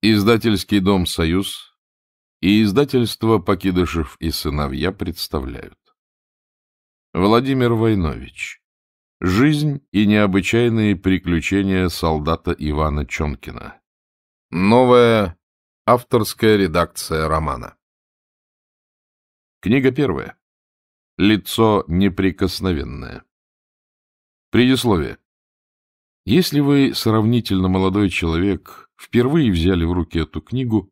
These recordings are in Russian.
Издательский дом «Союз» и издательство «Покидышев и сыновья» представляют. Владимир Войнович. Жизнь и необычайные приключения солдата Ивана Чонкина. Новая авторская редакция романа. Книга первая. Лицо неприкосновенное. Предисловие. Если вы сравнительно молодой человек, впервые взяли в руки эту книгу,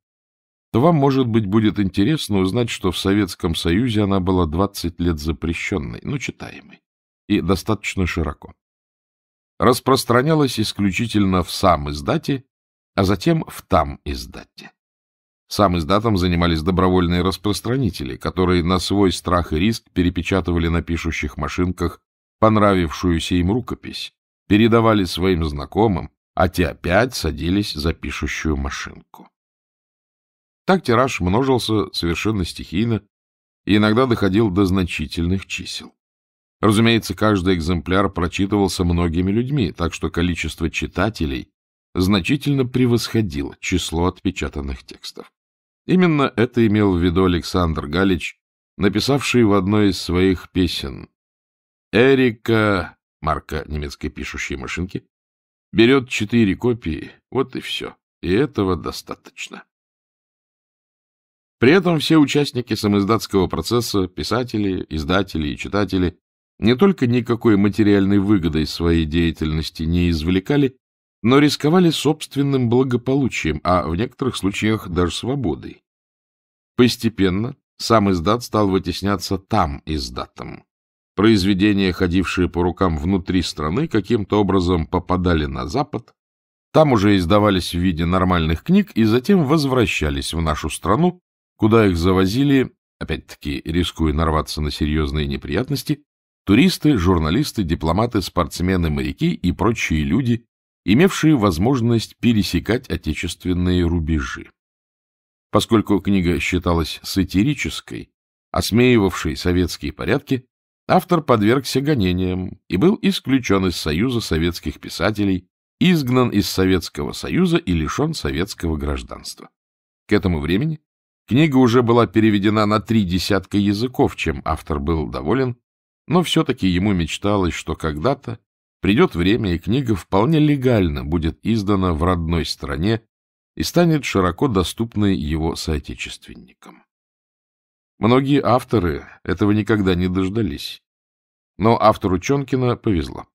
то вам, может быть, будет интересно узнать, что в Советском Союзе она была 20 лет запрещенной, но ну, читаемой, и достаточно широко. Распространялась исключительно в сам издате, а затем в там издате. Сам издатом занимались добровольные распространители, которые на свой страх и риск перепечатывали на пишущих машинках понравившуюся им рукопись, передавали своим знакомым, а те опять садились за пишущую машинку. Так тираж множился совершенно стихийно и иногда доходил до значительных чисел. Разумеется, каждый экземпляр прочитывался многими людьми, так что количество читателей значительно превосходило число отпечатанных текстов. Именно это имел в виду Александр Галич, написавший в одной из своих песен «Эрика» марка немецкой пишущей машинки Берет четыре копии, вот и все. И этого достаточно. При этом все участники самоиздатского процесса, писатели, издатели и читатели, не только никакой материальной выгоды из своей деятельности не извлекали, но рисковали собственным благополучием, а в некоторых случаях даже свободой. Постепенно сам издат стал вытесняться там издатом, Произведения, ходившие по рукам внутри страны, каким-то образом попадали на Запад, там уже издавались в виде нормальных книг и затем возвращались в нашу страну, куда их завозили, опять-таки рискуя нарваться на серьезные неприятности, туристы, журналисты, дипломаты, спортсмены, моряки и прочие люди, имевшие возможность пересекать отечественные рубежи. Поскольку книга считалась сатирической, осмеивавшей советские порядки, автор подвергся гонениям и был исключен из Союза советских писателей, изгнан из Советского Союза и лишен советского гражданства. К этому времени книга уже была переведена на три десятка языков, чем автор был доволен, но все-таки ему мечталось, что когда-то придет время, и книга вполне легально будет издана в родной стране и станет широко доступной его соотечественникам. Многие авторы этого никогда не дождались. Но автору Чонкина повезло.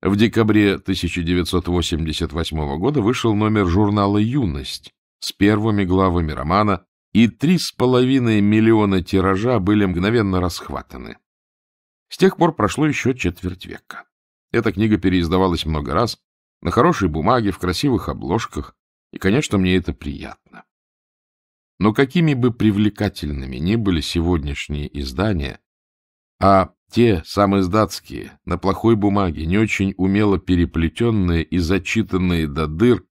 В декабре 1988 года вышел номер журнала «Юность» с первыми главами романа, и три с половиной миллиона тиража были мгновенно расхватаны. С тех пор прошло еще четверть века. Эта книга переиздавалась много раз, на хорошей бумаге, в красивых обложках, и, конечно, мне это приятно. Но какими бы привлекательными ни были сегодняшние издания, а те самые самоиздатские, на плохой бумаге, не очень умело переплетенные и зачитанные до дыр,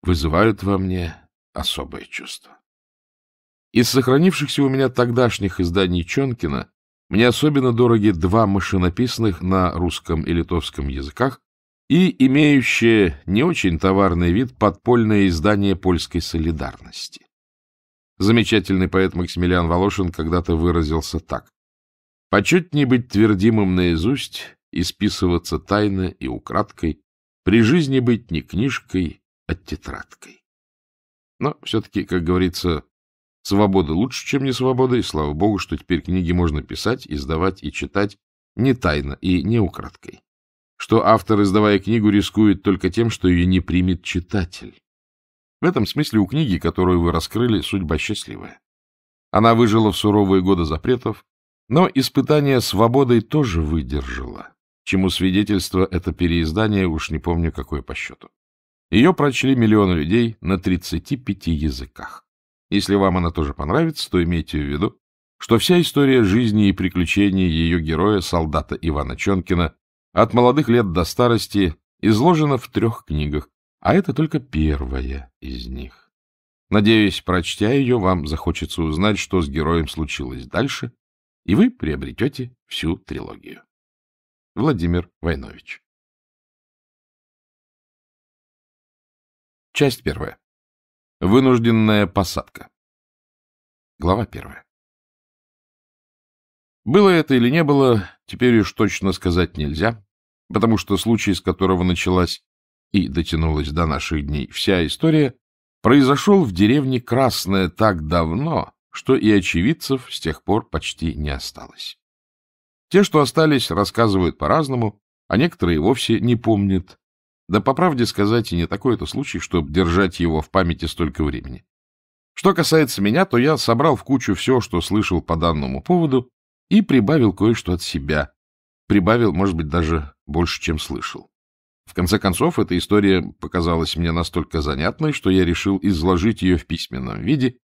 вызывают во мне особое чувство. Из сохранившихся у меня тогдашних изданий Чонкина мне особенно дороги два машинописных на русском и литовском языках и имеющее не очень товарный вид подпольное издание польской солидарности. Замечательный поэт Максимилиан Волошин когда-то выразился так. не быть твердимым наизусть, и списываться тайно и украдкой, при жизни быть не книжкой, а тетрадкой». Но все-таки, как говорится, свобода лучше, чем не свобода, и слава богу, что теперь книги можно писать, издавать и читать не тайно и не украдкой. Что автор, издавая книгу, рискует только тем, что ее не примет читатель. В этом смысле у книги, которую вы раскрыли, судьба счастливая. Она выжила в суровые годы запретов, но испытание свободой тоже выдержала, чему свидетельство это переиздание, уж не помню какое по счету. Ее прочли миллионы людей на 35 языках. Если вам она тоже понравится, то имейте в виду, что вся история жизни и приключений ее героя, солдата Ивана Чонкина, от молодых лет до старости, изложена в трех книгах, а это только первая из них. Надеюсь, прочтя ее, вам захочется узнать, что с героем случилось дальше, и вы приобретете всю трилогию. Владимир Войнович Часть первая. Вынужденная посадка. Глава первая. Было это или не было, теперь уж точно сказать нельзя, потому что случай, с которого началась и дотянулась до наших дней вся история, произошел в деревне Красное так давно, что и очевидцев с тех пор почти не осталось. Те, что остались, рассказывают по-разному, а некоторые вовсе не помнят. Да, по правде сказать, и не такой это случай, чтобы держать его в памяти столько времени. Что касается меня, то я собрал в кучу все, что слышал по данному поводу, и прибавил кое-что от себя. Прибавил, может быть, даже больше, чем слышал. В конце концов, эта история показалась мне настолько занятной, что я решил изложить ее в письменном виде,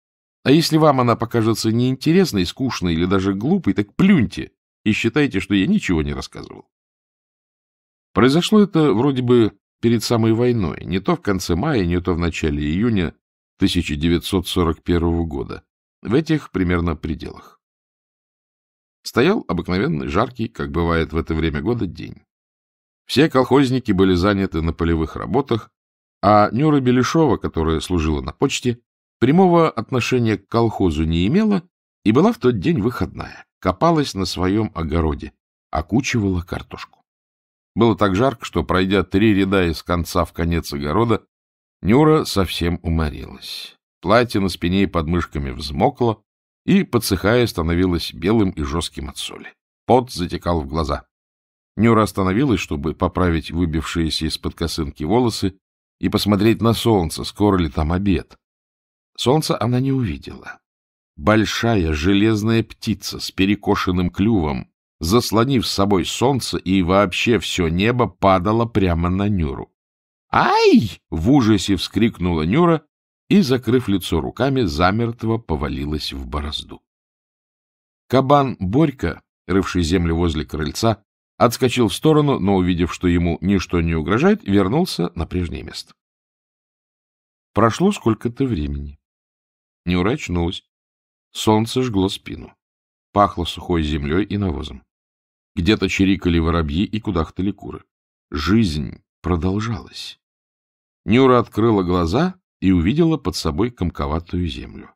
а если вам она покажется неинтересной, скучной или даже глупой, так плюньте и считайте, что я ничего не рассказывал. Произошло это вроде бы перед самой войной, не то в конце мая, не то в начале июня 1941 года, в этих примерно пределах. Стоял обыкновенный жаркий, как бывает в это время года, день. Все колхозники были заняты на полевых работах, а Нюра Беляшова, которая служила на почте, прямого отношения к колхозу не имела и была в тот день выходная, копалась на своем огороде, окучивала картошку. Было так жарко, что, пройдя три ряда из конца в конец огорода, Нюра совсем уморилась. Платье на спине и под мышками взмокло и, подсыхая, становилось белым и жестким от соли. Пот затекал в глаза. Нюра остановилась, чтобы поправить выбившиеся из-под косынки волосы и посмотреть на солнце, скоро ли там обед. Солнца она не увидела. Большая железная птица с перекошенным клювом, заслонив с собой солнце и вообще все небо, падала прямо на Нюру. «Ай!» — в ужасе вскрикнула Нюра и, закрыв лицо руками, замертво повалилась в борозду. Кабан Борька, рывший землю возле крыльца, отскочил в сторону, но, увидев, что ему ничто не угрожает, вернулся на прежнее место. Прошло сколько-то времени. Нюра очнулась. Солнце жгло спину. Пахло сухой землей и навозом. Где-то чирикали воробьи и кудахтали куры. Жизнь продолжалась. Нюра открыла глаза и увидела под собой комковатую землю.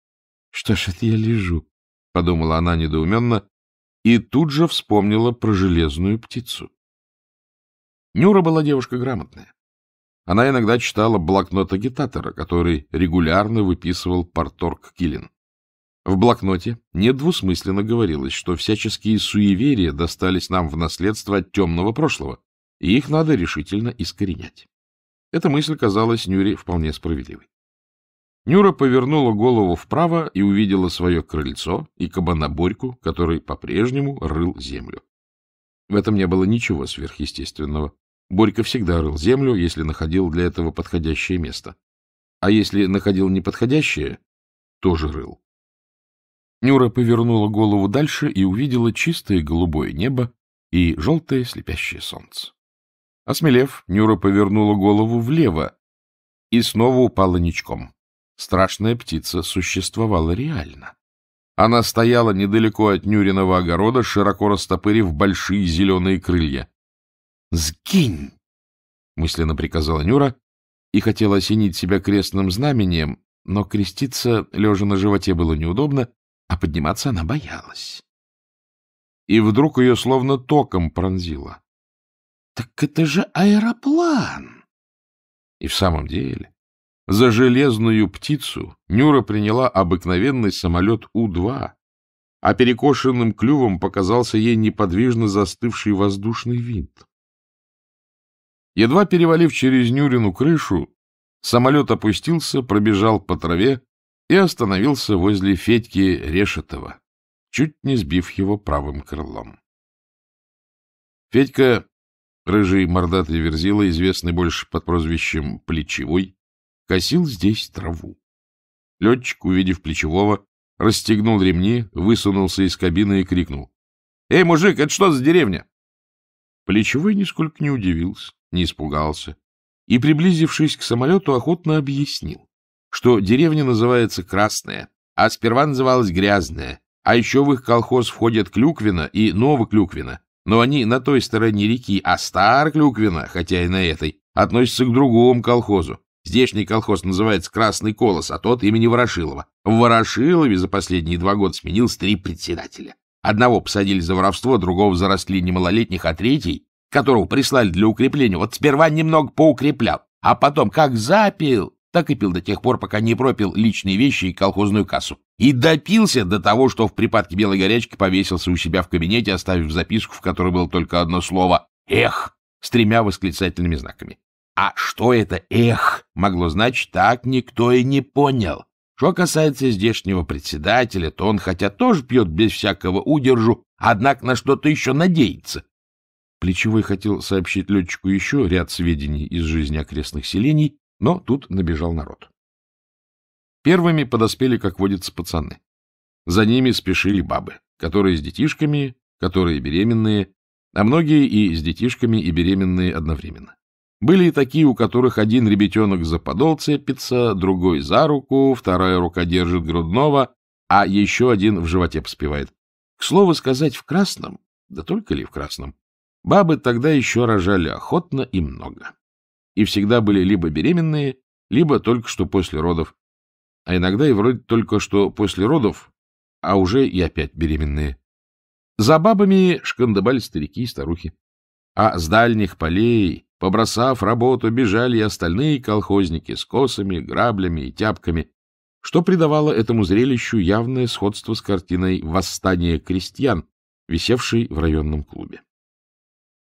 — Что ж это я лежу? — подумала она недоуменно и тут же вспомнила про железную птицу. Нюра была девушка грамотная. Она иногда читала блокнот агитатора, который регулярно выписывал порторг Килин. В блокноте недвусмысленно говорилось, что всяческие суеверия достались нам в наследство от темного прошлого, и их надо решительно искоренять. Эта мысль казалась Нюре вполне справедливой. Нюра повернула голову вправо и увидела свое крыльцо и кабана Борьку, который по-прежнему рыл землю. В этом не было ничего сверхъестественного. Борька всегда рыл землю, если находил для этого подходящее место. А если находил неподходящее, тоже рыл. Нюра повернула голову дальше и увидела чистое голубое небо и желтое слепящее солнце. Осмелев, Нюра повернула голову влево и снова упала ничком. Страшная птица существовала реально. Она стояла недалеко от Нюриного огорода, широко растопырив большие зеленые крылья. «Сгинь!» — мысленно приказала Нюра и хотела осенить себя крестным знамением, но креститься, лежа на животе, было неудобно, а подниматься она боялась. И вдруг ее словно током пронзило. «Так это же аэроплан!» И в самом деле за железную птицу Нюра приняла обыкновенный самолет У-2, а перекошенным клювом показался ей неподвижно застывший воздушный винт. Едва перевалив через Нюрину крышу, самолет опустился, пробежал по траве и остановился возле Федьки Решетова, чуть не сбив его правым крылом. Федька, рыжий мордатый верзила, известный больше под прозвищем «Плечевой», косил здесь траву. Летчик, увидев плечевого, расстегнул ремни, высунулся из кабины и крикнул. — Эй, мужик, это что за деревня? Плечевой нисколько не удивился, не испугался и, приблизившись к самолету, охотно объяснил, что деревня называется Красная, а сперва называлась Грязная, а еще в их колхоз входят Клюквина и Новоклюквина, но они на той стороне реки, а Стар Клюквина, хотя и на этой, относятся к другому колхозу. Здешний колхоз называется «Красный колос», а тот имени Ворошилова. В Ворошилове за последние два года сменилось три председателя. Одного посадили за воровство, другого за растление малолетних, а третий, которого прислали для укрепления, вот сперва немного поукреплял, а потом как запил, так и пил до тех пор, пока не пропил личные вещи и колхозную кассу. И допился до того, что в припадке белой горячки повесился у себя в кабинете, оставив записку, в которой было только одно слово «Эх!» с тремя восклицательными знаками. А что это «эх» могло значить, так никто и не понял. Что касается здешнего председателя, то он, хотя тоже пьет без всякого удержу, однако на что-то еще надеется. Плечевой хотел сообщить летчику еще ряд сведений из жизни окрестных селений, но тут набежал народ. Первыми подоспели, как водится, пацаны. За ними спешили бабы, которые с детишками, которые беременные, а многие и с детишками, и беременные одновременно. Были и такие, у которых один ребятенок за подол цепится, другой за руку, вторая рука держит грудного, а еще один в животе поспевает. К слову сказать, в красном, да только ли в красном, бабы тогда еще рожали охотно и много. И всегда были либо беременные, либо только что после родов, а иногда и вроде только что после родов, а уже и опять беременные. За бабами шкандыбали старики и старухи. А с дальних полей Побросав работу, бежали и остальные колхозники с косами, граблями и тяпками, что придавало этому зрелищу явное сходство с картиной «Восстание крестьян», висевшей в районном клубе.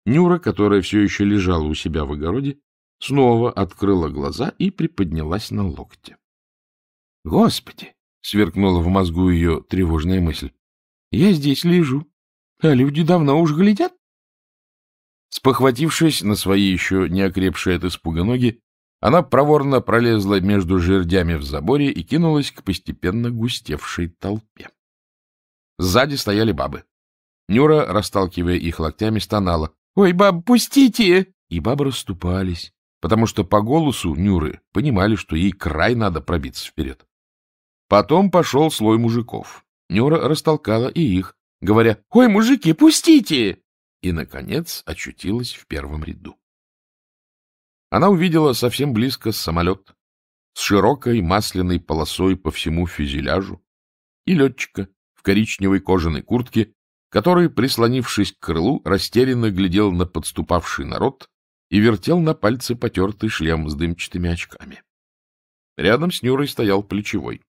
Нюра, которая все еще лежала у себя в огороде, снова открыла глаза и приподнялась на локте. «Господи!» — сверкнула в мозгу ее тревожная мысль. «Я здесь лежу, а люди давно уж глядят Спохватившись на свои еще не окрепшие от испуга ноги, она проворно пролезла между жердями в заборе и кинулась к постепенно густевшей толпе. Сзади стояли бабы. Нюра, расталкивая их локтями, стонала. — Ой, баб, пустите! И бабы расступались, потому что по голосу Нюры понимали, что ей край надо пробиться вперед. Потом пошел слой мужиков. Нюра растолкала и их, говоря «Ой, мужики, пустите!» и, наконец, очутилась в первом ряду. Она увидела совсем близко самолет с широкой масляной полосой по всему фюзеляжу и летчика в коричневой кожаной куртке, который, прислонившись к крылу, растерянно глядел на подступавший народ и вертел на пальце потертый шлем с дымчатыми очками. Рядом с Нюрой стоял плечевой.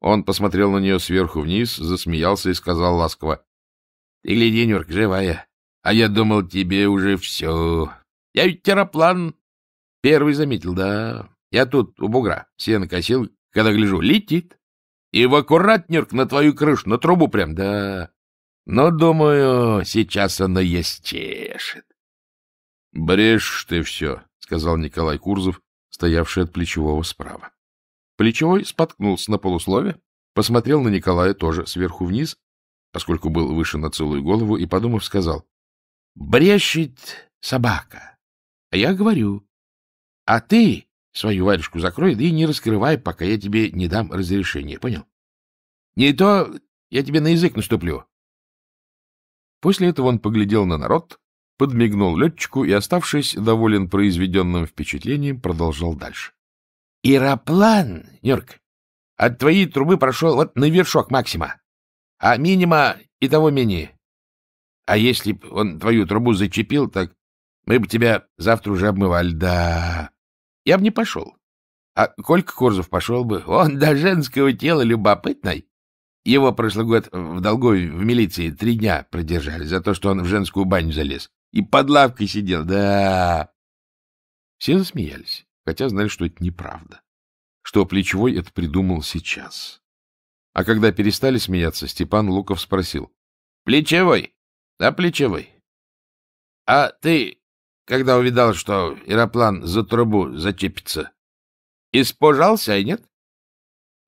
Он посмотрел на нее сверху вниз, засмеялся и сказал ласково, — Ты гляди, Нюрка, живая, а я думал, тебе уже все. Я ведь тераплан. Первый заметил, да. Я тут у бугра сено косил, когда гляжу, летит. И в аккуратнерк на твою крышу, на трубу прям, да. Но, думаю, сейчас оно есть чешет. — Брешь ты все, — сказал Николай Курзов, стоявший от плечевого справа. Плечевой споткнулся на полуслове, посмотрел на Николая тоже сверху вниз, поскольку был выше на целую голову, и, подумав, сказал, Брещет собака. А я говорю, а ты свою варежку закрой, да и не раскрывай, пока я тебе не дам разрешения. Понял? Не то я тебе на язык наступлю. После этого он поглядел на народ, подмигнул летчику и, оставшись доволен произведенным впечатлением, продолжал дальше. — Ироплан, Нюрк, от твоей трубы прошел вот на вершок максима, а минима и того менее. А если б он твою трубу зачепил, так мы бы тебя завтра уже обмывали. Да, я бы не пошел. А Колька Корзов пошел бы. Он до женского тела любопытный. Его прошлый год в долгове в милиции три дня продержали за то, что он в женскую баню залез. И под лавкой сидел. Да. Все засмеялись, хотя знали, что это неправда. Что Плечевой это придумал сейчас. А когда перестали смеяться, Степан Луков спросил. — Плечевой, да, плечевой? А ты, когда увидал, что аэроплан за трубу зачепится, испужался, и а нет?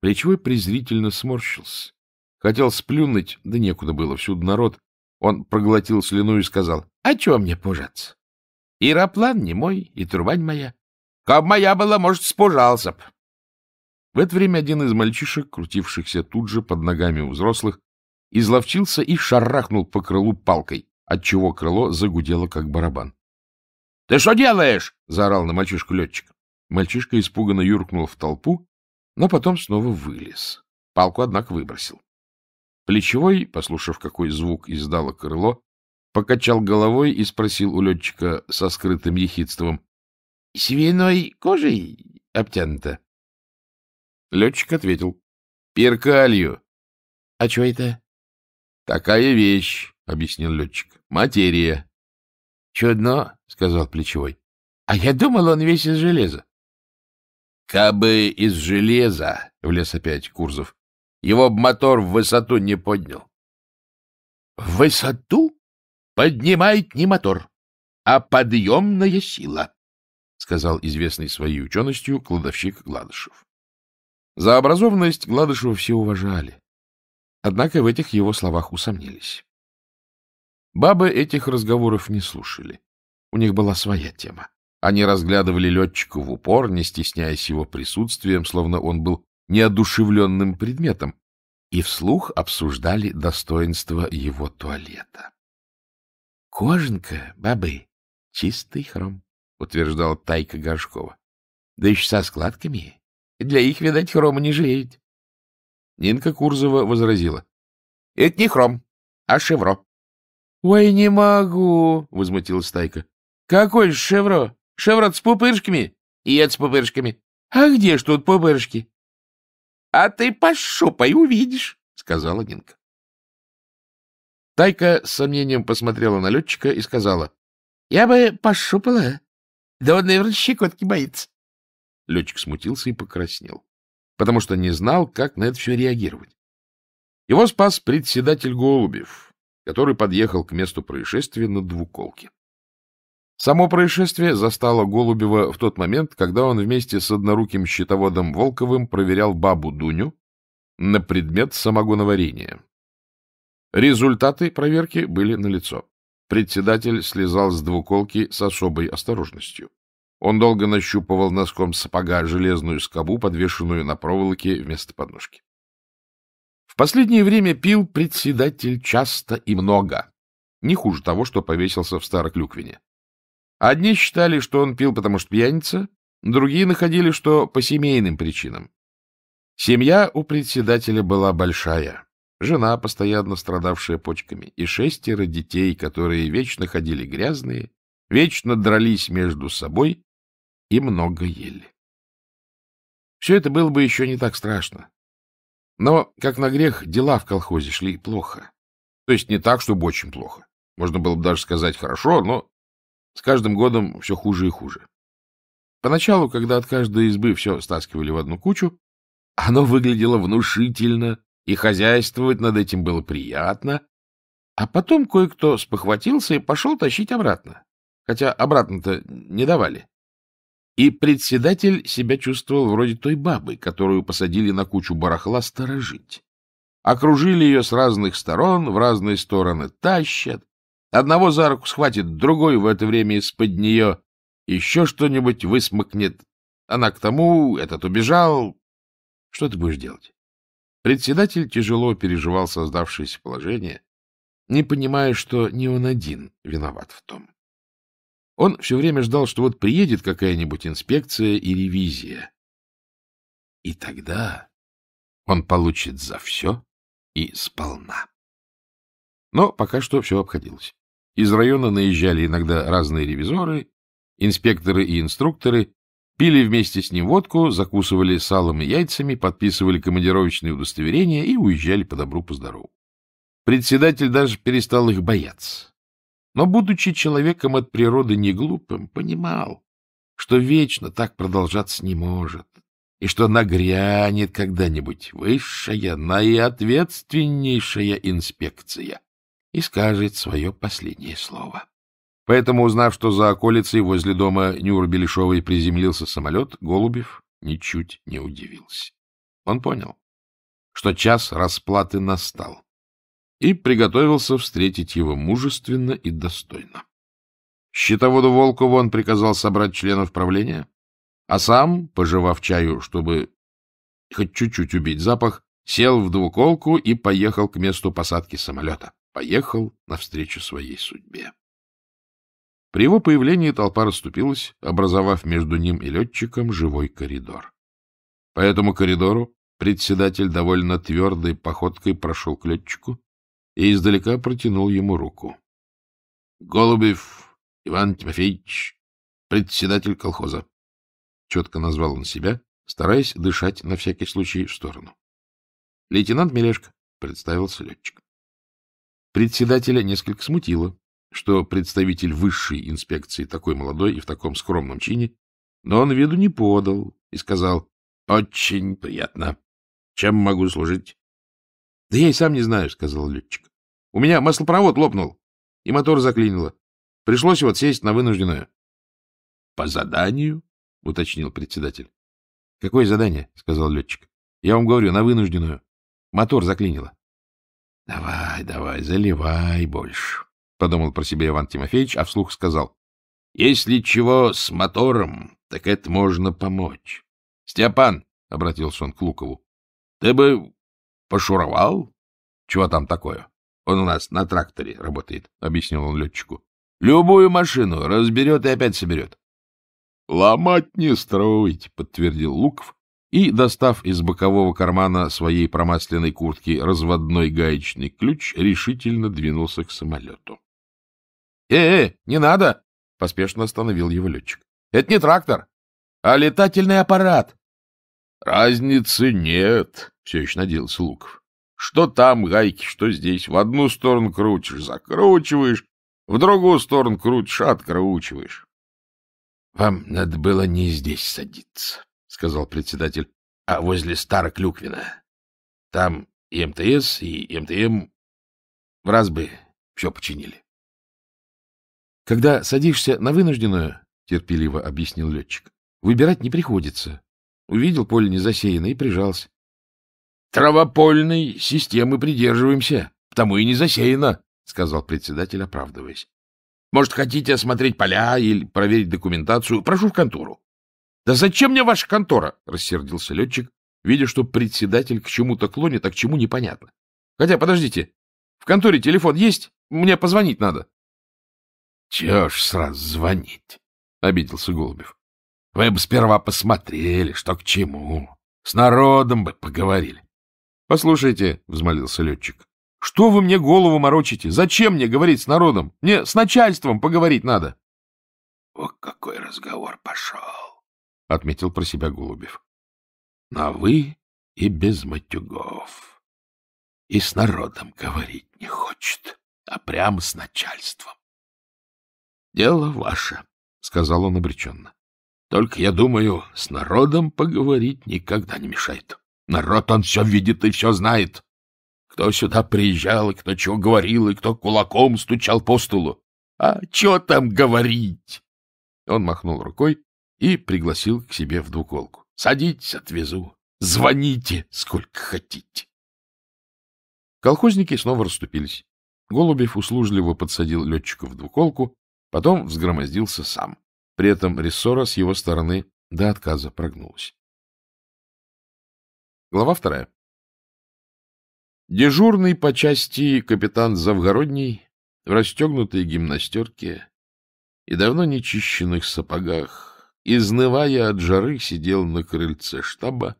Плечевой презрительно сморщился. Хотел сплюнуть, да некуда было, всюду народ. Он проглотил слюну и сказал, — А чего мне пужаться? Ироплан не мой, и трубань моя. Каб моя была, может, спужался б. В это время один из мальчишек, крутившихся тут же под ногами у взрослых, изловчился и шарахнул по крылу палкой, отчего крыло загудело, как барабан. — Ты что делаешь? — заорал на мальчишку летчик. Мальчишка испуганно юркнул в толпу, но потом снова вылез. Палку, однако, выбросил. Плечевой, послушав, какой звук издало крыло, покачал головой и спросил у летчика со скрытым ехидством. — Свиной кожей обтянуто? Летчик ответил. — Перкалью. — А что это? Такая вещь, — объяснил летчик. — Материя. — Чудно, — сказал Плечевой. — А я думал, он весь из железа. — Кабы из железа, — влез опять Курзов, — его б мотор в высоту не поднял. — В высоту поднимает не мотор, а подъемная сила, — сказал известный своей ученостью кладовщик Гладышев. За образованность Гладышева все уважали. Однако в этих его словах усомнились. Бабы этих разговоров не слушали. У них была своя тема. Они разглядывали летчика в упор, не стесняясь его присутствием, словно он был неодушевленным предметом, и вслух обсуждали достоинство его туалета. — Кожанка, бабы, чистый хром, — утверждал Тайка Горшкова. — Да еще со складками. Для их, видать, хрома не жалеют. Нинка Курзова возразила. — Это не хром, а шевро. — Ой, не могу, — возмутилась Тайка. — Какой шевро? Шевро с пупырышками? — И это с пупырышками. — А где ж тут пупырышки? — А ты пошупай, увидишь, — сказала Нинка. Тайка с сомнением посмотрела на летчика и сказала. — Я бы пошупала, да он, наверное, щекотки боится. Летчик смутился и покраснел потому что не знал, как на это все реагировать. Его спас председатель Голубев, который подъехал к месту происшествия на двуколке. Само происшествие застало Голубева в тот момент, когда он вместе с одноруким щитоводом Волковым проверял бабу Дуню на предмет самогоноварения. Результаты проверки были налицо. Председатель слезал с двуколки с особой осторожностью. Он долго нащупывал носком сапога железную скобу, подвешенную на проволоке вместо подножки. В последнее время пил председатель часто и много, не хуже того, что повесился в старой Староклюквине. Одни считали, что он пил, потому что пьяница, другие находили, что по семейным причинам. Семья у председателя была большая. Жена, постоянно страдавшая почками, и шестеро детей, которые вечно ходили грязные, вечно дрались между собой и много ели. Все это было бы еще не так страшно. Но, как на грех, дела в колхозе шли плохо. То есть не так, чтобы очень плохо. Можно было бы даже сказать «хорошо», но с каждым годом все хуже и хуже. Поначалу, когда от каждой избы все стаскивали в одну кучу, оно выглядело внушительно, и хозяйствовать над этим было приятно. А потом кое-кто спохватился и пошел тащить обратно. Хотя обратно-то не давали. И председатель себя чувствовал вроде той бабы, которую посадили на кучу барахла сторожить. Окружили ее с разных сторон, в разные стороны тащат. Одного за руку схватит, другой в это время из-под нее еще что-нибудь высмыкнет. Она к тому, этот убежал. Что ты будешь делать? Председатель тяжело переживал создавшееся положение, не понимая, что не он один виноват в том. Он все время ждал, что вот приедет какая-нибудь инспекция и ревизия. И тогда он получит за все и сполна. Но пока что все обходилось. Из района наезжали иногда разные ревизоры, инспекторы и инструкторы, пили вместе с ним водку, закусывали салом и яйцами, подписывали командировочные удостоверения и уезжали по добру, по Председатель даже перестал их бояться. Но, будучи человеком от природы не глупым, понимал, что вечно так продолжаться не может, и что нагрянет когда-нибудь высшая, наиответственнейшая инспекция и скажет свое последнее слово. Поэтому, узнав, что за околицей возле дома нюр приземлился самолет, Голубев ничуть не удивился. Он понял, что час расплаты настал и приготовился встретить его мужественно и достойно. Щитоводу Волкову он приказал собрать членов правления, а сам, пожевав чаю, чтобы хоть чуть-чуть убить запах, сел в двуколку и поехал к месту посадки самолета. Поехал навстречу своей судьбе. При его появлении толпа расступилась, образовав между ним и летчиком живой коридор. По этому коридору председатель довольно твердой походкой прошел к летчику, и издалека протянул ему руку. — Голубев Иван Тимофеевич, председатель колхоза. Четко назвал он себя, стараясь дышать на всякий случай в сторону. — Лейтенант Мелешко, — представился летчик. Председателя несколько смутило, что представитель высшей инспекции такой молодой и в таком скромном чине, но он виду не подал и сказал «Очень приятно. Чем могу служить?» — Да я и сам не знаю, — сказал летчик. — У меня маслопровод лопнул, и мотор заклинило. Пришлось вот сесть на вынужденную. — По заданию? — уточнил председатель. — Какое задание? — сказал летчик. — Я вам говорю, на вынужденную. Мотор заклинило. — Давай, давай, заливай больше, — подумал про себя Иван Тимофеевич, а вслух сказал. — Если чего с мотором, так это можно помочь. — Степан, — обратился он к Лукову, — ты бы Пошуровал? Чего там такое? Он у нас на тракторе работает, — объяснил он летчику. Любую машину разберет и опять соберет. Ломать не строить, — подтвердил Луков и, достав из бокового кармана своей промасленной куртки разводной гаечный ключ, решительно двинулся к самолету. «Э, — Э-э, не надо! — поспешно остановил его летчик. — Это не трактор, а летательный аппарат. — Разницы нет, — все еще надеялся Луков. — Что там гайки, что здесь. В одну сторону крутишь, закручиваешь, в другую сторону крутишь, откручиваешь. — Вам надо было не здесь садиться, — сказал председатель, — а возле Староклюквина. Там и МТС, и МТМ в раз бы все починили. — Когда садишься на вынужденную, — терпеливо объяснил летчик, — выбирать не приходится. Увидел поле незасеянное и прижался. — Травопольной системы придерживаемся, потому и не засеяно, — сказал председатель, оправдываясь. — Может, хотите осмотреть поля или проверить документацию? Прошу в контору. — Да зачем мне ваша контора? — рассердился летчик, видя, что председатель к чему-то клонит, а к чему непонятно. — Хотя, подождите, в конторе телефон есть? Мне позвонить надо. — Чего ж сразу звонить? — обиделся Голубев. Вы бы сперва посмотрели, что к чему. С народом бы поговорили. — Послушайте, — взмолился летчик, — что вы мне голову морочите? Зачем мне говорить с народом? Мне с начальством поговорить надо. — Вот какой разговор пошел, — отметил про себя Голубев. — На вы и без матюгов. И с народом говорить не хочет, а прямо с начальством. — Дело ваше, — сказал он обреченно. Только, я думаю, с народом поговорить никогда не мешает. Народ, он все видит и все знает. Кто сюда приезжал, и кто чего говорил, и кто кулаком стучал по столу. А что там говорить? Он махнул рукой и пригласил к себе в двуколку. — Садитесь, отвезу. Звоните, сколько хотите. Колхозники снова расступились. Голубев услужливо подсадил летчика в двуколку, потом взгромоздился сам. При этом рессора с его стороны до отказа прогнулась. Глава вторая. Дежурный по части капитан Завгородний в расстегнутой гимнастерке и давно нечищенных сапогах, изнывая от жары, сидел на крыльце штаба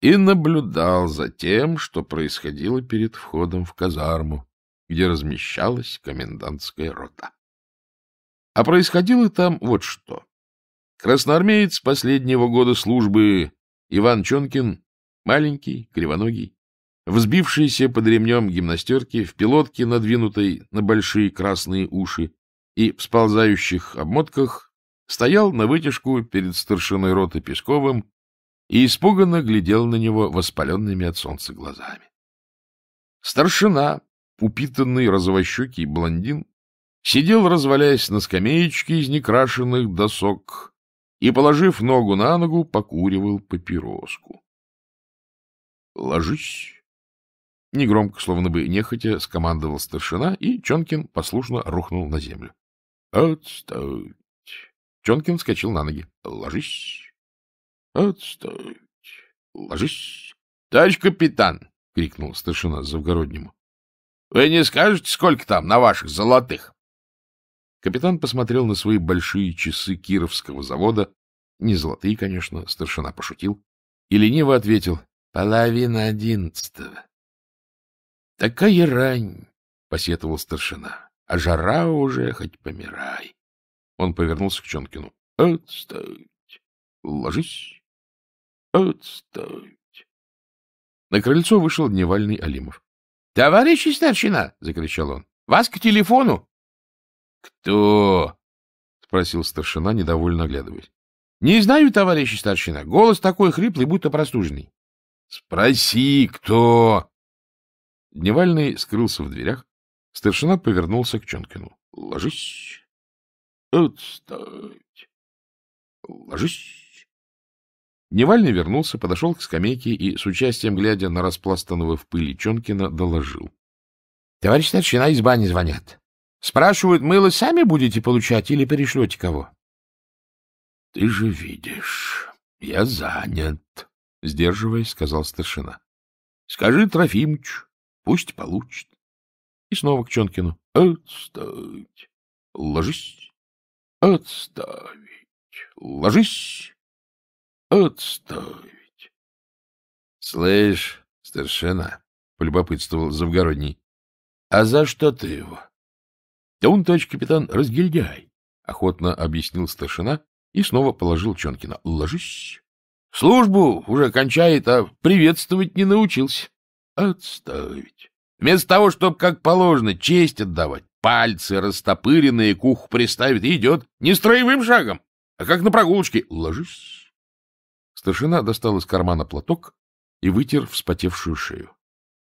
и наблюдал за тем, что происходило перед входом в казарму, где размещалась комендантская рота. А происходило там вот что. Красноармеец последнего года службы Иван Чонкин, маленький, кривоногий, взбившийся под ремнем гимнастерки, в пилотке, надвинутой на большие красные уши и в сползающих обмотках, стоял на вытяжку перед старшиной роты Песковым и испуганно глядел на него воспаленными от солнца глазами. Старшина, упитанный розовощекий блондин, сидел, развалясь на скамеечке из некрашенных досок и, положив ногу на ногу, покуривал папироску. «Ложись!» Негромко, словно бы нехотя, скомандовал старшина, и Чонкин послушно рухнул на землю. «Отставить!» Чонкин вскочил на ноги. «Ложись!» «Отставить!» «Ложись!» «Товарищ капитан!» — крикнул старшина Завгороднему. — Вы не скажете, сколько там на ваших золотых? Капитан посмотрел на свои большие часы Кировского завода, не золотые, конечно, старшина пошутил, и лениво ответил «Половина одиннадцатого». «Такая рань!» — посетовал старшина. «А жара уже, хоть помирай!» Он повернулся к Чонкину. «Отстать! Ложись! Отстать!» На крыльцо вышел дневальный Алимов. — Товарищи старшина! — закричал он. — Вас к телефону! «Кто?» — спросил старшина, недовольно оглядываясь. «Не знаю, товарищ старшина. Голос такой хриплый, будто простуженный». «Спроси, кто?» Дневальный скрылся в дверях. Старшина повернулся к Чонкину. «Ложись. Отставить. Ложись». Дневальный вернулся, подошел к скамейке и, с участием глядя на распластанного в пыли Чонкина, доложил. — Товарищ старшина, из бани звонят. Спрашивают, мыло сами будете получать или перешлете кого? — Ты же видишь, я занят, — сдерживаясь, сказал старшина. — Скажи Трофимыч, пусть получит. И снова к Чонкину. — Отставить, ложись, отставить, ложись, отставить. — Слышь, старшина, — полюбопытствовал Завгородний, — а за что ты его? — Да он, товарищ капитан, разгильдяй, — охотно объяснил старшина и снова положил Чонкина. — Ложись. — Службу уже кончает, а приветствовать не научился. — Отставить. Вместо того, чтобы, как положено, честь отдавать, пальцы растопыренные к уху приставит и идет не строевым шагом, а как на прогулочке. — Ложись. Старшина достал из кармана платок и вытер вспотевшую шею.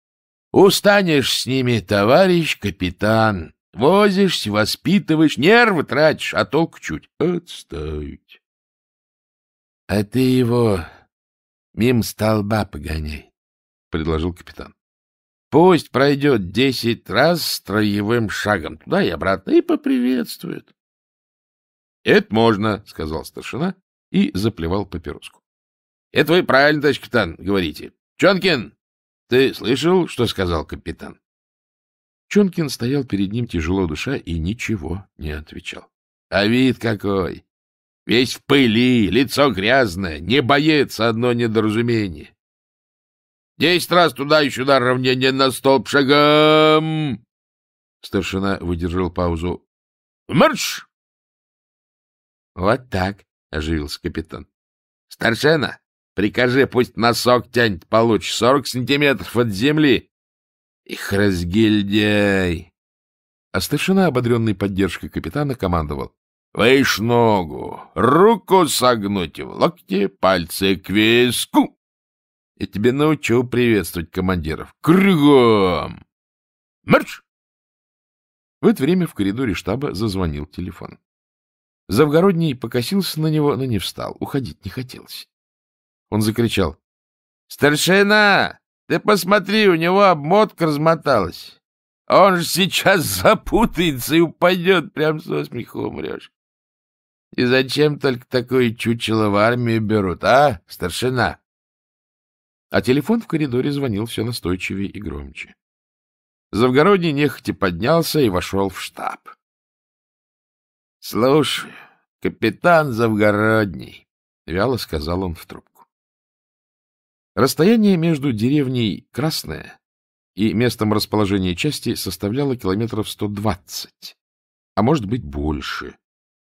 — Устанешь с ними, товарищ капитан, Возишь, воспитываешь, нервы тратишь, а толк чуть отставить. — А ты его мим столба погоняй, — предложил капитан. — Пусть пройдет десять раз строевым шагом туда и обратно и поприветствует. — Это можно, — сказал старшина и заплевал папироску. — Это вы правильно, товарищ капитан, говорите. — Чонкин, ты слышал, что сказал капитан? Чонкин стоял перед ним, тяжело душа и ничего не отвечал. — А вид какой! Весь в пыли, лицо грязное, не боец одно недоразумение. Десять раз туда и сюда равнение на столб шагом! Старшина выдержал паузу. — Марш! — Вот так, — оживился капитан. — Старшина, прикажи, пусть носок тянет получше сорок сантиметров от земли их разгильдяй! А старшина, ободренный поддержкой капитана, командовал. — Выш ногу, руку согнуть в локте, пальцы к виску. Я тебе научу приветствовать командиров. Кругом! Марш! В это время в коридоре штаба зазвонил телефон. Завгородний покосился на него, но не встал. Уходить не хотелось. Он закричал. — Старшина! Ты посмотри, у него обмотка размоталась. Он же сейчас запутается и упадет, прям со смеху умрешь. И зачем только такое чучело в армию берут, а, старшина? А телефон в коридоре звонил все настойчивее и громче. Завгородний нехотя поднялся и вошел в штаб. — Слушай, капитан Завгородний, — вяло сказал он в трубку. Расстояние между деревней Красная и местом расположения части составляло километров 120, а может быть больше.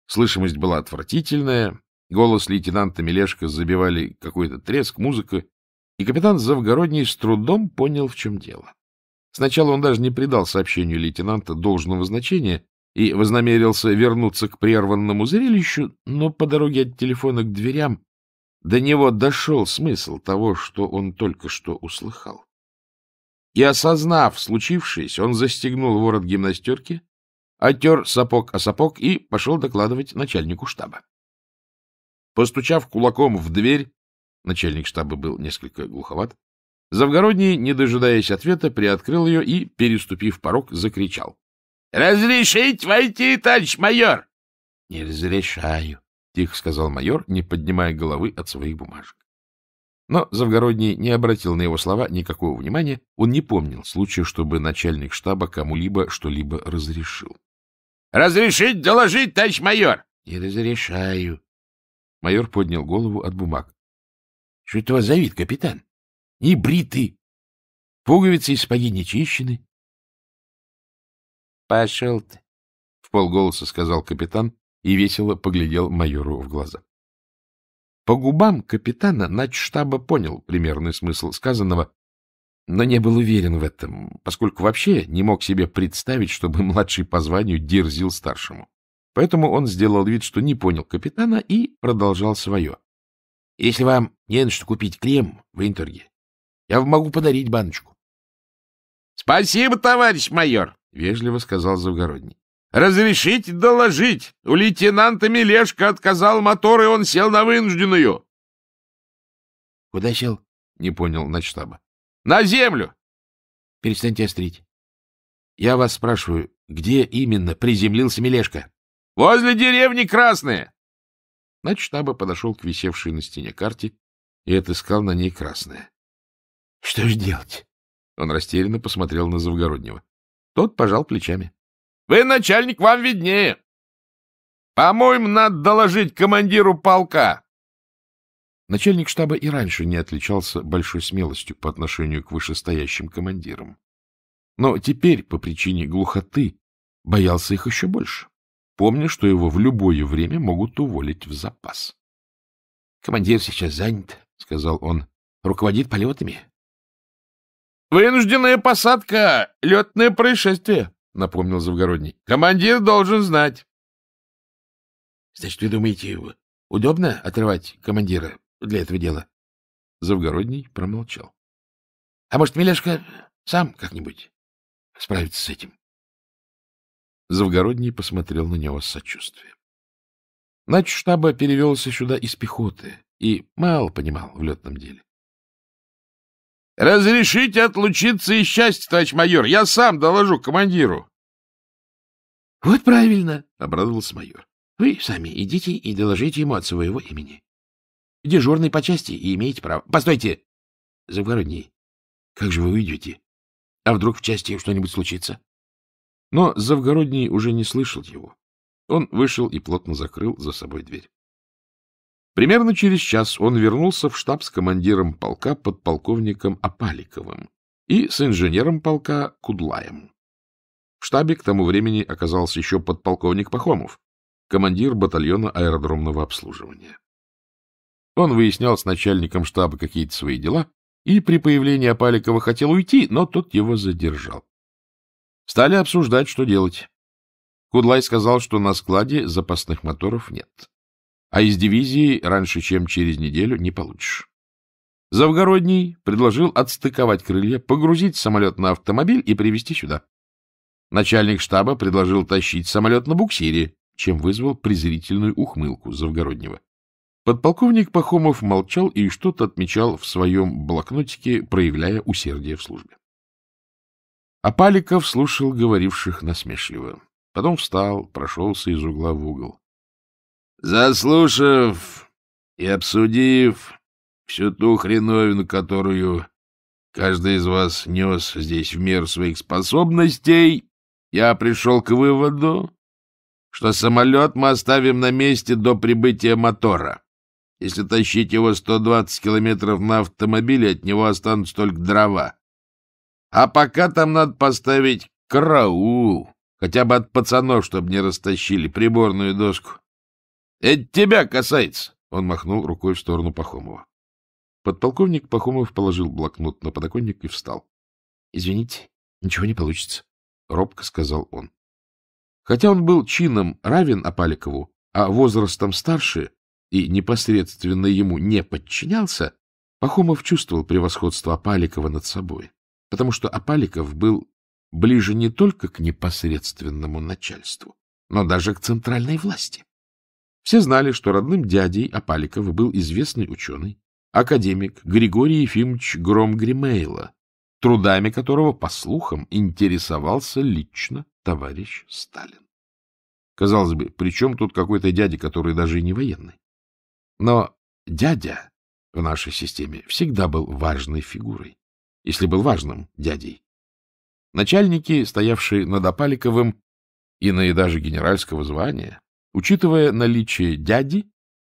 Слышимость была отвратительная, голос лейтенанта Мелешко забивали какой-то треск, музыка, и капитан Завгородний с трудом понял, в чем дело. Сначала он даже не придал сообщению лейтенанта должного значения и вознамерился вернуться к прерванному зрелищу, но по дороге от телефона к дверям до него дошел смысл того, что он только что услыхал. И, осознав случившееся, он застегнул ворот гимнастерки, отер сапог о сапог и пошел докладывать начальнику штаба. Постучав кулаком в дверь, начальник штаба был несколько глуховат, Завгородний, не дожидаясь ответа, приоткрыл ее и, переступив порог, закричал. — Разрешить войти, товарищ майор? — Не разрешаю, — тихо сказал майор, не поднимая головы от своих бумажек. Но Завгородний не обратил на его слова никакого внимания, он не помнил случая, чтобы начальник штаба кому-либо что-либо разрешил. — Разрешить доложить, товарищ майор! — Не разрешаю. Майор поднял голову от бумаг. — Что это у вас за вид, капитан? Не бриты? пуговицы и сапоги не чищены. — Пошел ты, — в полголоса сказал капитан, и весело поглядел майору в глаза. По губам капитана начштаба понял примерный смысл сказанного, но не был уверен в этом, поскольку вообще не мог себе представить, чтобы младший по званию дерзил старшему. Поэтому он сделал вид, что не понял капитана и продолжал свое. — Если вам не на что купить крем в Интерге, я вам могу подарить баночку. — Спасибо, товарищ майор, — вежливо сказал Завгородний. Разрешить доложить! У лейтенанта Мелешка отказал мотор, и он сел на вынужденную!» «Куда сел?» — не понял начштаба. «На землю!» «Перестаньте острить. Я вас спрашиваю, где именно приземлился Мелешка?» «Возле деревни Красная!» Начштаба подошел к висевшей на стене карте и отыскал на ней Красное. «Что же делать?» Он растерянно посмотрел на Завгороднего. Тот пожал плечами. Вы, начальник, вам виднее. По-моему, надо доложить командиру полка. Начальник штаба и раньше не отличался большой смелостью по отношению к вышестоящим командирам. Но теперь, по причине глухоты, боялся их еще больше, помня, что его в любое время могут уволить в запас. — Командир сейчас занят, — сказал он, — руководит полетами. — Вынужденная посадка, летное происшествие, — напомнил Завгородний. — Командир должен знать. — Значит, вы думаете, удобно отрывать командира для этого дела? Завгородний промолчал. — А может, Милешка сам как-нибудь справится с этим? Завгородний посмотрел на него с сочувствием. Нач штаба перевелся сюда из пехоты и мало понимал в летном деле. Разрешите отлучиться и счастье, товарищ майор. Я сам доложу командиру. — Вот правильно, — обрадовался майор. — Вы сами идите и доложите ему от своего имени. Дежурный по части и имеете право. — Постойте! — Завгородний, как же вы уйдете? А вдруг в части что-нибудь случится? Но Завгородний уже не слышал его. Он вышел и плотно закрыл за собой дверь. Примерно через час он вернулся в штаб с командиром полка подполковником Апаликовым и с инженером полка Кудлаем. В штабе к тому времени оказался еще подполковник Пахомов, командир батальона аэродромного обслуживания. Он выяснял с начальником штаба какие-то свои дела и при появлении Апаликова хотел уйти, но тот его задержал. Стали обсуждать, что делать. Кудлай сказал, что на складе запасных моторов нет а из дивизии раньше, чем через неделю, не получишь. Завгородний предложил отстыковать крылья, погрузить самолет на автомобиль и привезти сюда. Начальник штаба предложил тащить самолет на буксире, чем вызвал презрительную ухмылку Завгороднего. Подполковник Пахомов молчал и что-то отмечал в своем блокнотике, проявляя усердие в службе. А Паликов слушал говоривших насмешливо. Потом встал, прошелся из угла в угол. Заслушав и обсудив всю ту хреновину, которую каждый из вас нес здесь в меру своих способностей, я пришел к выводу, что самолет мы оставим на месте до прибытия мотора. Если тащить его 120 километров на автомобиле, от него останутся только дрова. А пока там надо поставить караул, хотя бы от пацанов, чтобы не растащили приборную доску. Это тебя касается! — он махнул рукой в сторону Пахомова. Подполковник Пахомов положил блокнот на подоконник и встал. — Извините, ничего не получится, — робко сказал он. Хотя он был чином равен Апаликову, а возрастом старше и непосредственно ему не подчинялся, Пахомов чувствовал превосходство Апаликова над собой, потому что Апаликов был ближе не только к непосредственному начальству, но даже к центральной власти. Все знали, что родным дядей Апаликова был известный ученый, академик Григорий Ефимович гром трудами которого, по слухам, интересовался лично товарищ Сталин. Казалось бы, при чем тут какой-то дядя, который даже и не военный? Но дядя в нашей системе всегда был важной фигурой, если был важным дядей. Начальники, стоявшие над Апаликовым, иные даже генеральского звания, учитывая наличие дяди,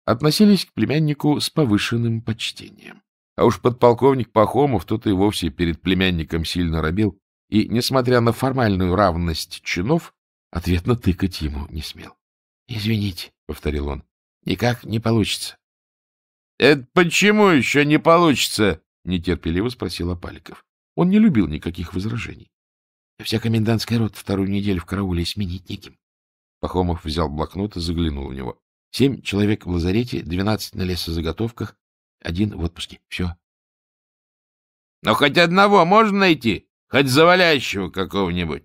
относились к племяннику с повышенным почтением. А уж подполковник Пахомов тот и вовсе перед племянником сильно робил, и, несмотря на формальную равность чинов, ответно тыкать ему не смел. — Извините, — повторил он, — никак не получится. — Это почему еще не получится? — нетерпеливо спросил Апаликов. Он не любил никаких возражений. — Вся комендантская рот вторую неделю в карауле сменить неким. Пахомов взял блокнот и заглянул в него. Семь человек в лазарете, двенадцать на лесозаготовках, один в отпуске. Все. — Но ну, хоть одного можно найти? Хоть завалящего какого-нибудь?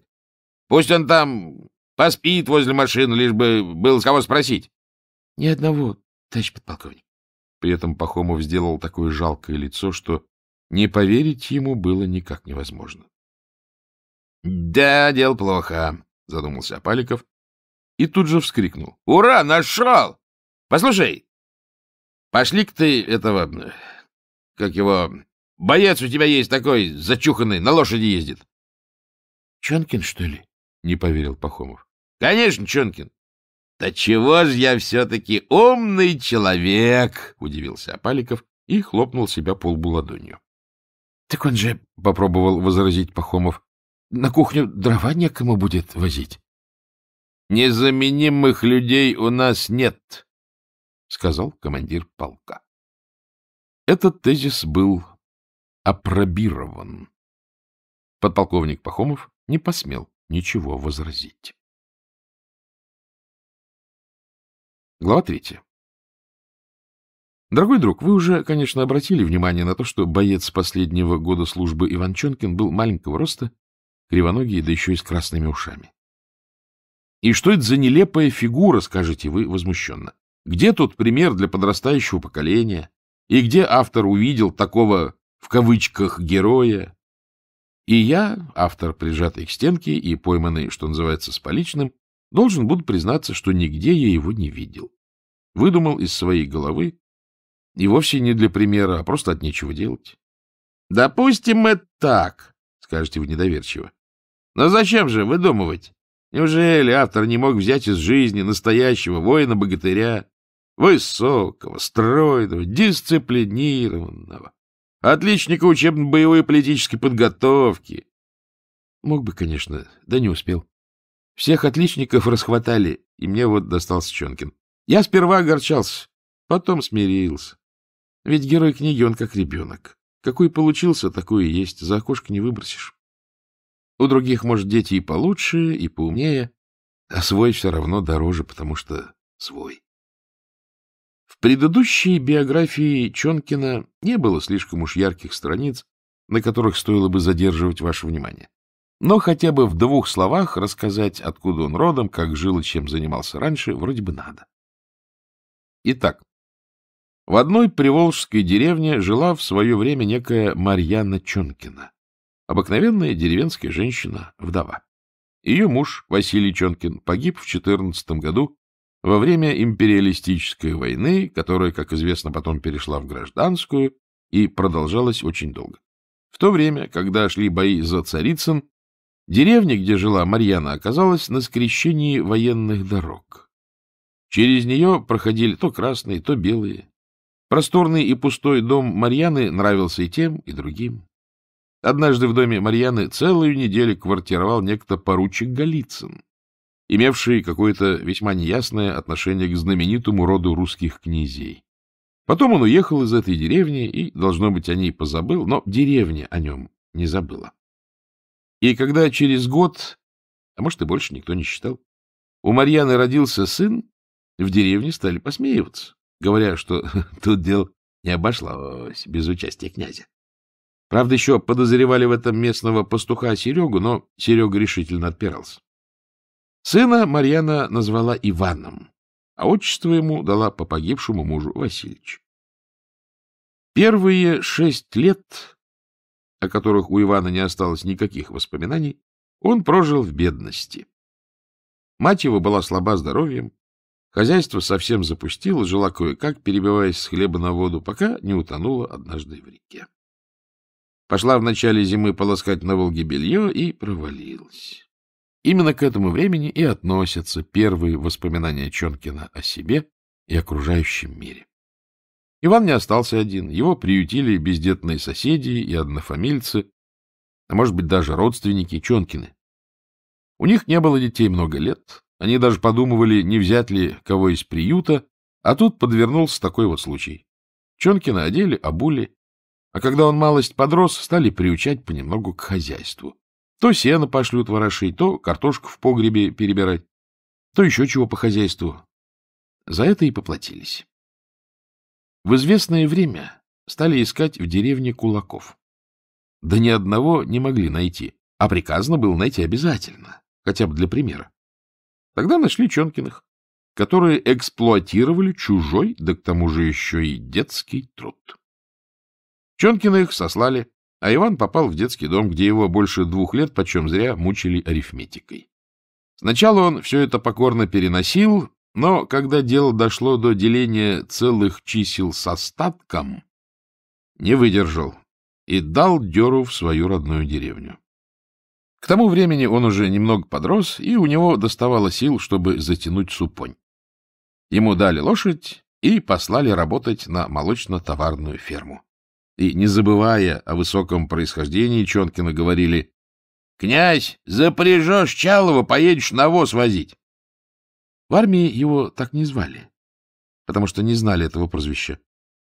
Пусть он там поспит возле машины, лишь бы было кого спросить. — Ни одного, товарищ подполковник. При этом Пахомов сделал такое жалкое лицо, что не поверить ему было никак невозможно. — Да, дел плохо, — задумался Апаликов и тут же вскрикнул. «Ура, нашел! Послушай, пошли-ка ты этого, как его, боец у тебя есть такой, зачуханный, на лошади ездит». «Чонкин, что ли?» — не поверил Пахомов. «Конечно, Чонкин. Да чего ж я все-таки умный человек!» — удивился Апаликов и хлопнул себя полбу ладонью. «Так он же...» — попробовал возразить Пахомов. «На кухню дрова некому будет возить». Незаменимых людей у нас нет, — сказал командир полка. Этот тезис был опробирован. Подполковник Пахомов не посмел ничего возразить. Глава третья. Дорогой друг, вы уже, конечно, обратили внимание на то, что боец последнего года службы Иванчонкин был маленького роста, кривоногий, да еще и с красными ушами. И что это за нелепая фигура, скажете вы возмущенно? Где тут пример для подрастающего поколения? И где автор увидел такого, в кавычках, героя? И я, автор, прижатый к стенке и пойманный, что называется, с поличным, должен буду признаться, что нигде я его не видел. Выдумал из своей головы, и вовсе не для примера, а просто от нечего делать. — Допустим, это так, — скажете вы недоверчиво. — Но зачем же выдумывать? Неужели автор не мог взять из жизни настоящего воина-богатыря, высокого, стройного, дисциплинированного, отличника учебно-боевой политической подготовки? Мог бы, конечно, да не успел. Всех отличников расхватали, и мне вот достался Чонкин. Я сперва огорчался, потом смирился. Ведь герой книги он как ребенок. Какой получился, такой и есть, за окошко не выбросишь. У других, может, дети и получше, и поумнее, а свой все равно дороже, потому что свой. В предыдущей биографии Чонкина не было слишком уж ярких страниц, на которых стоило бы задерживать ваше внимание. Но хотя бы в двух словах рассказать, откуда он родом, как жил и чем занимался раньше, вроде бы надо. Итак, в одной приволжской деревне жила в свое время некая Марьяна Чонкина. Обыкновенная деревенская женщина, вдова. Ее муж, Василий Чонкин, погиб в 14 году во время империалистической войны, которая, как известно, потом перешла в гражданскую и продолжалась очень долго. В то время, когда шли бои за Царицын, деревня, где жила Марьяна, оказалась на скрещении военных дорог. Через нее проходили то красные, то белые. Просторный и пустой дом Марьяны нравился и тем, и другим. Однажды в доме Марьяны целую неделю квартировал некто поручик Голицын, имевший какое-то весьма неясное отношение к знаменитому роду русских князей. Потом он уехал из этой деревни, и, должно быть, о ней позабыл, но деревня о нем не забыла. И когда через год, а может, и больше никто не считал, у Марьяны родился сын, в деревне стали посмеиваться, говоря, что тут дел не обошлось без участия князя. Правда, еще подозревали в этом местного пастуха Серегу, но Серега решительно отпирался. Сына Марьяна назвала Иваном, а отчество ему дала по погибшему мужу Васильевичу. Первые шесть лет, о которых у Ивана не осталось никаких воспоминаний, он прожил в бедности. Мать его была слаба здоровьем, хозяйство совсем запустило, жила кое-как, перебиваясь с хлеба на воду, пока не утонула однажды в реке пошла в начале зимы полоскать на Волге белье и провалилась. Именно к этому времени и относятся первые воспоминания Чонкина о себе и окружающем мире. Иван не остался один, его приютили бездетные соседи и однофамильцы, а может быть даже родственники Чонкины. У них не было детей много лет, они даже подумывали, не взять ли кого из приюта, а тут подвернулся такой вот случай. Чонкина одели, обули а когда он малость подрос, стали приучать понемногу к хозяйству. То сено пошлют ворошить, то картошку в погребе перебирать, то еще чего по хозяйству. За это и поплатились. В известное время стали искать в деревне кулаков. Да ни одного не могли найти, а приказано было найти обязательно, хотя бы для примера. Тогда нашли Чонкиных, которые эксплуатировали чужой, да к тому же еще и детский труд. Чонкина их сослали, а Иван попал в детский дом, где его больше двух лет почем зря мучили арифметикой. Сначала он все это покорно переносил, но когда дело дошло до деления целых чисел с остатком, не выдержал и дал деру в свою родную деревню. К тому времени он уже немного подрос, и у него доставало сил, чтобы затянуть супонь. Ему дали лошадь и послали работать на молочно-товарную ферму и, не забывая о высоком происхождении Чонкина, говорили «Князь, запряжешь Чалова, поедешь навоз возить». В армии его так не звали, потому что не знали этого прозвища,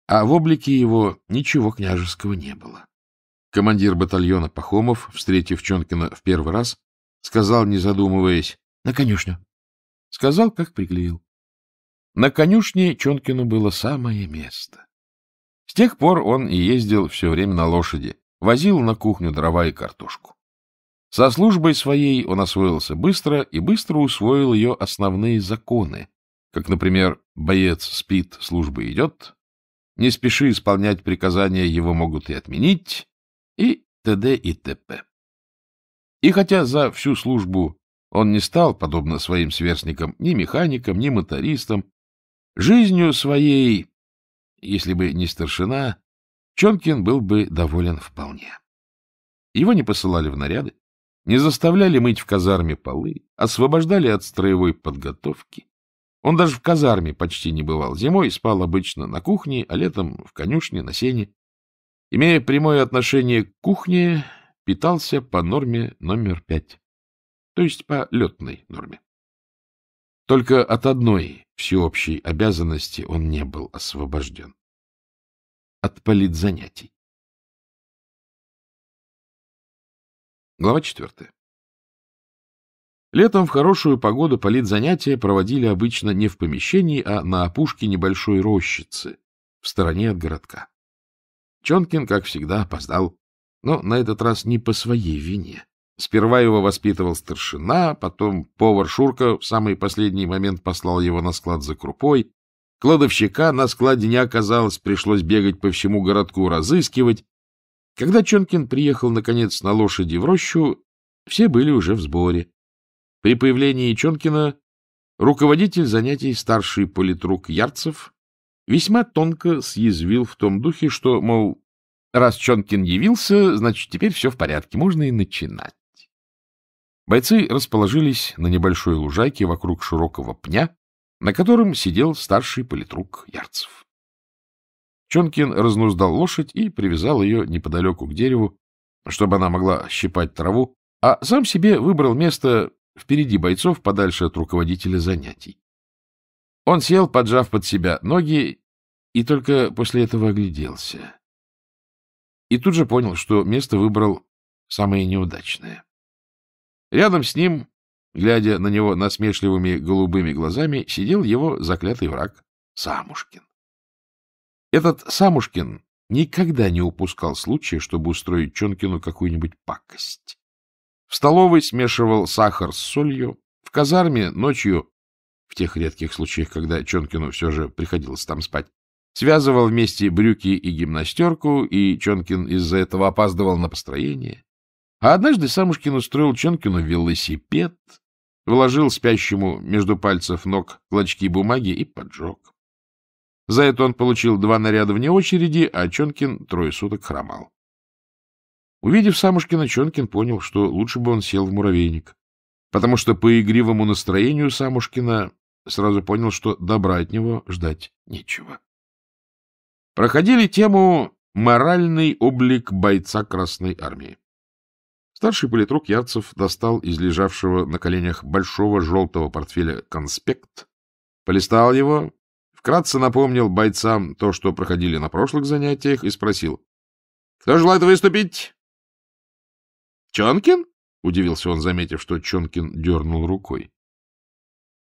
а в облике его ничего княжеского не было. Командир батальона Пахомов, встретив Чонкина в первый раз, сказал, не задумываясь, «На конюшню». Сказал, как приклеил. На конюшне Чонкину было самое место. С тех пор он и ездил все время на лошади, возил на кухню дрова и картошку. Со службой своей он освоился быстро и быстро усвоил ее основные законы, как, например, боец спит, служба идет, не спеши исполнять приказания, его могут и отменить, и т.д. и т.п. И хотя за всю службу он не стал, подобно своим сверстникам, ни механиком, ни мотористом, жизнью своей если бы не старшина, Чонкин был бы доволен вполне. Его не посылали в наряды, не заставляли мыть в казарме полы, освобождали от строевой подготовки. Он даже в казарме почти не бывал. Зимой спал обычно на кухне, а летом в конюшне, на сене. Имея прямое отношение к кухне, питался по норме номер пять, то есть по летной норме. Только от одной всеобщей обязанности он не был освобожден. От политзанятий. Глава четвертая Летом в хорошую погоду политзанятия проводили обычно не в помещении, а на опушке небольшой рощицы, в стороне от городка. Чонкин, как всегда, опоздал, но на этот раз не по своей вине. Сперва его воспитывал старшина, потом повар Шурка в самый последний момент послал его на склад за крупой. Кладовщика на складе не оказалось, пришлось бегать по всему городку разыскивать. Когда Чонкин приехал, наконец, на лошади в рощу, все были уже в сборе. При появлении Чонкина руководитель занятий старший политрук Ярцев весьма тонко съязвил в том духе, что, мол, раз Чонкин явился, значит, теперь все в порядке, можно и начинать. Бойцы расположились на небольшой лужайке вокруг широкого пня, на котором сидел старший политрук Ярцев. Чонкин разнуздал лошадь и привязал ее неподалеку к дереву, чтобы она могла щипать траву, а сам себе выбрал место впереди бойцов, подальше от руководителя занятий. Он сел, поджав под себя ноги, и только после этого огляделся. И тут же понял, что место выбрал самое неудачное. Рядом с ним, глядя на него насмешливыми голубыми глазами, сидел его заклятый враг Самушкин. Этот Самушкин никогда не упускал случая, чтобы устроить Чонкину какую-нибудь пакость. В столовой смешивал сахар с солью, в казарме ночью, в тех редких случаях, когда Чонкину все же приходилось там спать, связывал вместе брюки и гимнастерку, и Чонкин из-за этого опаздывал на построение. А однажды Самушкин устроил Ченкину велосипед, вложил спящему между пальцев ног клочки бумаги и поджег. За это он получил два наряда вне очереди, а Ченкин трое суток хромал. Увидев Самушкина, Ченкин понял, что лучше бы он сел в муравейник, потому что по игривому настроению Самушкина сразу понял, что добра от него ждать нечего. Проходили тему «Моральный облик бойца Красной Армии». Старший политрук Ярцев достал из лежавшего на коленях большого желтого портфеля конспект, полистал его, вкратце напомнил бойцам то, что проходили на прошлых занятиях, и спросил. — Кто желает выступить? — Чонкин? — удивился он, заметив, что Чонкин дернул рукой.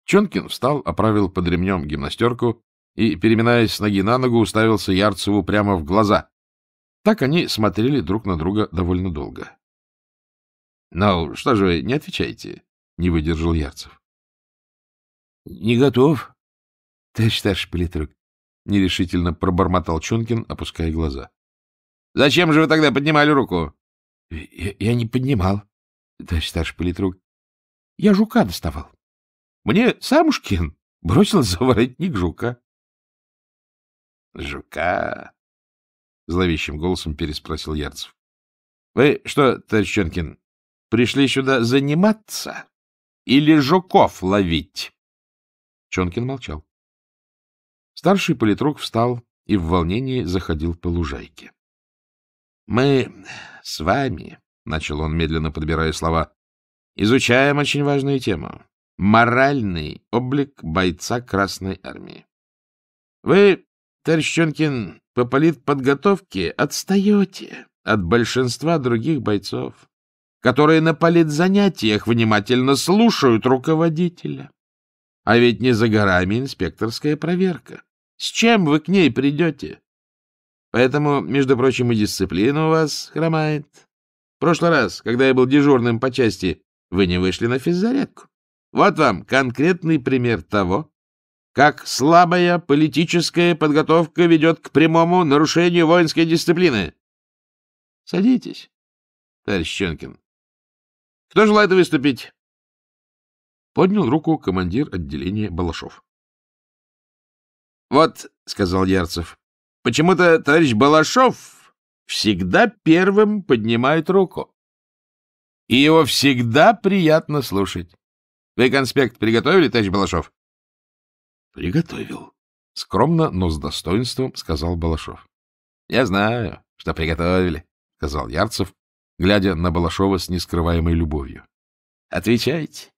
Чонкин встал, оправил под ремнем гимнастерку и, переминаясь с ноги на ногу, уставился Ярцеву прямо в глаза. Так они смотрели друг на друга довольно долго. — Ну, что же вы не отвечаете? — не выдержал Ярцев. — Не готов, товарищ старший политрук, — нерешительно пробормотал Чонкин, опуская глаза. — Зачем же вы тогда поднимали руку? — Я, не поднимал, товарищ старший политрук. Я жука доставал. Мне Самушкин бросил за воротник жука. — Жука? — зловещим голосом переспросил Ярцев. — Вы что, товарищ Чонкин, Пришли сюда заниматься или жуков ловить? Чонкин молчал. Старший политрук встал и в волнении заходил по лужайке. — Мы с вами, — начал он, медленно подбирая слова, — изучаем очень важную тему — моральный облик бойца Красной Армии. Вы, товарищ Чонкин, по политподготовке отстаете от большинства других бойцов которые на политзанятиях внимательно слушают руководителя. А ведь не за горами инспекторская проверка. С чем вы к ней придете? Поэтому, между прочим, и дисциплина у вас хромает. В прошлый раз, когда я был дежурным по части, вы не вышли на физзарядку. Вот вам конкретный пример того, как слабая политическая подготовка ведет к прямому нарушению воинской дисциплины. Садитесь, товарищ Щенкин. Кто желает выступить? Поднял руку командир отделения Балашов. — Вот, — сказал Ярцев, — почему-то товарищ Балашов всегда первым поднимает руку. И его всегда приятно слушать. Вы конспект приготовили, товарищ Балашов? — Приготовил, — скромно, но с достоинством сказал Балашов. — Я знаю, что приготовили, — сказал Ярцев, глядя на Балашова с нескрываемой любовью. — Отвечайте.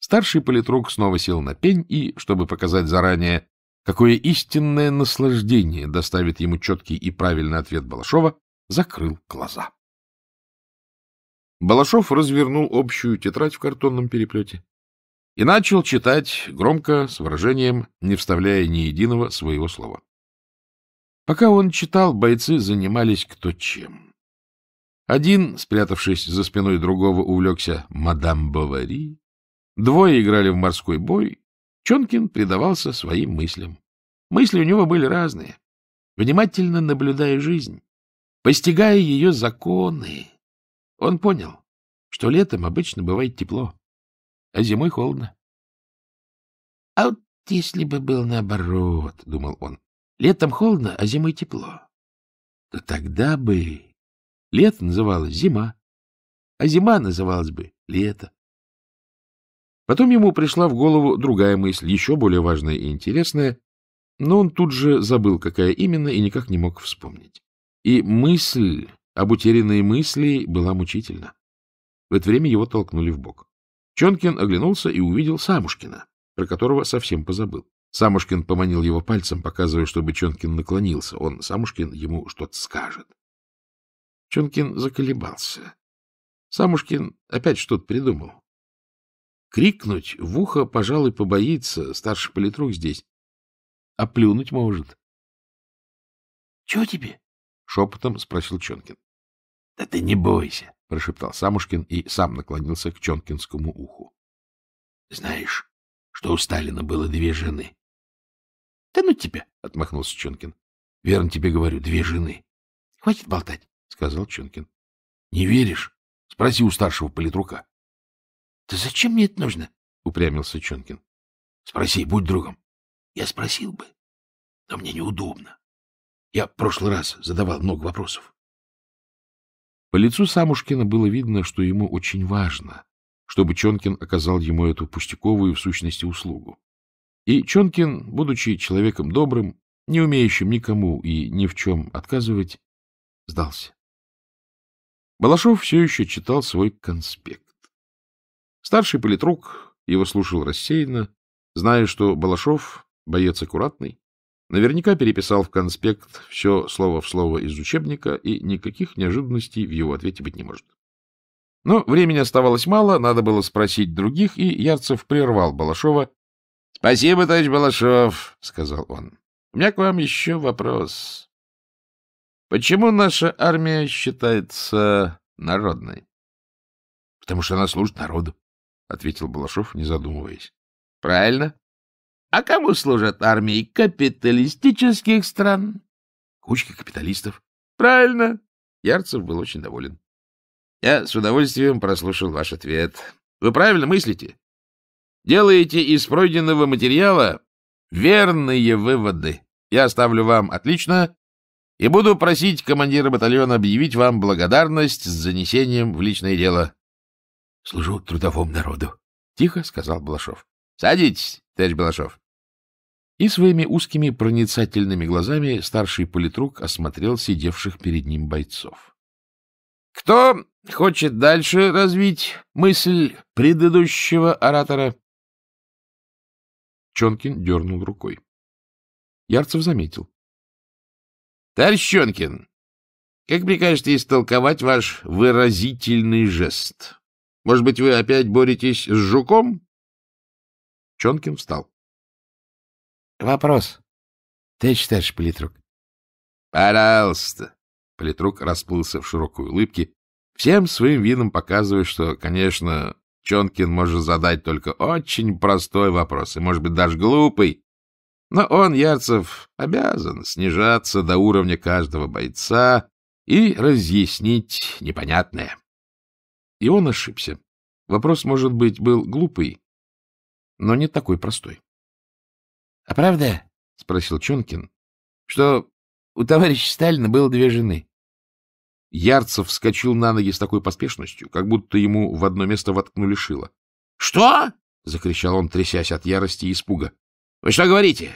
Старший политрук снова сел на пень и, чтобы показать заранее, какое истинное наслаждение доставит ему четкий и правильный ответ Балашова, закрыл глаза. Балашов развернул общую тетрадь в картонном переплете и начал читать громко, с выражением, не вставляя ни единого своего слова. Пока он читал, бойцы занимались кто чем. Один, спрятавшись за спиной другого, увлекся мадам Бавари. Двое играли в морской бой. Чонкин предавался своим мыслям. Мысли у него были разные. Внимательно наблюдая жизнь, постигая ее законы, он понял, что летом обычно бывает тепло, а зимой холодно. — А вот если бы был наоборот, — думал он, — летом холодно, а зимой тепло, то тогда бы Лето называлось зима, а зима называлась бы лето. Потом ему пришла в голову другая мысль, еще более важная и интересная, но он тут же забыл, какая именно, и никак не мог вспомнить. И мысль об утерянной мысли была мучительна. В это время его толкнули в бок. Чонкин оглянулся и увидел Самушкина, про которого совсем позабыл. Самушкин поманил его пальцем, показывая, чтобы Чонкин наклонился. Он, Самушкин, ему что-то скажет. Чункин заколебался. Самушкин опять что-то придумал. Крикнуть в ухо, пожалуй, побоится, старший политрук здесь. А плюнуть может. — Чего тебе? — шепотом спросил Чонкин. — Да ты не бойся, — прошептал Самушкин и сам наклонился к Чонкинскому уху. — Знаешь, что у Сталина было две жены? — Да ну тебя! — отмахнулся Чонкин. — Верно тебе говорю, две жены. — Хватит болтать сказал Чонкин. — Не веришь? Спроси у старшего политрука. — Да зачем мне это нужно? — упрямился Чонкин. — Спроси, будь другом. Я спросил бы, но мне неудобно. Я в прошлый раз задавал много вопросов. По лицу Самушкина было видно, что ему очень важно, чтобы Чонкин оказал ему эту пустяковую, в сущности, услугу. И Чонкин, будучи человеком добрым, не умеющим никому и ни в чем отказывать, сдался. Балашов все еще читал свой конспект. Старший политрук его слушал рассеянно, зная, что Балашов, боец аккуратный, наверняка переписал в конспект все слово в слово из учебника, и никаких неожиданностей в его ответе быть не может. Но времени оставалось мало, надо было спросить других, и Ярцев прервал Балашова. — Спасибо, товарищ Балашов, — сказал он. — У меня к вам еще вопрос. Почему наша армия считается народной? — Потому что она служит народу, — ответил Балашов, не задумываясь. — Правильно. А кому служат армии капиталистических стран? — Кучки капиталистов. — Правильно. Ярцев был очень доволен. — Я с удовольствием прослушал ваш ответ. Вы правильно мыслите. Делаете из пройденного материала верные выводы. Я оставлю вам отлично и буду просить командира батальона объявить вам благодарность с занесением в личное дело. — Служу трудовому народу, — тихо сказал Балашов. — Садитесь, товарищ Балашов. И своими узкими проницательными глазами старший политрук осмотрел сидевших перед ним бойцов. — Кто хочет дальше развить мысль предыдущего оратора? Чонкин дернул рукой. Ярцев заметил, — Товарищ Щенкин, как прикажете истолковать ваш выразительный жест? Может быть, вы опять боретесь с жуком? Чонкин встал. — Вопрос. Ты считаешь, Политрук? — Пожалуйста. Политрук расплылся в широкой улыбке, всем своим видом показывая, что, конечно, Чонкин может задать только очень простой вопрос, и, может быть, даже глупый, но он, Ярцев, обязан снижаться до уровня каждого бойца и разъяснить непонятное. И он ошибся. Вопрос, может быть, был глупый, но не такой простой. — А правда, — спросил Чонкин, — что у товарища Сталина было две жены? Ярцев вскочил на ноги с такой поспешностью, как будто ему в одно место воткнули шило. — Что? — закричал он, трясясь от ярости и испуга. — Вы что говорите?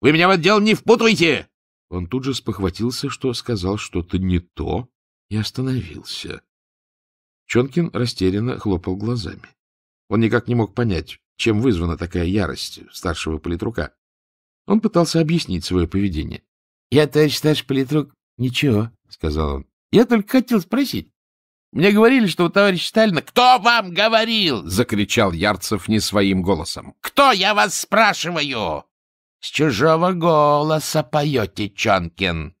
Вы меня в отдел не впутывайте! Он тут же спохватился, что сказал что-то не то, и остановился. Чонкин растерянно хлопал глазами. Он никак не мог понять, чем вызвана такая ярость старшего политрука. Он пытался объяснить свое поведение. — Я, товарищ старший политрук, ничего, — сказал он. — Я только хотел спросить, мне говорили, что у товарища Сталина... — Кто вам говорил? — закричал Ярцев не своим голосом. — Кто, я вас спрашиваю? — С чужого голоса поете, Чонкин.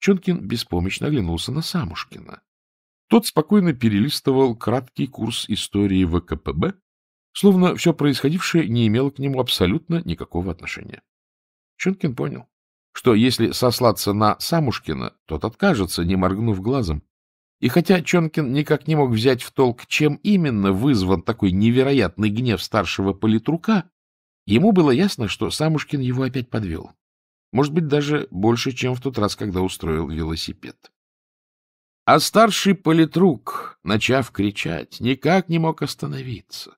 Чонкин беспомощно оглянулся на Самушкина. Тот спокойно перелистывал краткий курс истории ВКПБ, словно все происходившее не имело к нему абсолютно никакого отношения. Чонкин понял, что если сослаться на Самушкина, тот откажется, не моргнув глазом, и хотя Чонкин никак не мог взять в толк, чем именно вызван такой невероятный гнев старшего политрука, ему было ясно, что Самушкин его опять подвел. Может быть, даже больше, чем в тот раз, когда устроил велосипед. А старший политрук, начав кричать, никак не мог остановиться.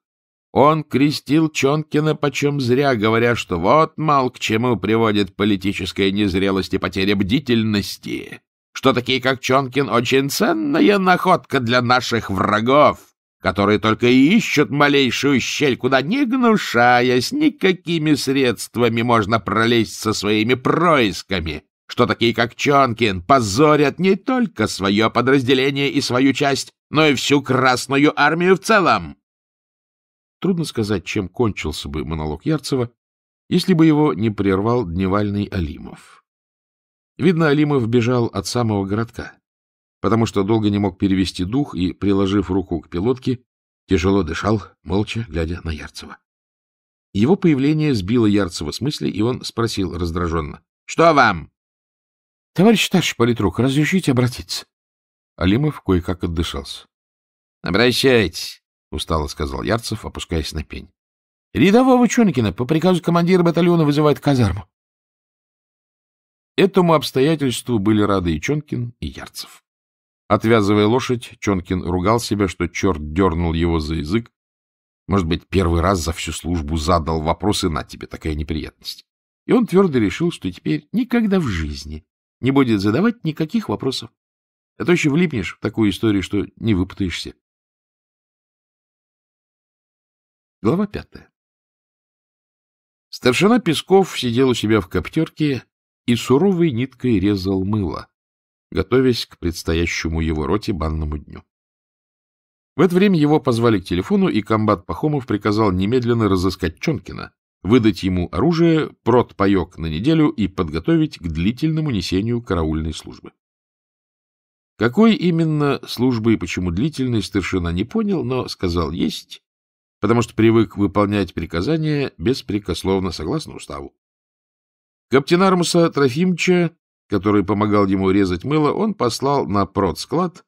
Он крестил Чонкина почем зря, говоря, что вот, мал, к чему приводит политическая незрелость и потеря бдительности что такие, как Чонкин, очень ценная находка для наших врагов, которые только и ищут малейшую щель, куда, не гнушаясь, никакими средствами можно пролезть со своими происками, что такие, как Чонкин, позорят не только свое подразделение и свою часть, но и всю Красную армию в целом. Трудно сказать, чем кончился бы монолог Ярцева, если бы его не прервал дневальный Алимов. Видно, Алимов бежал от самого городка, потому что долго не мог перевести дух и, приложив руку к пилотке, тяжело дышал, молча глядя на Ярцева. Его появление сбило Ярцева с мысли, и он спросил раздраженно. — Что вам? — Товарищ старший политрук, разрешите обратиться? Алимов кое-как отдышался. — Обращайтесь, — устало сказал Ярцев, опускаясь на пень. — Рядового Чонкина по приказу командира батальона вызывает казарму. Этому обстоятельству были рады и Чонкин, и Ярцев. Отвязывая лошадь, Чонкин ругал себя, что черт дернул его за язык. Может быть, первый раз за всю службу задал вопрос, и на тебе такая неприятность. И он твердо решил, что теперь никогда в жизни не будет задавать никаких вопросов. А то еще влипнешь в такую историю, что не выпутаешься. Глава пятая. Старшина Песков сидел у себя в коптерке и суровой ниткой резал мыло, готовясь к предстоящему его роте банному дню. В это время его позвали к телефону, и комбат Пахомов приказал немедленно разыскать Чонкина, выдать ему оружие, прот паек на неделю и подготовить к длительному несению караульной службы. Какой именно службы и почему длительной, старшина не понял, но сказал «есть», потому что привык выполнять приказания беспрекословно согласно уставу. Каптенармуса Трофимча, который помогал ему резать мыло, он послал на склад,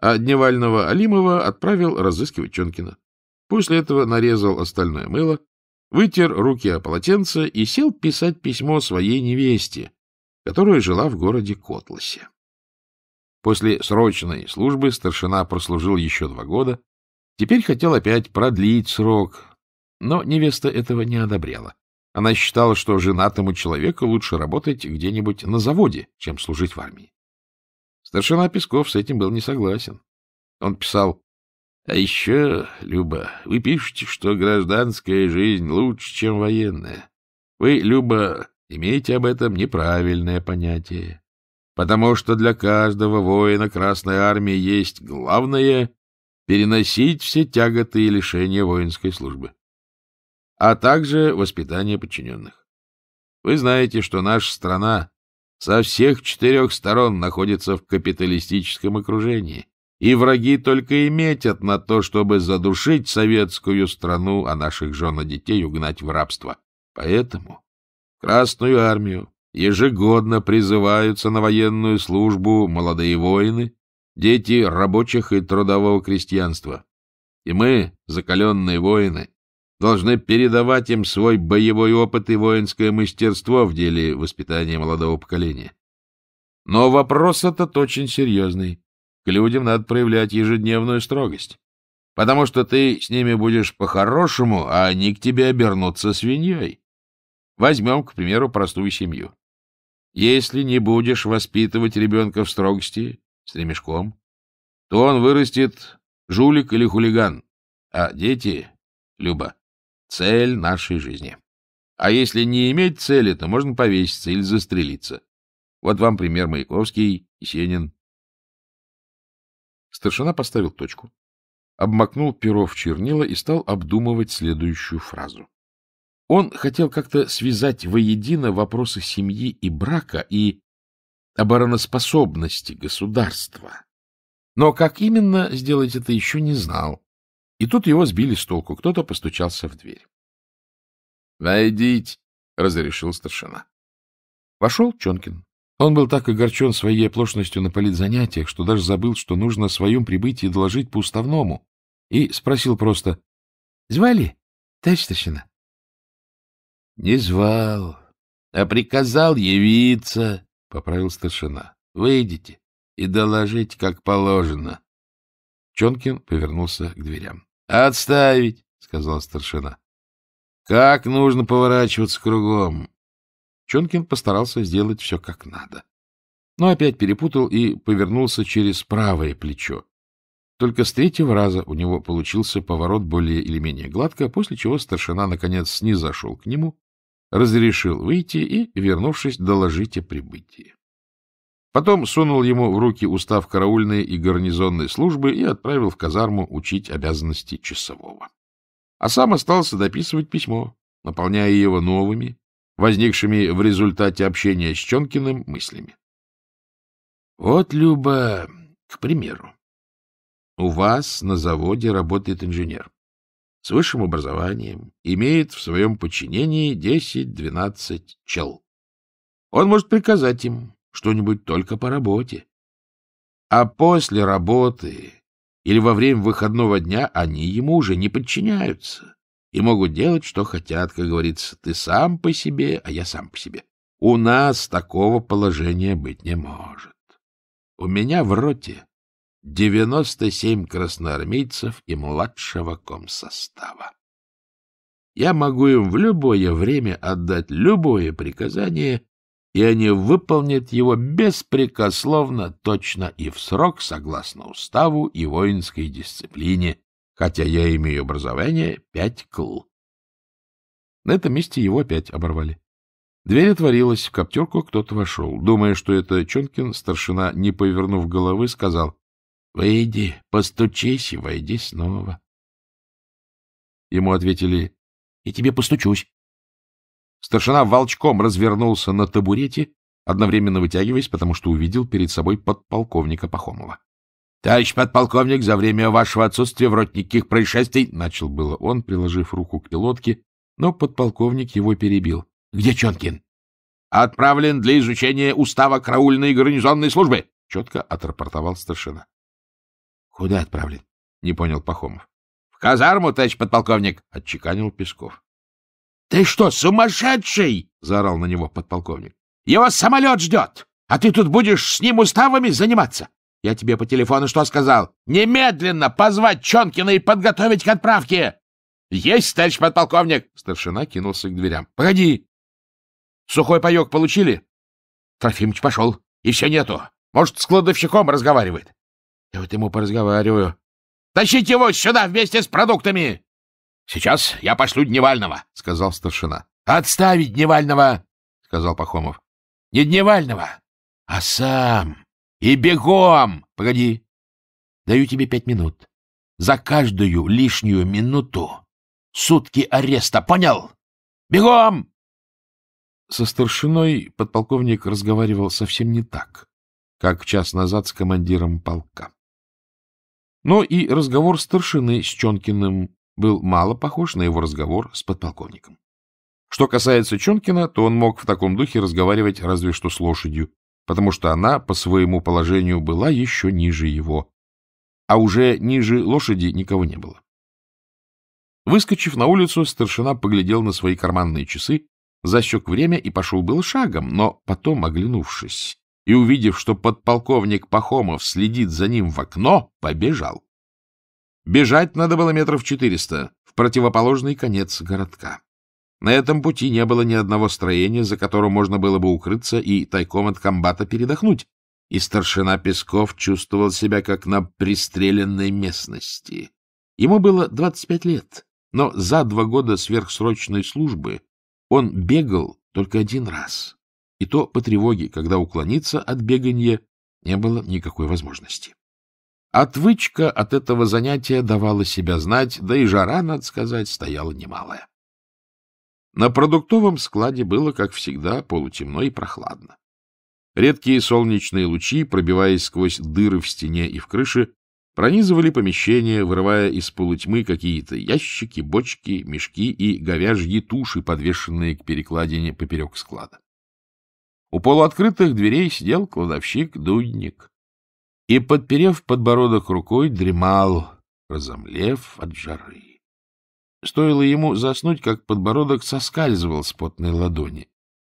а Дневального Алимова отправил разыскивать Чонкина. После этого нарезал остальное мыло, вытер руки о полотенце и сел писать письмо своей невесте, которая жила в городе Котласе. После срочной службы старшина прослужил еще два года, теперь хотел опять продлить срок, но невеста этого не одобряла. Она считала, что женатому человеку лучше работать где-нибудь на заводе, чем служить в армии. Старшина Песков с этим был не согласен. Он писал, «А еще, Люба, вы пишете, что гражданская жизнь лучше, чем военная. Вы, Люба, имеете об этом неправильное понятие, потому что для каждого воина Красной Армии есть главное — переносить все тяготы и лишения воинской службы а также воспитание подчиненных. Вы знаете, что наша страна со всех четырех сторон находится в капиталистическом окружении, и враги только и метят на то, чтобы задушить советскую страну, а наших жен и детей угнать в рабство. Поэтому Красную армию ежегодно призываются на военную службу молодые воины, дети рабочих и трудового крестьянства. И мы, закаленные воины, должны передавать им свой боевой опыт и воинское мастерство в деле воспитания молодого поколения. Но вопрос этот очень серьезный. К людям надо проявлять ежедневную строгость, потому что ты с ними будешь по-хорошему, а они к тебе обернутся свиньей. Возьмем, к примеру, простую семью. Если не будешь воспитывать ребенка в строгости, с ремешком, то он вырастет жулик или хулиган, а дети, Люба, Цель нашей жизни. А если не иметь цели, то можно повеситься или застрелиться. Вот вам пример Маяковский, Есенин. Старшина поставил точку, обмакнул перо в чернила и стал обдумывать следующую фразу. Он хотел как-то связать воедино вопросы семьи и брака и обороноспособности государства. Но как именно сделать это еще не знал. И тут его сбили с толку. Кто-то постучался в дверь. — Войдите, — разрешил старшина. Вошел Чонкин. Он был так огорчен своей оплошностью на политзанятиях, что даже забыл, что нужно о своем прибытии доложить по уставному, и спросил просто. — Звали, товарищ старшина? — Не звал, а приказал явиться, — поправил старшина. — Выйдите и доложите, как положено. Чонкин повернулся к дверям. Отставить, сказала старшина. Как нужно поворачиваться кругом. Чонкин постарался сделать все как надо. Но опять перепутал и повернулся через правое плечо. Только с третьего раза у него получился поворот более или менее гладко, после чего старшина, наконец, снизошел к нему, разрешил выйти и, вернувшись, доложить о прибытии. Потом сунул ему в руки устав караульной и гарнизонной службы и отправил в казарму учить обязанности часового. А сам остался дописывать письмо, наполняя его новыми, возникшими в результате общения с Чонкиным мыслями. Вот, Люба, к примеру, у вас на заводе работает инженер с высшим образованием, имеет в своем подчинении 10-12 чел. Он может приказать им что-нибудь только по работе. А после работы или во время выходного дня они ему уже не подчиняются и могут делать, что хотят, как говорится, ты сам по себе, а я сам по себе. У нас такого положения быть не может. У меня в роте 97 красноармейцев и младшего комсостава. Я могу им в любое время отдать любое приказание, и они выполнят его беспрекословно, точно и в срок, согласно уставу и воинской дисциплине, хотя я имею образование пять кл. На этом месте его опять оборвали. Дверь отворилась, в коптерку кто-то вошел. Думая, что это Чонкин, старшина, не повернув головы, сказал, — «Войди, постучись и войди снова. Ему ответили, — «И тебе постучусь. Старшина волчком развернулся на табурете, одновременно вытягиваясь, потому что увидел перед собой подполковника Пахомова. — Товарищ подполковник, за время вашего отсутствия в роте никаких происшествий... — начал было он, приложив руку к пилотке, но подполковник его перебил. — Где Чонкин? — Отправлен для изучения устава караульной и гарнизонной службы, — четко отрапортовал старшина. — Куда отправлен? — не понял Пахомов. — В казарму, товарищ подполковник, — отчеканил Песков. — Ты что, сумасшедший? — заорал на него подполковник. — Его самолет ждет, а ты тут будешь с ним уставами заниматься. Я тебе по телефону что сказал? Немедленно позвать Чонкина и подготовить к отправке. — Есть, товарищ подполковник! — старшина кинулся к дверям. — Погоди! Сухой паек получили? Трофимыч пошел, и все нету. Может, с кладовщиком разговаривает? Я вот ему поразговариваю. — Тащите его сюда вместе с продуктами! Сейчас я пошлю Дневального, — сказал старшина. — Отставить Дневального, — сказал Пахомов. — Не Дневального, а сам. И бегом. Погоди. Даю тебе пять минут. За каждую лишнюю минуту сутки ареста. Понял? Бегом! Со старшиной подполковник разговаривал совсем не так, как час назад с командиром полка. Но ну и разговор старшины с Чонкиным был мало похож на его разговор с подполковником. Что касается Чонкина, то он мог в таком духе разговаривать разве что с лошадью, потому что она по своему положению была еще ниже его, а уже ниже лошади никого не было. Выскочив на улицу, старшина поглядел на свои карманные часы, засек время и пошел был шагом, но потом, оглянувшись и увидев, что подполковник Пахомов следит за ним в окно, побежал. Бежать надо было метров четыреста, в противоположный конец городка. На этом пути не было ни одного строения, за которым можно было бы укрыться и тайком от комбата передохнуть, и старшина Песков чувствовал себя как на пристреленной местности. Ему было 25 лет, но за два года сверхсрочной службы он бегал только один раз. И то по тревоге, когда уклониться от бегания не было никакой возможности. Отвычка от этого занятия давала себя знать, да и жара, надо сказать, стояла немалая. На продуктовом складе было, как всегда, полутемно и прохладно. Редкие солнечные лучи, пробиваясь сквозь дыры в стене и в крыше, пронизывали помещение, вырывая из полутьмы какие-то ящики, бочки, мешки и говяжьи туши, подвешенные к перекладине поперек склада. У полуоткрытых дверей сидел кладовщик-дудник и, подперев подбородок рукой, дремал, разомлев от жары. Стоило ему заснуть, как подбородок соскальзывал с потной ладони.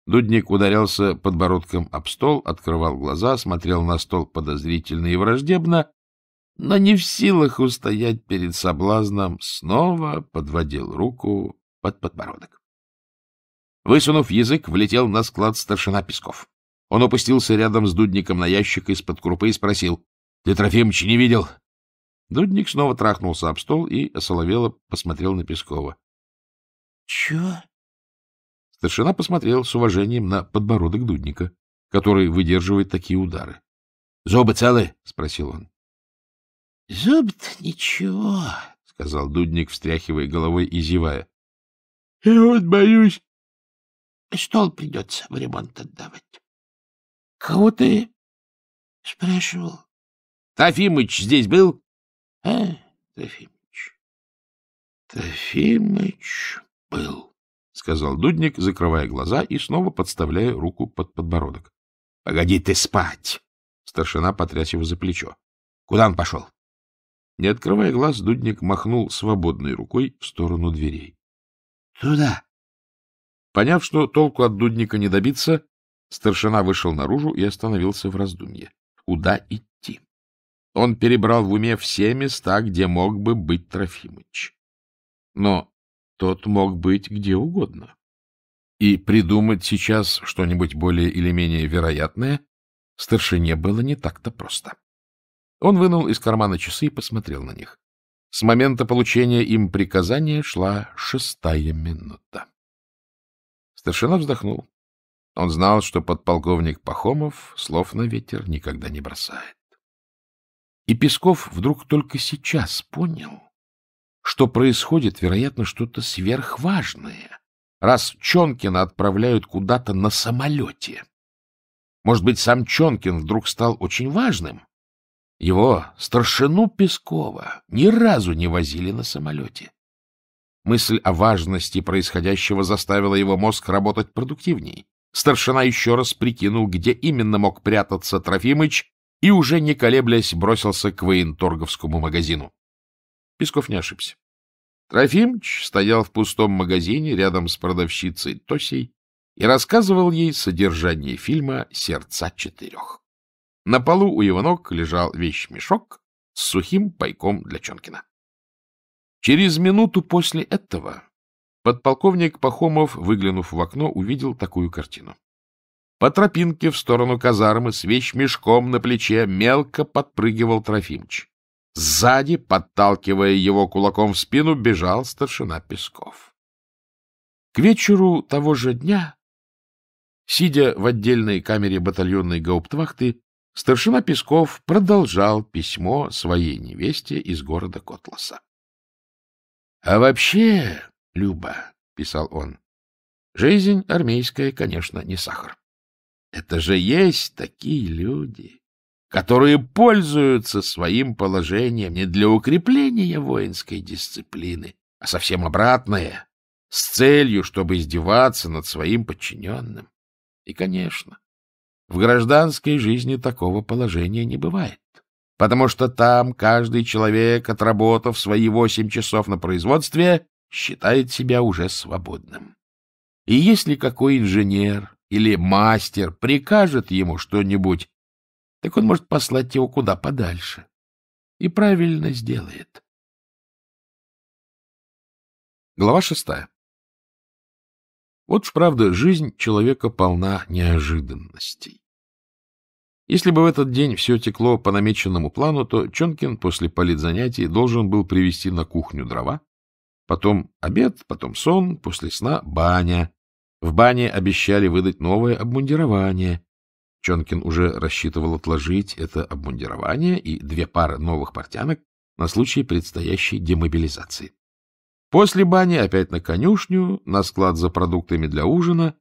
Дудник ударялся подбородком об стол, открывал глаза, смотрел на стол подозрительно и враждебно, но не в силах устоять перед соблазном, снова подводил руку под подбородок. Высунув язык, влетел на склад старшина Песков. Он опустился рядом с Дудником на ящик из-под крупы и спросил. — Ты, Трофимыч, не видел? Дудник снова трахнулся об стол и осоловело посмотрел на Пескова. — Чё? Старшина посмотрел с уважением на подбородок Дудника, который выдерживает такие удары. — Зубы целы? — спросил он. — Зубы-то ничего, — сказал Дудник, встряхивая головой и зевая. — Я вот боюсь. — Стол придется в ремонт отдавать. — Кого ты спрашивал? — Трофимыч здесь был? — А, Трофимыч. — Трофимыч был, — сказал Дудник, закрывая глаза и снова подставляя руку под подбородок. — Погоди ты спать! — старшина потряс его за плечо. — Куда он пошел? Не открывая глаз, Дудник махнул свободной рукой в сторону дверей. — Туда! Поняв, что толку от Дудника не добиться, Старшина вышел наружу и остановился в раздумье. Куда идти? Он перебрал в уме все места, где мог бы быть Трофимыч. Но тот мог быть где угодно. И придумать сейчас что-нибудь более или менее вероятное старшине было не так-то просто. Он вынул из кармана часы и посмотрел на них. С момента получения им приказания шла шестая минута. Старшина вздохнул. Он знал, что подполковник Пахомов слов на ветер никогда не бросает. И Песков вдруг только сейчас понял, что происходит, вероятно, что-то сверхважное, раз Чонкина отправляют куда-то на самолете. Может быть, сам Чонкин вдруг стал очень важным? Его, старшину Пескова, ни разу не возили на самолете. Мысль о важности происходящего заставила его мозг работать продуктивней. Старшина еще раз прикинул, где именно мог прятаться Трофимыч, и уже не колеблясь бросился к военторговскому магазину. Песков не ошибся. Трофимыч стоял в пустом магазине рядом с продавщицей Тосей и рассказывал ей содержание фильма «Сердца четырех». На полу у его ног лежал вещмешок с сухим пайком для Чонкина. Через минуту после этого Подполковник Пахомов, выглянув в окно, увидел такую картину. По тропинке в сторону казармы с вещмешком на плече мелко подпрыгивал Трофимыч. Сзади, подталкивая его кулаком в спину, бежал старшина Песков. К вечеру того же дня, сидя в отдельной камере батальонной гауптвахты, старшина Песков продолжал письмо своей невесте из города Котласа. — А вообще, Люба, — писал он, — жизнь армейская, конечно, не сахар. Это же есть такие люди, которые пользуются своим положением не для укрепления воинской дисциплины, а совсем обратное, с целью, чтобы издеваться над своим подчиненным. И, конечно, в гражданской жизни такого положения не бывает, потому что там каждый человек, отработав свои восемь часов на производстве, считает себя уже свободным. И если какой инженер или мастер прикажет ему что-нибудь, так он может послать его куда подальше. И правильно сделает. Глава шестая. Вот вправду жизнь человека полна неожиданностей. Если бы в этот день все текло по намеченному плану, то Чонкин после политзанятий должен был привезти на кухню дрова, Потом обед, потом сон, после сна баня. В бане обещали выдать новое обмундирование. Чонкин уже рассчитывал отложить это обмундирование и две пары новых портянок на случай предстоящей демобилизации. После бани опять на конюшню, на склад за продуктами для ужина,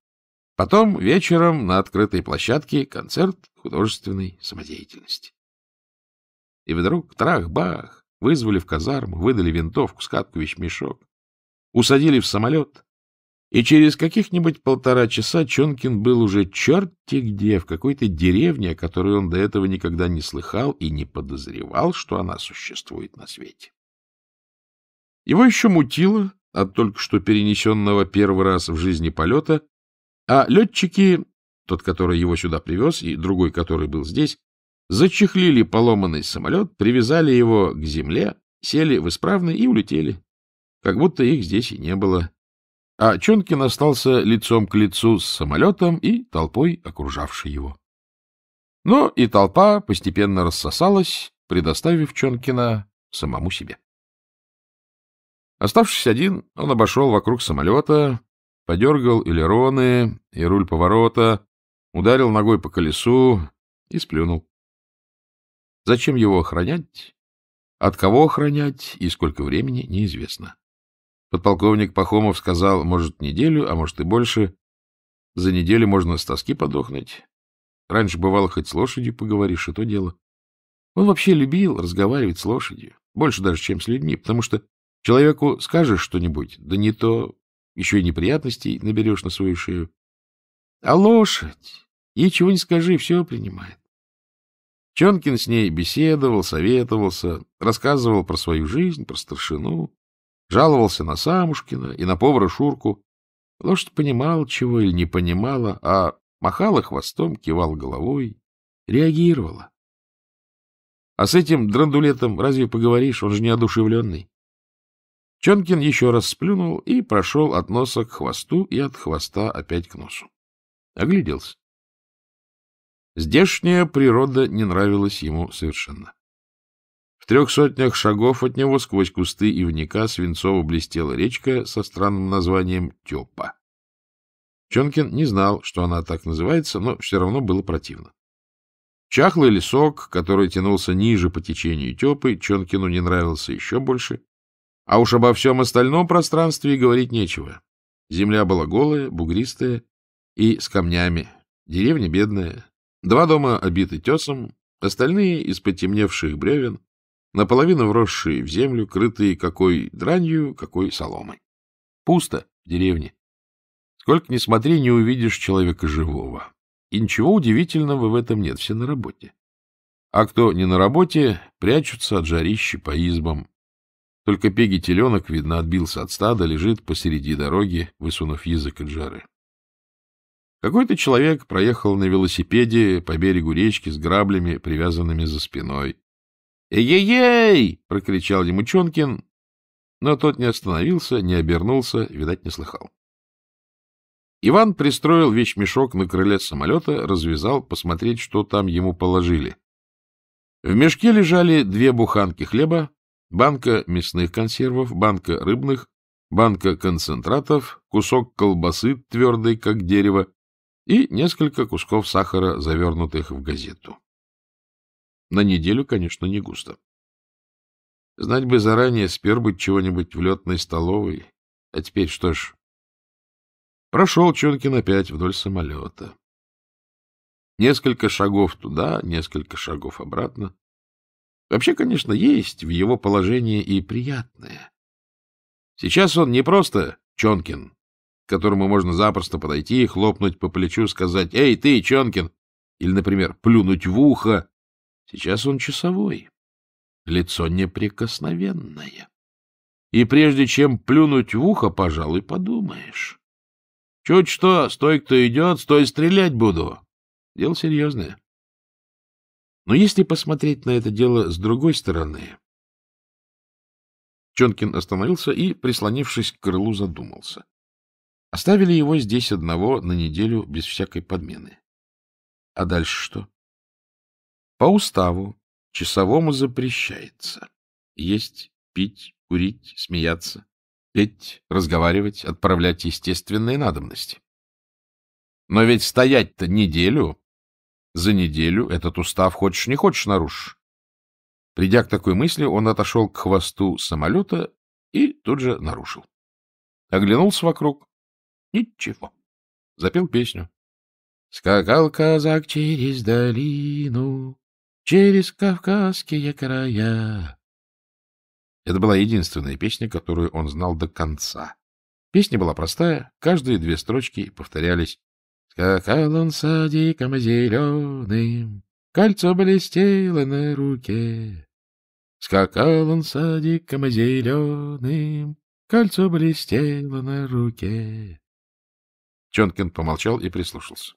потом вечером на открытой площадке концерт художественной самодеятельности. И вдруг трах-бах, Вызвали в казарму, выдали винтовку, скатку, вещмешок. Усадили в самолет. И через каких-нибудь полтора часа Чонкин был уже черти где, в какой-то деревне, о которой он до этого никогда не слыхал и не подозревал, что она существует на свете. Его еще мутило от только что перенесенного первый раз в жизни полета, а летчики, тот, который его сюда привез, и другой, который был здесь, Зачехлили поломанный самолет, привязали его к земле, сели в исправный и улетели. Как будто их здесь и не было. А Чонкин остался лицом к лицу с самолетом и толпой, окружавшей его. Но и толпа постепенно рассосалась, предоставив Чонкина самому себе. Оставшись один, он обошел вокруг самолета, подергал элероны и руль поворота, ударил ногой по колесу и сплюнул. Зачем его охранять, от кого охранять и сколько времени, неизвестно. Подполковник Пахомов сказал, может, неделю, а может и больше. За неделю можно с тоски подохнуть. Раньше бывало, хоть с лошадью поговоришь, и то дело. Он вообще любил разговаривать с лошадью, больше даже, чем с людьми, потому что человеку скажешь что-нибудь, да не то, еще и неприятностей наберешь на свою шею. А лошадь, ей чего не скажи, все принимает. Чонкин с ней беседовал, советовался, рассказывал про свою жизнь, про старшину, жаловался на Самушкина и на повара Шурку. Лошадь понимал чего или не понимала, а махала хвостом, кивал головой, реагировала. А с этим драндулетом разве поговоришь, он же неодушевленный. Чонкин еще раз сплюнул и прошел от носа к хвосту и от хвоста опять к носу. Огляделся. Здешняя природа не нравилась ему совершенно. В трех сотнях шагов от него сквозь кусты и ивника свинцово блестела речка со странным названием Тёпа. Чонкин не знал, что она так называется, но все равно было противно. Чахлый лесок, который тянулся ниже по течению Тёпы, Чонкину не нравился еще больше. А уж обо всем остальном пространстве и говорить нечего. Земля была голая, бугристая и с камнями. Деревня бедная, Два дома обиты тесом, остальные из потемневших бревен, наполовину вросшие в землю, крытые какой дранью, какой соломой. Пусто в деревне. Сколько ни смотри, не увидишь человека живого. И ничего удивительного в этом нет, все на работе. А кто не на работе, прячутся от жарища по избам. Только пеги-теленок, видно, отбился от стада, лежит посреди дороги, высунув язык от жары. Какой-то человек проехал на велосипеде по берегу речки с граблями, привязанными за спиной. эй эй, эй! – прокричал ему Чонкин, но тот не остановился, не обернулся, видать, не слыхал. Иван пристроил вещмешок на крыле самолета, развязал, посмотреть, что там ему положили. В мешке лежали две буханки хлеба, банка мясных консервов, банка рыбных, банка концентратов, кусок колбасы твердой, как дерево, и несколько кусков сахара, завернутых в газету. На неделю, конечно, не густо. Знать бы заранее, спер бы чего-нибудь в летной столовой. А теперь что ж? Прошел Чонкин опять вдоль самолета. Несколько шагов туда, несколько шагов обратно. Вообще, конечно, есть в его положении и приятное. Сейчас он не просто Чонкин, к которому можно запросто подойти и хлопнуть по плечу, сказать «Эй, ты, Чонкин!» или, например, плюнуть в ухо. Сейчас он часовой, лицо неприкосновенное. И прежде чем плюнуть в ухо, пожалуй, подумаешь. Чуть что, стой, кто идет, стой, стрелять буду. Дело серьезное. Но если посмотреть на это дело с другой стороны... Чонкин остановился и, прислонившись к крылу, задумался. Оставили его здесь одного на неделю без всякой подмены. А дальше что? По уставу часовому запрещается есть, пить, курить, смеяться, петь, разговаривать, отправлять естественные надобности. Но ведь стоять-то неделю. За неделю этот устав хочешь не хочешь нарушишь. Придя к такой мысли, он отошел к хвосту самолета и тут же нарушил. Оглянулся вокруг, Ничего. Запел песню. Скакал казак через долину, через кавказские края. Это была единственная песня, которую он знал до конца. Песня была простая, каждые две строчки повторялись. Скакал он садиком зеленым, кольцо блестело на руке. Скакал он садиком зеленым, кольцо блестело на руке. Чонкин помолчал и прислушался.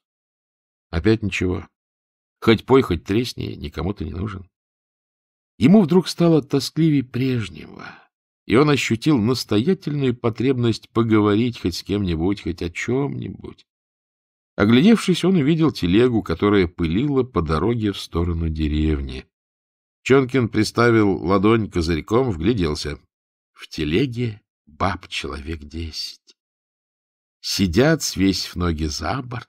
Опять ничего. Хоть пой, хоть тресни, никому ты не нужен. Ему вдруг стало тоскливее прежнего, и он ощутил настоятельную потребность поговорить хоть с кем-нибудь, хоть о чем-нибудь. Оглядевшись, он увидел телегу, которая пылила по дороге в сторону деревни. Чонкин приставил ладонь козырьком, вгляделся. В телеге баб человек десять сидят, в ноги за борт,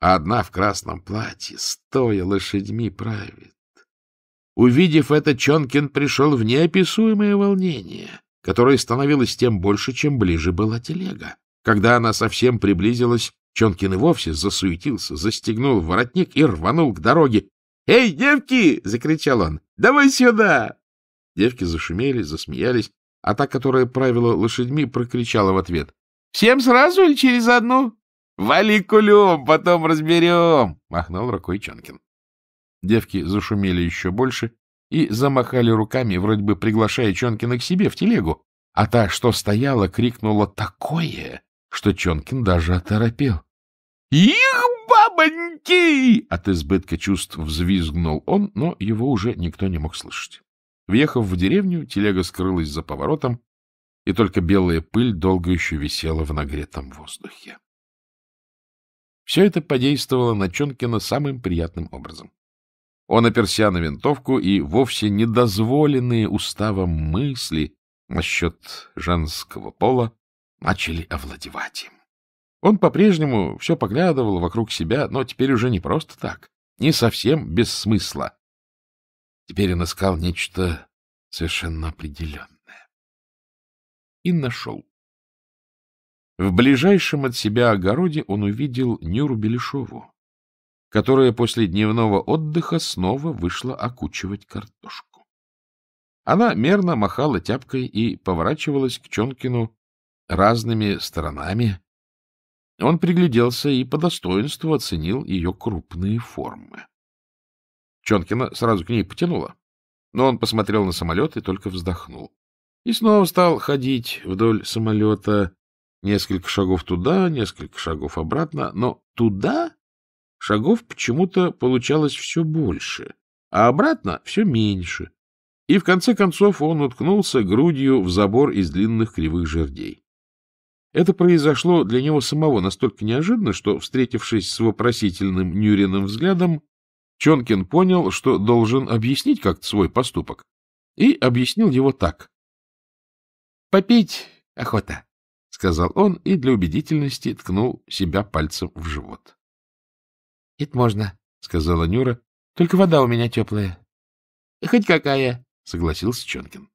а одна в красном платье, стоя лошадьми, правит. Увидев это, Чонкин пришел в неописуемое волнение, которое становилось тем больше, чем ближе была телега. Когда она совсем приблизилась, Чонкин и вовсе засуетился, застегнул воротник и рванул к дороге. «Эй, девки!» — закричал он. «Давай сюда!» Девки зашумели, засмеялись, а та, которая правила лошадьми, прокричала в ответ. Всем сразу или через одну? Вали кулем, потом разберем, — махнул рукой Чонкин. Девки зашумели еще больше и замахали руками, вроде бы приглашая Чонкина к себе в телегу, а та, что стояла, крикнула такое, что Чонкин даже оторопел. — Их бабоньки! — от избытка чувств взвизгнул он, но его уже никто не мог слышать. Въехав в деревню, телега скрылась за поворотом, и только белая пыль долго еще висела в нагретом воздухе. Все это подействовало на Чонкина самым приятным образом. Он, оперся на винтовку, и вовсе недозволенные уставом мысли насчет женского пола начали овладевать им. Он по-прежнему все поглядывал вокруг себя, но теперь уже не просто так, не совсем без смысла. Теперь он искал нечто совершенно определенное и нашел. В ближайшем от себя огороде он увидел Нюру Беляшову, которая после дневного отдыха снова вышла окучивать картошку. Она мерно махала тяпкой и поворачивалась к Чонкину разными сторонами. Он пригляделся и по достоинству оценил ее крупные формы. Чонкина сразу к ней потянула, но он посмотрел на самолет и только вздохнул и снова стал ходить вдоль самолета несколько шагов туда, несколько шагов обратно, но туда шагов почему-то получалось все больше, а обратно все меньше. И в конце концов он уткнулся грудью в забор из длинных кривых жердей. Это произошло для него самого настолько неожиданно, что, встретившись с вопросительным Нюриным взглядом, Чонкин понял, что должен объяснить как-то свой поступок, и объяснил его так. — Попить охота, — сказал он и для убедительности ткнул себя пальцем в живот. — Это можно, — сказала Нюра, — только вода у меня теплая. — Хоть какая, — согласился Чонкин.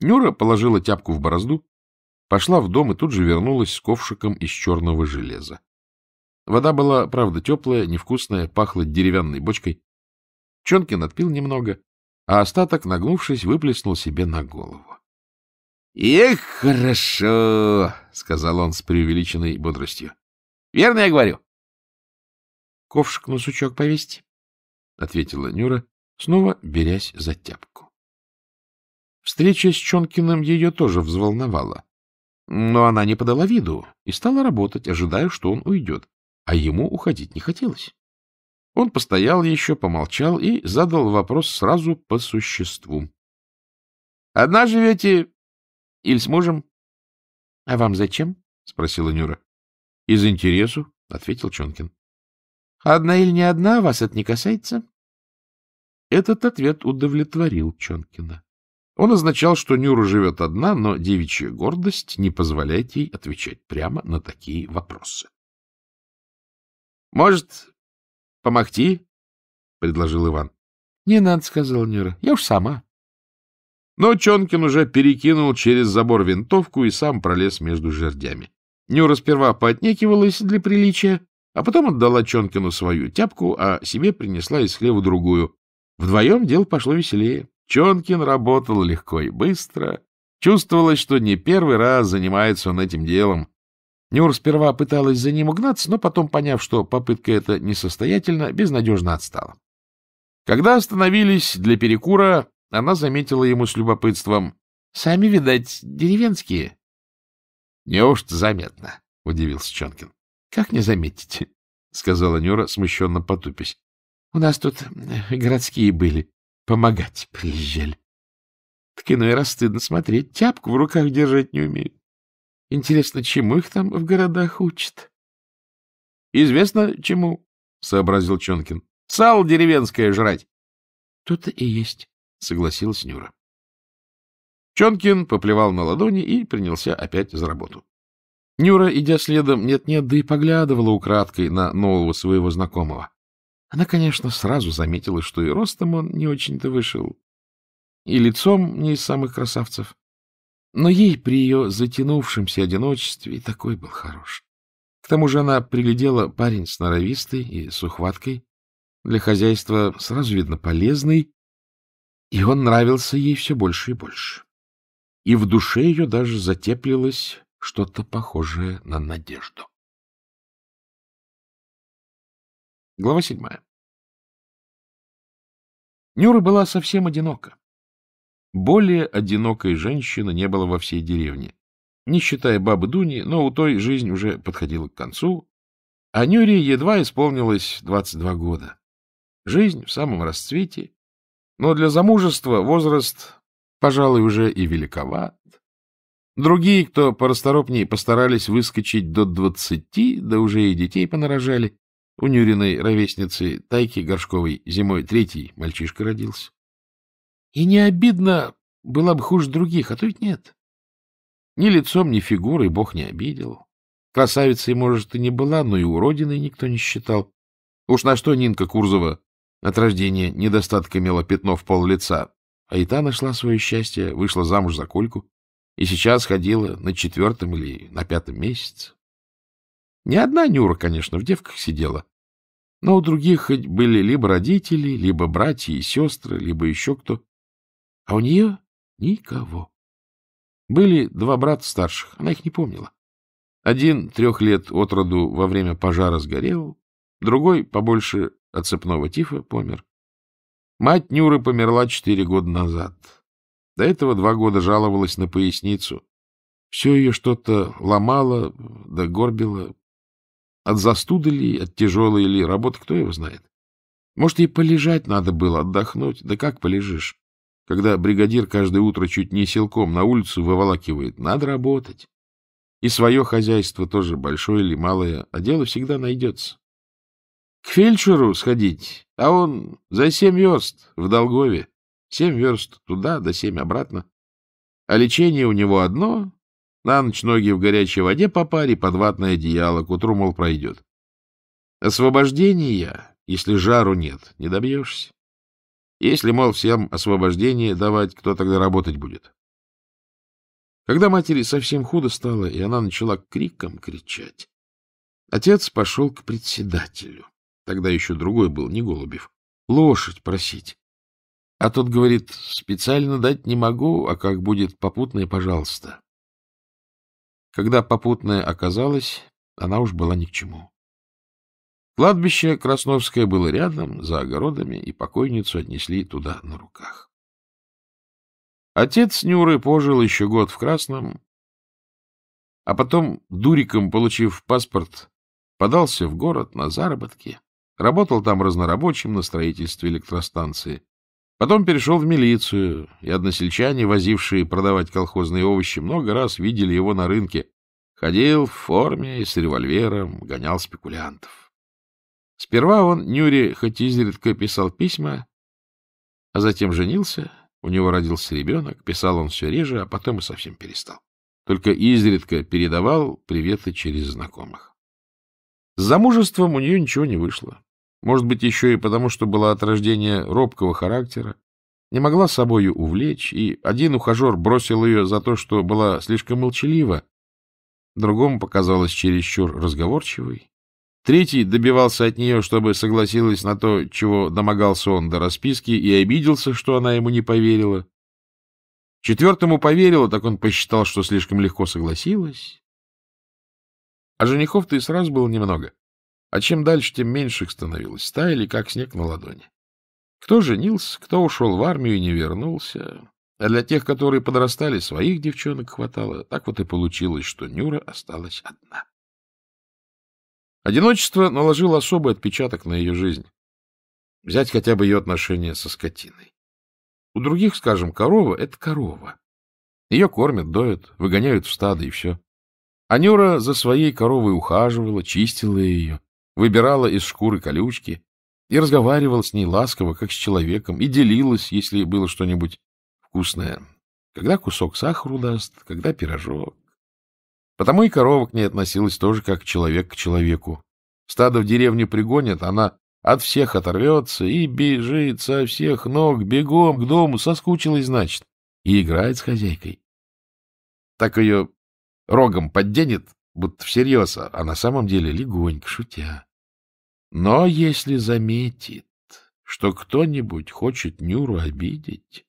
Нюра положила тяпку в борозду, пошла в дом и тут же вернулась с ковшиком из черного железа. Вода была, правда, теплая, невкусная, пахла деревянной бочкой. Чонкин отпил немного, а остаток, нагнувшись, выплеснул себе на голову. «Эх, хорошо!» — сказал он с преувеличенной бодростью. «Верно я говорю?» «Ковшик на сучок повесить?» — ответила Нюра, снова берясь за тяпку. Встреча с Чонкиным ее тоже взволновала. Но она не подала виду и стала работать, ожидая, что он уйдет, а ему уходить не хотелось. Он постоял еще, помолчал и задал вопрос сразу по существу. — Одна живете или с мужем? — А вам зачем? — спросила Нюра. — Из интересу, — ответил Чонкин. — Одна или не одна, вас это не касается? Этот ответ удовлетворил Чонкина. Он означал, что Нюра живет одна, но девичья гордость не позволяет ей отвечать прямо на такие вопросы. — Может, помахти? – предложил Иван. — Не надо, — сказала Нюра. — Я уж сама. Но Чонкин уже перекинул через забор винтовку и сам пролез между жердями. Нюра сперва поотнекивалась для приличия, а потом отдала Чонкину свою тяпку, а себе принесла из хлева другую. Вдвоем дело пошло веселее. Чонкин работал легко и быстро. Чувствовалось, что не первый раз занимается он этим делом. Нюр сперва пыталась за ним угнаться, но потом, поняв, что попытка эта несостоятельна, безнадежно отстала. Когда остановились для перекура, она заметила ему с любопытством. — Сами, видать, деревенские. — Неужто заметно? — удивился Чонкин. — Как не заметите? — сказала Нюра, смущенно потупясь. — У нас тут э, городские были. Помогать приезжали. Так иной раз стыдно смотреть. Тяпку в руках держать не умеют. Интересно, чему их там в городах учат? — Известно, чему, — сообразил Чонкин. — сал деревенское жрать. — Тут и есть согласилась Нюра. Чонкин поплевал на ладони и принялся опять за работу. Нюра, идя следом, нет-нет, да и поглядывала украдкой на нового своего знакомого. Она, конечно, сразу заметила, что и ростом он не очень-то вышел, и лицом не из самых красавцев. Но ей при ее затянувшемся одиночестве и такой был хорош. К тому же она приглядела парень сноровистый и с ухваткой, для хозяйства сразу видно полезный, и он нравился ей все больше и больше. И в душе ее даже затеплилось что-то похожее на надежду. Глава седьмая. Нюра была совсем одинока. Более одинокой женщины не было во всей деревне. Не считая бабы Дуни, но у той жизнь уже подходила к концу, а Нюре едва исполнилось 22 года. Жизнь в самом расцвете, но для замужества возраст, пожалуй, уже и великоват. Другие, кто порасторопнее, постарались выскочить до двадцати, да уже и детей понарожали. У Нюриной ровесницы Тайки Горшковой зимой третий мальчишка родился. И не обидно была бы хуже других, а то ведь нет. Ни лицом, ни фигурой бог не обидел. Красавицей, может, и не была, но и уродиной никто не считал. Уж на что Нинка Курзова от рождения недостатка имела пятно в пол лица, а и та нашла свое счастье, вышла замуж за Кольку и сейчас ходила на четвертом или на пятом месяце. Ни одна Нюра, конечно, в девках сидела, но у других хоть были либо родители, либо братья и сестры, либо еще кто, а у нее никого. Были два брата старших, она их не помнила. Один трех лет от роду во время пожара сгорел, Другой, побольше от цепного тифа, помер. Мать Нюры померла четыре года назад. До этого два года жаловалась на поясницу. Все ее что-то ломало, да горбило. От застуды ли, от тяжелой ли работы, кто его знает. Может, и полежать надо было, отдохнуть. Да как полежишь, когда бригадир каждое утро чуть не силком на улицу выволакивает? Надо работать. И свое хозяйство тоже, большое или малое, а дело всегда найдется. К фельдшеру сходить, а он за семь верст в Долгове. Семь верст туда, да семь обратно. А лечение у него одно. На ночь ноги в горячей воде попари, под ватное одеяло. К утру, мол, пройдет. Освобождения, если жару нет, не добьешься. Если, мол, всем освобождение давать, кто тогда работать будет? Когда матери совсем худо стало, и она начала криком кричать, отец пошел к председателю. Тогда еще другой был, не Голубев. Лошадь просить. А тот говорит, специально дать не могу, а как будет попутное, пожалуйста. Когда попутное оказалось, она уж была ни к чему. Кладбище Красновское было рядом, за огородами, и покойницу отнесли туда на руках. Отец Нюры пожил еще год в Красном, а потом, дуриком получив паспорт, подался в город на заработки. Работал там разнорабочим на строительстве электростанции. Потом перешел в милицию, и односельчане, возившие продавать колхозные овощи, много раз видели его на рынке. Ходил в форме, и с револьвером, гонял спекулянтов. Сперва он Нюре хоть изредка писал письма, а затем женился, у него родился ребенок, писал он все реже, а потом и совсем перестал. Только изредка передавал приветы через знакомых. С замужеством у нее ничего не вышло. Может быть, еще и потому, что была от рождения робкого характера, не могла собою увлечь, и один ухажер бросил ее за то, что была слишком молчалива, другому показалась чересчур разговорчивой, третий добивался от нее, чтобы согласилась на то, чего домогался он до расписки, и обиделся, что она ему не поверила. Четвертому поверила, так он посчитал, что слишком легко согласилась. А женихов-то и сразу было немного. А чем дальше, тем меньше их становилось. Таяли, как снег на ладони. Кто женился, кто ушел в армию и не вернулся. А для тех, которые подрастали, своих девчонок хватало. Так вот и получилось, что Нюра осталась одна. Одиночество наложило особый отпечаток на ее жизнь. Взять хотя бы ее отношения со скотиной. У других, скажем, корова — это корова. Ее кормят, доят, выгоняют в стадо и все. А Нюра за своей коровой ухаживала, чистила ее, выбирала из шкуры колючки и разговаривала с ней ласково, как с человеком, и делилась, если было что-нибудь вкусное. Когда кусок сахару даст, когда пирожок. Потому и корова к ней относилась тоже как человек к человеку. Стадо в деревню пригонят, она от всех оторвется и бежит со всех ног бегом к дому, соскучилась, значит, и играет с хозяйкой. Так ее рогом подденет, будто всерьез, а на самом деле легонько, шутя. Но если заметит, что кто-нибудь хочет Нюру обидеть,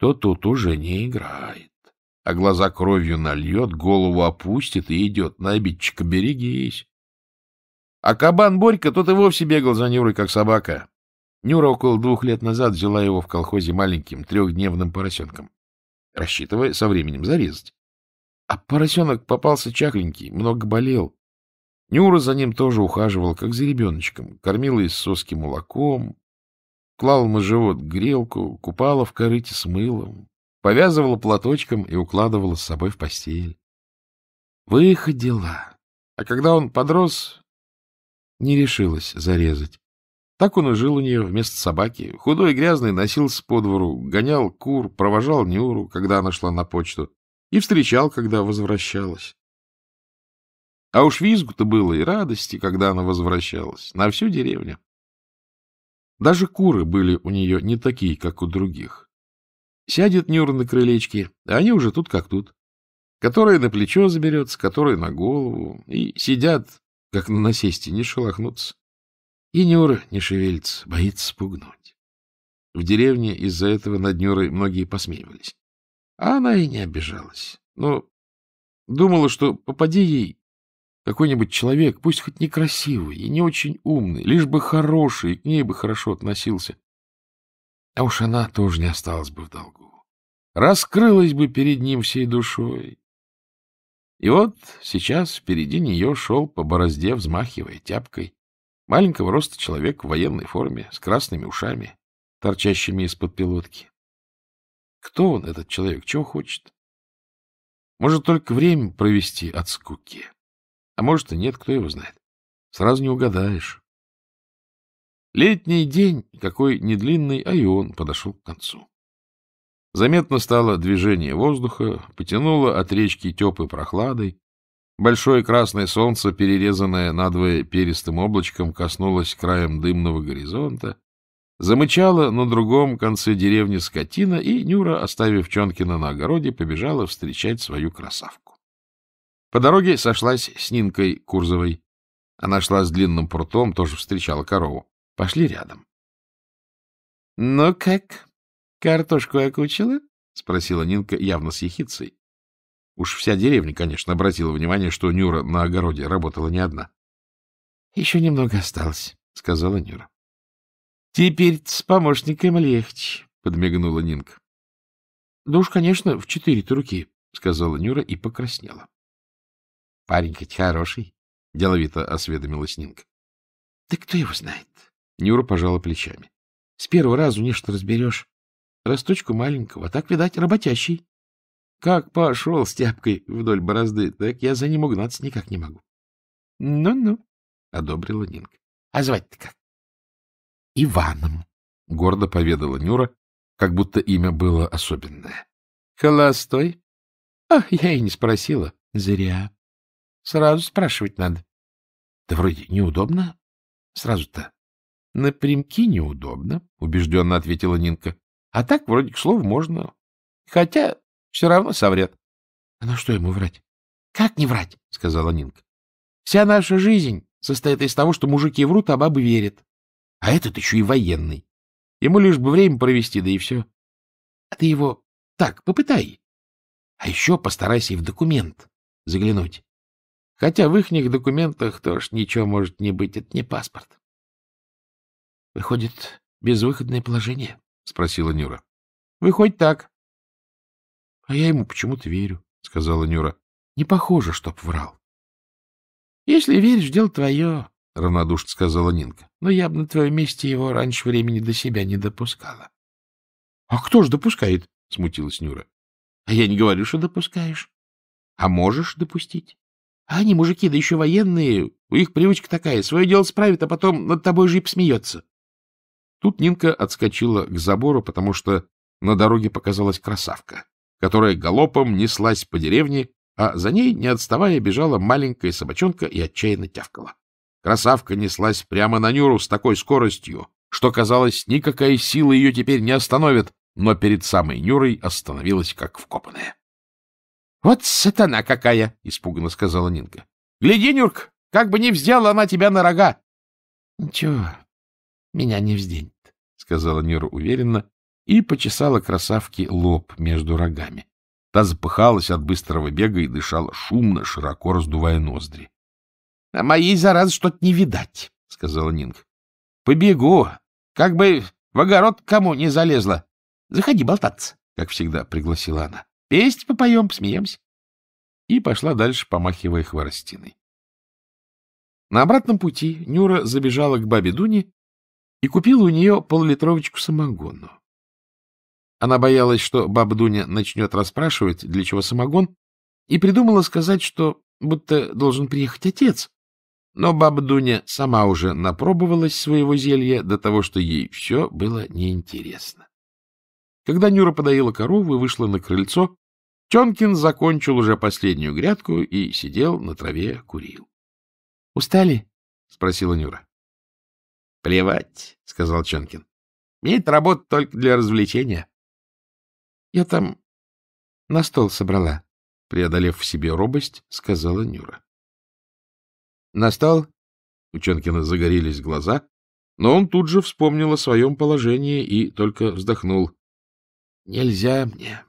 то тут уже не играет, а глаза кровью нальет, голову опустит и идет на обидчика «берегись». А кабан Борька тот и вовсе бегал за Нюрой, как собака. Нюра около двух лет назад взяла его в колхозе маленьким трехдневным поросенком, рассчитывая со временем зарезать. А поросенок попался чахленький, много болел, Нюра за ним тоже ухаживала, как за ребеночком, кормила из соски молоком, клала на живот грелку, купала в корыте с мылом, повязывала платочком и укладывала с собой в постель. Выходила. А когда он подрос, не решилась зарезать. Так он и жил у нее вместо собаки. Худой и грязный носился по двору, гонял кур, провожал Нюру, когда она шла на почту, и встречал, когда возвращалась. А уж визгу-то было и радости, когда она возвращалась, на всю деревню. Даже куры были у нее не такие, как у других. Сядет Нюра на крылечке, а они уже тут как тут. Которая на плечо заберется, которая на голову. И сидят, как на насесте, не шелохнутся. И Нюра не шевелится, боится спугнуть. В деревне из-за этого над Нюрой многие посмеивались. А она и не обижалась. Но думала, что попади ей какой-нибудь человек, пусть хоть некрасивый и не очень умный, лишь бы хороший, и к ней бы хорошо относился. А уж она тоже не осталась бы в долгу. Раскрылась бы перед ним всей душой. И вот сейчас впереди нее шел по борозде, взмахивая тяпкой, маленького роста человек в военной форме, с красными ушами, торчащими из-под пилотки. Кто он, этот человек, чего хочет? Может, только время провести от скуки. А может и нет, кто его знает. Сразу не угадаешь. Летний день, какой не длинный, а и он подошел к концу. Заметно стало движение воздуха, потянуло от речки тепы прохладой. Большое красное солнце, перерезанное надвое перистым облачком, коснулось краем дымного горизонта. Замычала на другом конце деревни скотина, и Нюра, оставив Чонкина на огороде, побежала встречать свою красавку. По дороге сошлась с Нинкой Курзовой. Она шла с длинным прутом, тоже встречала корову. Пошли рядом. — Ну как, картошку окучила? — спросила Нинка явно с ехицей. Уж вся деревня, конечно, обратила внимание, что Нюра на огороде работала не одна. — Еще немного осталось, — сказала Нюра. — Теперь с помощником легче, — подмигнула Нинка. — Да уж, конечно, в четыре-то руки, — сказала Нюра и покраснела. — Парень-ка хороший, — деловито осведомилась Нинка. — Да кто его знает? Нюра пожала плечами. — С первого разу нечто разберешь. Росточку маленького, а так, видать, работящий. Как пошел с тяпкой вдоль борозды, так я за ним угнаться никак не могу. «Ну — Ну-ну, — одобрила Нинка. — А звать-то как? — Иваном, — гордо поведала Нюра, как будто имя было особенное. — Холостой? — Ах, я и не спросила. — Зря. Сразу спрашивать надо. Да вроде неудобно. Сразу-то. Напрямки неудобно, убежденно ответила Нинка. А так вроде к слову можно. Хотя все равно соврет. А ну что ему врать? Как не врать, сказала Нинка. Вся наша жизнь состоит из того, что мужики врут, а бабы верят. А этот еще и военный. Ему лишь бы время провести, да и все. А ты его так попытай. А еще постарайся и в документ заглянуть. Хотя в ихних документах тоже ничего может не быть, это не паспорт. — Выходит, безвыходное положение? — спросила Нюра. — Выходит так. — А я ему почему-то верю, — сказала Нюра. — Не похоже, чтоб врал. — Если веришь, дело твое, — равнодушно сказала Нинка. — Но я бы на твоем месте его раньше времени до себя не допускала. — А кто ж допускает? — смутилась Нюра. — А я не говорю, что допускаешь. А можешь допустить. А они мужики, да еще военные, у их привычка такая, свое дело справит, а потом над тобой же и посмеется. Тут Нинка отскочила к забору, потому что на дороге показалась красавка, которая галопом неслась по деревне, а за ней, не отставая, бежала маленькая собачонка и отчаянно тявкала. Красавка неслась прямо на Нюру с такой скоростью, что, казалось, никакая сила ее теперь не остановит, но перед самой Нюрой остановилась как вкопанная. Вот сатана какая! — испуганно сказала Нинка. — Гляди, Нюрк, как бы не вздела она тебя на рога! — Ничего, меня не взденет, — сказала Нюра уверенно и почесала красавке лоб между рогами. Та запыхалась от быстрого бега и дышала шумно, широко раздувая ноздри. — А моей заразы что-то не видать, — сказала Нинка. — Побегу, как бы в огород кому не залезла. Заходи болтаться, — как всегда пригласила она. Песнь попоем, посмеемся. И пошла дальше, помахивая хворостиной. На обратном пути Нюра забежала к бабе Дуне и купила у нее поллитровочку самогону. Она боялась, что баба Дуня начнет расспрашивать, для чего самогон, и придумала сказать, что будто должен приехать отец. Но баба Дуня сама уже напробовалась своего зелья до того, что ей все было неинтересно. Когда Нюра подоила корову и вышла на крыльцо, Тенкин закончил уже последнюю грядку и сидел на траве, курил. — Устали? — спросила Нюра. — Плевать, — сказал Тенкин. — Мне эта работа только для развлечения. — Я там на стол собрала, — преодолев в себе робость, сказала Нюра. — На стол? — у Чонкина загорелись глаза, но он тут же вспомнил о своем положении и только вздохнул. Нельзя мне.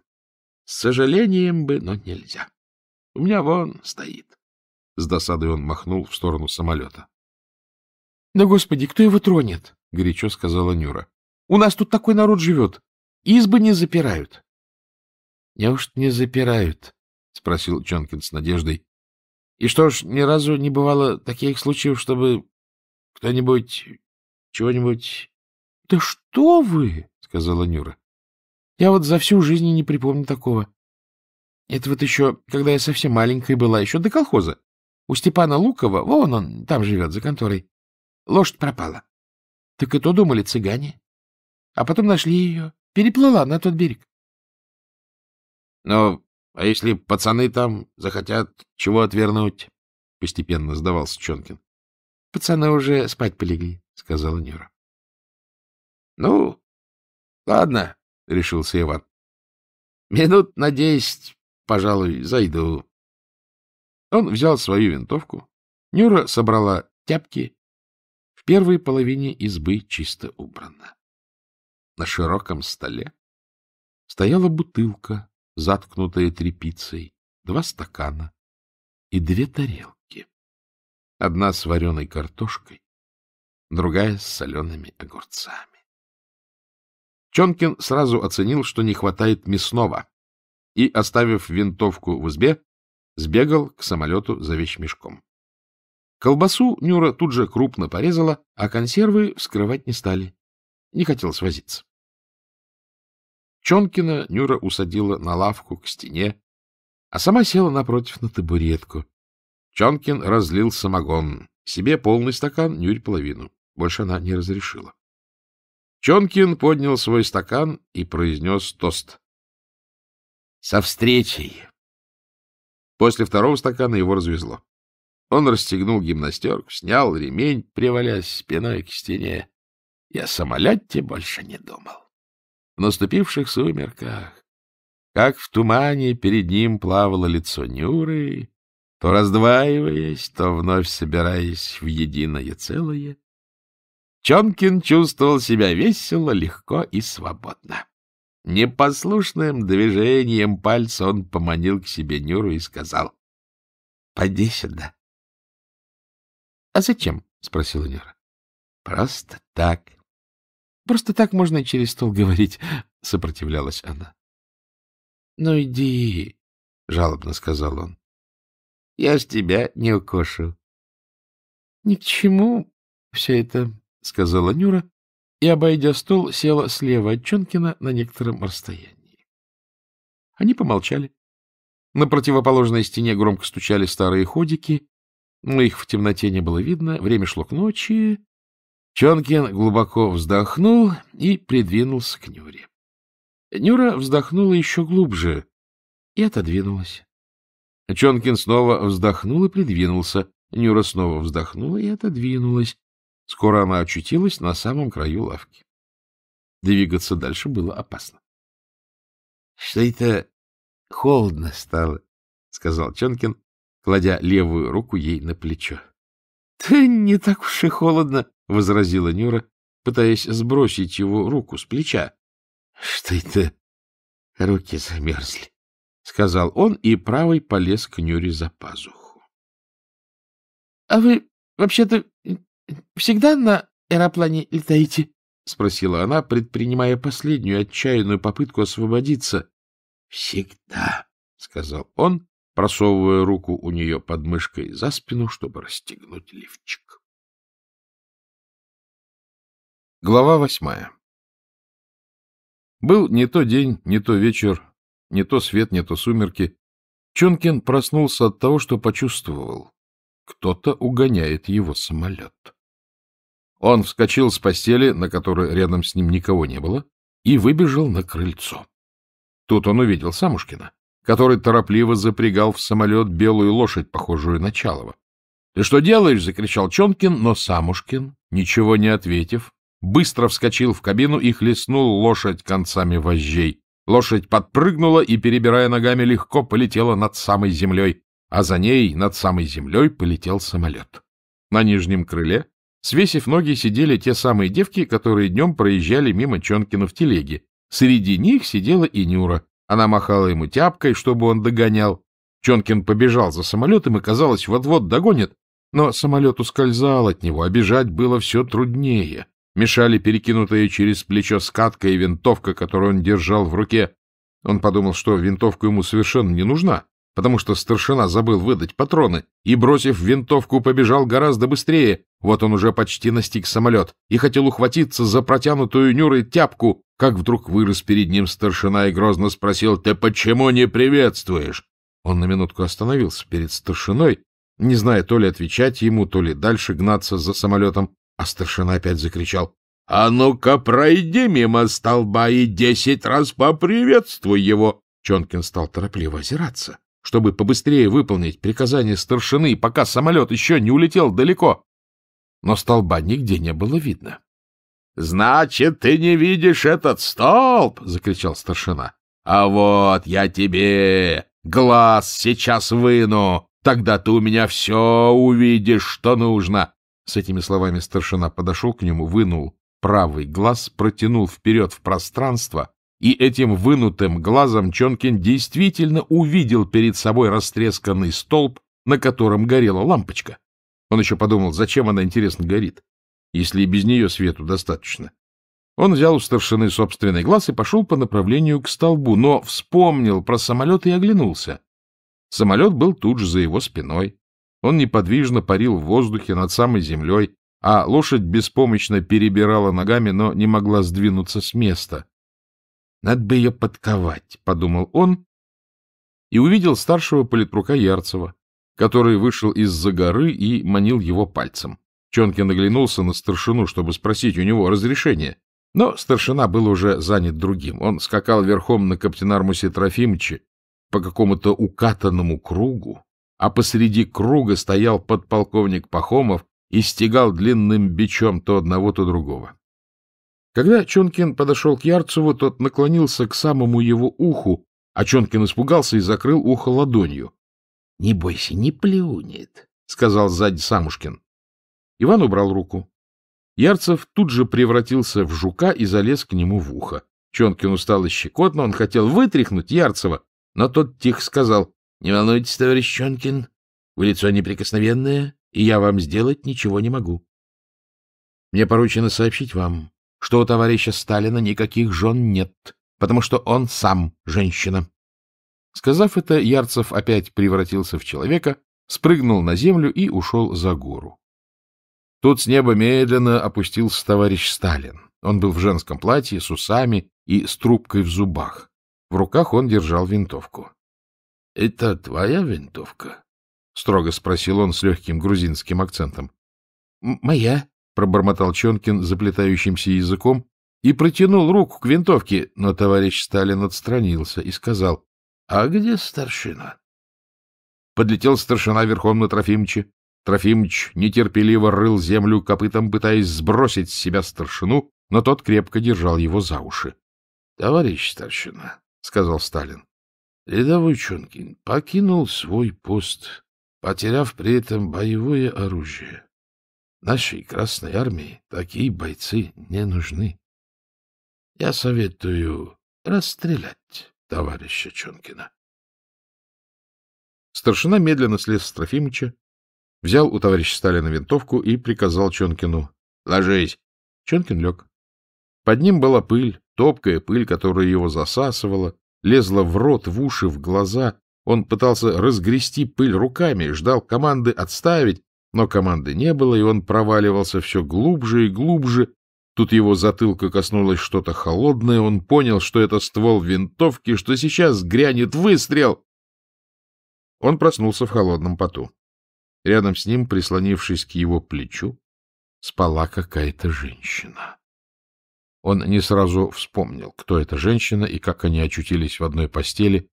С сожалением бы, но нельзя. У меня вон стоит. С досадой он махнул в сторону самолета. — Да, господи, кто его тронет? — горячо сказала Нюра. — У нас тут такой народ живет. Избы не запирают. — Неужто не запирают? — спросил Чонкин с надеждой. — И что ж, ни разу не бывало таких случаев, чтобы кто-нибудь чего-нибудь... — Да что вы! — сказала Нюра. Я вот за всю жизнь не припомню такого. Это вот еще, когда я совсем маленькая была, еще до колхоза. У Степана Лукова, вон он, там живет, за конторой, лошадь пропала. Так и то думали цыгане. А потом нашли ее. Переплыла на тот берег. Но а если пацаны там захотят чего отвернуть? — постепенно сдавался Чонкин. — Пацаны уже спать полегли, — сказала Нюра. — Ну, ладно, — решился Иван. — Минут на десять, пожалуй, зайду. Он взял свою винтовку. Нюра собрала тяпки. В первой половине избы чисто убрано. На широком столе стояла бутылка, заткнутая тряпицей, два стакана и две тарелки. Одна с вареной картошкой, другая с солеными огурцами. Чонкин сразу оценил, что не хватает мясного, и, оставив винтовку в избе, сбегал к самолету за вещмешком. Колбасу Нюра тут же крупно порезала, а консервы вскрывать не стали. Не хотелось свозиться. Чонкина Нюра усадила на лавку к стене, а сама села напротив на табуретку. Чонкин разлил самогон. Себе полный стакан, Нюрь половину. Больше она не разрешила. Чонкин поднял свой стакан и произнес тост. «Со встречей!» После второго стакана его развезло. Он расстегнул гимнастерку, снял ремень, привалясь спиной к стене. Я о самолете больше не думал. В наступивших сумерках, как в тумане, перед ним плавало лицо Нюры, то раздваиваясь, то вновь собираясь в единое целое, Чонкин чувствовал себя весело, легко и свободно. Непослушным движением пальца он поманил к себе Нюру и сказал, — "Пойди сюда. — А зачем? — спросила Нюра. — Просто так. — Просто так можно и через стол говорить, — сопротивлялась она. — Ну иди, — жалобно сказал он. — Я ж тебя не укошу". Ни к чему все это, — сказала Нюра, и, обойдя стол, села слева от Чонкина на некотором расстоянии. Они помолчали. На противоположной стене громко стучали старые ходики, но их в темноте не было видно, время шло к ночи. Чонкин глубоко вздохнул и придвинулся к Нюре. Нюра вздохнула еще глубже и отодвинулась. Чонкин снова вздохнул и придвинулся. Нюра снова вздохнула и отодвинулась. Скоро она очутилась на самом краю лавки. Двигаться дальше было опасно. — Что это холодно стало, — сказал Чонкин, кладя левую руку ей на плечо. — Да не так уж и холодно, — возразила Нюра, пытаясь сбросить его руку с плеча. — Что это? Руки замерзли, — сказал он, и правой полез к Нюре за пазуху. — А вы вообще-то — Всегда на аэроплане летаете? — спросила она, предпринимая последнюю отчаянную попытку освободиться. — Всегда, — сказал он, просовывая руку у нее под мышкой за спину, чтобы расстегнуть лифчик. Глава восьмая Был не то день, не то вечер, не то свет, не то сумерки. Чонкин проснулся от того, что почувствовал. Кто-то угоняет его самолет. Он вскочил с постели, на которой рядом с ним никого не было, и выбежал на крыльцо. Тут он увидел Самушкина, который торопливо запрягал в самолет белую лошадь, похожую на Чалова. — Ты что делаешь? — закричал Чонкин, но Самушкин, ничего не ответив, быстро вскочил в кабину и хлестнул лошадь концами вожжей. Лошадь подпрыгнула и, перебирая ногами, легко полетела над самой землей, а за ней над самой землей полетел самолет. На нижнем крыле Свесив ноги сидели те самые девки, которые днем проезжали мимо Чонкина в телеге. Среди них сидела и Нюра. Она махала ему тяпкой, чтобы он догонял. Чонкин побежал за самолетом и, казалось, вот-вот догонит. Но самолет ускользал от него, а бежать было все труднее. Мешали перекинутая через плечо скатка и винтовка, которую он держал в руке. Он подумал, что винтовка ему совершенно не нужна, потому что старшина забыл выдать патроны и, бросив винтовку, побежал гораздо быстрее. Вот он уже почти настиг самолет и хотел ухватиться за протянутую Нюрой тяпку, как вдруг вырос перед ним старшина и грозно спросил «Ты почему не приветствуешь?» Он на минутку остановился перед старшиной, не зная то ли отвечать ему, то ли дальше гнаться за самолетом, а старшина опять закричал «А ну-ка пройди мимо столба и десять раз поприветствуй его!» Чонкин стал торопливо озираться чтобы побыстрее выполнить приказание старшины, пока самолет еще не улетел далеко. Но столба нигде не было видно. — Значит, ты не видишь этот столб! — закричал старшина. — А вот я тебе глаз сейчас выну, тогда ты у меня все увидишь, что нужно. С этими словами старшина подошел к нему, вынул правый глаз, протянул вперед в пространство и этим вынутым глазом Чонкин действительно увидел перед собой растресканный столб, на котором горела лампочка. Он еще подумал, зачем она, интересно, горит, если и без нее свету достаточно. Он взял у старшины собственный глаз и пошел по направлению к столбу, но вспомнил про самолет и оглянулся. Самолет был тут же за его спиной. Он неподвижно парил в воздухе над самой землей, а лошадь беспомощно перебирала ногами, но не могла сдвинуться с места. Надо бы ее подковать, — подумал он, и увидел старшего политрука Ярцева, который вышел из-за горы и манил его пальцем. Чонкин оглянулся на старшину, чтобы спросить у него разрешение, но старшина был уже занят другим. Он скакал верхом на каптенармусе Трофимыча по какому-то укатанному кругу, а посреди круга стоял подполковник Пахомов и стегал длинным бичом то одного, то другого. Когда Чонкин подошел к Ярцеву, тот наклонился к самому его уху, а Чонкин испугался и закрыл ухо ладонью. — Не бойся, не плюнет, — сказал сзади Самушкин. Иван убрал руку. Ярцев тут же превратился в жука и залез к нему в ухо. Чонкин устал и щекотно, он хотел вытряхнуть Ярцева, но тот тихо сказал, — Не волнуйтесь, товарищ Чонкин, вы лицо неприкосновенное, и я вам сделать ничего не могу. Мне поручено сообщить вам, что у товарища Сталина никаких жен нет, потому что он сам женщина. Сказав это, Ярцев опять превратился в человека, спрыгнул на землю и ушел за гору. Тут с неба медленно опустился товарищ Сталин. Он был в женском платье, с усами и с трубкой в зубах. В руках он держал винтовку. — Это твоя винтовка? — строго спросил он с легким грузинским акцентом. — Моя, пробормотал Чонкин заплетающимся языком и протянул руку к винтовке, но товарищ Сталин отстранился и сказал, — А где старшина? Подлетел старшина верхом на Трофимыча. Трофимыч нетерпеливо рыл землю копытом, пытаясь сбросить с себя старшину, но тот крепко держал его за уши. — Товарищ старшина, — сказал Сталин, — рядовой Чонкин покинул свой пост, потеряв при этом боевое оружие. Нашей Красной Армии такие бойцы не нужны. Я советую расстрелять товарища Чонкина. Старшина медленно слез с Трофимыча, взял у товарища Сталина винтовку и приказал Чонкину «Ложись!». Чонкин лег. Под ним была пыль, топкая пыль, которая его засасывала, лезла в рот, в уши, в глаза. Он пытался разгрести пыль руками, ждал команды отставить, но команды не было, и он проваливался все глубже и глубже. Тут его затылка коснулось что-то холодное, он понял, что это ствол винтовки, что сейчас грянет выстрел. Он проснулся в холодном поту. Рядом с ним, прислонившись к его плечу, спала какая-то женщина. Он не сразу вспомнил, кто эта женщина и как они очутились в одной постели,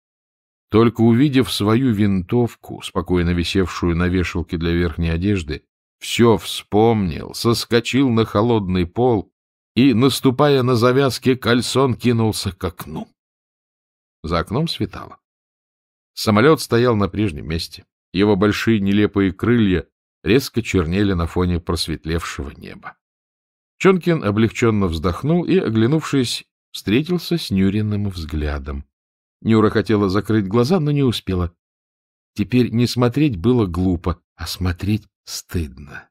только увидев свою винтовку, спокойно висевшую на вешалке для верхней одежды, все вспомнил, соскочил на холодный пол и, наступая на завязки, кальсон кинулся к окну. За окном светало. Самолет стоял на прежнем месте. Его большие нелепые крылья резко чернели на фоне просветлевшего неба. Чонкин облегченно вздохнул и, оглянувшись, встретился с Нюриным взглядом. Нюра хотела закрыть глаза, но не успела. Теперь не смотреть было глупо, а смотреть стыдно.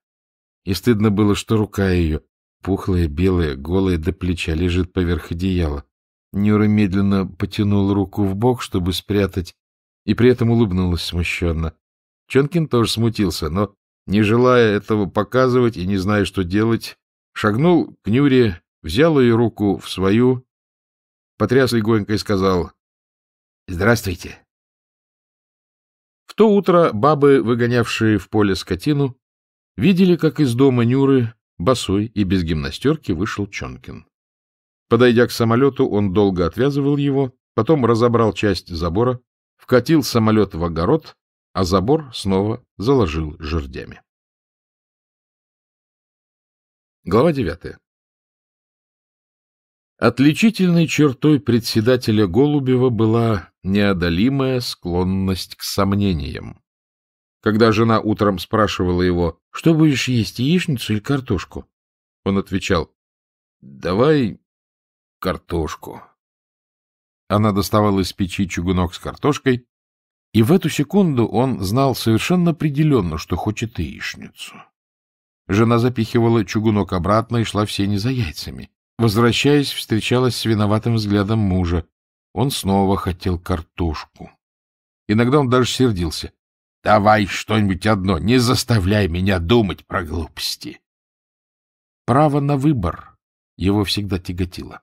И стыдно было, что рука ее, пухлая, белая, голая до плеча, лежит поверх одеяла. Нюра медленно потянула руку в бок, чтобы спрятать, и при этом улыбнулась смущенно. Чонкин тоже смутился, но, не желая этого показывать и не зная, что делать, шагнул к Нюре, взял ее руку в свою, потряс легонько и сказал Здравствуйте. В то утро бабы, выгонявшие в поле скотину, видели, как из дома Нюры, босой и без гимнастерки, вышел Чонкин. Подойдя к самолету, он долго отвязывал его, потом разобрал часть забора, вкатил самолет в огород, а забор снова заложил жердями. Глава девятая. Отличительной чертой председателя Голубева была неодолимая склонность к сомнениям. Когда жена утром спрашивала его, что будешь есть, яичницу или картошку, он отвечал, давай картошку. Она доставала из печи чугунок с картошкой, и в эту секунду он знал совершенно определенно, что хочет яичницу. Жена запихивала чугунок обратно и шла в сени за яйцами. Возвращаясь, встречалась с виноватым взглядом мужа. Он снова хотел картошку. Иногда он даже сердился. — Давай что-нибудь одно, не заставляй меня думать про глупости. Право на выбор его всегда тяготило.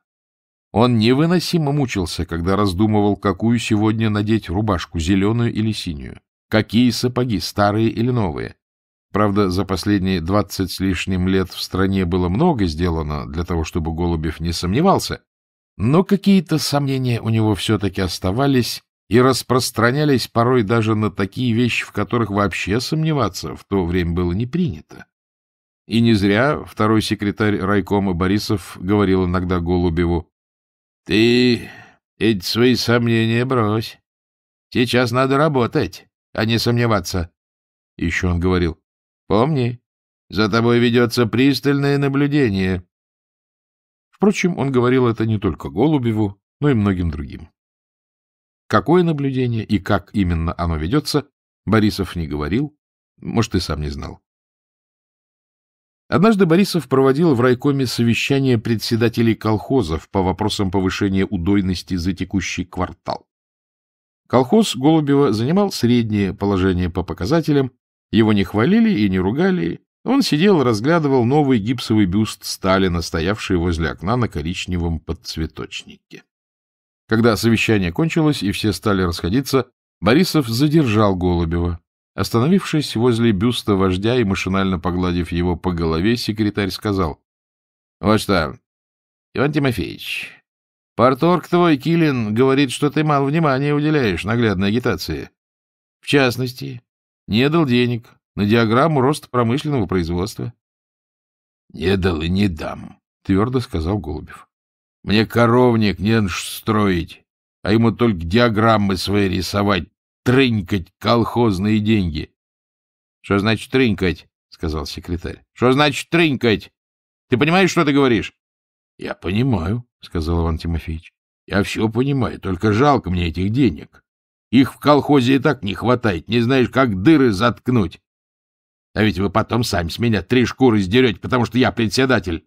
Он невыносимо мучился, когда раздумывал, какую сегодня надеть рубашку, зеленую или синюю, какие сапоги, старые или новые. Правда, за последние двадцать с лишним лет в стране было много сделано для того, чтобы Голубев не сомневался, но какие-то сомнения у него все-таки оставались и распространялись порой даже на такие вещи, в которых вообще сомневаться в то время было не принято. И не зря второй секретарь райкома Борисов говорил иногда Голубеву, «Ты эти свои сомнения брось. Сейчас надо работать, а не сомневаться». Еще он говорил, Помни, за тобой ведется пристальное наблюдение. Впрочем, он говорил это не только Голубеву, но и многим другим. Какое наблюдение и как именно оно ведется, Борисов не говорил, может, и сам не знал. Однажды Борисов проводил в райкоме совещание председателей колхозов по вопросам повышения удойности за текущий квартал. Колхоз Голубева занимал среднее положение по показателям его не хвалили и не ругали. Он сидел, разглядывал новый гипсовый бюст Сталина, стоявший возле окна на коричневом подцветочнике. Когда совещание кончилось и все стали расходиться, Борисов задержал Голубева. Остановившись возле бюста вождя и машинально погладив его по голове, секретарь сказал. — Вот что, Иван Тимофеевич, Порторг твой, Килин, говорит, что ты мало внимания уделяешь наглядной агитации. В частности, не дал денег на диаграмму роста промышленного производства. — Не дал и не дам, — твердо сказал Голубев. — Мне коровник не наш строить, а ему только диаграммы свои рисовать, трынькать колхозные деньги. — Что значит трынькать? — сказал секретарь. — Что значит трынькать? Ты понимаешь, что ты говоришь? — Я понимаю, — сказал Иван Тимофеевич. — Я все понимаю, только жалко мне этих денег. Их в колхозе и так не хватает, не знаешь, как дыры заткнуть. А ведь вы потом сами с меня три шкуры сдерете, потому что я председатель.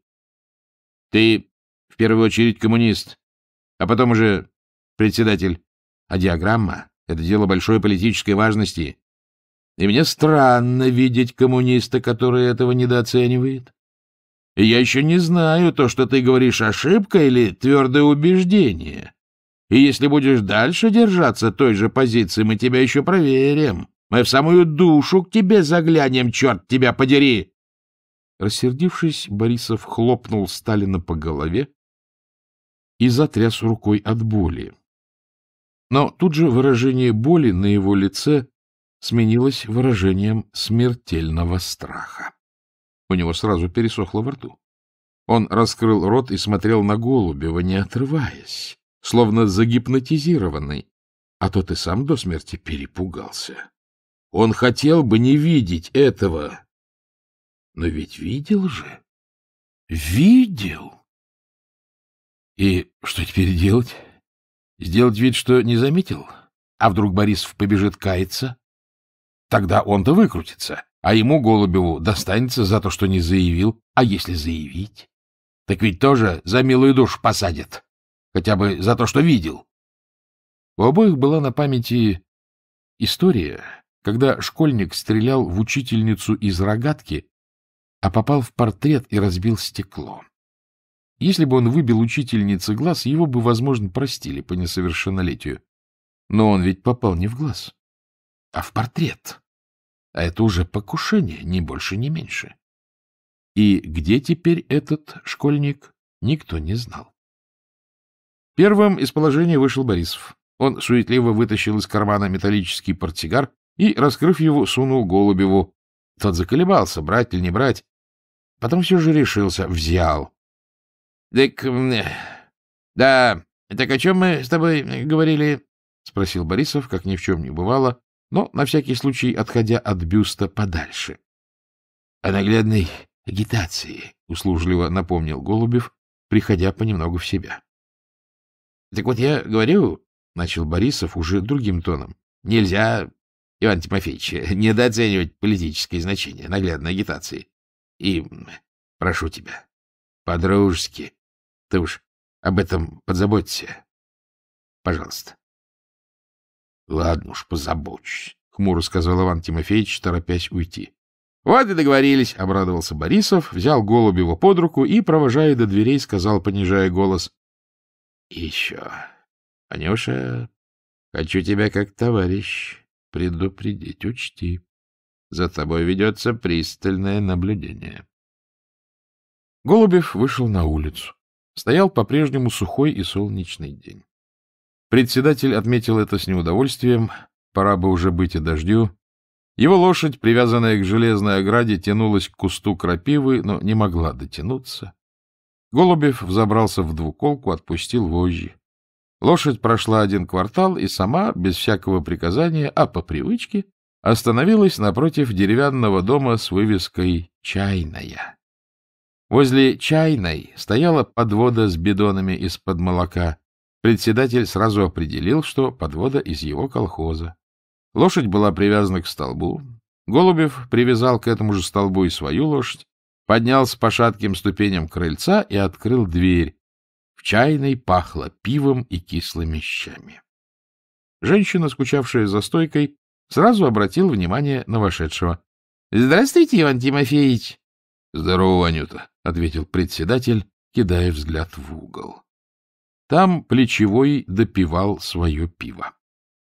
Ты в первую очередь коммунист, а потом уже председатель. А диаграмма — это дело большой политической важности. И мне странно видеть коммуниста, который этого недооценивает. И я еще не знаю, то, что ты говоришь, ошибка или твердое убеждение. И если будешь дальше держаться той же позиции, мы тебя еще проверим. Мы в самую душу к тебе заглянем, черт тебя подери!» Рассердившись, Борисов хлопнул Сталина по голове и затряс рукой от боли. Но тут же выражение боли на его лице сменилось выражением смертельного страха. У него сразу пересохло во рту. Он раскрыл рот и смотрел на Голубева, не отрываясь словно загипнотизированный, а тот и сам до смерти перепугался. Он хотел бы не видеть этого, но ведь видел же. Видел! И что теперь делать? Сделать вид, что не заметил? А вдруг Борисов побежит каяться? Тогда он-то выкрутится, а ему, Голубеву, достанется за то, что не заявил. А если заявить? Так ведь тоже за милую душу посадят хотя бы за то, что видел. У обоих была на памяти история, когда школьник стрелял в учительницу из рогатки, а попал в портрет и разбил стекло. Если бы он выбил учительнице глаз, его бы, возможно, простили по несовершеннолетию. Но он ведь попал не в глаз, а в портрет. А это уже покушение, ни больше, ни меньше. И где теперь этот школьник, никто не знал. Первым из положения вышел Борисов. Он суетливо вытащил из кармана металлический портсигар и, раскрыв его, сунул Голубеву. Тот заколебался, брать или не брать. Потом все же решился, взял. — Так, да, так о чем мы с тобой говорили? — спросил Борисов, как ни в чем не бывало, но на всякий случай отходя от бюста подальше. — О наглядной агитации, — услужливо напомнил Голубев, приходя понемногу в себя. — Так вот я говорю, — начал Борисов уже другим тоном, — нельзя, Иван Тимофеевич, недооценивать политическое значение наглядной агитации. И прошу тебя, по-дружески, ты уж об этом подзаботься. Пожалуйста. — Ладно уж, позабочусь, — хмуро сказал Иван Тимофеевич, торопясь уйти. — Вот и договорились, — обрадовался Борисов, взял голубь его под руку и, провожая до дверей, сказал, понижая голос, еще. Анюша, хочу тебя как товарищ предупредить, учти. За тобой ведется пристальное наблюдение. Голубев вышел на улицу. Стоял по-прежнему сухой и солнечный день. Председатель отметил это с неудовольствием. Пора бы уже быть и дождю. Его лошадь, привязанная к железной ограде, тянулась к кусту крапивы, но не могла дотянуться. Голубев взобрался в двуколку, отпустил вожжи. Лошадь прошла один квартал и сама, без всякого приказания, а по привычке, остановилась напротив деревянного дома с вывеской «Чайная». Возле «Чайной» стояла подвода с бидонами из-под молока. Председатель сразу определил, что подвода из его колхоза. Лошадь была привязана к столбу. Голубев привязал к этому же столбу и свою лошадь, поднялся по шатким ступеням крыльца и открыл дверь. В чайной пахло пивом и кислыми щами. Женщина, скучавшая за стойкой, сразу обратила внимание на вошедшего. — Здравствуйте, Иван Тимофеевич! — Здорово, Анюта, — ответил председатель, кидая взгляд в угол. Там Плечевой допивал свое пиво.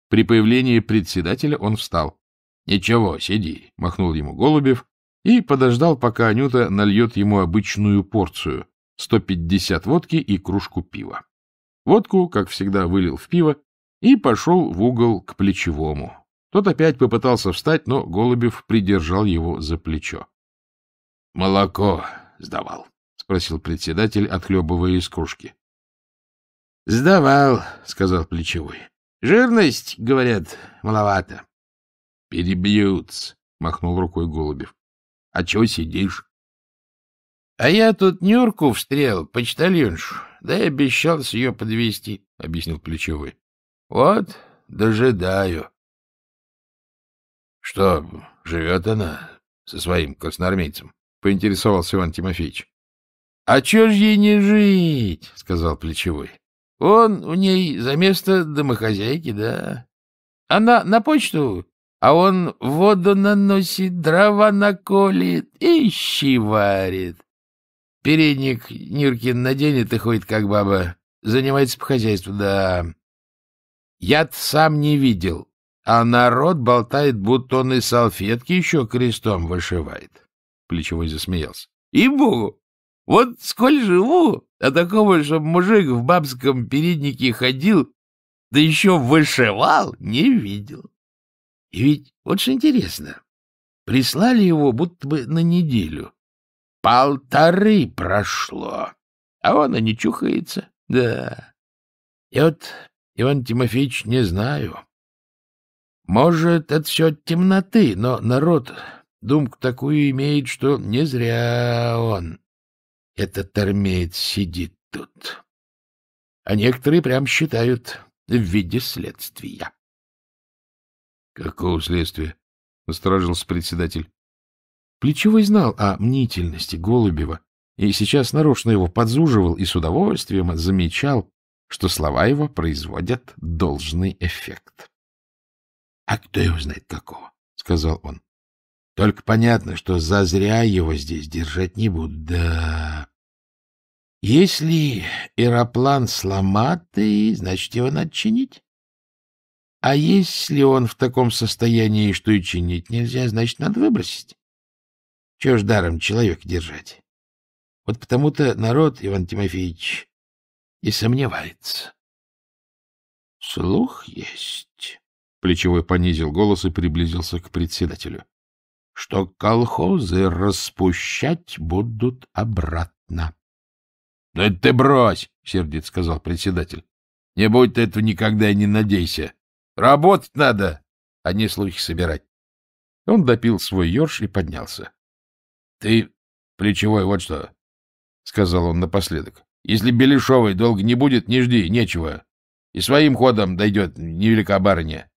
При появлении председателя он встал. — Ничего, сиди, — махнул ему Голубев и подождал, пока Анюта нальет ему обычную порцию — 150 водки и кружку пива. Водку, как всегда, вылил в пиво и пошел в угол к плечевому. Тот опять попытался встать, но Голубев придержал его за плечо. — Молоко сдавал, — спросил председатель, отхлебывая из кружки. — Сдавал, — сказал плечевой. — Жирность, — говорят, — маловато. — Перебьются, — махнул рукой Голубев. А чего сидишь? — А я тут Нюрку встрел, почтальоншу, да и обещался ее подвести, объяснил Плечевой. — Вот, дожидаю. — Что, живет она со своим красноармейцем? — поинтересовался Иван Тимофеевич. — А чё ж ей не жить? — сказал Плечевой. — Он у ней за место домохозяйки, да. Она на почту а он воду наносит, дрова наколет и щи варит. Передник Нюркин наденет и ходит, как баба. Занимается по хозяйству, да. я сам не видел, а народ болтает, будто он и салфетки еще крестом вышивает. Плечевой засмеялся. И Вот сколь живу, а такого, чтобы мужик в бабском переднике ходил, да еще вышивал, не видел. И ведь вот же интересно. Прислали его будто бы на неделю. Полторы прошло, а он и не чухается. Да. И вот, Иван Тимофеевич, не знаю. Может, это все от темноты, но народ думку такую имеет, что не зря он, этот армеец, сидит тут. А некоторые прям считают в виде следствия. Какого следствия? — насторожился председатель. Плечевой знал о мнительности Голубева и сейчас нарочно его подзуживал и с удовольствием замечал, что слова его производят должный эффект. — А кто его знает какого? — сказал он. — Только понятно, что зазря его здесь держать не будут. Да... Если аэроплан сломатый, значит, его надо чинить. А если он в таком состоянии, что и чинить нельзя, значит, надо выбросить. Чего ж даром человек держать? Вот потому-то народ, Иван Тимофеевич, и сомневается. — Слух есть. Плечевой понизил голос и приблизился к председателю. — Что колхозы распущать будут обратно. — Да ну это ты брось, — сердит сказал председатель. — Не будь ты этого никогда и не надейся. Работать надо, а не слухи собирать. Он допил свой ерш и поднялся. — Ты, плечевой, вот что, — сказал он напоследок. — Если Беляшовой долго не будет, не жди, нечего. И своим ходом дойдет невелика барыня.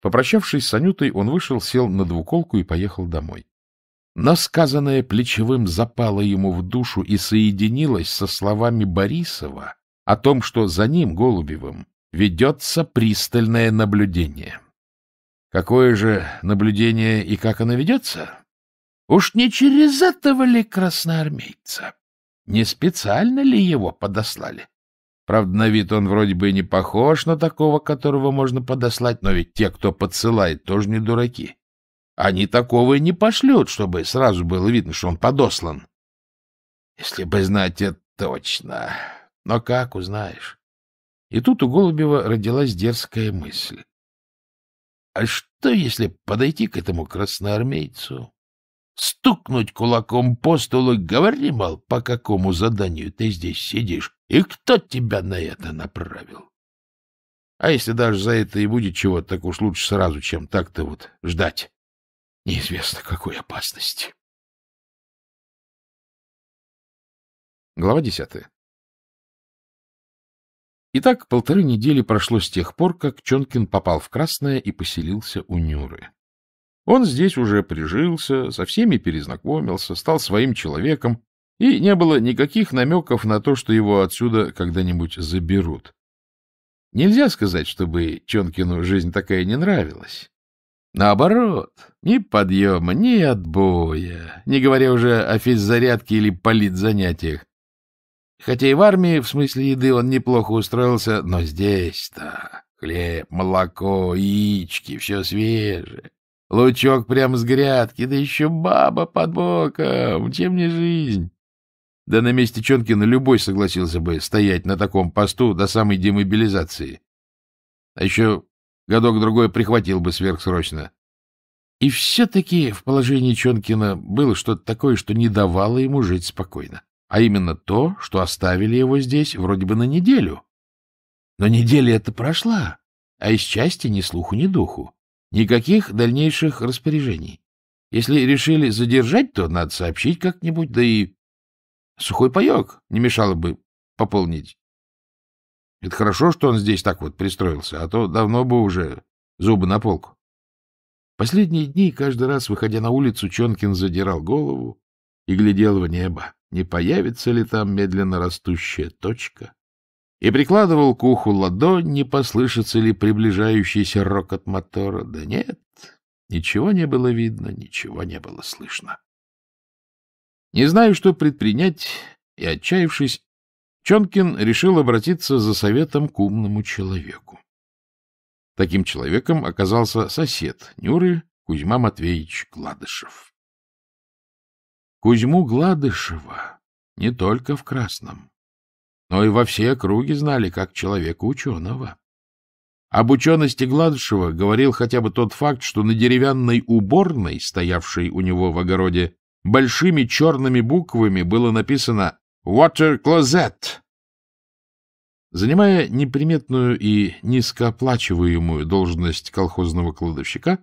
Попрощавшись с Анютой, он вышел, сел на двуколку и поехал домой. Насказанное плечевым запало ему в душу и соединилось со словами Борисова о том, что за ним, Голубевым, ведется пристальное наблюдение. Какое же наблюдение и как оно ведется? Уж не через этого ли красноармейца? Не специально ли его подослали? Правда, на вид он вроде бы не похож на такого, которого можно подослать, но ведь те, кто подсылает, тоже не дураки. Они такого и не пошлют, чтобы сразу было видно, что он подослан. Если бы знать это точно. Но как узнаешь? И тут у Голубева родилась дерзкая мысль. А что, если подойти к этому красноармейцу, стукнуть кулаком по столу и говори, мол, по какому заданию ты здесь сидишь, и кто тебя на это направил? А если даже за это и будет чего, так уж лучше сразу, чем так-то вот ждать. Неизвестно, какой опасности. Глава десятая. Итак, полторы недели прошло с тех пор, как Чонкин попал в Красное и поселился у Нюры. Он здесь уже прижился, со всеми перезнакомился, стал своим человеком, и не было никаких намеков на то, что его отсюда когда-нибудь заберут. Нельзя сказать, чтобы Чонкину жизнь такая не нравилась. Наоборот, ни подъема, ни отбоя, не говоря уже о физзарядке или политзанятиях. Хотя и в армии, в смысле еды, он неплохо устроился, но здесь-то хлеб, молоко, яички, все свежее. Лучок прямо с грядки, да еще баба под боком. Чем не жизнь? Да на месте Чонкина любой согласился бы стоять на таком посту до самой демобилизации. А еще годок-другой прихватил бы сверхсрочно. И все-таки в положении Чонкина было что-то такое, что не давало ему жить спокойно а именно то, что оставили его здесь вроде бы на неделю. Но неделя эта прошла, а из части ни слуху, ни духу. Никаких дальнейших распоряжений. Если решили задержать, то надо сообщить как-нибудь, да и сухой паек не мешало бы пополнить. Это хорошо, что он здесь так вот пристроился, а то давно бы уже зубы на полку. Последние дни, каждый раз, выходя на улицу, Чонкин задирал голову и глядел в небо не появится ли там медленно растущая точка, и прикладывал к уху ладонь, не послышится ли приближающийся рокот мотора. Да нет, ничего не было видно, ничего не было слышно. Не знаю, что предпринять, и, отчаявшись, Чонкин решил обратиться за советом к умному человеку. Таким человеком оказался сосед Нюры Кузьма Матвеевич Кладышев. Кузьму Гладышева не только в Красном, но и во все округи знали как человека ученого. Об учености Гладышева говорил хотя бы тот факт, что на деревянной уборной, стоявшей у него в огороде, большими черными буквами было написано «Water Closet». Занимая неприметную и низкооплачиваемую должность колхозного кладовщика,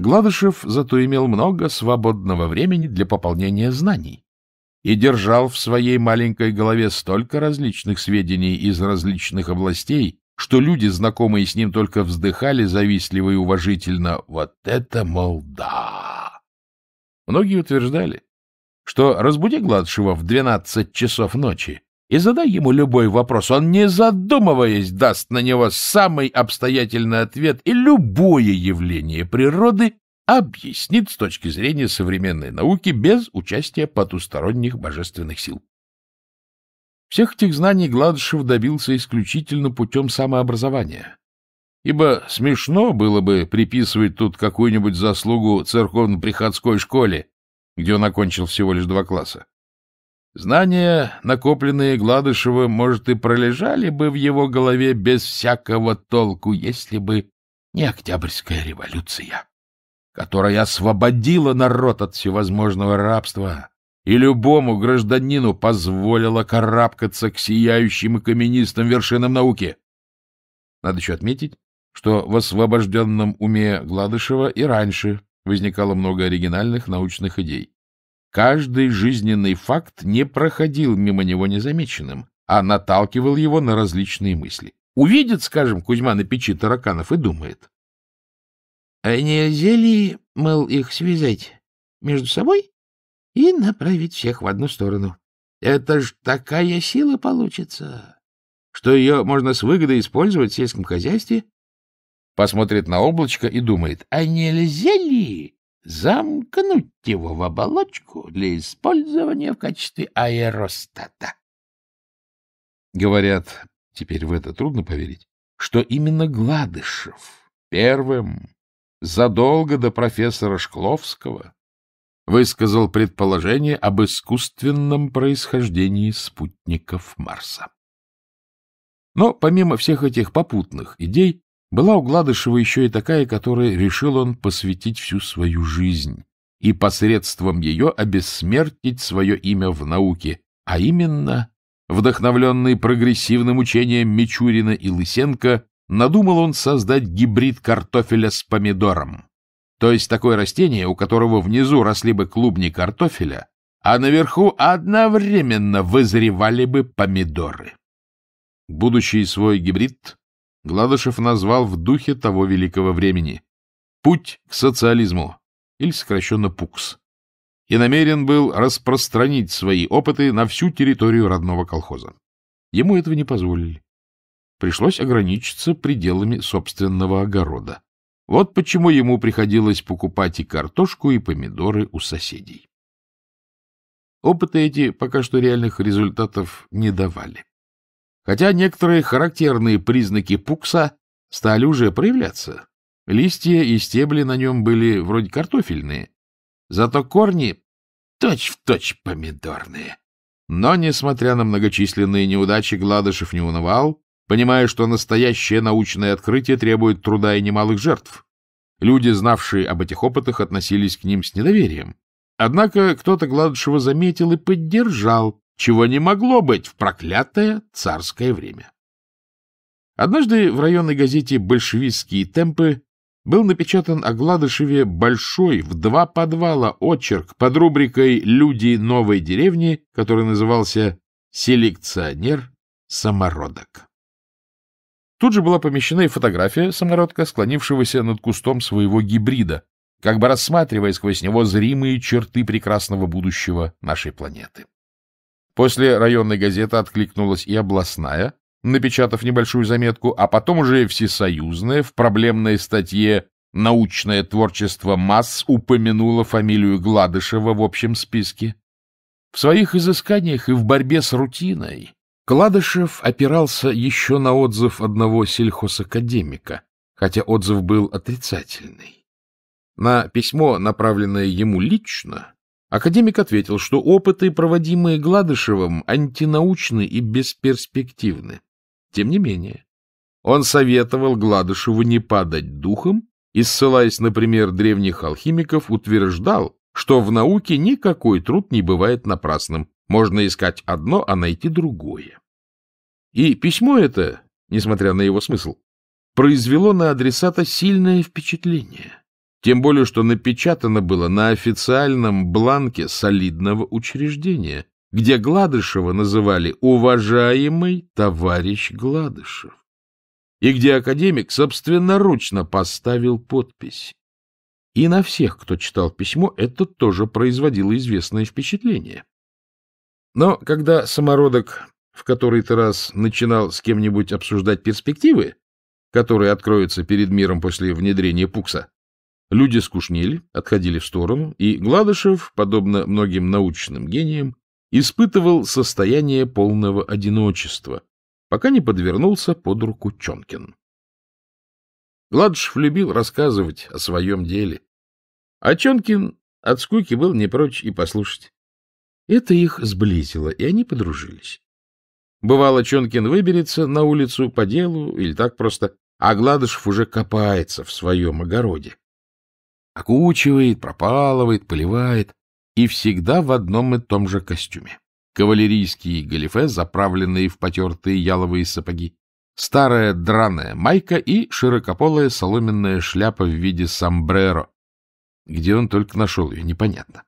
Гладышев зато имел много свободного времени для пополнения знаний и держал в своей маленькой голове столько различных сведений из различных областей, что люди, знакомые с ним, только вздыхали завистливо и уважительно «Вот это, мол, да!». Многие утверждали, что разбуди Гладышева в 12 часов ночи, и задай ему любой вопрос, он, не задумываясь, даст на него самый обстоятельный ответ, и любое явление природы объяснит с точки зрения современной науки без участия потусторонних божественных сил. Всех этих знаний Гладышев добился исключительно путем самообразования, ибо смешно было бы приписывать тут какую-нибудь заслугу церковно-приходской школе, где он окончил всего лишь два класса. Знания, накопленные Гладышевым, может, и пролежали бы в его голове без всякого толку, если бы не Октябрьская революция, которая освободила народ от всевозможного рабства и любому гражданину позволила карабкаться к сияющим и каменистым вершинам науки. Надо еще отметить, что в освобожденном уме Гладышева и раньше возникало много оригинальных научных идей. Каждый жизненный факт не проходил мимо него незамеченным, а наталкивал его на различные мысли. Увидит, скажем, Кузьма на печи тараканов и думает. — А нельзя ли, мол, их связать между собой и направить всех в одну сторону? Это ж такая сила получится, что ее можно с выгодой использовать в сельском хозяйстве. Посмотрит на облачко и думает, а нельзя ли замкнуть его в оболочку для использования в качестве аэростата. Говорят, теперь в это трудно поверить, что именно Гладышев первым, задолго до профессора Шкловского, высказал предположение об искусственном происхождении спутников Марса. Но помимо всех этих попутных идей, была у Гладышева еще и такая, которой решил он посвятить всю свою жизнь и посредством ее обессмертить свое имя в науке, а именно, вдохновленный прогрессивным учением Мичурина и Лысенко, надумал он создать гибрид картофеля с помидором, то есть такое растение, у которого внизу росли бы клубни картофеля, а наверху одновременно вызревали бы помидоры. Будущий свой гибрид Гладышев назвал в духе того великого времени «Путь к социализму» или сокращенно «ПУКС» и намерен был распространить свои опыты на всю территорию родного колхоза. Ему этого не позволили. Пришлось ограничиться пределами собственного огорода. Вот почему ему приходилось покупать и картошку, и помидоры у соседей. Опыты эти пока что реальных результатов не давали. Хотя некоторые характерные признаки пукса стали уже проявляться. Листья и стебли на нем были вроде картофельные, зато корни точь-в-точь точь помидорные. Но, несмотря на многочисленные неудачи, Гладышев не унывал, понимая, что настоящее научное открытие требует труда и немалых жертв. Люди, знавшие об этих опытах, относились к ним с недоверием. Однако кто-то Гладышева заметил и поддержал, чего не могло быть в проклятое царское время. Однажды в районной газете «Большевистские темпы» был напечатан о Гладышеве большой в два подвала очерк под рубрикой «Люди новой деревни», который назывался «Селекционер самородок». Тут же была помещена и фотография самородка, склонившегося над кустом своего гибрида, как бы рассматривая сквозь него зримые черты прекрасного будущего нашей планеты. После районной газеты откликнулась и областная, напечатав небольшую заметку, а потом уже всесоюзная в проблемной статье «Научное творчество масс» упомянула фамилию Гладышева в общем списке. В своих изысканиях и в борьбе с рутиной Гладышев опирался еще на отзыв одного сельхозакадемика, хотя отзыв был отрицательный. На письмо, направленное ему лично, Академик ответил, что опыты, проводимые Гладышевым, антинаучны и бесперспективны. Тем не менее, он советовал Гладышеву не падать духом и, ссылаясь на пример древних алхимиков, утверждал, что в науке никакой труд не бывает напрасным, можно искать одно, а найти другое. И письмо это, несмотря на его смысл, произвело на адресата сильное впечатление. Тем более, что напечатано было на официальном бланке солидного учреждения, где Гладышева называли «уважаемый товарищ Гладышев», и где академик собственноручно поставил подпись. И на всех, кто читал письмо, это тоже производило известное впечатление. Но когда самородок в который-то раз начинал с кем-нибудь обсуждать перспективы, которые откроются перед миром после внедрения Пукса, Люди скучнели, отходили в сторону, и Гладышев, подобно многим научным гениям, испытывал состояние полного одиночества, пока не подвернулся под руку Чонкин. Гладышев любил рассказывать о своем деле, а Чонкин от скуки был не прочь и послушать. Это их сблизило, и они подружились. Бывало, Чонкин выберется на улицу по делу или так просто, а Гладышев уже копается в своем огороде окучивает, пропалывает, поливает, и всегда в одном и том же костюме. Кавалерийские галифе, заправленные в потертые яловые сапоги, старая драная майка и широкополая соломенная шляпа в виде сомбреро. Где он только нашел ее, непонятно.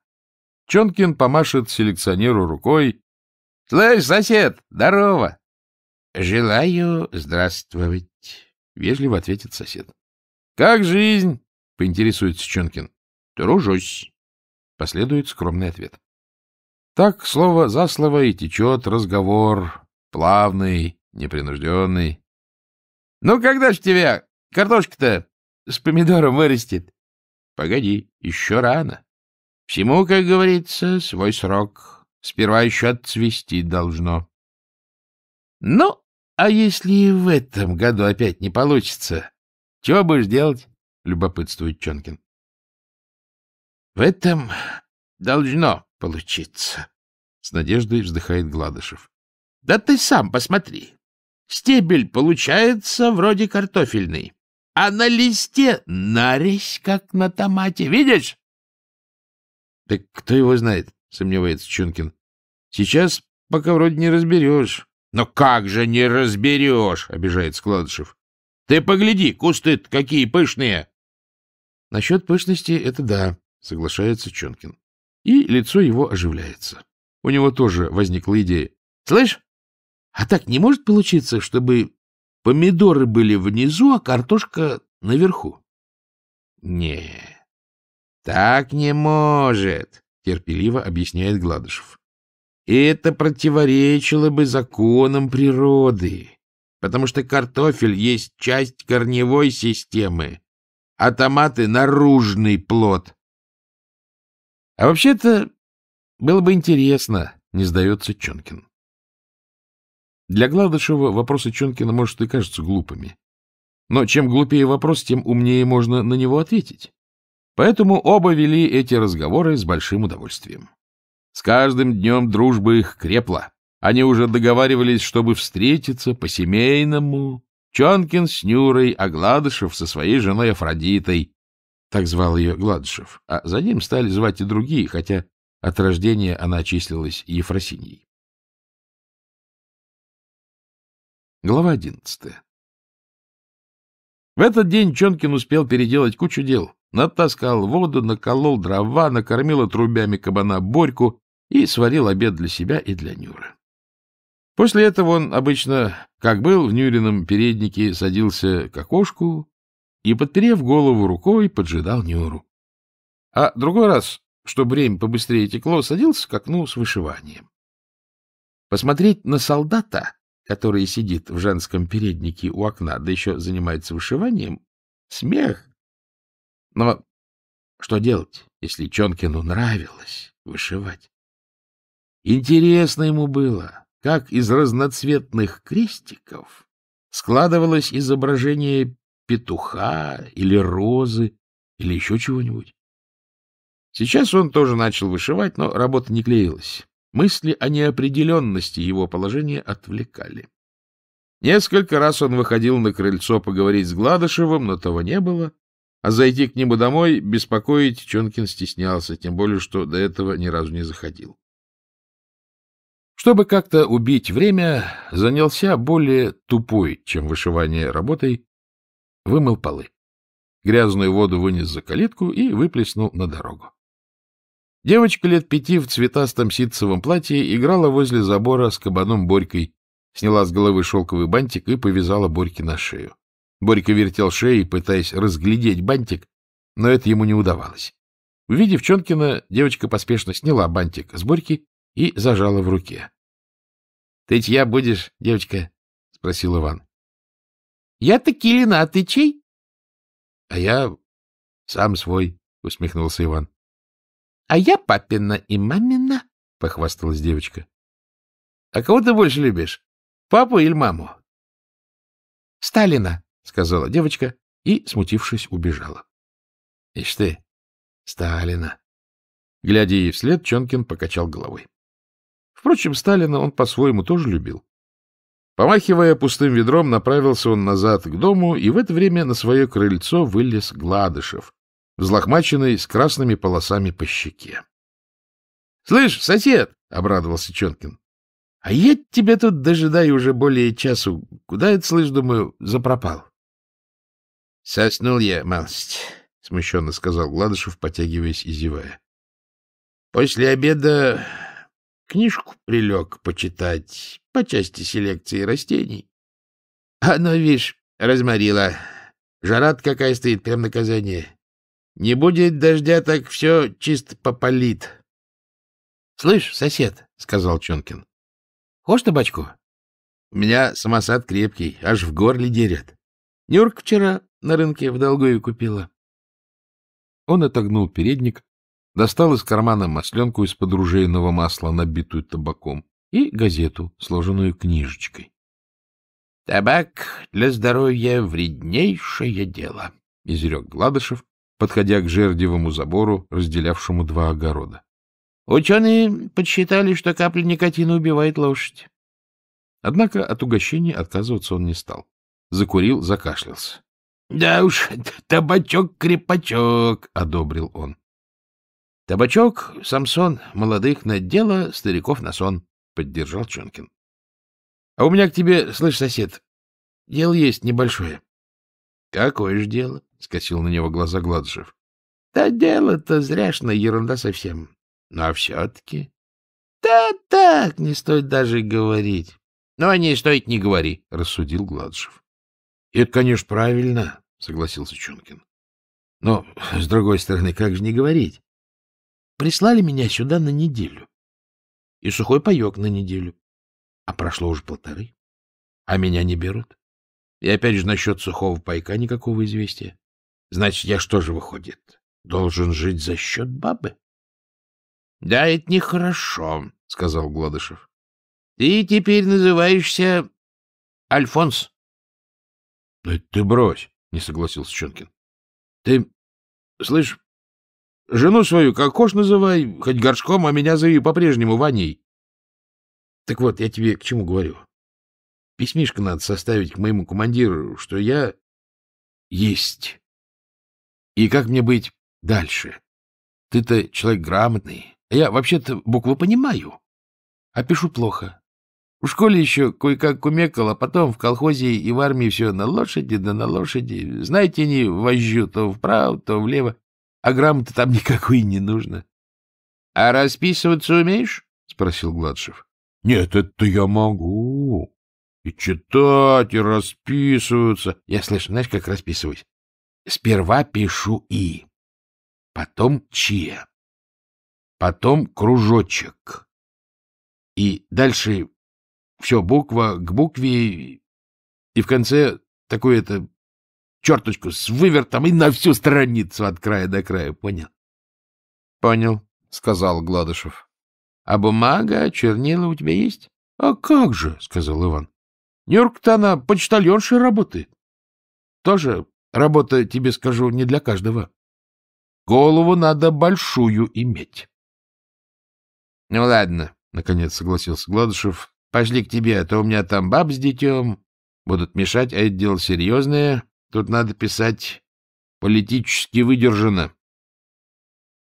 Чонкин помашет селекционеру рукой. — Слышь, сосед, здорово! — Желаю здравствовать, — вежливо ответит сосед. — Как жизнь? поинтересуется Чонкин. Тружусь. Последует скромный ответ. Так слово за слово и течет разговор, плавный, непринужденный. — Ну, когда ж тебя картошка-то с помидором вырастет? — Погоди, еще рано. Всему, как говорится, свой срок. Сперва еще отцвести должно. — Ну, а если в этом году опять не получится, чего будешь делать? — любопытствует Чонкин. — В этом должно получиться, — с надеждой вздыхает Гладышев. — Да ты сам посмотри. Стебель получается вроде картофельный, а на листе нарезь, как на томате. Видишь? — Так кто его знает, — сомневается Чонкин. — Сейчас пока вроде не разберешь. — Но как же не разберешь, — обижает Складышев. — Ты погляди, кусты какие пышные! — Насчет пышности — это да, соглашается Чонкин. И лицо его оживляется. У него тоже возникла идея. Слышь, а так не может получиться, чтобы помидоры были внизу, а картошка наверху? Не, так не может, терпеливо объясняет Гладышев. Это противоречило бы законам природы, потому что картофель есть часть корневой системы, а томаты — наружный плод. — А вообще-то было бы интересно, — не сдается Чонкин. Для Гладышева вопросы Чонкина, может, и кажутся глупыми. Но чем глупее вопрос, тем умнее можно на него ответить. Поэтому оба вели эти разговоры с большим удовольствием. С каждым днем дружба их крепла. Они уже договаривались, чтобы встретиться по-семейному, Чонкин с Нюрой, а Гладышев со своей женой Афродитой. Так звал ее Гладышев, а за ним стали звать и другие, хотя от рождения она числилась Ефросиньей. Глава одиннадцатая В этот день Чонкин успел переделать кучу дел. Натаскал воду, наколол дрова, накормил отрубями кабана Борьку и сварил обед для себя и для Нюры. После этого он обычно, как был в Нюрином переднике, садился к окошку и, подперев голову рукой, поджидал Нюру. А другой раз, чтобы время побыстрее текло, садился к окну с вышиванием. Посмотреть на солдата, который сидит в женском переднике у окна, да еще занимается вышиванием, смех. Но что делать, если Чонкину нравилось вышивать? Интересно ему было как из разноцветных крестиков складывалось изображение петуха или розы или еще чего-нибудь. Сейчас он тоже начал вышивать, но работа не клеилась. Мысли о неопределенности его положения отвлекали. Несколько раз он выходил на крыльцо поговорить с Гладышевым, но того не было, а зайти к нему домой, беспокоить Чонкин стеснялся, тем более, что до этого ни разу не заходил. Чтобы как-то убить время, занялся более тупой, чем вышивание работой, вымыл полы. Грязную воду вынес за калитку и выплеснул на дорогу. Девочка лет пяти в цветастом ситцевом платье играла возле забора с кабаном Борькой, сняла с головы шелковый бантик и повязала Борьке на шею. Борька вертел шеей, пытаясь разглядеть бантик, но это ему не удавалось. Увидев Чонкина, девочка поспешно сняла бантик с Борьки и зажала в руке. — Ты чья будешь, девочка? — спросил Иван. — Я-то Килина, а ты чей? — А я сам свой, — усмехнулся Иван. — А я папина и мамина, — похвасталась девочка. — А кого ты больше любишь, папу или маму? — Сталина, — сказала девочка и, смутившись, убежала. — Ишь ты, Сталина! Глядя ей вслед, Чонкин покачал головой. Впрочем, Сталина он по-своему тоже любил. Помахивая пустым ведром, направился он назад к дому, и в это время на свое крыльцо вылез Гладышев, взлохмаченный с красными полосами по щеке. — Слышь, сосед! — обрадовался Чонкин. — А я тебя тут дожидаю уже более часу. Куда это, слышь, думаю, запропал? — Соснул я малость, — смущенно сказал Гладышев, потягиваясь и зевая. — После обеда книжку прилег почитать по части селекции растений. Оно, видишь, разморило. жара какая стоит, прям наказание. Не будет дождя, так все чисто попалит. — Слышь, сосед, — сказал Чонкин, — хочешь табачку? — У меня самосад крепкий, аж в горле дерет. Нюрк вчера на рынке в долгую купила. Он отогнул передник, достал из кармана масленку из-под ружейного масла, набитую табаком, и газету, сложенную книжечкой. — Табак для здоровья — вреднейшее дело, — изрек Гладышев, подходя к жердевому забору, разделявшему два огорода. — Ученые подсчитали, что капля никотина убивает лошадь. Однако от угощения отказываться он не стал. Закурил, закашлялся. — Да уж, табачок-крепачок, — одобрил он. Табачок Самсон молодых на дело, стариков на сон, — поддержал Чонкин. — А у меня к тебе, слышь, сосед, дело есть небольшое. — Какое же дело? — скосил на него глаза Гладышев. — Да дело-то зряшная ерунда совсем. — Но ну, а все-таки... — Да так, не стоит даже говорить. — Ну, о а ней стоит не говори, — рассудил Гладышев. — Это, конечно, правильно, — согласился Чонкин. — Но, с другой стороны, как же не говорить? Прислали меня сюда на неделю. И сухой паек на неделю. А прошло уже полторы. А меня не берут. И опять же насчет сухого пайка никакого известия. Значит, я что же выходит? Должен жить за счет бабы? — Да, это нехорошо, — сказал Гладышев. — Ты теперь называешься Альфонс. — ты брось, — не согласился Чонкин. — Ты, слышь, Жену свою как кокош называй, хоть горшком, а меня зови по-прежнему Ваней. Так вот, я тебе к чему говорю. Письмишко надо составить к моему командиру, что я есть. И как мне быть дальше? Ты-то человек грамотный, а я вообще-то буквы понимаю, а пишу плохо. В школе еще кое-как кумекал, а потом в колхозе и в армии все на лошади да на лошади. Знаете, не вожжу то вправо, то влево а грамоты там никакой не нужно. — А расписываться умеешь? — спросил Гладшев. — Нет, это я могу. И читать, и расписываться. Я слышу, знаешь, как расписываюсь? Сперва пишу «и», потом «че», потом «кружочек». И дальше все буква к букве, и в конце такое-то черточку с вывертом и на всю страницу от края до края. Понял? — Понял, — сказал Гладышев. — А бумага, чернила у тебя есть? — А как же, — сказал Иван. — Нюрка-то она почтальоншей работы. Тоже работа, тебе скажу, не для каждого. Голову надо большую иметь. — Ну ладно, — наконец согласился Гладышев. — Пошли к тебе, а то у меня там баб с детем будут мешать, а это дело серьезное. Тут надо писать политически выдержанно.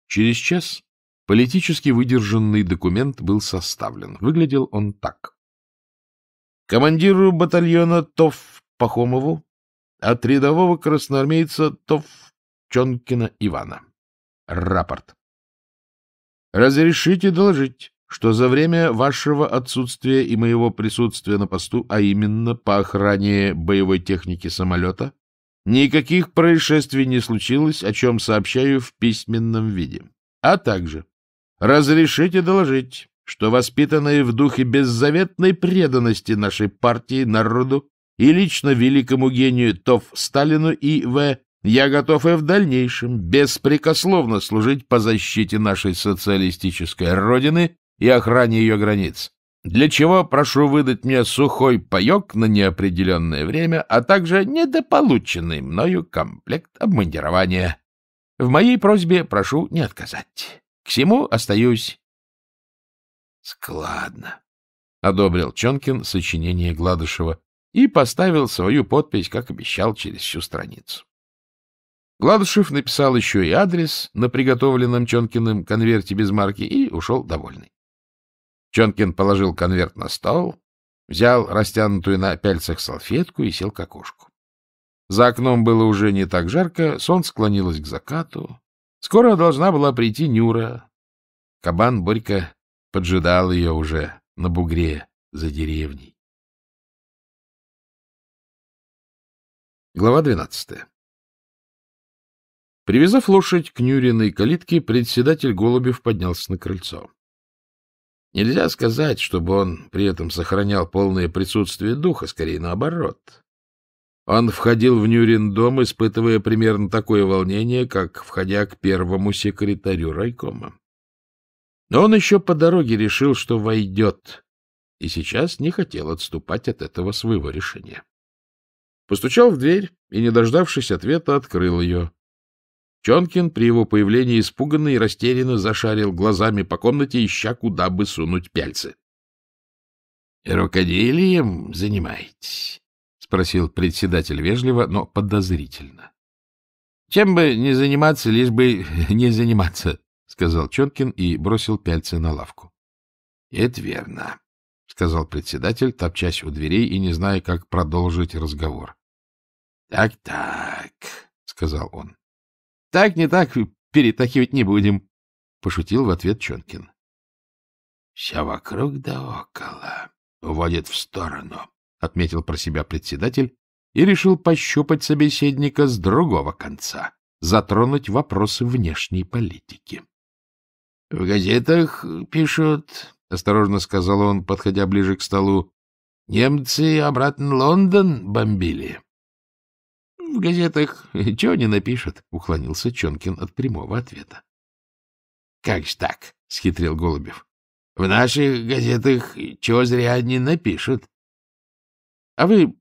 Через час политически выдержанный документ был составлен. Выглядел он так. Командиру батальона ТОВ Пахомову от рядового красноармейца ТОВ Чонкина Ивана. Рапорт. Разрешите доложить, что за время вашего отсутствия и моего присутствия на посту, а именно по охране боевой техники самолета, Никаких происшествий не случилось, о чем сообщаю в письменном виде. А также разрешите доложить, что воспитанные в духе беззаветной преданности нашей партии, народу и лично великому гению Тов Сталину и В. Я готов и в дальнейшем беспрекословно служить по защите нашей социалистической родины и охране ее границ для чего прошу выдать мне сухой паек на неопределённое время, а также недополученный мною комплект обмундирования. В моей просьбе прошу не отказать. К всему остаюсь. Складно, — одобрил Чонкин сочинение Гладышева и поставил свою подпись, как обещал, через всю страницу. Гладышев написал еще и адрес на приготовленном Чонкиным конверте без марки и ушел довольный. Чонкин положил конверт на стол, взял растянутую на пяльцах салфетку и сел к окошку. За окном было уже не так жарко, солнце склонилось к закату. Скоро должна была прийти Нюра. Кабан Борька поджидал ее уже на бугре за деревней. Глава двенадцатая. Привязав лошадь к Нюриной калитке, председатель Голубев поднялся на крыльцо. Нельзя сказать, чтобы он при этом сохранял полное присутствие духа, скорее наоборот. Он входил в Нюрендом, испытывая примерно такое волнение, как входя к первому секретарю райкома. Но он еще по дороге решил, что войдет, и сейчас не хотел отступать от этого своего решения. Постучал в дверь и, не дождавшись ответа, открыл ее. Чонкин при его появлении испуганно и растерянно зашарил глазами по комнате, ища, куда бы сунуть пяльцы. — Рукоделием занимаетесь? — спросил председатель вежливо, но подозрительно. — Чем бы не заниматься, лишь бы не заниматься, — сказал Чонкин и бросил пяльцы на лавку. — Это верно, — сказал председатель, топчась у дверей и не зная, как продолжить разговор. «Так, — Так-так, — сказал он. Так не так, перетахивать не будем, — пошутил в ответ Чонкин. — Все вокруг да около уводит в сторону, — отметил про себя председатель и решил пощупать собеседника с другого конца, затронуть вопросы внешней политики. — В газетах пишут, — осторожно сказал он, подходя ближе к столу, — немцы обратно Лондон бомбили. В газетах чего не напишет, — уклонился Чонкин от прямого ответа. — Как же так? — схитрил Голубев. — В наших газетах чего зря не напишут. — А вы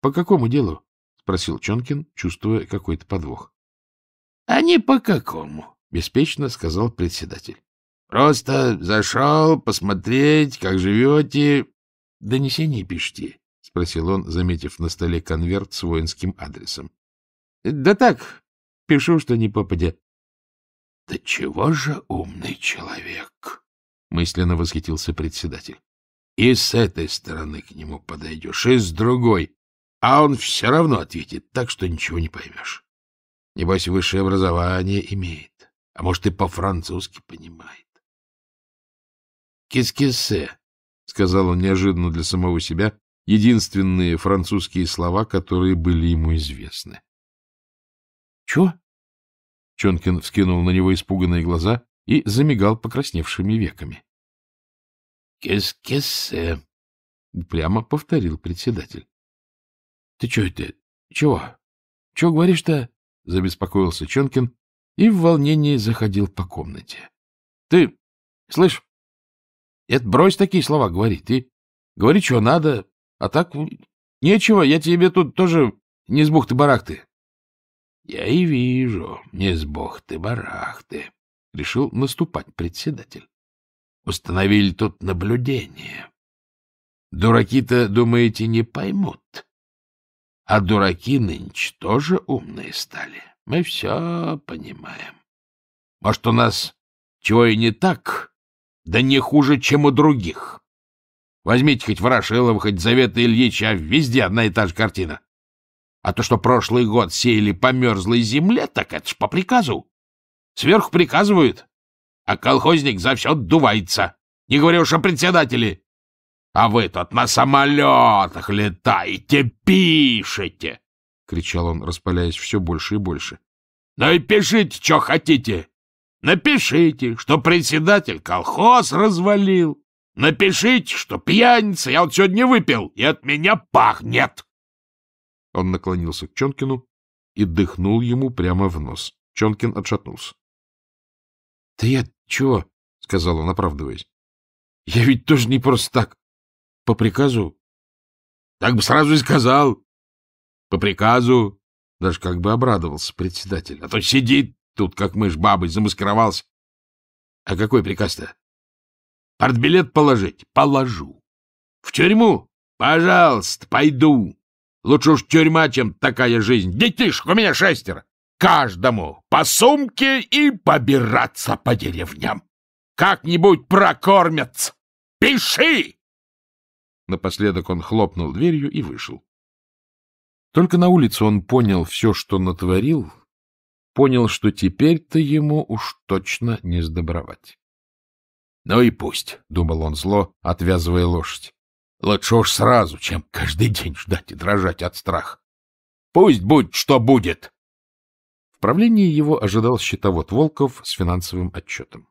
по какому делу? — спросил Чонкин, чувствуя какой-то подвох. — А не по какому, — беспечно сказал председатель. — Просто зашел посмотреть, как живете, донесение пишите спросил он, заметив на столе конверт с воинским адресом. Э, — Да так, пишу, что не попадя. — Да чего же умный человек! — мысленно восхитился председатель. — И с этой стороны к нему подойдешь, и с другой, а он все равно ответит так, что ничего не поймешь. Небось, высшее образование имеет, а может, и по-французски понимает. — Кис-кисе, — сказал он неожиданно для самого себя, единственные французские слова, которые были ему известны. Чё? Чонкин вскинул на него испуганные глаза и замигал покрасневшими веками. «Кес-кесе!» — прямо повторил председатель. «Ты чё это? Чего? Чего говоришь-то?» — забеспокоился Чонкин и в волнении заходил по комнате. «Ты, слышь, это брось такие слова говорить, ты говори, что надо, а так нечего, я тебе тут тоже не с бухты-барахты. — Я и вижу, не с бухты-барахты, — решил наступать председатель. Установили тут наблюдение. Дураки-то, думаете, не поймут. А дураки нынче тоже умные стали. Мы все понимаем. Может, у нас чего и не так, да не хуже, чем у других. Возьмите хоть Ворошилова, хоть Завета Ильича, везде одна и та же картина. А то, что прошлый год сеяли по мерзлой земле, так это ж по приказу. Сверху приказывают, а колхозник за все дувается. Не говорю уж о председателе. А вы тут на самолетах летаете, пишете!» — кричал он, распаляясь все больше и больше. «Ну и пишите, что хотите. Напишите, что председатель колхоз развалил, Напишите, что пьяница, я вот сегодня выпил, и от меня пахнет. Он наклонился к Чонкину и дыхнул ему прямо в нос. Чонкин отшатнулся. — Да я чего? — сказал он, оправдываясь. — Я ведь тоже не просто так. По приказу. — Так бы сразу и сказал. — По приказу. Даже как бы обрадовался председатель. А то сидит тут, как мышь бабой, замаскировался. — А какой приказ-то? Портбилет положить? Положу. В тюрьму? Пожалуйста, пойду. Лучше уж тюрьма, чем такая жизнь. Детишек, у меня шестеро. Каждому по сумке и побираться по деревням. Как-нибудь прокормятся. Пиши! Напоследок он хлопнул дверью и вышел. Только на улице он понял все, что натворил, понял, что теперь-то ему уж точно не сдобровать. «Ну и пусть», — думал он зло, отвязывая лошадь. «Лучше уж сразу, чем каждый день ждать и дрожать от страха. Пусть будет, что будет!» В правлении его ожидал счетовод Волков с финансовым отчетом.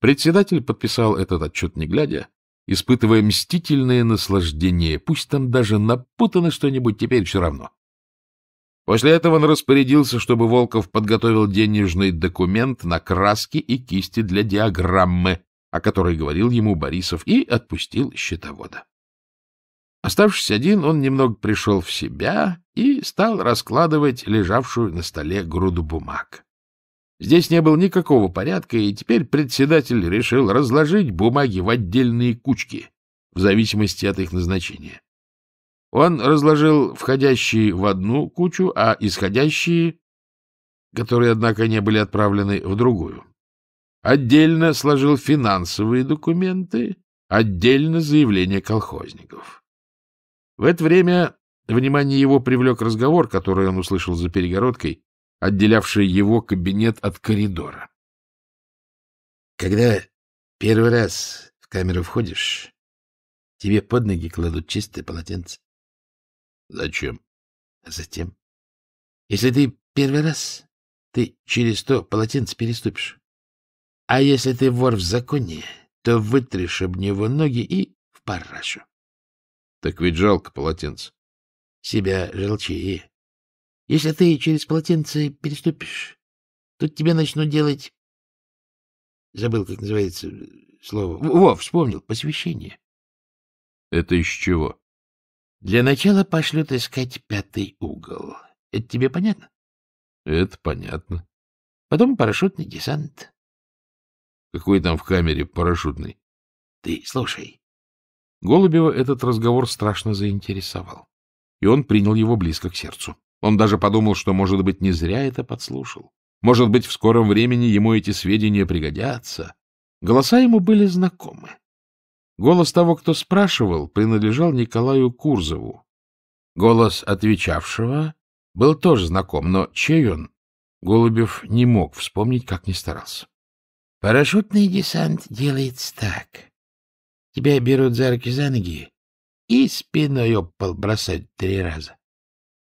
Председатель подписал этот отчет не глядя, испытывая мстительное наслаждение. Пусть там даже напутано что-нибудь, теперь все равно. После этого он распорядился, чтобы Волков подготовил денежный документ на краски и кисти для диаграммы, о которой говорил ему Борисов, и отпустил счетовода. Оставшись один, он немного пришел в себя и стал раскладывать лежавшую на столе груду бумаг. Здесь не было никакого порядка, и теперь председатель решил разложить бумаги в отдельные кучки, в зависимости от их назначения. Он разложил входящие в одну кучу, а исходящие, которые, однако, не были отправлены, в другую. Отдельно сложил финансовые документы, отдельно заявления колхозников. В это время внимание его привлек разговор, который он услышал за перегородкой, отделявший его кабинет от коридора. Когда первый раз в камеру входишь, тебе под ноги кладут чистое полотенце. — Зачем? А — Затем. Если ты первый раз, ты через то полотенце переступишь. А если ты вор в законе, то вытрешь об него ноги и в парашу. — Так ведь жалко полотенце. — Себя жалчи. Если ты через полотенце переступишь, тут тебе начнут делать... Забыл, как называется э, слово. Во, вспомнил, посвящение. — Это из чего? Для начала пошлют искать пятый угол. Это тебе понятно? — Это понятно. — Потом парашютный десант. — Какой там в камере парашютный? — Ты слушай. Голубева этот разговор страшно заинтересовал, и он принял его близко к сердцу. Он даже подумал, что, может быть, не зря это подслушал. Может быть, в скором времени ему эти сведения пригодятся. Голоса ему были знакомы. Голос того, кто спрашивал, принадлежал Николаю Курзову. Голос отвечавшего был тоже знаком, но чей он, Голубев не мог вспомнить, как не старался. — Парашютный десант делается так. Тебя берут за руки за ноги и спиной об пол бросают три раза.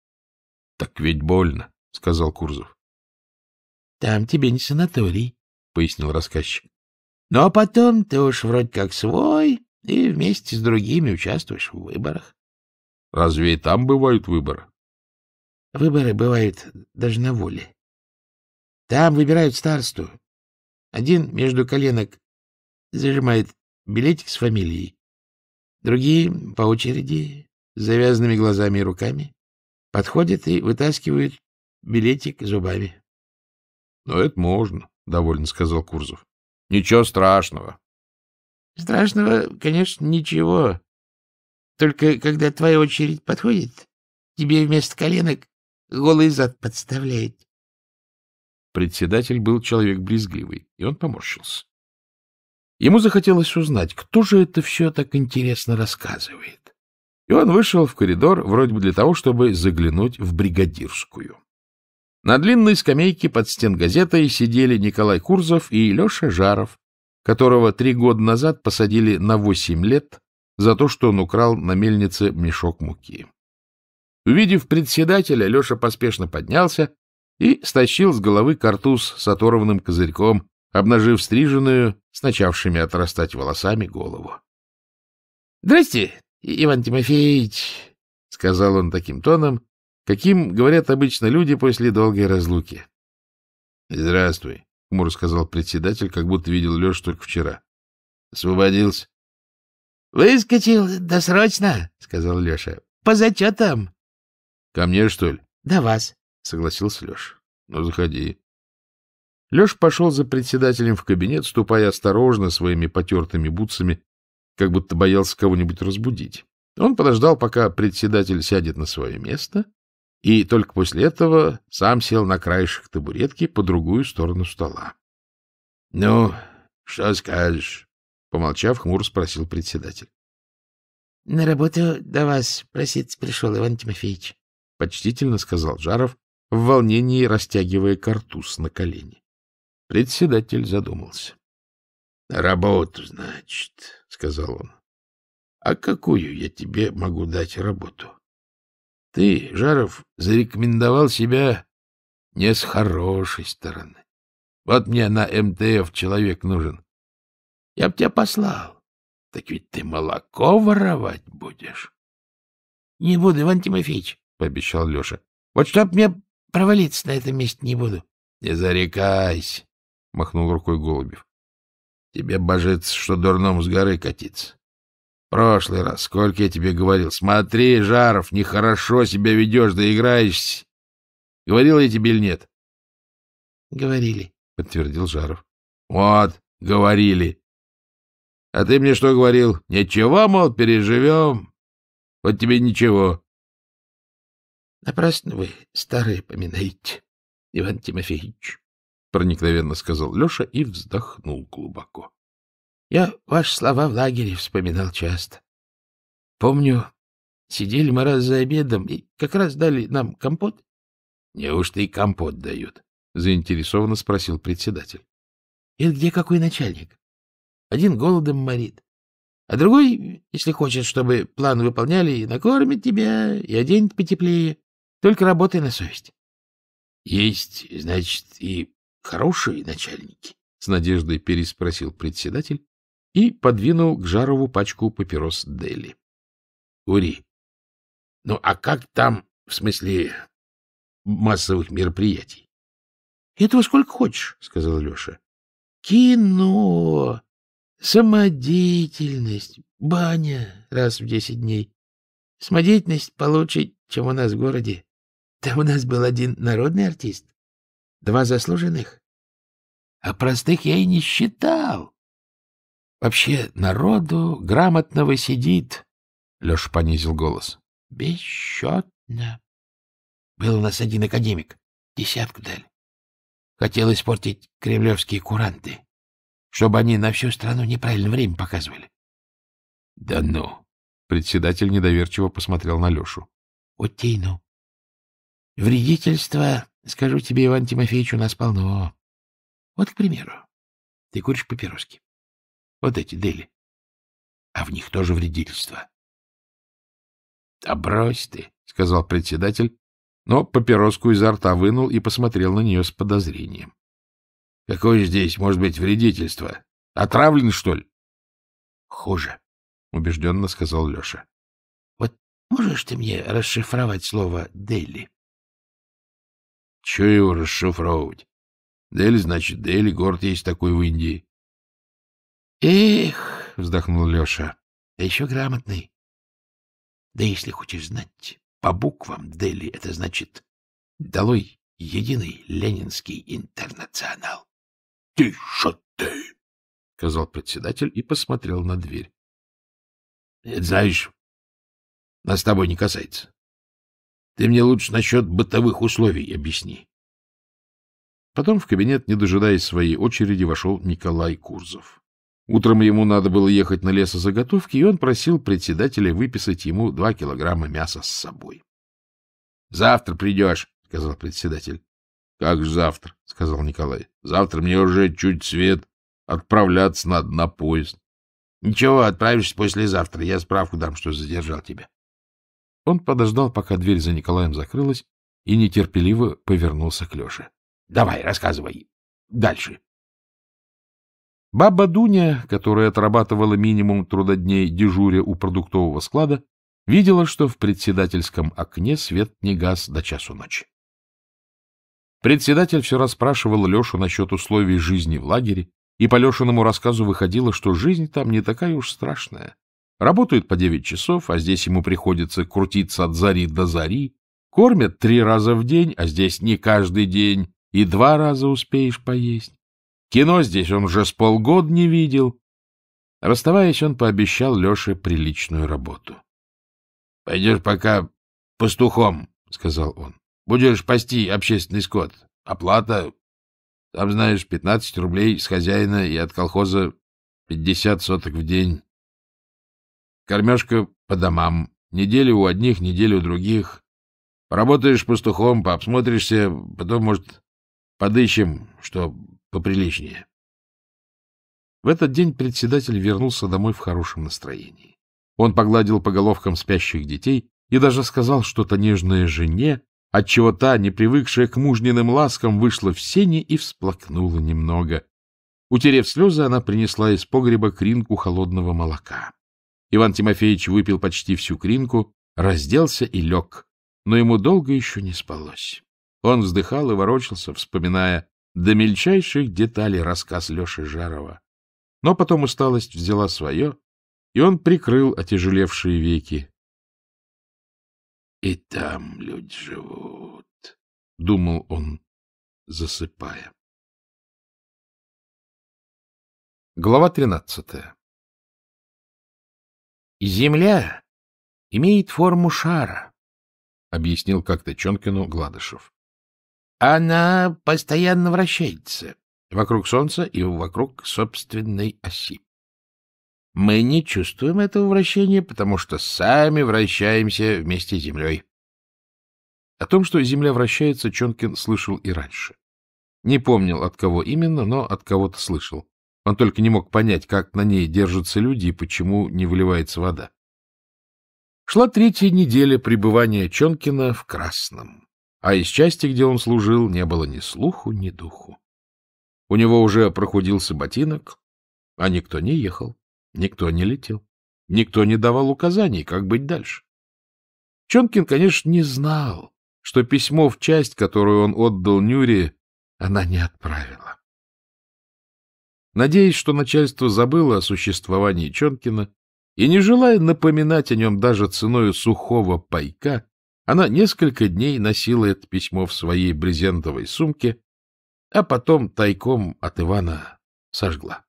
— Так ведь больно, — сказал Курзов. — Там тебе не санаторий, — пояснил рассказчик. — Но потом ты уж вроде как свой, и вместе с другими участвуешь в выборах. — Разве и там бывают выборы? — Выборы бывают даже на воле. Там выбирают старосту. Один между коленок зажимает билетик с фамилией, другие по очереди с завязанными глазами и руками подходят и вытаскивают билетик зубами. — Но ну, это можно, — довольно сказал Курзов. — Ничего страшного. Страшного, конечно, ничего. Только когда твоя очередь подходит, тебе вместо коленок голый зад подставляет. Председатель был человек брезгливый, и он поморщился. Ему захотелось узнать, кто же это все так интересно рассказывает. И он вышел в коридор вроде бы для того, чтобы заглянуть в бригадирскую. На длинной скамейке под стенгазетой сидели Николай Курзов и Леша Жаров, которого три года назад посадили на восемь лет за то, что он украл на мельнице мешок муки. Увидев председателя, Леша поспешно поднялся и стащил с головы картуз с оторванным козырьком, обнажив стриженную, с начавшими отрастать волосами, голову. — Здрасте, Иван Тимофеевич, — сказал он таким тоном, каким говорят обычно люди после долгой разлуки. — Здравствуй, — хмуро сказал председатель, как будто видел Лешу только вчера. — Освободился. — Выскочил досрочно, — сказал Леша. — По зачетам. — Ко мне, что ли? — Да вас, — согласился Леша. — Ну, заходи. Леша пошел за председателем в кабинет, ступая осторожно своими потертыми бутсами, как будто боялся кого-нибудь разбудить. Он подождал, пока председатель сядет на свое место, и только после этого сам сел на краешек табуретки по другую сторону стола. — Ну, что скажешь? — помолчав, хмуро спросил председатель. — На работу до вас проситься пришел, Иван Тимофеевич, — почтительно сказал Жаров, в волнении растягивая картуз на колени. Председатель задумался. — Работу, значит, — сказал он. — А какую я тебе могу дать работу? Ты, Жаров, зарекомендовал себя не с хорошей стороны. Вот мне на МТФ человек нужен. Я б тебя послал. Так ведь ты молоко воровать будешь. — Не буду, Иван Тимофеевич, — пообещал Леша. — Вот чтоб мне провалиться на этом месте не буду. — Не зарекайся, — махнул рукой Голубев. — Тебе божится, что дурном с горы катиться прошлый раз, сколько я тебе говорил. Смотри, Жаров, нехорошо себя ведешь, доиграешься. Говорил я тебе или нет? — Говорили, — подтвердил Жаров. — Вот, говорили. А ты мне что говорил? Ничего, мол, переживем. Вот тебе ничего. — Напрасно вы старые поминаете, Иван Тимофеевич, — проникновенно сказал Леша и вздохнул глубоко. Я ваши слова в лагере вспоминал часто. Помню, сидели мы раз за обедом и как раз дали нам компот. — Неужто и компот дают? — заинтересованно спросил председатель. — Это где какой начальник? Один голодом морит, а другой, если хочет, чтобы план выполняли, и накормит тебя, и оденет потеплее. Только работай на совесть. — Есть, значит, и хорошие начальники? — с надеждой переспросил председатель и подвинул к Жарову пачку папирос Дели. — Ури, ну а как там, в смысле, массовых мероприятий? — Этого сколько хочешь, — сказал Леша. — Кино, самодеятельность, баня раз в десять дней. Самодеятельность получше, чем у нас в городе. Там у нас был один народный артист, два заслуженных. А простых я и не считал. Вообще народу грамотного сидит, — Леша понизил голос, — бесчетно. Был у нас один академик, десятку дали. Хотел испортить кремлевские куранты, чтобы они на всю страну неправильное время показывали. — Да ну! — председатель недоверчиво посмотрел на Лешу. — Вот те ну. Вредительство, скажу тебе, Иван Тимофеевич, у нас полно. Вот, к примеру, ты куришь папироски. Вот эти дели. А в них тоже вредительство. — А брось ты, — сказал председатель, но папироску изо рта вынул и посмотрел на нее с подозрением. — Какое здесь может быть вредительство? Отравлен, что ли? — Хуже, — убежденно сказал Леша. — Вот можешь ты мне расшифровать слово «дели»? — Чего его расшифровывать? Дели значит Дели, город есть такой в Индии. Эх, вздохнул Леша, а еще грамотный. Да если хочешь знать, по буквам Дели это значит «Долой единый ленинский интернационал». — Тише ты! — сказал председатель и посмотрел на дверь. — Это, знаешь, нас с тобой не касается. Ты мне лучше насчет бытовых условий объясни. Потом в кабинет, не дожидаясь своей очереди, вошел Николай Курзов. Утром ему надо было ехать на лесозаготовки, и он просил председателя выписать ему два килограмма мяса с собой. — Завтра придешь, — сказал председатель. — Как же завтра, — сказал Николай. — Завтра мне уже чуть свет. Отправляться надо на поезд. — Ничего, отправишься послезавтра. Я справку дам, что задержал тебя. Он подождал, пока дверь за Николаем закрылась, и нетерпеливо повернулся к Леше. — Давай, рассказывай. Дальше. Баба Дуня, которая отрабатывала минимум трудодней дежуря у продуктового склада, видела, что в председательском окне свет не газ до часу ночи. Председатель вчера спрашивал Лешу насчет условий жизни в лагере, и по Лешиному рассказу выходило, что жизнь там не такая уж страшная. Работают по девять часов, а здесь ему приходится крутиться от зари до зари, кормят три раза в день, а здесь не каждый день, и два раза успеешь поесть. Кино здесь он уже с полгода не видел. Расставаясь, он пообещал Леше приличную работу. — Пойдешь пока пастухом, — сказал он. — Будешь пасти общественный скот. Оплата, там, знаешь, пятнадцать рублей с хозяина и от колхоза пятьдесят соток в день. Кормежка по домам. Неделю у одних, неделю у других. Поработаешь пастухом, пообсмотришься, потом, может, подыщем, что поприличнее. В этот день председатель вернулся домой в хорошем настроении. Он погладил по головкам спящих детей и даже сказал что-то нежное жене, отчего та, не привыкшая к мужниным ласкам, вышла в сени и всплакнула немного. Утерев слезы, она принесла из погреба кринку холодного молока. Иван Тимофеевич выпил почти всю кринку, разделся и лег, но ему долго еще не спалось. Он вздыхал и ворочался, вспоминая, до мельчайших деталей рассказ Леши Жарова. Но потом усталость взяла свое, и он прикрыл отяжелевшие веки. — И там люди живут, — думал он, засыпая. Глава тринадцатая «Земля имеет форму шара», — объяснил как-то Чонкину Гладышев. Она постоянно вращается вокруг Солнца и вокруг собственной оси. Мы не чувствуем этого вращения, потому что сами вращаемся вместе с Землей. О том, что Земля вращается, Чонкин слышал и раньше. Не помнил, от кого именно, но от кого-то слышал. Он только не мог понять, как на ней держатся люди и почему не выливается вода. Шла третья неделя пребывания Чонкина в Красном а из части, где он служил, не было ни слуху, ни духу. У него уже прохудился ботинок, а никто не ехал, никто не летел, никто не давал указаний, как быть дальше. Чонкин, конечно, не знал, что письмо в часть, которую он отдал Нюре, она не отправила. Надеясь, что начальство забыло о существовании Чонкина и, не желая напоминать о нем даже ценой сухого пайка, она несколько дней носила это письмо в своей брезентовой сумке, а потом тайком от Ивана сожгла.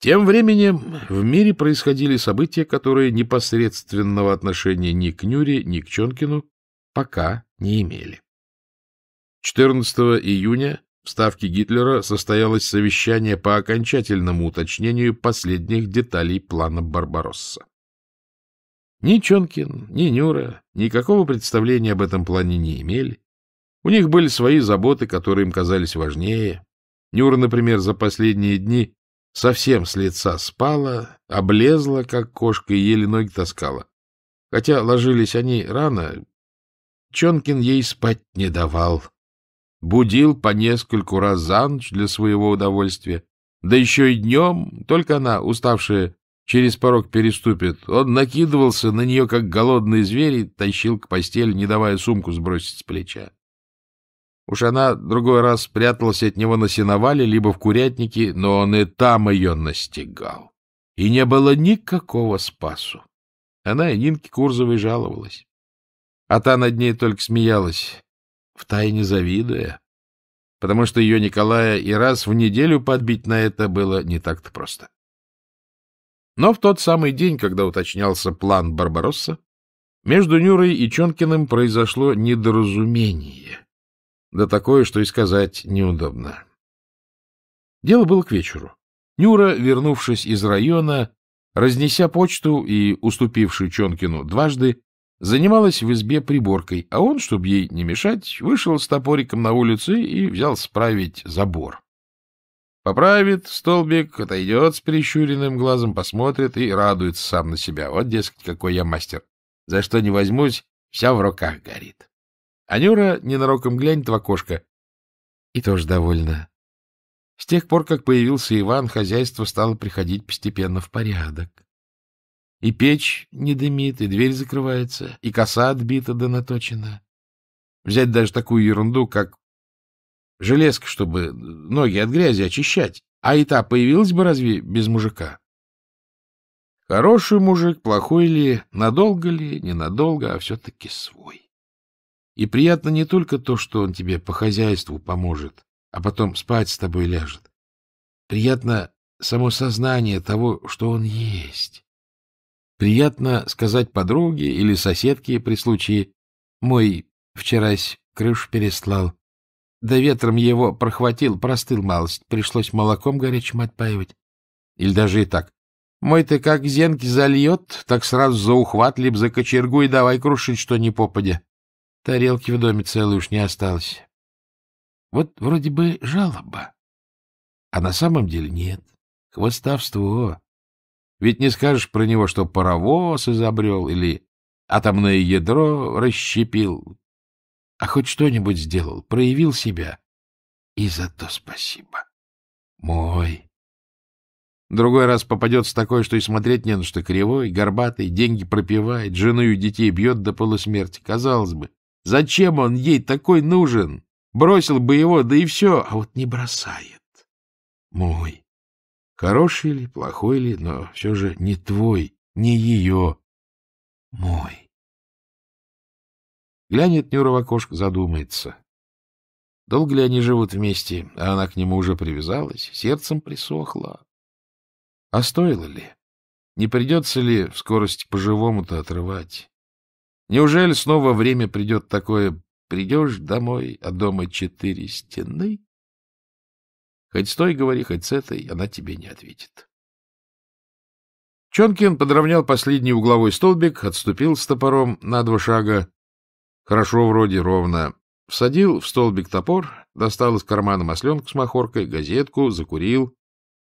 Тем временем в мире происходили события, которые непосредственного отношения ни к Нюре, ни к Чонкину пока не имели. 14 июня в Ставке Гитлера состоялось совещание по окончательному уточнению последних деталей плана Барбаросса. Ни Чонкин, ни Нюра никакого представления об этом плане не имели. У них были свои заботы, которые им казались важнее. Нюра, например, за последние дни совсем с лица спала, облезла, как кошка, и еле ноги таскала. Хотя ложились они рано, Чонкин ей спать не давал. Будил по нескольку раз за ночь для своего удовольствия. Да еще и днем, только она, уставшая, через порог переступит. Он накидывался на нее, как голодный зверь, и тащил к постели, не давая сумку сбросить с плеча. Уж она другой раз пряталась от него на сеновале, либо в курятнике, но он и там ее настигал. И не было никакого спасу. Она и Нинке Курзовой жаловалась. А та над ней только смеялась, втайне завидуя, потому что ее Николая и раз в неделю подбить на это было не так-то просто. Но в тот самый день, когда уточнялся план Барбаросса, между Нюрой и Чонкиным произошло недоразумение. Да такое, что и сказать неудобно. Дело было к вечеру. Нюра, вернувшись из района, разнеся почту и уступивший Чонкину дважды, занималась в избе приборкой, а он, чтобы ей не мешать, вышел с топориком на улицу и взял справить забор. Поправит столбик, отойдет с прищуренным глазом, посмотрит и радуется сам на себя. Вот, дескать, какой я мастер. За что не возьмусь, вся в руках горит. Анюра ненароком глянет в окошко. И тоже довольна. С тех пор, как появился Иван, хозяйство стало приходить постепенно в порядок. И печь не дымит, и дверь закрывается, и коса отбита да наточена. Взять даже такую ерунду, как Железка, чтобы э, ноги от грязи очищать. А и та появилась бы разве без мужика? Хороший мужик, плохой ли, надолго ли, ненадолго, а все-таки свой. И приятно не только то, что он тебе по хозяйству поможет, а потом спать с тобой ляжет. Приятно само сознание того, что он есть. Приятно сказать подруге или соседке при случае «Мой вчерась крыш переслал, да ветром его прохватил, простыл малость. Пришлось молоком горячим отпаивать. Или даже и так. Мой ты как зенки зальет, так сразу за ухват, либо за кочергу и давай крушить, что ни попадя. Тарелки в доме целой уж не осталось. Вот вроде бы жалоба. А на самом деле нет. Хвостовство. Ведь не скажешь про него, что паровоз изобрел или атомное ядро расщепил а хоть что-нибудь сделал, проявил себя. И за то спасибо. Мой. Другой раз попадется такое, что и смотреть не на что. Кривой, горбатый, деньги пропивает, жену и детей бьет до полусмерти. Казалось бы, зачем он ей такой нужен? Бросил бы его, да и все, а вот не бросает. Мой. Хороший ли, плохой ли, но все же не твой, не ее. Мой. Глянет Нюра в окошко, задумается. Долго ли они живут вместе, а она к нему уже привязалась, сердцем присохла. А стоило ли? Не придется ли в скорости по-живому-то отрывать? Неужели снова время придет такое «придешь домой, а дома четыре стены»? Хоть с той говори, хоть с этой, она тебе не ответит. Чонкин подровнял последний угловой столбик, отступил с топором на два шага Хорошо вроде, ровно. Всадил в столбик топор, достал из кармана масленку с махоркой, газетку, закурил,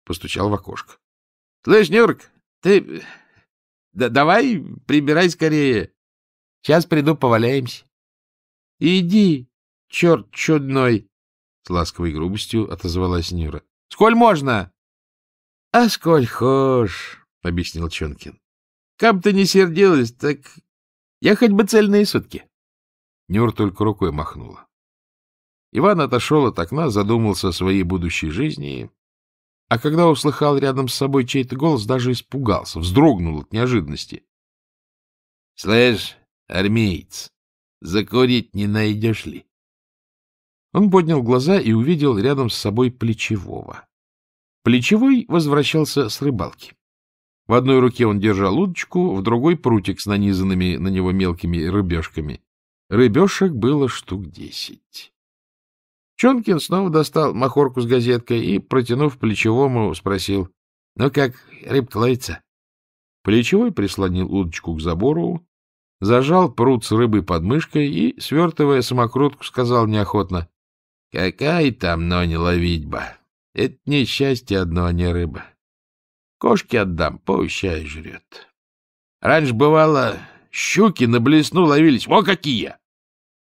постучал в окошко. — Слышь, Нюрк, ты да давай прибирай скорее. Сейчас приду, поваляемся. — Иди, черт чудной! — с ласковой грубостью отозвалась Нюра. — Сколь можно? — А сколь хошь, — объяснил Чонкин. — Каб ты не сердилась, так я хоть бы цельные сутки. — Нюр только рукой махнула. Иван отошел от окна, задумался о своей будущей жизни, а когда услыхал рядом с собой чей-то голос, даже испугался, вздрогнул от неожиданности. — Слышь, армеец, закурить не найдешь ли? Он поднял глаза и увидел рядом с собой плечевого. Плечевой возвращался с рыбалки. В одной руке он держал удочку, в другой — прутик с нанизанными на него мелкими рыбешками — Рыбешек было штук десять. Чонкин снова достал махорку с газеткой и, протянув плечевому, спросил, «Ну как, рыбка ловится?» Плечевой прислонил удочку к забору, зажал пруд с рыбой под мышкой и, свертывая самокрутку, сказал неохотно, «Какая там, но не ловить бы! Это несчастье одно, а не рыба. Кошки отдам, поущай жрет. Раньше бывало, Щуки на блесну ловились. Во какие!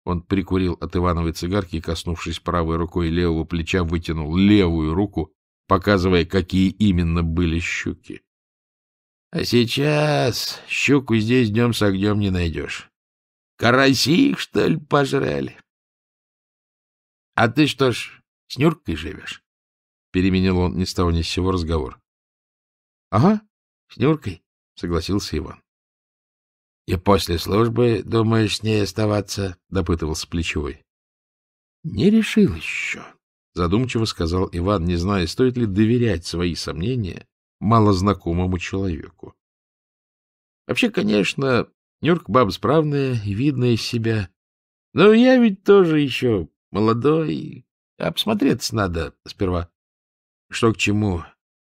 Он прикурил от Ивановой цигарки и, коснувшись правой рукой левого плеча, вытянул левую руку, показывая, какие именно были щуки. — А сейчас щуку здесь днем с огнем не найдешь. Караси их, что ли, пожрали? — А ты что ж, с Нюркой живешь? — переменил он ни с того ни с сего разговор. — Ага, с Нюркой, — согласился Иван. — И после службы думаешь с ней оставаться? — допытывался Плечевой. — Не решил еще, — задумчиво сказал Иван, не зная, стоит ли доверять свои сомнения малознакомому человеку. Вообще, конечно, Нюрка баба справная и видная из себя. Но я ведь тоже еще молодой, а посмотреться надо сперва, что к чему,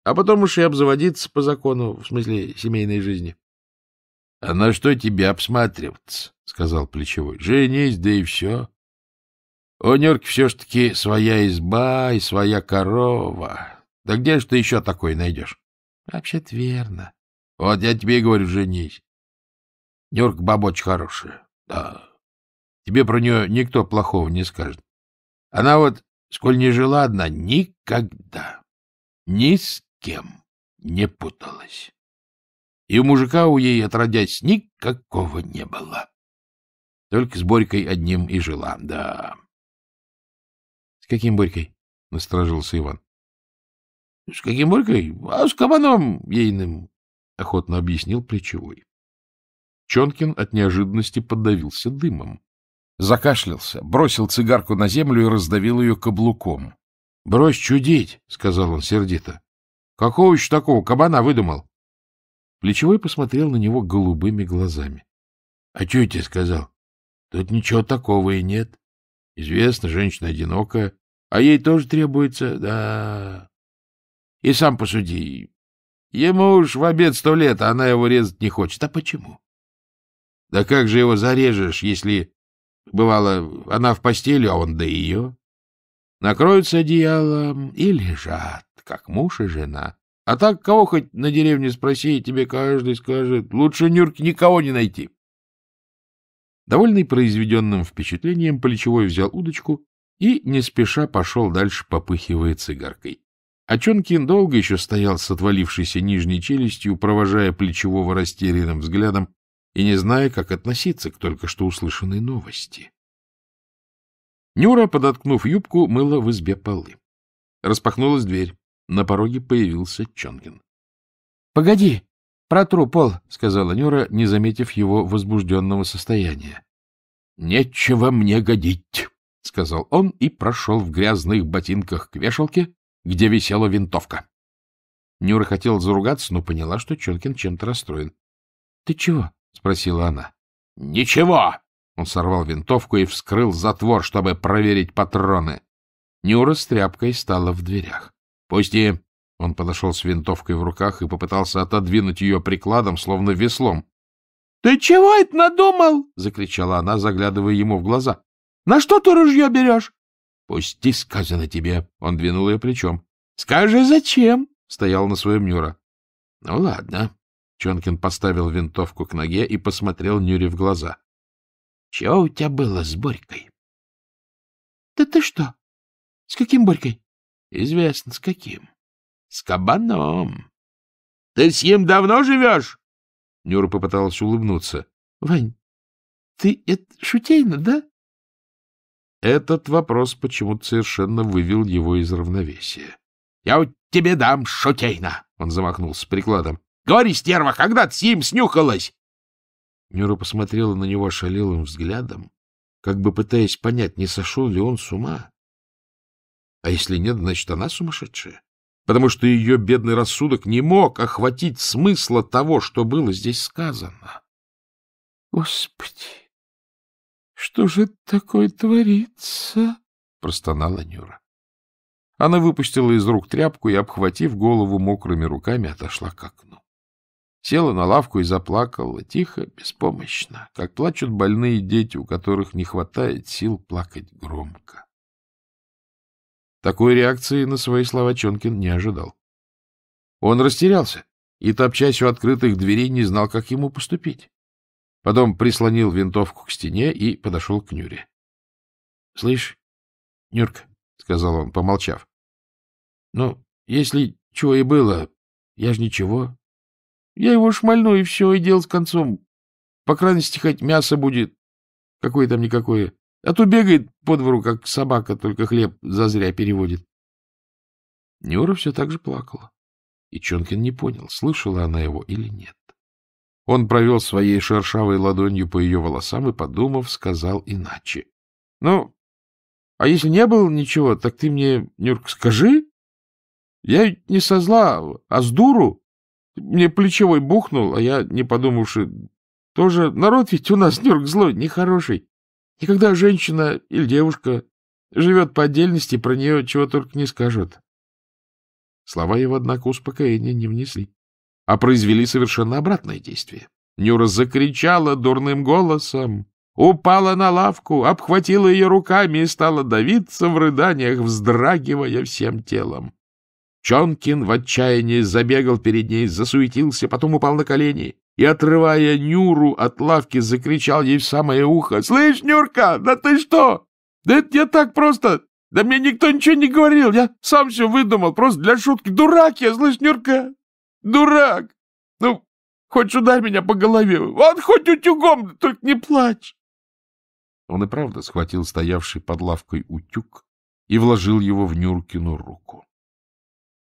а потом уж и обзаводиться по закону, в смысле семейной жизни. — А на что тебе обсматриваться? — сказал Плечевой. — Женись, да и все. У Нюрки все-таки своя изба и своя корова. Да где же ты еще такой найдешь? — Вообще-то верно. — Вот я тебе и говорю, женись. Нюрка баба очень хорошая, да. Тебе про нее никто плохого не скажет. Она вот, сколь не жила одна, никогда ни с кем не путалась и у мужика у ей отродясь никакого не было. Только с Борькой одним и жила, да. — С каким Борькой? — насторожился Иван. — ну, С каким Борькой? А с кабаном ейным, — охотно объяснил плечевой. Чонкин от неожиданности подавился дымом. Закашлялся, бросил цигарку на землю и раздавил ее каблуком. — Брось чудить, — сказал он сердито. — Какого еще такого кабана выдумал? Плечевой посмотрел на него голубыми глазами. — А чё тебе сказал? Тут ничего такого и нет. Известно, женщина одинокая, а ей тоже требуется, да... И сам посуди. Ему уж в обед сто лет, а она его резать не хочет. А почему? Да как же его зарежешь, если, бывало, она в постели, а он до ее? Накроются одеялом и лежат, как муж и жена. А так, кого хоть на деревне спроси, и тебе каждый скажет, лучше Нюрки никого не найти. Довольный произведенным впечатлением, плечевой взял удочку и не спеша пошел дальше, попыхивая цигаркой. А чонкин долго еще стоял с отвалившейся нижней челюстью, провожая Плечевого растерянным взглядом и не зная, как относиться к только что услышанной новости. Нюра, подоткнув юбку, мыла в избе полы. Распахнулась дверь. На пороге появился Чонкин. — Погоди, протру пол, — сказала Нюра, не заметив его возбужденного состояния. — Нечего мне годить, — сказал он и прошел в грязных ботинках к вешалке, где висела винтовка. Нюра хотела заругаться, но поняла, что Чонкин чем-то расстроен. — Ты чего? — спросила она. — Ничего! — он сорвал винтовку и вскрыл затвор, чтобы проверить патроны. Нюра с тряпкой стала в дверях. «Пусти!» Он подошел с винтовкой в руках и попытался отодвинуть ее прикладом, словно веслом. — Ты чего это надумал? — закричала она, заглядывая ему в глаза. — На что ты ружье берешь? — Пусти, сказано тебе. Он двинул ее плечом. — Скажи, зачем? — стоял на своем Нюра. — Ну, ладно. Чонкин поставил винтовку к ноге и посмотрел Нюре в глаза. — Чего у тебя было с Борькой? — Да ты что? С каким Борькой? — Известно, с каким. — С кабаном. — Ты с ним давно живешь? Нюра попыталась улыбнуться. — Вань, ты это шутейно, да? Этот вопрос почему-то совершенно вывел его из равновесия. — Я у тебе дам шутейно! — он замахнулся прикладом. — Говори, стерва, когда ты с ним снюхалась? Нюра посмотрела на него шалелым взглядом, как бы пытаясь понять, не сошел ли он с ума. А если нет, значит, она сумасшедшая, потому что ее бедный рассудок не мог охватить смысла того, что было здесь сказано. Господи, что же такое творится? простонала Нюра. Она выпустила из рук тряпку и, обхватив голову мокрыми руками, отошла к окну. Села на лавку и заплакала, тихо, беспомощно, как плачут больные дети, у которых не хватает сил плакать громко. Такой реакции на свои слова Чонкин не ожидал. Он растерялся и, топчась у открытых дверей, не знал, как ему поступить. Потом прислонил винтовку к стене и подошел к Нюре. — Слышь, Нюрка, — сказал он, помолчав, — ну, если чего и было, я ж ничего. Я его шмальну, и все, и дел с концом. По крайности, хоть мясо будет, какое там никакое. А то бегает по двору, как собака, только хлеб зазря переводит. Неора все так же плакала. И Чонкин не понял, слышала она его или нет. Он провел своей шершавой ладонью по ее волосам и, подумав, сказал иначе. — Ну, а если не было ничего, так ты мне, Нюрка, скажи. Я ведь не со зла, а с дуру. Мне плечевой бухнул, а я, не подумавши, тоже... Народ ведь у нас, Нюрк, злой, нехороший. И когда женщина или девушка живет по отдельности, про нее чего только не скажут. Слова его, однако, успокоения не внесли, а произвели совершенно обратное действие. Нюра закричала дурным голосом, упала на лавку, обхватила ее руками и стала давиться в рыданиях, вздрагивая всем телом. Чонкин в отчаянии забегал перед ней, засуетился, потом упал на колени и, отрывая Нюру от лавки, закричал ей в самое ухо. «Слышь, Нюрка, да ты что? Да это я так просто! Да мне никто ничего не говорил, я сам все выдумал, просто для шутки. Дурак я, слышь, Нюрка, дурак! Ну, хоть ударь меня по голове, вот хоть утюгом, только не плачь!» Он и правда схватил стоявший под лавкой утюг и вложил его в Нюркину руку.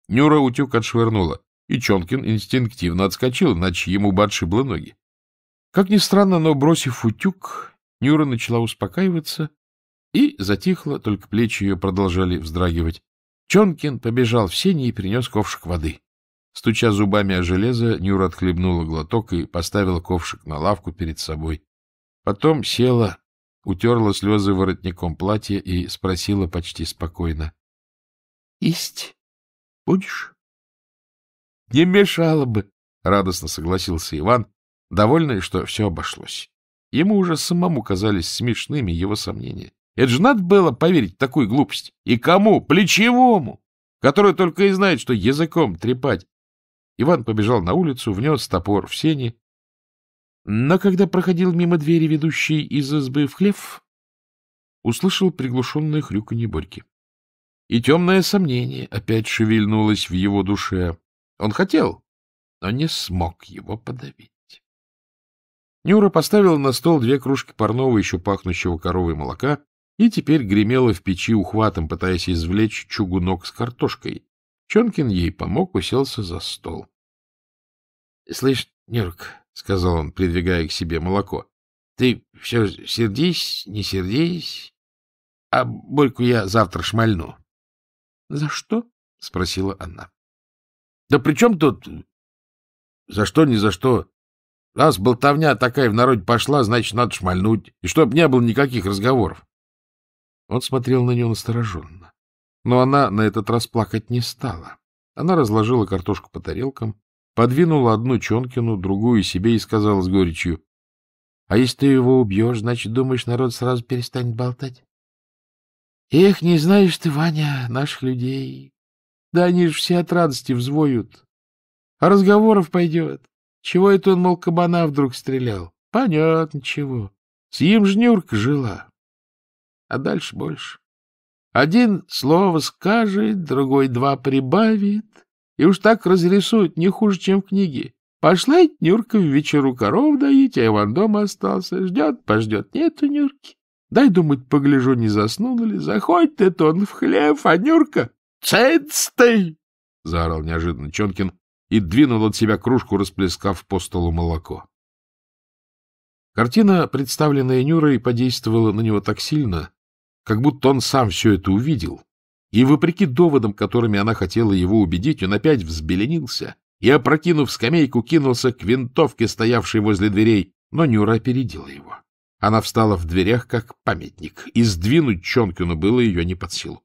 Нюра утюг отшвырнула и Чонкин инстинктивно отскочил, иначе ему бы отшибло ноги. Как ни странно, но, бросив утюг, Нюра начала успокаиваться и затихла, только плечи ее продолжали вздрагивать. Чонкин побежал в сени и принес ковшик воды. Стуча зубами о железо, Нюра отхлебнула глоток и поставила ковшик на лавку перед собой. Потом села, утерла слезы воротником платья и спросила почти спокойно. — Есть будешь? — Не мешало бы, — радостно согласился Иван, довольный, что все обошлось. Ему уже самому казались смешными его сомнения. Это же надо было поверить в такую глупость. И кому? Плечевому, который только и знает, что языком трепать. Иван побежал на улицу, внес топор в сени. Но когда проходил мимо двери, ведущей из избы в хлев, услышал приглушенное хрюканье Борьки. И темное сомнение опять шевельнулось в его душе. Он хотел, но не смог его подавить. Нюра поставила на стол две кружки парного, еще пахнущего коровой молока, и теперь гремела в печи ухватом, пытаясь извлечь чугунок с картошкой. Чонкин ей помог, уселся за стол. — Слышь, Нюрк, — сказал он, придвигая к себе молоко, — ты все сердись, не сердись, а Борьку я завтра шмальну. — За что? — спросила она. Да при чем тут... За что, ни за что. Раз болтовня такая в народе пошла, значит, надо шмальнуть. И чтоб не было никаких разговоров. Он смотрел на нее настороженно. Но она на этот раз плакать не стала. Она разложила картошку по тарелкам, подвинула одну Чонкину, другую себе и сказала с горечью. — А если ты его убьешь, значит, думаешь, народ сразу перестанет болтать? — Эх, не знаешь ты, Ваня, наших людей. Да они же все от радости взвоют. А разговоров пойдет. Чего это он, мол, кабана вдруг стрелял? Понятно, чего. С ним ж Нюрка жила. А дальше больше. Один слово скажет, другой два прибавит. И уж так разрисуют не хуже, чем в книге. Пошла Нюрка в вечеру коров доить, а Иван дома остался. Ждет, пождет. Нету Нюрки. Дай думать, погляжу, не заснула ли. Заходит это он в хлеб, а Нюрка Цец ты! — заорал неожиданно Чонкин и двинул от себя кружку, расплескав по столу молоко. Картина, представленная Нюрой, подействовала на него так сильно, как будто он сам все это увидел, и, вопреки доводам, которыми она хотела его убедить, он опять взбеленился и, опрокинув скамейку, кинулся к винтовке, стоявшей возле дверей, но Нюра опередила его. Она встала в дверях, как памятник, и сдвинуть Чонкину было ее не под силу.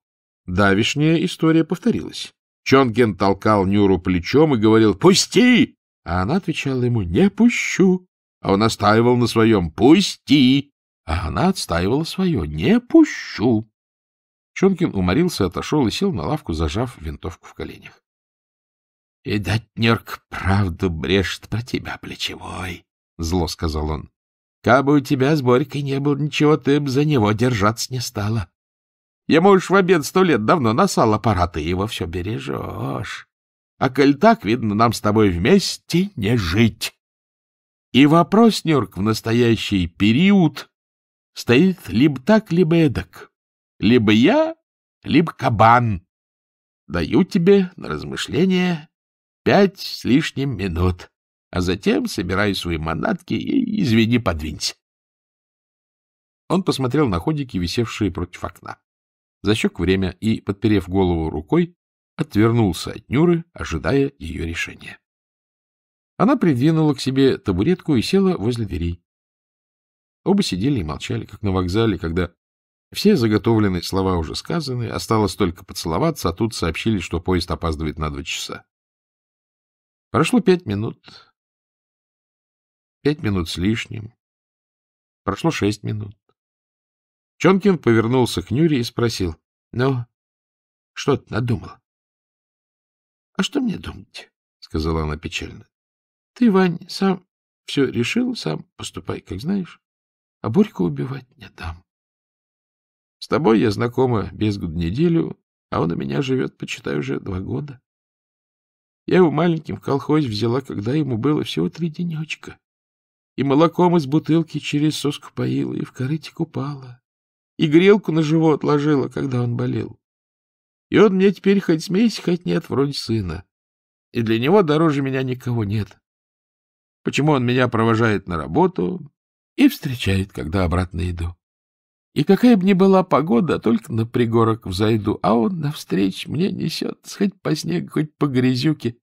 Давишняя история повторилась. Чонкин толкал Нюру плечом и говорил «Пусти!» А она отвечала ему «Не пущу!» А он настаивал на своем «Пусти!» А она отстаивала свое «Не пущу!» Чонкин уморился, отошел и сел на лавку, зажав винтовку в коленях. — Видать, Нерк правду брешет про тебя, плечевой, — зло сказал он. — Кабы у тебя с Борькой не было ничего, ты б за него держаться не стала. Ему уж в обед сто лет давно насал аппарат, и его все бережешь. А коль так, видно, нам с тобой вместе не жить. И вопрос, Нюрк, в настоящий период стоит либо так, либо эдак. Либо я, либо кабан. Даю тебе на размышление пять с лишним минут, а затем собираю свои манатки и, извини, подвинься. Он посмотрел на ходики, висевшие против окна засек время и, подперев голову рукой, отвернулся от Нюры, ожидая ее решения. Она придвинула к себе табуретку и села возле дверей. Оба сидели и молчали, как на вокзале, когда все заготовленные слова уже сказаны, осталось только поцеловаться, а тут сообщили, что поезд опаздывает на два часа. Прошло пять минут, пять минут с лишним, прошло шесть минут, Чонкин повернулся к Нюре и спросил. — Ну, что ты надумала? — А что мне думать? — сказала она печально. — Ты, Вань, сам все решил, сам поступай, как знаешь. А Борьку убивать не дам. С тобой я знакома без года неделю, а он у меня живет, почитай, уже два года. Я его маленьким в колхозе взяла, когда ему было всего три денечка. И молоком из бутылки через соску поила, и в корыте купала и грелку на живот ложила, когда он болел. И он мне теперь хоть смейся, хоть нет, вроде сына. И для него дороже меня никого нет. Почему он меня провожает на работу и встречает, когда обратно иду. И какая бы ни была погода, а только на пригорок взойду, а он навстречу мне несет, хоть по снегу, хоть по грязюке.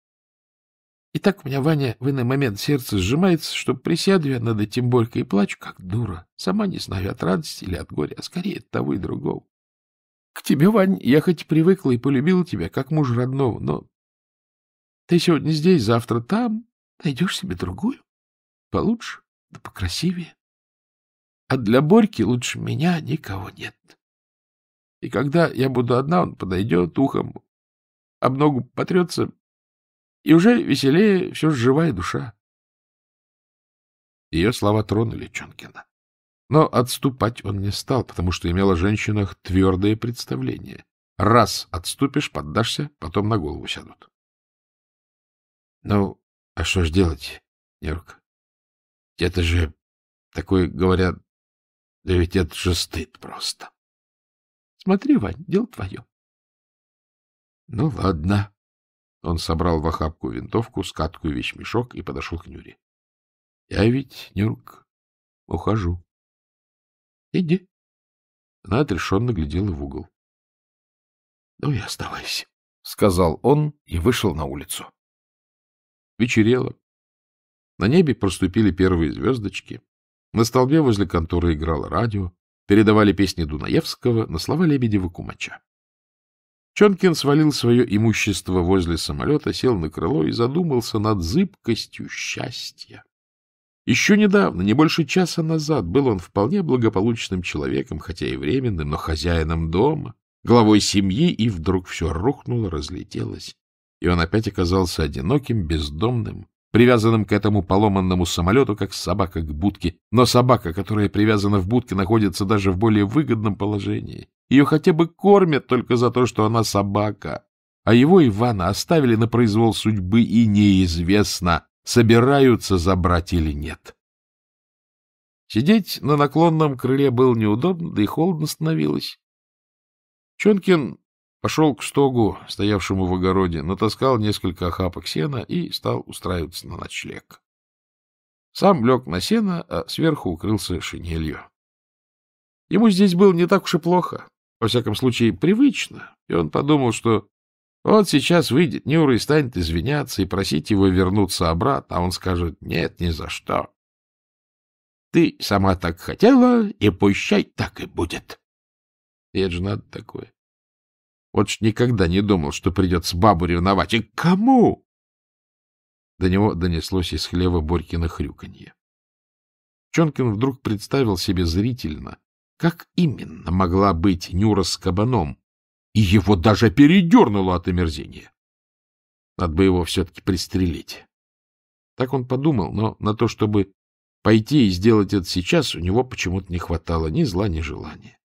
И так у меня, Ваня, в иной момент сердце сжимается, что присяду я над этим Борькой и плачу, как дура. Сама не знаю, от радости или от горя, а скорее от того и другого. К тебе, Вань, я хоть и привыкла и полюбила тебя, как муж родного, но ты сегодня здесь, завтра там, найдешь себе другую, получше, да покрасивее. А для Борьки лучше меня никого нет. И когда я буду одна, он подойдет ухом, об ногу потрется и уже веселее все живая душа. Ее слова тронули Чонкина. Но отступать он не стал, потому что имел о женщинах твердое представление. Раз отступишь, поддашься, потом на голову сядут. — Ну, а что ж делать, Нерк? Это же, такое говорят, да ведь это же стыд просто. — Смотри, Вань, дело твое. — Ну, ладно, он собрал в охапку винтовку, скатку и вещмешок и подошел к Нюре. — Я ведь, Нюрк, ухожу. — Иди. Она отрешенно глядела в угол. — Ну и оставайся, — сказал он и вышел на улицу. Вечерело. На небе проступили первые звездочки. На столбе возле конторы играло радио, передавали песни Дунаевского на слова Лебедева-Кумача. Чонкин свалил свое имущество возле самолета, сел на крыло и задумался над зыбкостью счастья. Еще недавно, не больше часа назад, был он вполне благополучным человеком, хотя и временным, но хозяином дома, главой семьи, и вдруг все рухнуло, разлетелось, и он опять оказался одиноким, бездомным, привязанным к этому поломанному самолету, как собака к будке. Но собака, которая привязана в будке, находится даже в более выгодном положении. Ее хотя бы кормят только за то, что она собака. А его Ивана оставили на произвол судьбы, и неизвестно, собираются забрать или нет. Сидеть на наклонном крыле было неудобно, да и холодно становилось. Чонкин Пошел к стогу, стоявшему в огороде, натаскал несколько охапок сена и стал устраиваться на ночлег. Сам лег на сено, а сверху укрылся шинелью. Ему здесь было не так уж и плохо, во всяком случае, привычно, и он подумал, что вот сейчас выйдет Нюра и станет извиняться и просить его вернуться обратно, а он скажет «нет, ни за что». «Ты сама так хотела, и пущай так и будет». И это же надо такое. Вот ж никогда не думал, что придется бабу ревновать. И к кому? До него донеслось из хлева Борькино хрюканье. Чонкин вдруг представил себе зрительно, как именно могла быть Нюра с кабаном, и его даже передернуло от омерзения. Надо бы его все-таки пристрелить. Так он подумал, но на то, чтобы пойти и сделать это сейчас, у него почему-то не хватало ни зла, ни желания.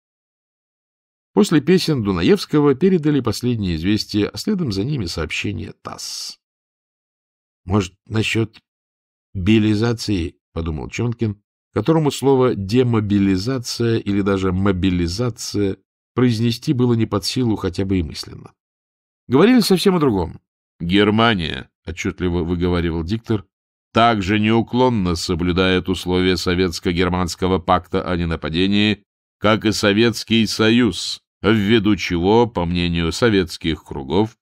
После песен Дунаевского передали последние известия, а следом за ними сообщение ТАСС. «Может, насчет билизации?» — подумал Чонкин, которому слово «демобилизация» или даже «мобилизация» произнести было не под силу хотя бы и мысленно. Говорили совсем о другом. «Германия», — отчетливо выговаривал диктор, «также неуклонно соблюдает условия Советско-германского пакта о ненападении, как и Советский Союз, ввиду чего, по мнению советских кругов,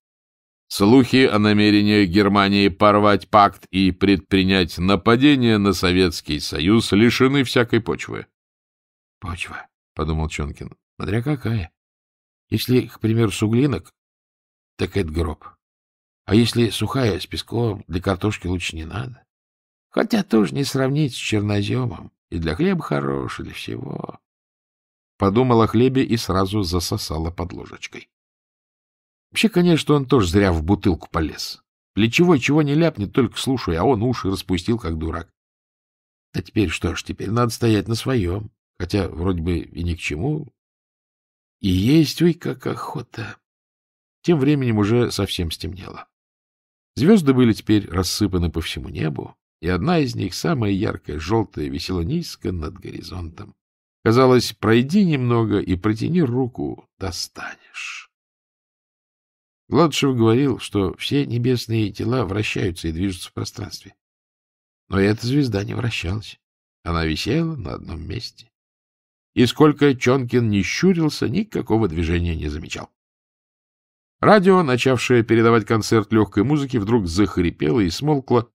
слухи о намерении Германии порвать пакт и предпринять нападение на Советский Союз лишены всякой почвы. — Почва, — подумал Чонкин, — смотря какая. Если, к примеру, суглинок, так это гроб. А если сухая с песком, для картошки лучше не надо. Хотя тоже не сравнить с черноземом. И для хлеба хорош, и для всего. Подумал о хлебе и сразу засосала под ложечкой. Вообще, конечно, он тоже зря в бутылку полез. Плечевой чего не ляпнет, только слушай, а он уши распустил, как дурак. А теперь что ж, теперь надо стоять на своем, хотя вроде бы и ни к чему. И есть, ой, как охота. Тем временем уже совсем стемнело. Звезды были теперь рассыпаны по всему небу, и одна из них, самая яркая, желтая, висела низко над горизонтом. Казалось, пройди немного и протяни руку, достанешь. Гладышев говорил, что все небесные тела вращаются и движутся в пространстве. Но эта звезда не вращалась. Она висела на одном месте. И сколько Чонкин не щурился, никакого движения не замечал. Радио, начавшее передавать концерт легкой музыки, вдруг захрипело и смолкло,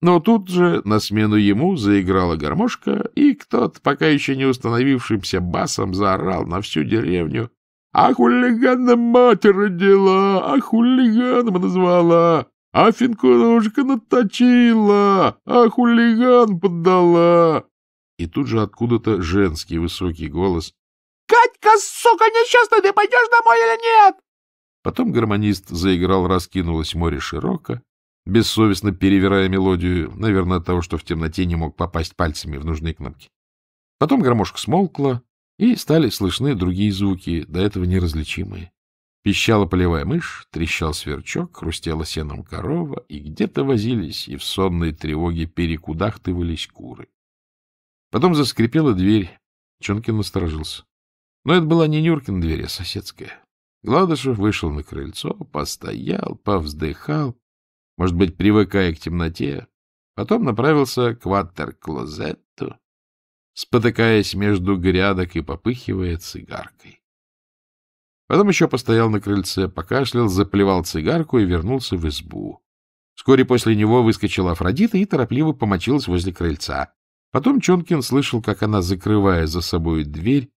но тут же на смену ему заиграла гармошка, и кто-то, пока еще не установившимся басом, заорал на всю деревню. — А хулигана мать родила, а хулиганом назвала, а ножка наточила, а хулиган поддала. И тут же откуда-то женский высокий голос. — Катька, сука несчастная, ты пойдешь домой или нет? Потом гармонист заиграл «Раскинулось море широко», бессовестно перевирая мелодию, наверное, от того, что в темноте не мог попасть пальцами в нужные кнопки. Потом гармошка смолкла, и стали слышны другие звуки, до этого неразличимые. Пищала полевая мышь, трещал сверчок, хрустела сеном корова, и где-то возились, и в сонной тревоге перекудахтывались куры. Потом заскрипела дверь. Чонкин насторожился. Но это была не Нюркин дверь, а соседская. Гладышев вышел на крыльцо, постоял, повздыхал, может быть, привыкая к темноте, потом направился к ватер-клозетту, спотыкаясь между грядок и попыхивая цигаркой. Потом еще постоял на крыльце, покашлял, заплевал цигарку и вернулся в избу. Вскоре после него выскочила Афродита и торопливо помочилась возле крыльца. Потом Чонкин слышал, как она, закрывая за собой дверь,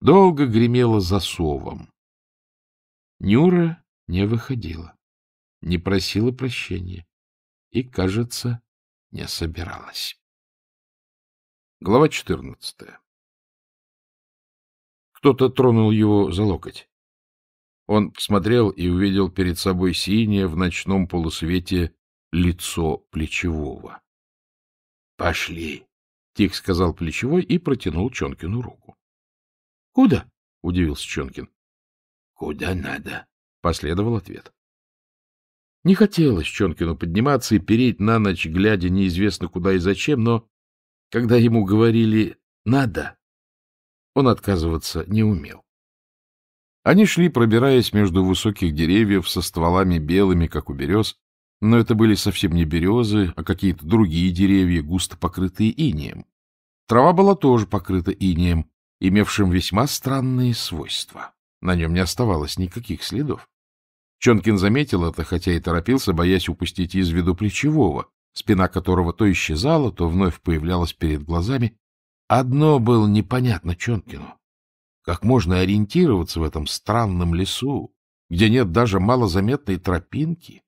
долго гремела засовом. Нюра не выходила не просила прощения и, кажется, не собиралась. Глава 14. Кто-то тронул его за локоть. Он смотрел и увидел перед собой синее в ночном полусвете лицо плечевого. — Пошли, — тихо сказал плечевой и протянул Чонкину руку. — Куда? — удивился Чонкин. — Куда надо, — последовал ответ. Не хотелось Чонкину подниматься и переть на ночь, глядя неизвестно куда и зачем, но когда ему говорили «надо», он отказываться не умел. Они шли, пробираясь между высоких деревьев со стволами белыми, как у берез, но это были совсем не березы, а какие-то другие деревья, густо покрытые инеем. Трава была тоже покрыта инеем, имевшим весьма странные свойства. На нем не оставалось никаких следов. Чонкин заметил это, хотя и торопился, боясь упустить из виду плечевого, спина которого то исчезала, то вновь появлялась перед глазами. Одно было непонятно Чонкину. Как можно ориентироваться в этом странном лесу, где нет даже малозаметной тропинки?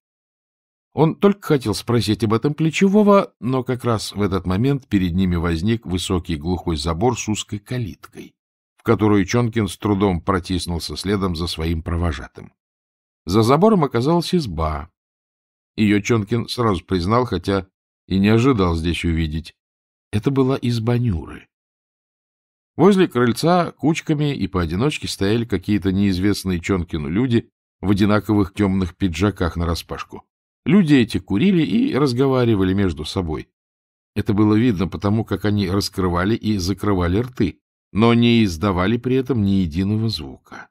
Он только хотел спросить об этом плечевого, но как раз в этот момент перед ними возник высокий глухой забор с узкой калиткой, в которую Чонкин с трудом протиснулся следом за своим провожатым. За забором оказалась изба. Ее Чонкин сразу признал, хотя и не ожидал здесь увидеть. Это была изба Нюры. Возле крыльца кучками и поодиночке стояли какие-то неизвестные Чонкину люди в одинаковых темных пиджаках нараспашку. Люди эти курили и разговаривали между собой. Это было видно потому, как они раскрывали и закрывали рты, но не издавали при этом ни единого звука.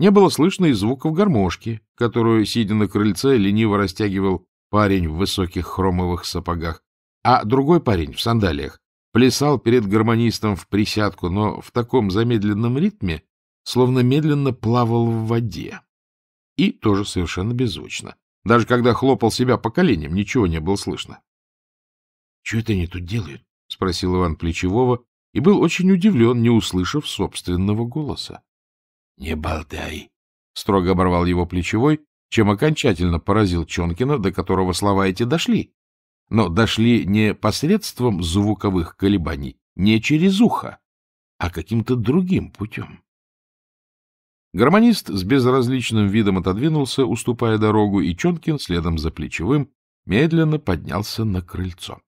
Не было слышно и звуков гармошки, которую, сидя на крыльце, лениво растягивал парень в высоких хромовых сапогах, а другой парень в сандалиях плясал перед гармонистом в присядку, но в таком замедленном ритме, словно медленно плавал в воде. И тоже совершенно беззвучно. Даже когда хлопал себя по коленям, ничего не было слышно. — Чего это они тут делают? — спросил Иван Плечевого, и был очень удивлен, не услышав собственного голоса. Не болтай, — строго оборвал его плечевой, чем окончательно поразил Чонкина, до которого слова эти дошли. Но дошли не посредством звуковых колебаний, не через ухо, а каким-то другим путем. Гармонист с безразличным видом отодвинулся, уступая дорогу, и Чонкин следом за плечевым медленно поднялся на крыльцо.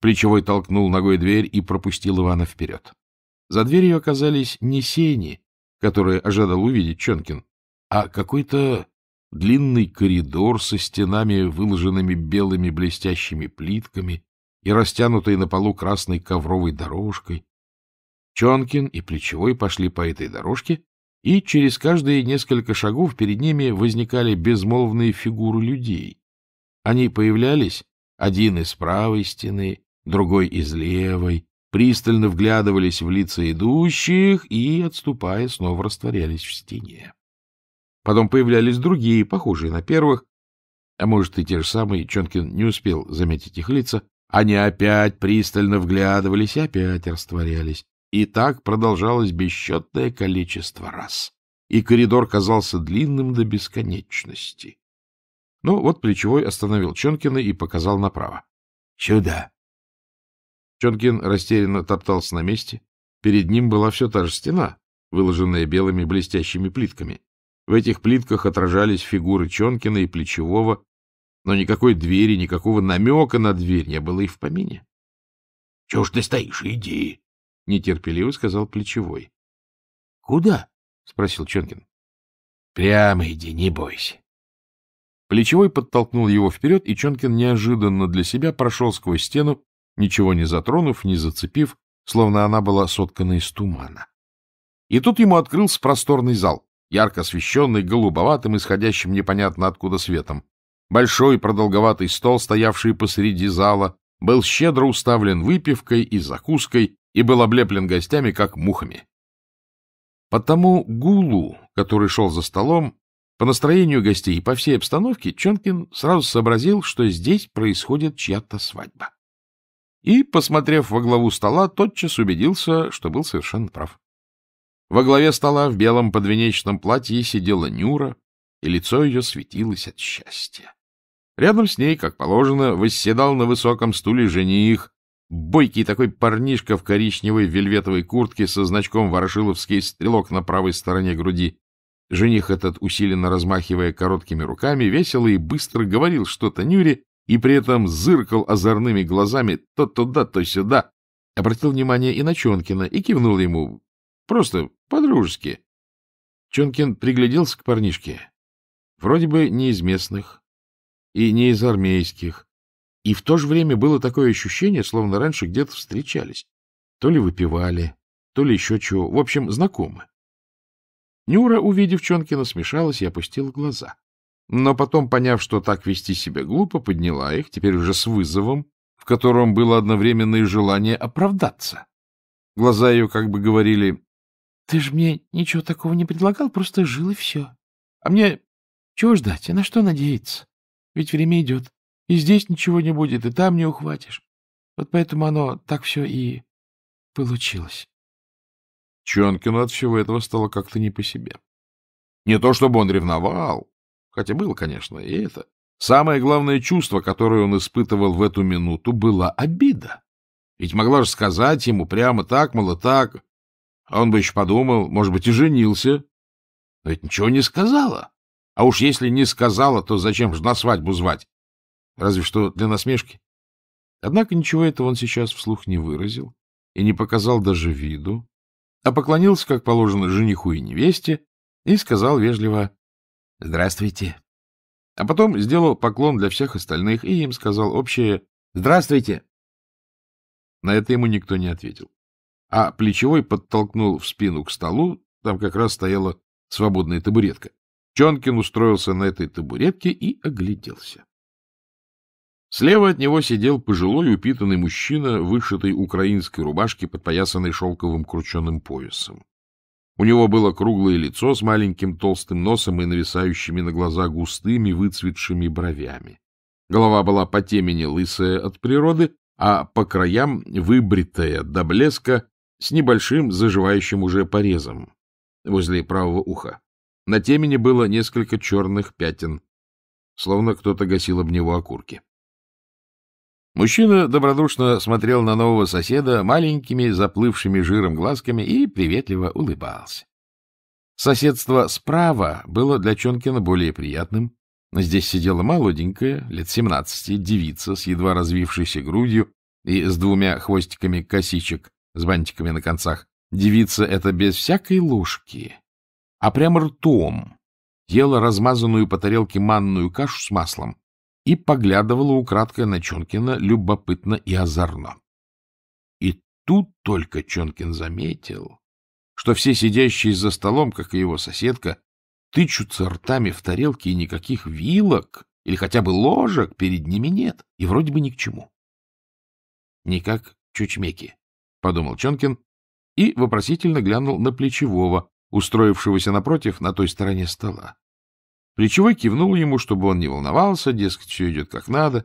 Плечевой толкнул ногой дверь и пропустил Ивана вперед. За дверью оказались не сени, которое ожидал увидеть Чонкин, а какой-то длинный коридор со стенами, выложенными белыми блестящими плитками и растянутой на полу красной ковровой дорожкой. Чонкин и Плечевой пошли по этой дорожке, и через каждые несколько шагов перед ними возникали безмолвные фигуры людей. Они появлялись, один из правой стены, другой из левой, пристально вглядывались в лица идущих и, отступая, снова растворялись в стене. Потом появлялись другие, похожие на первых, а может и те же самые, Чонкин не успел заметить их лица, они опять пристально вглядывались и опять растворялись. И так продолжалось бесчетное количество раз. И коридор казался длинным до бесконечности. Ну вот плечевой остановил Чонкина и показал направо. — Сюда! Чонкин растерянно топтался на месте. Перед ним была все та же стена, выложенная белыми блестящими плитками. В этих плитках отражались фигуры Чонкина и Плечевого, но никакой двери, никакого намека на дверь не было и в помине. — Чего ж ты стоишь? Иди! — нетерпеливо сказал Плечевой. — Куда? — спросил Чонкин. — Прямо иди, не бойся. Плечевой подтолкнул его вперед, и Чонкин неожиданно для себя прошел сквозь стену ничего не затронув, не зацепив, словно она была соткана из тумана. И тут ему открылся просторный зал, ярко освещенный голубоватым, исходящим непонятно откуда светом. Большой продолговатый стол, стоявший посреди зала, был щедро уставлен выпивкой и закуской и был облеплен гостями, как мухами. Потому гулу, который шел за столом, по настроению гостей и по всей обстановке, Чонкин сразу сообразил, что здесь происходит чья-то свадьба и, посмотрев во главу стола, тотчас убедился, что был совершенно прав. Во главе стола в белом подвенечном платье сидела Нюра, и лицо ее светилось от счастья. Рядом с ней, как положено, восседал на высоком стуле жених, бойкий такой парнишка в коричневой вельветовой куртке со значком «Ворошиловский стрелок» на правой стороне груди. Жених этот, усиленно размахивая короткими руками, весело и быстро говорил что-то Нюре, и при этом зыркал озорными глазами то туда, то сюда, обратил внимание и на Чонкина и кивнул ему. Просто по-дружески. Чонкин пригляделся к парнишке. Вроде бы не из местных и не из армейских. И в то же время было такое ощущение, словно раньше где-то встречались. То ли выпивали, то ли еще чего. В общем, знакомы. Нюра, увидев Чонкина, смешалась и опустила глаза но потом, поняв, что так вести себя глупо, подняла их, теперь уже с вызовом, в котором было одновременно и желание оправдаться. Глаза ее как бы говорили, — Ты же мне ничего такого не предлагал, просто жил и все. А мне чего ждать и на что надеяться? Ведь время идет, и здесь ничего не будет, и там не ухватишь. Вот поэтому оно так все и получилось. Чонкину от всего этого стало как-то не по себе. Не то чтобы он ревновал, Хотя было, конечно, и это. Самое главное чувство, которое он испытывал в эту минуту, была обида. Ведь могла же сказать ему прямо так, мало так. А он бы еще подумал, может быть, и женился. Но ведь ничего не сказала. А уж если не сказала, то зачем же на свадьбу звать? Разве что для насмешки. Однако ничего этого он сейчас вслух не выразил и не показал даже виду, а поклонился, как положено, жениху и невесте и сказал вежливо «Здравствуйте». А потом сделал поклон для всех остальных и им сказал общее «Здравствуйте». На это ему никто не ответил. А плечевой подтолкнул в спину к столу, там как раз стояла свободная табуретка. Чонкин устроился на этой табуретке и огляделся. Слева от него сидел пожилой упитанный мужчина, вышитой украинской рубашке подпоясанной шелковым крученым поясом. У него было круглое лицо с маленьким толстым носом и нависающими на глаза густыми выцветшими бровями. Голова была по темени лысая от природы, а по краям выбритая до блеска с небольшим заживающим уже порезом возле правого уха. На темени было несколько черных пятен, словно кто-то гасил об него окурки. Мужчина добродушно смотрел на нового соседа маленькими, заплывшими жиром глазками и приветливо улыбался. Соседство справа было для Чонкина более приятным. Здесь сидела молоденькая, лет семнадцати, девица с едва развившейся грудью и с двумя хвостиками косичек с бантиками на концах. Девица эта без всякой ложки, а прямо ртом ела размазанную по тарелке манную кашу с маслом, и поглядывала украдкой на Чонкина любопытно и озорно. И тут только Чонкин заметил, что все сидящие за столом, как и его соседка, тычутся ртами в тарелке и никаких вилок или хотя бы ложек перед ними нет, и вроде бы ни к чему. — Никак чучмеки, — подумал Чонкин и вопросительно глянул на плечевого, устроившегося напротив на той стороне стола. Плечевой кивнул ему, чтобы он не волновался, дескать, все идет как надо,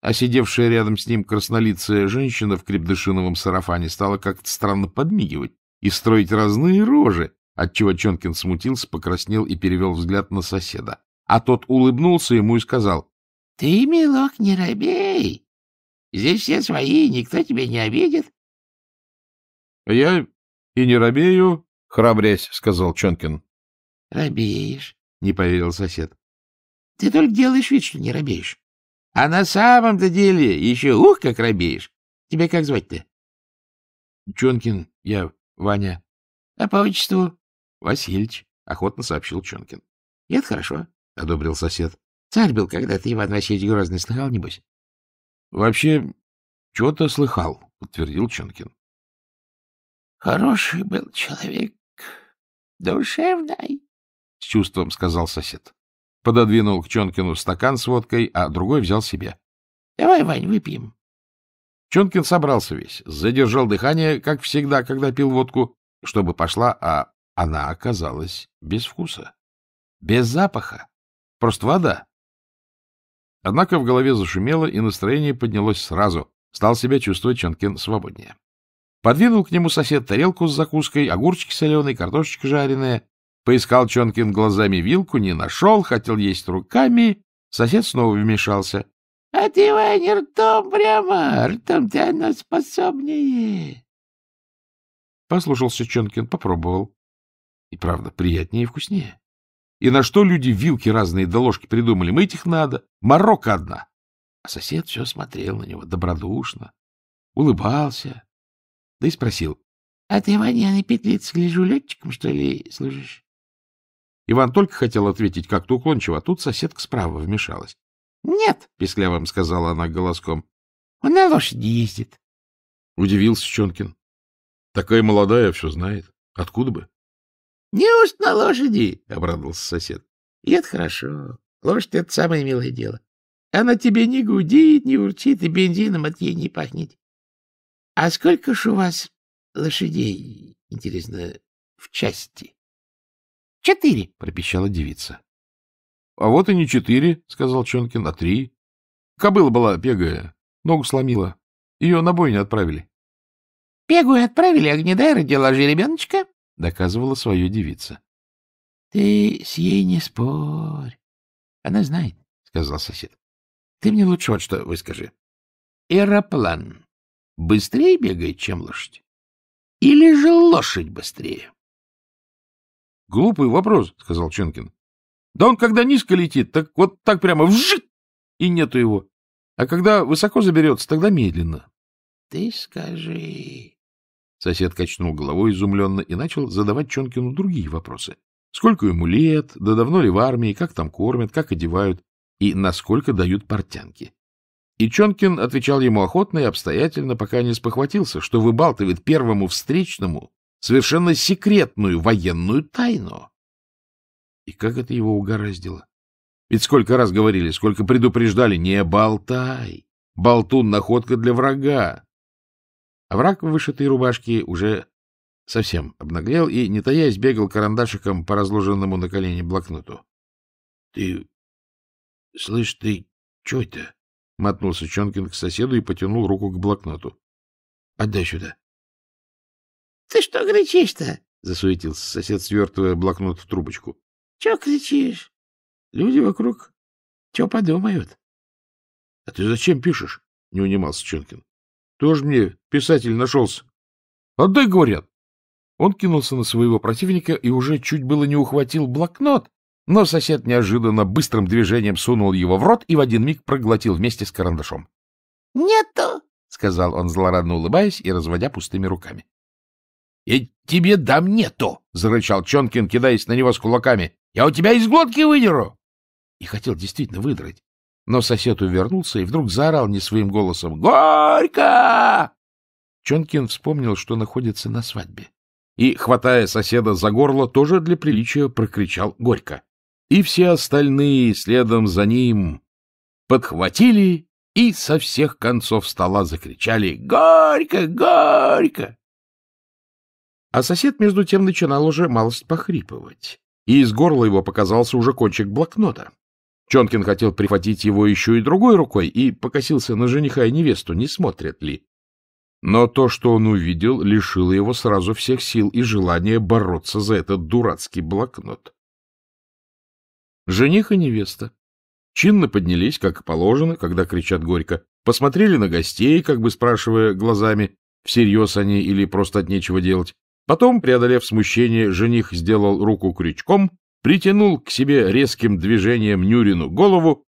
а сидевшая рядом с ним краснолицая женщина в крепдышиновом сарафане стала как-то странно подмигивать и строить разные рожи, отчего Чонкин смутился, покраснел и перевел взгляд на соседа. А тот улыбнулся ему и сказал, — Ты, милок, не робей. Здесь все свои, никто тебя не обидит. — Я и не робею, — храбрясь, — сказал Чонкин. — Робеешь. — не поверил сосед. — Ты только делаешь вид, что не робеешь. А на самом-то деле еще ух, как робеешь. Тебя как звать-то? — Чонкин, я Ваня. — А по отчеству? — Васильич, — охотно сообщил Чонкин. — Это хорошо, — одобрил сосед. — Царь был когда-то, Иван Васильевич Грозный, слыхал, небось? — Вообще, что то слыхал, — подтвердил Чонкин. — Хороший был человек, душевный, — с чувством сказал сосед. Пододвинул к Чонкину стакан с водкой, а другой взял себе. — Давай, Вань, выпьем. Чонкин собрался весь, задержал дыхание, как всегда, когда пил водку, чтобы пошла, а она оказалась без вкуса, без запаха, просто вода. Однако в голове зашумело, и настроение поднялось сразу. Стал себя чувствовать Чонкин свободнее. Подвинул к нему сосед тарелку с закуской, огурчики соленые, картошечка жареная, Поискал Чонкин глазами вилку, не нашел, хотел есть руками. Сосед снова вмешался. — Отдевай а не ртом прямо, ртом ты оно способнее. Послушался Чонкин, попробовал. И правда, приятнее и вкуснее. И на что люди вилки разные до да ложки придумали? Мы этих надо. Марокко одна. А сосед все смотрел на него добродушно, улыбался. Да и спросил. — А ты, Ваня, на петлице гляжу, летчиком, что ли, служишь? Иван только хотел ответить как-то уклончиво, а тут соседка справа вмешалась. — Нет, — писклявым сказала она голоском, — он на лошади ездит. Удивился Чонкин. — Такая молодая, все знает. Откуда бы? — Не уж на лошади? — обрадовался сосед. — И это хорошо. Лошадь — это самое милое дело. Она тебе не гудит, не урчит, и бензином от ей не пахнет. — А сколько ж у вас лошадей, интересно, в части? — Четыре, — пропищала девица. — А вот и не четыре, — сказал Чонкин, — а три. Кобыла была бегая, ногу сломила. Ее на бой не отправили. — Бегую отправили, а гнедая родила жеребеночка, — доказывала свою девица. — Ты с ей не спорь. Она знает, — сказал сосед. — Ты мне лучше вот что выскажи. Эроплан быстрее бегает, чем лошадь? Или же лошадь быстрее? —— Глупый вопрос, — сказал Ченкин. — Да он когда низко летит, так вот так прямо вжит, и нету его. А когда высоко заберется, тогда медленно. — Ты скажи... Сосед качнул головой изумленно и начал задавать Чонкину другие вопросы. Сколько ему лет, да давно ли в армии, как там кормят, как одевают и насколько дают портянки. И Чонкин отвечал ему охотно и обстоятельно, пока не спохватился, что выбалтывает первому встречному совершенно секретную военную тайну. И как это его угораздило? Ведь сколько раз говорили, сколько предупреждали, не болтай. Болтун — находка для врага. А враг в вышитой рубашке уже совсем обнаглел и, не таясь, бегал карандашиком по разложенному на колени блокноту. — Ты... слышь, ты... чё это? — мотнулся Чонкин к соседу и потянул руку к блокноту. — Отдай сюда. — Ты что кричишь-то? — засуетился сосед, свертывая блокнот в трубочку. — Чего кричишь? Люди вокруг. Чего подумают? — А ты зачем пишешь? — не унимался Ченкин. Тоже мне писатель нашелся. — Отдай, говорят. Он кинулся на своего противника и уже чуть было не ухватил блокнот, но сосед неожиданно быстрым движением сунул его в рот и в один миг проглотил вместе с карандашом. — Нету, — сказал он, злорадно улыбаясь и разводя пустыми руками. «Я «Э, тебе дам нету!» — зарычал Чонкин, кидаясь на него с кулаками. «Я у тебя из глотки выдеру!» И хотел действительно выдрать. Но сосед увернулся и вдруг заорал не своим голосом. «Горько!» Чонкин вспомнил, что находится на свадьбе. И, хватая соседа за горло, тоже для приличия прокричал «Горько!» И все остальные следом за ним подхватили и со всех концов стола закричали «Горько! Горько!» А сосед, между тем, начинал уже малость похрипывать, и из горла его показался уже кончик блокнота. Чонкин хотел прихватить его еще и другой рукой и покосился на жениха и невесту, не смотрят ли. Но то, что он увидел, лишило его сразу всех сил и желания бороться за этот дурацкий блокнот. Жених и невеста чинно поднялись, как положено, когда кричат горько, посмотрели на гостей, как бы спрашивая глазами, всерьез они или просто от нечего делать, Потом, преодолев смущение, жених сделал руку крючком, притянул к себе резким движением Нюрину голову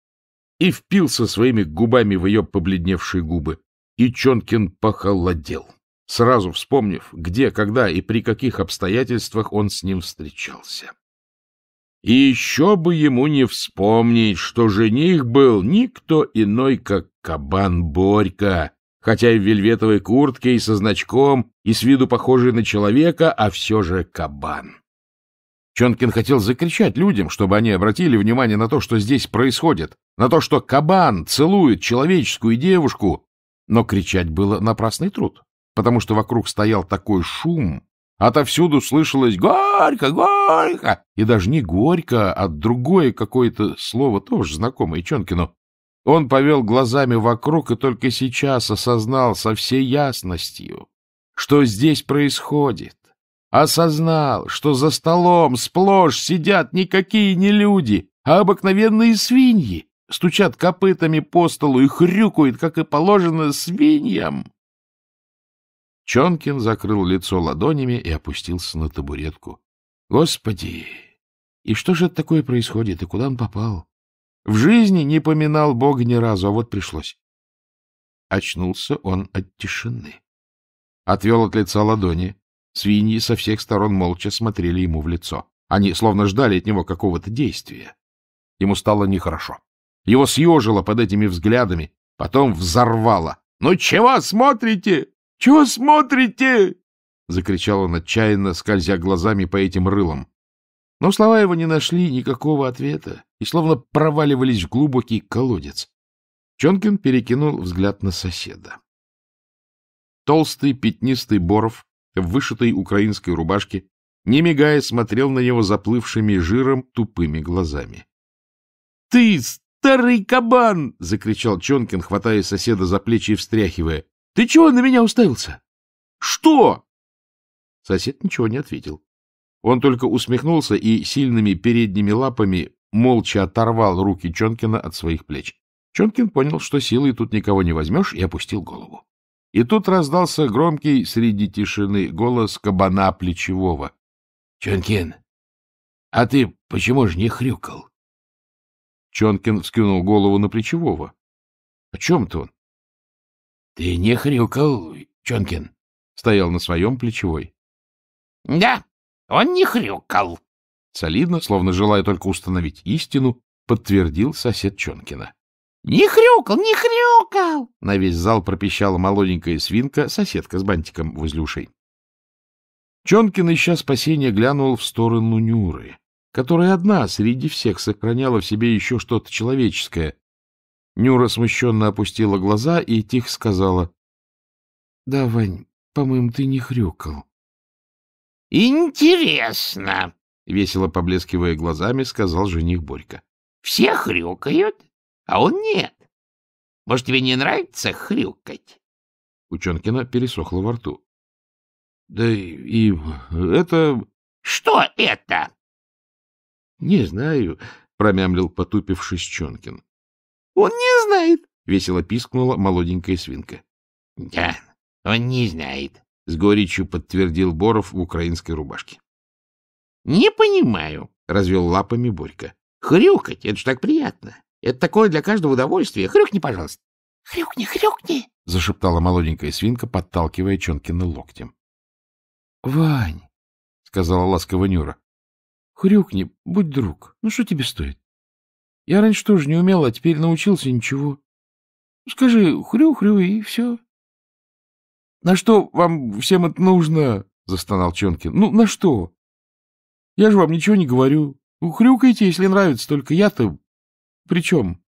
и впился своими губами в ее побледневшие губы. И Чонкин похолодел, сразу вспомнив, где, когда и при каких обстоятельствах он с ним встречался. И еще бы ему не вспомнить, что жених был никто иной, как кабан Борька, хотя и в вельветовой куртке, и со значком, и с виду похожий на человека, а все же кабан. Чонкин хотел закричать людям, чтобы они обратили внимание на то, что здесь происходит, на то, что кабан целует человеческую девушку, но кричать было напрасный труд, потому что вокруг стоял такой шум, отовсюду слышалось «горько, горько», и даже не «горько», а другое какое-то слово, тоже знакомое Чонкину, он повел глазами вокруг и только сейчас осознал со всей ясностью, что здесь происходит. Осознал, что за столом сплошь сидят никакие не люди, а обыкновенные свиньи, стучат копытами по столу и хрюкают, как и положено, свиньям. Чонкин закрыл лицо ладонями и опустился на табуретку. — Господи! И что же это такое происходит, и куда он попал? В жизни не поминал Бога ни разу, а вот пришлось. Очнулся он от тишины. Отвел от лица ладони. Свиньи со всех сторон молча смотрели ему в лицо. Они словно ждали от него какого-то действия. Ему стало нехорошо. Его съежило под этими взглядами, потом взорвало. — Ну чего смотрите? Чего смотрите? — закричал он отчаянно, скользя глазами по этим рылам. Но слова его не нашли никакого ответа и словно проваливались в глубокий колодец. Чонкин перекинул взгляд на соседа. Толстый пятнистый Боров в вышитой украинской рубашке, не мигая, смотрел на него заплывшими жиром тупыми глазами. — Ты, старый кабан! — закричал Чонкин, хватая соседа за плечи и встряхивая. — Ты чего на меня уставился? — Что? Сосед ничего не ответил. Он только усмехнулся и сильными передними лапами молча оторвал руки Чонкина от своих плеч. Чонкин понял, что силой тут никого не возьмешь, и опустил голову. И тут раздался громкий среди тишины голос кабана плечевого. — Чонкин, а ты почему же не хрюкал? Чонкин вскинул голову на плечевого. — О чем-то он? — Ты не хрюкал, Чонкин, — стоял на своем плечевой. — Да, он не хрюкал. Солидно, словно желая только установить истину, подтвердил сосед Чонкина. — Не хрюкал, не хрюкал! — на весь зал пропищала молоденькая свинка, соседка с бантиком возле ушей. Чонкин, ища спасения, глянул в сторону Нюры, которая одна среди всех сохраняла в себе еще что-то человеческое. Нюра смущенно опустила глаза и тихо сказала. — Да, Вань, по-моему, ты не хрюкал. «Интересно!» — весело поблескивая глазами, сказал жених Борька. «Все хрюкают, а он нет. Может, тебе не нравится хрюкать?» Ученкина пересохла во рту. — Да и это... — Что это? — Не знаю, — промямлил потупившись Чонкин. — Он не знает, — весело пискнула молоденькая свинка. — Да, он не знает, — с горечью подтвердил Боров в украинской рубашке. — Не понимаю, — развел лапами Борька. — Хрюкать — это же так приятно. Это такое для каждого удовольствие. Хрюкни, пожалуйста. — Хрюкни, хрюкни, — зашептала молоденькая свинка, подталкивая Чонкина локтем. — Вань, — сказала ласково Нюра, — хрюкни, будь друг. Ну, что тебе стоит? Я раньше тоже не умел, а теперь научился ничего. Скажи хрю-хрю, и все. На что вам всем это нужно? — застонал Чонкин. — Ну, на что? Я же вам ничего не говорю. Хрюкайте, если нравится, только я-то... При чем?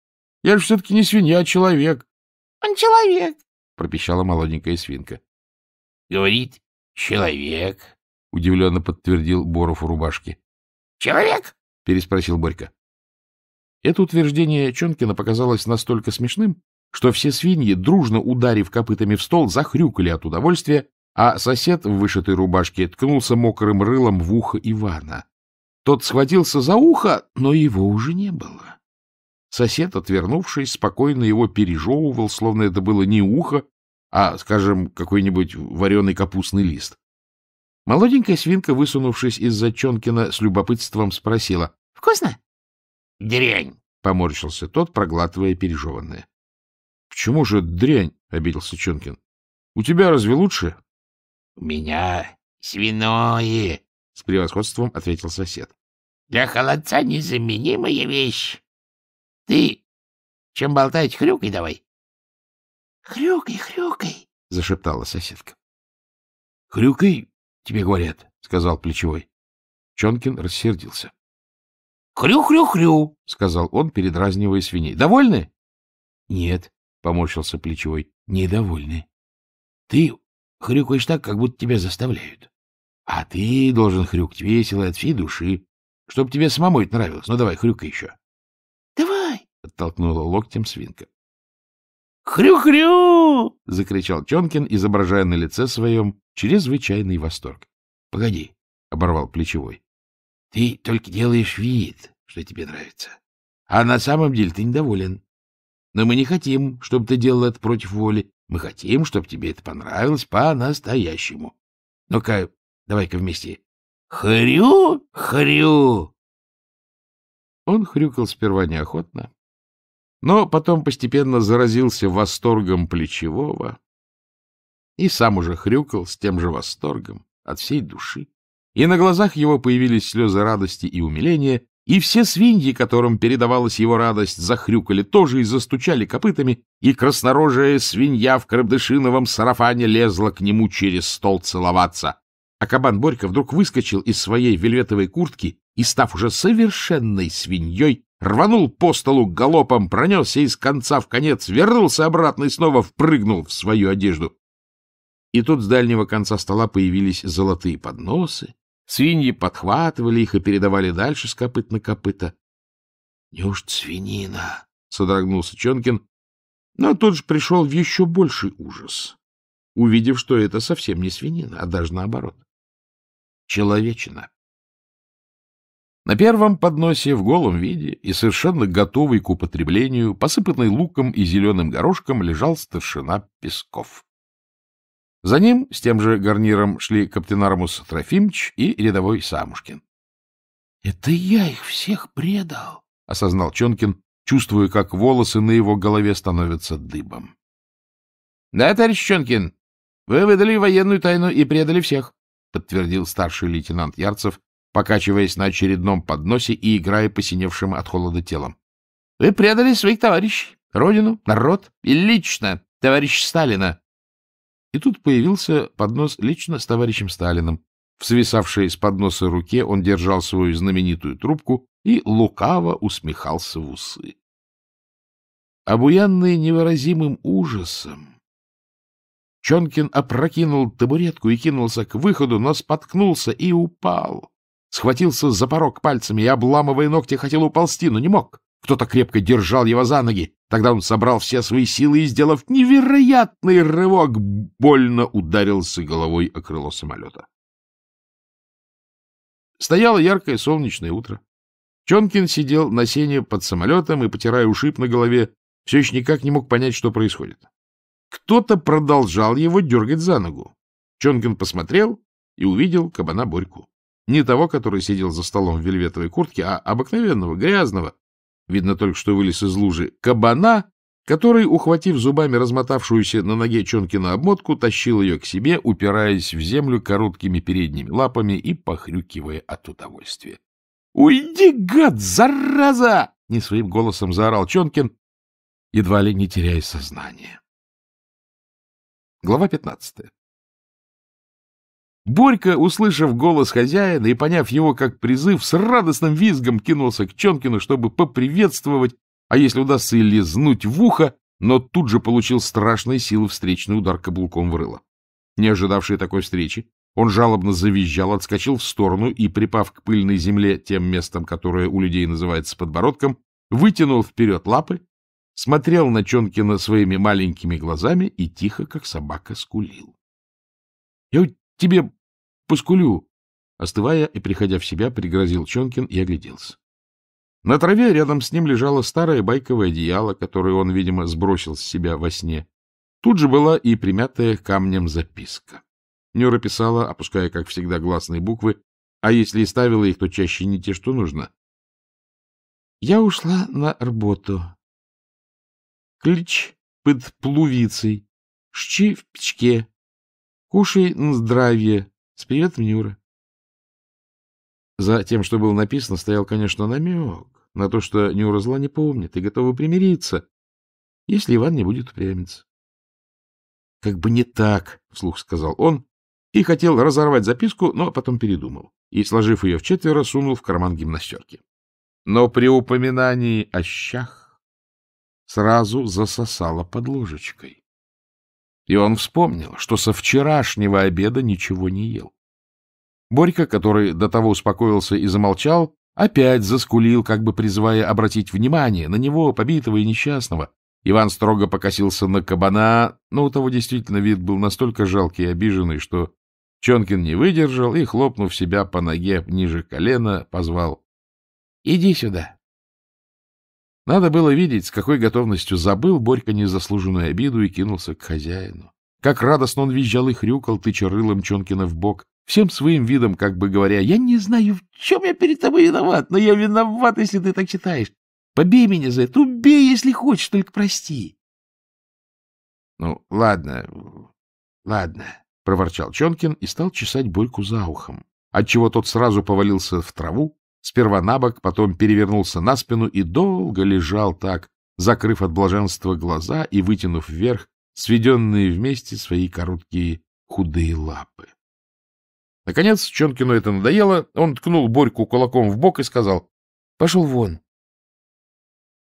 Я же все-таки не свинья, а человек. — Он человек, — пропищала молоденькая свинка. — Говорит, человек, — удивленно подтвердил Боров у рубашки. — Человек? — переспросил Борька. Это утверждение Чонкина показалось настолько смешным, что все свиньи, дружно ударив копытами в стол, захрюкали от удовольствия, а сосед в вышитой рубашке ткнулся мокрым рылом в ухо Ивана. Тот схватился за ухо, но его уже не было. Сосед, отвернувшись, спокойно его пережевывал, словно это было не ухо, а, скажем, какой-нибудь вареный капустный лист. Молоденькая свинка, высунувшись из-за Чонкина, с любопытством спросила. — Вкусно? — Дрянь! — поморщился тот, проглатывая пережеванное. Почему же дрянь? — обиделся Чонкин. — У тебя разве лучше? — У меня свиное, — с превосходством ответил сосед. — Для холодца незаменимая вещь. Ты чем болтать, хрюкай давай. — Хрюкай, хрюкай, — зашептала соседка. — Хрюкай, тебе говорят, — сказал плечевой. Чонкин рассердился. «Хрю — Хрю-хрю-хрю, сказал он, передразнивая свиней. — Довольны? — Нет, поморщился плечевой, — недовольны. Ты хрюкаешь так, как будто тебя заставляют. А ты должен хрюкать весело от всей души, чтобы тебе самому это нравилось. Ну давай, хрюкай еще. — Давай! — оттолкнула локтем свинка. «Хрю-хрю!» — закричал Чонкин, изображая на лице своем чрезвычайный восторг. «Погоди!» — оборвал плечевой. «Ты только делаешь вид, что тебе нравится. А на самом деле ты недоволен. Но мы не хотим, чтобы ты делал это против воли. Мы хотим, чтобы тебе это понравилось по-настоящему. Ну-ка, давай-ка вместе. Хрю, хрю. Он хрюкал сперва неохотно, но потом постепенно заразился восторгом плечевого и сам уже хрюкал с тем же восторгом от всей души. И на глазах его появились слезы радости и умиления, и все свиньи, которым передавалась его радость, захрюкали тоже и застучали копытами, и краснорожая свинья в крабдышиновом сарафане лезла к нему через стол целоваться. А кабан Борька вдруг выскочил из своей вельветовой куртки и, став уже совершенной свиньей, рванул по столу галопом, пронесся из конца в конец, вернулся обратно и снова впрыгнул в свою одежду. И тут с дальнего конца стола появились золотые подносы, Свиньи подхватывали их и передавали дальше с копыт на копыта. — Неужто свинина? — содрогнулся Чонкин, но тут же пришел в еще больший ужас, увидев, что это совсем не свинина, а даже наоборот. Человечина. На первом подносе в голом виде и совершенно готовый к употреблению, посыпанный луком и зеленым горошком, лежал старшина Песков. За ним с тем же гарниром шли Каптенармус Трофимович и рядовой Самушкин. — Это я их всех предал, — осознал Чонкин, чувствуя, как волосы на его голове становятся дыбом. — Да, товарищ Чонкин, вы выдали военную тайну и предали всех, — подтвердил старший лейтенант Ярцев, покачиваясь на очередном подносе и играя посиневшим от холода телом. — Вы предали своих товарищей, родину, народ и лично товарища Сталина. И тут появился поднос лично с товарищем Сталиным. В свисавшей с подноса руке он держал свою знаменитую трубку и лукаво усмехался в усы. Обуянный невыразимым ужасом, Чонкин опрокинул табуретку и кинулся к выходу, но споткнулся и упал. Схватился за порог пальцами и, обламывая ногти, хотел уползти, но не мог. Кто-то крепко держал его за ноги. Тогда он собрал все свои силы и, сделав невероятный рывок, больно ударился головой о крыло самолета. Стояло яркое солнечное утро. Чонкин сидел на сене под самолетом и, потирая ушиб на голове, все еще никак не мог понять, что происходит. Кто-то продолжал его дергать за ногу. Чонкин посмотрел и увидел кабана Борьку. Не того, который сидел за столом в вельветовой куртке, а обыкновенного, грязного, видно только что вылез из лужи, кабана, который, ухватив зубами размотавшуюся на ноге Чонкина обмотку, тащил ее к себе, упираясь в землю короткими передними лапами и похрюкивая от удовольствия. — Уйди, гад, зараза! — не своим голосом заорал Чонкин, едва ли не теряя сознание. Глава пятнадцатая. Борька, услышав голос хозяина и поняв его как призыв, с радостным визгом кинулся к Чонкину, чтобы поприветствовать, а если удастся и лизнуть в ухо, но тут же получил страшные силы встречный удар каблуком в рыло. Не ожидавший такой встречи, он жалобно завизжал, отскочил в сторону и, припав к пыльной земле тем местом, которое у людей называется подбородком, вытянул вперед лапы, смотрел на Чонкина своими маленькими глазами и тихо, как собака, скулил. — Я тебе Поскулю! Остывая и приходя в себя, пригрозил Чонкин и огляделся. На траве рядом с ним лежало старое байковое одеяло, которое он, видимо, сбросил с себя во сне. Тут же была и примятая камнем записка. Нюра писала, опуская, как всегда, гласные буквы, а если и ставила их, то чаще не те, что нужно. «Я ушла на работу. Клич под плувицей, шчи в печке, кушай на здравие, с приветом, Нюра. За тем, что было написано, стоял, конечно, намек на то, что Нюра зла не помнит и готова примириться, если Иван не будет упрямиться. — Как бы не так, — вслух сказал он, и хотел разорвать записку, но потом передумал, и, сложив ее в четверо, сунул в карман гимнастерки. Но при упоминании о щах сразу засосало под ложечкой. И он вспомнил, что со вчерашнего обеда ничего не ел. Борька, который до того успокоился и замолчал, опять заскулил, как бы призывая обратить внимание на него, побитого и несчастного. Иван строго покосился на кабана, но у того действительно вид был настолько жалкий и обиженный, что Чонкин не выдержал и, хлопнув себя по ноге ниже колена, позвал «Иди сюда». Надо было видеть, с какой готовностью забыл Борька незаслуженную обиду и кинулся к хозяину. Как радостно он визжал и хрюкал, тыча рылом Чонкина в бок, всем своим видом как бы говоря, «Я не знаю, в чем я перед тобой виноват, но я виноват, если ты так считаешь. Побей меня за это, убей, если хочешь, только прости». «Ну, ладно, ладно», — проворчал Чонкин и стал чесать Борьку за ухом, отчего тот сразу повалился в траву, Сперва на бок, потом перевернулся на спину и долго лежал так, закрыв от блаженства глаза и вытянув вверх сведенные вместе свои короткие худые лапы. Наконец Чонкину это надоело, он ткнул Борьку кулаком в бок и сказал «Пошел вон».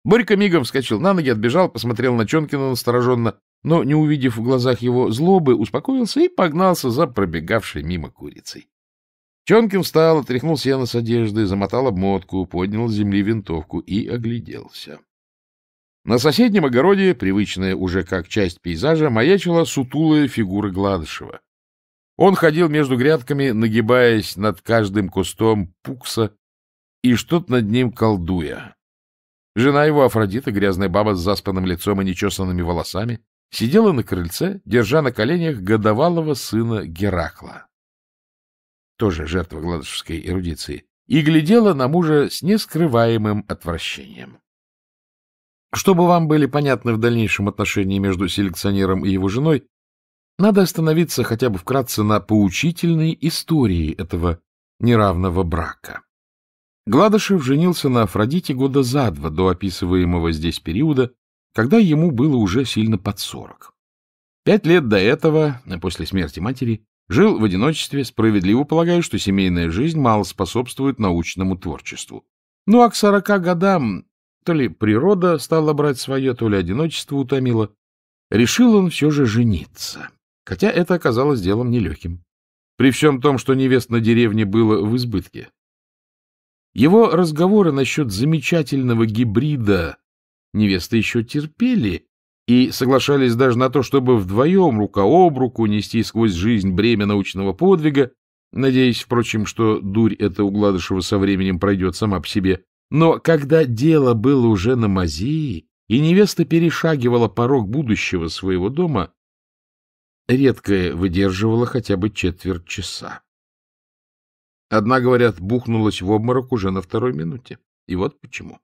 Борька мигом вскочил на ноги, отбежал, посмотрел на Чонкина настороженно, но, не увидев в глазах его злобы, успокоился и погнался за пробегавшей мимо курицей. Чонкин встал, отряхнул сено с одежды, замотал обмотку, поднял с земли винтовку и огляделся. На соседнем огороде, привычная уже как часть пейзажа, маячила сутулая фигура Гладышева. Он ходил между грядками, нагибаясь над каждым кустом пукса и что-то над ним колдуя. Жена его, Афродита, грязная баба с заспанным лицом и нечесанными волосами, сидела на крыльце, держа на коленях годовалого сына Геракла тоже жертва гладышевской эрудиции, и глядела на мужа с нескрываемым отвращением. Чтобы вам были понятны в дальнейшем отношения между селекционером и его женой, надо остановиться хотя бы вкратце на поучительной истории этого неравного брака. Гладышев женился на Афродите года за два до описываемого здесь периода, когда ему было уже сильно под сорок. Пять лет до этого, после смерти матери, Жил в одиночестве, справедливо полагаю, что семейная жизнь мало способствует научному творчеству. Ну а к сорока годам то ли природа стала брать свое, то ли одиночество утомило, решил он все же жениться. Хотя это оказалось делом нелегким. При всем том, что невест на деревне было в избытке. Его разговоры насчет замечательного гибрида невесты еще терпели, и соглашались даже на то, чтобы вдвоем, рука об руку, нести сквозь жизнь бремя научного подвига, надеясь, впрочем, что дурь эта у Гладышева со временем пройдет сама по себе. Но когда дело было уже на мази, и невеста перешагивала порог будущего своего дома, редкое выдерживала хотя бы четверть часа. Одна, говорят, бухнулась в обморок уже на второй минуте. И вот почему.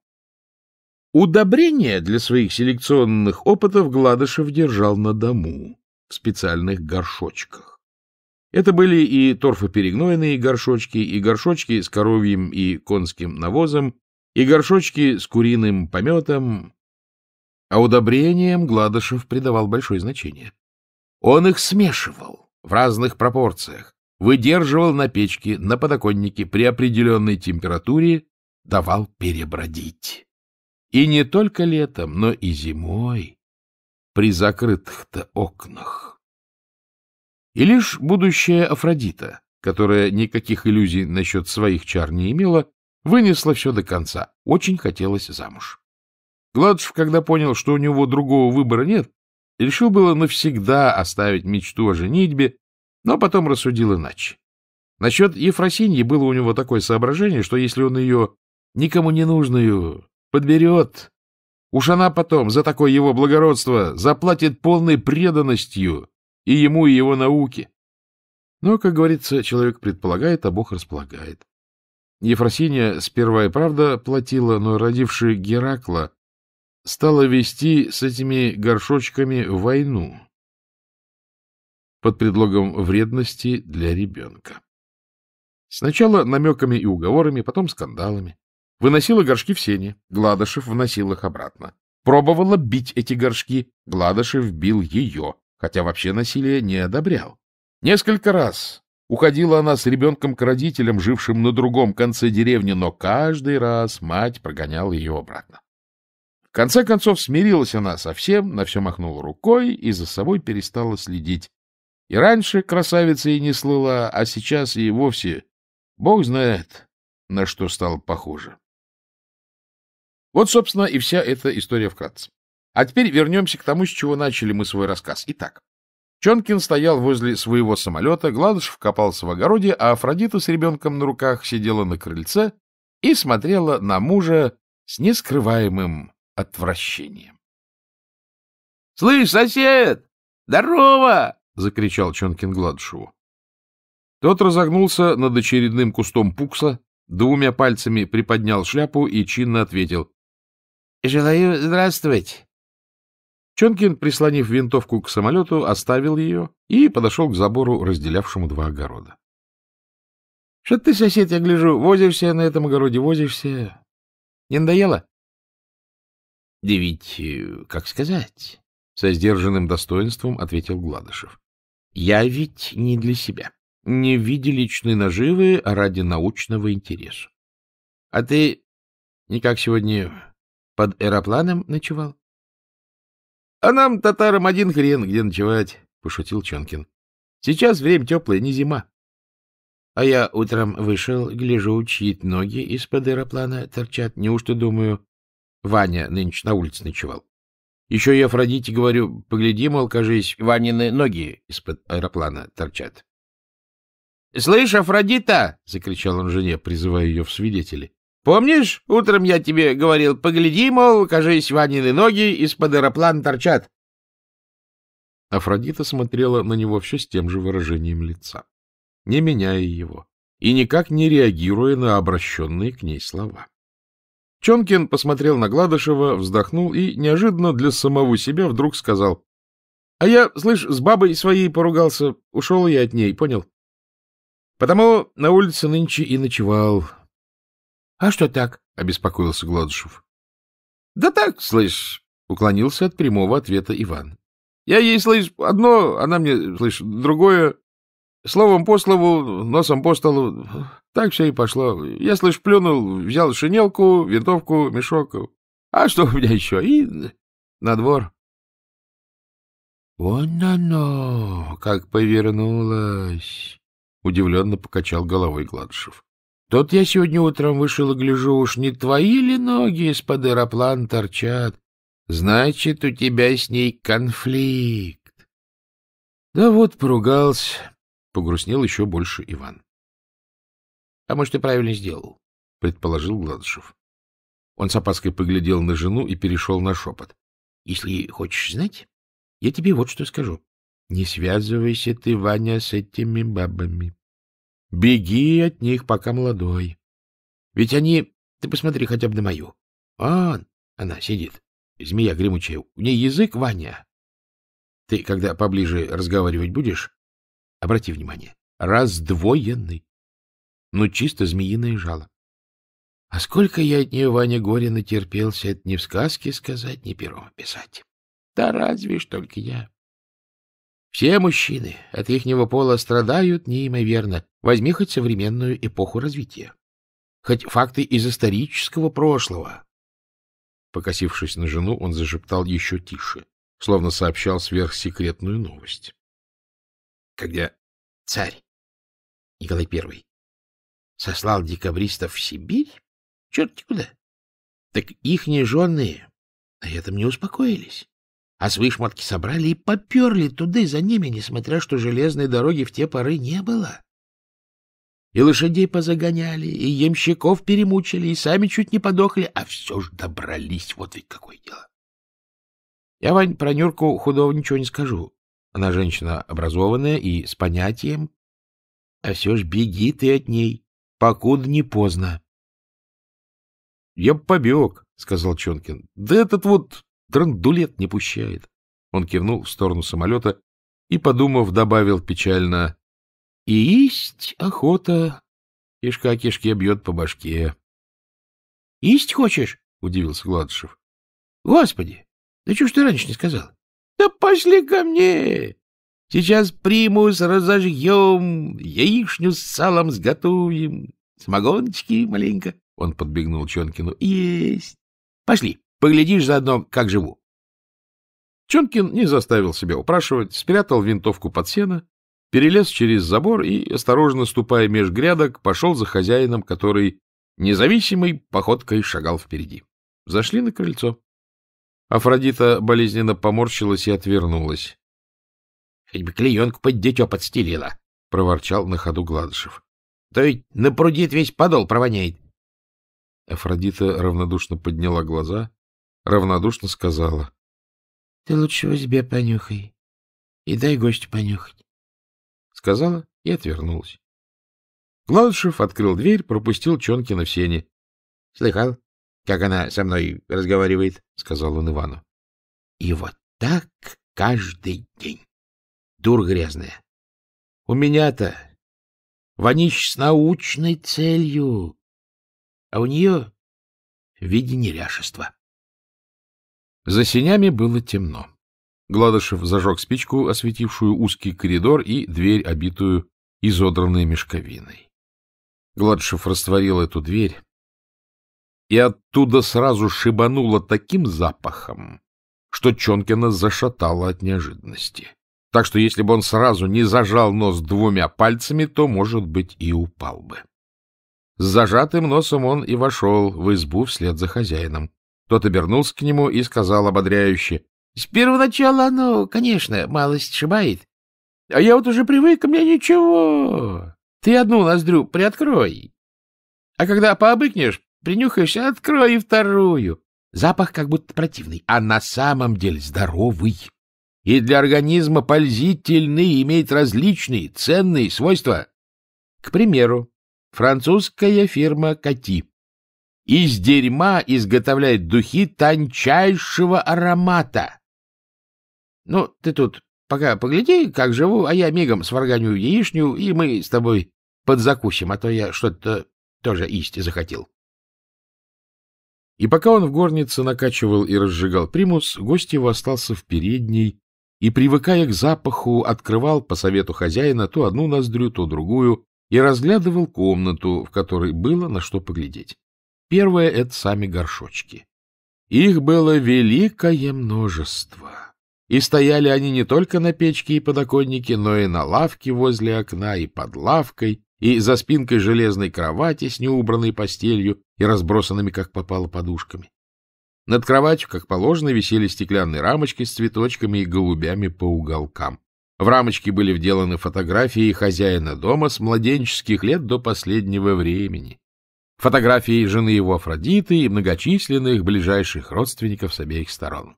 Удобрения для своих селекционных опытов Гладышев держал на дому, в специальных горшочках. Это были и торфоперегнойные горшочки, и горшочки с коровьим и конским навозом, и горшочки с куриным пометом. А удобрениям Гладышев придавал большое значение. Он их смешивал в разных пропорциях, выдерживал на печке, на подоконнике при определенной температуре, давал перебродить. И не только летом, но и зимой, при закрытых-то окнах. И лишь будущая Афродита, которая никаких иллюзий насчет своих чар не имела, вынесла все до конца, очень хотелось замуж. Гладышев, когда понял, что у него другого выбора нет, решил было навсегда оставить мечту о женитьбе, но потом рассудил иначе. Насчет Ефросиньи было у него такое соображение, что если он ее никому не нужную подберет. Уж она потом за такое его благородство заплатит полной преданностью и ему, и его науке. Но, как говорится, человек предполагает, а Бог располагает. Ефросинья сперва и правда платила, но родивший Геракла стала вести с этими горшочками войну под предлогом вредности для ребенка. Сначала намеками и уговорами, потом скандалами. Выносила горшки в сене, Гладышев вносил их обратно. Пробовала бить эти горшки, Гладышев бил ее, хотя вообще насилие не одобрял. Несколько раз уходила она с ребенком к родителям, жившим на другом конце деревни, но каждый раз мать прогоняла ее обратно. В конце концов смирилась она совсем, на все махнула рукой и за собой перестала следить. И раньше красавица и не слыла, а сейчас и вовсе, бог знает, на что стало похоже. Вот, собственно, и вся эта история вкратце. А теперь вернемся к тому, с чего начали мы свой рассказ. Итак, Чонкин стоял возле своего самолета, Гладышев копался в огороде, а Афродита с ребенком на руках сидела на крыльце и смотрела на мужа с нескрываемым отвращением. — Слышь, сосед! Здорово! — закричал Чонкин Гладышеву. Тот разогнулся над очередным кустом пукса, двумя пальцами приподнял шляпу и чинно ответил «Желаю здравствовать!» Чонкин, прислонив винтовку к самолету, оставил ее и подошел к забору, разделявшему два огорода. — Что ты, сосед, я гляжу, возишься на этом огороде, возишься. Не надоело? — Да ведь, э, как сказать, — со сдержанным достоинством ответил Гладышев. — Я ведь не для себя, не в виде личной наживы, а ради научного интереса. А ты никак сегодня под аэропланом ночевал? — А нам, татарам, один хрен, где ночевать, — пошутил Чонкин. — Сейчас время теплое, не зима. А я утром вышел, гляжу, чьи ноги из-под аэроплана торчат. Неужто, думаю, Ваня нынче на улице ночевал. Еще я Афродите говорю, погляди, мол, кажись, Ванины ноги из-под аэроплана торчат. — Слышь, Афродита! — закричал он жене, призывая ее в свидетели. Помнишь, утром я тебе говорил, погляди, мол, кажись, Ванины ноги из-под аэроплан торчат. Афродита смотрела на него все с тем же выражением лица, не меняя его и никак не реагируя на обращенные к ней слова. Чонкин посмотрел на Гладышева, вздохнул и неожиданно для самого себя вдруг сказал. — А я, слышь, с бабой своей поругался, ушел я от ней, понял? — Потому на улице нынче и ночевал, — А что так? — обеспокоился Гладышев. — Да так, слышь, — уклонился от прямого ответа Иван. — Я ей, слышь, одно, она мне, слышь, другое. Словом по слову, носом по столу. Так все и пошло. Я, слышь, плюнул, взял шинелку, винтовку, мешок. А что у меня еще? И на двор. «Вон оно, как повернулось!» — удивленно покачал головой Гладышев. Тот я сегодня утром вышел и гляжу, уж не твои ли ноги из-под аэроплан торчат? Значит, у тебя с ней конфликт. Да вот поругался, — погрустнел еще больше Иван. — А может, ты правильно сделал, — предположил Гладышев. Он с опаской поглядел на жену и перешел на шепот. — Если хочешь знать, я тебе вот что скажу. Не связывайся ты, Ваня, с этими бабами. Беги от них, пока молодой. Ведь они... Ты посмотри хотя бы на мою. Он, она сидит, змея гремучая. У ней язык, Ваня. Ты, когда поближе разговаривать будешь, обрати внимание, раздвоенный. Ну, чисто змеиное жало. А сколько я от нее, Ваня, горе натерпелся, это ни в сказке сказать, ни пером писать. Да разве ж только я. Все мужчины от ихнего пола страдают неимоверно. Возьми хоть современную эпоху развития. Хоть факты из исторического прошлого. Покосившись на жену, он зашептал еще тише, словно сообщал сверхсекретную новость. Когда царь Николай I сослал декабристов в Сибирь, черт куда, так ихние жены на этом не успокоились а свои шмотки собрали и поперли туда за ними, несмотря что железной дороги в те поры не было. И лошадей позагоняли, и ямщиков перемучили, и сами чуть не подохли, а все ж добрались, вот ведь какое дело. Я, Вань, про Нюрку худого ничего не скажу. Она женщина образованная и с понятием, а все ж беги ты от ней, покуда не поздно. — Я б побег, — сказал Чонкин. — Да этот вот Драндулет не пущает. Он кивнул в сторону самолета и, подумав, добавил печально, «И есть охота, кишка кишке бьет по башке». «Есть хочешь?» — удивился Гладышев. «Господи, да чего ж ты раньше не сказал?» «Да пошли ко мне! Сейчас примус разожьем, яичню с салом сготовим, самогоночки маленько». Он подбегнул Чонкину. «Есть! Пошли!» Поглядишь заодно, как живу. Чонкин не заставил себя упрашивать, спрятал винтовку под сено, перелез через забор и, осторожно ступая меж грядок, пошел за хозяином, который независимой походкой шагал впереди. Зашли на крыльцо. Афродита болезненно поморщилась и отвернулась. — Хоть бы клеенку под дитё подстелила, — проворчал на ходу Гладышев. — То ведь напрудит весь подол, провоняет. Афродита равнодушно подняла глаза равнодушно сказала. — Ты лучше его себе понюхай и дай гостю понюхать. Сказала и отвернулась. Гладышев открыл дверь, пропустил Чонкина в сене. — Слыхал, как она со мной разговаривает? — сказал он Ивану. — И вот так каждый день. Дур грязная. У меня-то вонищ с научной целью, а у нее в виде неряшества. За синями было темно. Гладышев зажег спичку, осветившую узкий коридор и дверь, обитую изодранной мешковиной. Гладышев растворил эту дверь, и оттуда сразу шибануло таким запахом, что Чонкина зашатало от неожиданности. Так что если бы он сразу не зажал нос двумя пальцами, то, может быть, и упал бы. С зажатым носом он и вошел в избу вслед за хозяином. Тот обернулся к нему и сказал ободряюще. — С первого начала оно, конечно, малость шибает. А я вот уже привык, мне ничего. Ты одну ноздрю приоткрой. А когда пообыкнешь, принюхаешься, открой и вторую. Запах как будто противный, а на самом деле здоровый. И для организма пользительный, имеет различные ценные свойства. К примеру, французская фирма «Кати» из дерьма изготовляет духи тончайшего аромата. Ну, ты тут пока погляди, как живу, а я мигом сварганю яичню, и мы с тобой подзакусим, а то я что-то тоже есть захотел. И пока он в горнице накачивал и разжигал примус, гость его остался в передней и, привыкая к запаху, открывал по совету хозяина то одну ноздрю, то другую и разглядывал комнату, в которой было на что поглядеть. Первое — это сами горшочки. Их было великое множество. И стояли они не только на печке и подоконнике, но и на лавке возле окна, и под лавкой, и за спинкой железной кровати с неубранной постелью и разбросанными, как попало, подушками. Над кроватью, как положено, висели стеклянные рамочки с цветочками и голубями по уголкам. В рамочки были вделаны фотографии хозяина дома с младенческих лет до последнего времени фотографии жены его Афродиты и многочисленных ближайших родственников с обеих сторон.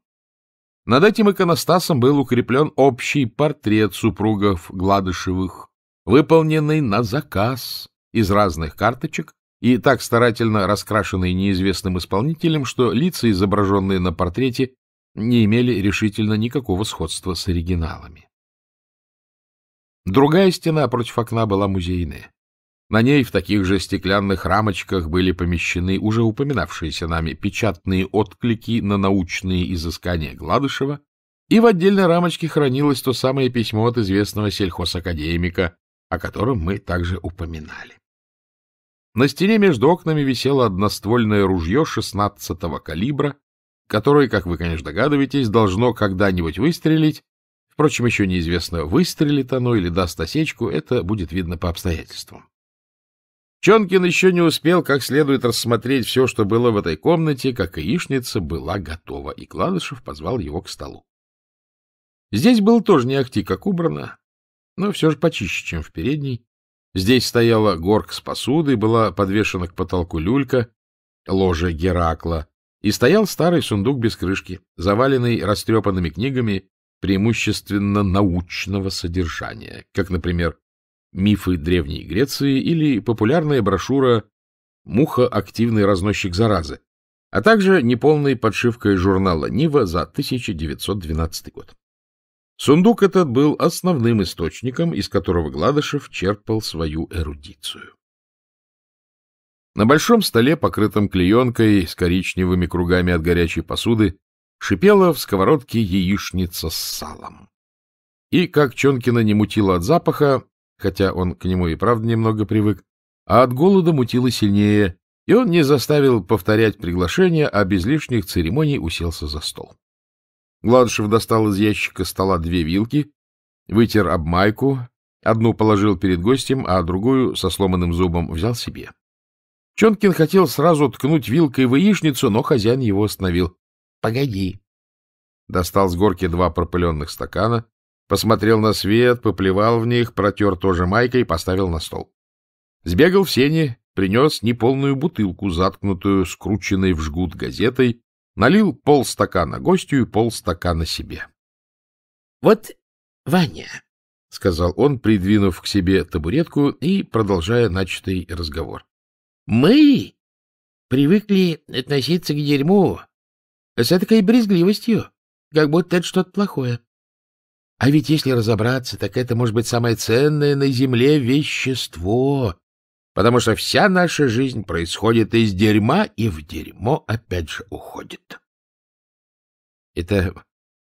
Над этим иконостасом был укреплен общий портрет супругов Гладышевых, выполненный на заказ из разных карточек и так старательно раскрашенный неизвестным исполнителем, что лица, изображенные на портрете, не имели решительно никакого сходства с оригиналами. Другая стена против окна была музейная. На ней в таких же стеклянных рамочках были помещены уже упоминавшиеся нами печатные отклики на научные изыскания Гладышева, и в отдельной рамочке хранилось то самое письмо от известного сельхозакадемика, о котором мы также упоминали. На стене между окнами висело одноствольное ружье 16-го калибра, которое, как вы, конечно, догадываетесь, должно когда-нибудь выстрелить. Впрочем, еще неизвестно, выстрелит оно или даст осечку, это будет видно по обстоятельствам. Чонкин еще не успел как следует рассмотреть все, что было в этой комнате, как яичница была готова, и Кладышев позвал его к столу. Здесь было тоже не ахти как убрано, но все же почище, чем в передней. Здесь стояла горка с посудой, была подвешена к потолку люлька, ложа Геракла, и стоял старый сундук без крышки, заваленный растрепанными книгами преимущественно научного содержания, как, например, «Мифы Древней Греции» или популярная брошюра «Муха – активный разносчик заразы», а также неполной подшивкой журнала «Нива» за 1912 год. Сундук этот был основным источником, из которого Гладышев черпал свою эрудицию. На большом столе, покрытом клеенкой с коричневыми кругами от горячей посуды, шипела в сковородке яичница с салом. И, как Чонкина не мутила от запаха, хотя он к нему и правда немного привык, а от голода мутило сильнее, и он не заставил повторять приглашение, а без лишних церемоний уселся за стол. Гладышев достал из ящика стола две вилки, вытер об майку, одну положил перед гостем, а другую со сломанным зубом взял себе. Чонкин хотел сразу ткнуть вилкой в яичницу, но хозяин его остановил. — Погоди. Достал с горки два пропыленных стакана, Посмотрел на свет, поплевал в них, протер тоже майкой и поставил на стол. Сбегал в сене, принес неполную бутылку, заткнутую скрученной в жгут газетой, налил полстакана гостю и полстакана себе. — Вот, Ваня, — сказал он, придвинув к себе табуретку и продолжая начатый разговор. — Мы привыкли относиться к дерьму с такой брезгливостью, как будто это что-то плохое. А ведь если разобраться, так это может быть самое ценное на Земле вещество, потому что вся наша жизнь происходит из дерьма, и в дерьмо опять же уходит. — Это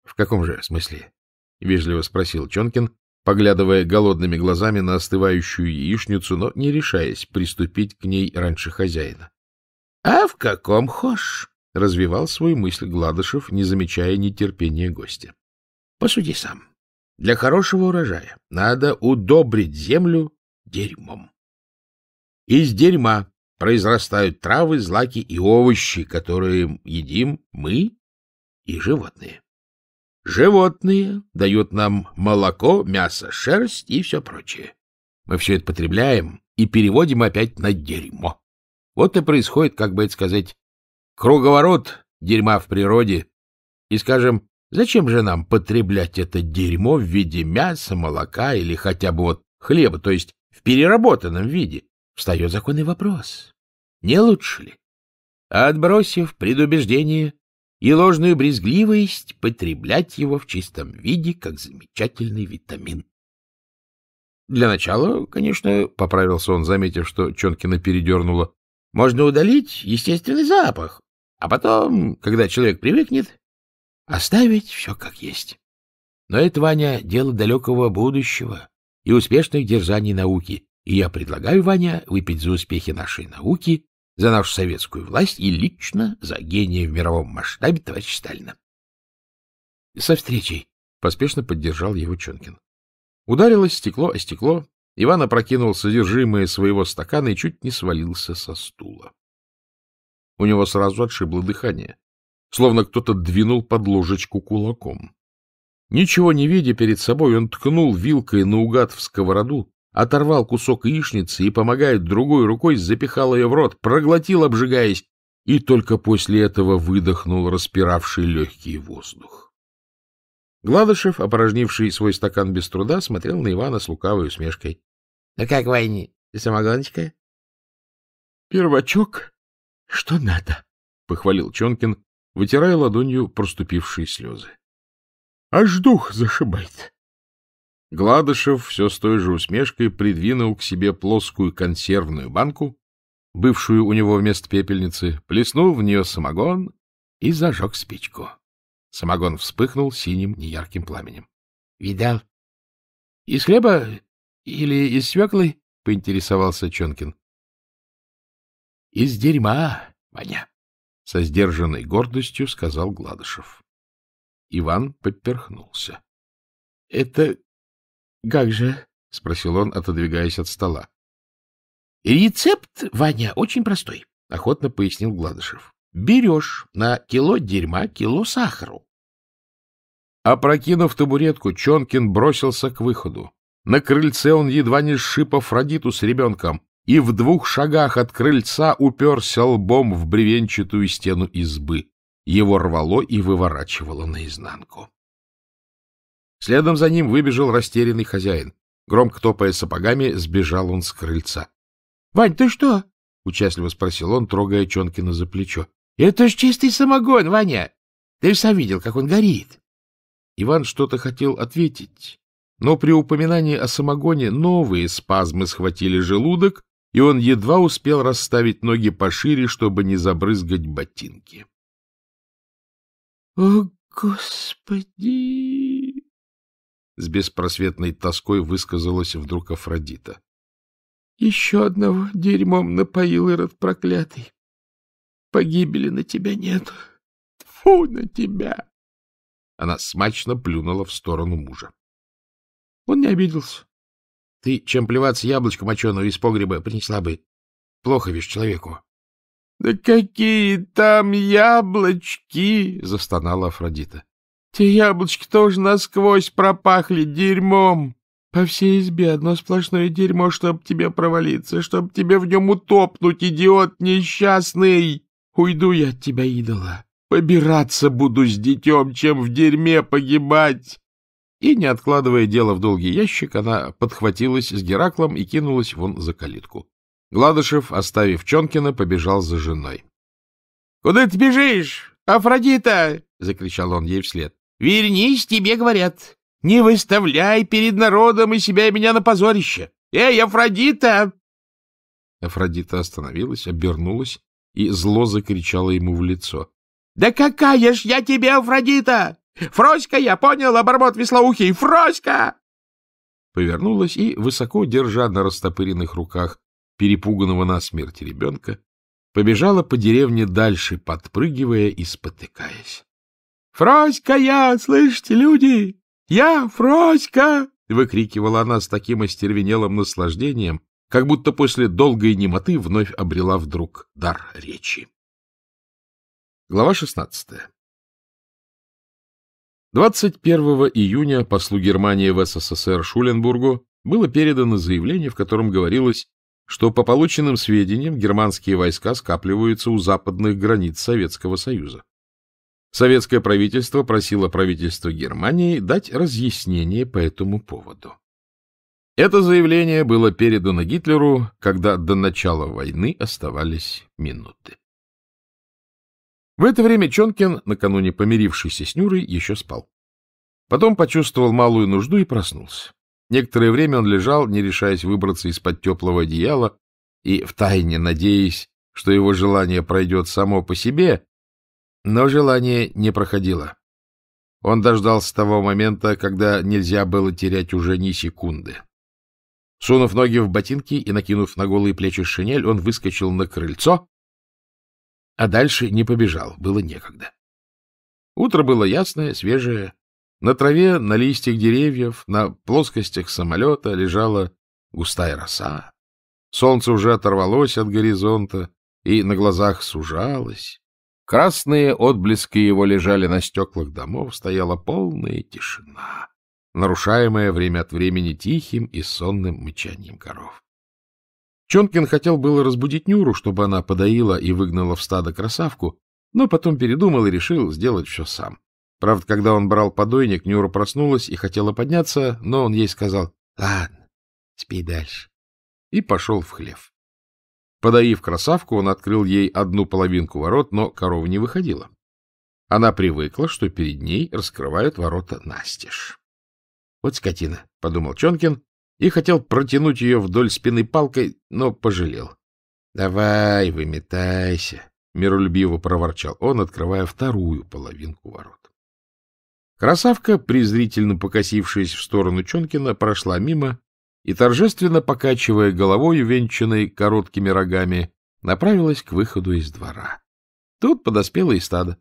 в каком же смысле? — вежливо спросил Чонкин, поглядывая голодными глазами на остывающую яичницу, но не решаясь приступить к ней раньше хозяина. — А в каком хошь? — развивал свою мысль Гладышев, не замечая нетерпения гостя. — Посуди сам. — для хорошего урожая надо удобрить землю дерьмом. Из дерьма произрастают травы, злаки и овощи, которые едим мы и животные. Животные дают нам молоко, мясо, шерсть и все прочее. Мы все это потребляем и переводим опять на дерьмо. Вот и происходит, как бы это сказать, круговорот дерьма в природе. И, скажем, Зачем же нам потреблять это дерьмо в виде мяса, молока или хотя бы вот хлеба, то есть в переработанном виде? Встает законный вопрос. Не лучше ли? Отбросив предубеждение и ложную брезгливость, потреблять его в чистом виде, как замечательный витамин. Для начала, конечно, — поправился он, заметив, что Чонкина передернула, — можно удалить естественный запах, а потом, когда человек привыкнет, Оставить все как есть. Но это, Ваня, дело далекого будущего и успешных дерзаний науки, и я предлагаю, Ваня, выпить за успехи нашей науки, за нашу советскую власть и лично за гения в мировом масштабе товарища Сталина. — Со встречей! — поспешно поддержал его Чонкин. Ударилось стекло о стекло, Иван опрокинул содержимое своего стакана и чуть не свалился со стула. У него сразу отшибло дыхание словно кто-то двинул под ложечку кулаком. Ничего не видя перед собой, он ткнул вилкой наугад в сковороду, оторвал кусок яичницы и, помогая другой рукой, запихал ее в рот, проглотил, обжигаясь, и только после этого выдохнул распиравший легкий воздух. Гладышев, опорожнивший свой стакан без труда, смотрел на Ивана с лукавой усмешкой. — Ну как войне? Самогоночка? — Первачок, что надо, — похвалил Чонкин, вытирая ладонью проступившие слезы. — Аж дух зашибает. Гладышев все с той же усмешкой придвинул к себе плоскую консервную банку, бывшую у него вместо пепельницы, плеснул в нее самогон и зажег спичку. Самогон вспыхнул синим неярким пламенем. — Видал? — Из хлеба или из свеклы? — поинтересовался Чонкин. — Из дерьма, Ваня. — со сдержанной гордостью сказал Гладышев. Иван поперхнулся. — Это как же? — спросил он, отодвигаясь от стола. — Рецепт, Ваня, очень простой, — охотно пояснил Гладышев. — Берешь на кило дерьма кило сахару. Опрокинув табуретку, Чонкин бросился к выходу. На крыльце он едва не сшиб Афродиту с ребенком и в двух шагах от крыльца уперся лбом в бревенчатую стену избы. Его рвало и выворачивало наизнанку. Следом за ним выбежал растерянный хозяин. Громко топая сапогами, сбежал он с крыльца. — Вань, ты что? — участливо спросил он, трогая Чонкина за плечо. — Это ж чистый самогон, Ваня! Ты же сам видел, как он горит! Иван что-то хотел ответить, но при упоминании о самогоне новые спазмы схватили желудок, и он едва успел расставить ноги пошире, чтобы не забрызгать ботинки. — О, Господи! — с беспросветной тоской высказалась вдруг Афродита. — Еще одного дерьмом напоил Ирод проклятый. Погибели на тебя нет. Фу на тебя! Она смачно плюнула в сторону мужа. Он не обиделся. Ты, чем плеваться яблочко моченого из погреба, принесла бы. Плохо вишь человеку. — Да какие там яблочки! — застонала Афродита. — Те яблочки тоже насквозь пропахли дерьмом. По всей избе одно сплошное дерьмо, чтоб тебе провалиться, чтоб тебе в нем утопнуть, идиот несчастный! Уйду я от тебя, идола. Побираться буду с детем, чем в дерьме погибать. И, не откладывая дело в долгий ящик, она подхватилась с Гераклом и кинулась вон за калитку. Гладышев, оставив Чонкина, побежал за женой. — Куда ты бежишь, Афродита? — закричал он ей вслед. — Вернись, тебе говорят. Не выставляй перед народом и себя и меня на позорище. Эй, Афродита! Афродита остановилась, обернулась и зло закричала ему в лицо. — Да какая ж я тебе, Афродита! «Фроська, я понял, обормот веслоухий! Фроська!» Повернулась и, высоко держа на растопыренных руках перепуганного насмерть ребенка, побежала по деревне дальше, подпрыгивая и спотыкаясь. — Фроська я, слышите, люди? Я Фроська! — выкрикивала она с таким остервенелым наслаждением, как будто после долгой немоты вновь обрела вдруг дар речи. Глава шестнадцатая 21 июня послу Германии в СССР Шуленбургу было передано заявление, в котором говорилось, что по полученным сведениям германские войска скапливаются у западных границ Советского Союза. Советское правительство просило правительство Германии дать разъяснение по этому поводу. Это заявление было передано Гитлеру, когда до начала войны оставались минуты. В это время Чонкин, накануне помирившийся с Нюрой, еще спал. Потом почувствовал малую нужду и проснулся. Некоторое время он лежал, не решаясь выбраться из-под теплого одеяла и втайне надеясь, что его желание пройдет само по себе, но желание не проходило. Он дождался того момента, когда нельзя было терять уже ни секунды. Сунув ноги в ботинки и накинув на голые плечи шинель, он выскочил на крыльцо а дальше не побежал, было некогда. Утро было ясное, свежее. На траве, на листьях деревьев, на плоскостях самолета лежала густая роса. Солнце уже оторвалось от горизонта и на глазах сужалось. Красные отблески его лежали на стеклах домов, стояла полная тишина, нарушаемая время от времени тихим и сонным мычанием коров. Чонкин хотел было разбудить Нюру, чтобы она подоила и выгнала в стадо красавку, но потом передумал и решил сделать все сам. Правда, когда он брал подойник, Нюра проснулась и хотела подняться, но он ей сказал «Ладно, спи дальше» и пошел в хлев. Подоив красавку, он открыл ей одну половинку ворот, но корова не выходила. Она привыкла, что перед ней раскрывают ворота настежь. — Вот скотина, — подумал Чонкин и хотел протянуть ее вдоль спины палкой, но пожалел. — Давай, выметайся, — миролюбиво проворчал он, открывая вторую половинку ворот. Красавка, презрительно покосившись в сторону Чонкина, прошла мимо и, торжественно покачивая головой, увенчанной короткими рогами, направилась к выходу из двора. Тут подоспело и стадо.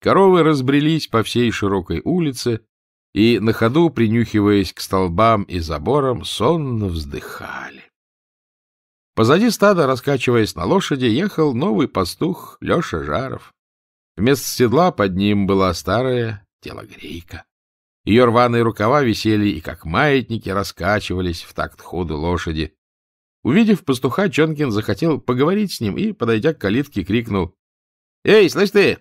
Коровы разбрелись по всей широкой улице, и на ходу, принюхиваясь к столбам и заборам, сонно вздыхали. Позади стада, раскачиваясь на лошади, ехал новый пастух Леша Жаров. Вместо седла под ним была старая телогрейка. Ее рваные рукава висели и, как маятники, раскачивались в такт ходу лошади. Увидев пастуха, Чонкин захотел поговорить с ним и, подойдя к калитке, крикнул. — Эй, слышь ты,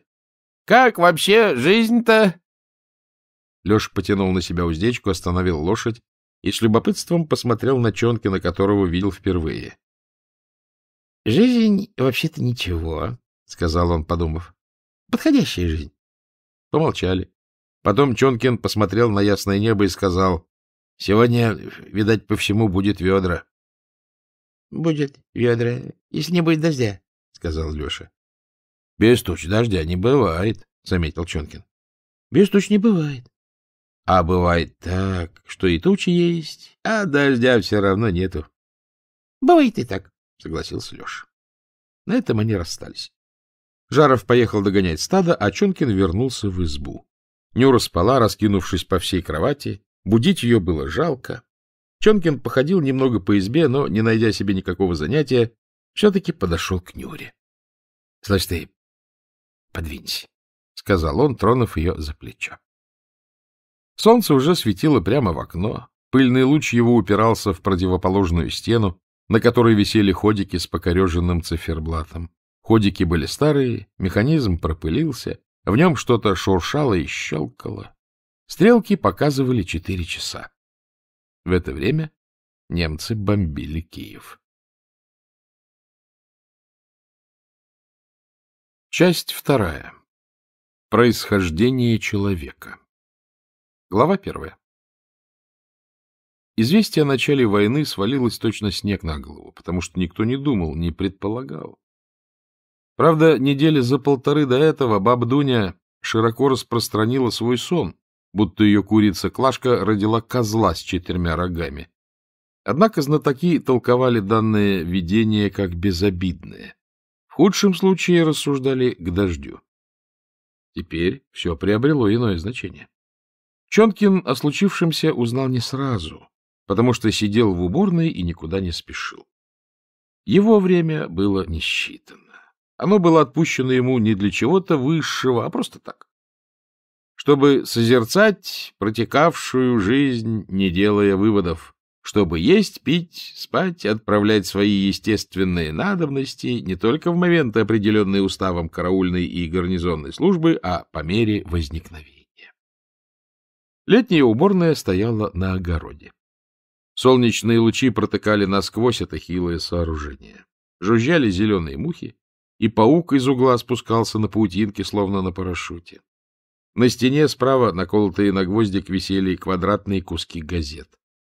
как вообще жизнь-то Леша потянул на себя уздечку, остановил лошадь и с любопытством посмотрел на Чонкина, которого видел впервые. — Жизнь вообще-то ничего, — сказал он, подумав. — Подходящая жизнь. Помолчали. Потом Чонкин посмотрел на ясное небо и сказал, — Сегодня, видать, по всему будет ведра. — Будет ведра, если не будет дождя, — сказал Леша. — Без туч дождя не бывает, — заметил Чонкин. — Без туч не бывает, а бывает так, что и тучи есть, а дождя все равно нету. — Бывает и так, — согласился Леша. На этом они расстались. Жаров поехал догонять стадо, а Чонкин вернулся в избу. Нюра спала, раскинувшись по всей кровати. Будить ее было жалко. Чонкин походил немного по избе, но, не найдя себе никакого занятия, все-таки подошел к Нюре. — Слышь ты, подвинься, — сказал он, тронув ее за плечо. Солнце уже светило прямо в окно, пыльный луч его упирался в противоположную стену, на которой висели ходики с покореженным циферблатом. Ходики были старые, механизм пропылился, в нем что-то шуршало и щелкало. Стрелки показывали четыре часа. В это время немцы бомбили Киев. Часть вторая. Происхождение человека. Глава первая. Известие о начале войны свалилось точно снег на голову, потому что никто не думал, не предполагал. Правда, недели за полторы до этого баба Дуня широко распространила свой сон, будто ее курица Клашка родила козла с четырьмя рогами. Однако знатоки толковали данное видение как безобидное. В худшем случае рассуждали к дождю. Теперь все приобрело иное значение. Чонкин о случившемся узнал не сразу, потому что сидел в уборной и никуда не спешил. Его время было несчитано, Оно было отпущено ему не для чего-то высшего, а просто так. Чтобы созерцать протекавшую жизнь, не делая выводов, чтобы есть, пить, спать, отправлять свои естественные надобности не только в моменты, определенные уставом караульной и гарнизонной службы, а по мере возникновения. Летняя уборная стояла на огороде. Солнечные лучи протыкали насквозь это хилое сооружение. Жужжали зеленые мухи, и паук из угла спускался на паутинке, словно на парашюте. На стене справа, наколотые на гвоздик, висели квадратные куски газет.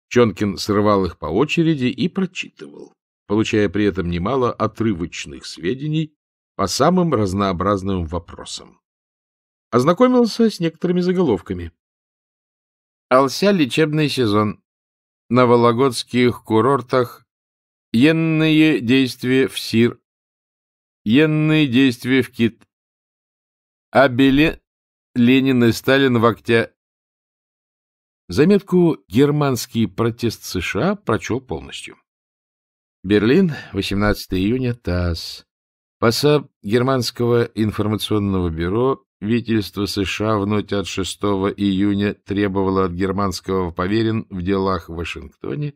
Чонкин срывал их по очереди и прочитывал, получая при этом немало отрывочных сведений по самым разнообразным вопросам. Ознакомился с некоторыми заголовками. Ался лечебный сезон. На вологодских курортах енные действия в сир, енные действия в кит. Абеле Ленин и Сталин в октя. Заметку «Германский протест США» прочел полностью. Берлин, 18 июня, ТАСС. Посаб Германского информационного бюро Вительство США в ноте от 6 июня требовало от германского поверен в делах в Вашингтоне,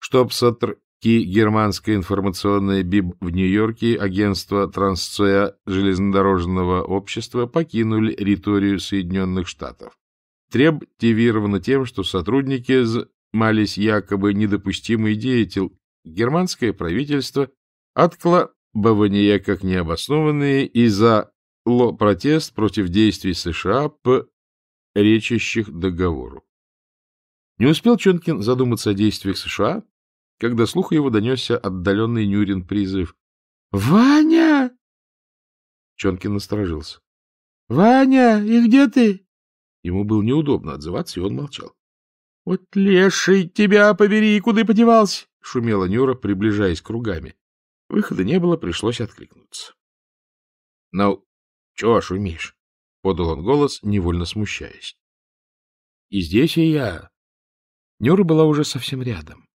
чтоб сотрки германское информационное БИБ в Нью-Йорке агентство Трансцея железнодорожного общества покинули территорию Соединенных Штатов. Треб активировано тем, что сотрудники занимались якобы недопустимой деятель. Германское правительство откла Бавания как необоснованные и за протест против действий США по речащих договору. Не успел Чонкин задуматься о действиях США, когда слуха его донесся отдаленный Нюрин призыв. «Ваня!» Чонкин насторожился. «Ваня, и где ты?» Ему было неудобно отзываться, и он молчал. — Вот леший, тебя побери, куда подевался? — шумела Нюра, приближаясь кругами. Выхода не было, пришлось откликнуться. — Ну, чего шумишь? — подал он голос, невольно смущаясь. — И здесь и я. Нюра была уже совсем рядом.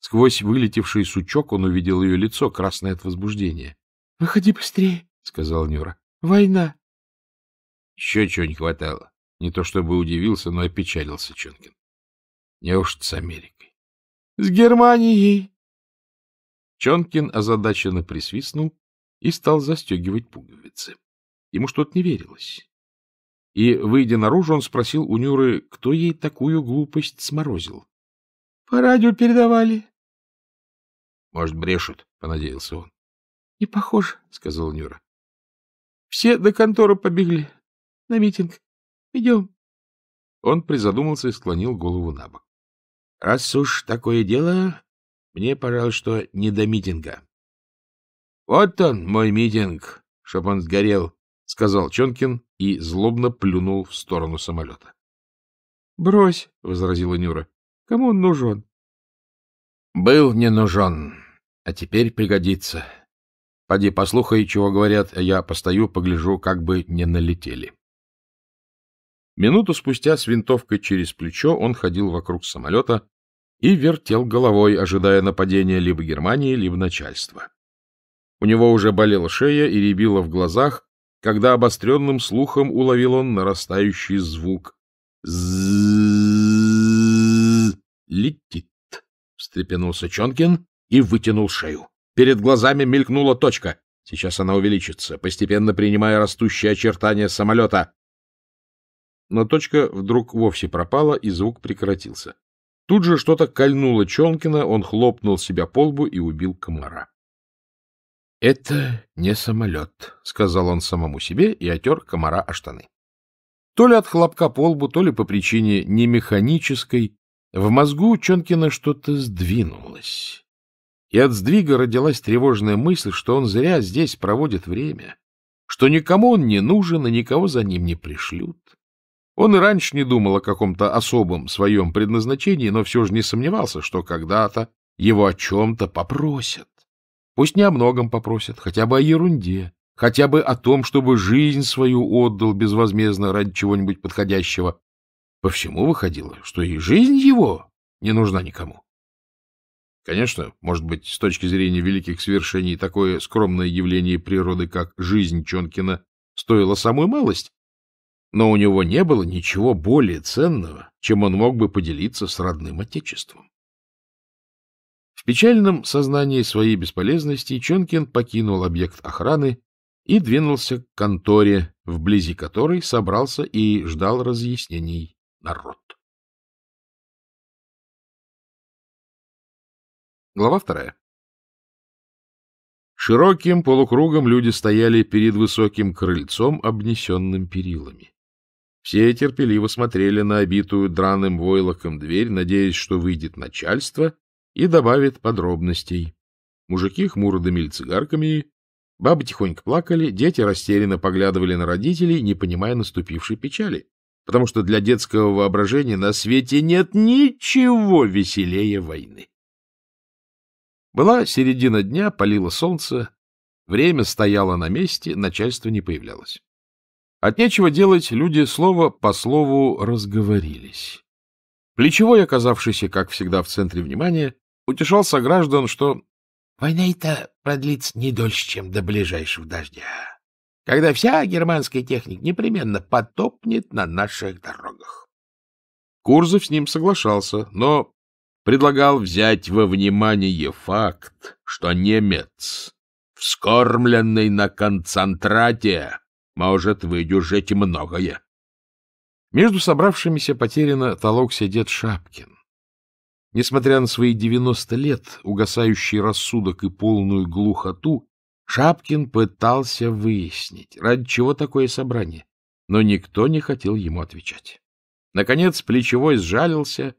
Сквозь вылетевший сучок он увидел ее лицо, красное от возбуждения. — Выходи быстрее, — сказал Нюра. — Война. Еще чего не хватало. Не то чтобы удивился, но опечалился Чонкин. Неужто с Америкой? — С Германией, Чонкин озадаченно присвистнул и стал застегивать пуговицы. Ему что-то не верилось. И, выйдя наружу, он спросил у Нюры, кто ей такую глупость сморозил. — По радио передавали. — Может, брешет, понадеялся он. — Не похоже, — сказал Нюра. — Все до конторы побегли. На митинг. Идем. Он призадумался и склонил голову на бок. — Раз уж такое дело, мне, пожалуй, что не до митинга. — Вот он, мой митинг, чтоб он сгорел, — сказал Чонкин и злобно плюнул в сторону самолета. — Брось, — возразила Нюра. — Кому он нужен? — Был не нужен, а теперь пригодится. Поди послухай, чего говорят, а я постою, погляжу, как бы не налетели. Минуту спустя с винтовкой через плечо он ходил вокруг самолета, и вертел головой, ожидая нападения либо Германии, либо начальства. У него уже болела шея и рябило в глазах, когда обостренным слухом уловил он нарастающий звук. «Летит!» — встрепенулся Чонкин и вытянул шею. Перед глазами мелькнула точка. Сейчас она увеличится, постепенно принимая растущие очертания самолета. Но точка вдруг вовсе пропала, и звук прекратился. Тут же что-то кольнуло Чонкина, он хлопнул себя по лбу и убил комара. — Это не самолет, — сказал он самому себе и отер комара о штаны. То ли от хлопка по лбу, то ли по причине немеханической, в мозгу Чонкина что-то сдвинулось. И от сдвига родилась тревожная мысль, что он зря здесь проводит время, что никому он не нужен и никого за ним не пришлют, он и раньше не думал о каком-то особом своем предназначении, но все же не сомневался, что когда-то его о чем-то попросят. Пусть не о многом попросят, хотя бы о ерунде, хотя бы о том, чтобы жизнь свою отдал безвозмездно ради чего-нибудь подходящего. По всему выходило, что и жизнь его не нужна никому. Конечно, может быть, с точки зрения великих свершений такое скромное явление природы, как жизнь Чонкина, стоило самую малость, но у него не было ничего более ценного, чем он мог бы поделиться с родным отечеством. В печальном сознании своей бесполезности Чонкин покинул объект охраны и двинулся к конторе, вблизи которой собрался и ждал разъяснений народ. Глава вторая. Широким полукругом люди стояли перед высоким крыльцом, обнесенным перилами. Все терпеливо смотрели на обитую драным войлоком дверь, надеясь, что выйдет начальство и добавит подробностей. Мужики хмуро дымили цигарками, бабы тихонько плакали, дети растерянно поглядывали на родителей, не понимая наступившей печали, потому что для детского воображения на свете нет ничего веселее войны. Была середина дня, палило солнце, время стояло на месте, начальство не появлялось. От нечего делать люди слово по слову разговорились. Плечевой, оказавшийся, как всегда, в центре внимания, утешал сограждан, что «Война-то продлится не дольше, чем до ближайшего дождя, когда вся германская техника непременно потопнет на наших дорогах». Курзов с ним соглашался, но предлагал взять во внимание факт, что немец, вскормленный на концентрате, может выдюжить многое. Между собравшимися потеряно толок сидит Шапкин. Несмотря на свои девяносто лет, угасающий рассудок и полную глухоту, Шапкин пытался выяснить, ради чего такое собрание, но никто не хотел ему отвечать. Наконец плечевой сжалился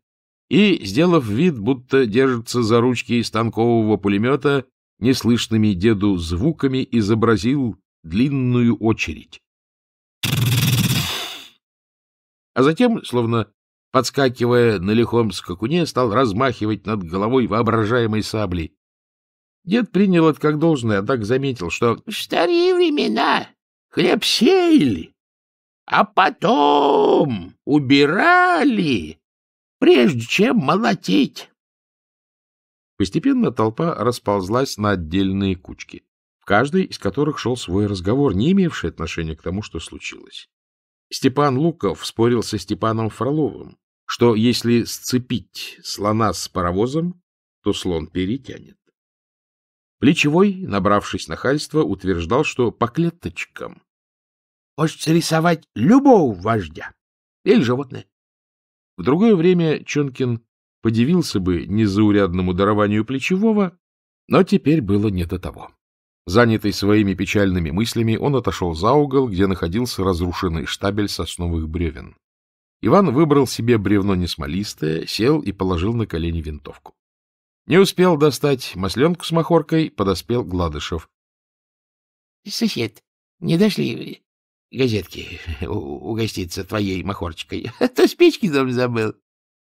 и, сделав вид, будто держится за ручки станкового пулемета, неслышными деду звуками изобразил длинную очередь. А затем, словно подскакивая на лихом скакуне, стал размахивать над головой воображаемой саблей. Дед принял это как должное, а так заметил, что в старые времена хлеб сеяли, а потом убирали, прежде чем молотить. Постепенно толпа расползлась на отдельные кучки. Каждый из которых шел свой разговор, не имевший отношения к тому, что случилось. Степан Луков спорил со Степаном Фроловым, что если сцепить слона с паровозом, то слон перетянет. Плечевой, набравшись нахальства, утверждал, что по клеточкам можете рисовать любого вождя или животное. В другое время Чонкин подивился бы незаурядному дарованию Плечевого, но теперь было не до того. Занятый своими печальными мыслями, он отошел за угол, где находился разрушенный штабель сосновых бревен. Иван выбрал себе бревно несмолистое, сел и положил на колени винтовку. Не успел достать масленку с махоркой, подоспел Гладышев. — Сосед, не дошли газетки угоститься твоей махорчикой, а то спички дом забыл.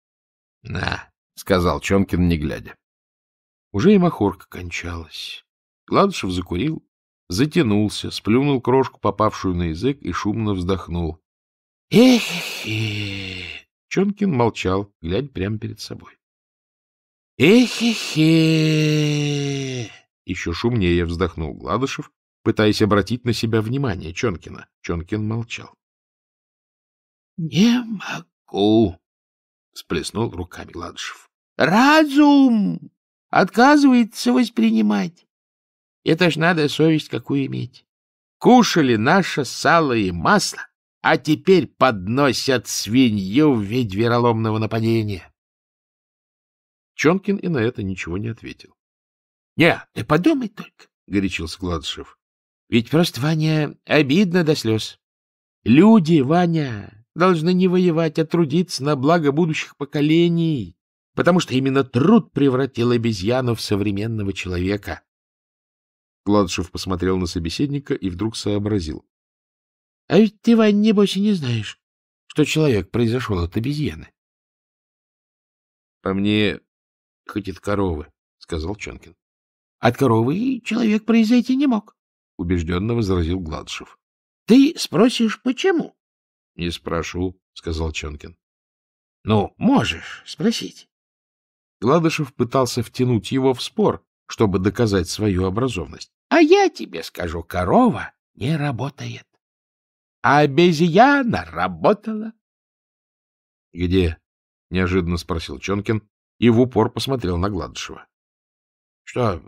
— На, — сказал Чонкин, не глядя. Уже и махорка кончалась. Кладышев закурил, затянулся, сплюнул крошку, попавшую на язык, и шумно вздохнул. эх Чонкин молчал, глядя прямо перед собой. «Эхе-хе!» э. Еще шумнее вздохнул Гладышев, пытаясь обратить на себя внимание Чонкина. Чонкин молчал. «Не могу!» — сплеснул руками Гладышев. «Разум отказывается воспринимать. Это ж надо совесть какую иметь. Кушали наше сало и масло, а теперь подносят свинью в виде вероломного нападения. Чонкин и на это ничего не ответил. — Не, ты подумай только, — горячился Гладышев. — Ведь просто, Ваня, обидно до слез. Люди, Ваня, должны не воевать, а трудиться на благо будущих поколений, потому что именно труд превратил обезьяну в современного человека. Гладышев посмотрел на собеседника и вдруг сообразил. — А ведь ты, Вань, небось и не знаешь, что человек произошел от обезьяны. — По мне, хоть от коровы, — сказал Чонкин. — От коровы человек произойти не мог, — убежденно возразил Гладышев. — Ты спросишь, почему? — Не спрошу, — сказал Чонкин. — Ну, можешь спросить. Гладышев пытался втянуть его в спор, чтобы доказать свою образованность. А я тебе скажу, корова не работает. А обезьяна работала. — Где? — неожиданно спросил Чонкин и в упор посмотрел на Гладышева. — Что?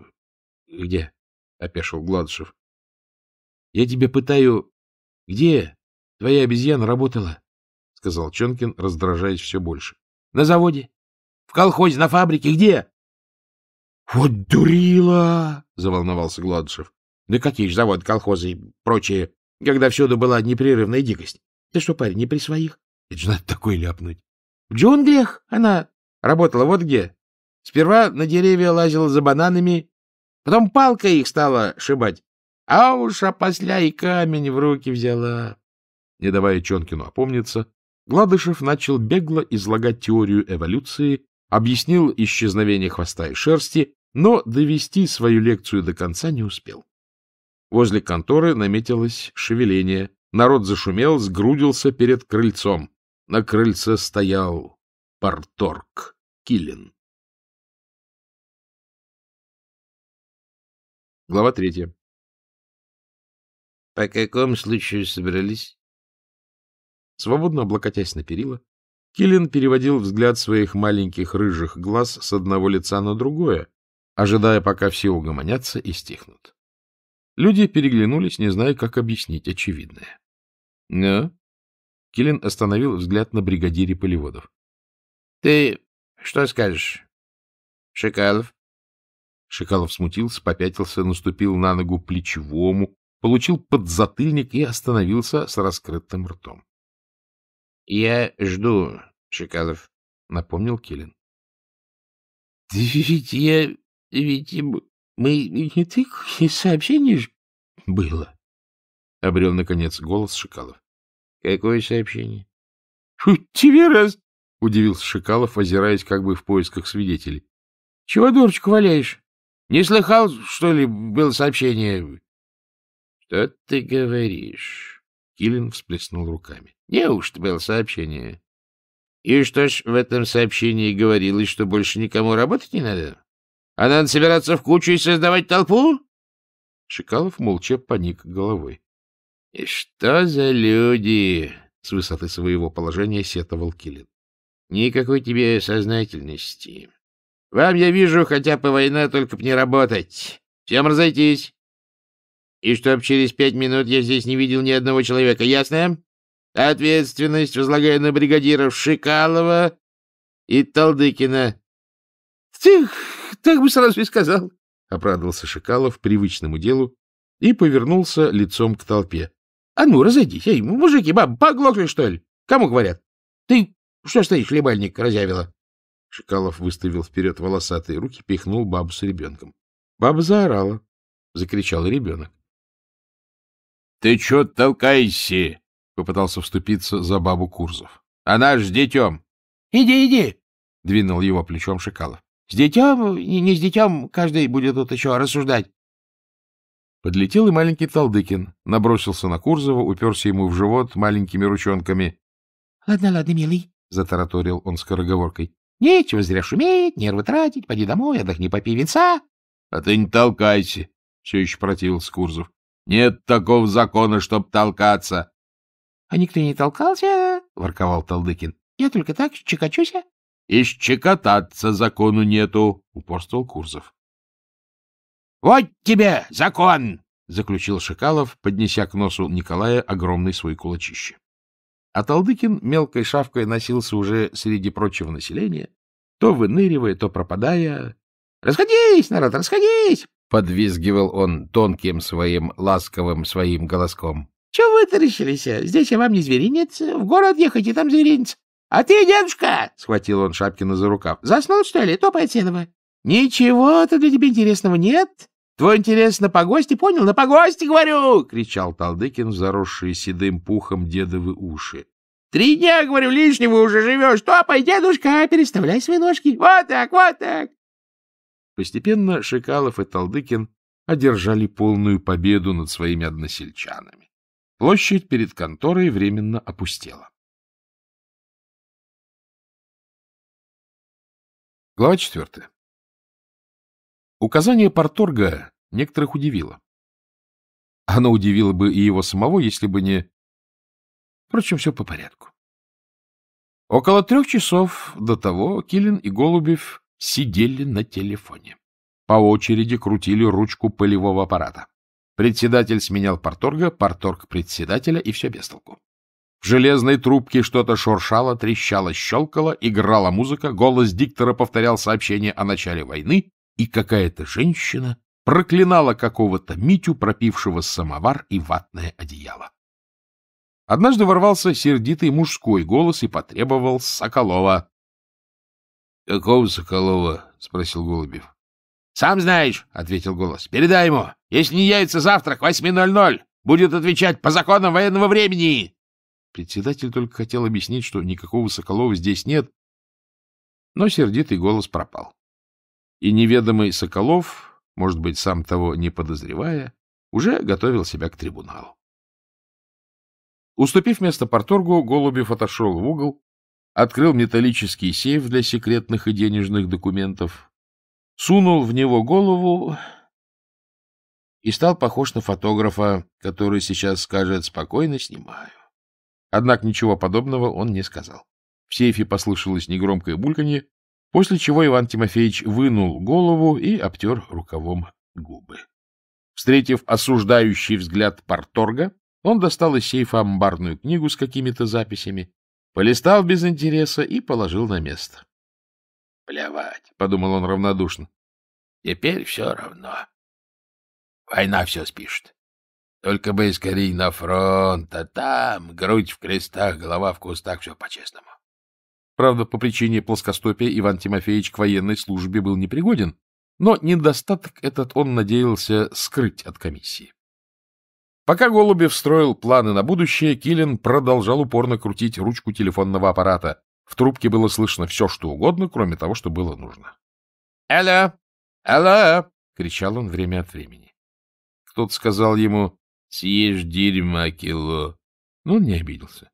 Где? — опешил Гладышев. — Я тебя пытаю, где твоя обезьяна работала? — сказал Чонкин, раздражаясь все больше. — На заводе. В колхозе, на фабрике. Где? — Вот дурила! — заволновался Гладышев. — Да какие ж заводы, колхозы и прочее, когда всюду была непрерывная дикость. Ты что, парень, не при своих? Это же надо такое ляпнуть. В джунглях она работала вот где. Сперва на деревья лазила за бананами, потом палкой их стала шибать, а уж опосля и камень в руки взяла. Не давая Чонкину опомниться, Гладышев начал бегло излагать теорию эволюции объяснил исчезновение хвоста и шерсти, но довести свою лекцию до конца не успел. Возле конторы наметилось шевеление. Народ зашумел, сгрудился перед крыльцом. На крыльце стоял Порторг Киллин. Глава третья. — По какому случаю собрались? Свободно облокотясь на перила, Киллин переводил взгляд своих маленьких рыжих глаз с одного лица на другое, ожидая, пока все угомонятся и стихнут. Люди переглянулись, не зная, как объяснить очевидное. — Ну? Киллин остановил взгляд на бригадире полеводов. — Ты что скажешь, Шикалов? Шикалов смутился, попятился, наступил на ногу плечевому, получил подзатыльник и остановился с раскрытым ртом. Я жду, Шикалов, напомнил Килин. Да ведь я... ведь мы... не ты сообщение ж было. Обрел, наконец, голос Шикалов. Какое сообщение? Тебе раз... Удивился Шикалов, озираясь как бы в поисках свидетелей. Чего дурочку валяешь? Не слыхал, что ли, было сообщение? Что ты говоришь? Килин всплеснул руками. — Неужто было сообщение? — И что ж в этом сообщении говорилось, что больше никому работать не надо? А надо собираться в кучу и создавать толпу? Шикалов молча поник головой. — И что за люди? — с высоты своего положения сетовал Килин. — Никакой тебе сознательности. Вам, я вижу, хотя бы война, только б не работать. Всем разойтись и чтоб через пять минут я здесь не видел ни одного человека, ясно? Ответственность возлагаю на бригадиров Шикалова и Талдыкина. — Тих, так бы сразу и сказал, — оправдывался Шикалов привычному делу и повернулся лицом к толпе. — А ну, разойдись, эй, мужики, баб, поглохли, что ли? Кому говорят? Ты что стоишь, лебальник разявила? Шикалов выставил вперед волосатые руки, пихнул бабу с ребенком. Баба заорала, — закричал ребенок. — Ты чё толкайся! попытался вступиться за бабу Курзов. — Она ж с детем. — Иди, иди! — двинул его плечом Шикалов. — С детем, не, с детем, каждый будет тут ещё рассуждать. Подлетел и маленький Талдыкин, набросился на Курзова, уперся ему в живот маленькими ручонками. — Ладно, ладно, милый, — затараторил он скороговоркой. — Нечего зря шуметь, нервы тратить, пойди домой, отдохни, попей винца. — А ты не толкайся, — все еще противился Курзов. Нет такого закона, чтоб толкаться. — А никто не толкался, — ворковал Талдыкин. — Я только так чекачуся. — И щекотаться закону нету, — упорствовал Курзов. — Вот тебе закон! — заключил Шикалов, поднеся к носу Николая огромный свой кулачище. А Талдыкин мелкой шавкой носился уже среди прочего населения, то выныривая, то пропадая. — Расходись, народ, расходись! — подвизгивал он тонким своим, ласковым своим голоском. — Чего вы таращились? Здесь я вам не зверинец. В город ехать, и там зверинец. — А ты, дедушка! — схватил он Шапкина за рукав. — Заснул, что ли? Топай отсенова. — Ничего-то для тебя интересного нет. Твой интерес на погосте, понял? На погосте, говорю! — кричал Талдыкин, заросший седым пухом дедовы уши. — Три дня, говорю, лишнего уже живешь. Топай, дедушка, переставляй свои ножки. Вот так, вот так. Постепенно Шикалов и Талдыкин одержали полную победу над своими односельчанами. Площадь перед конторой временно опустела. Глава четвертая. Указание порторга некоторых удивило. Оно удивило бы и его самого, если бы не... Впрочем, все по порядку. Около трех часов до того Килин и Голубев сидели на телефоне. По очереди крутили ручку полевого аппарата. Председатель сменял порторга, порторг председателя, и все без толку. В железной трубке что-то шуршало, трещало, щелкало, играла музыка, голос диктора повторял сообщение о начале войны, и какая-то женщина проклинала какого-то Митю, пропившего самовар и ватное одеяло. Однажды ворвался сердитый мужской голос и потребовал Соколова. — Какого Соколова? — спросил Голубев. — Сам знаешь, — ответил голос. — Передай ему. Если не явится завтра к 8.00, будет отвечать по законам военного времени. Председатель только хотел объяснить, что никакого Соколова здесь нет, но сердитый голос пропал. И неведомый Соколов, может быть, сам того не подозревая, уже готовил себя к трибуналу. Уступив место порторгу, Голубев отошел в угол открыл металлический сейф для секретных и денежных документов, сунул в него голову и стал похож на фотографа, который сейчас скажет «спокойно снимаю». Однако ничего подобного он не сказал. В сейфе послышалось негромкое бульканье, после чего Иван Тимофеевич вынул голову и обтер рукавом губы. Встретив осуждающий взгляд парторга, он достал из сейфа амбарную книгу с какими-то записями Полистал без интереса и положил на место. — Плевать, — подумал он равнодушно. — Теперь все равно. Война все спишет. Только бы скорей на фронт, а там грудь в крестах, голова в кустах, все по-честному. Правда, по причине плоскостопия Иван Тимофеевич к военной службе был непригоден, но недостаток этот он надеялся скрыть от комиссии. Пока Голубев строил планы на будущее, Килин продолжал упорно крутить ручку телефонного аппарата. В трубке было слышно все, что угодно, кроме того, что было нужно. «Алло! Алло!» — кричал он время от времени. Кто-то сказал ему «Съешь дерьма кило». Но он не обиделся.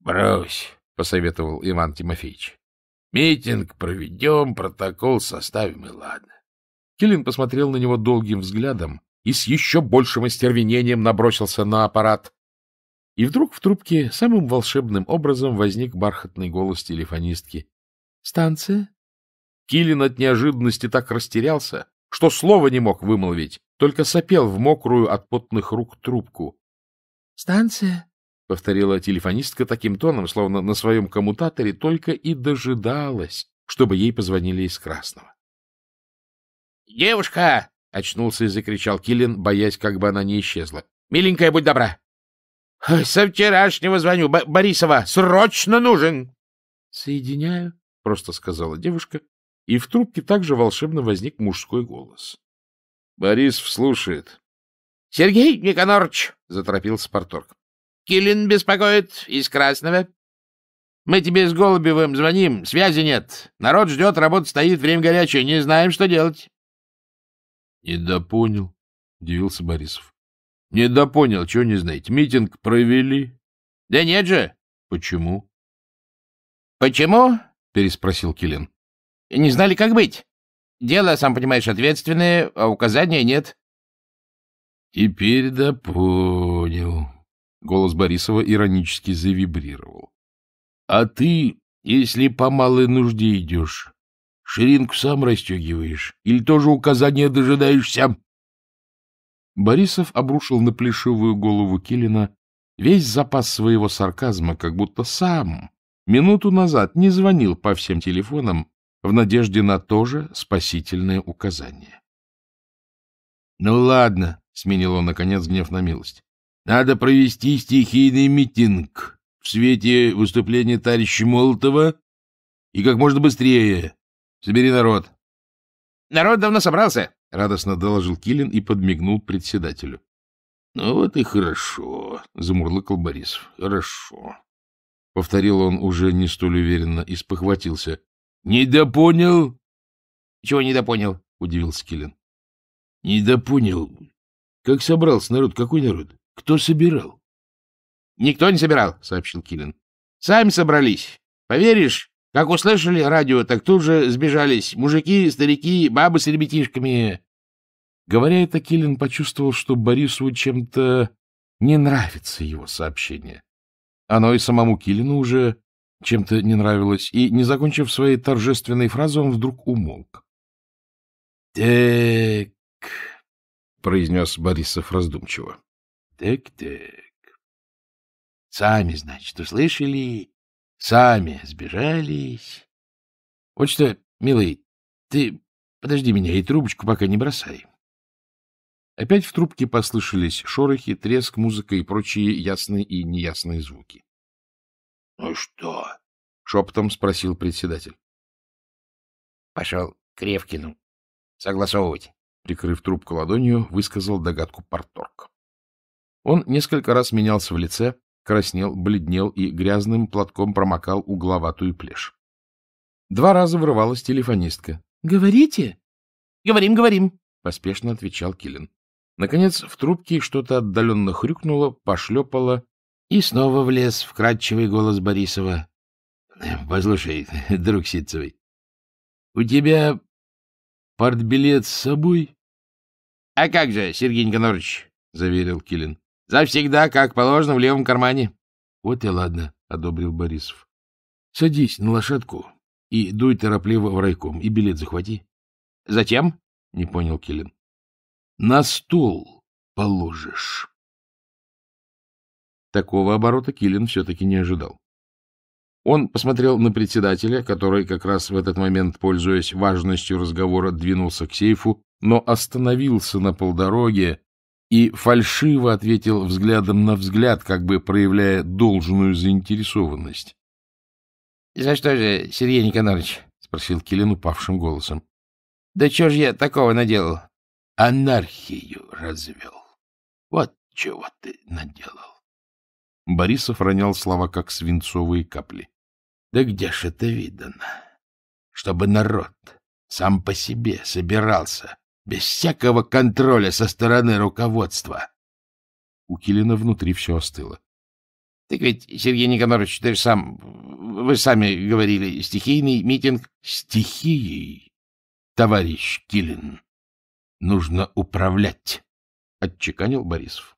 «Брось», — посоветовал Иван Тимофеевич. «Митинг проведем, протокол составим, и ладно». Килин посмотрел на него долгим взглядом, и с еще большим остервенением набросился на аппарат. И вдруг в трубке самым волшебным образом возник бархатный голос телефонистки. — Станция? Килин от неожиданности так растерялся, что слова не мог вымолвить, только сопел в мокрую от потных рук трубку. — Станция? — повторила телефонистка таким тоном, словно на своем коммутаторе только и дожидалась, чтобы ей позвонили из Красного. — Девушка! — очнулся и закричал Киллин, боясь, как бы она не исчезла. — Миленькая, будь добра! — Со вчерашнего звоню. Б Борисова, срочно нужен! — Соединяю, — просто сказала девушка, и в трубке также волшебно возник мужской голос. Борис слушает. — Сергей Никонорович, — заторопился Порторг, — Киллин беспокоит из Красного. Мы тебе с Голубевым звоним, связи нет. Народ ждет, работа стоит, время горячее, не знаем, что делать. — Недопонял, — удивился Борисов. — Недопонял, чего не знаете. Митинг провели. — Да нет же. — Почему? — Почему? — переспросил Килин. — Не знали, как быть. Дело, сам понимаешь, ответственное, а указания нет. — Теперь допонял. Голос Борисова иронически завибрировал. — А ты, если по малой нужде идешь, Ширинку сам расстегиваешь или тоже указания дожидаешься? Борисов обрушил на плешивую голову Килина весь запас своего сарказма, как будто сам минуту назад не звонил по всем телефонам в надежде на то же спасительное указание. — Ну ладно, — сменил он, наконец, гнев на милость. — Надо провести стихийный митинг в свете выступления товарища Молотова и как можно быстрее. Собери народ. — Народ давно собрался, — радостно доложил Килин и подмигнул председателю. — Ну вот и хорошо, — замурлыкал Борисов. — Хорошо. — повторил он уже не столь уверенно и спохватился. — Недопонял? — Чего недопонял? — удивился Килин. — Недопонял. Как собрался народ? Какой народ? Кто собирал? — Никто не собирал, — сообщил Килин. — Сами собрались. Поверишь, как услышали радио, так тут же сбежались мужики, старики, бабы с ребятишками. Говоря это, Килин почувствовал, что Борису чем-то не нравится его сообщение. Оно и самому Килину уже чем-то не нравилось, и, не закончив своей торжественной фразы, он вдруг умолк. — Так, — произнес Борисов раздумчиво. — Так, так. — Сами, значит, услышали Сами сбежались. Вот что, милый, ты подожди меня и трубочку пока не бросай. Опять в трубке послышались шорохи, треск, музыка и прочие ясные и неясные звуки. — Ну что? — шепотом спросил председатель. — Пошел к Ревкину согласовывать, — прикрыв трубку ладонью, высказал догадку Порторг. Он несколько раз менялся в лице, краснел, бледнел и грязным платком промокал угловатую плешь. Два раза врывалась телефонистка. — Говорите? — Говорим, говорим, — поспешно отвечал Киллин. Наконец в трубке что-то отдаленно хрюкнуло, пошлепало, и снова влез вкрадчивый голос Борисова. «Эм, — Послушай, друг Ситцевый, у тебя портбилет с собой? — А как же, Сергей Никонорович, — заверил Килин. Завсегда, как положено, в левом кармане. — Вот и ладно, — одобрил Борисов. — Садись на лошадку и дуй торопливо в райком, и билет захвати. — Зачем? — не понял Килин. — На стол положишь. Такого оборота Килин все-таки не ожидал. Он посмотрел на председателя, который как раз в этот момент, пользуясь важностью разговора, двинулся к сейфу, но остановился на полдороге, и фальшиво ответил взглядом на взгляд, как бы проявляя должную заинтересованность. — За что же, Сергей Никонорович? — спросил Килин упавшим голосом. — Да чё ж я такого наделал? — Анархию развел. Вот чего ты наделал. Борисов ронял слова, как свинцовые капли. — Да где ж это видано? Чтобы народ сам по себе собирался без всякого контроля со стороны руководства. У Килина внутри все остыло. — Так ведь, Сергей Никонорович, ты же сам... Вы сами говорили, стихийный митинг... — Стихией, товарищ Килин, нужно управлять, — отчеканил Борисов.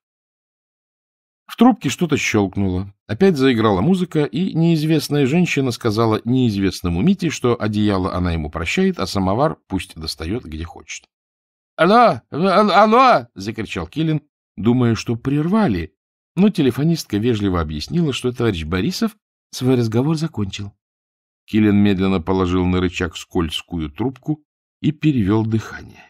В трубке что-то щелкнуло. Опять заиграла музыка, и неизвестная женщина сказала неизвестному Мите, что одеяло она ему прощает, а самовар пусть достает где хочет. «Алло! Э, алло!» — закричал Килин, думая, что прервали. Но телефонистка вежливо объяснила, что товарищ Борисов свой разговор закончил. Килин медленно положил на рычаг скользкую трубку и перевел дыхание.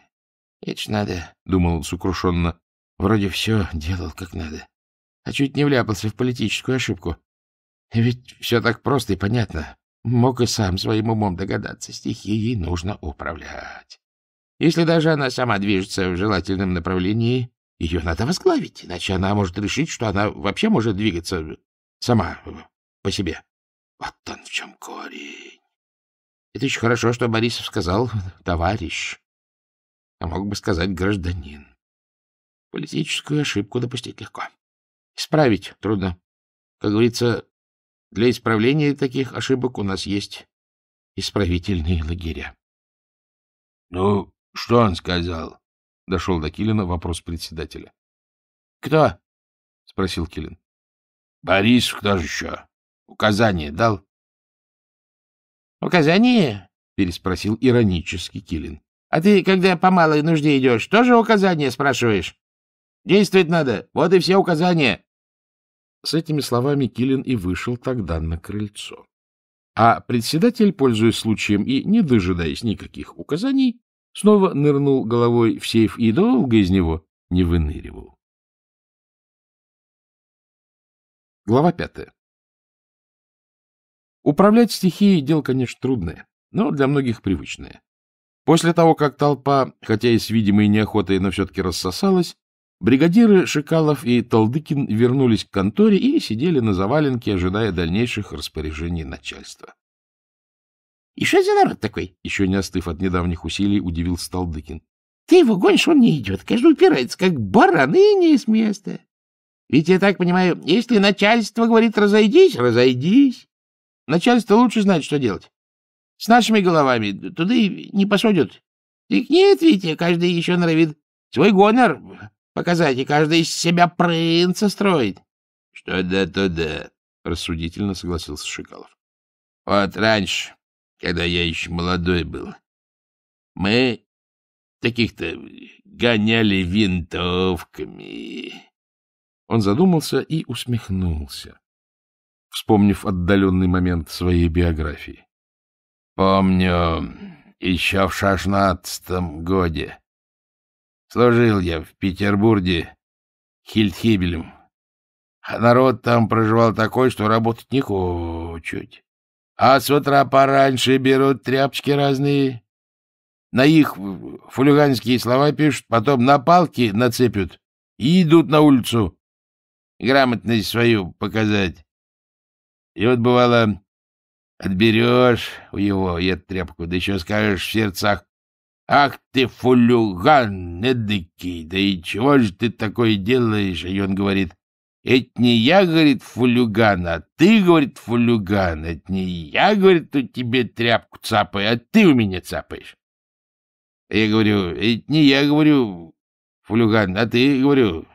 «Ечь надо», — думал он сокрушенно. «Вроде все делал как надо. А чуть не вляпался в политическую ошибку. Ведь все так просто и понятно. Мог и сам своим умом догадаться. Стихией нужно управлять». Если даже она сама движется в желательном направлении, ее надо возглавить, иначе она может решить, что она вообще может двигаться сама по себе. Вот он в чем корень. Это еще хорошо, что Борисов сказал «товарищ», а мог бы сказать «гражданин». Политическую ошибку допустить легко. Исправить трудно. Как говорится, для исправления таких ошибок у нас есть исправительные лагеря. — Ну, — Что он сказал? — дошел до Килина вопрос председателя. — Кто? — спросил Килин. — Борис, кто же еще? Указание дал? — Указание? — переспросил иронически Килин. — А ты, когда по малой нужде идешь, тоже указание спрашиваешь? Действовать надо, вот и все указания. С этими словами Килин и вышел тогда на крыльцо. А председатель, пользуясь случаем и не дожидаясь никаких указаний, снова нырнул головой в сейф и долго из него не выныривал. Глава пятая. Управлять стихией — дело, конечно, трудное, но для многих привычное. После того, как толпа, хотя и с видимой неохотой, но все-таки рассосалась, бригадиры Шикалов и Талдыкин вернулись к конторе и сидели на заваленке, ожидая дальнейших распоряжений начальства. И что за народ такой? Еще не остыв от недавних усилий, удивился Талдыкин. Ты его гонишь, он не идет. Каждый упирается, как бараны не с места. Ведь я так понимаю, если начальство говорит «разойдись», разойдись. Начальство лучше знает, что делать. С нашими головами туда и не посадят. Их нет, Витя, каждый еще норовит свой гонор показать, и каждый из себя принца строит. — Что да, то да, — рассудительно согласился Шикалов. — Вот раньше когда я еще молодой был. Мы таких-то гоняли винтовками. Он задумался и усмехнулся, вспомнив отдаленный момент своей биографии. Помню, еще в шестнадцатом годе служил я в Петербурге хильдхибелем, а народ там проживал такой, что работать не хочет. А с утра пораньше берут тряпочки разные. На их фулиганские слова пишут, потом на палки нацепят и идут на улицу. Грамотность свою показать. И вот, бывало, отберешь у его эту тряпку, да еще скажешь в сердцах, «Ах ты, фулюган, эдакий, да и чего же ты такое делаешь?» И он говорит, это не я, говорит, фулюган, а ты, говорит, фулюган. Это не я, говорит, у тебе тряпку цапаю, а ты у меня цапаешь. Я говорю, это не я, говорю, фулюган, а ты, говорю,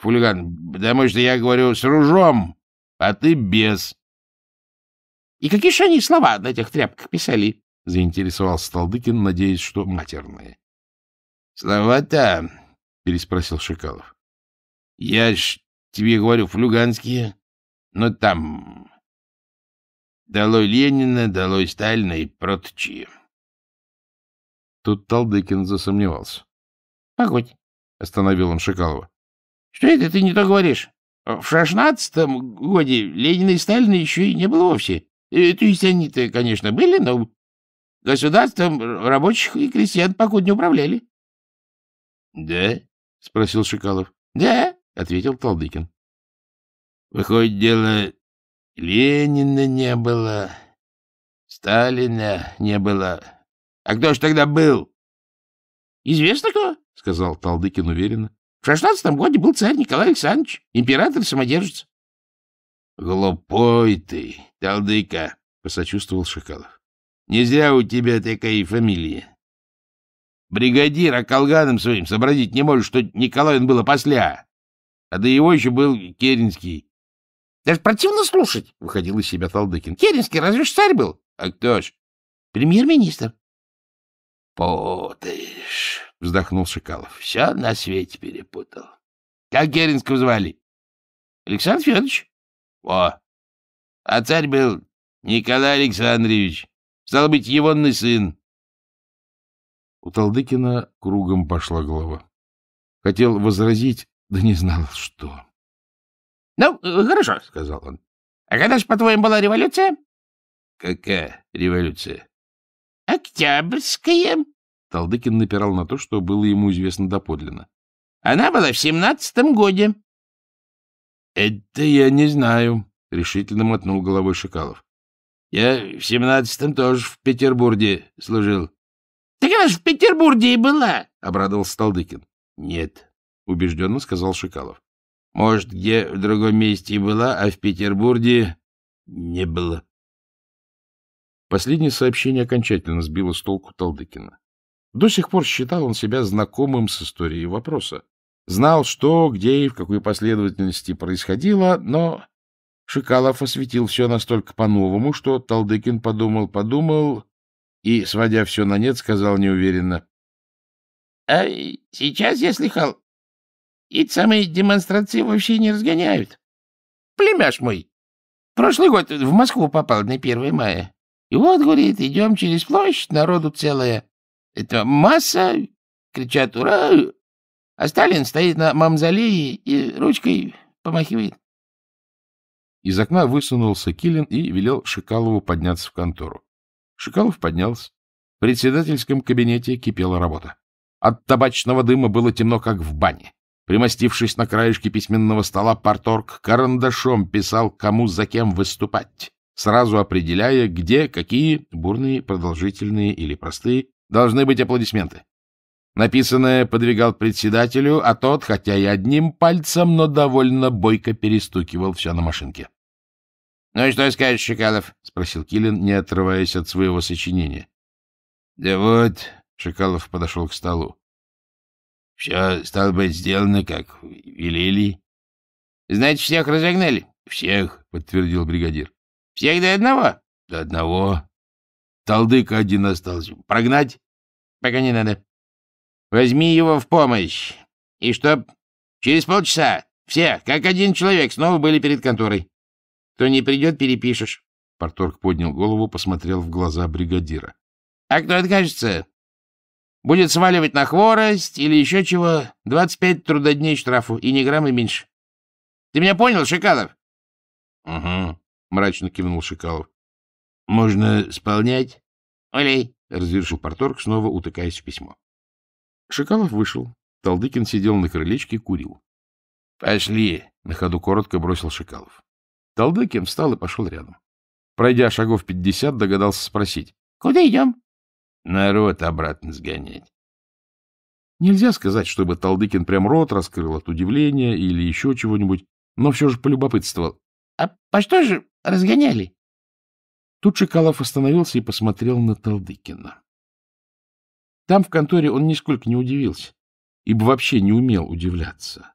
фулюган, потому что я говорю с ружом, а ты без. И какие же они слова на этих тряпках писали? — заинтересовался Талдыкин, надеясь, что матерные. — Слова-то? — переспросил Шикалов. — Я ж тебе говорю, флюганские. Но там... Долой Ленина, долой Сталина и прочие. Тут Талдыкин засомневался. — Погодь, — остановил он Шакалова. — Что это ты не то говоришь? В шестнадцатом годе Ленина и Сталина еще и не было вовсе. Э, то есть они-то, конечно, были, но государством рабочих и крестьян покуда не управляли. — Да? — спросил Шакалов. — Да, — ответил Талдыкин. — Выходит, дело Ленина не было, Сталина не было. А кто ж тогда был? — Известно кто, — сказал Талдыкин уверенно. — В шестнадцатом годе был царь Николай Александрович, император-самодержец. — Глупой ты, Талдыка, — посочувствовал Шакалов. — Не зря у тебя такая фамилия. Бригадир а колганом своим сообразить не может, что Николай он был опосля. А до его еще был Керенский. — Даже противно слушать, — выходил из себя Талдыкин. — Керенский разве ж царь был? — А кто ж? — Премьер-министр. — Путаешь, — вздохнул Шикалов. — Все на свете перепутал. — Как Керенского звали? — Александр Федорович. — О! А царь был Николай Александрович. Стал быть, егонный сын. У Талдыкина кругом пошла голова. Хотел возразить, да не знал, что. — Ну, хорошо, — сказал он. — А когда же, по-твоему, была революция? — Какая революция? — Октябрьская. Талдыкин напирал на то, что было ему известно доподлинно. — Она была в семнадцатом годе. — Это я не знаю, — решительно мотнул головой Шикалов. — Я в семнадцатом тоже в Петербурге служил. — Так она же в Петербурге и была, — обрадовался Талдыкин. — Нет, — убежденно сказал Шикалов. — Может, где в другом месте и была, а в Петербурге не было. Последнее сообщение окончательно сбило с толку Талдыкина. До сих пор считал он себя знакомым с историей вопроса. Знал, что, где и в какой последовательности происходило, но Шикалов осветил все настолько по-новому, что Талдыкин подумал-подумал и, сводя все на нет, сказал неуверенно. — А сейчас я слыхал, эти самые демонстрации вообще не разгоняют. Племяш мой. Прошлый год в Москву попал на 1 мая. И вот, говорит, идем через площадь, народу целая. Это масса, кричат «Ура!» А Сталин стоит на мамзолее и ручкой помахивает. Из окна высунулся Килин и велел Шикалову подняться в контору. Шикалов поднялся. В председательском кабинете кипела работа. От табачного дыма было темно, как в бане. Примостившись на краешке письменного стола, Парторг карандашом писал, кому за кем выступать, сразу определяя, где, какие, бурные, продолжительные или простые, должны быть аплодисменты. Написанное подвигал председателю, а тот, хотя и одним пальцем, но довольно бойко перестукивал все на машинке. — Ну и что скажешь, Шикалов? — спросил Килин, не отрываясь от своего сочинения. — Да вот, — Шикалов подошел к столу, все, стало быть, сделано, как велели. — Значит, всех разогнали? — Всех, — подтвердил бригадир. — Всех до одного? — До одного. Талдык один остался. — Прогнать? — Пока не надо. — Возьми его в помощь. И чтоб через полчаса все, как один человек, снова были перед конторой. Кто не придет, перепишешь. Порторг поднял голову, посмотрел в глаза бригадира. — А кто откажется, Будет сваливать на хворость или еще чего. 25 трудодней штрафу и ни грамма меньше. Ты меня понял, Шикалов? — Угу, — мрачно кивнул Шикалов. — Можно сполнять? — Олей, — разрешил порторг, снова утыкаясь в письмо. Шикалов вышел. Талдыкин сидел на крылечке, и курил. — Пошли, — на ходу коротко бросил Шикалов. Талдыкин встал и пошел рядом. Пройдя шагов пятьдесят, догадался спросить. — Куда идем? народ обратно сгонять. Нельзя сказать, чтобы Талдыкин прям рот раскрыл от удивления или еще чего-нибудь, но все же полюбопытствовал. — А по что же разгоняли? Тут Шикалов остановился и посмотрел на Талдыкина. Там, в конторе, он нисколько не удивился, ибо вообще не умел удивляться.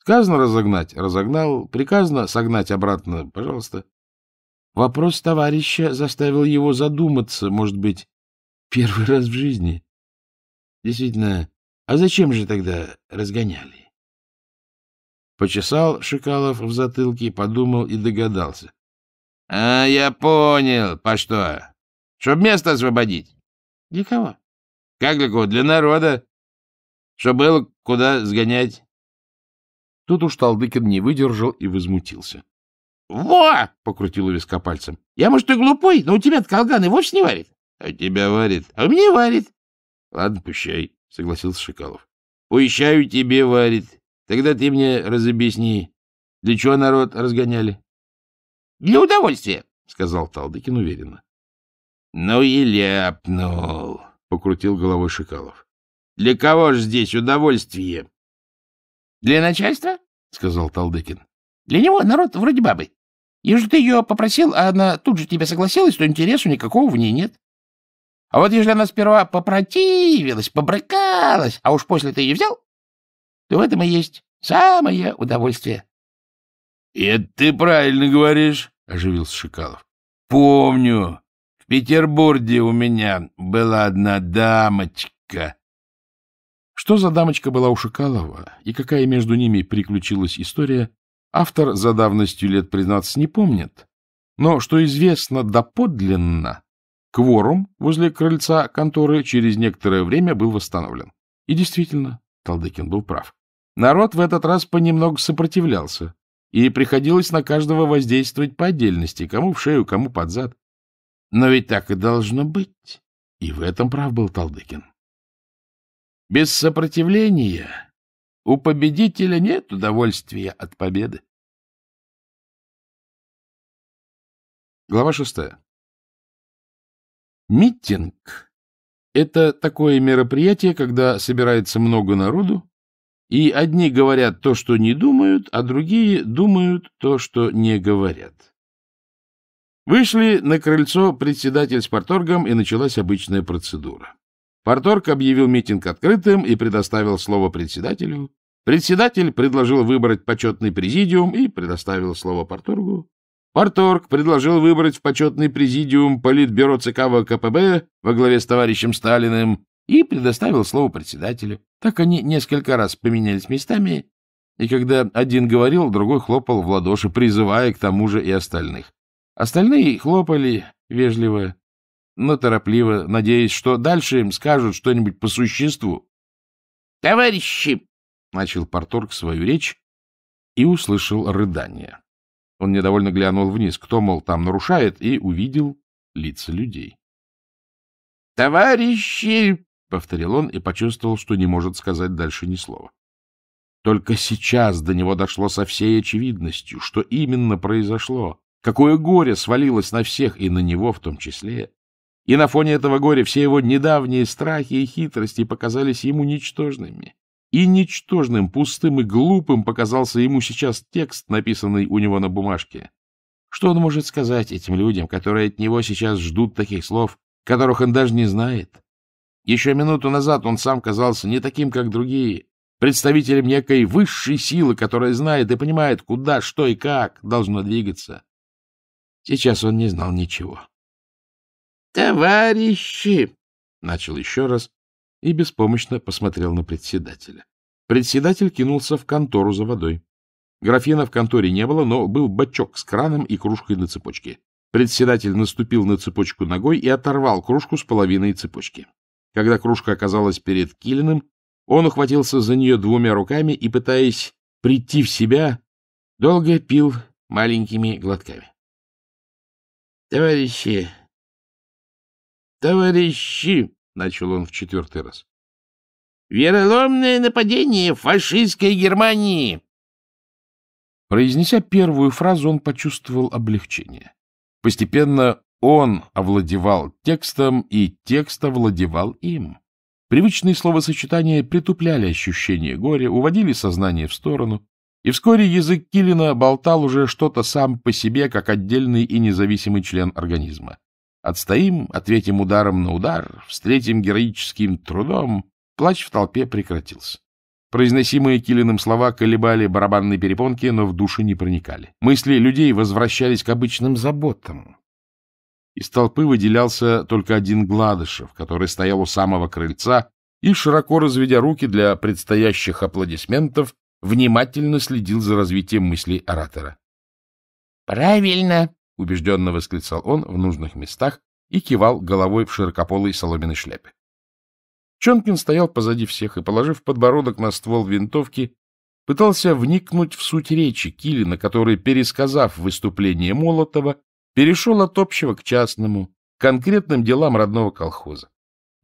Сказано разогнать — разогнал, приказано согнать обратно — пожалуйста. Вопрос товарища заставил его задуматься, может быть, Первый раз в жизни. Действительно, а зачем же тогда разгоняли? Почесал Шикалов в затылке, подумал и догадался. — А, я понял. По что? Чтоб место освободить. — Для кого? — Как для кого? Для народа. Чтоб было куда сгонять. Тут уж Талдыкин не выдержал и возмутился. — Во! — покрутил виска пальцем. — Я, может, и глупой, но у тебя колганы вовсе не варит. — А тебя варит. — А мне варит. — Ладно, пущай, — согласился Шикалов. — Пущаю тебе варит. Тогда ты мне разобъясни, для чего народ разгоняли? — Для удовольствия, — сказал Талдыкин уверенно. — Ну и ляпнул, — покрутил головой Шикалов. — Для кого ж здесь удовольствие? — Для начальства, — сказал Талдыкин. — Для него народ вроде бабы. Если ты ее попросил, а она тут же тебя согласилась, то интересу никакого в ней нет. А вот если она сперва попротивилась, побрыкалась, а уж после ты ее взял, то в этом и есть самое удовольствие. — Это ты правильно говоришь, — оживился Шикалов. — Помню, в Петербурге у меня была одна дамочка. Что за дамочка была у Шикалова и какая между ними приключилась история, автор за давностью лет, признаться, не помнит. Но что известно доподлинно, Кворум возле крыльца конторы через некоторое время был восстановлен. И действительно, Талдыкин был прав. Народ в этот раз понемногу сопротивлялся, и приходилось на каждого воздействовать по отдельности, кому в шею, кому под зад. Но ведь так и должно быть. И в этом прав был Талдыкин. Без сопротивления у победителя нет удовольствия от победы. Глава шестая. Митинг — это такое мероприятие, когда собирается много народу, и одни говорят то, что не думают, а другие думают то, что не говорят. Вышли на крыльцо председатель с порторгом, и началась обычная процедура. Порторг объявил митинг открытым и предоставил слово председателю. Председатель предложил выбрать почетный президиум и предоставил слово порторгу. Порторг предложил выбрать в почетный президиум политбюро ЦК ВКПБ во главе с товарищем Сталиным и предоставил слово председателю. Так они несколько раз поменялись местами, и когда один говорил, другой хлопал в ладоши, призывая к тому же и остальных. Остальные хлопали вежливо, но торопливо, надеясь, что дальше им скажут что-нибудь по существу. «Товарищи!» — начал Порторг свою речь и услышал рыдание. Он недовольно глянул вниз, кто, мол, там нарушает, и увидел лица людей. — Товарищи! — повторил он и почувствовал, что не может сказать дальше ни слова. Только сейчас до него дошло со всей очевидностью, что именно произошло, какое горе свалилось на всех, и на него в том числе. И на фоне этого горя все его недавние страхи и хитрости показались ему ничтожными. И ничтожным, пустым и глупым показался ему сейчас текст, написанный у него на бумажке. Что он может сказать этим людям, которые от него сейчас ждут таких слов, которых он даже не знает? Еще минуту назад он сам казался не таким, как другие, представителем некой высшей силы, которая знает и понимает, куда, что и как должно двигаться. Сейчас он не знал ничего. «Товарищи!» — начал еще раз, и беспомощно посмотрел на председателя. Председатель кинулся в контору за водой. Графина в конторе не было, но был бачок с краном и кружкой на цепочке. Председатель наступил на цепочку ногой и оторвал кружку с половиной цепочки. Когда кружка оказалась перед Килиным, он ухватился за нее двумя руками и, пытаясь прийти в себя, долго пил маленькими глотками. — Товарищи! Товарищи! — начал он в четвертый раз. «Вероломное нападение фашистской Германии!» Произнеся первую фразу, он почувствовал облегчение. Постепенно он овладевал текстом, и текст овладевал им. Привычные словосочетания притупляли ощущение горя, уводили сознание в сторону, и вскоре язык Килина болтал уже что-то сам по себе, как отдельный и независимый член организма. Отстоим, ответим ударом на удар, встретим героическим трудом. Плач в толпе прекратился. Произносимые Килиным слова колебали барабанные перепонки, но в души не проникали. Мысли людей возвращались к обычным заботам. Из толпы выделялся только один Гладышев, который стоял у самого крыльца и, широко разведя руки для предстоящих аплодисментов, внимательно следил за развитием мыслей оратора. — Правильно, — убежденно восклицал он в нужных местах и кивал головой в широкополой соломенной шляпе. Чонкин стоял позади всех и, положив подбородок на ствол винтовки, пытался вникнуть в суть речи Килина, который, пересказав выступление Молотова, перешел от общего к частному, конкретным делам родного колхоза.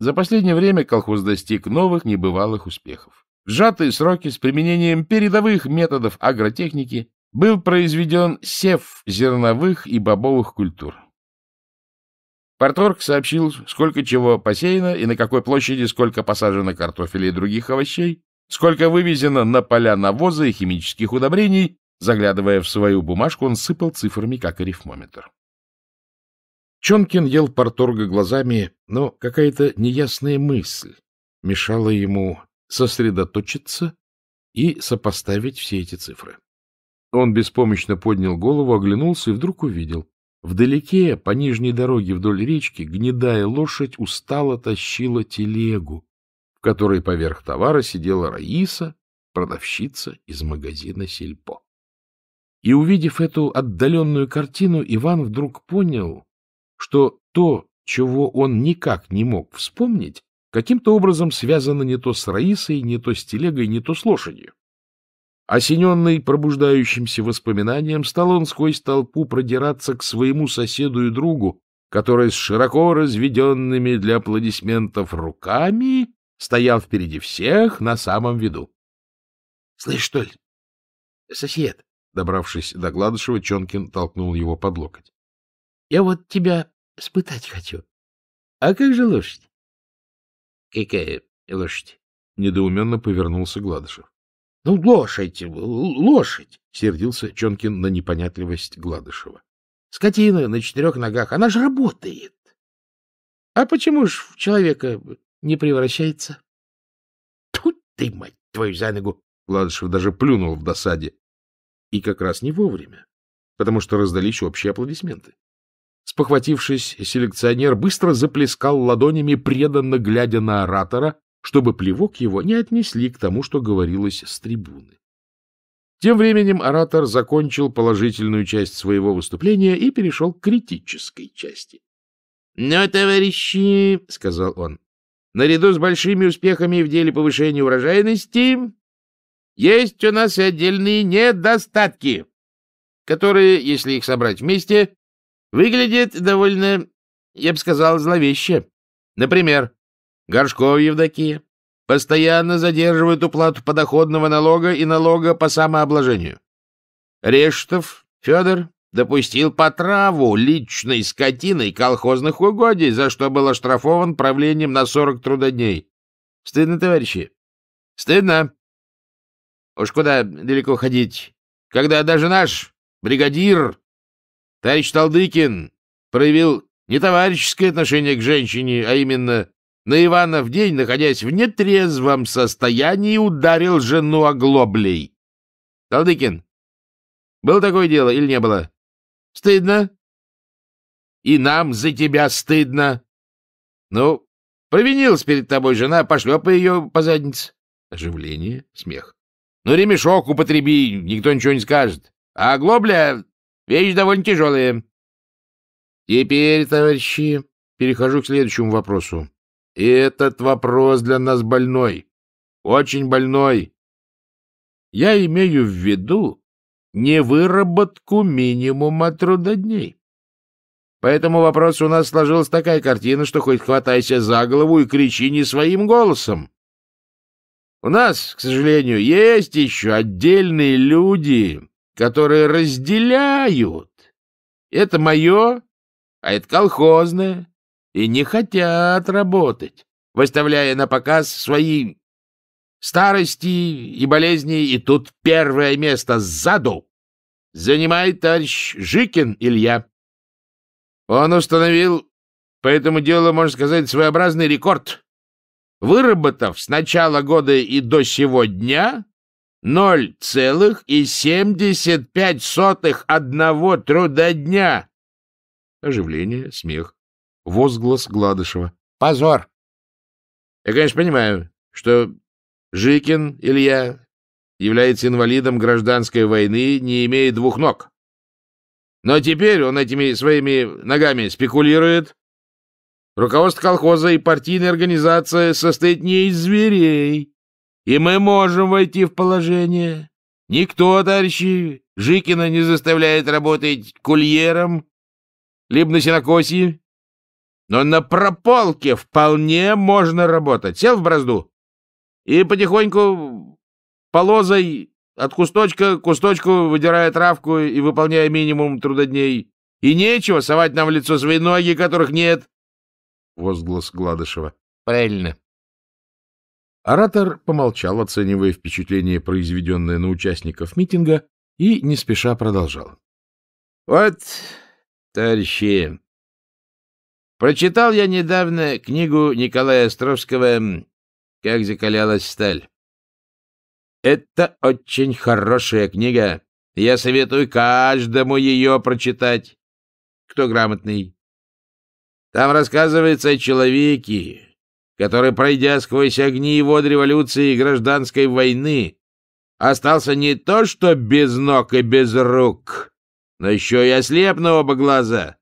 За последнее время колхоз достиг новых небывалых успехов. В сжатые сроки с применением передовых методов агротехники был произведен сев зерновых и бобовых культур. Порторг сообщил, сколько чего посеяно и на какой площади сколько посажено картофеля и других овощей, сколько вывезено на поля навоза и химических удобрений. Заглядывая в свою бумажку, он сыпал цифрами, как арифмометр. Чонкин ел порторга глазами, но какая-то неясная мысль мешала ему сосредоточиться и сопоставить все эти цифры. Он беспомощно поднял голову, оглянулся и вдруг увидел. Вдалеке, по нижней дороге вдоль речки, гнедая лошадь устало тащила телегу, в которой поверх товара сидела Раиса, продавщица из магазина «Сельпо». И, увидев эту отдаленную картину, Иван вдруг понял, что то, чего он никак не мог вспомнить, каким-то образом связано не то с Раисой, не то с телегой, не то с лошадью. Осененный пробуждающимся воспоминанием, стал он сквозь толпу продираться к своему соседу и другу, который с широко разведенными для аплодисментов руками стоял впереди всех на самом виду. — Слышь, что ли, сосед? — добравшись до Гладышева, Чонкин толкнул его под локоть. — Я вот тебя испытать хочу. — А как же лошадь? — Какая лошадь? — недоуменно повернулся Гладышев. — Ну, лошадь, э, лошадь, — сердился Чонкин на непонятливость Гладышева. — Скотина на четырех ногах, она же работает. — А почему ж в человека не превращается? — Тут ты, мать твою, за ногу! Гладышев даже плюнул в досаде. И как раз не вовремя, потому что раздались общие аплодисменты. Спохватившись, селекционер быстро заплескал ладонями, преданно глядя на оратора, чтобы плевок его не отнесли к тому, что говорилось с трибуны. Тем временем оратор закончил положительную часть своего выступления и перешел к критической части. — Но, ну, товарищи, — сказал он, — наряду с большими успехами в деле повышения урожайности есть у нас и отдельные недостатки, которые, если их собрать вместе, выглядят довольно, я бы сказал, зловеще. Например, Горшков Евдокия постоянно задерживает уплату подоходного налога и налога по самообложению. Рештов Федор допустил потраву личной скотиной колхозных угодий, за что был оштрафован правлением на 40 трудодней. Стыдно, товарищи? Стыдно. Уж куда далеко ходить, когда даже наш бригадир, товарищ Талдыкин, проявил не товарищеское отношение к женщине, а именно на Ивана в день, находясь в нетрезвом состоянии, ударил жену оглоблей. Талдыкин, было такое дело или не было? Стыдно? И нам за тебя стыдно. Ну, провинилась перед тобой жена, пошлепай ее по заднице. Оживление, смех. Ну, ремешок употреби, никто ничего не скажет. А глобля — вещь довольно тяжелая. Теперь, товарищи, перехожу к следующему вопросу. И этот вопрос для нас больной, очень больной. Я имею в виду не выработку минимума трудодней. По этому вопросу у нас сложилась такая картина, что хоть хватайся за голову и кричи не своим голосом. У нас, к сожалению, есть еще отдельные люди, которые разделяют. Это мое, а это колхозное, и не хотят работать, выставляя на показ свои старости и болезни, и тут первое место сзаду занимает товарищ Жикин Илья. Он установил по этому делу, можно сказать, своеобразный рекорд, выработав с начала года и до сегодня 0,75 одного трудодня. Оживление, смех. Возглас Гладышева. «Позор!» «Я, конечно, понимаю, что Жикин Илья является инвалидом гражданской войны, не имея двух ног. Но теперь он этими своими ногами спекулирует. Руководство колхоза и партийная организация состоит не из зверей, и мы можем войти в положение. Никто, товарищи, Жикина не заставляет работать кульером, либо на сенокосе, но на прополке вполне можно работать. Сел в бразду и потихоньку полозой от кусточка к кусточку, выдирая травку и выполняя минимум трудодней. И нечего совать нам в лицо свои ноги, которых нет. Возглас Гладышева. Правильно. Оратор помолчал, оценивая впечатление, произведенное на участников митинга, и не спеша продолжал. — Вот, товарищи, Прочитал я недавно книгу Николая Островского «Как закалялась сталь». Это очень хорошая книга. Я советую каждому ее прочитать, кто грамотный. Там рассказывается о человеке, который, пройдя сквозь огни и вод революции и гражданской войны, остался не то что без ног и без рук, но еще и ослеп на оба глаза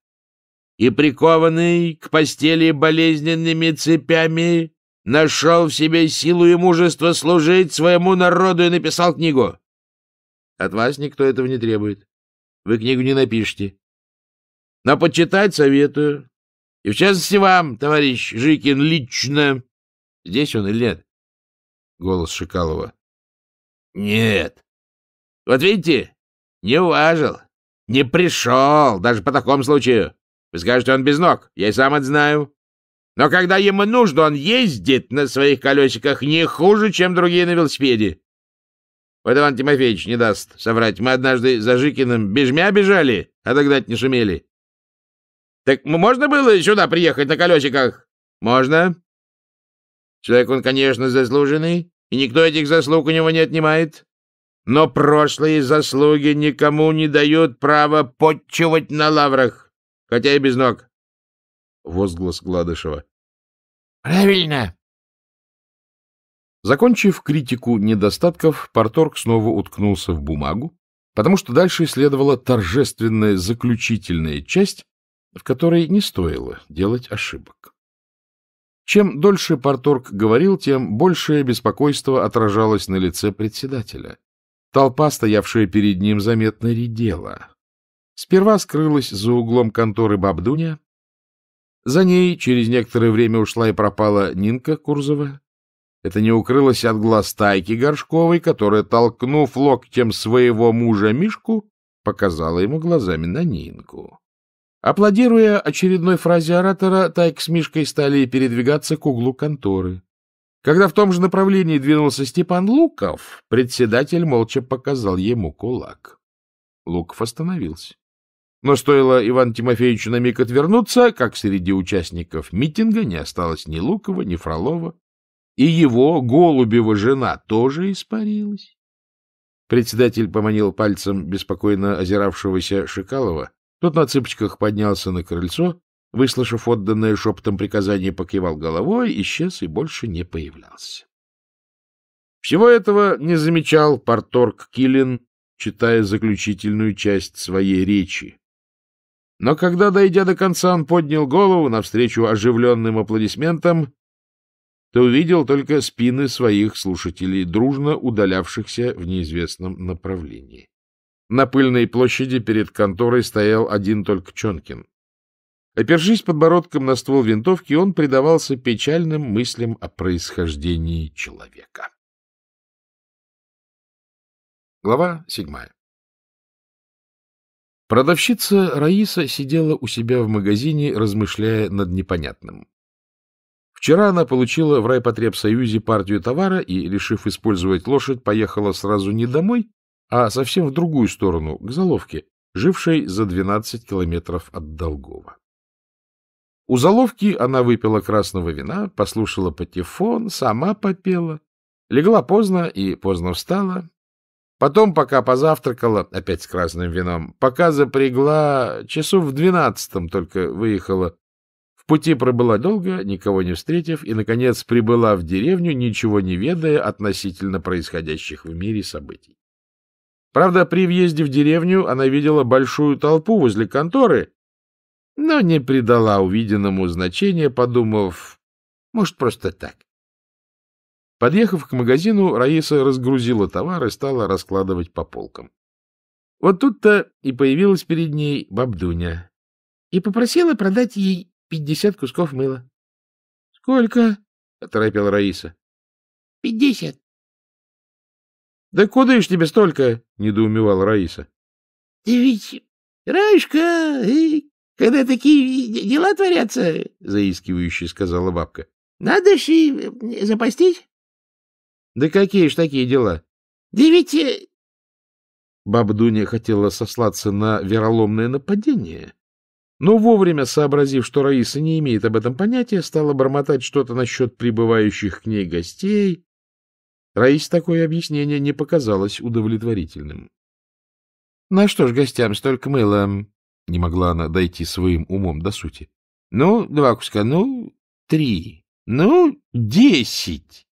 и прикованный к постели болезненными цепями, нашел в себе силу и мужество служить своему народу и написал книгу. От вас никто этого не требует. Вы книгу не напишете. Но почитать советую. И в частности вам, товарищ Жикин, лично. Здесь он или нет? Голос Шикалова. Нет. Вот видите, не уважил, не пришел, даже по такому случаю. Вы скажете, он без ног. Я и сам это знаю. Но когда ему нужно, он ездит на своих колесиках не хуже, чем другие на велосипеде. Вот Иван Тимофеевич не даст соврать. Мы однажды за Жикиным бежмя бежали, а догнать не шумели. Так можно было сюда приехать на колесиках? Можно. Человек он, конечно, заслуженный, и никто этих заслуг у него не отнимает. Но прошлые заслуги никому не дают права подчивать на лаврах. Хотя и без ног. Возглас Гладышева. Правильно. Закончив критику недостатков, Порторг снова уткнулся в бумагу, потому что дальше следовала торжественная заключительная часть, в которой не стоило делать ошибок. Чем дольше Порторг говорил, тем большее беспокойство отражалось на лице председателя. Толпа, стоявшая перед ним, заметно редела. Сперва скрылась за углом конторы Бабдуня. За ней через некоторое время ушла и пропала Нинка Курзова. Это не укрылось от глаз Тайки Горшковой, которая, толкнув локтем своего мужа Мишку, показала ему глазами на Нинку. Аплодируя очередной фразе оратора, Тайк с Мишкой стали передвигаться к углу конторы. Когда в том же направлении двинулся Степан Луков, председатель молча показал ему кулак. Луков остановился. Но стоило Ивану Тимофеевичу на миг отвернуться, как среди участников митинга не осталось ни Лукова, ни Фролова, и его, Голубева, жена тоже испарилась. Председатель поманил пальцем беспокойно озиравшегося Шикалова. Тот на цыпочках поднялся на крыльцо, выслушав отданное шепотом приказание, покивал головой, исчез и больше не появлялся. Всего этого не замечал порторг Килин, читая заключительную часть своей речи. Но когда, дойдя до конца, он поднял голову навстречу оживленным аплодисментам, то увидел только спины своих слушателей, дружно удалявшихся в неизвестном направлении. На пыльной площади перед конторой стоял один только Чонкин. Опершись подбородком на ствол винтовки, он предавался печальным мыслям о происхождении человека. Глава седьмая Продавщица Раиса сидела у себя в магазине, размышляя над непонятным. Вчера она получила в райпотребсоюзе партию товара и, решив использовать лошадь, поехала сразу не домой, а совсем в другую сторону, к Заловке, жившей за 12 километров от Долгова. У Заловки она выпила красного вина, послушала патефон, сама попела, легла поздно и поздно встала, Потом, пока позавтракала, опять с красным вином, пока запрягла, часу в двенадцатом только выехала. В пути пробыла долго, никого не встретив, и, наконец, прибыла в деревню, ничего не ведая относительно происходящих в мире событий. Правда, при въезде в деревню она видела большую толпу возле конторы, но не придала увиденному значения, подумав, может, просто так. Подъехав к магазину, Раиса разгрузила товар и стала раскладывать по полкам. Вот тут-то и появилась перед ней бабдуня. И попросила продать ей пятьдесят кусков мыла. — Сколько? — оторопила Раиса. — Пятьдесят. — Да куда ж тебе столько? — недоумевал Раиса. — Ты ведь, Раишка, когда такие дела творятся, — заискивающе сказала бабка, — надо же запастись. Да какие ж такие дела? Девяти. Э, Бабдуня хотела сослаться на вероломное нападение, но вовремя сообразив, что Раиса не имеет об этом понятия, стала бормотать что-то насчет прибывающих к ней гостей. Раисе такое объяснение не показалось удовлетворительным. — На что ж гостям столько мыла? — не могла она дойти своим умом до сути. — Ну, два куска, ну, три, ну, десять.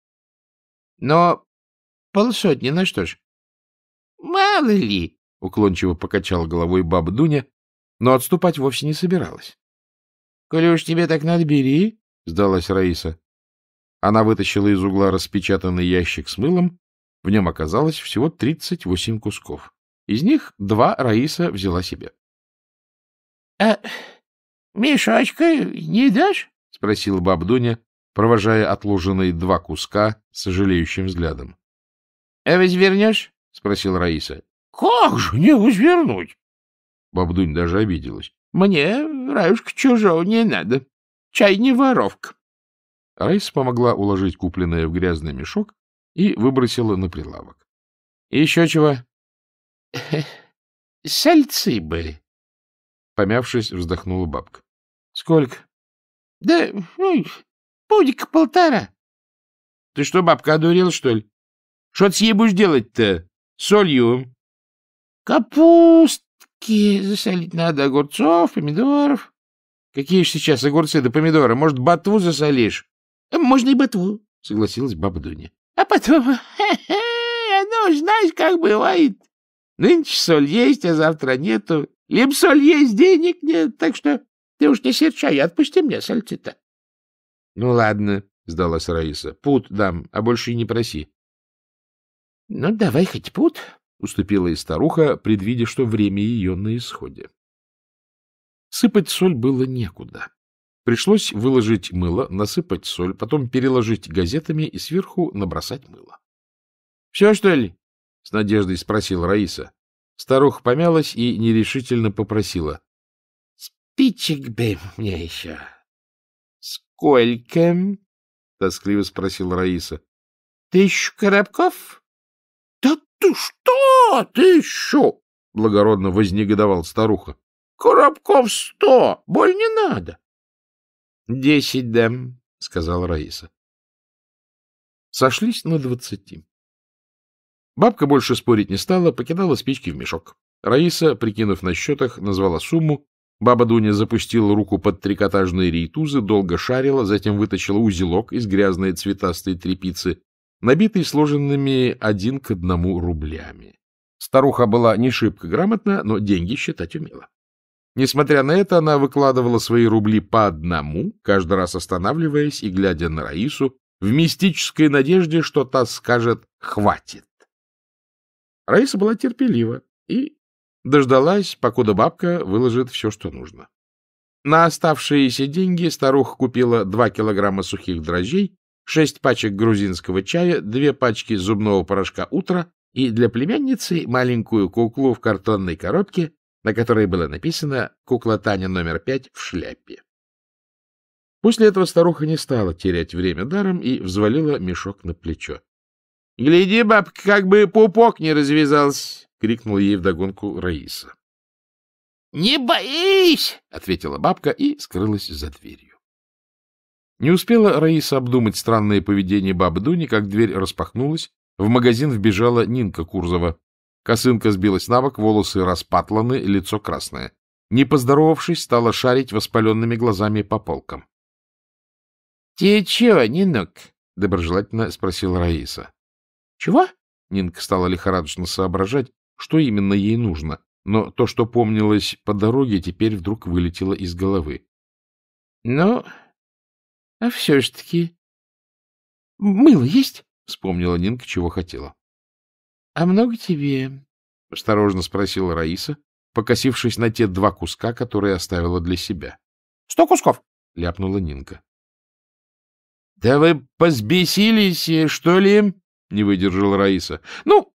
Но полсотни на ну что ж? — Мало ли, — уклончиво покачал головой баба Дуня, но отступать вовсе не собиралась. — Коли уж тебе так надо, бери, — сдалась Раиса. Она вытащила из угла распечатанный ящик с мылом. В нем оказалось всего тридцать восемь кусков. Из них два Раиса взяла себе. — А мешочка не дашь? — спросила баба Дуня, провожая отложенные два куска с сожалеющим взглядом. — А ведь вернешь? — спросил Раиса. — Как же не возвернуть? Бабдунь даже обиделась. — Мне, Раюшка, чужого не надо. Чай не воровка. Раиса помогла уложить купленное в грязный мешок и выбросила на прилавок. — Еще чего? — Сальцы были. Помявшись, вздохнула бабка. — Сколько? — Да, ну, Пудика полтора. — Ты что, бабка, одурел, что ли? Что ты с ней будешь делать-то? Солью? — Капустки засолить надо, огурцов, помидоров. — Какие же сейчас огурцы да помидоры? Может, ботву засолишь? Э, — Можно и ботву, — согласилась баба Дуня. — А потом... Хе-хе, знаешь, как бывает. Нынче соль есть, а завтра нету. Либо соль есть, денег нет, так что ты уж не серчай, отпусти мне сальцы-то. — Ну, ладно, — сдалась Раиса. — Пут дам, а больше и не проси. — Ну, давай хоть пут, — уступила и старуха, предвидя, что время ее на исходе. Сыпать соль было некуда. Пришлось выложить мыло, насыпать соль, потом переложить газетами и сверху набросать мыло. — Все, что ли? — с надеждой спросил Раиса. Старуха помялась и нерешительно попросила. — Спичек бы мне еще. —— Колька? — тоскливо спросил Раиса. — Тысячу коробков? — Да ты что тысячу? — благородно вознегодовал старуха. — Коробков сто, боль не надо. — Десять дам, — сказал Раиса. Сошлись на двадцати. Бабка больше спорить не стала, покидала спички в мешок. Раиса, прикинув на счетах, назвала сумму, Баба Дуня запустила руку под трикотажные рейтузы, долго шарила, затем вытащила узелок из грязной цветастой трепицы, набитый сложенными один к одному рублями. Старуха была не шибко грамотна, но деньги считать умела. Несмотря на это, она выкладывала свои рубли по одному, каждый раз останавливаясь и глядя на Раису, в мистической надежде, что та скажет «хватит». Раиса была терпелива и Дождалась, покуда бабка выложит все, что нужно. На оставшиеся деньги старуха купила 2 килограмма сухих дрожжей, 6 пачек грузинского чая, 2 пачки зубного порошка «Утро» и для племянницы маленькую куклу в картонной коробке, на которой было написано «Кукла Таня номер 5 в шляпе». После этого старуха не стала терять время даром и взвалила мешок на плечо. — Гляди, бабка, как бы пупок не развязался! — крикнул ей вдогонку Раиса. — Не боись! — ответила бабка и скрылась за дверью. Не успела Раиса обдумать странное поведение бабы Дуни, как дверь распахнулась, в магазин вбежала Нинка Курзова. Косынка сбилась на бок, волосы распатланы, лицо красное. Не поздоровавшись, стала шарить воспаленными глазами по полкам. — Тебе чего, Нинок? — доброжелательно спросила Раиса. Чего? Нинка стала лихорадочно соображать, что именно ей нужно, но то, что помнилось по дороге, теперь вдруг вылетело из головы. — Ну, а все ж таки... — Мыло есть? — вспомнила Нинка, чего хотела. — А много тебе? — осторожно спросила Раиса, покосившись на те два куска, которые оставила для себя. — Сто кусков! — ляпнула Нинка. — Да вы посбесились э, что ли? — не выдержала Раиса. — Ну,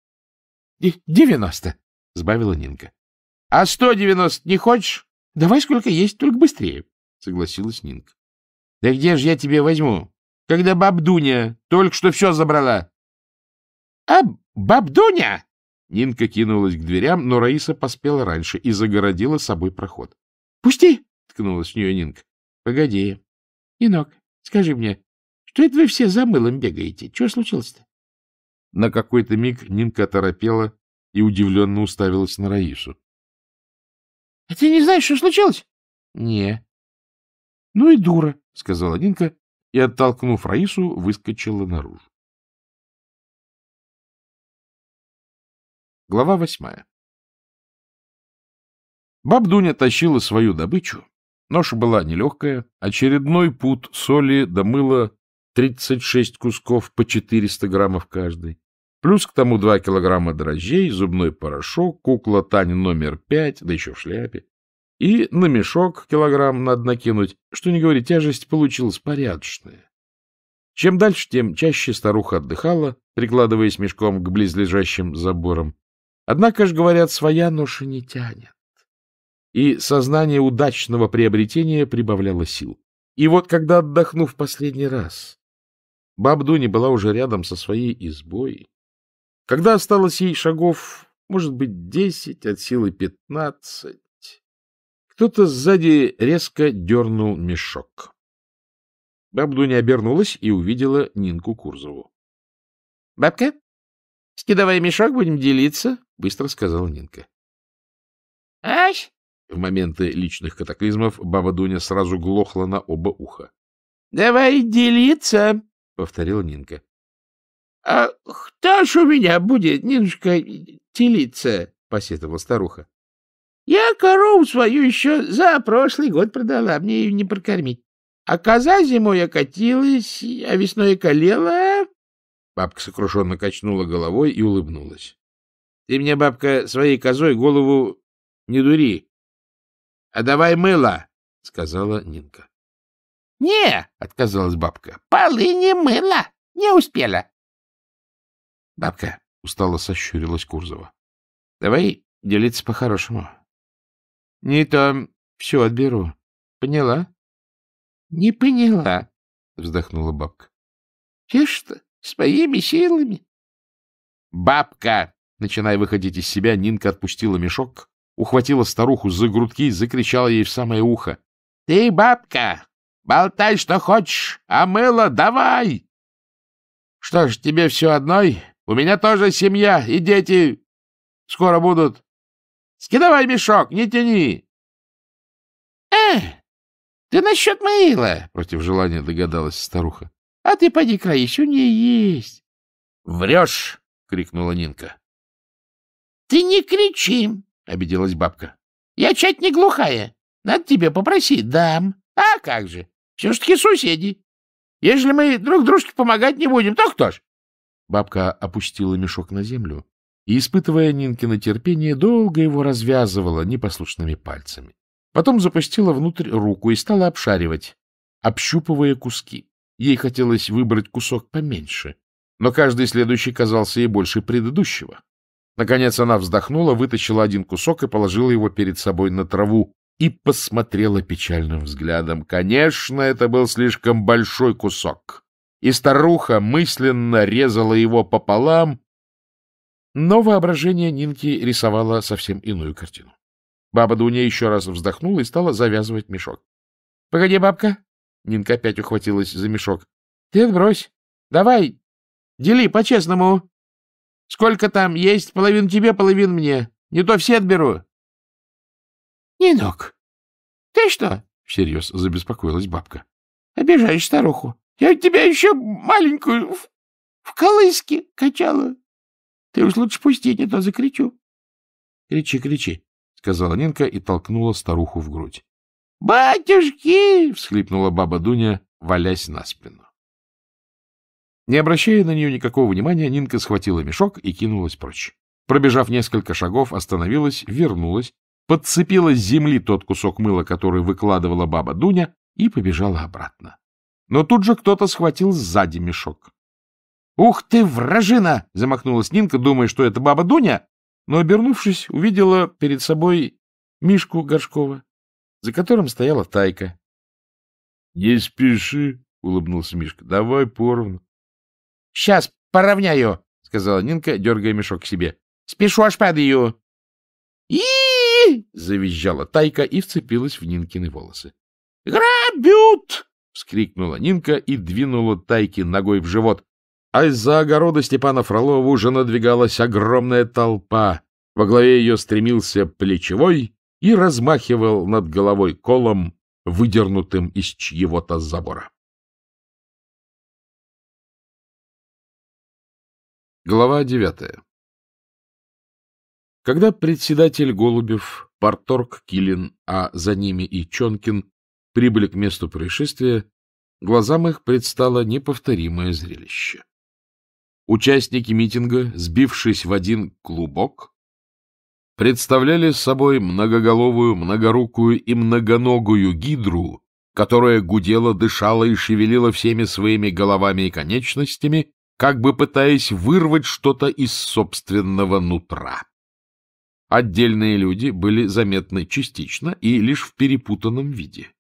девяносто, — сбавила Нинка. — А сто девяносто не хочешь? Давай сколько есть, только быстрее, — согласилась Нинка. — Да где же я тебе возьму, когда Баб Дуня только что все забрала? — А Баб Дуня? Нинка кинулась к дверям, но Раиса поспела раньше и загородила собой проход. — Пусти! — ткнулась в нее Нинка. — Погоди. — Нинок, скажи мне, что это вы все за мылом бегаете? Что случилось-то? На какой-то миг Нинка оторопела и удивленно уставилась на Раису. — А ты не знаешь, что случилось? — Не. — Ну и дура, — сказала Нинка и, оттолкнув Раису, выскочила наружу. Глава восьмая Баб Дуня тащила свою добычу. Нож была нелегкая. Очередной пут соли домыла 36 кусков по 400 граммов каждый. Плюс к тому два килограмма дрожжей, зубной порошок, кукла Тань номер пять, да еще в шляпе. И на мешок килограмм надо накинуть. Что не говори, тяжесть получилась порядочная. Чем дальше, тем чаще старуха отдыхала, прикладываясь мешком к близлежащим заборам. Однако ж говорят, своя ноша не тянет. И сознание удачного приобретения прибавляло сил. И вот когда, отдохнув последний раз, Бабдуни была уже рядом со своей избой, когда осталось ей шагов, может быть, десять, от силы пятнадцать, кто-то сзади резко дернул мешок. Бабдуня обернулась и увидела Нинку Курзову. — Бабка, скидывай мешок, будем делиться, — быстро сказала Нинка. — Ай! В моменты личных катаклизмов баба Дуня сразу глохла на оба уха. — Давай делиться, — повторила Нинка. — А кто ж у меня будет, Нинушка телиться? — посетовала старуха. — Я корову свою еще за прошлый год продала, мне ее не прокормить. А коза зимой окатилась, а весной околела. Бабка сокрушенно качнула головой и улыбнулась. — Ты мне, бабка, своей козой голову не дури. — А давай мыло, — сказала Нинка. — Не, — отказалась бабка, — полы не мыло, не успела. — Бабка, — устало сощурилась Курзова, — давай делиться по-хорошему. — Не то все отберу. Поняла? — Не поняла, — вздохнула бабка. — Те что, своими силами? — Бабка! — начиная выходить из себя, Нинка отпустила мешок, ухватила старуху за грудки и закричала ей в самое ухо. — Ты, бабка, болтай, что хочешь, а мыло давай! — Что ж, тебе все одной? У меня тоже семья и дети скоро будут. Скидывай мешок, не тяни. — Э, ты насчет Маила, — против желания догадалась старуха. — А ты поди-ка, еще не есть. — Врешь, — крикнула Нинка. — Ты не кричи, — обиделась бабка. — Я чать не глухая. Надо тебе попросить, дам. А как же, все-таки соседи. Если мы друг дружке помогать не будем, то кто ж? Бабка опустила мешок на землю и, испытывая Нинкино терпение, долго его развязывала непослушными пальцами. Потом запустила внутрь руку и стала обшаривать, общупывая куски. Ей хотелось выбрать кусок поменьше, но каждый следующий казался ей больше предыдущего. Наконец она вздохнула, вытащила один кусок и положила его перед собой на траву и посмотрела печальным взглядом. Конечно, это был слишком большой кусок и старуха мысленно резала его пополам, но воображение Нинки рисовало совсем иную картину. Баба Дуня еще раз вздохнула и стала завязывать мешок. — Погоди, бабка! — Нинка опять ухватилась за мешок. — Ты отбрось. Давай, дели по-честному. Сколько там есть, Половину тебе, половину мне. Не то все отберу. — Нинок, ты что? — всерьез забеспокоилась бабка. — Обижаешь старуху. Я тебя еще маленькую в, в колыске качала. Ты уж лучше пусти, не а то закричу. — Кричи, кричи, — сказала Нинка и толкнула старуху в грудь. — Батюшки! — всхлипнула баба Дуня, валясь на спину. Не обращая на нее никакого внимания, Нинка схватила мешок и кинулась прочь. Пробежав несколько шагов, остановилась, вернулась, подцепила с земли тот кусок мыла, который выкладывала баба Дуня, и побежала обратно. Но тут же кто-то схватил сзади мешок. «Ух ты, вражина!» — замахнулась Нинка, думая, что это баба Дуня, но, обернувшись, увидела перед собой Мишку Горшкова, за которым стояла тайка. — Не спеши, — улыбнулся Мишка, — давай поровну. — Сейчас поровняю, сказала Нинка, дергая мешок к себе. — Спешу, аж падаю. и завизжала тайка и вцепилась в Нинкины волосы. — Грабют! вскрикнула Нинка и двинула Тайки ногой в живот. А из-за огорода Степана Фролова уже надвигалась огромная толпа. Во главе ее стремился плечевой и размахивал над головой колом, выдернутым из чьего-то забора. Глава девятая Когда председатель Голубев, Парторг Килин, а за ними и Чонкин прибыли к месту происшествия, глазам их предстало неповторимое зрелище. Участники митинга, сбившись в один клубок, представляли собой многоголовую, многорукую и многоногую гидру, которая гудела, дышала и шевелила всеми своими головами и конечностями, как бы пытаясь вырвать что-то из собственного нутра. Отдельные люди были заметны частично и лишь в перепутанном виде.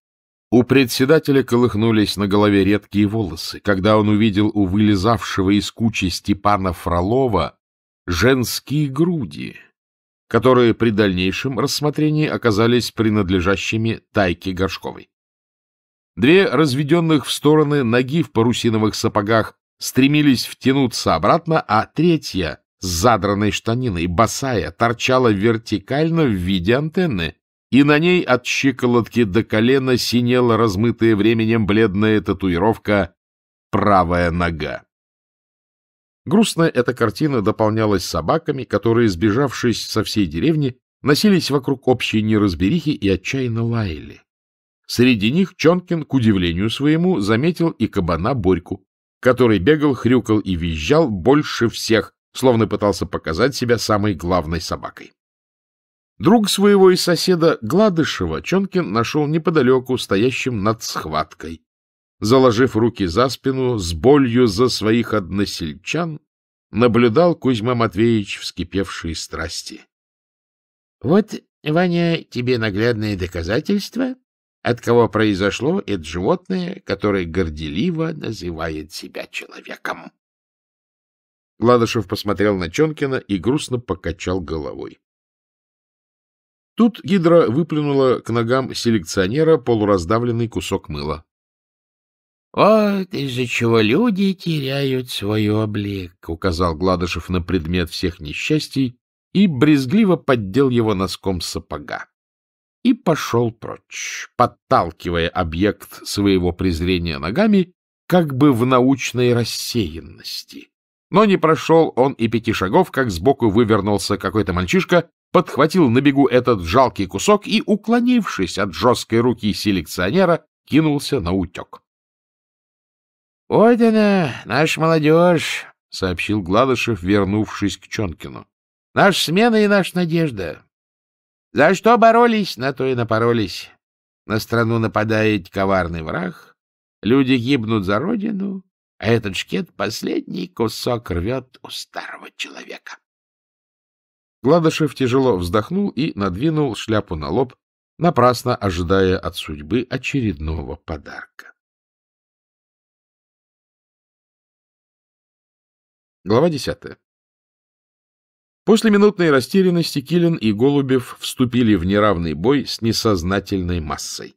У председателя колыхнулись на голове редкие волосы, когда он увидел у вылезавшего из кучи Степана Фролова женские груди, которые при дальнейшем рассмотрении оказались принадлежащими Тайке Горшковой. Две разведенных в стороны ноги в парусиновых сапогах стремились втянуться обратно, а третья с задранной штаниной, босая, торчала вертикально в виде антенны, и на ней от щиколотки до колена синела размытая временем бледная татуировка «правая нога». Грустная эта картина дополнялась собаками, которые, сбежавшись со всей деревни, носились вокруг общей неразберихи и отчаянно лаяли. Среди них Чонкин, к удивлению своему, заметил и кабана Борьку, который бегал, хрюкал и визжал больше всех, словно пытался показать себя самой главной собакой. Друг своего и соседа Гладышева Чонкин нашел неподалеку, стоящим над схваткой. Заложив руки за спину, с болью за своих односельчан, наблюдал Кузьма Матвеевич вскипевшие страсти. — Вот, Ваня, тебе наглядное доказательство, от кого произошло это животное, которое горделиво называет себя человеком. Гладышев посмотрел на Чонкина и грустно покачал головой. Тут Гидра выплюнула к ногам селекционера полураздавленный кусок мыла. — Вот из-за чего люди теряют свой облик, — указал Гладышев на предмет всех несчастий и брезгливо поддел его носком сапога. И пошел прочь, подталкивая объект своего презрения ногами, как бы в научной рассеянности. Но не прошел он и пяти шагов, как сбоку вывернулся какой-то мальчишка подхватил на бегу этот жалкий кусок и, уклонившись от жесткой руки селекционера, кинулся на утек. — Вот она, наша молодежь, — сообщил Гладышев, вернувшись к Чонкину. — Наша смена и наша надежда. За что боролись, на то и напоролись. На страну нападает коварный враг, люди гибнут за родину, а этот шкет последний кусок рвет у старого человека. Гладышев тяжело вздохнул и надвинул шляпу на лоб, напрасно ожидая от судьбы очередного подарка. Глава десятая. После минутной растерянности Килин и Голубев вступили в неравный бой с несознательной массой.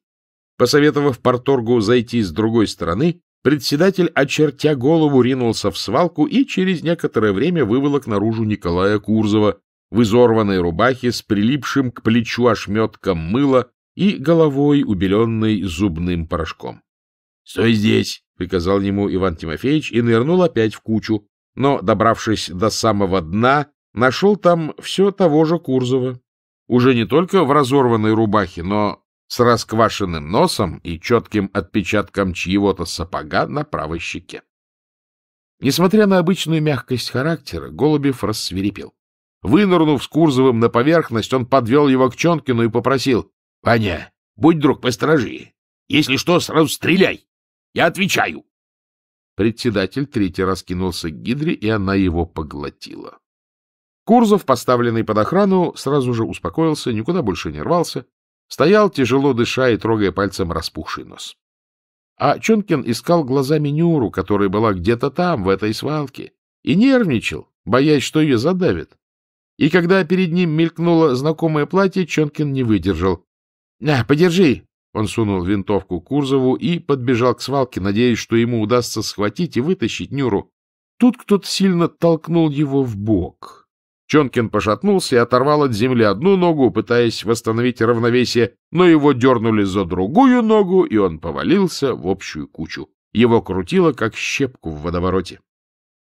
Посоветовав Порторгу зайти с другой стороны, председатель, очертя голову, ринулся в свалку и через некоторое время выволок наружу Николая Курзова, в изорванной рубахе с прилипшим к плечу ошметком мыла и головой, убеленной зубным порошком. — Стой здесь! — приказал ему Иван Тимофеевич и нырнул опять в кучу, но, добравшись до самого дна, нашел там все того же Курзова. Уже не только в разорванной рубахе, но с расквашенным носом и четким отпечатком чьего-то сапога на правой щеке. Несмотря на обычную мягкость характера, Голубев рассверепел. Вынырнув с Курзовым на поверхность, он подвел его к Чонкину и попросил. — Ваня, будь друг, посторожи. Если что, сразу стреляй. Я отвечаю. Председатель третий раз кинулся к Гидре, и она его поглотила. Курзов, поставленный под охрану, сразу же успокоился, никуда больше не рвался, стоял, тяжело дыша и трогая пальцем распухший нос. А Чонкин искал глазами Нюру, которая была где-то там, в этой свалке, и нервничал, боясь, что ее задавит. И когда перед ним мелькнуло знакомое платье, Чонкин не выдержал. — На, подержи! — он сунул винтовку Курзову и подбежал к свалке, надеясь, что ему удастся схватить и вытащить Нюру. Тут кто-то сильно толкнул его в бок. Чонкин пошатнулся и оторвал от земли одну ногу, пытаясь восстановить равновесие, но его дернули за другую ногу, и он повалился в общую кучу. Его крутило, как щепку в водовороте.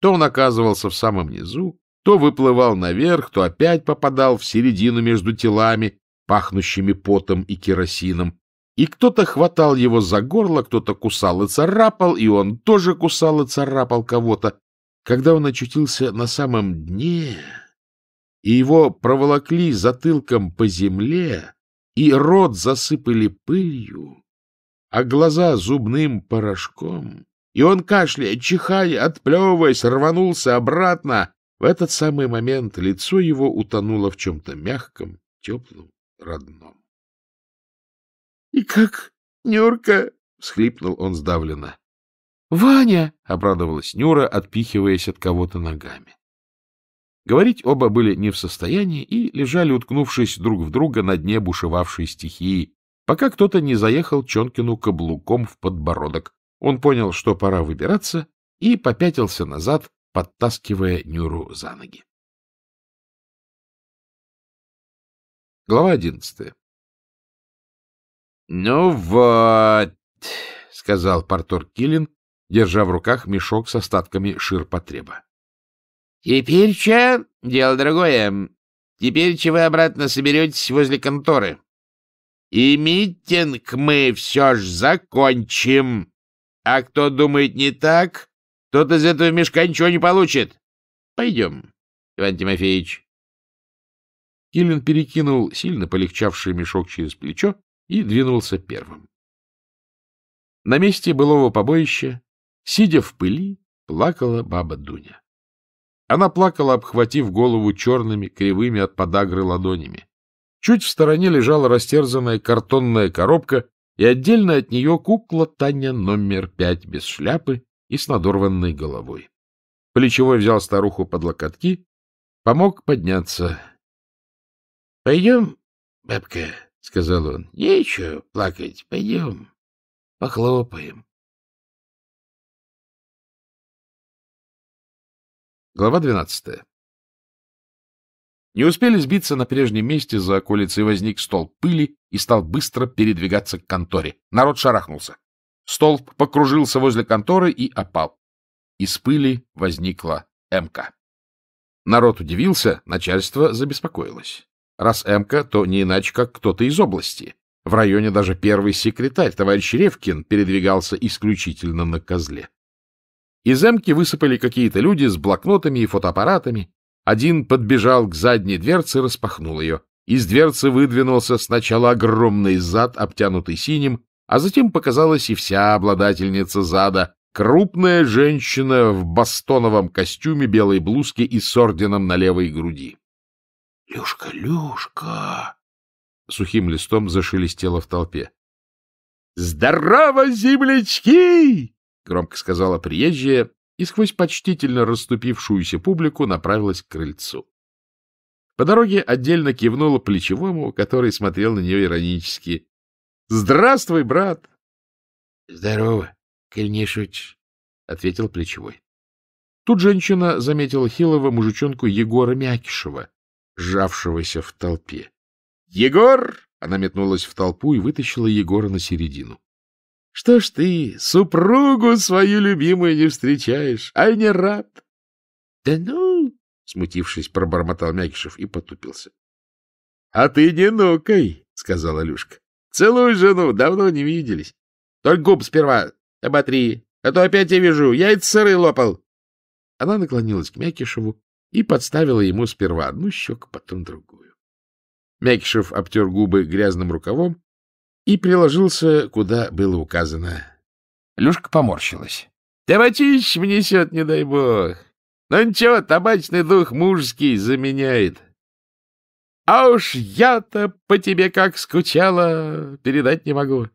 То он оказывался в самом низу, то выплывал наверх, то опять попадал в середину между телами, пахнущими потом и керосином. И кто-то хватал его за горло, кто-то кусал и царапал, и он тоже кусал и царапал кого-то. Когда он очутился на самом дне, и его проволокли затылком по земле, и рот засыпали пылью, а глаза зубным порошком, и он, кашляя, чихая, отплевываясь, рванулся обратно, в этот самый момент лицо его утонуло в чем-то мягком, теплом, родном. — И как, Нюрка? — всхлипнул он сдавленно. — Ваня! — обрадовалась Нюра, отпихиваясь от кого-то ногами. Говорить оба были не в состоянии и лежали, уткнувшись друг в друга на дне бушевавшей стихии, пока кто-то не заехал Чонкину каблуком в подбородок. Он понял, что пора выбираться, и попятился назад, подтаскивая Нюру за ноги. Глава одиннадцатая. — Ну вот, — сказал Портор Килин, держа в руках мешок с остатками ширпотреба. — Теперь-че дело другое. Теперь-че вы обратно соберетесь возле конторы. И митинг мы все ж закончим. А кто думает не так, тот из этого мешка ничего не получит. Пойдем, Иван Тимофеевич. Килин перекинул сильно полегчавший мешок через плечо и двинулся первым. На месте былого побоища, сидя в пыли, плакала баба Дуня. Она плакала, обхватив голову черными, кривыми от подагры ладонями. Чуть в стороне лежала растерзанная картонная коробка, и отдельно от нее кукла Таня номер пять без шляпы, и с надорванной головой. Плечевой взял старуху под локотки, помог подняться. — Пойдем, бабка, — сказал он, — нечего плакать, пойдем, похлопаем. Глава двенадцатая. Не успели сбиться на прежнем месте за околицей, возник стол пыли и стал быстро передвигаться к конторе. Народ шарахнулся. Столб покружился возле конторы и опал. Из пыли возникла МК. Народ удивился, начальство забеспокоилось. Раз МК, то не иначе, как кто-то из области. В районе даже первый секретарь, товарищ Ревкин, передвигался исключительно на козле. Из эмки высыпали какие-то люди с блокнотами и фотоаппаратами. Один подбежал к задней дверце и распахнул ее. Из дверцы выдвинулся сначала огромный зад, обтянутый синим, а затем показалась и вся обладательница зада, крупная женщина в бастоновом костюме, белой блузке и с орденом на левой груди. — Люшка, Люшка! — сухим листом зашелестело в толпе. — Здорово, землячки! — громко сказала приезжая и сквозь почтительно расступившуюся публику направилась к крыльцу. По дороге отдельно кивнула плечевому, который смотрел на нее иронически, Здравствуй, брат! — Здорово, коль не ответил Плечевой. Тут женщина заметила хилого мужичонку Егора Мякишева, сжавшегося в толпе. «Егор!» — она метнулась в толпу и вытащила Егора на середину. — Что ж ты, супругу свою любимую не встречаешь, а не рад? — Да ну! — смутившись, пробормотал Мякишев и потупился. — А ты не нукай, — сказала Люшка. Целую жену, давно не виделись. Только губ сперва оботри, а то опять я вижу, яйца сыры лопал. Она наклонилась к Мякишеву и подставила ему сперва одну щеку, потом другую. Мякишев обтер губы грязным рукавом и приложился, куда было указано. Люшка поморщилась. — Табачищ внесет, не дай бог. Но ну ничего, табачный дух мужский заменяет. — а уж я-то по тебе как скучала, передать не могу.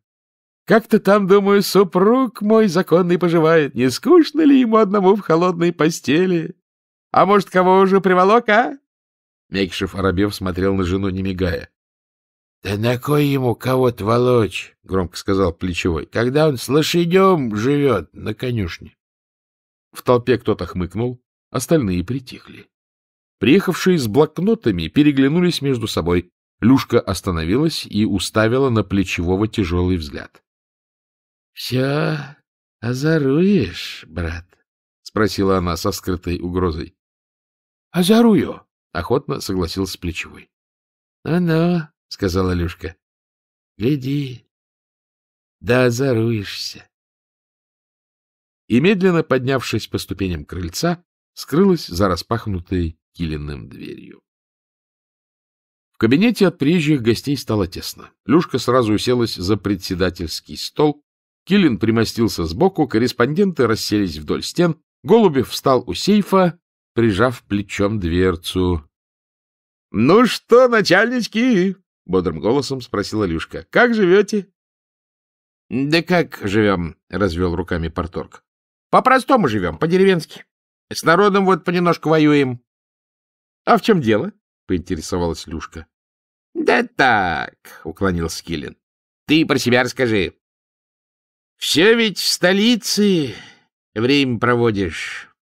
Как-то там, думаю, супруг мой законный поживает. Не скучно ли ему одному в холодной постели? А может, кого уже приволок, а? Мекшев Оробев смотрел на жену, не мигая. — Да на кой ему кого-то волочь? — громко сказал Плечевой. — Когда он с лошадем живет на конюшне. В толпе кто-то хмыкнул, остальные притихли. Приехавшие с блокнотами переглянулись между собой. Люшка остановилась и уставила на плечевого тяжелый взгляд. — Все озоруешь, брат? — спросила она со скрытой угрозой. — Озорую, — охотно согласился плечевой. — Ну-ну, а — сказала Люшка, — гляди, да озоруешься. И, медленно поднявшись по ступеням крыльца, скрылась за распахнутой киленным дверью. В кабинете от приезжих гостей стало тесно. Люшка сразу уселась за председательский стол, Килин примостился сбоку, корреспонденты расселись вдоль стен, Голубев встал у сейфа, прижав плечом дверцу. — Ну что, начальнички? — бодрым голосом спросила Люшка. — Как живете? — Да как живем, — развел руками Порторг. — По-простому живем, по-деревенски. С народом вот понемножку воюем. — А в чем дело? — поинтересовалась Люшка. — Да так, — уклонился Скилин. Ты про себя расскажи. — Все ведь в столице время проводишь.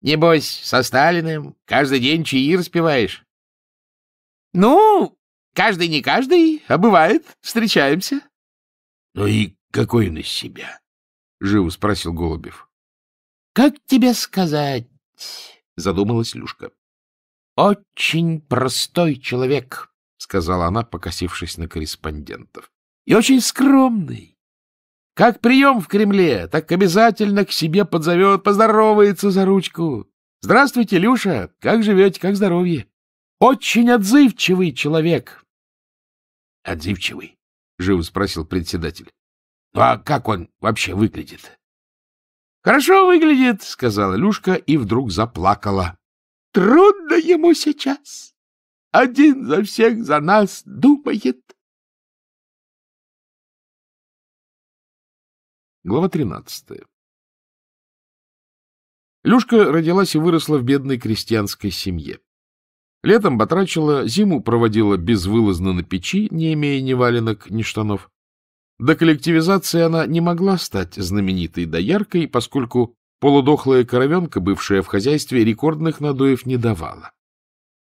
Небось, со Сталиным каждый день чаи распиваешь. — Ну, каждый не каждый, а бывает, встречаемся. — Ну и какой он из себя? — живо спросил Голубев. — Как тебе сказать? — задумалась Люшка очень простой человек, — сказала она, покосившись на корреспондентов, — и очень скромный. Как прием в Кремле, так обязательно к себе подзовет, поздоровается за ручку. Здравствуйте, Люша, как живете, как здоровье? Очень отзывчивый человек. — Отзывчивый? — живо спросил председатель. — Ну а как он вообще выглядит? — Хорошо выглядит, — сказала Люшка и вдруг заплакала. Трудно ему сейчас. Один за всех за нас думает. Глава 13. Люшка родилась и выросла в бедной крестьянской семье. Летом батрачила, зиму проводила безвылазно на печи, не имея ни валенок, ни штанов. До коллективизации она не могла стать знаменитой дояркой, поскольку Полудохлая коровенка, бывшая в хозяйстве, рекордных надоев не давала.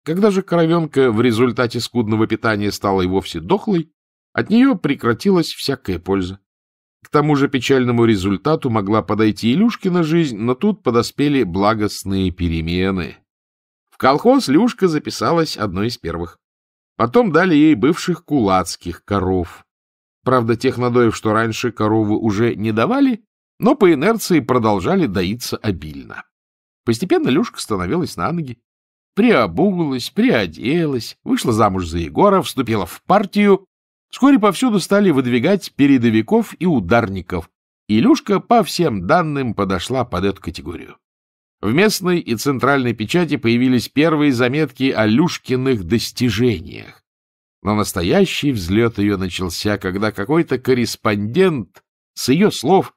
Когда же коровенка в результате скудного питания стала и вовсе дохлой, от нее прекратилась всякая польза. К тому же печальному результату могла подойти Илюшкина жизнь, но тут подоспели благостные перемены. В колхоз Люшка записалась одной из первых. Потом дали ей бывших кулацких коров. Правда, тех надоев, что раньше коровы уже не давали, но по инерции продолжали доиться обильно. Постепенно Люшка становилась на ноги, приобулась, приоделась, вышла замуж за Егора, вступила в партию. Вскоре повсюду стали выдвигать передовиков и ударников, и Люшка по всем данным подошла под эту категорию. В местной и центральной печати появились первые заметки о Люшкиных достижениях. Но настоящий взлет ее начался, когда какой-то корреспондент с ее слов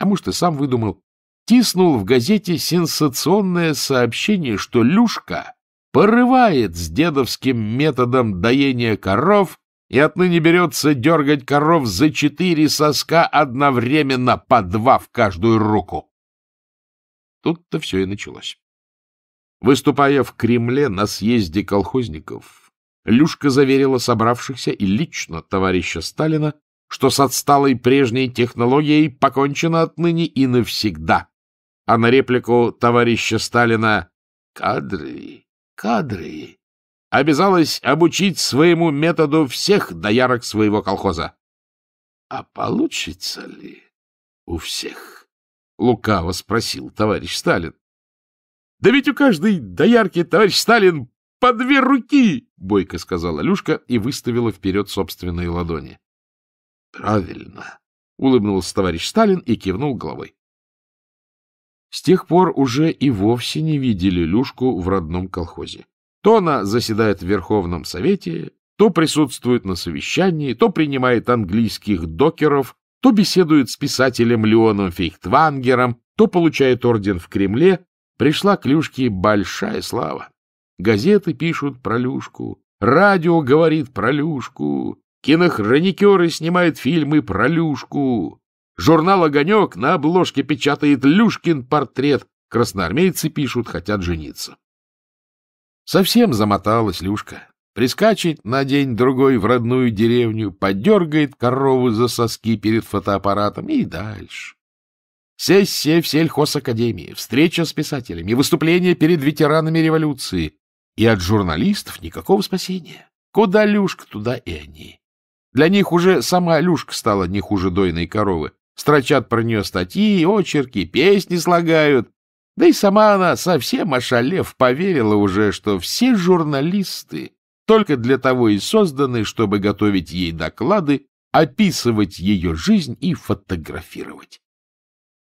а может и сам выдумал, тиснул в газете сенсационное сообщение, что Люшка порывает с дедовским методом доения коров и отныне берется дергать коров за четыре соска одновременно по два в каждую руку. Тут-то все и началось. Выступая в Кремле на съезде колхозников, Люшка заверила собравшихся и лично товарища Сталина что с отсталой прежней технологией покончено отныне и навсегда. А на реплику товарища Сталина «Кадры, кадры» обязалась обучить своему методу всех доярок своего колхоза. — А получится ли у всех? — лукаво спросил товарищ Сталин. — Да ведь у каждой доярки, товарищ Сталин, по две руки! — бойко сказала Люшка и выставила вперед собственные ладони. — Правильно, — улыбнулся товарищ Сталин и кивнул головой. С тех пор уже и вовсе не видели Люшку в родном колхозе. То она заседает в Верховном Совете, то присутствует на совещании, то принимает английских докеров, то беседует с писателем Леоном Фейхтвангером, то получает орден в Кремле. Пришла к Люшке большая слава. Газеты пишут про Люшку, радио говорит про Люшку, Кинохроникеры снимают фильмы про Люшку. Журнал «Огонек» на обложке печатает Люшкин портрет. Красноармейцы пишут, хотят жениться. Совсем замоталась Люшка. Прискачет на день-другой в родную деревню, подергает корову за соски перед фотоаппаратом и дальше. Сессия в сельхозакадемии, встреча с писателями, выступление перед ветеранами революции. И от журналистов никакого спасения. Куда Люшка, туда и они. Для них уже сама Люшка стала не хуже дойной коровы. Строчат про нее статьи, очерки, песни слагают. Да и сама она, совсем ошалев, поверила уже, что все журналисты только для того и созданы, чтобы готовить ей доклады, описывать ее жизнь и фотографировать.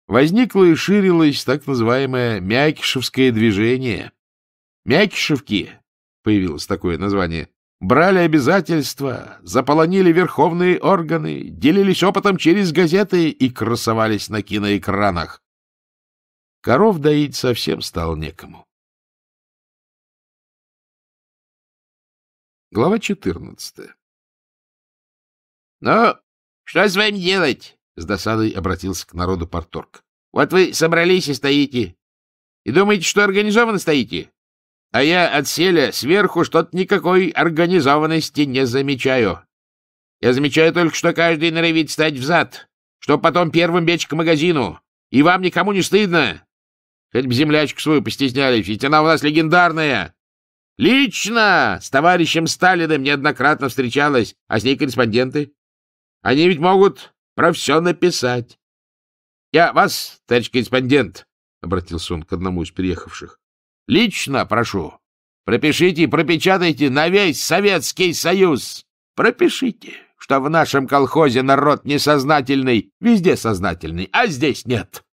Возникло и ширилось так называемое «мякишевское движение». «Мякишевки» — появилось такое название — брали обязательства, заполонили верховные органы, делились опытом через газеты и красовались на киноэкранах. Коров доить совсем стал некому. Глава 14 «Ну, что с вами делать?» — с досадой обратился к народу Порторг. «Вот вы собрались и стоите. И думаете, что организованно стоите? а я отселя сверху что-то никакой организованности не замечаю. Я замечаю только, что каждый норовит стать взад, что потом первым бечь к магазину, и вам никому не стыдно. Хоть бы землячку свою постеснялись, ведь она у нас легендарная. Лично с товарищем Сталиным неоднократно встречалась, а с ней корреспонденты. Они ведь могут про все написать. — Я вас, товарищ корреспондент, — обратился он к одному из приехавших, Лично прошу, пропишите и пропечатайте на весь Советский Союз. Пропишите, что в нашем колхозе народ несознательный, везде сознательный, а здесь нет.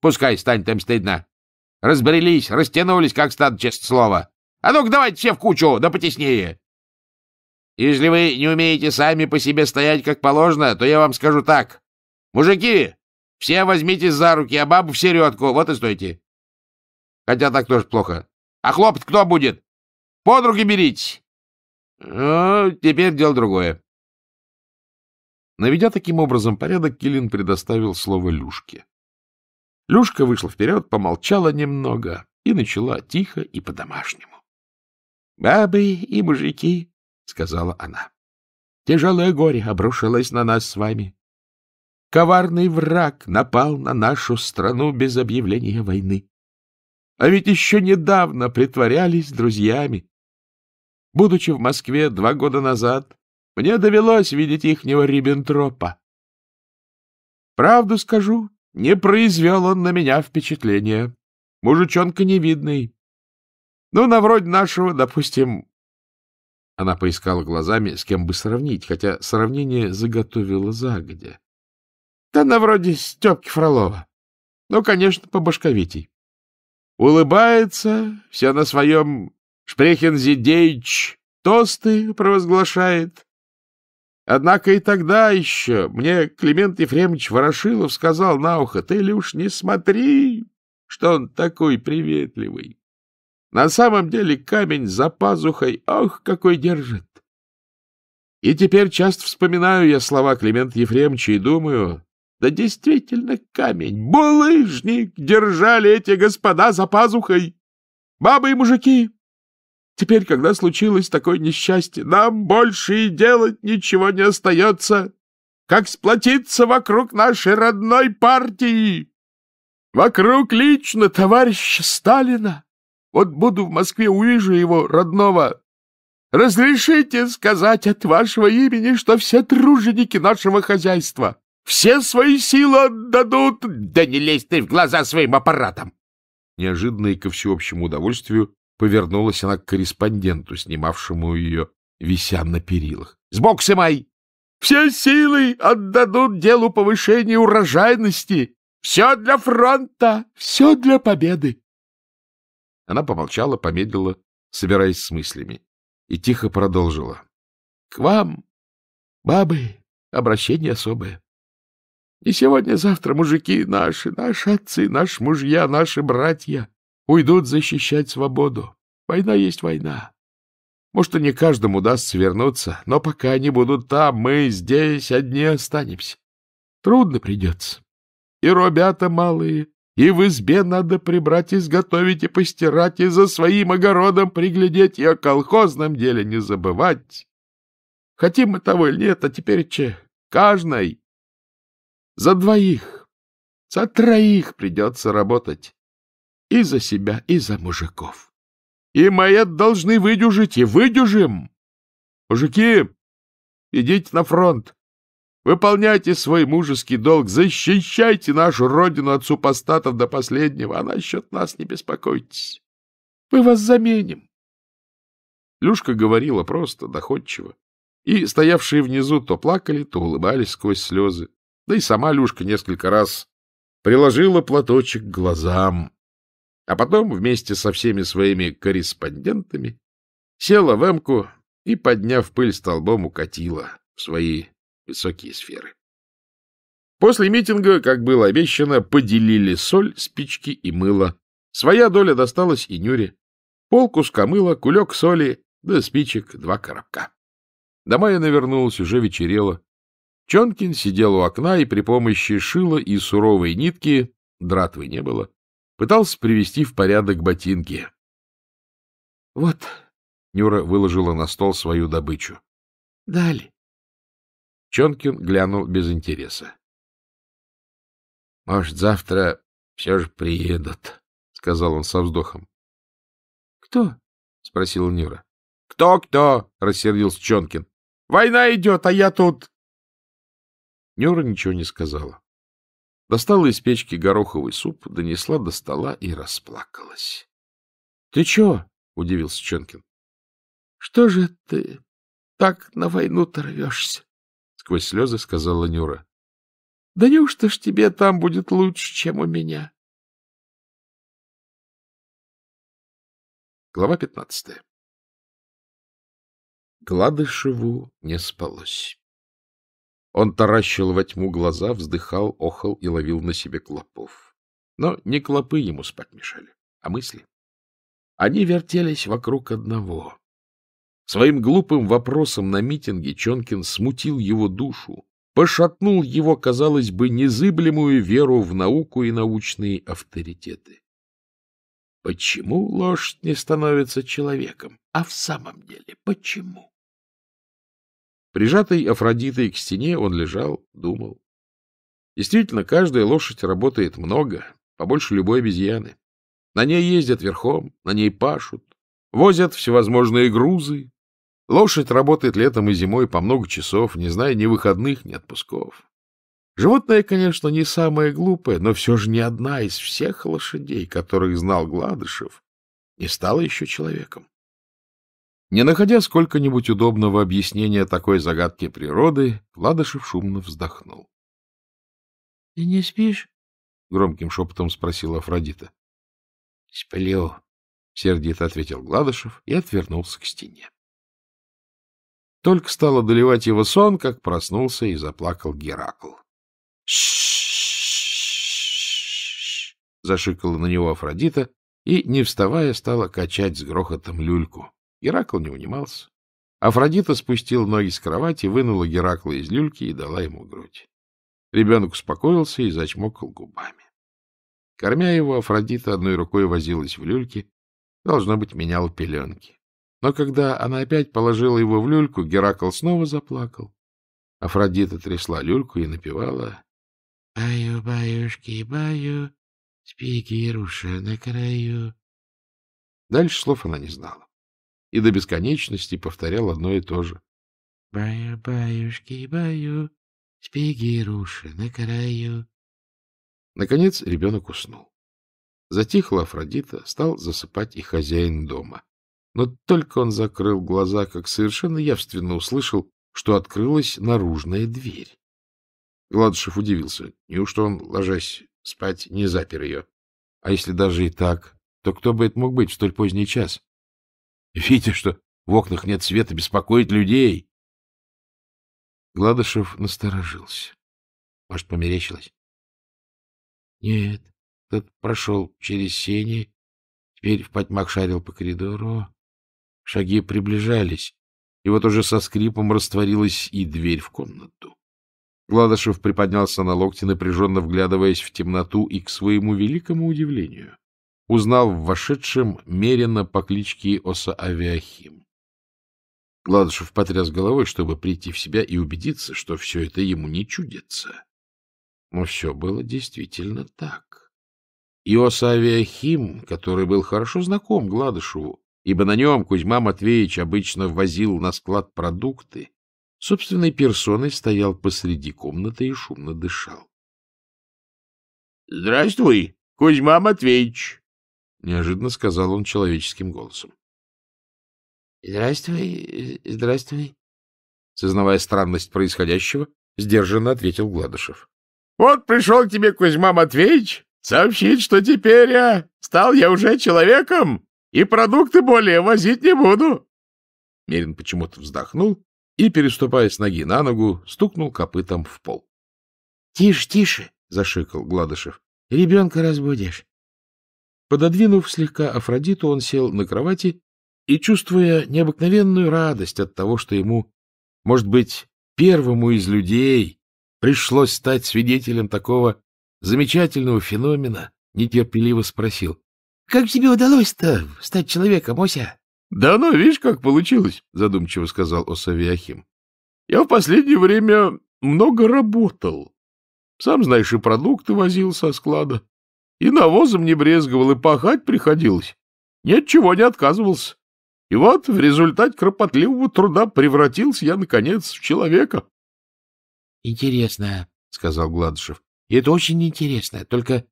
Пускай станет им стыдно. Разбрелись, растянулись, как стадо, честное слово. А ну-ка давайте все в кучу, да потеснее. Если вы не умеете сами по себе стоять как положено, то я вам скажу так. Мужики, все возьмитесь за руки, а бабу в середку, вот и стойте. Хотя так тоже плохо. А хлопать кто будет? Подруги берите! Ну, теперь дело другое. Наведя таким образом порядок, Килин предоставил слово Люшке. Люшка вышла вперед, помолчала немного и начала тихо и по-домашнему. — Бабы и мужики, — сказала она, — тяжелое горе обрушилось на нас с вами. Коварный враг напал на нашу страну без объявления войны. А ведь еще недавно притворялись друзьями. Будучи в Москве два года назад, мне довелось видеть ихнего Риббентропа. Правду скажу, не произвел он на меня впечатления. Мужичонка невидный. Ну, на вроде нашего, допустим... Она поискала глазами, с кем бы сравнить, хотя сравнение заготовила загодя. Да на вроде Степки Фролова. Ну, конечно, по башковитей. Улыбается, вся на своем Шпрехензидейч тосты провозглашает. Однако и тогда еще мне Климент Ефремович Ворошилов сказал на ухо, ты, Илюш, не смотри, что он такой приветливый. На самом деле камень за пазухой, ох, какой держит. И теперь часто вспоминаю я слова Климента Ефремовича и думаю, да действительно камень. Булыжник держали эти господа за пазухой. Бабы и мужики. Теперь, когда случилось такое несчастье, нам больше и делать ничего не остается, как сплотиться вокруг нашей родной партии, вокруг лично товарища Сталина. Вот буду в Москве, увижу его, родного, Разрешите сказать от вашего имени, что все труженики нашего хозяйства, все свои силы отдадут, да не лезь ты в глаза своим аппаратом!» Неожиданно и ко всеобщему удовольствию повернулась она к корреспонденту, снимавшему ее, вися на перилах. «Сбок сымай! Все силы отдадут делу повышения урожайности! Все для фронта! Все для победы!» Она помолчала, помедлила, собираясь с мыслями, и тихо продолжила. — К вам, бабы, обращение особое. И сегодня-завтра мужики наши, наши отцы, наши мужья, наши братья уйдут защищать свободу. Война есть война. Может, и не каждому удастся вернуться, но пока они будут там, мы здесь одни останемся. Трудно придется. И ребята малые, и в избе надо прибрать, изготовить и постирать, и за своим огородом приглядеть, и о колхозном деле не забывать. Хотим мы того или нет, а теперь че, каждый за двоих, за троих придется работать. И за себя, и за мужиков. И мы это должны выдюжить, и выдюжим. Мужики, идите на фронт. Выполняйте свой мужеский долг, защищайте нашу родину от супостатов до последнего, а насчет нас не беспокойтесь. Мы вас заменим. Люшка говорила просто, доходчиво, и стоявшие внизу то плакали, то улыбались сквозь слезы. Да и сама Люшка несколько раз приложила платочек к глазам, а потом вместе со всеми своими корреспондентами села в эмку и, подняв пыль столбом, укатила в свои высокие сферы. После митинга, как было обещано, поделили соль, спички и мыло. Своя доля досталась и Нюре. Пол куска мыла, кулек соли, да спичек два коробка. До я навернулась, уже вечерело. Чонкин сидел у окна и при помощи шила и суровой нитки, дратвы не было, пытался привести в порядок ботинки. — Вот, — Нюра выложила на стол свою добычу. — Дали. Чонкин глянул без интереса. — Может, завтра все же приедут, — сказал он со вздохом. — Кто? — спросил Нюра. «Кто, — Кто-кто, — рассердился Чонкин. — Война идет, а я тут... Нюра ничего не сказала. Достала из печки гороховый суп, донесла до стола и расплакалась. — Ты чего? — удивился Чонкин. — Что же ты так на войну-то сквозь слезы сказала Нюра. — Да неужто ж тебе там будет лучше, чем у меня? Глава пятнадцатая. Гладышеву не спалось. Он таращил во тьму глаза, вздыхал, охал и ловил на себе клопов. Но не клопы ему спать мешали, а мысли. Они вертелись вокруг одного. Своим глупым вопросом на митинге Чонкин смутил его душу, пошатнул его, казалось бы, незыблемую веру в науку и научные авторитеты. Почему лошадь не становится человеком? А в самом деле, почему? Прижатый Афродитой к стене он лежал, думал. Действительно, каждая лошадь работает много, побольше любой обезьяны. На ней ездят верхом, на ней пашут, возят всевозможные грузы. Лошадь работает летом и зимой по много часов, не зная ни выходных, ни отпусков. Животное, конечно, не самое глупое, но все же ни одна из всех лошадей, которых знал Гладышев, не стала еще человеком. Не находя сколько-нибудь удобного объяснения такой загадки природы, Ладышев шумно вздохнул. — Ты не спишь? — громким шепотом спросила Афродита. — Сплю, — сердито ответил Гладышев и отвернулся к стене. Только стал одолевать его сон, как проснулся и заплакал Геракл. — зашикала на него Афродита и, не вставая, стала качать с грохотом люльку. Геракл не унимался. Афродита спустил ноги с кровати, вынула Геракла из люльки и дала ему грудь. Ребенок успокоился и зачмокал губами. Кормя его, Афродита одной рукой возилась в люльке, должно быть, меняла пеленки. Но когда она опять положила его в люльку, Геракл снова заплакал. Афродита трясла люльку и напевала «Баю, баюшки, баю, спи, Кируша, на краю». Дальше слов она не знала и до бесконечности повторял одно и то же. — Баю-баюшки, баю, спеги, руши, на краю. Наконец ребенок уснул. Затихла Афродита, стал засыпать и хозяин дома. Но только он закрыл глаза, как совершенно явственно услышал, что открылась наружная дверь. Гладышев удивился. Неужто он, ложась спать, не запер ее? А если даже и так, то кто бы это мог быть в столь поздний час? Видите, что в окнах нет света, беспокоит людей. Гладышев насторожился. Может, померещилось? Нет, тот прошел через сени, теперь в потьмах шарил по коридору. Шаги приближались, и вот уже со скрипом растворилась и дверь в комнату. Гладышев приподнялся на локти, напряженно вглядываясь в темноту, и, к своему великому удивлению, узнал в вошедшем Мерина по кличке Оса Авиахим. Гладышев потряс головой, чтобы прийти в себя и убедиться, что все это ему не чудится. Но все было действительно так. Иоса Авиахим, который был хорошо знаком Гладышеву, ибо на нем Кузьма Матвеевич обычно возил на склад продукты, собственной персоной стоял посреди комнаты и шумно дышал. — Здравствуй, Кузьма Матвеевич! — неожиданно сказал он человеческим голосом. — Здравствуй, э, здравствуй. Сознавая странность происходящего, сдержанно ответил Гладышев. — Вот пришел к тебе Кузьма Матвеевич сообщить, что теперь я стал я уже человеком и продукты более возить не буду. Мерин почему-то вздохнул и, переступая с ноги на ногу, стукнул копытом в пол. — Тише, тише, — зашикал Гладышев. — Ребенка разбудишь. Пододвинув слегка Афродиту, он сел на кровати и, чувствуя необыкновенную радость от того, что ему, может быть, первому из людей пришлось стать свидетелем такого замечательного феномена, нетерпеливо спросил. — Как тебе удалось-то стать человеком, Ося? — Да ну, видишь, как получилось, — задумчиво сказал Осавиахим. — Я в последнее время много работал. Сам знаешь, и продукты возил со склада, и навозом не брезговал, и пахать приходилось. Ни от чего не отказывался. И вот в результате кропотливого труда превратился я, наконец, в человека. — Интересно, — сказал Гладышев. — Это очень интересно. Только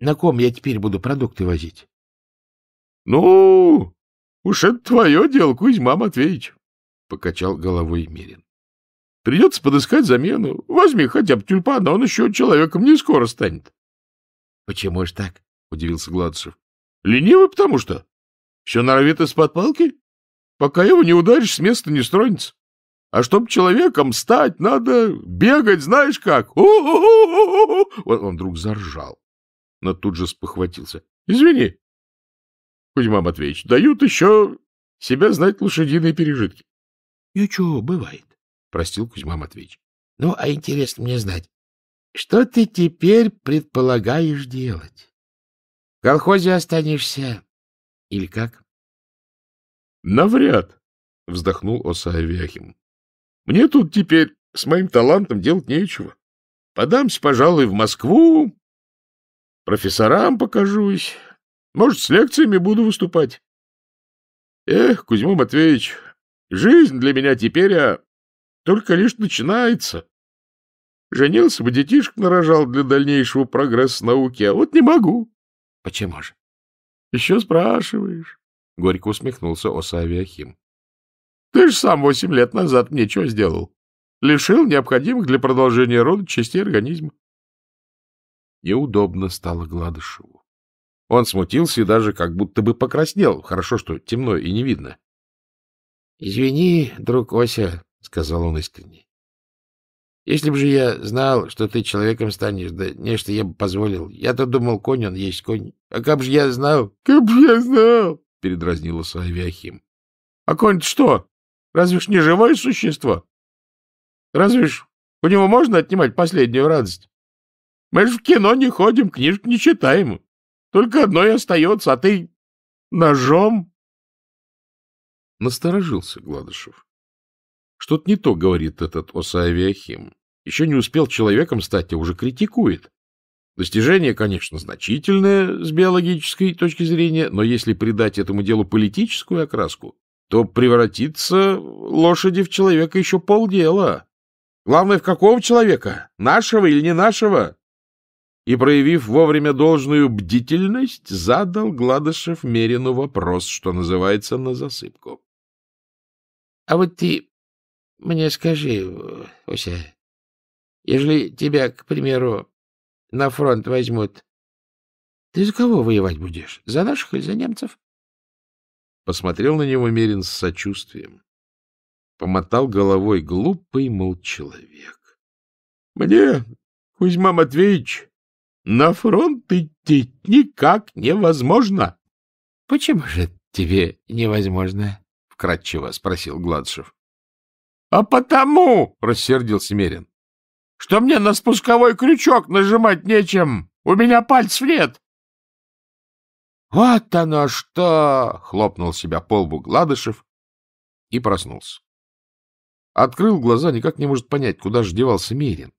на ком я теперь буду продукты возить? — Ну, уж это твое дело, Кузьма Матвеевич, — покачал головой Мирин. — Придется подыскать замену. Возьми хотя бы тюльпана, он еще человеком не скоро станет. — Почему же так? — удивился Гладцев. — Ленивый, потому что. Все норовит из-под палки. Пока его не ударишь, с места не стронется. А чтоб человеком стать, надо бегать, знаешь как. У -у -у он, он вдруг заржал, но тут же спохватился. — Извини, Кузьма Матвеевич, дают еще себя знать лошадиные пережитки. — Ничего, бывает, — простил Кузьма Матвеевич. — Ну, а интересно мне знать, что ты теперь предполагаешь делать? В колхозе останешься или как? — Навряд, — вздохнул Оса Авиахим. — Мне тут теперь с моим талантом делать нечего. Подамся, пожалуй, в Москву, профессорам покажусь, может, с лекциями буду выступать. Эх, Кузьма Матвеевич, жизнь для меня теперь а, только лишь начинается. Женился бы, детишек нарожал для дальнейшего прогресса науки, а вот не могу. — Почему же? — Еще спрашиваешь. — горько усмехнулся Осавиахим. — Ты же сам восемь лет назад мне что сделал? Лишил необходимых для продолжения рода частей организма. Неудобно стало Гладышеву. Он смутился и даже как будто бы покраснел. Хорошо, что темно и не видно. — Извини, друг Ося, — сказал он искренне. Если бы же я знал, что ты человеком станешь, да нечто я бы позволил. Я-то думал, конь он есть конь. А как же я знал? Как бы я знал? — передразнила Савиахим. — А конь что? Разве ж не живое существо? Разве ж у него можно отнимать последнюю радость? Мы же в кино не ходим, книжек не читаем. Только одно и остается, а ты ножом. Насторожился Гладышев. Что-то не то говорит этот Осавиахим. Еще не успел человеком стать, а уже критикует. Достижение, конечно, значительное с биологической точки зрения, но если придать этому делу политическую окраску, то превратиться лошади в человека еще полдела. Главное, в какого человека? Нашего или не нашего? И, проявив вовремя должную бдительность, задал Гладышев Мерину вопрос, что называется, на засыпку. — А вот ты мне скажи, Ося, Ежели тебя, к примеру, на фронт возьмут, ты за кого воевать будешь? За наших или за немцев? Посмотрел на него Мерин с сочувствием. Помотал головой глупый, мол, человек. — Мне, Кузьма Матвеевич, на фронт идти никак невозможно. — Почему же тебе невозможно? — вкратчиво спросил Гладшев. — А потому, — рассердился Мерин, что мне на спусковой крючок нажимать нечем. У меня пальцев нет. — Вот оно что! — хлопнул себя по лбу Гладышев и проснулся. Открыл глаза, никак не может понять, куда же девался Мерин.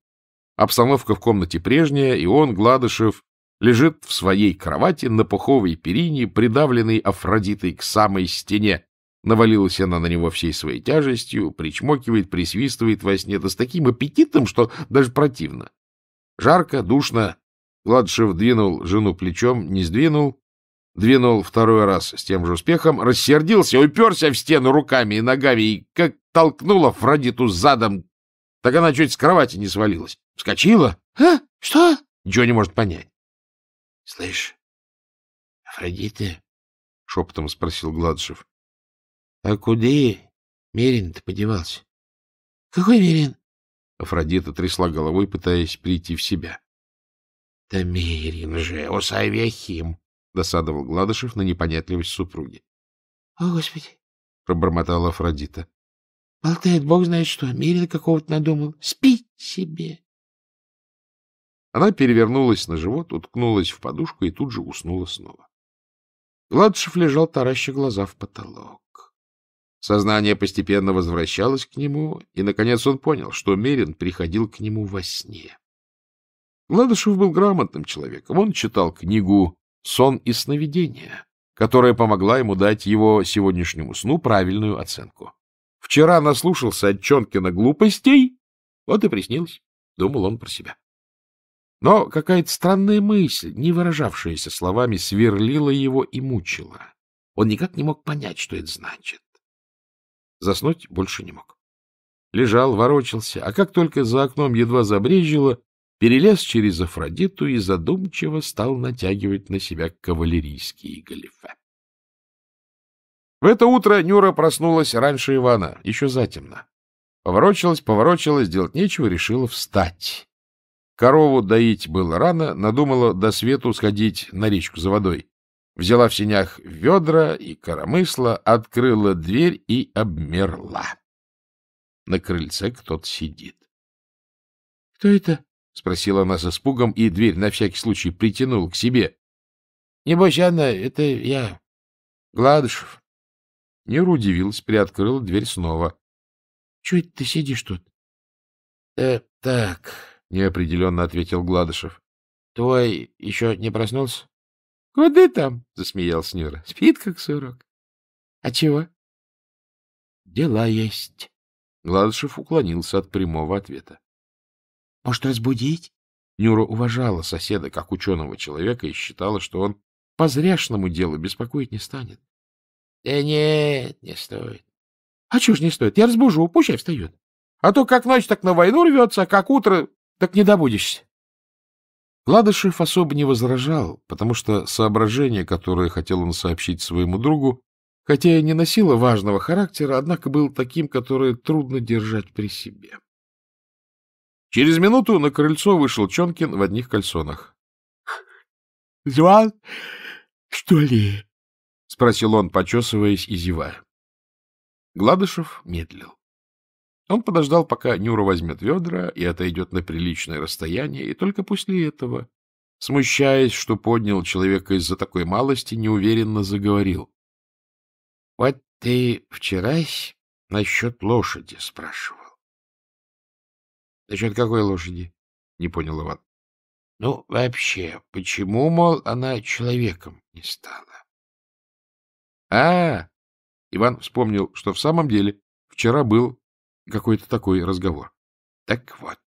Обстановка в комнате прежняя, и он, Гладышев, лежит в своей кровати на пуховой перине, придавленный Афродитой к самой стене, Навалилась она на него всей своей тяжестью, причмокивает, присвистывает во сне, да с таким аппетитом, что даже противно. Жарко, душно. Гладышев двинул жену плечом, не сдвинул. Двинул второй раз с тем же успехом, рассердился, уперся в стену руками и ногами и как толкнула Фродиту задом, так она чуть с кровати не свалилась. Вскочила. — А? Что? Ничего не может понять. — Слышь, Афродита? — шепотом спросил Гладышев. А куды Мерин-то подевался? — Какой Мерин? Афродита трясла головой, пытаясь прийти в себя. — Да Мерин же, Усавиахим! — досадовал Гладышев на непонятливость супруги. — О, Господи! — пробормотала Афродита. — Болтает, бог знает что, а Мерин какого-то надумал. Спи себе! Она перевернулась на живот, уткнулась в подушку и тут же уснула снова. Гладышев лежал, тараща глаза в потолок. Сознание постепенно возвращалось к нему, и, наконец, он понял, что Мерин приходил к нему во сне. Ладышев был грамотным человеком. Он читал книгу «Сон и сновидения», которая помогла ему дать его сегодняшнему сну правильную оценку. Вчера наслушался от Чонкина глупостей, вот и приснилось, — думал он про себя. Но какая-то странная мысль, не выражавшаяся словами, сверлила его и мучила. Он никак не мог понять, что это значит. Заснуть больше не мог. Лежал, ворочался, а как только за окном едва забрежило, перелез через Афродиту и задумчиво стал натягивать на себя кавалерийские галифе. В это утро Нюра проснулась раньше Ивана, еще затемно. Поворочилась, поворочилась, делать нечего, решила встать. Корову доить было рано, надумала до свету сходить на речку за водой взяла в синях ведра и коромысла, открыла дверь и обмерла. На крыльце кто-то сидит. — Кто это? — спросила она с испугом, и дверь на всякий случай притянул к себе. — Небось, Анна, это я, Гладышев. Нера удивилась, приоткрыла дверь снова. — Чего это ты сидишь тут? «Э, — Так, — неопределенно ответил Гладышев. — Твой еще не проснулся? — Куды там? — засмеялся Нюра. — Спит, как сурок. — А чего? — Дела есть. Гладышев уклонился от прямого ответа. — Может, разбудить? Нюра уважала соседа как ученого человека и считала, что он по зряшному делу беспокоить не станет. — Да нет, не стоит. — А чего ж не стоит? Я разбужу, пусть встает. А то как ночь, так на войну рвется, а как утро, так не добудешься. Ладышев особо не возражал, потому что соображение, которое хотел он сообщить своему другу, хотя и не носило важного характера, однако был таким, которое трудно держать при себе. Через минуту на крыльцо вышел Чонкин в одних кальсонах. — Звал, что ли? — спросил он, почесываясь и зевая. Гладышев медлил. Он подождал, пока Нюра возьмет ведра и отойдет на приличное расстояние, и только после этого, смущаясь, что поднял человека из-за такой малости, неуверенно заговорил. — Вот ты вчерась насчет лошади спрашивал. — Насчет какой лошади? — не понял Иван. — Ну, вообще, почему, мол, она человеком не стала? — А! — Иван вспомнил, что в самом деле вчера был какой-то такой разговор. — Так вот,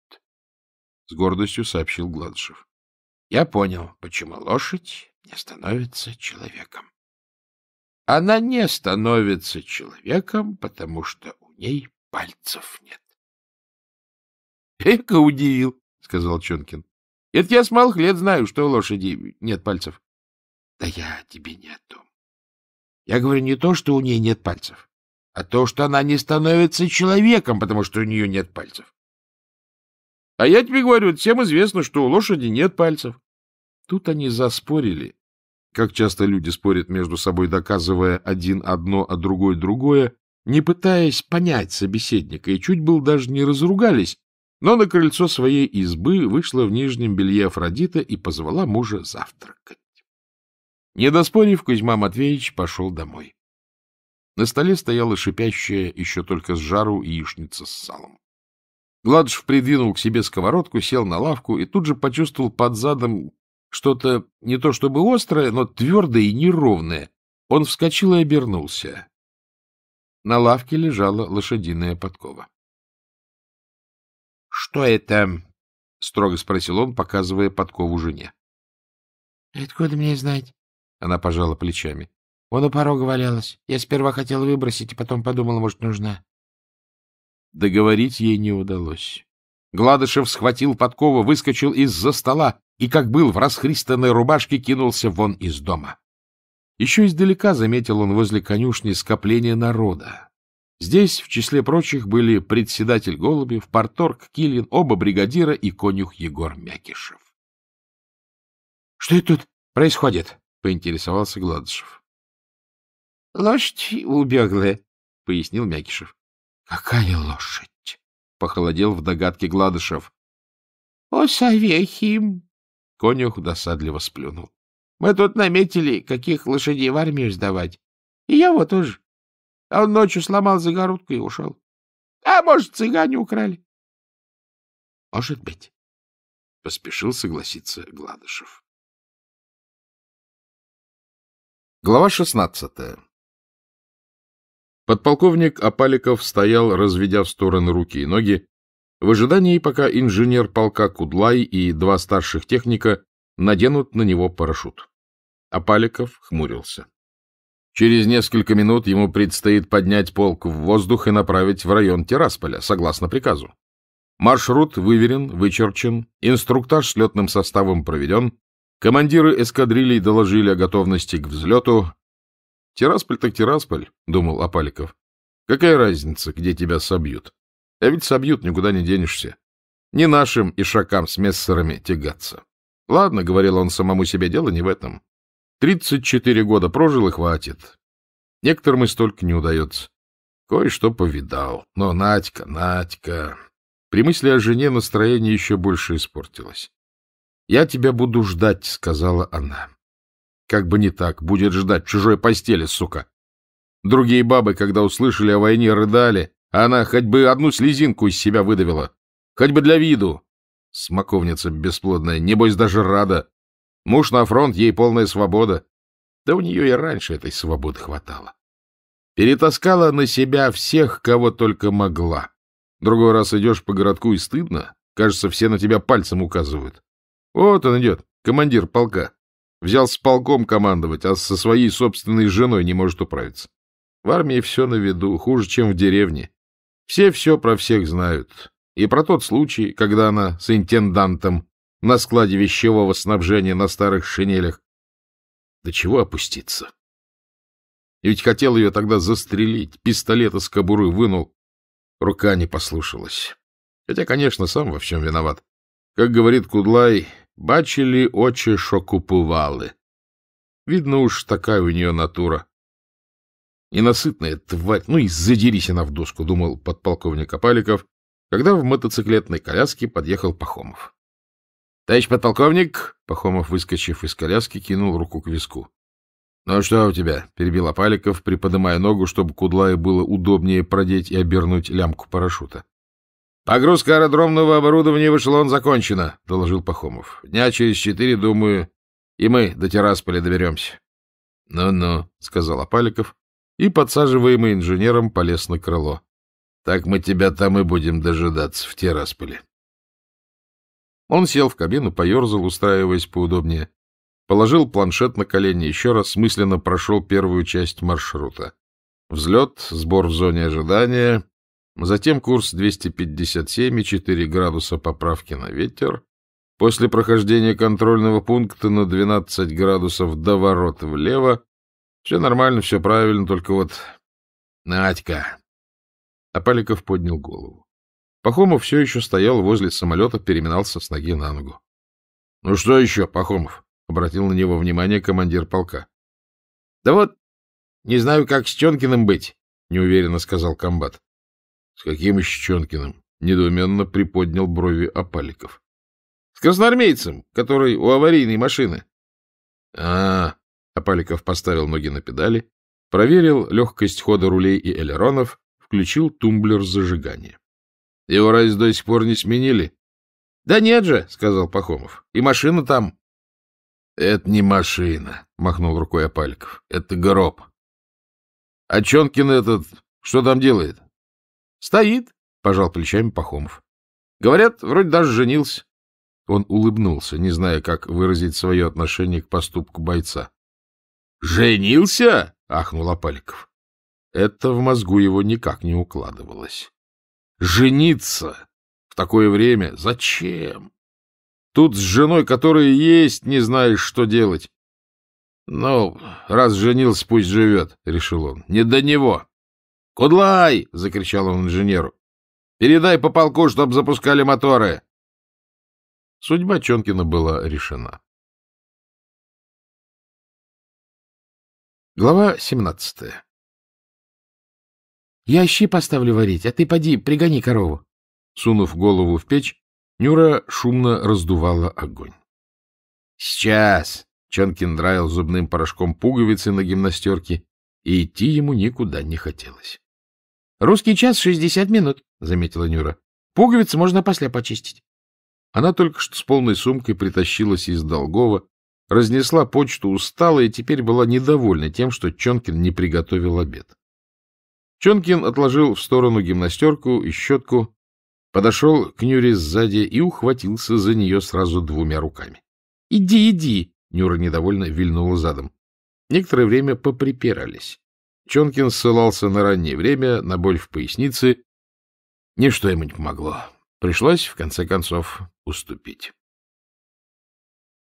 — с гордостью сообщил Гладышев. — Я понял, почему лошадь не становится человеком. Она не становится человеком, потому что у ней пальцев нет. — Эко удивил, — сказал Чонкин. — Это я с малых лет знаю, что у лошади нет пальцев. — Да я тебе не о том. Я говорю не то, что у ней нет пальцев а то, что она не становится человеком, потому что у нее нет пальцев. А я тебе говорю, всем известно, что у лошади нет пальцев. Тут они заспорили, как часто люди спорят между собой, доказывая один одно, а другой другое, не пытаясь понять собеседника, и чуть был даже не разругались, но на крыльцо своей избы вышла в нижнем белье Афродита и позвала мужа завтракать. Не доспорив, Кузьма Матвеевич пошел домой. На столе стояла шипящая еще только с жару яичница с салом. Гладышев придвинул к себе сковородку, сел на лавку и тут же почувствовал под задом что-то не то чтобы острое, но твердое и неровное. Он вскочил и обернулся. На лавке лежала лошадиная подкова. — Что это? — строго спросил он, показывая подкову жене. — Откуда мне знать? — она пожала плечами. Вон у порога валялась. Я сперва хотел выбросить, и а потом подумал, может, нужна. Договорить ей не удалось. Гладышев схватил подкову, выскочил из-за стола и, как был в расхристанной рубашке, кинулся вон из дома. Еще издалека заметил он возле конюшни скопление народа. Здесь, в числе прочих, были председатель Голубев, порторг Килин, оба бригадира и конюх Егор Мякишев. — Что это тут происходит? — поинтересовался Гладышев. — Лошадь убегла, — пояснил Мякишев. — Какая лошадь? — похолодел в догадке Гладышев. — О, Савехим! — конюх досадливо сплюнул. — Мы тут наметили, каких лошадей в армию сдавать. И я вот тоже. А он ночью сломал загородку и ушел. А может, цыгане украли? — Может быть, — поспешил согласиться Гладышев. Глава шестнадцатая Подполковник Апаликов стоял, разведя в стороны руки и ноги, в ожидании, пока инженер полка Кудлай и два старших техника наденут на него парашют. Апаликов хмурился. Через несколько минут ему предстоит поднять полк в воздух и направить в район Террасполя, согласно приказу. Маршрут выверен, вычерчен, инструктаж с летным составом проведен, командиры эскадрилей доложили о готовности к взлету, Тирасполь так Тирасполь, — думал Апаликов. Какая разница, где тебя собьют? А ведь собьют, никуда не денешься. Не нашим и шакам с мессерами тягаться. Ладно, — говорил он самому себе, — дело не в этом. Тридцать четыре года прожил и хватит. Некоторым и столько не удается. Кое-что повидал. Но Надька, Надька... При мысли о жене настроение еще больше испортилось. — Я тебя буду ждать, — сказала она. Как бы не так, будет ждать чужой постели, сука. Другие бабы, когда услышали о войне, рыдали, а она хоть бы одну слезинку из себя выдавила. Хоть бы для виду. Смоковница бесплодная, небось даже рада. Муж на фронт, ей полная свобода. Да у нее и раньше этой свободы хватало. Перетаскала на себя всех, кого только могла. Другой раз идешь по городку и стыдно. Кажется, все на тебя пальцем указывают. Вот он идет, командир полка. Взял с полком командовать, а со своей собственной женой не может управиться. В армии все на виду, хуже, чем в деревне. Все все про всех знают. И про тот случай, когда она с интендантом на складе вещевого снабжения на старых шинелях. До чего опуститься? И ведь хотел ее тогда застрелить, пистолет из кобуры вынул. Рука не послушалась. Хотя, конечно, сам во всем виноват. Как говорит Кудлай, бачили очи, що купували. Видно уж, такая у нее натура. И насытная тварь, ну и задерись она в доску, думал подполковник Апаликов, когда в мотоциклетной коляске подъехал Пахомов. — Товарищ подполковник! — Пахомов, выскочив из коляски, кинул руку к виску. — Ну что у тебя? — перебил Апаликов, приподнимая ногу, чтобы кудлая было удобнее продеть и обернуть лямку парашюта. «Погрузка аэродромного оборудования в эшелон закончена», — доложил Пахомов. «Дня через четыре, думаю, и мы до Террасполя доберемся». «Ну-ну», — сказал Апаликов, и, подсаживаемый инженером, полез на крыло. «Так мы тебя там и будем дожидаться, в Террасполе». Он сел в кабину, поерзал, устраиваясь поудобнее. Положил планшет на колени, еще раз смысленно прошел первую часть маршрута. Взлет, сбор в зоне ожидания, Затем курс 257,4 градуса поправки на ветер. После прохождения контрольного пункта на 12 градусов до ворот влево. Все нормально, все правильно, только вот... Надька! Апаликов поднял голову. Пахомов все еще стоял возле самолета, переминался с ноги на ногу. — Ну что еще, Пахомов? — обратил на него внимание командир полка. — Да вот, не знаю, как с Чонкиным быть, — неуверенно сказал комбат. С каким еще Чонкиным? Недоуменно приподнял брови опаликов. С красноармейцем, который у аварийной машины. А, -а, -а Опаликов поставил ноги на педали, проверил легкость хода рулей и элеронов, включил тумблер зажигания. Его раз до сих пор не сменили? — Да нет же, — сказал Пахомов. — И машина там. — Это не машина, — махнул рукой Опаликов. — Это гроб. — А Чонкин этот что там делает? — Стоит, — пожал плечами Пахомов. — Говорят, вроде даже женился. Он улыбнулся, не зная, как выразить свое отношение к поступку бойца. — Женился? — ахнул Апаликов. Это в мозгу его никак не укладывалось. — Жениться! В такое время зачем? Тут с женой, которая есть, не знаешь, что делать. — Ну, раз женился, пусть живет, — решил он. — Не до него. «Кудлай!» — закричал он инженеру. «Передай по полку, чтоб запускали моторы!» Судьба Чонкина была решена. Глава семнадцатая. «Я щи поставлю варить, а ты поди, пригони корову!» Сунув голову в печь, Нюра шумно раздувала огонь. «Сейчас!» — Чонкин драил зубным порошком пуговицы на гимнастерке, и идти ему никуда не хотелось. — Русский час — шестьдесят минут, — заметила Нюра. — Пуговицы можно после почистить. Она только что с полной сумкой притащилась из Долгова, разнесла почту устала и теперь была недовольна тем, что Чонкин не приготовил обед. Чонкин отложил в сторону гимнастерку и щетку, подошел к Нюре сзади и ухватился за нее сразу двумя руками. — Иди, иди! — Нюра недовольно вильнула задом. Некоторое время поприпирались. Чонкин ссылался на раннее время, на боль в пояснице. Ничто ему не помогло. Пришлось, в конце концов, уступить.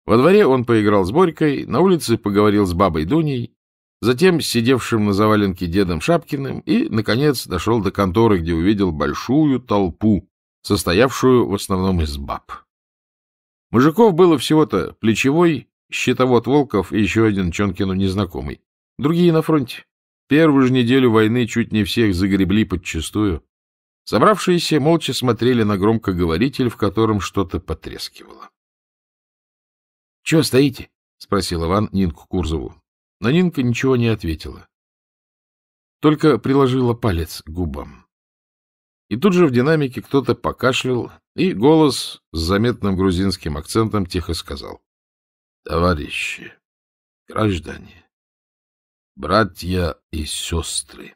Во дворе он поиграл с Борькой, на улице поговорил с бабой Дуней, затем с сидевшим на заваленке дедом Шапкиным и, наконец, дошел до конторы, где увидел большую толпу, состоявшую в основном из баб. Мужиков было всего-то плечевой, щитовод Волков и еще один Чонкину незнакомый. Другие на фронте первую же неделю войны чуть не всех загребли подчистую. Собравшиеся молча смотрели на громкоговоритель, в котором что-то потрескивало. — Чего стоите? — спросил Иван Нинку Курзову. Но Нинка ничего не ответила. Только приложила палец к губам. И тут же в динамике кто-то покашлял, и голос с заметным грузинским акцентом тихо сказал. — Товарищи, граждане, братья и сестры,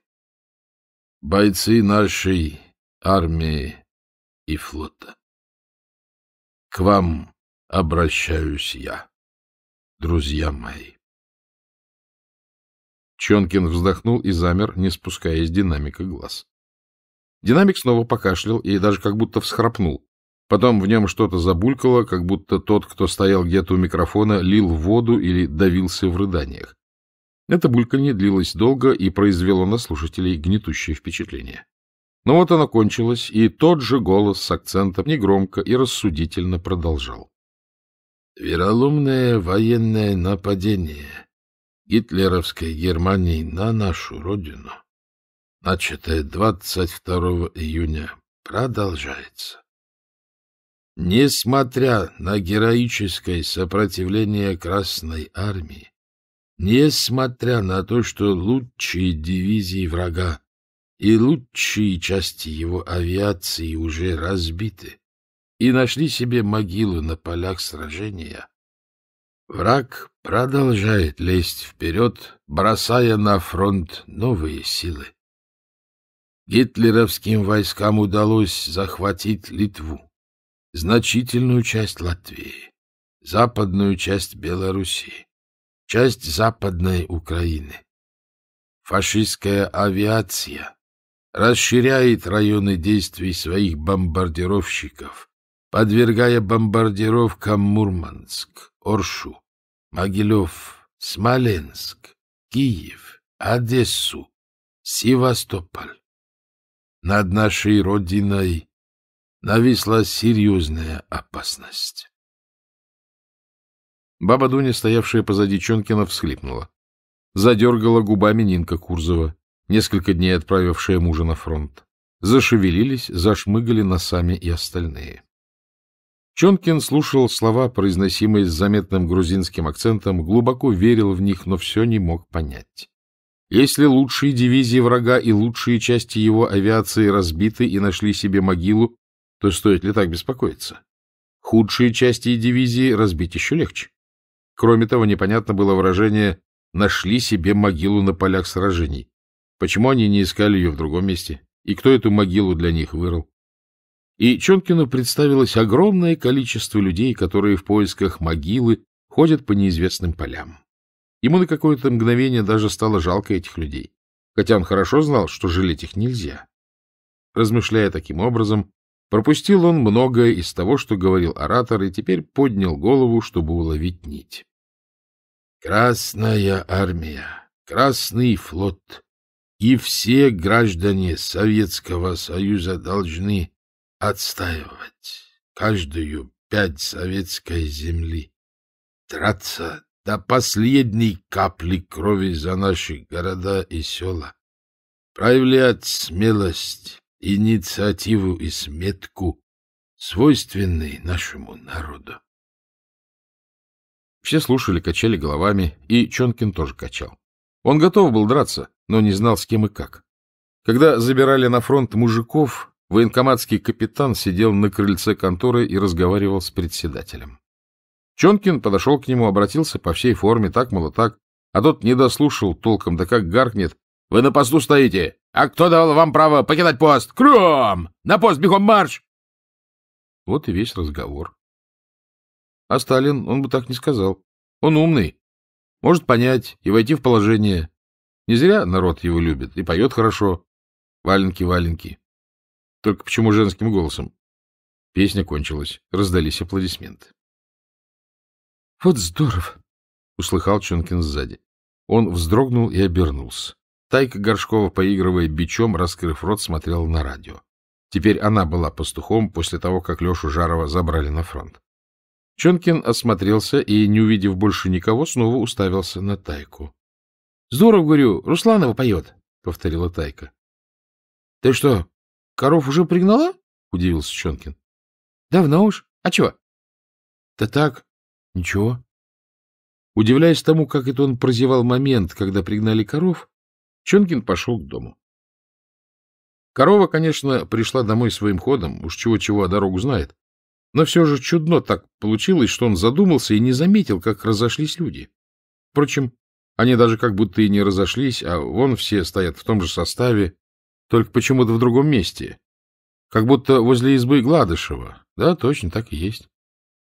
бойцы нашей армии и флота. К вам обращаюсь я, друзья мои. Чонкин вздохнул и замер, не спуская из динамика глаз. Динамик снова покашлял и даже как будто всхрапнул. Потом в нем что-то забулькало, как будто тот, кто стоял где-то у микрофона, лил воду или давился в рыданиях. Это бульканье длилось долго и произвело на слушателей гнетущее впечатление. Но вот оно кончилось, и тот же голос с акцентом негромко и рассудительно продолжал. «Вероломное военное нападение гитлеровской Германии на нашу родину, начатое 22 июня, продолжается. Несмотря на героическое сопротивление Красной Армии, Несмотря на то, что лучшие дивизии врага и лучшие части его авиации уже разбиты и нашли себе могилу на полях сражения, враг продолжает лезть вперед, бросая на фронт новые силы. Гитлеровским войскам удалось захватить Литву, значительную часть Латвии, западную часть Белоруссии часть Западной Украины. Фашистская авиация расширяет районы действий своих бомбардировщиков, подвергая бомбардировкам Мурманск, Оршу, Могилев, Смоленск, Киев, Одессу, Севастополь. Над нашей родиной нависла серьезная опасность. Баба Дуня, стоявшая позади Чонкина, всхлипнула. Задергала губами Нинка Курзова, несколько дней отправившая мужа на фронт. Зашевелились, зашмыгали носами и остальные. Чонкин слушал слова, произносимые с заметным грузинским акцентом, глубоко верил в них, но все не мог понять. Если лучшие дивизии врага и лучшие части его авиации разбиты и нашли себе могилу, то стоит ли так беспокоиться? Худшие части и дивизии разбить еще легче. Кроме того, непонятно было выражение «нашли себе могилу на полях сражений». Почему они не искали ее в другом месте? И кто эту могилу для них вырыл? И Чонкину представилось огромное количество людей, которые в поисках могилы ходят по неизвестным полям. Ему на какое-то мгновение даже стало жалко этих людей, хотя он хорошо знал, что жалеть их нельзя. Размышляя таким образом, Пропустил он многое из того, что говорил оратор, и теперь поднял голову, чтобы уловить нить. «Красная армия, Красный флот и все граждане Советского Союза должны отстаивать каждую пять советской земли, драться до последней капли крови за наши города и села, проявлять смелость, инициативу и сметку, свойственный нашему народу. Все слушали, качали головами, и Чонкин тоже качал. Он готов был драться, но не знал, с кем и как. Когда забирали на фронт мужиков, военкоматский капитан сидел на крыльце конторы и разговаривал с председателем. Чонкин подошел к нему, обратился по всей форме, так, мало так, а тот не дослушал толком, да как гаркнет. — Вы на посту стоите! А кто давал вам право покидать пост? Кром! На пост бегом марш! Вот и весь разговор. А Сталин, он бы так не сказал. Он умный, может понять и войти в положение. Не зря народ его любит и поет хорошо. Валенки, валенки. Только почему женским голосом? Песня кончилась, раздались аплодисменты. — Вот здорово! — услыхал Чонкин сзади. Он вздрогнул и обернулся. Тайка Горшкова, поигрывая бичом, раскрыв рот, смотрела на радио. Теперь она была пастухом после того, как Лешу Жарова забрали на фронт. Чонкин осмотрелся и, не увидев больше никого, снова уставился на Тайку. — Здорово, говорю, Русланова поет, — повторила Тайка. — Ты что, коров уже пригнала? — удивился Чонкин. — Давно уж. А чего? — Да так, ничего. Удивляясь тому, как это он прозевал момент, когда пригнали коров, Чонкин пошел к дому. Корова, конечно, пришла домой своим ходом, уж чего-чего о дорогу знает. Но все же чудно так получилось, что он задумался и не заметил, как разошлись люди. Впрочем, они даже как будто и не разошлись, а вон все стоят в том же составе, только почему-то в другом месте. Как будто возле избы Гладышева. Да, точно так и есть.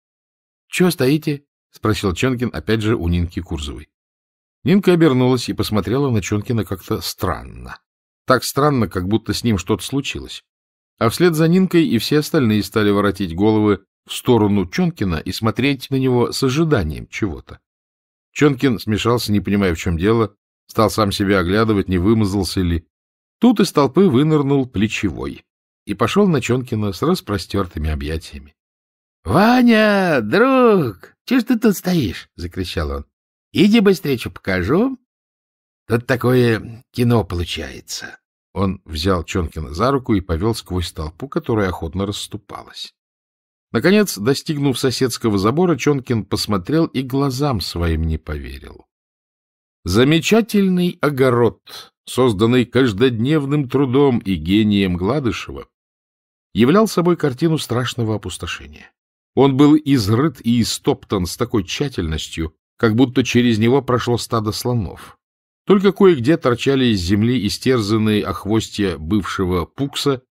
— Чего стоите? — спросил Чонкин опять же у Нинки Курзовой. Нинка обернулась и посмотрела на Чонкина как-то странно. Так странно, как будто с ним что-то случилось. А вслед за Нинкой и все остальные стали воротить головы в сторону Чонкина и смотреть на него с ожиданием чего-то. Чонкин смешался, не понимая, в чем дело, стал сам себя оглядывать, не вымазался ли. Тут из толпы вынырнул плечевой и пошел на Чонкина с распростертыми объятиями. — Ваня, друг, чего ж ты тут стоишь? — закричал он. Иди быстрече покажу. Тут такое кино получается. Он взял Чонкина за руку и повел сквозь толпу, которая охотно расступалась. Наконец, достигнув соседского забора, Чонкин посмотрел и глазам своим не поверил. Замечательный огород, созданный каждодневным трудом и гением Гладышева, являл собой картину страшного опустошения. Он был изрыт и истоптан с такой тщательностью, как будто через него прошло стадо слонов. Только кое-где торчали из земли истерзанные охвостья бывшего пукса,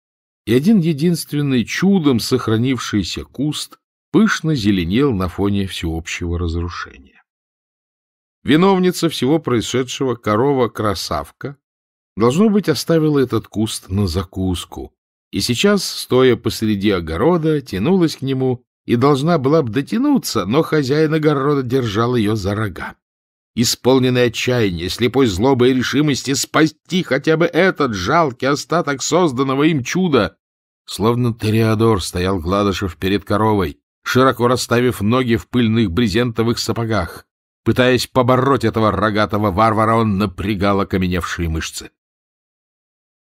и один единственный чудом сохранившийся куст пышно зеленел на фоне всеобщего разрушения. Виновница всего происшедшего, корова-красавка, должно быть, оставила этот куст на закуску, и сейчас, стоя посреди огорода, тянулась к нему и должна была бы дотянуться, но хозяин огорода держал ее за рога. Исполненный отчаяния, слепой злобы и решимости спасти хотя бы этот жалкий остаток созданного им чуда, словно Тореадор стоял Гладышев перед коровой, широко расставив ноги в пыльных брезентовых сапогах. Пытаясь побороть этого рогатого варвара, он напрягал окаменевшие мышцы.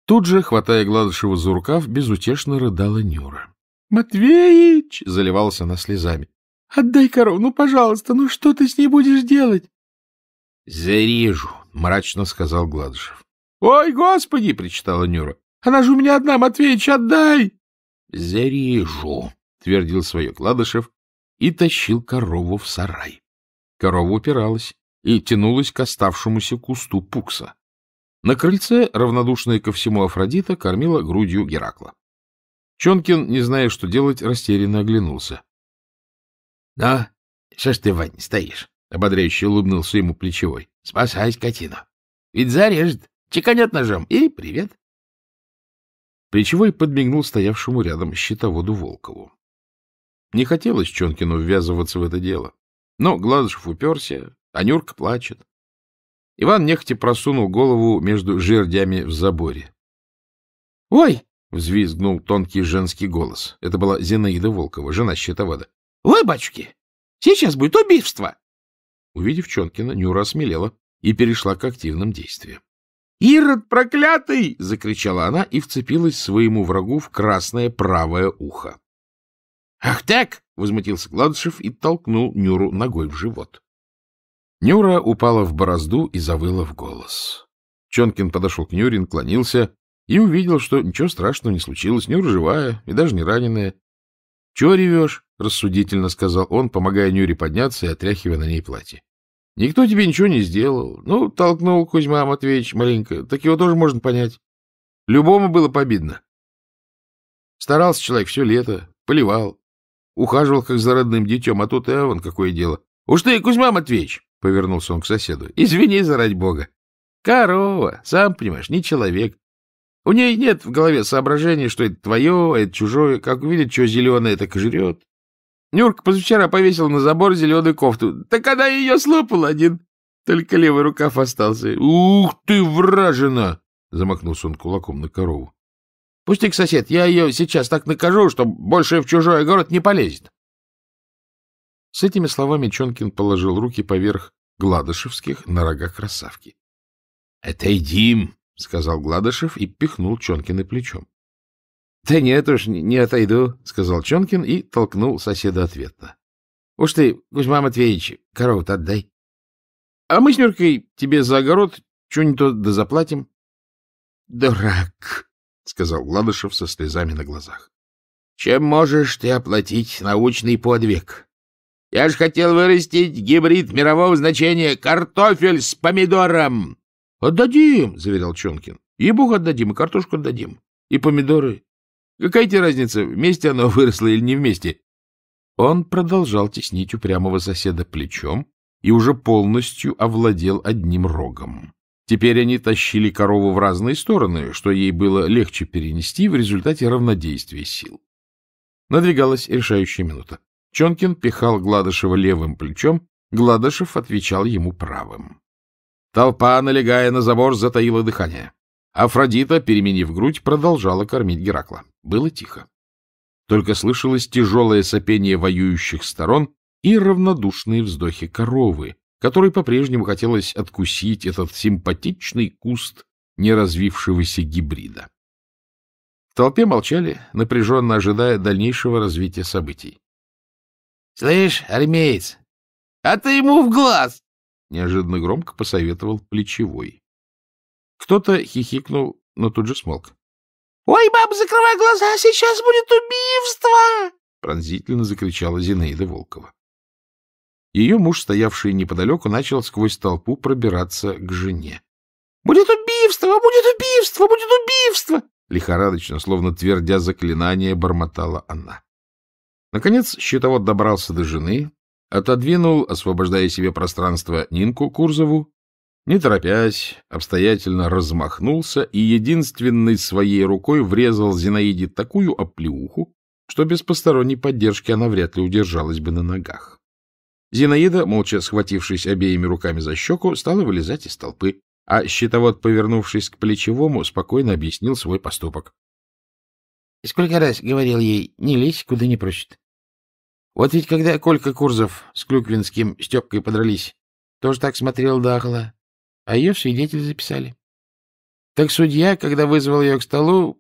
Тут же, хватая Гладышева за рукав, безутешно рыдала Нюра. Матвеич! — заливался она слезами. — Отдай корову, ну, пожалуйста, ну что ты с ней будешь делать? — Зарежу, — мрачно сказал Гладышев. — Ой, господи! — причитала Нюра. — Она же у меня одна, Матвеич, отдай! — Зарежу, — твердил свое Гладышев и тащил корову в сарай. Корова упиралась и тянулась к оставшемуся кусту пукса. На крыльце, равнодушная ко всему Афродита, кормила грудью Геракла. Чонкин, не зная, что делать, растерянно оглянулся. — Ну, что ж ты, Вань, стоишь? — ободряюще улыбнулся ему плечевой. — Спасай скотину. Ведь зарежет, чеканет ножом, и привет. Плечевой подмигнул стоявшему рядом щитоводу Волкову. Не хотелось Чонкину ввязываться в это дело. Но Гладышев уперся, а Нюрка плачет. Иван нехотя просунул голову между жердями в заборе. — Ой, взвизгнул тонкий женский голос. Это была Зинаида Волкова, жена счетовода. — Ой, батюшки, сейчас будет убийство! Увидев Чонкина, Нюра осмелела и перешла к активным действиям. — Ирод проклятый! — закричала она и вцепилась своему врагу в красное правое ухо. — Ах так! — возмутился Гладышев и толкнул Нюру ногой в живот. Нюра упала в борозду и завыла в голос. Чонкин подошел к Нюре, наклонился и увидел, что ничего страшного не случилось, Нюра живая и даже не раненая. — Чего ревешь? — рассудительно сказал он, помогая Нюре подняться и отряхивая на ней платье. — Никто тебе ничего не сделал. Ну, толкнул Кузьма Матвеевич маленько, так его тоже можно понять. Любому было победно. Старался человек все лето, поливал, ухаживал как за родным детем, а тут и э, вон какое дело. — Уж ты, Кузьма Матвеевич! — повернулся он к соседу. — Извини, заради бога. Корова, сам понимаешь, не человек. У ней нет в голове соображений, что это твое, это чужое. Как увидит, что зеленое, так и жрет. Нюрка позавчера повесила на забор зеленую кофту. Так она ее слопал один. Только левый рукав остался. Ух ты, вражина! Замахнулся он кулаком на корову. Пусти к сосед, я ее сейчас так накажу, что больше в чужой город не полезет. С этими словами Чонкин положил руки поверх гладышевских на рога красавки. — Отойди, — сказал Гладышев и пихнул Чонкина плечом. — Да нет уж, не отойду, — сказал Чонкин и толкнул соседа ответно. — Уж ты, Кузьма Матвеевич, корову-то отдай. — А мы с Нюркой тебе за огород что-нибудь то да заплатим. — Дурак, — сказал Гладышев со слезами на глазах. — Чем можешь ты оплатить научный подвиг? Я ж хотел вырастить гибрид мирового значения картофель с помидором. — Отдадим, — заверял Чонкин. — И бог отдадим, и картошку отдадим, и помидоры. Какая тебе разница, вместе оно выросло или не вместе? Он продолжал теснить упрямого соседа плечом и уже полностью овладел одним рогом. Теперь они тащили корову в разные стороны, что ей было легче перенести в результате равнодействия сил. Надвигалась решающая минута. Чонкин пихал Гладышева левым плечом, Гладышев отвечал ему правым. Толпа, налегая на забор, затаила дыхание. Афродита, переменив грудь, продолжала кормить Геракла. Было тихо. Только слышалось тяжелое сопение воюющих сторон и равнодушные вздохи коровы, которой по-прежнему хотелось откусить этот симпатичный куст неразвившегося гибрида. В толпе молчали, напряженно ожидая дальнейшего развития событий. — Слышь, армеец, а ты ему в глаз! — неожиданно громко посоветовал плечевой. Кто-то хихикнул, но тут же смолк. — Ой, баб, закрывай глаза, сейчас будет убийство! — пронзительно закричала Зинаида Волкова. Ее муж, стоявший неподалеку, начал сквозь толпу пробираться к жене. — Будет убийство! Будет убийство! Будет убийство! — лихорадочно, словно твердя заклинание, бормотала она. Наконец щитовод добрался до жены, Отодвинул, освобождая себе пространство, Нинку Курзову, не торопясь, обстоятельно размахнулся и единственной своей рукой врезал Зинаиде такую оплеуху, что без посторонней поддержки она вряд ли удержалась бы на ногах. Зинаида, молча схватившись обеими руками за щеку, стала вылезать из толпы, а щитовод, повернувшись к плечевому, спокойно объяснил свой поступок. — Сколько раз говорил ей, не лезь, куда не просит. Вот ведь когда Колька Курзов с Клюквинским Степкой подрались, тоже так смотрел Дахла, а ее в свидетель записали. Так судья, когда вызвал ее к столу,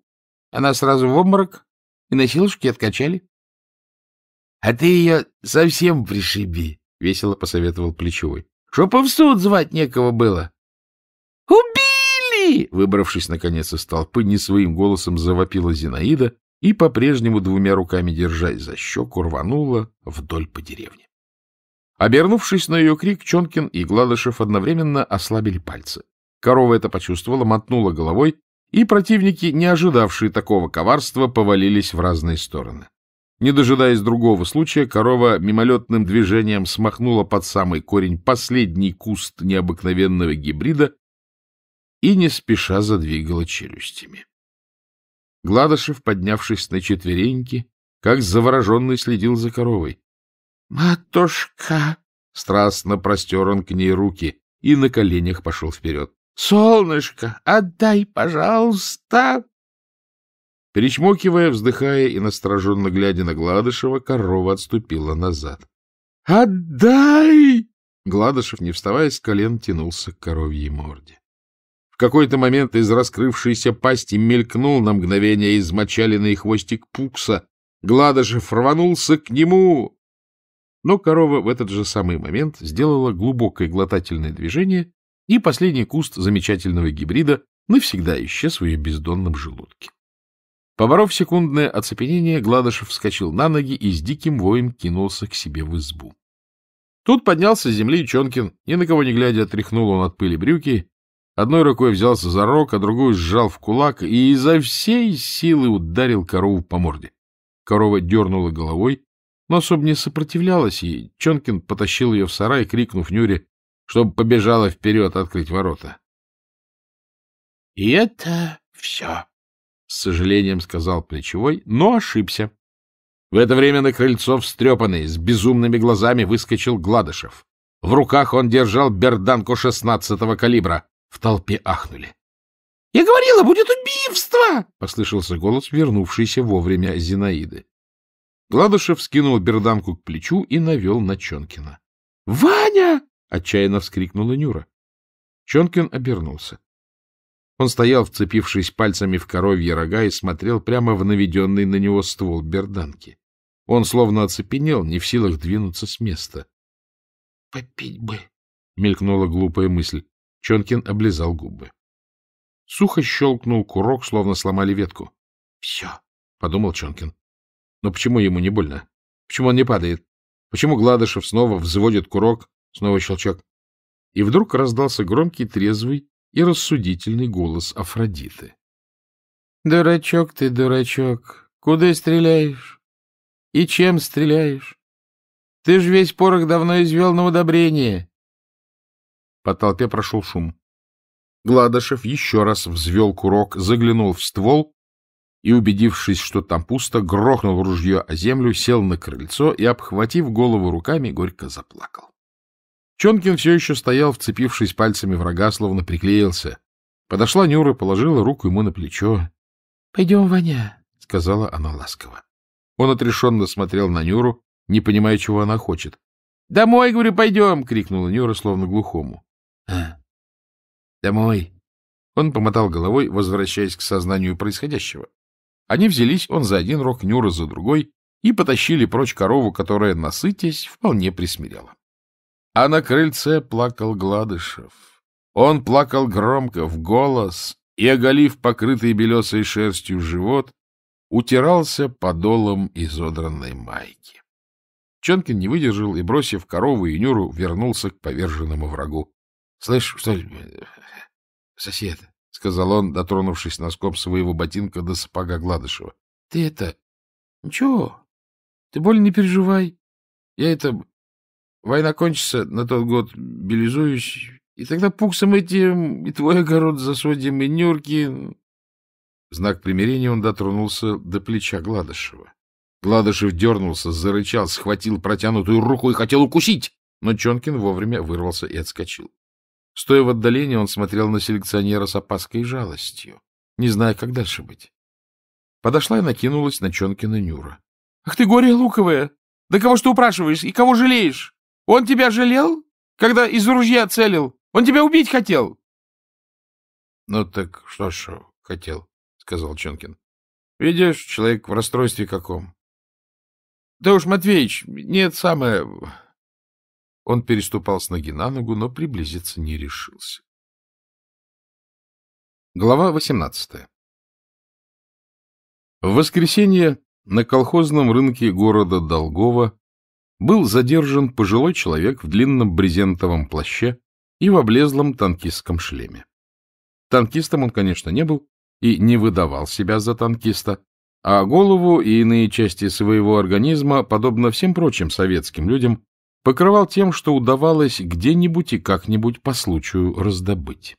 она сразу в обморок, и на силушке откачали. — А ты ее совсем пришиби, — весело посоветовал Плечевой. — Чтоб в суд звать некого было. — Убили! — выбравшись, наконец, из толпы, не своим голосом завопила Зинаида, и, по-прежнему двумя руками держась за щеку, рванула вдоль по деревне. Обернувшись на ее крик, Чонкин и Гладышев одновременно ослабили пальцы. Корова это почувствовала, мотнула головой, и противники, не ожидавшие такого коварства, повалились в разные стороны. Не дожидаясь другого случая, корова мимолетным движением смахнула под самый корень последний куст необыкновенного гибрида и не спеша задвигала челюстями. Гладышев, поднявшись на четвереньки, как завороженный следил за коровой. — Матушка! — страстно простер он к ней руки и на коленях пошел вперед. — Солнышко, отдай, пожалуйста! Перечмокивая, вздыхая и настороженно глядя на Гладышева, корова отступила назад. — Отдай! Гладышев, не вставая с колен, тянулся к коровьей морде. В какой-то момент из раскрывшейся пасти мелькнул на мгновение измочаленный хвостик пукса. Гладышев рванулся к нему. Но корова в этот же самый момент сделала глубокое глотательное движение, и последний куст замечательного гибрида навсегда исчез в ее бездонном желудке. Поборов секундное оцепенение, Гладышев вскочил на ноги и с диким воем кинулся к себе в избу. Тут поднялся с земли Чонкин, ни на кого не глядя, отряхнул он от пыли брюки Одной рукой взялся за рог, а другой сжал в кулак и изо всей силы ударил корову по морде. Корова дернула головой, но особо не сопротивлялась, и Чонкин потащил ее в сарай, крикнув Нюре, чтобы побежала вперед открыть ворота. — И это все, — с сожалением сказал Плечевой, но ошибся. В это время на крыльцо встрепанный, с безумными глазами выскочил Гладышев. В руках он держал берданку шестнадцатого калибра. В толпе ахнули. — Я говорила, будет убийство! — послышался голос, вернувшийся вовремя Зинаиды. Гладышев скинул бердамку к плечу и навел на Чонкина. — Ваня! — отчаянно вскрикнула Нюра. Чонкин обернулся. Он стоял, вцепившись пальцами в коровье рога, и смотрел прямо в наведенный на него ствол берданки. Он словно оцепенел, не в силах двинуться с места. — Попить бы! — мелькнула глупая мысль. Чонкин облизал губы. Сухо щелкнул курок, словно сломали ветку. — Все, — подумал Чонкин. Но почему ему не больно? Почему он не падает? Почему Гладышев снова взводит курок? Снова щелчок. И вдруг раздался громкий, трезвый и рассудительный голос Афродиты. — Дурачок ты, дурачок, куда стреляешь? И чем стреляешь? Ты ж весь порох давно извел на удобрение. По толпе прошел шум. Гладышев еще раз взвел курок, заглянул в ствол и, убедившись, что там пусто, грохнул ружье о землю, сел на крыльцо и, обхватив голову руками, горько заплакал. Чонкин все еще стоял, вцепившись пальцами врага, словно приклеился. Подошла Нюра, положила руку ему на плечо. — Пойдем, Ваня, — сказала она ласково. Он отрешенно смотрел на Нюру, не понимая, чего она хочет. — Домой, говорю, пойдем! — крикнула Нюра, словно глухому. А, домой. Он помотал головой, возвращаясь к сознанию происходящего. Они взялись, он за один рог, Нюра за другой, и потащили прочь корову, которая, насытясь, вполне присмирела. А на крыльце плакал Гладышев. Он плакал громко, в голос, и, оголив покрытый белесой шерстью живот, утирался подолом изодранной майки. Чонкин не выдержал и, бросив корову и Нюру, вернулся к поверженному врагу. Слышь, что ли, сосед, — сказал он, дотронувшись носком своего ботинка до сапога Гладышева. — Ты это... Ничего, ты боль не переживай. Я это... Война кончится на тот год, белизуюсь, и тогда пуксом этим и твой огород засудим, и Нюрки... знак примирения он дотронулся до плеча Гладышева. Гладышев дернулся, зарычал, схватил протянутую руку и хотел укусить, но Чонкин вовремя вырвался и отскочил. Стоя в отдалении, он смотрел на селекционера с опаской и жалостью, не зная, как дальше быть. Подошла и накинулась на Чонкина Нюра. — Ах ты, горе луковое! Да кого ж ты упрашиваешь и кого жалеешь? Он тебя жалел, когда из ружья целил? Он тебя убить хотел? — Ну так что ж хотел, — сказал Чонкин. — Видишь, человек в расстройстве каком. — Да уж, Матвеич, нет, самое... Он переступал с ноги на ногу, но приблизиться не решился. Глава 18 В воскресенье на колхозном рынке города Долгова был задержан пожилой человек в длинном брезентовом плаще и в облезлом танкистском шлеме. Танкистом он, конечно, не был и не выдавал себя за танкиста, а голову и иные части своего организма, подобно всем прочим советским людям, покрывал тем, что удавалось где-нибудь и как-нибудь по случаю раздобыть.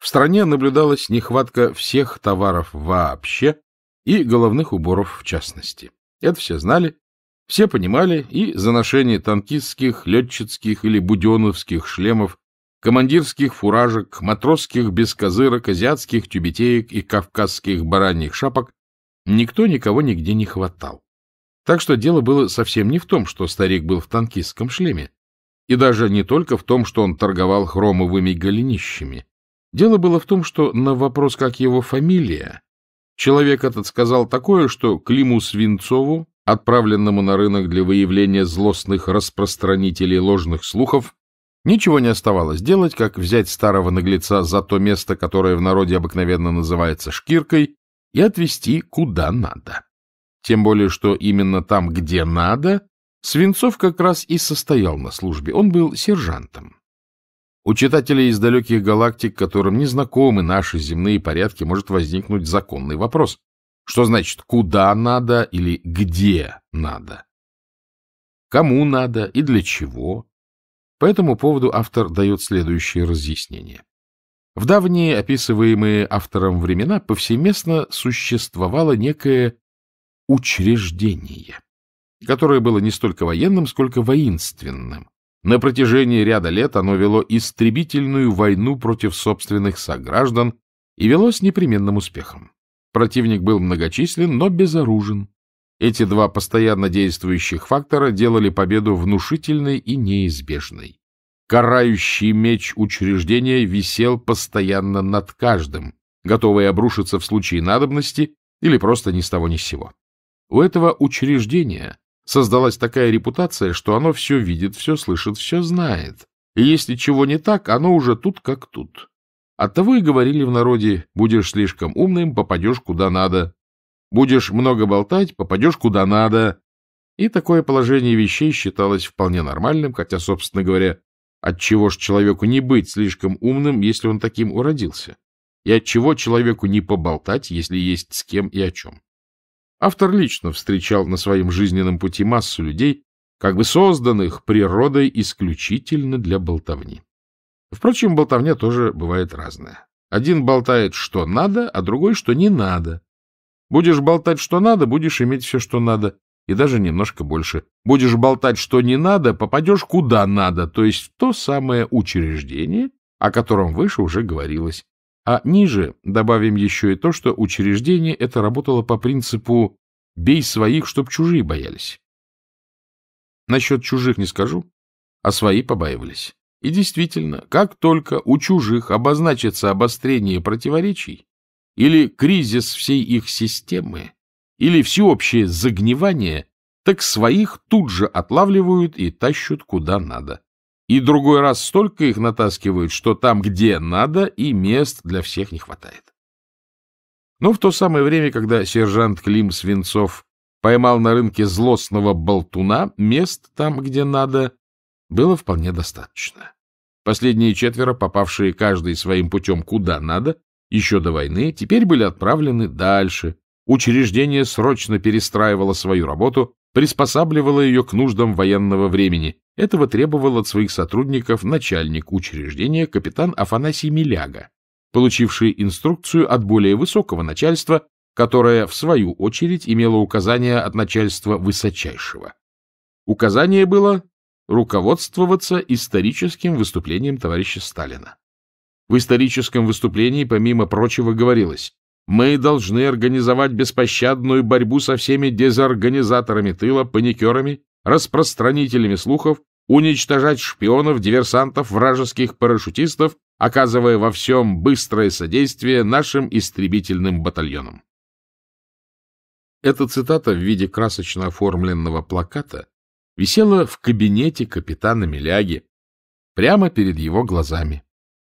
В стране наблюдалась нехватка всех товаров вообще и головных уборов в частности. Это все знали, все понимали, и за ношение танкистских, летчицких или буденовских шлемов, командирских фуражек, матросских бескозырок, азиатских тюбетеек и кавказских бараньих шапок никто никого нигде не хватал. Так что дело было совсем не в том, что старик был в танкистском шлеме, и даже не только в том, что он торговал хромовыми голенищами. Дело было в том, что на вопрос, как его фамилия, человек этот сказал такое, что Климу Свинцову, отправленному на рынок для выявления злостных распространителей ложных слухов, ничего не оставалось делать, как взять старого наглеца за то место, которое в народе обыкновенно называется шкиркой, и отвезти куда надо. Тем более, что именно там, где надо, Свинцов как раз и состоял на службе. Он был сержантом. У читателей из далеких галактик, которым не знакомы наши земные порядки, может возникнуть законный вопрос. Что значит «куда надо» или «где надо»? Кому надо и для чего? По этому поводу автор дает следующее разъяснение. В давние, описываемые автором времена, повсеместно существовало некое учреждение, которое было не столько военным, сколько воинственным. На протяжении ряда лет оно вело истребительную войну против собственных сограждан и вело с непременным успехом. Противник был многочислен, но безоружен. Эти два постоянно действующих фактора делали победу внушительной и неизбежной. Карающий меч учреждения висел постоянно над каждым, готовый обрушиться в случае надобности или просто ни с того ни с сего. У этого учреждения создалась такая репутация, что оно все видит, все слышит, все знает. И если чего не так, оно уже тут как тут. Оттого и говорили в народе, будешь слишком умным, попадешь куда надо. Будешь много болтать, попадешь куда надо. И такое положение вещей считалось вполне нормальным, хотя, собственно говоря, от чего ж человеку не быть слишком умным, если он таким уродился? И от чего человеку не поболтать, если есть с кем и о чем? Автор лично встречал на своем жизненном пути массу людей, как бы созданных природой исключительно для болтовни. Впрочем, болтовня тоже бывает разная. Один болтает, что надо, а другой, что не надо. Будешь болтать, что надо, будешь иметь все, что надо, и даже немножко больше. Будешь болтать, что не надо, попадешь куда надо, то есть в то самое учреждение, о котором выше уже говорилось, а ниже добавим еще и то, что учреждение это работало по принципу «бей своих, чтоб чужие боялись». Насчет чужих не скажу, а свои побаивались. И действительно, как только у чужих обозначится обострение противоречий или кризис всей их системы, или всеобщее загнивание, так своих тут же отлавливают и тащут куда надо. И другой раз столько их натаскивают, что там, где надо, и мест для всех не хватает. Но в то самое время, когда сержант Клим Свинцов поймал на рынке злостного болтуна, мест там, где надо, было вполне достаточно. Последние четверо, попавшие каждый своим путем куда надо, еще до войны, теперь были отправлены дальше. Учреждение срочно перестраивало свою работу, приспосабливала ее к нуждам военного времени. Этого требовал от своих сотрудников начальник учреждения капитан Афанасий Миляга, получивший инструкцию от более высокого начальства, которое, в свою очередь, имело указание от начальства высочайшего. Указание было руководствоваться историческим выступлением товарища Сталина. В историческом выступлении, помимо прочего, говорилось мы должны организовать беспощадную борьбу со всеми дезорганизаторами тыла, паникерами, распространителями слухов, уничтожать шпионов, диверсантов, вражеских парашютистов, оказывая во всем быстрое содействие нашим истребительным батальонам. Эта цитата в виде красочно оформленного плаката висела в кабинете капитана Миляги прямо перед его глазами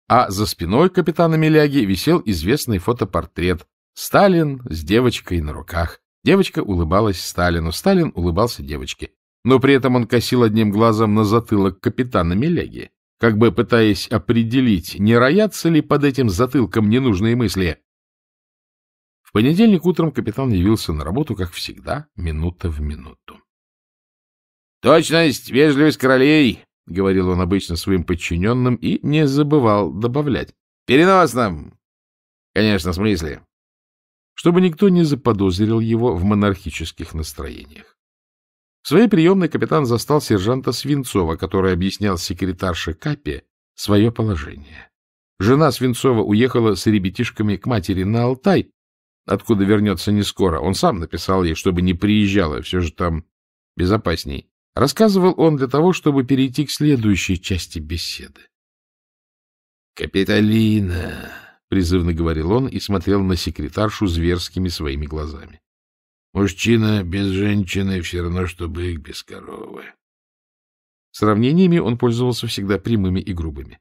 а за спиной капитана Миляги висел известный фотопортрет «Сталин с девочкой на руках». Девочка улыбалась Сталину, Сталин улыбался девочке. Но при этом он косил одним глазом на затылок капитана Миляги, как бы пытаясь определить, не роятся ли под этим затылком ненужные мысли. В понедельник утром капитан явился на работу, как всегда, минута в минуту. — Точность, вежливость королей, — говорил он обычно своим подчиненным и не забывал добавлять. — Переносном! — Конечно, смысле. Чтобы никто не заподозрил его в монархических настроениях. В своей приемной капитан застал сержанта Свинцова, который объяснял секретарше Капе свое положение. Жена Свинцова уехала с ребятишками к матери на Алтай, откуда вернется не скоро. Он сам написал ей, чтобы не приезжала, все же там безопасней. Рассказывал он для того, чтобы перейти к следующей части беседы. Капитолина, призывно говорил он и смотрел на секретаршу зверскими своими глазами. «Мужчина без женщины все равно, что бык без коровы». Сравнениями он пользовался всегда прямыми и грубыми.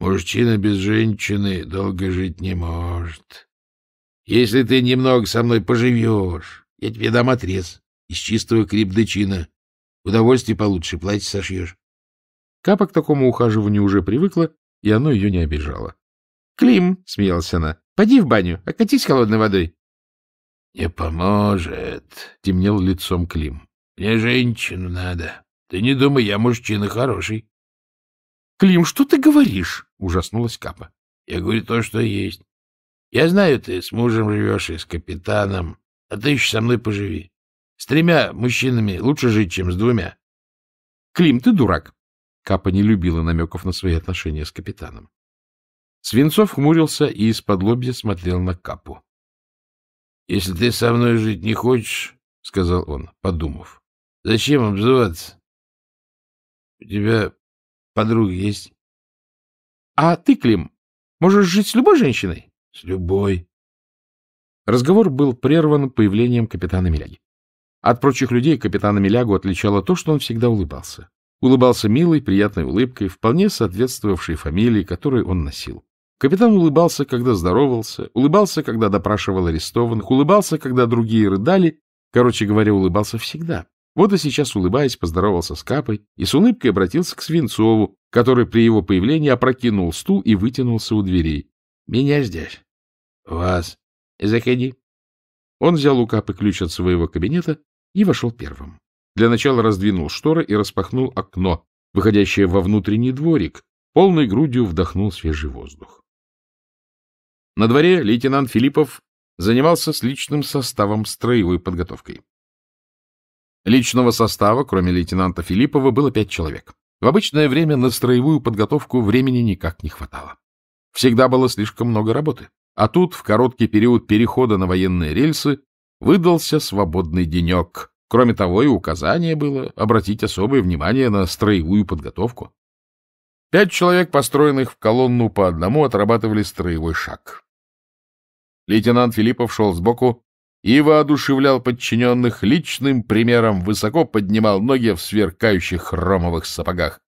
«Мужчина без женщины долго жить не может. Если ты немного со мной поживешь, я тебе дам отрез из чистого крепдычина. Удовольствие получше, платье сошьешь. Капа к такому ухаживанию уже привыкла, и оно ее не обижало. — Клим, — смеялась она, — поди в баню, окатись холодной водой. — Не поможет, — темнел лицом Клим. — Мне женщину надо. Ты не думай, я мужчина хороший. — Клим, что ты говоришь? — ужаснулась Капа. — Я говорю то, что есть. Я знаю, ты с мужем живешь и с капитаном, а ты еще со мной поживи. С тремя мужчинами лучше жить, чем с двумя. — Клим, ты дурак. Капа не любила намеков на свои отношения с капитаном. Свинцов хмурился и из-под лобья смотрел на Капу. — Если ты со мной жить не хочешь, — сказал он, подумав, — зачем обзываться? — У тебя подруга есть? — А ты, Клим, можешь жить с любой женщиной? — С любой. Разговор был прерван появлением капитана Миляги. От прочих людей капитана Милягу отличало то, что он всегда улыбался. Улыбался милой, приятной улыбкой, вполне соответствовавшей фамилии, которую он носил. Капитан улыбался, когда здоровался, улыбался, когда допрашивал арестованных, улыбался, когда другие рыдали. Короче говоря, улыбался всегда. Вот и сейчас, улыбаясь, поздоровался с Капой и с улыбкой обратился к Свинцову, который при его появлении опрокинул стул и вытянулся у дверей. — Меня здесь. — Вас. — Заходи. Он взял у Капы ключ от своего кабинета и вошел первым. Для начала раздвинул шторы и распахнул окно, выходящее во внутренний дворик, полной грудью вдохнул свежий воздух. На дворе лейтенант Филиппов занимался с личным составом строевой подготовкой. Личного состава, кроме лейтенанта Филиппова, было пять человек. В обычное время на строевую подготовку времени никак не хватало. Всегда было слишком много работы. А тут, в короткий период перехода на военные рельсы, Выдался свободный денек. Кроме того, и указание было обратить особое внимание на строевую подготовку. Пять человек, построенных в колонну по одному, отрабатывали строевой шаг. Лейтенант Филиппов шел сбоку и воодушевлял подчиненных личным примером, высоко поднимал ноги в сверкающих хромовых сапогах.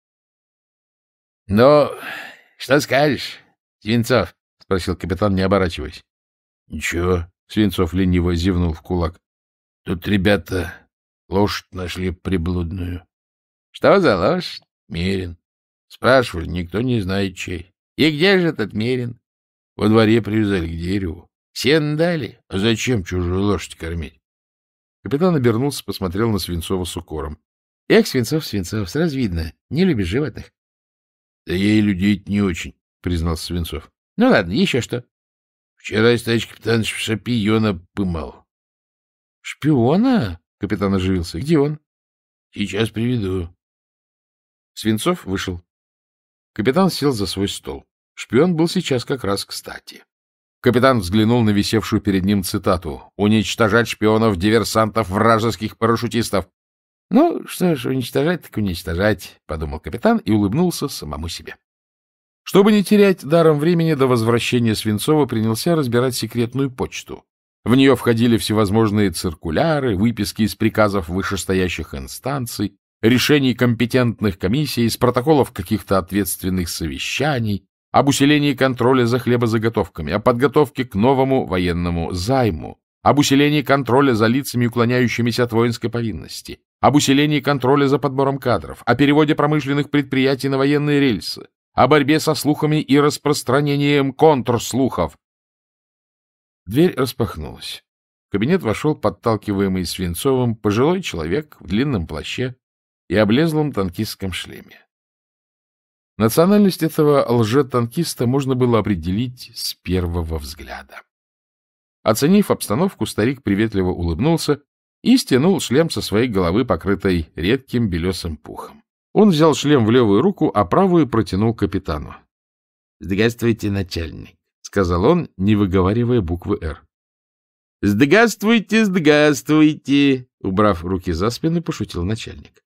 — Ну, что скажешь, Свинцов? — спросил капитан, не оборачиваясь. — Ничего, Свинцов лениво зевнул в кулак. — Тут ребята лошадь нашли приблудную. — Что за лошадь? — Мерин. — Спрашивали, никто не знает чей. — И где же этот Мерин? — Во дворе привязали к дереву. — Сен дали? — А зачем чужую лошадь кормить? Капитан обернулся, посмотрел на Свинцова с укором. — Эх, Свинцов, Свинцов, сразу видно, не любишь животных. — Да я и людей не очень, — признался Свинцов. — Ну ладно, еще что. Вчера Истач Капитанович в шапиона пымал. — Шпиона? — капитан оживился. — Где он? — Сейчас приведу. Свинцов вышел. Капитан сел за свой стол. Шпион был сейчас как раз кстати. Капитан взглянул на висевшую перед ним цитату «Уничтожать шпионов, диверсантов, вражеских парашютистов». «Ну, что ж, уничтожать так уничтожать», — подумал капитан и улыбнулся самому себе. Чтобы не терять даром времени, до возвращения Свинцова принялся разбирать секретную почту. В нее входили всевозможные циркуляры, выписки из приказов вышестоящих инстанций, решений компетентных комиссий, из протоколов каких-то ответственных совещаний, об усилении контроля за хлебозаготовками, о подготовке к новому военному займу, об усилении контроля за лицами, уклоняющимися от воинской повинности, об усилении контроля за подбором кадров, о переводе промышленных предприятий на военные рельсы, о борьбе со слухами и распространением контрслухов. Дверь распахнулась. В кабинет вошел подталкиваемый Свинцовым пожилой человек в длинном плаще и облезлом танкистском шлеме. Национальность этого лже-танкиста можно было определить с первого взгляда. Оценив обстановку, старик приветливо улыбнулся и стянул шлем со своей головы, покрытой редким белесым пухом. Он взял шлем в левую руку, а правую протянул капитану. — Здравствуйте, начальник, — сказал он, не выговаривая буквы «Р». — Здравствуйте, здравствуйте, — убрав руки за спину, пошутил начальник.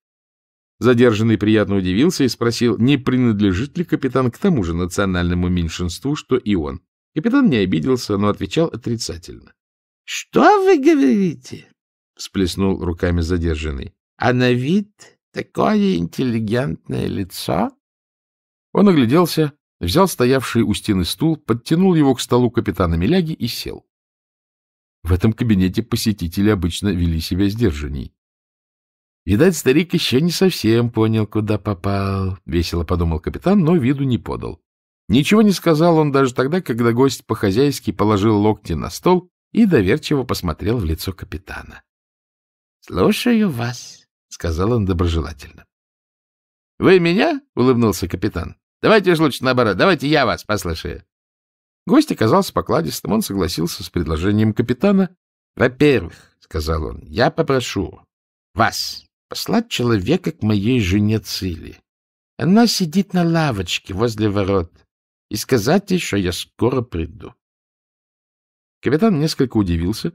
Задержанный приятно удивился и спросил, не принадлежит ли капитан к тому же национальному меньшинству, что и он. Капитан не обиделся, но отвечал отрицательно. — Что вы говорите? — всплеснул руками задержанный. — А на вид Такое интеллигентное лицо. Он огляделся, взял стоявший у стены стул, подтянул его к столу капитана Миляги и сел. В этом кабинете посетители обычно вели себя сдержанней. Видать, старик еще не совсем понял, куда попал, — весело подумал капитан, но виду не подал. Ничего не сказал он даже тогда, когда гость по-хозяйски положил локти на стол и доверчиво посмотрел в лицо капитана. — Слушаю вас, — сказал он доброжелательно. — Вы меня? — улыбнулся капитан. — Давайте же лучше наоборот. Давайте я вас послушаю. Гость оказался покладистым, он согласился с предложением капитана. — Во-первых, — сказал он, — я попрошу вас послать человека к моей жене Цили. Она сидит на лавочке возле ворот и сказать ей, что я скоро приду. Капитан несколько удивился,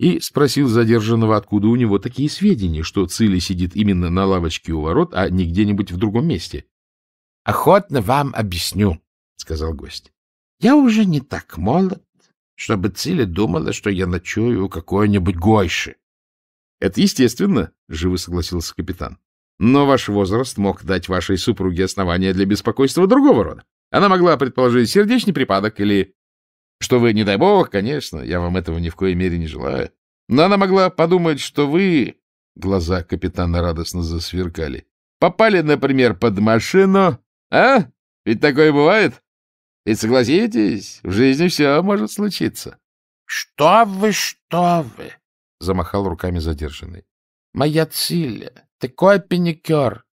и спросил задержанного, откуда у него такие сведения, что Цили сидит именно на лавочке у ворот, а не где-нибудь в другом месте. — Охотно вам объясню, — сказал гость. — Я уже не так молод, чтобы Цили думала, что я ночую у какой-нибудь гойши. — Это естественно, — живо согласился капитан. — Но ваш возраст мог дать вашей супруге основания для беспокойства другого рода. Она могла предположить сердечный припадок или что вы, не дай бог, конечно, я вам этого ни в коей мере не желаю. Но она могла подумать, что вы... Глаза капитана радостно засверкали. Попали, например, под машину, а? Ведь такое бывает? И согласитесь, в жизни все может случиться. — Что вы, что вы! — замахал руками задержанный. — Моя Циля, такой пеникер.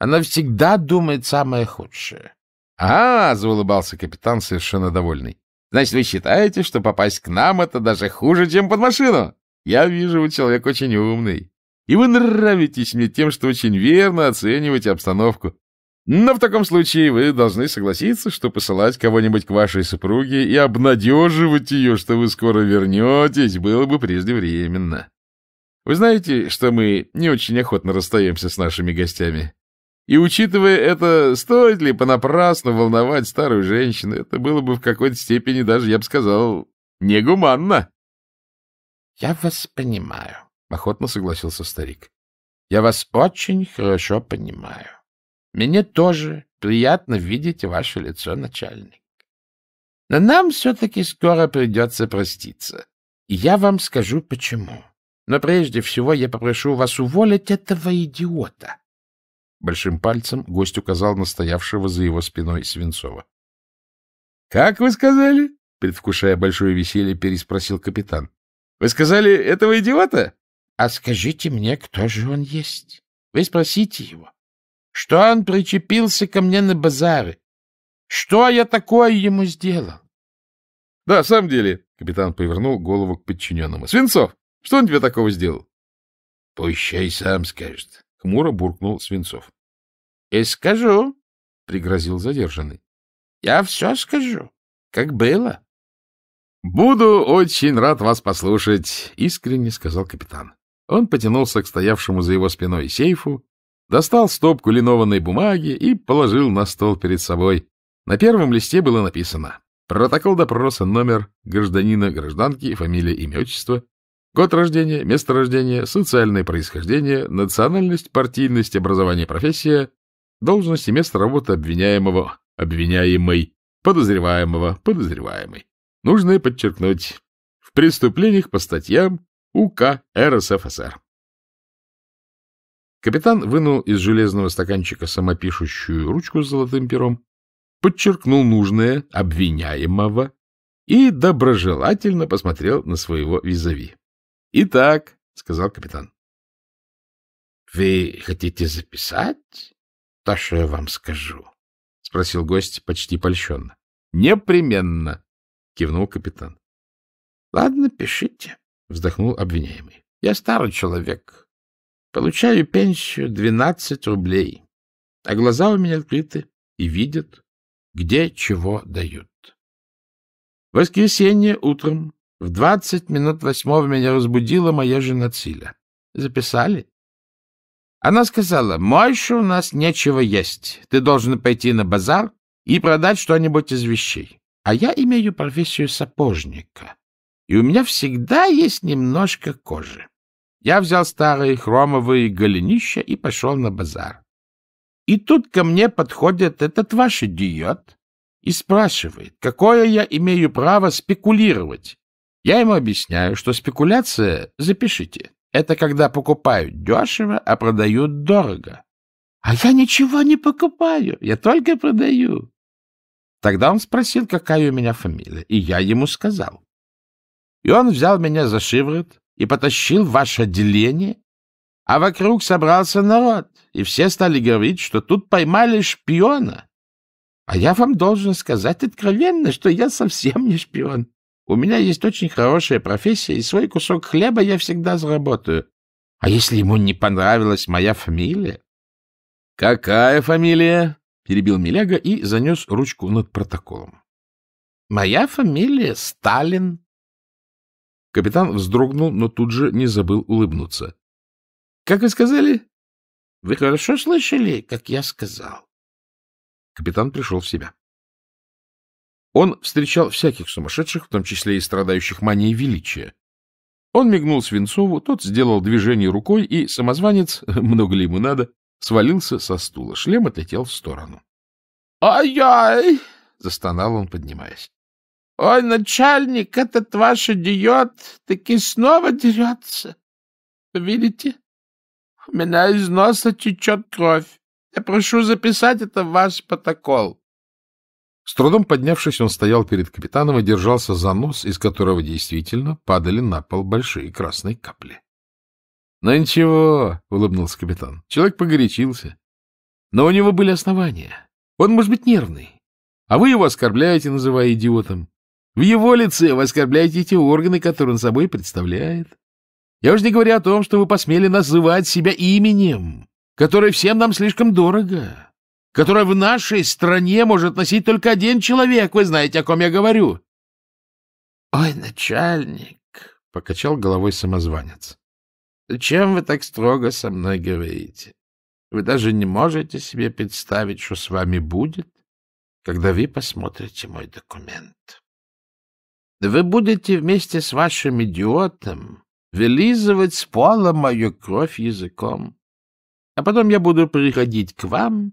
Она всегда думает самое худшее. — А, — заулыбался капитан, совершенно довольный. Значит, вы считаете, что попасть к нам — это даже хуже, чем под машину? Я вижу, вы человек очень умный. И вы нравитесь мне тем, что очень верно оцениваете обстановку. Но в таком случае вы должны согласиться, что посылать кого-нибудь к вашей супруге и обнадеживать ее, что вы скоро вернетесь, было бы преждевременно. Вы знаете, что мы не очень охотно расстаемся с нашими гостями. И учитывая это, стоит ли понапрасну волновать старую женщину, это было бы в какой-то степени даже, я бы сказал, негуманно. — Я вас понимаю, — охотно согласился старик. — Я вас очень хорошо понимаю. Мне тоже приятно видеть ваше лицо, начальник. Но нам все-таки скоро придется проститься. И я вам скажу, почему. Но прежде всего я попрошу вас уволить этого идиота. — Большим пальцем гость указал на стоявшего за его спиной Свинцова. — Как вы сказали? — предвкушая большое веселье, переспросил капитан. — Вы сказали этого идиота? — А скажите мне, кто же он есть? Вы спросите его. Что он причепился ко мне на базары? Что я такое ему сделал? — Да, в самом деле, — капитан повернул голову к подчиненному. — Свинцов, что он тебе такого сделал? — Пущай сам скажет, — хмуро буркнул Свинцов. И скажу, — пригрозил задержанный. — Я все скажу, как было. — Буду очень рад вас послушать, — искренне сказал капитан. Он потянулся к стоявшему за его спиной сейфу, достал стопку линованной бумаги и положил на стол перед собой. На первом листе было написано «Протокол допроса, номер гражданина, гражданки, фамилия, имя, отчество, год рождения, место рождения, социальное происхождение, национальность, партийность, образование, профессия, Должность и место работы обвиняемого, обвиняемой, подозреваемого, подозреваемой. Нужно подчеркнуть, в преступлениях по статьям УК РСФСР. Капитан вынул из железного стаканчика самопишущую ручку с золотым пером, подчеркнул нужное обвиняемого и доброжелательно посмотрел на своего визави. — Итак, — сказал капитан. — Вы хотите записать? То что я вам скажу? — спросил гость почти польщенно. — Непременно! — кивнул капитан. — Ладно, пишите, — вздохнул обвиняемый. — Я старый человек. Получаю пенсию двенадцать рублей, а глаза у меня открыты и видят, где чего дают. В воскресенье утром в двадцать минут восьмого меня разбудила моя жена Циля. — Записали? Она сказала, «Мойше у нас нечего есть. Ты должен пойти на базар и продать что-нибудь из вещей. А я имею профессию сапожника, и у меня всегда есть немножко кожи». Я взял старые хромовые голенища и пошел на базар. И тут ко мне подходит этот ваш идиот и спрашивает, какое я имею право спекулировать. Я ему объясняю, что спекуляция, запишите, это когда покупают дешево, а продают дорого. А я ничего не покупаю, я только продаю. Тогда он спросил, какая у меня фамилия, и я ему сказал. И он взял меня за шиворот и потащил в ваше отделение, а вокруг собрался народ, и все стали говорить, что тут поймали шпиона. А я вам должен сказать откровенно, что я совсем не шпион. У меня есть очень хорошая профессия, и свой кусок хлеба я всегда заработаю. А если ему не понравилась моя фамилия? — Какая фамилия? — перебил Миляга и занес ручку над протоколом. — Моя фамилия Сталин. Капитан вздрогнул, но тут же не забыл улыбнуться. — Как вы сказали? — Вы хорошо слышали, как я сказал? Капитан пришел в себя. Он встречал всяких сумасшедших, в том числе и страдающих манией величия. Он мигнул Свинцову, тот сделал движение рукой, и самозванец, много ли ему надо, свалился со стула. Шлем отлетел в сторону. «Ай-яй!» — застонал он, поднимаясь. «Ой, начальник, этот ваш идиот таки снова дерется. Видите? У меня из носа течет кровь. Я прошу записать это в ваш протокол». С трудом поднявшись, он стоял перед капитаном и держался за нос, из которого действительно падали на пол большие красные капли. — Ну ничего, — улыбнулся капитан, — человек погорячился. Но у него были основания. Он, может быть, нервный. А вы его оскорбляете, называя идиотом. В его лице вы оскорбляете те органы, которые он собой представляет. Я уж не говорю о том, что вы посмели называть себя именем, которое всем нам слишком дорого которое в нашей стране может носить только один человек. Вы знаете, о ком я говорю. — Ой, начальник, — покачал головой самозванец. — Зачем вы так строго со мной говорите? Вы даже не можете себе представить, что с вами будет, когда вы посмотрите мой документ. Вы будете вместе с вашим идиотом вылизывать с пола мою кровь языком. А потом я буду приходить к вам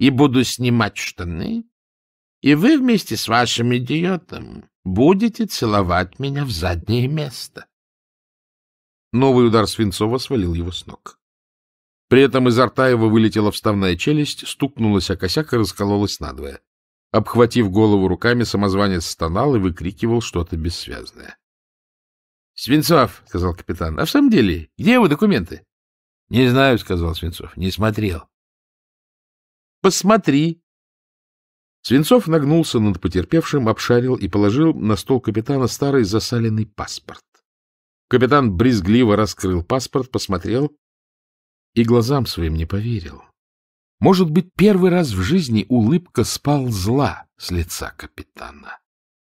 и буду снимать штаны, и вы вместе с вашим идиотом будете целовать меня в заднее место. Новый удар Свинцова свалил его с ног. При этом изо рта его вылетела вставная челюсть, стукнулась о косяк и раскололась надвое. Обхватив голову руками, самозванец стонал и выкрикивал что-то бессвязное. — Свинцов, — сказал капитан, — а в самом деле, где его документы? — Не знаю, — сказал Свинцов, — не смотрел. Посмотри!» Свинцов нагнулся над потерпевшим, обшарил и положил на стол капитана старый засаленный паспорт. Капитан брезгливо раскрыл паспорт, посмотрел и глазам своим не поверил. Может быть, первый раз в жизни улыбка сползла с лица капитана.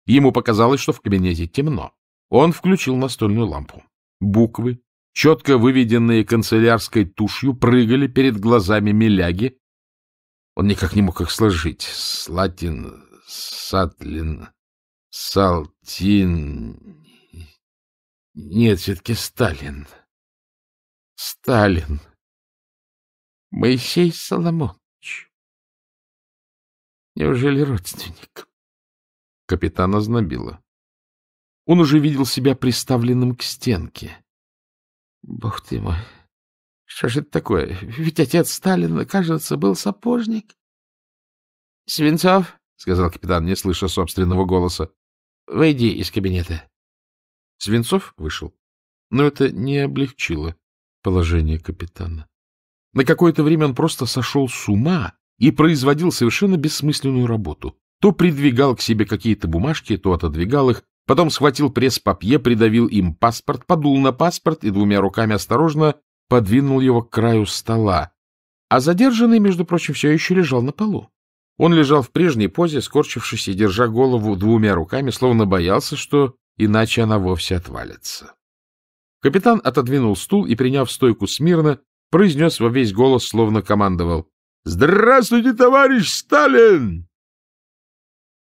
Ему показалось, что в кабинете темно. Он включил настольную лампу. Буквы, четко выведенные канцелярской тушью, прыгали перед глазами миляги, он никак не мог их сложить. Слатин, Сатлин, Салтин... Нет, все-таки Сталин. Сталин. Моисей Соломонович. Неужели родственник? Капитан знобило. Он уже видел себя приставленным к стенке. Бог ты мой, что же это такое? Ведь отец Сталина, кажется, был сапожник. — Свинцов, — сказал капитан, не слыша собственного голоса, — выйди из кабинета. Свинцов вышел. Но это не облегчило положение капитана. На какое-то время он просто сошел с ума и производил совершенно бессмысленную работу. То придвигал к себе какие-то бумажки, то отодвигал их, потом схватил пресс-папье, придавил им паспорт, подул на паспорт и двумя руками осторожно подвинул его к краю стола. А задержанный, между прочим, все еще лежал на полу. Он лежал в прежней позе, скорчившись и держа голову двумя руками, словно боялся, что иначе она вовсе отвалится. Капитан отодвинул стул и, приняв стойку смирно, произнес во весь голос, словно командовал. — Здравствуйте, товарищ Сталин!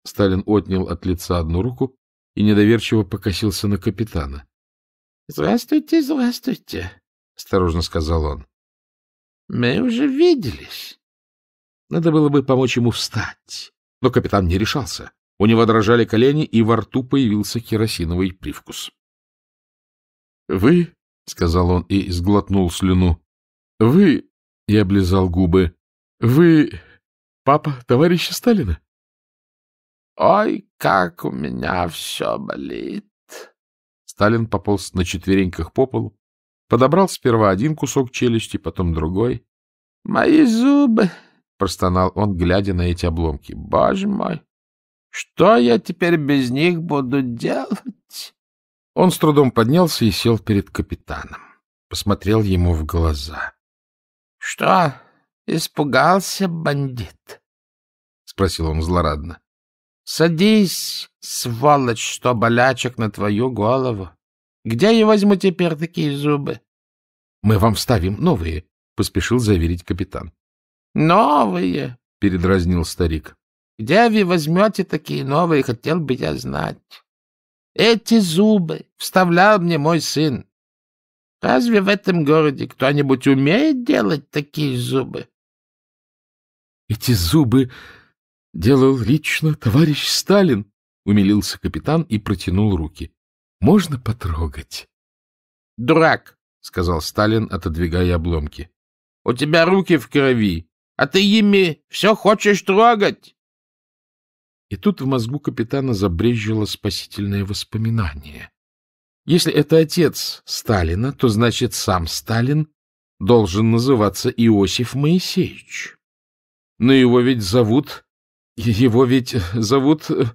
Сталин отнял от лица одну руку и недоверчиво покосился на капитана. — Здравствуйте, здравствуйте, осторожно сказал он. Мы уже виделись. Надо было бы помочь ему встать. Но капитан не решался. У него дрожали колени, и во рту появился керосиновый привкус. — Вы, — сказал он и сглотнул слюну, — вы, — я облизал губы, — вы папа товарища Сталина? — Ой, как у меня все болит! Сталин пополз на четвереньках по полу, Подобрал сперва один кусок челюсти, потом другой. — Мои зубы! — простонал он, глядя на эти обломки. — Боже мой! Что я теперь без них буду делать? Он с трудом поднялся и сел перед капитаном. Посмотрел ему в глаза. — Что, испугался бандит? — спросил он злорадно. — Садись, сволочь, что болячек на твою голову. Где я возьму теперь такие зубы? — Мы вам вставим новые, — поспешил заверить капитан. — Новые, — передразнил старик. — Где вы возьмете такие новые, хотел бы я знать. Эти зубы вставлял мне мой сын. Разве в этом городе кто-нибудь умеет делать такие зубы? — Эти зубы делал лично товарищ Сталин, — умилился капитан и протянул руки. Можно потрогать? — Дурак, — сказал Сталин, отодвигая обломки. — У тебя руки в крови, а ты ими все хочешь трогать. И тут в мозгу капитана забрежило спасительное воспоминание. Если это отец Сталина, то значит сам Сталин должен называться Иосиф Моисеевич. Но его ведь зовут... Его ведь зовут... Э,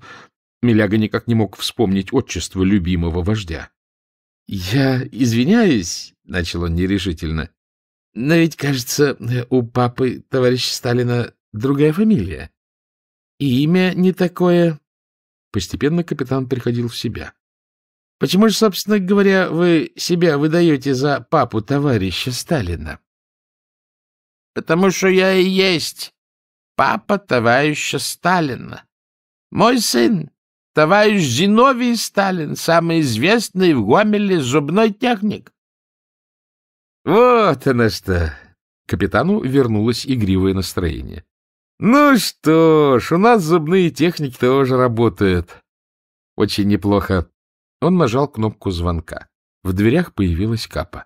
Миляга никак не мог вспомнить отчество любимого вождя. — Я извиняюсь, — начал он нерешительно, — но ведь, кажется, у папы товарища Сталина другая фамилия. И имя не такое. Постепенно капитан приходил в себя. — Почему же, собственно говоря, вы себя выдаете за папу товарища Сталина? — Потому что я и есть папа товарища Сталина. Мой сын Товарищ Зиновий Сталин, самый известный в Гомеле зубной техник. Вот оно что. Капитану вернулось игривое настроение. Ну что ж, у нас зубные техники тоже работают. Очень неплохо. Он нажал кнопку звонка. В дверях появилась Капа.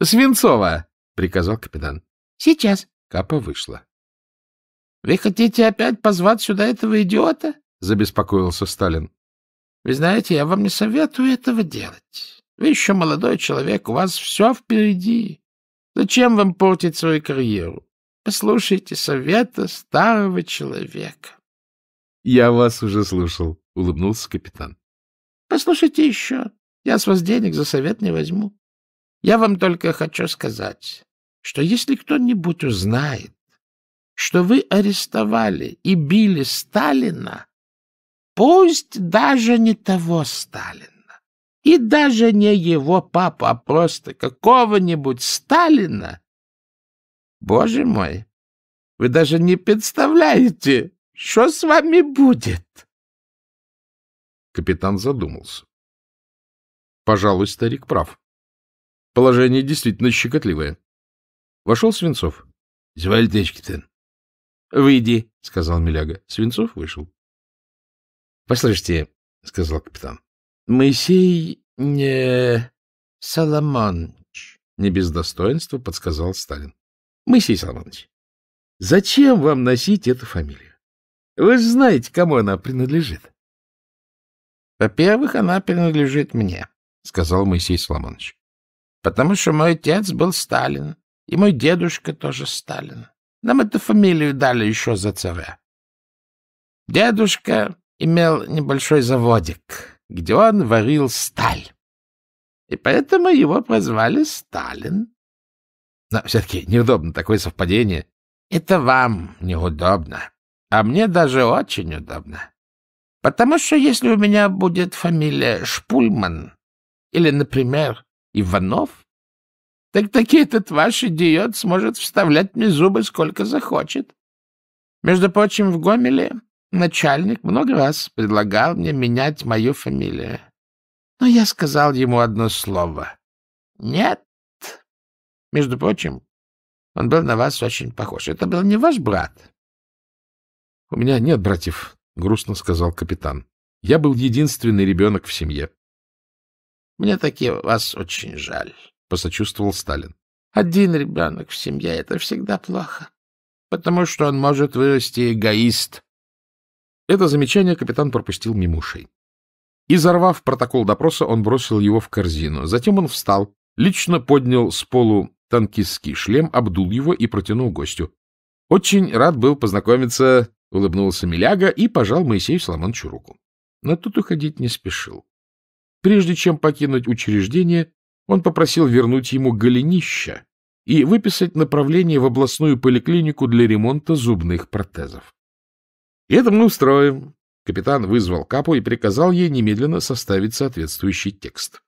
«Свинцова!» — приказал капитан. «Сейчас». Капа вышла. «Вы хотите опять позвать сюда этого идиота?» — забеспокоился Сталин. — Вы знаете, я вам не советую этого делать. Вы еще молодой человек, у вас все впереди. Зачем вам портить свою карьеру? Послушайте совета старого человека. — Я вас уже слушал, — улыбнулся капитан. — Послушайте еще. Я с вас денег за совет не возьму. Я вам только хочу сказать, что если кто-нибудь узнает, что вы арестовали и били Сталина, Пусть даже не того Сталина. И даже не его папа, а просто какого-нибудь Сталина. Боже мой, вы даже не представляете, что с вами будет. Капитан задумался. Пожалуй, старик прав. Положение действительно щекотливое. Вошел Свинцов. — Звали ты, Выйди, — сказал Миляга. Свинцов вышел. Послушайте, — сказал капитан, — Моисей не... Соломонович, — не без достоинства подсказал Сталин. Моисей Соломонович, зачем вам носить эту фамилию? Вы же знаете, кому она принадлежит. — Во-первых, она принадлежит мне, — сказал Моисей Соломонович, — потому что мой отец был Сталин, и мой дедушка тоже Сталин. Нам эту фамилию дали еще за ЦВ. Дедушка имел небольшой заводик, где он варил сталь. И поэтому его прозвали Сталин. Но все-таки неудобно такое совпадение. Это вам неудобно, а мне даже очень удобно. Потому что если у меня будет фамилия Шпульман или, например, Иванов, так таки этот ваш идиот сможет вставлять мне зубы сколько захочет. Между прочим, в Гомеле Начальник много раз предлагал мне менять мою фамилию. Но я сказал ему одно слово. Нет. Между прочим, он был на вас очень похож. Это был не ваш брат. — У меня нет братьев, — грустно сказал капитан. — Я был единственный ребенок в семье. — Мне такие вас очень жаль, — посочувствовал Сталин. — Один ребенок в семье — это всегда плохо, потому что он может вырасти эгоист, это замечание капитан пропустил мимо ушей. И, взорвав протокол допроса, он бросил его в корзину. Затем он встал, лично поднял с полу танкистский шлем, обдул его и протянул гостю. — Очень рад был познакомиться, — улыбнулся Миляга и пожал Моисею Соломоновичу руку. Но тут уходить не спешил. Прежде чем покинуть учреждение, он попросил вернуть ему голенища и выписать направление в областную поликлинику для ремонта зубных протезов. И это мы устроим. Капитан вызвал Капу и приказал ей немедленно составить соответствующий текст.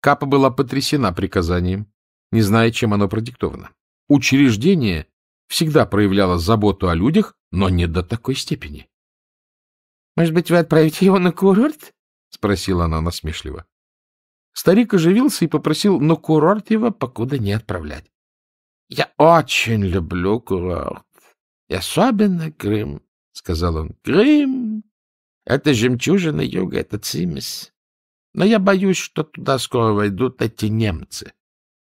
Капа была потрясена приказанием, не зная, чем оно продиктовано. Учреждение всегда проявляло заботу о людях, но не до такой степени. — Может быть, вы отправите его на курорт? — спросила она насмешливо. Старик оживился и попросил на курорт его покуда не отправлять. — Я очень люблю курорт, и особенно Крым сказал он. — Крым! Это жемчужина юга, это Цимис. Но я боюсь, что туда скоро войдут эти немцы.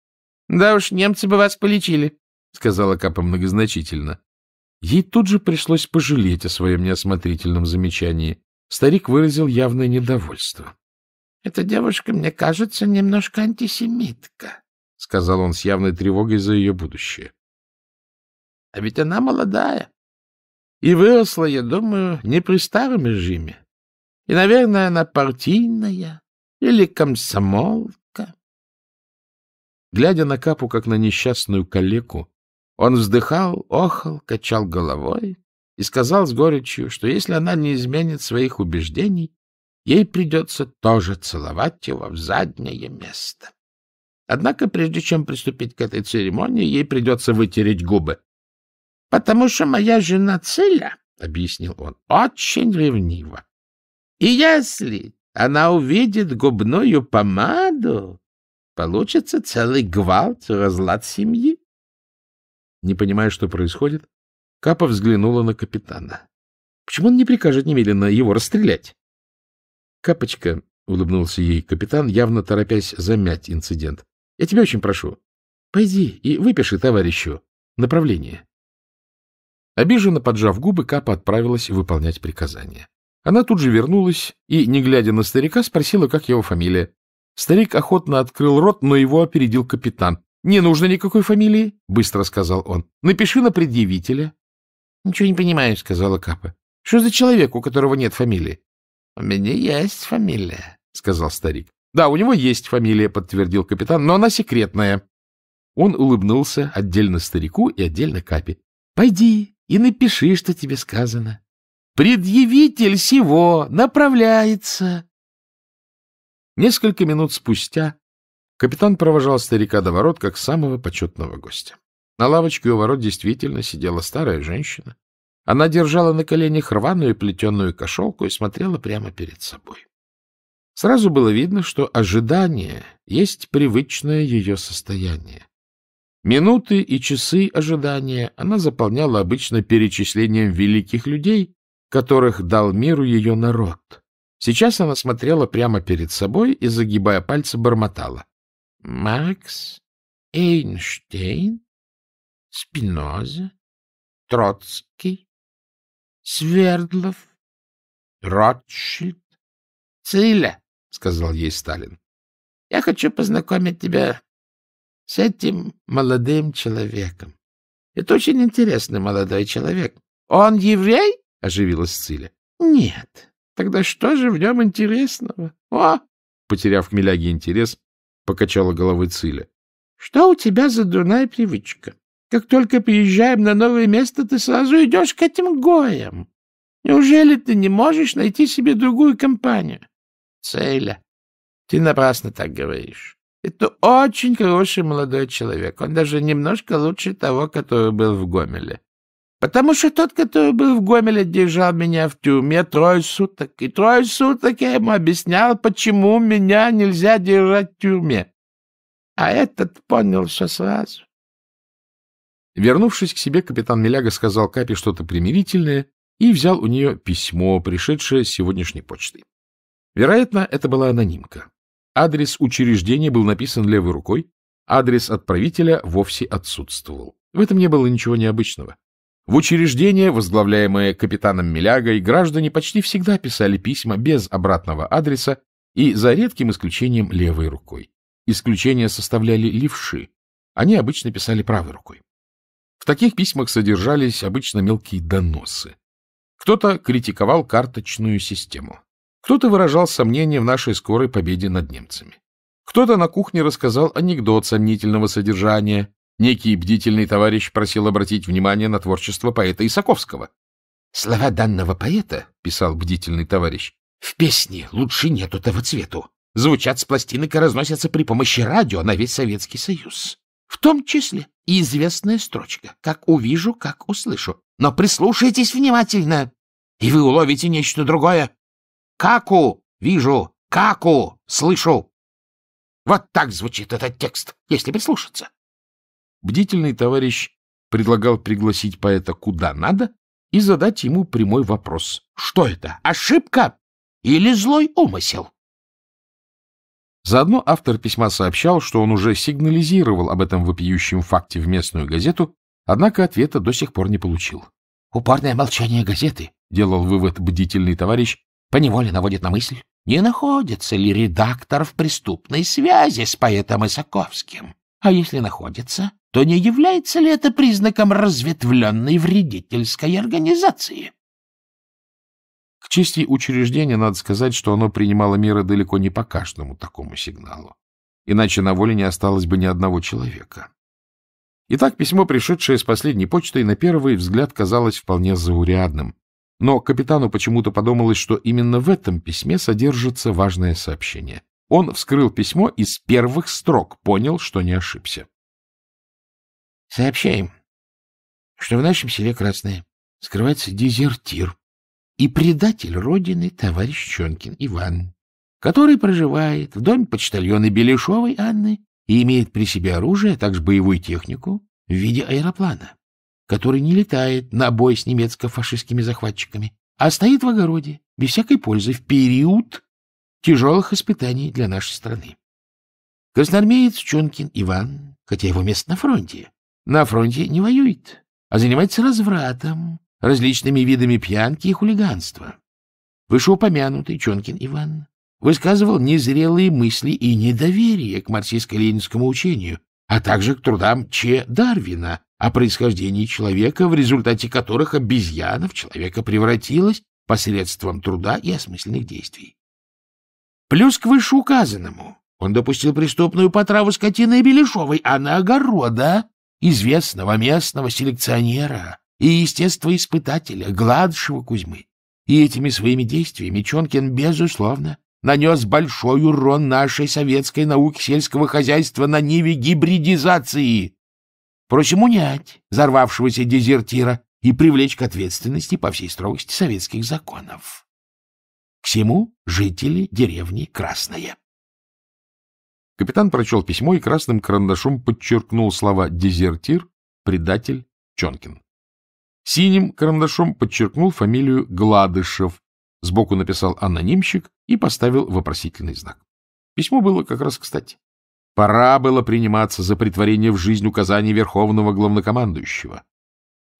— Да уж, немцы бы вас полечили, — сказала Капа многозначительно. Ей тут же пришлось пожалеть о своем неосмотрительном замечании. Старик выразил явное недовольство. — Эта девушка, мне кажется, немножко антисемитка, — сказал он с явной тревогой за ее будущее. — А ведь она молодая. И выросла, я думаю, не при старом режиме. И, наверное, она партийная или комсомолка. Глядя на Капу, как на несчастную калеку, он вздыхал, охал, качал головой и сказал с горечью, что если она не изменит своих убеждений, ей придется тоже целовать его в заднее место. Однако, прежде чем приступить к этой церемонии, ей придется вытереть губы. Потому что моя жена Целя, — объяснил он, — очень ревнива. И если она увидит губную помаду, получится целый гвалт, разлад семьи. Не понимая, что происходит, Капа взглянула на капитана. Почему он не прикажет немедленно его расстрелять? Капочка, — улыбнулся ей капитан, явно торопясь замять инцидент, — я тебя очень прошу, пойди и выпиши товарищу направление. Обиженно поджав губы, Капа отправилась выполнять приказание. Она тут же вернулась и, не глядя на старика, спросила, как его фамилия. Старик охотно открыл рот, но его опередил капитан. — Не нужно никакой фамилии, — быстро сказал он. — Напиши на предъявителя. — Ничего не понимаю, — сказала Капа. — Что за человек, у которого нет фамилии? — У меня есть фамилия, — сказал старик. — Да, у него есть фамилия, — подтвердил капитан, — но она секретная. Он улыбнулся отдельно старику и отдельно Капе. — Пойди, и напиши, что тебе сказано. Предъявитель сего направляется. Несколько минут спустя капитан провожал старика до ворот как самого почетного гостя. На лавочке у ворот действительно сидела старая женщина. Она держала на коленях рваную плетеную кошелку и смотрела прямо перед собой. Сразу было видно, что ожидание есть привычное ее состояние. Минуты и часы ожидания она заполняла обычно перечислением великих людей, которых дал миру ее народ. Сейчас она смотрела прямо перед собой и, загибая пальцы, бормотала. Макс, Эйнштейн, Спиноза, Троцкий, Свердлов, Ротшильд, Циля, — сказал ей Сталин. — Я хочу познакомить тебя с этим молодым человеком. Это очень интересный молодой человек. Он еврей? — оживилась Циля. — Нет. Тогда что же в нем интересного? О! Потеряв к Миляге интерес, покачала головой Циля. — Что у тебя за дурная привычка? Как только приезжаем на новое место, ты сразу идешь к этим гоям. Неужели ты не можешь найти себе другую компанию? — Циля, ты напрасно так говоришь. Это очень хороший молодой человек. Он даже немножко лучше того, который был в Гомеле. Потому что тот, который был в Гомеле, держал меня в тюрьме трое суток. И трое суток я ему объяснял, почему меня нельзя держать в тюрьме. А этот понял все сразу. Вернувшись к себе, капитан Миляга сказал Капе что-то примирительное и взял у нее письмо, пришедшее с сегодняшней почтой. Вероятно, это была анонимка. Адрес учреждения был написан левой рукой, адрес отправителя вовсе отсутствовал. В этом не было ничего необычного. В учреждение, возглавляемое капитаном Милягой, граждане почти всегда писали письма без обратного адреса и за редким исключением левой рукой. Исключения составляли левши. Они обычно писали правой рукой. В таких письмах содержались обычно мелкие доносы. Кто-то критиковал карточную систему. Кто-то выражал сомнение в нашей скорой победе над немцами. Кто-то на кухне рассказал анекдот сомнительного содержания. Некий бдительный товарищ просил обратить внимание на творчество поэта Исаковского. «Слова данного поэта, — писал бдительный товарищ, — в песне лучше нет этого цвету. Звучат с пластинок и разносятся при помощи радио на весь Советский Союз. В том числе и известная строчка «Как увижу, как услышу». Но прислушайтесь внимательно, и вы уловите нечто другое, Каку вижу, каку слышу. Вот так звучит этот текст, если прислушаться. Бдительный товарищ предлагал пригласить поэта куда надо и задать ему прямой вопрос. Что это, ошибка или злой умысел? Заодно автор письма сообщал, что он уже сигнализировал об этом вопиющем факте в местную газету, однако ответа до сих пор не получил. «Упорное молчание газеты», — делал вывод бдительный товарищ, поневоле наводит на мысль, не находится ли редактор в преступной связи с поэтом Исаковским. А если находится, то не является ли это признаком разветвленной вредительской организации? К чести учреждения надо сказать, что оно принимало меры далеко не по каждому такому сигналу. Иначе на воле не осталось бы ни одного человека. Итак, письмо, пришедшее с последней почтой, на первый взгляд казалось вполне заурядным. Но капитану почему-то подумалось, что именно в этом письме содержится важное сообщение. Он вскрыл письмо и с первых строк понял, что не ошибся. Сообщаем, что в нашем селе Красное скрывается дезертир и предатель родины товарищ Чонкин Иван, который проживает в доме почтальона Беляшовой Анны и имеет при себе оружие, а также боевую технику в виде аэроплана который не летает на бой с немецко-фашистскими захватчиками, а стоит в огороде, без всякой пользы, в период тяжелых испытаний для нашей страны. Красноармеец Чонкин Иван, хотя его место на фронте, на фронте не воюет, а занимается развратом, различными видами пьянки и хулиганства. Вышеупомянутый Чонкин Иван высказывал незрелые мысли и недоверие к марксистско-ленинскому учению, а также к трудам Че Дарвина о происхождении человека, в результате которых обезьяна в человека превратилась посредством труда и осмысленных действий. Плюс к вышеуказанному он допустил преступную потраву скотины и а на огорода известного местного селекционера и естествоиспытателя Гладшего Кузьмы. И этими своими действиями Чонкин, безусловно, нанес большой урон нашей советской науке сельского хозяйства на ниве гибридизации, Просим унять взорвавшегося дезертира и привлечь к ответственности по всей строгости советских законов. К всему жители деревни Красная. Капитан прочел письмо и красным карандашом подчеркнул слова «дезертир», «предатель», «Чонкин». Синим карандашом подчеркнул фамилию Гладышев, сбоку написал «анонимщик» и поставил вопросительный знак. Письмо было как раз кстати. Пора было приниматься за притворение в жизнь указаний верховного главнокомандующего.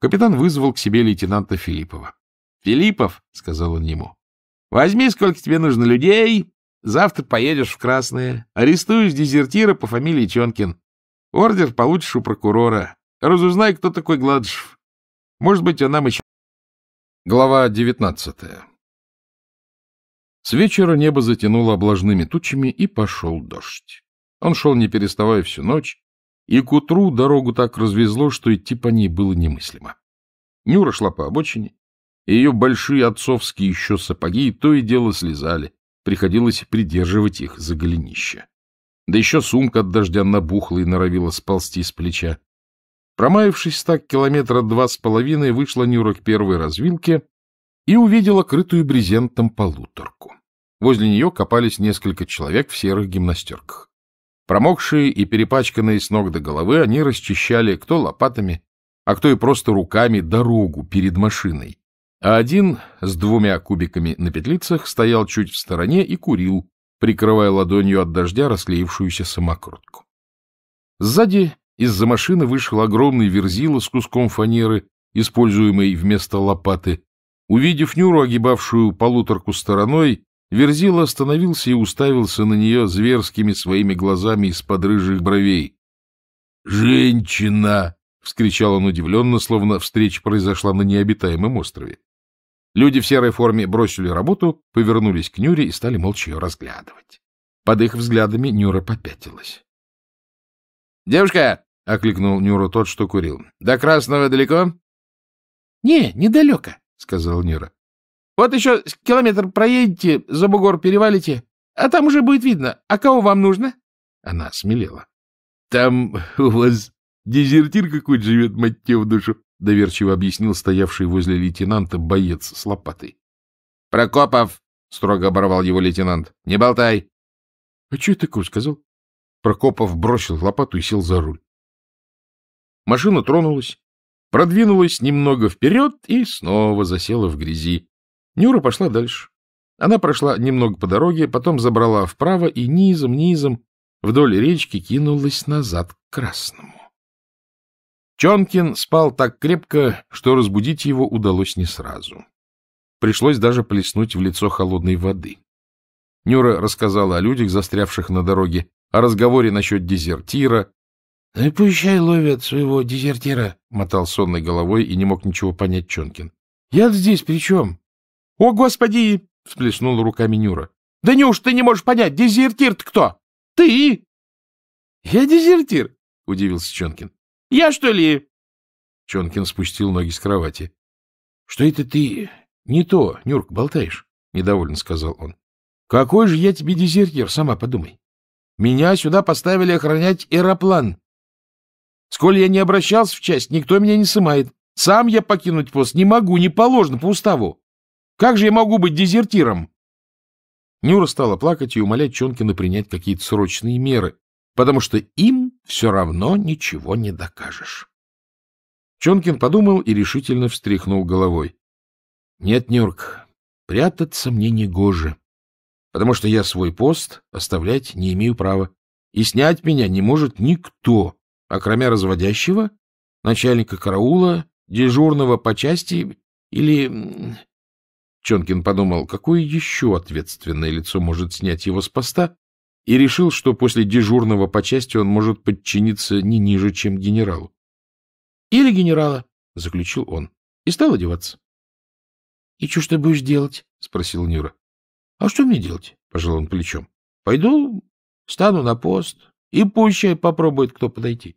Капитан вызвал к себе лейтенанта Филиппова. — Филиппов, — сказал он ему, — возьми, сколько тебе нужно людей, завтра поедешь в Красное, арестуешь дезертира по фамилии Чонкин, ордер получишь у прокурора, разузнай, кто такой Гладышев. Может быть, он нам еще... Глава девятнадцатая С вечера небо затянуло облажными тучами, и пошел дождь. Он шел, не переставая, всю ночь, и к утру дорогу так развезло, что идти по ней было немыслимо. Нюра шла по обочине, и ее большие отцовские еще сапоги то и дело слезали, приходилось придерживать их за голенище. Да еще сумка от дождя набухла и норовила сползти с плеча. Промаявшись так километра два с половиной, вышла Нюра к первой развилке и увидела крытую брезентом полуторку. Возле нее копались несколько человек в серых гимнастерках. Промокшие и перепачканные с ног до головы, они расчищали кто лопатами, а кто и просто руками дорогу перед машиной. А один с двумя кубиками на петлицах стоял чуть в стороне и курил, прикрывая ладонью от дождя расклеившуюся самокрутку. Сзади из-за машины вышел огромный верзила с куском фанеры, используемый вместо лопаты. Увидев Нюру, огибавшую полуторку стороной, Верзил остановился и уставился на нее зверскими своими глазами из-под рыжих бровей. «Женщина!» — вскричал он удивленно, словно встреча произошла на необитаемом острове. Люди в серой форме бросили работу, повернулись к Нюре и стали молча ее разглядывать. Под их взглядами Нюра попятилась. «Девушка!» — окликнул Нюру тот, что курил. «До Красного далеко?» «Не, недалеко», — сказал Нюра. Вот еще километр проедете, за бугор перевалите, а там уже будет видно. А кого вам нужно?» Она смелела. «Там у вас дезертир какой-то живет, мать в душу», — доверчиво объяснил стоявший возле лейтенанта боец с лопатой. «Прокопов!» — строго оборвал его лейтенант. «Не болтай!» «А что я такое сказал?» Прокопов бросил лопату и сел за руль. Машина тронулась, продвинулась немного вперед и снова засела в грязи. Нюра пошла дальше. Она прошла немного по дороге, потом забрала вправо и низом-низом вдоль речки кинулась назад к Красному. Чонкин спал так крепко, что разбудить его удалось не сразу. Пришлось даже плеснуть в лицо холодной воды. Нюра рассказала о людях, застрявших на дороге, о разговоре насчет дезертира. — Ну и пущай ловят своего дезертира, — мотал сонной головой и не мог ничего понять Чонкин. — Я-то здесь при чем? — О, господи! — всплеснул руками Нюра. — Да неуж ты не можешь понять, дезертир то кто? — Ты! — Я дезертир, — удивился Чонкин. — Я, что ли? Чонкин спустил ноги с кровати. — Что это ты не то, Нюрк, болтаешь? — недовольно сказал он. — Какой же я тебе дезертир, сама подумай. Меня сюда поставили охранять аэроплан. Сколь я не обращался в часть, никто меня не сымает. Сам я покинуть пост не могу, не положено по уставу. Как же я могу быть дезертиром? Нюра стала плакать и умолять Чонкина принять какие-то срочные меры, потому что им все равно ничего не докажешь. Чонкин подумал и решительно встряхнул головой. — Нет, Нюрк, прятаться мне не гоже, потому что я свой пост оставлять не имею права, и снять меня не может никто, окромя разводящего, начальника караула, дежурного по части или Чонкин подумал, какое еще ответственное лицо может снять его с поста, и решил, что после дежурного по части он может подчиниться не ниже, чем генералу. «Или генерала», — заключил он, и стал одеваться. — И что ж ты будешь делать? — спросил Нюра. — А что мне делать? — пожал он плечом. — Пойду, стану на пост, и пусть попробует кто подойти.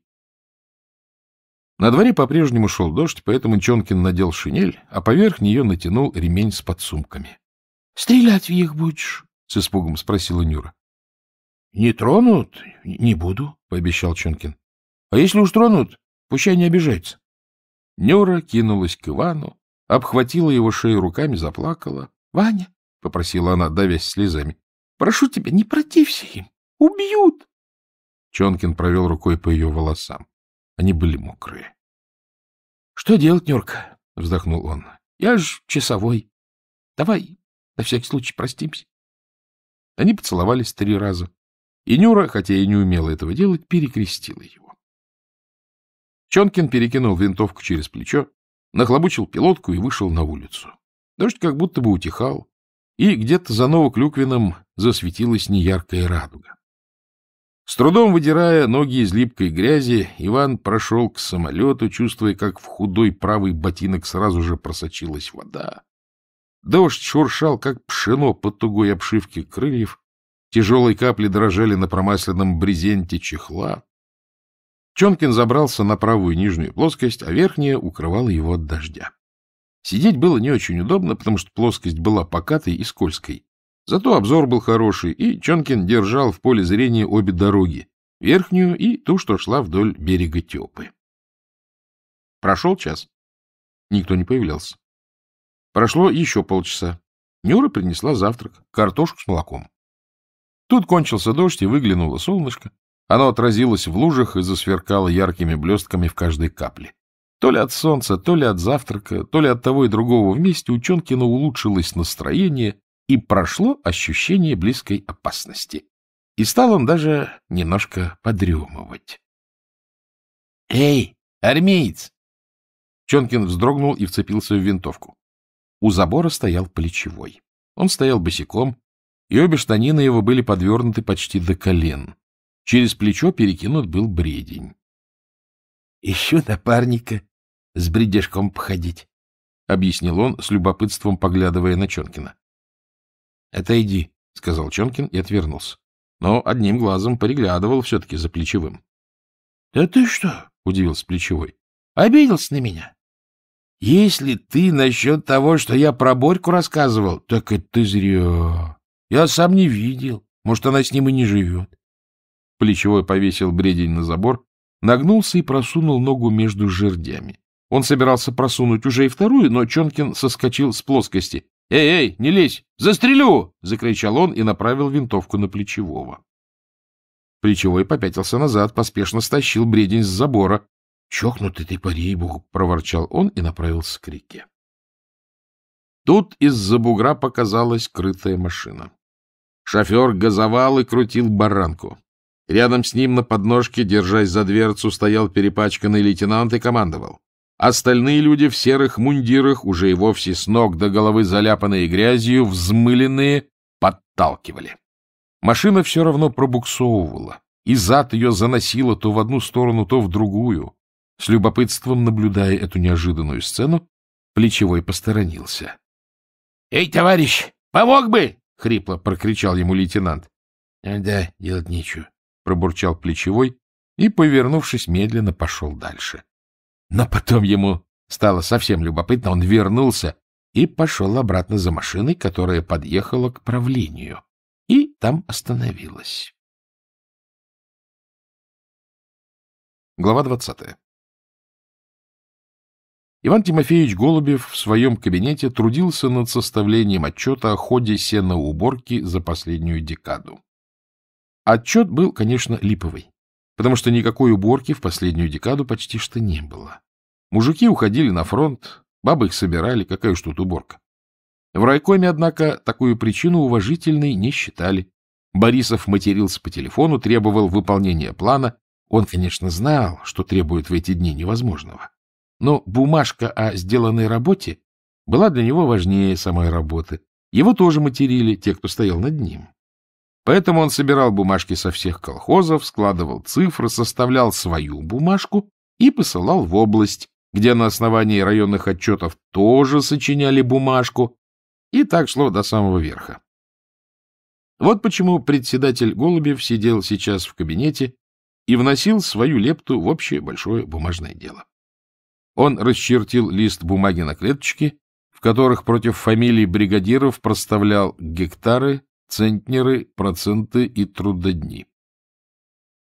На дворе по-прежнему шел дождь, поэтому Чонкин надел шинель, а поверх нее натянул ремень с подсумками. — Стрелять в них будешь? — с испугом спросила Нюра. — Не тронут? Не буду, — пообещал Чонкин. — А если уж тронут, пущай не обижается. Нюра кинулась к Ивану, обхватила его шею руками, заплакала. — Ваня, — попросила она, давясь слезами, — прошу тебя, не протився им, убьют. Чонкин провел рукой по ее волосам. Они были мокрые. — Что делать, Нюрка? — вздохнул он. — Я ж часовой. Давай, на всякий случай, простимся. Они поцеловались три раза. И Нюра, хотя и не умела этого делать, перекрестила его. Чонкин перекинул винтовку через плечо, нахлобучил пилотку и вышел на улицу. Дождь как будто бы утихал, и где-то за Новоклюквином засветилась неяркая радуга. С трудом выдирая ноги из липкой грязи, Иван прошел к самолету, чувствуя, как в худой правый ботинок сразу же просочилась вода. Дождь шуршал, как пшено под тугой обшивке крыльев, тяжелые капли дрожали на промасленном брезенте чехла. Чонкин забрался на правую нижнюю плоскость, а верхняя укрывала его от дождя. Сидеть было не очень удобно, потому что плоскость была покатой и скользкой. Зато обзор был хороший, и Чонкин держал в поле зрения обе дороги, верхнюю и ту, что шла вдоль берега Тёпы. Прошел час. Никто не появлялся. Прошло еще полчаса. Нюра принесла завтрак, картошку с молоком. Тут кончился дождь, и выглянуло солнышко. Оно отразилось в лужах и засверкало яркими блестками в каждой капле. То ли от солнца, то ли от завтрака, то ли от того и другого вместе у Чонкина улучшилось настроение, и прошло ощущение близкой опасности. И стал он даже немножко подремывать. — Эй, армеец! Чонкин вздрогнул и вцепился в винтовку. У забора стоял плечевой. Он стоял босиком, и обе штанины его были подвернуты почти до колен. Через плечо перекинут был бредень. — Ищу напарника с бредешком походить, — объяснил он, с любопытством поглядывая на Чонкина. Отойди, — сказал Чонкин и отвернулся. Но одним глазом приглядывал все-таки за плечевым. — Да ты что? — удивился плечевой. — Обиделся на меня? — Если ты насчет того, что я про Борьку рассказывал, так это ты зря. Я сам не видел. Может, она с ним и не живет. Плечевой повесил бредень на забор, нагнулся и просунул ногу между жердями. Он собирался просунуть уже и вторую, но Чонкин соскочил с плоскости. «Эй, эй, не лезь! Застрелю!» — закричал он и направил винтовку на Плечевого. Плечевой попятился назад, поспешно стащил бредень с забора. «Чокнутый ты, пари богу!» — проворчал он и направился к реке. Тут из-за бугра показалась крытая машина. Шофер газовал и крутил баранку. Рядом с ним на подножке, держась за дверцу, стоял перепачканный лейтенант и командовал. Остальные люди в серых мундирах, уже и вовсе с ног до головы заляпанные грязью, взмыленные, подталкивали. Машина все равно пробуксовывала, и зад ее заносило то в одну сторону, то в другую. С любопытством, наблюдая эту неожиданную сцену, Плечевой посторонился. — Эй, товарищ, помог бы! — хрипло прокричал ему лейтенант. — Да, делать нечего, — пробурчал Плечевой и, повернувшись, медленно пошел дальше. Но потом ему стало совсем любопытно, он вернулся и пошел обратно за машиной, которая подъехала к правлению, и там остановилась. Глава двадцатая. Иван Тимофеевич Голубев в своем кабинете трудился над составлением отчета о ходе сеноуборки за последнюю декаду. Отчет был, конечно, липовый потому что никакой уборки в последнюю декаду почти что не было. Мужики уходили на фронт, бабы их собирали, какая уж тут уборка. В райкоме, однако, такую причину уважительной не считали. Борисов матерился по телефону, требовал выполнения плана. Он, конечно, знал, что требует в эти дни невозможного. Но бумажка о сделанной работе была для него важнее самой работы. Его тоже материли, те, кто стоял над ним. Поэтому он собирал бумажки со всех колхозов, складывал цифры, составлял свою бумажку и посылал в область, где на основании районных отчетов тоже сочиняли бумажку, и так шло до самого верха. Вот почему председатель Голубев сидел сейчас в кабинете и вносил свою лепту в общее большое бумажное дело. Он расчертил лист бумаги на клеточки, в которых против фамилий бригадиров проставлял гектары, центнеры, проценты и трудодни.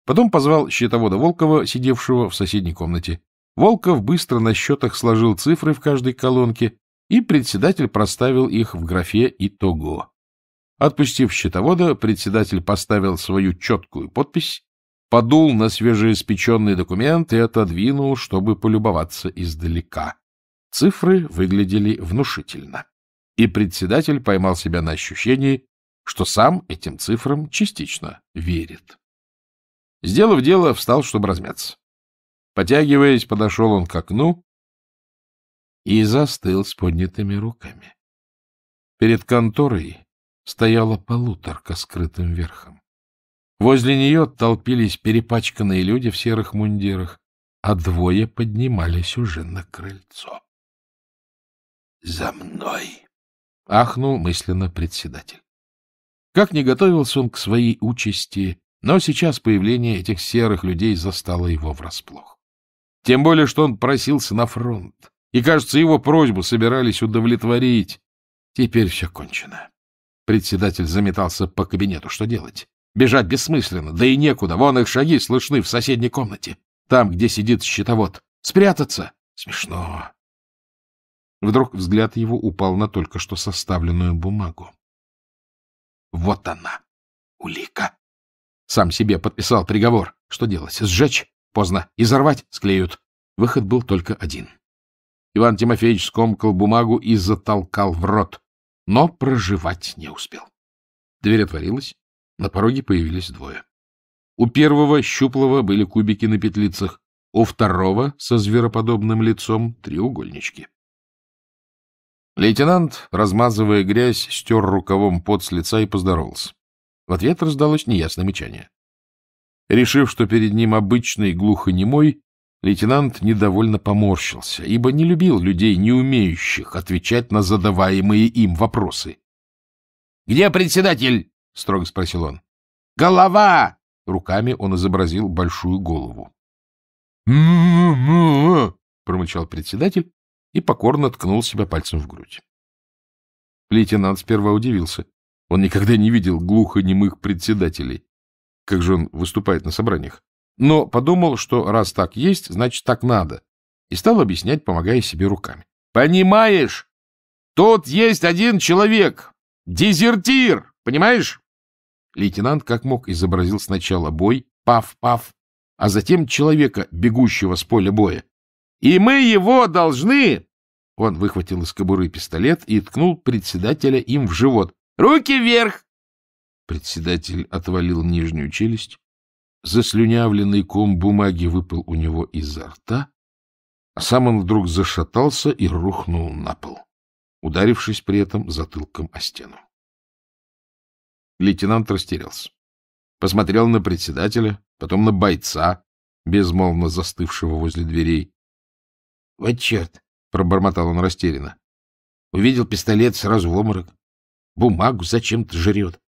Потом позвал счетовода Волкова, сидевшего в соседней комнате. Волков быстро на счетах сложил цифры в каждой колонке, и председатель проставил их в графе «Итого». Отпустив счетовода, председатель поставил свою четкую подпись, подул на свежеиспеченный документ и отодвинул, чтобы полюбоваться издалека. Цифры выглядели внушительно. И председатель поймал себя на ощущении, что сам этим цифрам частично верит. Сделав дело, встал, чтобы размяться. Потягиваясь, подошел он к окну и застыл с поднятыми руками. Перед конторой стояла полуторка скрытым верхом. Возле нее толпились перепачканные люди в серых мундирах, а двое поднимались уже на крыльцо. — За мной! — ахнул мысленно председатель. Как не готовился он к своей участи, но сейчас появление этих серых людей застало его врасплох. Тем более, что он просился на фронт, и, кажется, его просьбу собирались удовлетворить. Теперь все кончено. Председатель заметался по кабинету. Что делать? Бежать бессмысленно, да и некуда. Вон их шаги слышны в соседней комнате, там, где сидит щитовод. Спрятаться? Смешно. Вдруг взгляд его упал на только что составленную бумагу. Вот она, улика. Сам себе подписал приговор. Что делать? Сжечь? Поздно. И взорвать? Склеют. Выход был только один. Иван Тимофеевич скомкал бумагу и затолкал в рот, но проживать не успел. Дверь отворилась, на пороге появились двое. У первого щуплого были кубики на петлицах, у второго со звероподобным лицом треугольнички. Лейтенант, размазывая грязь, стер рукавом пот с лица и поздоровался. В ответ раздалось неясное мычание. Решив, что перед ним обычный глухонемой, лейтенант недовольно поморщился, ибо не любил людей, не умеющих отвечать на задаваемые им вопросы. — Где председатель? — строго спросил он. — Голова! — руками он изобразил большую голову. — промычал председатель и покорно ткнул себя пальцем в грудь. Лейтенант сперва удивился. Он никогда не видел глухонемых председателей. Как же он выступает на собраниях? Но подумал, что раз так есть, значит так надо. И стал объяснять, помогая себе руками. «Понимаешь, тут есть один человек, дезертир, понимаешь?» Лейтенант как мог изобразил сначала бой, пав-пав, а затем человека, бегущего с поля боя. И мы его должны... Он выхватил из кобуры пистолет и ткнул председателя им в живот. «Руки вверх!» Председатель отвалил нижнюю челюсть. Заслюнявленный ком бумаги выпал у него изо рта, а сам он вдруг зашатался и рухнул на пол, ударившись при этом затылком о стену. Лейтенант растерялся. Посмотрел на председателя, потом на бойца, безмолвно застывшего возле дверей. Вот черт! — пробормотал он растерянно. Увидел пистолет, сразу в обморок. Бумагу зачем-то жрет.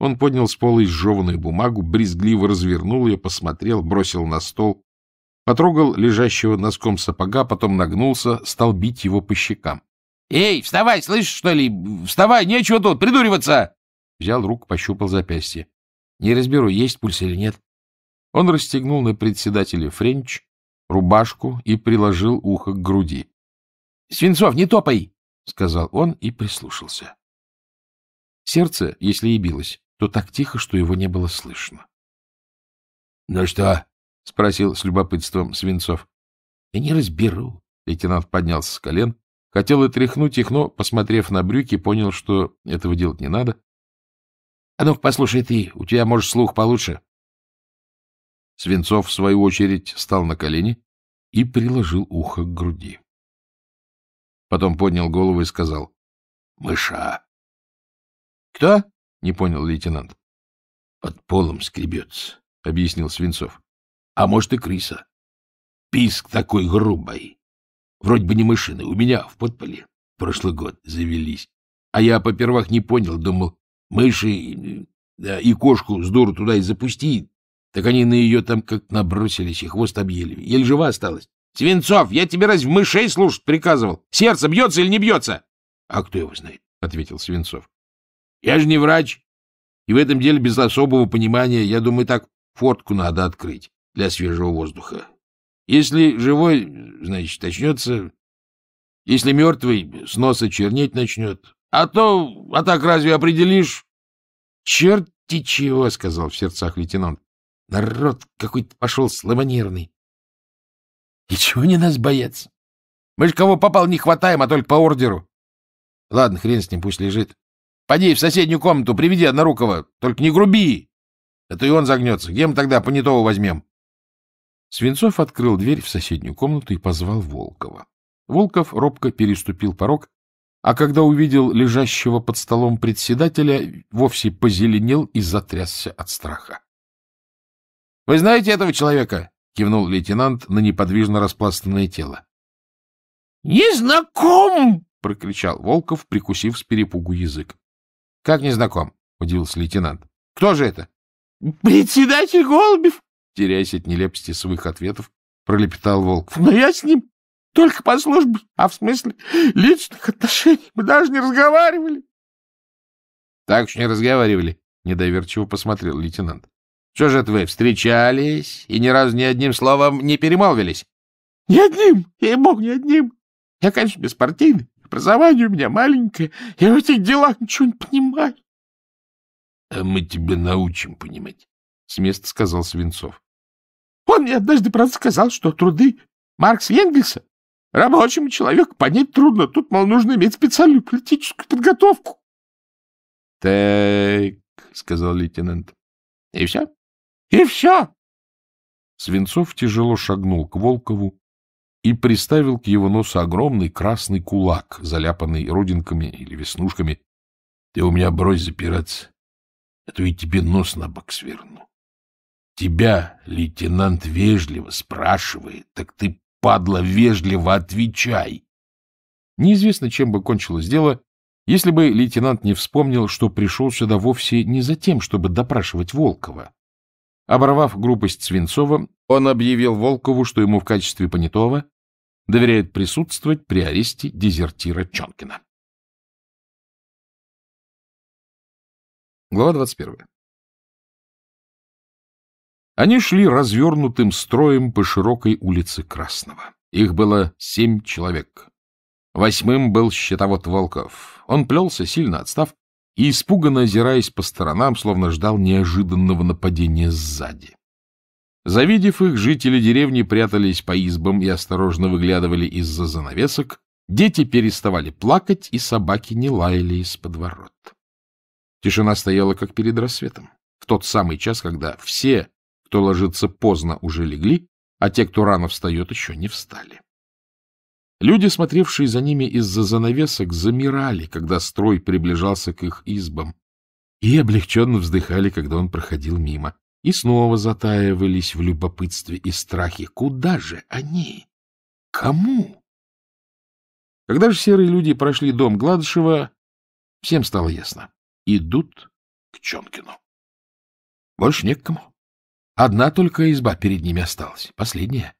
Он поднял с пола изжеванную бумагу, брезгливо развернул ее, посмотрел, бросил на стол, потрогал лежащего носком сапога, потом нагнулся, стал бить его по щекам. — Эй, вставай, слышишь, что ли? Вставай, нечего тут придуриваться! Взял руку, пощупал запястье. — Не разберу, есть пульс или нет. Он расстегнул на председателе френч, рубашку и приложил ухо к груди. — Свинцов, не топай! — сказал он и прислушался. Сердце, если и билось, то так тихо, что его не было слышно. — Ну что? — спросил с любопытством Свинцов. — Я не разберу. Лейтенант поднялся с колен, хотел и тряхнуть их, но, посмотрев на брюки, понял, что этого делать не надо. — А ну-ка, послушай ты, у тебя, может, слух получше. Свинцов, в свою очередь, встал на колени и приложил ухо к груди. Потом поднял голову и сказал «Мыша!» «Кто?» — не понял лейтенант. «Под полом скребется», — объяснил Свинцов. «А может, и крыса. Писк такой грубый. Вроде бы не мышины, у меня в подполе прошлый год завелись. А я попервах не понял, думал, мыши да, и кошку с дуру туда и запустить. Так они на ее там как набросились и хвост объели. Еле жива осталась. Свинцов, я тебе раз в мышей слушать приказывал. Сердце бьется или не бьется? — А кто его знает? — ответил Свинцов. — Я же не врач. И в этом деле без особого понимания, я думаю, так фортку надо открыть для свежего воздуха. Если живой, значит, начнется. Если мертвый, с носа чернеть начнет. А то, а так разве определишь? — Черт ты чего, — сказал в сердцах лейтенант. Народ какой-то пошел слабонервный. И чего не нас боятся? Мы же кого попал не хватаем, а только по ордеру. Ладно, хрен с ним, пусть лежит. Поди в соседнюю комнату, приведи однорукого. Только не груби, а то и он загнется. Где мы тогда понятого возьмем? Свинцов открыл дверь в соседнюю комнату и позвал Волкова. Волков робко переступил порог, а когда увидел лежащего под столом председателя, вовсе позеленел и затрясся от страха. — Вы знаете этого человека? — кивнул лейтенант на неподвижно распластанное тело. — Не знаком! — прокричал Волков, прикусив с перепугу язык. — Как не знаком? — удивился лейтенант. — Кто же это? — Председатель Голубев! — теряясь от нелепости своих ответов, пролепетал Волков. — Но я с ним только по службе, а в смысле личных отношений мы даже не разговаривали. — Так уж не разговаривали, — недоверчиво посмотрел лейтенант. Что же это вы, встречались и ни разу ни одним словом не перемолвились? — Ни одним, ей-бог, ни одним. Я, конечно, беспартийный, образование у меня маленькое, я в этих делах ничего не понимаю. — А мы тебя научим понимать, — с места сказал Свинцов. — Он мне однажды, правда, сказал, что труды Маркса и Энгельса рабочему человеку понять трудно, тут, мол, нужно иметь специальную политическую подготовку. — Так, — сказал лейтенант, — и все? И все. Свинцов тяжело шагнул к Волкову и приставил к его носу огромный красный кулак, заляпанный родинками или веснушками. — Ты у меня брось запираться, а то и тебе нос на бок сверну. Тебя лейтенант вежливо спрашивает, так ты, падла, вежливо отвечай. Неизвестно, чем бы кончилось дело, если бы лейтенант не вспомнил, что пришел сюда вовсе не за тем, чтобы допрашивать Волкова, Оборвав грубость Свинцова, он объявил Волкову, что ему в качестве понятого доверяет присутствовать при аресте дезертира Чонкина. Глава 21. Они шли развернутым строем по широкой улице Красного. Их было семь человек. Восьмым был счетовод Волков. Он плелся, сильно отстав, и, испуганно озираясь по сторонам, словно ждал неожиданного нападения сзади. Завидев их, жители деревни прятались по избам и осторожно выглядывали из-за занавесок, дети переставали плакать, и собаки не лаяли из-под ворот. Тишина стояла, как перед рассветом, в тот самый час, когда все, кто ложится поздно, уже легли, а те, кто рано встает, еще не встали. Люди, смотревшие за ними из-за занавесок, замирали, когда строй приближался к их избам, и облегченно вздыхали, когда он проходил мимо, и снова затаивались в любопытстве и страхе. Куда же они? Кому? Когда же серые люди прошли дом Гладышева, всем стало ясно. Идут к Чонкину. Больше некому. Одна только изба перед ними осталась, последняя.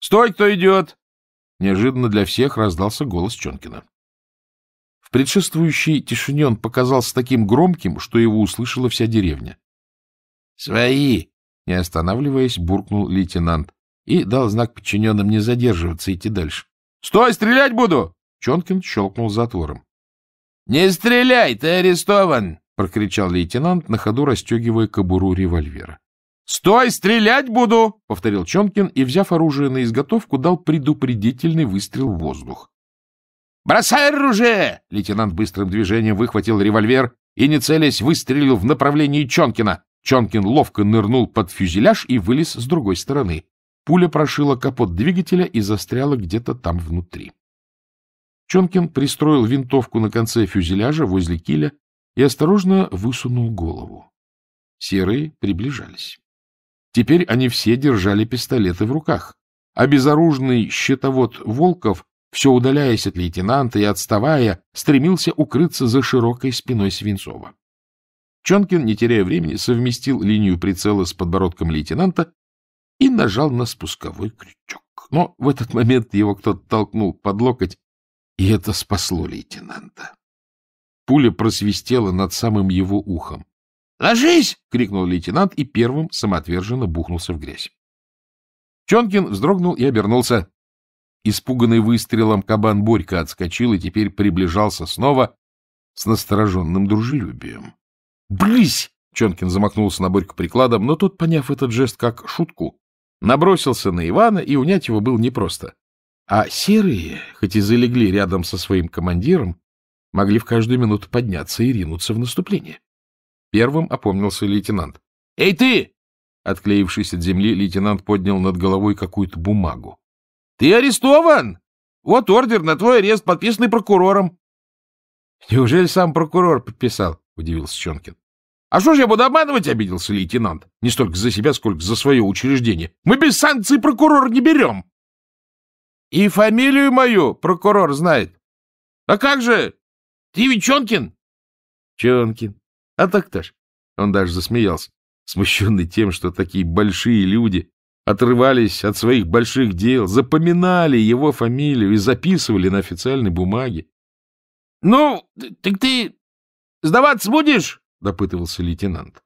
— Стой, кто идет! неожиданно для всех раздался голос Чонкина. В предшествующей тишине он показался таким громким, что его услышала вся деревня. «Свои!» — не останавливаясь, буркнул лейтенант и дал знак подчиненным не задерживаться, и идти дальше. «Стой, стрелять буду!» — Чонкин щелкнул затвором. «Не стреляй, ты арестован!» — прокричал лейтенант, на ходу расстегивая кобуру револьвера. «Стой, стрелять буду!» — повторил Чонкин и, взяв оружие на изготовку, дал предупредительный выстрел в воздух. «Бросай оружие!» — лейтенант быстрым движением выхватил револьвер и, не целясь, выстрелил в направлении Чонкина. Чонкин ловко нырнул под фюзеляж и вылез с другой стороны. Пуля прошила капот двигателя и застряла где-то там внутри. Чонкин пристроил винтовку на конце фюзеляжа возле киля и осторожно высунул голову. Серые приближались. Теперь они все держали пистолеты в руках, а безоружный щитовод Волков, все удаляясь от лейтенанта и отставая, стремился укрыться за широкой спиной Свинцова. Чонкин, не теряя времени, совместил линию прицела с подбородком лейтенанта и нажал на спусковой крючок. Но в этот момент его кто-то толкнул под локоть, и это спасло лейтенанта. Пуля просвистела над самым его ухом. «Ложись!» — крикнул лейтенант и первым самоотверженно бухнулся в грязь. Чонкин вздрогнул и обернулся. Испуганный выстрелом кабан Борька отскочил и теперь приближался снова с настороженным дружелюбием. «Брысь!» — Чонкин замахнулся на Борьку прикладом, но тот, поняв этот жест как шутку, набросился на Ивана, и унять его было непросто. А серые, хоть и залегли рядом со своим командиром, могли в каждую минуту подняться и ринуться в наступление. Первым опомнился лейтенант. «Эй, ты!» Отклеившись от земли, лейтенант поднял над головой какую-то бумагу. «Ты арестован! Вот ордер на твой арест, подписанный прокурором!» «Неужели сам прокурор подписал?» — удивился Чонкин. «А что ж я буду обманывать?» — обиделся лейтенант. «Не столько за себя, сколько за свое учреждение. Мы без санкций прокурор не берем!» «И фамилию мою прокурор знает!» «А как же? Ты ведь Чонкин?» «Чонкин!» А так-то ж. Он даже засмеялся, смущенный тем, что такие большие люди отрывались от своих больших дел, запоминали его фамилию и записывали на официальной бумаге. — Ну, так ты сдаваться будешь? — допытывался лейтенант.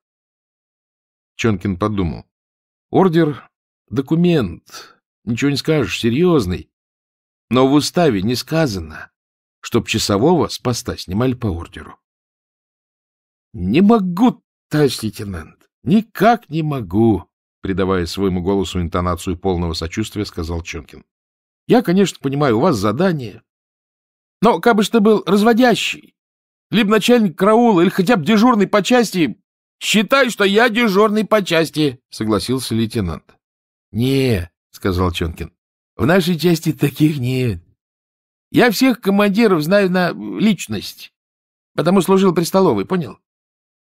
Чонкин подумал. — Ордер — документ, ничего не скажешь, серьезный. Но в уставе не сказано, чтоб часового с поста снимали по ордеру. — Не могу, товарищ лейтенант, никак не могу, — придавая своему голосу интонацию полного сочувствия, сказал Чонкин. — Я, конечно, понимаю, у вас задание. Но как бы ж ты был разводящий, либо начальник караула, или хотя бы дежурный по части, считай, что я дежурный по части, — согласился лейтенант. — Не, — сказал Чонкин, — в нашей части таких нет. Я всех командиров знаю на личность, потому служил при столовой, понял?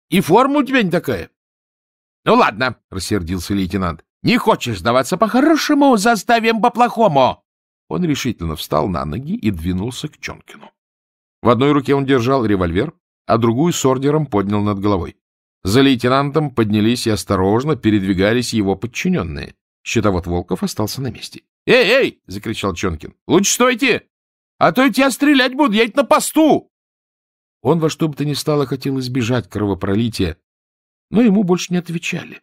И форма у тебя не такая. — Ну ладно, — рассердился лейтенант. — Не хочешь сдаваться по-хорошему, заставим по-плохому. Он решительно встал на ноги и двинулся к Чонкину. В одной руке он держал револьвер, а другую с ордером поднял над головой. За лейтенантом поднялись и осторожно передвигались его подчиненные. Щитовод Волков остался на месте. «Эй, эй!» — закричал Чонкин. «Лучше стойте! А то ведь я стрелять буду, я ведь на посту!» Он во что бы то ни стало хотел избежать кровопролития, но ему больше не отвечали.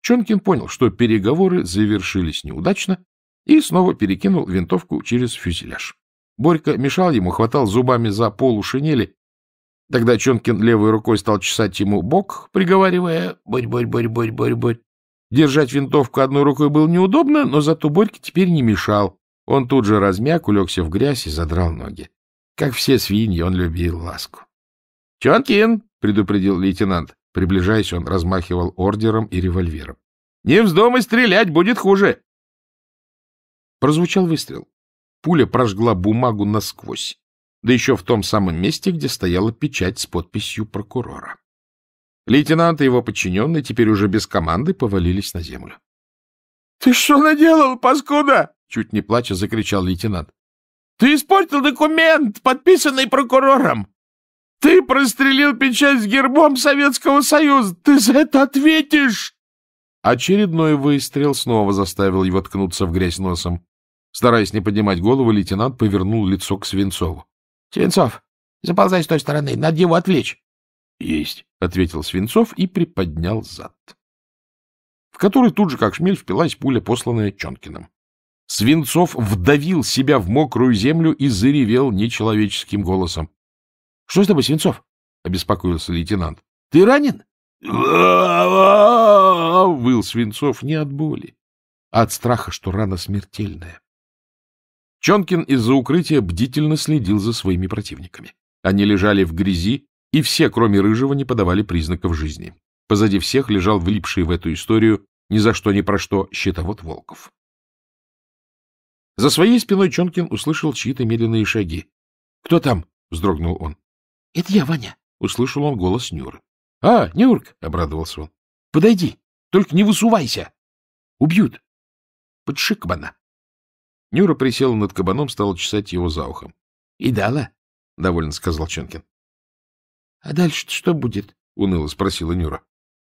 Чонкин понял, что переговоры завершились неудачно, и снова перекинул винтовку через фюзеляж. Борька мешал ему, хватал зубами за полу шинели. Тогда Чонкин левой рукой стал чесать ему бок, приговаривая «борь-борь-борь-борь-борь-борь». Держать винтовку одной рукой было неудобно, но зато Борьке теперь не мешал. Он тут же размяк, улегся в грязь и задрал ноги. Как все свиньи, он любил ласку. — Чонкин! — предупредил лейтенант. Приближаясь, он размахивал ордером и револьвером. — Не вздумай стрелять, будет хуже! Прозвучал выстрел. Пуля прожгла бумагу насквозь, да еще в том самом месте, где стояла печать с подписью прокурора. Лейтенант и его подчиненные теперь уже без команды повалились на землю. — Ты что наделал, паскуда? — чуть не плача закричал лейтенант. — Ты испортил документ, подписанный прокурором! Ты прострелил печать с гербом Советского Союза! Ты за это ответишь!» Очередной выстрел снова заставил его ткнуться в грязь носом. Стараясь не поднимать голову, лейтенант повернул лицо к Свинцову. — Свинцов, заползай с той стороны, надо его отвлечь. — Есть, — ответил Свинцов и приподнял зад, в который тут же, как шмель, впилась пуля, посланная Чонкиным. Свинцов вдавил себя в мокрую землю и заревел нечеловеческим голосом. — Что с тобой, Свинцов? — обеспокоился лейтенант. — Ты ранен? — выл Свинцов не от боли, а от страха, что рана смертельная. Чонкин из-за укрытия бдительно следил за своими противниками. Они лежали в грязи, и все, кроме Рыжего, не подавали признаков жизни. Позади всех лежал влипший в эту историю ни за что ни про что щитовод Волков. За своей спиной Чонкин услышал чьи-то медленные шаги. — Кто там? — вздрогнул он. — Это я, Ваня! — услышал он голос Нюры. — А, Нюрк! — обрадовался он. — Подойди! Только не высувайся! Убьют! Подши кабана! Нюра присела над кабаном, стала чесать его за ухом. — И дала? — довольно сказал Ченкин. — А дальше-то что будет? — уныло спросила Нюра.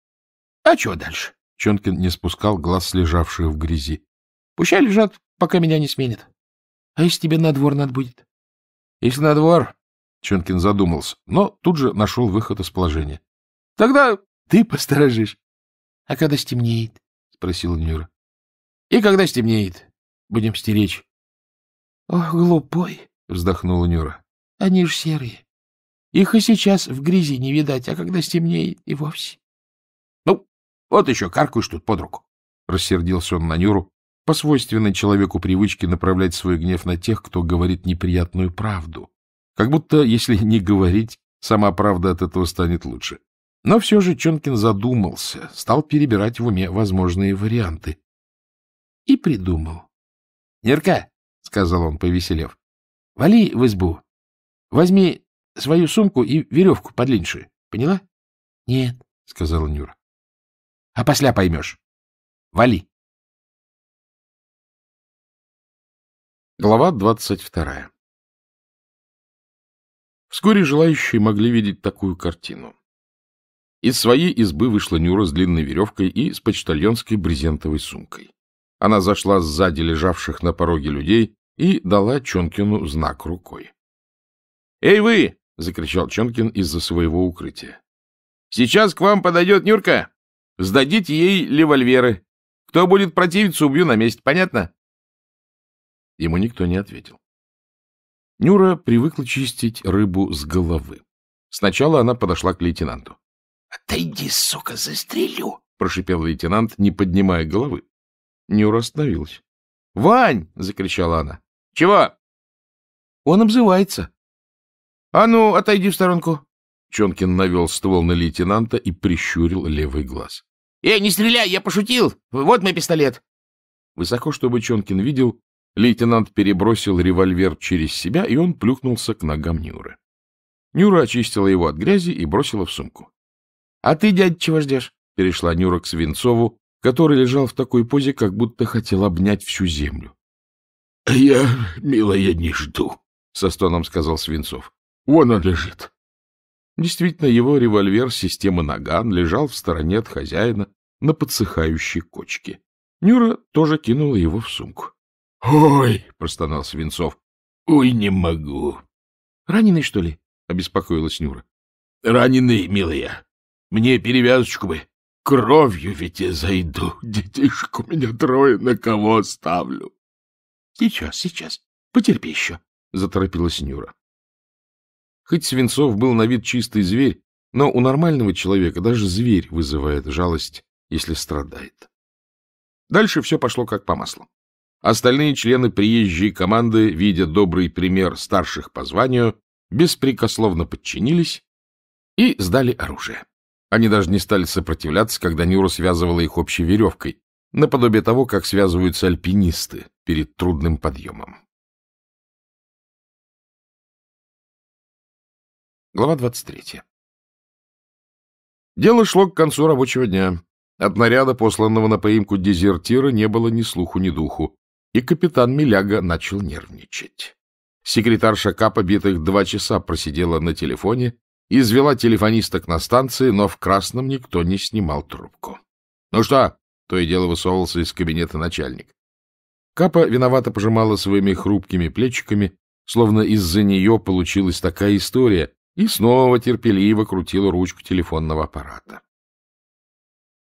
— А чего дальше? — Чонкин не спускал глаз с в грязи. — Пущай лежат, пока меня не сменят. А если тебе на двор надо будет? — Если на двор, Чонкин задумался, но тут же нашел выход из положения. — Тогда ты посторожишь. — А когда стемнеет? — спросила Нюра. — И когда стемнеет, будем стеречь. — Ох, глупой, — вздохнула Нюра. — Они ж серые. Их и сейчас в грязи не видать, а когда стемнеет и вовсе. — Ну, вот еще каркаешь тут под руку, — рассердился он на Нюру, по свойственной человеку привычке направлять свой гнев на тех, кто говорит неприятную правду. Как будто, если не говорить, сама правда от этого станет лучше. Но все же Чонкин задумался, стал перебирать в уме возможные варианты. И придумал. — Нерка, — сказал он, повеселев, — вали в избу. Возьми свою сумку и веревку подлиннее. Поняла? — Нет, — сказала Нюра. — А после поймешь. Вали. Глава двадцать вторая Вскоре желающие могли видеть такую картину. Из своей избы вышла Нюра с длинной веревкой и с почтальонской брезентовой сумкой. Она зашла сзади лежавших на пороге людей и дала Чонкину знак рукой. — Эй вы! — закричал Чонкин из-за своего укрытия. — Сейчас к вам подойдет Нюрка. Сдадите ей левольверы. Кто будет противиться, убью на месте. Понятно? Ему никто не ответил. Нюра привыкла чистить рыбу с головы. Сначала она подошла к лейтенанту. — Отойди, сука, застрелю! — прошипел лейтенант, не поднимая головы. Нюра остановилась. «Вань — Вань! — закричала она. — Чего? — Он обзывается. — А ну, отойди в сторонку. Чонкин навел ствол на лейтенанта и прищурил левый глаз. — Эй, не стреляй, я пошутил! Вот мой пистолет! Высоко, чтобы Чонкин видел, Лейтенант перебросил револьвер через себя, и он плюхнулся к ногам Нюры. Нюра очистила его от грязи и бросила в сумку. — А ты, дядь, чего ждешь? — перешла Нюра к Свинцову, который лежал в такой позе, как будто хотел обнять всю землю. — Я, милая, не жду, — со стоном сказал Свинцов. — Вон он лежит. Действительно, его револьвер системы «Наган» лежал в стороне от хозяина на подсыхающей кочке. Нюра тоже кинула его в сумку. —— Ой! — простонал Свинцов. — Ой, не могу. — Раненый, что ли? — обеспокоилась Нюра. — Раненый, милая. Мне перевязочку бы. Кровью ведь я зайду. Детишек у меня трое, на кого ставлю. — Сейчас, сейчас. Потерпи еще, — заторопилась Нюра. Хоть Свинцов был на вид чистый зверь, но у нормального человека даже зверь вызывает жалость, если страдает. Дальше все пошло как по маслу. Остальные члены приезжей команды, видя добрый пример старших по званию, беспрекословно подчинились и сдали оружие. Они даже не стали сопротивляться, когда Нюра связывала их общей веревкой, наподобие того, как связываются альпинисты перед трудным подъемом. Глава 23. Дело шло к концу рабочего дня. От наряда, посланного на поимку дезертира, не было ни слуху, ни духу и капитан Миляга начал нервничать. Секретарша Капа битых два часа просидела на телефоне, извела телефонисток на станции, но в красном никто не снимал трубку. — Ну что? — то и дело высовывался из кабинета начальник. Капа виновато пожимала своими хрупкими плечиками, словно из-за нее получилась такая история, и снова терпеливо крутила ручку телефонного аппарата.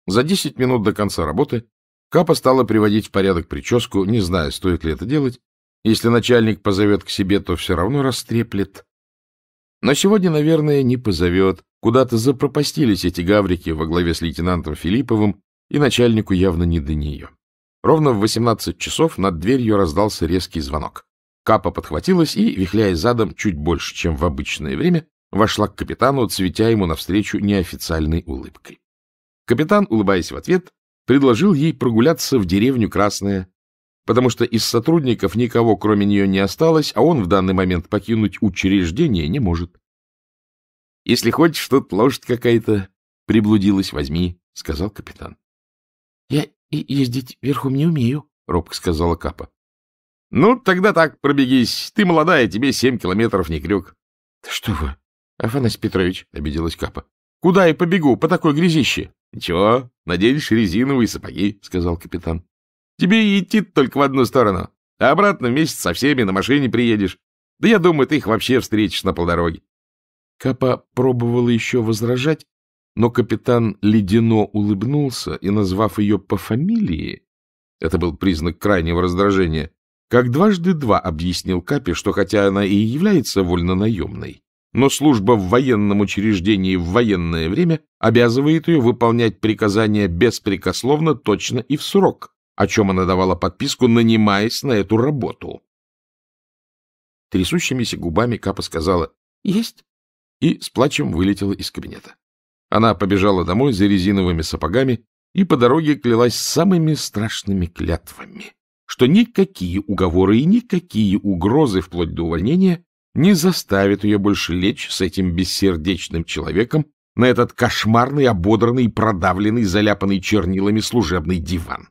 За десять минут до конца работы Капа стала приводить в порядок прическу, не зная, стоит ли это делать. Если начальник позовет к себе, то все равно растреплет. Но сегодня, наверное, не позовет. Куда-то запропастились эти гаврики во главе с лейтенантом Филипповым, и начальнику явно не до нее. Ровно в 18 часов над дверью раздался резкий звонок. Капа подхватилась и, вихляя задом чуть больше, чем в обычное время, вошла к капитану, цветя ему навстречу неофициальной улыбкой. Капитан, улыбаясь в ответ, предложил ей прогуляться в деревню Красная, потому что из сотрудников никого, кроме нее, не осталось, а он в данный момент покинуть учреждение не может. — Если хочешь, тут лошадь какая-то приблудилась, возьми, — сказал капитан. — Я и ездить верхом не умею, — робко сказала Капа. — Ну, тогда так, пробегись. Ты молодая, тебе семь километров не крюк. — Что вы, Афанасий Петрович, — обиделась Капа. — Куда я побегу по такой грязище? Ничего, наденешь резиновые сапоги, сказал капитан. Тебе идти только в одну сторону, а обратно вместе со всеми на машине приедешь. Да я думаю, ты их вообще встретишь на полдороге. Капа пробовала еще возражать, но капитан ледяно улыбнулся и, назвав ее по фамилии, это был признак крайнего раздражения, как дважды два объяснил Капе, что хотя она и является вольнонаемной, но служба в военном учреждении в военное время обязывает ее выполнять приказания беспрекословно, точно и в срок, о чем она давала подписку, нанимаясь на эту работу. Трясущимися губами Капа сказала «Есть» и с плачем вылетела из кабинета. Она побежала домой за резиновыми сапогами и по дороге клялась самыми страшными клятвами, что никакие уговоры и никакие угрозы вплоть до увольнения не заставит ее больше лечь с этим бессердечным человеком на этот кошмарный, ободранный, продавленный, заляпанный чернилами служебный диван.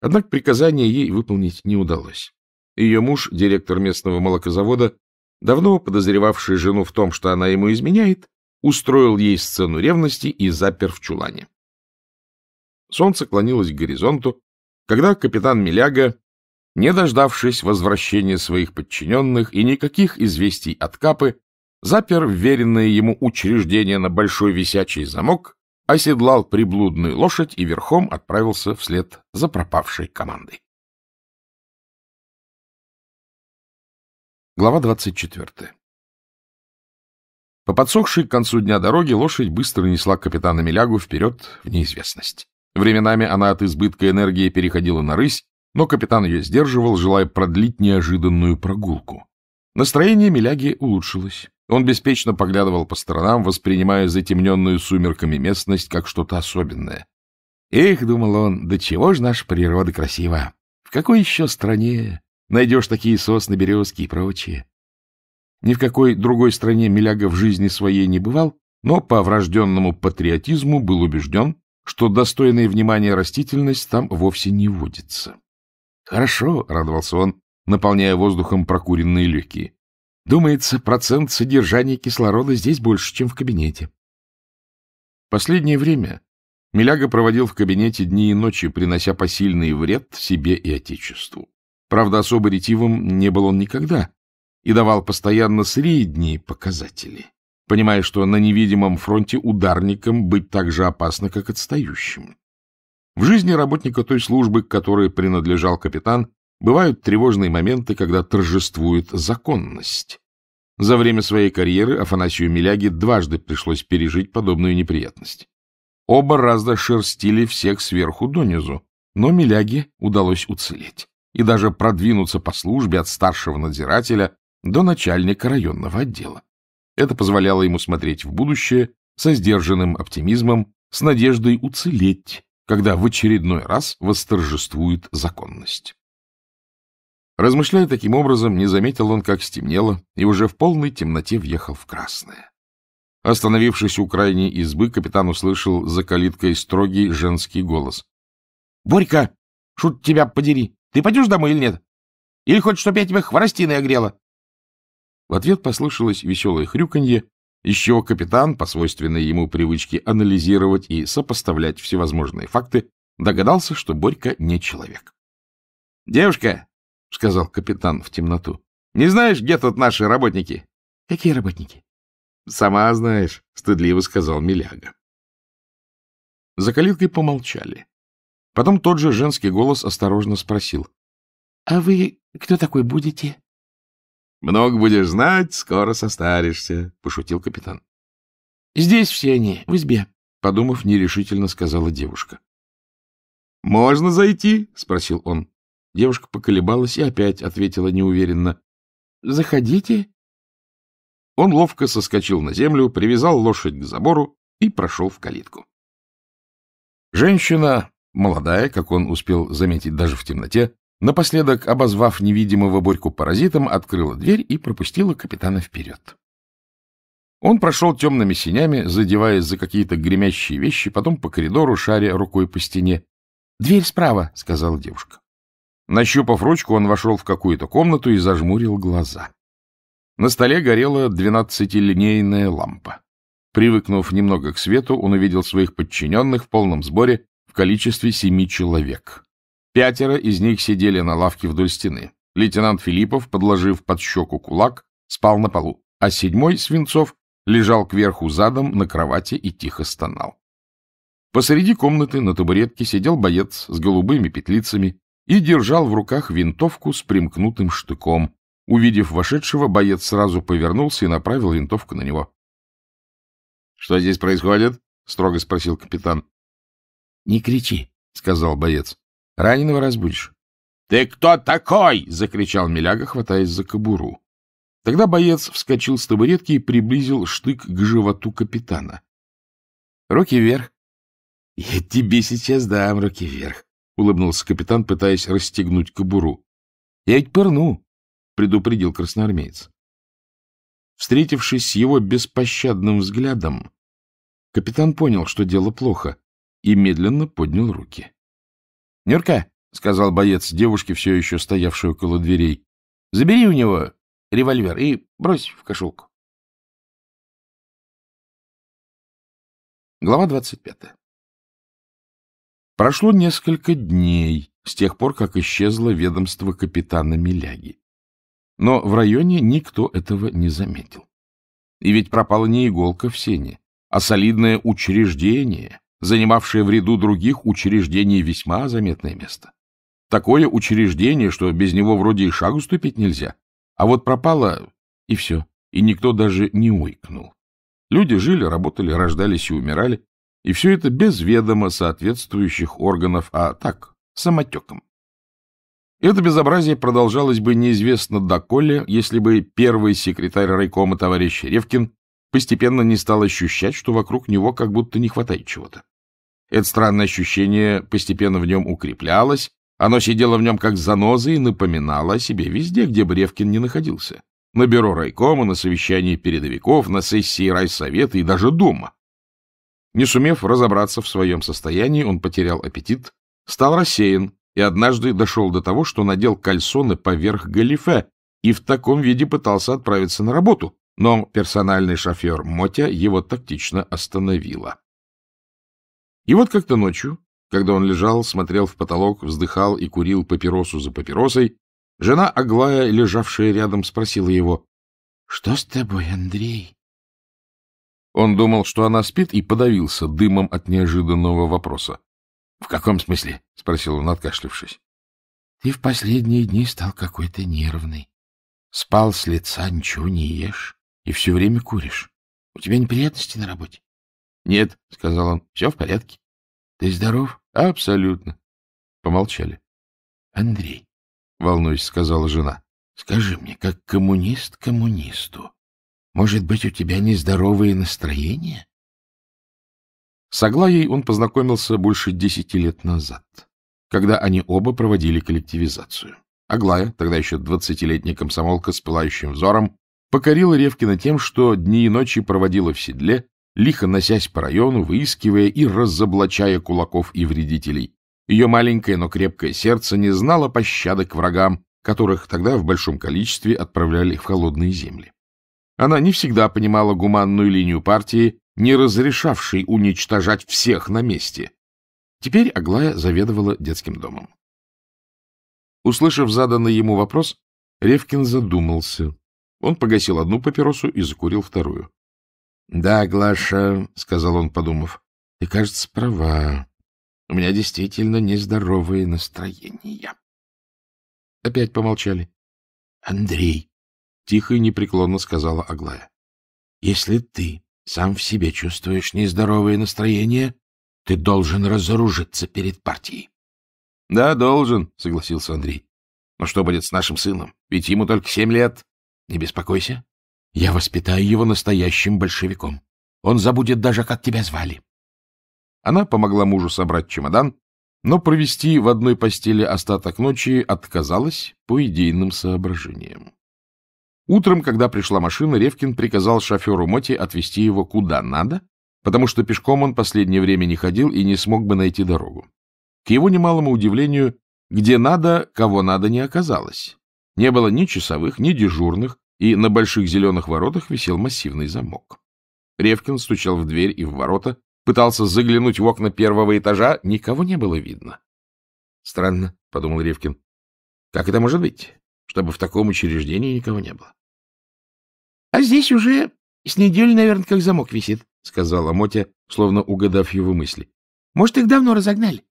Однако приказание ей выполнить не удалось. Ее муж, директор местного молокозавода, давно подозревавший жену в том, что она ему изменяет, устроил ей сцену ревности и запер в чулане. Солнце клонилось к горизонту, когда капитан Миляга не дождавшись возвращения своих подчиненных и никаких известий от Капы, запер вверенное ему учреждение на большой висячий замок, оседлал приблудную лошадь и верхом отправился вслед за пропавшей командой. Глава 24. По подсохшей к концу дня дороги лошадь быстро несла капитана Милягу вперед в неизвестность. Временами она от избытка энергии переходила на рысь, но капитан ее сдерживал, желая продлить неожиданную прогулку. Настроение Миляги улучшилось. Он беспечно поглядывал по сторонам, воспринимая затемненную сумерками местность как что-то особенное. «Эх, — думал он, — до чего же наша природа красива! В какой еще стране найдешь такие сосны, березки и прочее?» Ни в какой другой стране Миляга в жизни своей не бывал, но по врожденному патриотизму был убежден, что достойное внимания растительность там вовсе не водится. «Хорошо», — радовался он, наполняя воздухом прокуренные легкие. «Думается, процент содержания кислорода здесь больше, чем в кабинете». Последнее время Миляга проводил в кабинете дни и ночи, принося посильный вред себе и Отечеству. Правда, особо ретивым не был он никогда и давал постоянно средние показатели, понимая, что на невидимом фронте ударником быть так же опасно, как отстающим. В жизни работника той службы, к которой принадлежал капитан, бывают тревожные моменты, когда торжествует законность. За время своей карьеры Афанасию Миляге дважды пришлось пережить подобную неприятность. Оба раза шерстили всех сверху донизу, но Миляге удалось уцелеть и даже продвинуться по службе от старшего надзирателя до начальника районного отдела. Это позволяло ему смотреть в будущее со сдержанным оптимизмом, с надеждой уцелеть, когда в очередной раз восторжествует законность. Размышляя таким образом, не заметил он, как стемнело, и уже в полной темноте въехал в красное. Остановившись у крайней избы, капитан услышал за калиткой строгий женский голос. — Борька, шут тебя подери, ты пойдешь домой или нет? Или хочешь, чтобы я тебя хворостиной огрела? В ответ послышалось веселое хрюканье, из чего капитан, по свойственной ему привычке анализировать и сопоставлять всевозможные факты, догадался, что Борька не человек. — Девушка, — сказал капитан в темноту, — не знаешь, где тут наши работники? — Какие работники? — Сама знаешь, — стыдливо сказал Миляга. За калиткой помолчали. Потом тот же женский голос осторожно спросил. — А вы кто такой будете? Много будешь знать, скоро состаришься, — пошутил капитан. — Здесь все они, в избе, — подумав, нерешительно сказала девушка. — Можно зайти? — спросил он. Девушка поколебалась и опять ответила неуверенно. — Заходите. Он ловко соскочил на землю, привязал лошадь к забору и прошел в калитку. Женщина, молодая, как он успел заметить даже в темноте, Напоследок, обозвав невидимого Борьку паразитом, открыла дверь и пропустила капитана вперед. Он прошел темными синями, задеваясь за какие-то гремящие вещи, потом по коридору, шаря рукой по стене. — Дверь справа, — сказала девушка. Нащупав ручку, он вошел в какую-то комнату и зажмурил глаза. На столе горела двенадцатилинейная лампа. Привыкнув немного к свету, он увидел своих подчиненных в полном сборе в количестве семи человек. Пятеро из них сидели на лавке вдоль стены. Лейтенант Филиппов, подложив под щеку кулак, спал на полу, а седьмой, Свинцов, лежал кверху задом на кровати и тихо стонал. Посреди комнаты на табуретке сидел боец с голубыми петлицами и держал в руках винтовку с примкнутым штыком. Увидев вошедшего, боец сразу повернулся и направил винтовку на него. — Что здесь происходит? — строго спросил капитан. — Не кричи, — сказал боец. Раненого разбудишь. — Ты кто такой? — закричал Миляга, хватаясь за кобуру. Тогда боец вскочил с табуретки и приблизил штык к животу капитана. — Руки вверх. — Я тебе сейчас дам руки вверх, — улыбнулся капитан, пытаясь расстегнуть кобуру. — Я ведь пырну, — предупредил красноармеец. Встретившись с его беспощадным взглядом, капитан понял, что дело плохо, и медленно поднял руки. — Нюрка, — сказал боец девушке, все еще стоявшей около дверей, — забери у него револьвер и брось в кошелку. Глава двадцать пятая. Прошло несколько дней с тех пор, как исчезло ведомство капитана Миляги. Но в районе никто этого не заметил. И ведь пропала не иголка в сене, а солидное учреждение, занимавшее в ряду других учреждений весьма заметное место. Такое учреждение, что без него вроде и шагу ступить нельзя. А вот пропало, и все, и никто даже не уикнул. Люди жили, работали, рождались и умирали, и все это без ведома соответствующих органов, а так, самотеком. Это безобразие продолжалось бы неизвестно доколе, если бы первый секретарь райкома товарищ Ревкин постепенно не стал ощущать, что вокруг него как будто не хватает чего-то. Это странное ощущение постепенно в нем укреплялось, оно сидело в нем как заноза и напоминало о себе везде, где Бревкин не находился. На бюро райкома, на совещании передовиков, на сессии райсовета и даже дума. Не сумев разобраться в своем состоянии, он потерял аппетит, стал рассеян и однажды дошел до того, что надел кальсоны поверх галифе и в таком виде пытался отправиться на работу, но персональный шофер Мотя его тактично остановила. И вот как-то ночью, когда он лежал, смотрел в потолок, вздыхал и курил папиросу за папиросой, жена Аглая, лежавшая рядом, спросила его, — Что с тобой, Андрей? Он думал, что она спит, и подавился дымом от неожиданного вопроса. — В каком смысле? — спросил он, откашлившись. — Ты в последние дни стал какой-то нервный. Спал с лица, ничего не ешь и все время куришь. У тебя неприятности на работе? — Нет, — сказал он, — все в порядке. — Ты здоров? — Абсолютно. Помолчали. — Андрей, — волнуясь, сказала жена, — скажи мне, как коммунист коммунисту, может быть, у тебя нездоровые настроения? С Аглаей он познакомился больше десяти лет назад, когда они оба проводили коллективизацию. Аглая, тогда еще двадцатилетняя комсомолка с пылающим взором, покорила Ревкина тем, что дни и ночи проводила в седле, лихо носясь по району, выискивая и разоблачая кулаков и вредителей. Ее маленькое, но крепкое сердце не знало пощады к врагам, которых тогда в большом количестве отправляли в холодные земли. Она не всегда понимала гуманную линию партии, не разрешавшей уничтожать всех на месте. Теперь Аглая заведовала детским домом. Услышав заданный ему вопрос, Ревкин задумался. Он погасил одну папиросу и закурил вторую. «Да, Глаша», — сказал он, подумав, — «ты, кажется, права. У меня действительно нездоровые настроения». Опять помолчали. «Андрей», — тихо и непреклонно сказала Аглая, — «если ты сам в себе чувствуешь нездоровые настроения, ты должен разоружиться перед партией». «Да, должен», — согласился Андрей. «Но что будет с нашим сыном? Ведь ему только семь лет. Не беспокойся, я воспитаю его настоящим большевиком. Он забудет даже, как тебя звали. Она помогла мужу собрать чемодан, но провести в одной постели остаток ночи отказалась по идейным соображениям. Утром, когда пришла машина, Ревкин приказал шоферу Моти отвезти его куда надо, потому что пешком он последнее время не ходил и не смог бы найти дорогу. К его немалому удивлению, где надо, кого надо, не оказалось. Не было ни часовых, ни дежурных, и на больших зеленых воротах висел массивный замок. Ревкин стучал в дверь и в ворота, пытался заглянуть в окна первого этажа, никого не было видно. — Странно, — подумал Ревкин. — Как это может быть, чтобы в таком учреждении никого не было? — А здесь уже с недели, наверное, как замок висит, — сказала Мотя, словно угадав его мысли. — Может, их давно разогнали?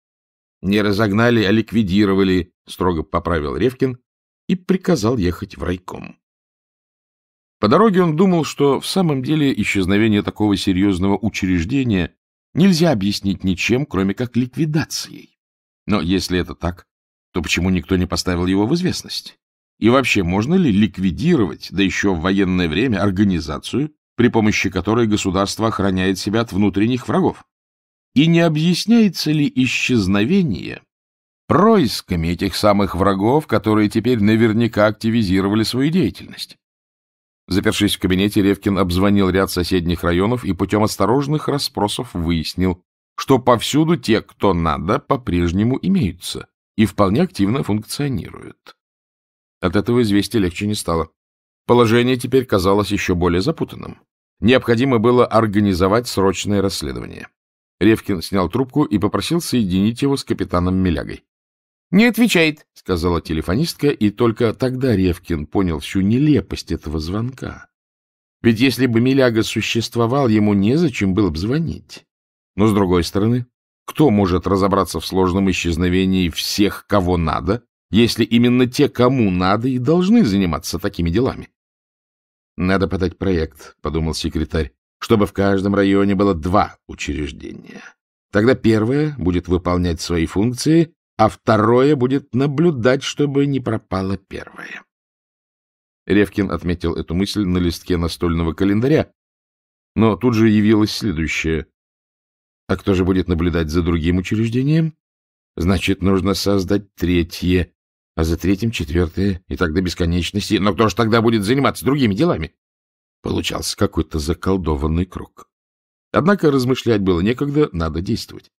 — Не разогнали, а ликвидировали, — строго поправил Ревкин и приказал ехать в райком. По дороге он думал, что в самом деле исчезновение такого серьезного учреждения нельзя объяснить ничем, кроме как ликвидацией. Но если это так, то почему никто не поставил его в известность? И вообще, можно ли ликвидировать, да еще в военное время, организацию, при помощи которой государство охраняет себя от внутренних врагов? И не объясняется ли исчезновение происками этих самых врагов, которые теперь наверняка активизировали свою деятельность? Запершись в кабинете, Ревкин обзвонил ряд соседних районов и путем осторожных расспросов выяснил, что повсюду те, кто надо, по-прежнему имеются и вполне активно функционируют. От этого известия легче не стало. Положение теперь казалось еще более запутанным. Необходимо было организовать срочное расследование. Ревкин снял трубку и попросил соединить его с капитаном Милягой. — Не отвечает, — сказала телефонистка, и только тогда Ревкин понял всю нелепость этого звонка. Ведь если бы Миляга существовал, ему незачем было бы звонить. Но, с другой стороны, кто может разобраться в сложном исчезновении всех, кого надо, если именно те, кому надо, и должны заниматься такими делами? — Надо подать проект, — подумал секретарь, — чтобы в каждом районе было два учреждения. Тогда первое будет выполнять свои функции, а второе будет наблюдать, чтобы не пропало первое. Ревкин отметил эту мысль на листке настольного календаря, но тут же явилось следующее. А кто же будет наблюдать за другим учреждением? Значит, нужно создать третье, а за третьим — четвертое, и так до бесконечности. Но кто же тогда будет заниматься другими делами? Получался какой-то заколдованный круг. Однако размышлять было некогда, надо действовать.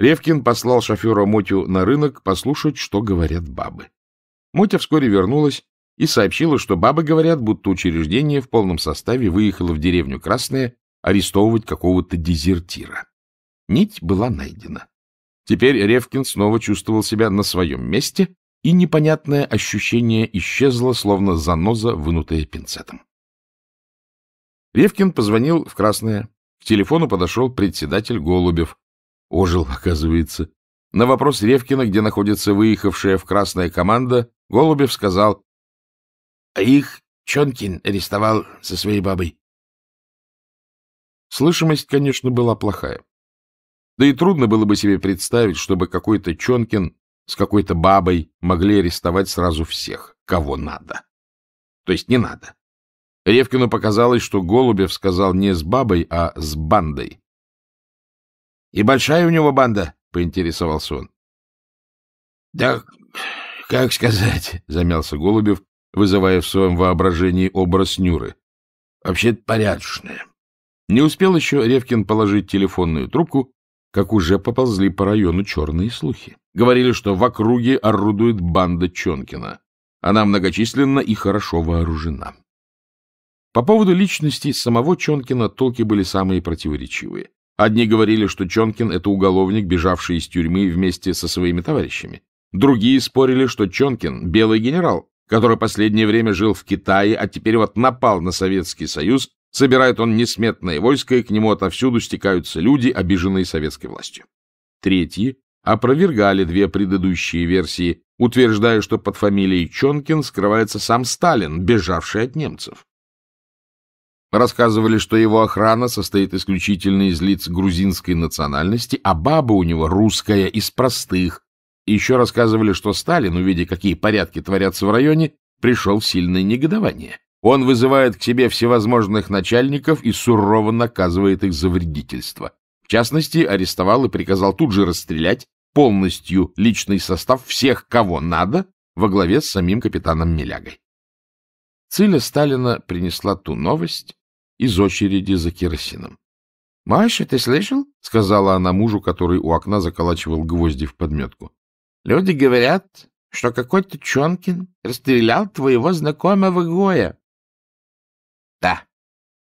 Ревкин послал шофера Мотю на рынок послушать, что говорят бабы. Мотя вскоре вернулась и сообщила, что бабы говорят, будто учреждение в полном составе выехало в деревню Красное арестовывать какого-то дезертира. Нить была найдена. Теперь Ревкин снова чувствовал себя на своем месте, и непонятное ощущение исчезло, словно заноза, вынутая пинцетом. Ревкин позвонил в Красное. К телефону подошел председатель Голубев, Ожил, оказывается. На вопрос Ревкина, где находится выехавшая в красная команда, Голубев сказал. — А их Чонкин арестовал со своей бабой. Слышимость, конечно, была плохая. Да и трудно было бы себе представить, чтобы какой-то Чонкин с какой-то бабой могли арестовать сразу всех, кого надо. То есть не надо. Ревкину показалось, что Голубев сказал не с бабой, а с бандой. — И большая у него банда? — поинтересовался он. — Да как сказать, — замялся Голубев, вызывая в своем воображении образ Нюры. — Вообще-то порядочная. Не успел еще Ревкин положить телефонную трубку, как уже поползли по району черные слухи. Говорили, что в округе орудует банда Чонкина. Она многочисленна и хорошо вооружена. По поводу личности самого Чонкина толки были самые противоречивые. Одни говорили, что Чонкин — это уголовник, бежавший из тюрьмы вместе со своими товарищами. Другие спорили, что Чонкин — белый генерал, который последнее время жил в Китае, а теперь вот напал на Советский Союз, собирает он несметное войско, и к нему отовсюду стекаются люди, обиженные советской властью. Третьи опровергали две предыдущие версии, утверждая, что под фамилией Чонкин скрывается сам Сталин, бежавший от немцев. Рассказывали, что его охрана состоит исключительно из лиц грузинской национальности, а баба у него русская, из простых. И еще рассказывали, что Сталин, увидя, какие порядки творятся в районе, пришел в сильное негодование. Он вызывает к себе всевозможных начальников и сурово наказывает их за вредительство. В частности, арестовал и приказал тут же расстрелять полностью личный состав всех, кого надо, во главе с самим капитаном Милягой. Циля Сталина принесла ту новость, из очереди за керосином. — Маша, ты слышал? — сказала она мужу, который у окна заколачивал гвозди в подметку. — Люди говорят, что какой-то Чонкин расстрелял твоего знакомого Гоя. — Да,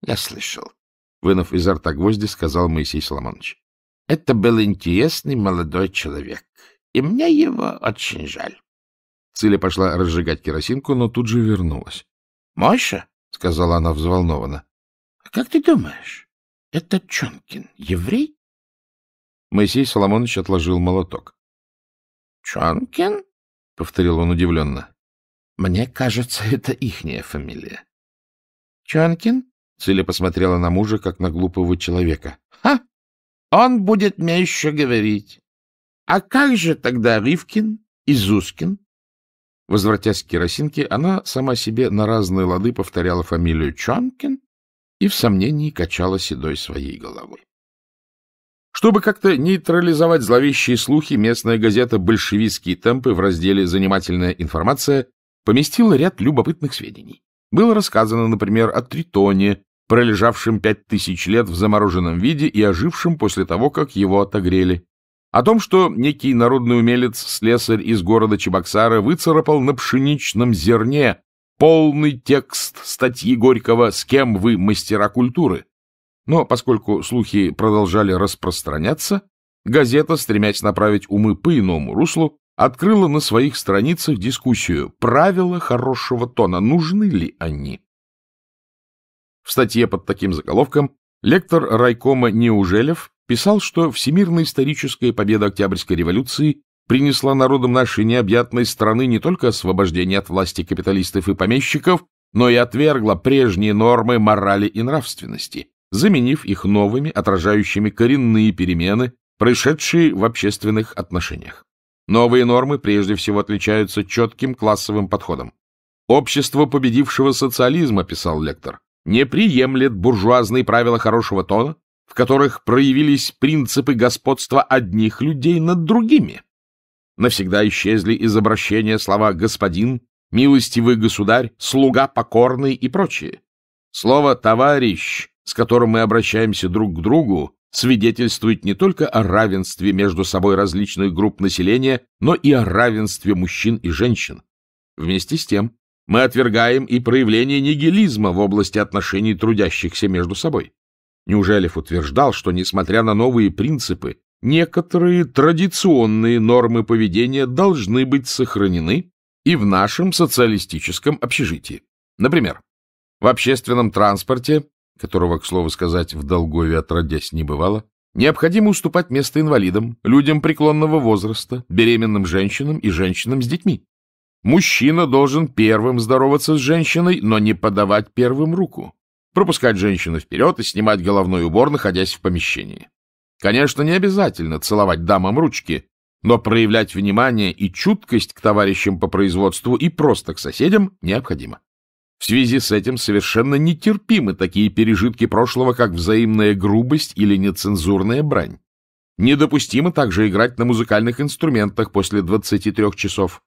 я слышал, — вынув изо рта гвозди, сказал Моисей Соломонович. — Это был интересный молодой человек, и мне его очень жаль. Циля пошла разжигать керосинку, но тут же вернулась. — Маша, сказала она взволнованно, а — Как ты думаешь, это Чонкин еврей? Моисей Соломонович отложил молоток. — Чонкин? — повторил он удивленно. — Мне кажется, это ихняя фамилия. — Чонкин? — Циля посмотрела на мужа, как на глупого человека. — Ха! Он будет мне еще говорить. А как же тогда Ривкин и Зускин? Возвратясь к керосинке, она сама себе на разные лады повторяла фамилию Чонкин и в сомнении качала седой своей головой. Чтобы как-то нейтрализовать зловещие слухи, местная газета «Большевистские темпы» в разделе «Занимательная информация» поместила ряд любопытных сведений. Было рассказано, например, о Тритоне, пролежавшем пять тысяч лет в замороженном виде и ожившем после того, как его отогрели. О том, что некий народный умелец-слесарь из города Чебоксара выцарапал на пшеничном зерне полный текст статьи Горького «С кем вы мастера культуры?». Но поскольку слухи продолжали распространяться, газета, стремясь направить умы по иному руслу, открыла на своих страницах дискуссию «Правила хорошего тона. Нужны ли они?». В статье под таким заголовком лектор райкома Неужелев писал, что всемирно-историческая победа Октябрьской революции принесла народам нашей необъятной страны не только освобождение от власти капиталистов и помещиков, но и отвергла прежние нормы морали и нравственности, заменив их новыми, отражающими коренные перемены, происшедшие в общественных отношениях. Новые нормы прежде всего отличаются четким классовым подходом. «Общество победившего социализма», — писал лектор, — «не приемлет буржуазные правила хорошего тона, в которых проявились принципы господства одних людей над другими, Навсегда исчезли из обращения слова «господин», «милостивый государь», «слуга покорный» и прочее. Слово «товарищ», с которым мы обращаемся друг к другу, свидетельствует не только о равенстве между собой различных групп населения, но и о равенстве мужчин и женщин. Вместе с тем, мы отвергаем и проявление нигилизма в области отношений трудящихся между собой. Неужелев утверждал, что, несмотря на новые принципы, некоторые традиционные нормы поведения должны быть сохранены и в нашем социалистическом общежитии. Например, в общественном транспорте, которого, к слову сказать, в Долгове отродясь не бывало, необходимо уступать место инвалидам, людям преклонного возраста, беременным женщинам и женщинам с детьми. Мужчина должен первым здороваться с женщиной, но не подавать первым руку, пропускать женщину вперед и снимать головной убор, находясь в помещении. Конечно, не обязательно целовать дамам ручки, но проявлять внимание и чуткость к товарищам по производству и просто к соседям необходимо. В связи с этим совершенно нетерпимы такие пережитки прошлого, как взаимная грубость или нецензурная брань. Недопустимо также играть на музыкальных инструментах после 23 часов.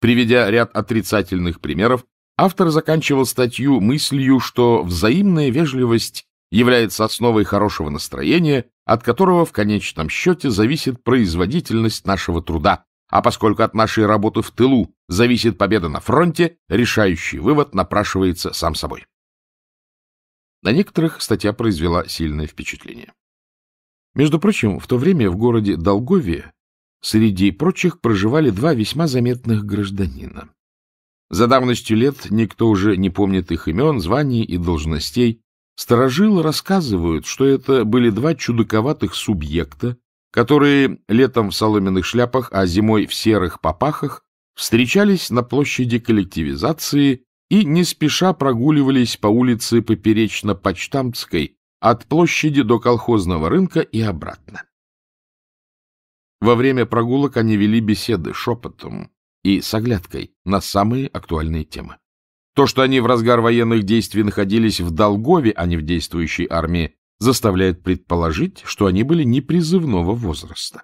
Приведя ряд отрицательных примеров, автор заканчивал статью мыслью, что взаимная вежливость является основой хорошего настроения, от которого в конечном счете зависит производительность нашего труда, а поскольку от нашей работы в тылу зависит победа на фронте, решающий вывод напрашивается сам собой. На некоторых статья произвела сильное впечатление. Между прочим, в то время в городе Долгове среди прочих проживали два весьма заметных гражданина. За давностью лет никто уже не помнит их имен, званий и должностей, Старожилы рассказывают, что это были два чудаковатых субъекта, которые летом в соломенных шляпах, а зимой в серых попахах встречались на площади коллективизации и не спеша прогуливались по улице поперечно-почтамтской от площади до колхозного рынка и обратно. Во время прогулок они вели беседы шепотом и с оглядкой на самые актуальные темы. То, что они в разгар военных действий находились в Долгове, а не в действующей армии, заставляет предположить, что они были непризывного возраста.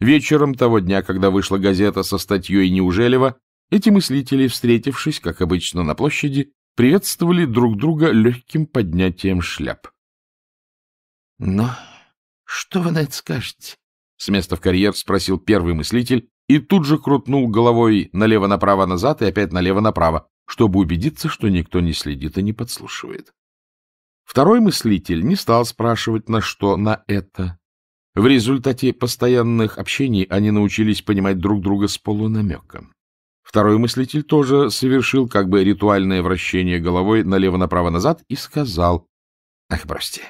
Вечером того дня, когда вышла газета со статьей Неужелева, эти мыслители, встретившись, как обычно, на площади, приветствовали друг друга легким поднятием шляп. «Ну, — Но что вы на это скажете? — с места в карьер спросил первый мыслитель и тут же крутнул головой налево-направо назад и опять налево-направо, чтобы убедиться, что никто не следит и не подслушивает. Второй мыслитель не стал спрашивать, на что на это. В результате постоянных общений они научились понимать друг друга с полунамеком. Второй мыслитель тоже совершил как бы ритуальное вращение головой налево-направо-назад и сказал, «Ах, бросьте,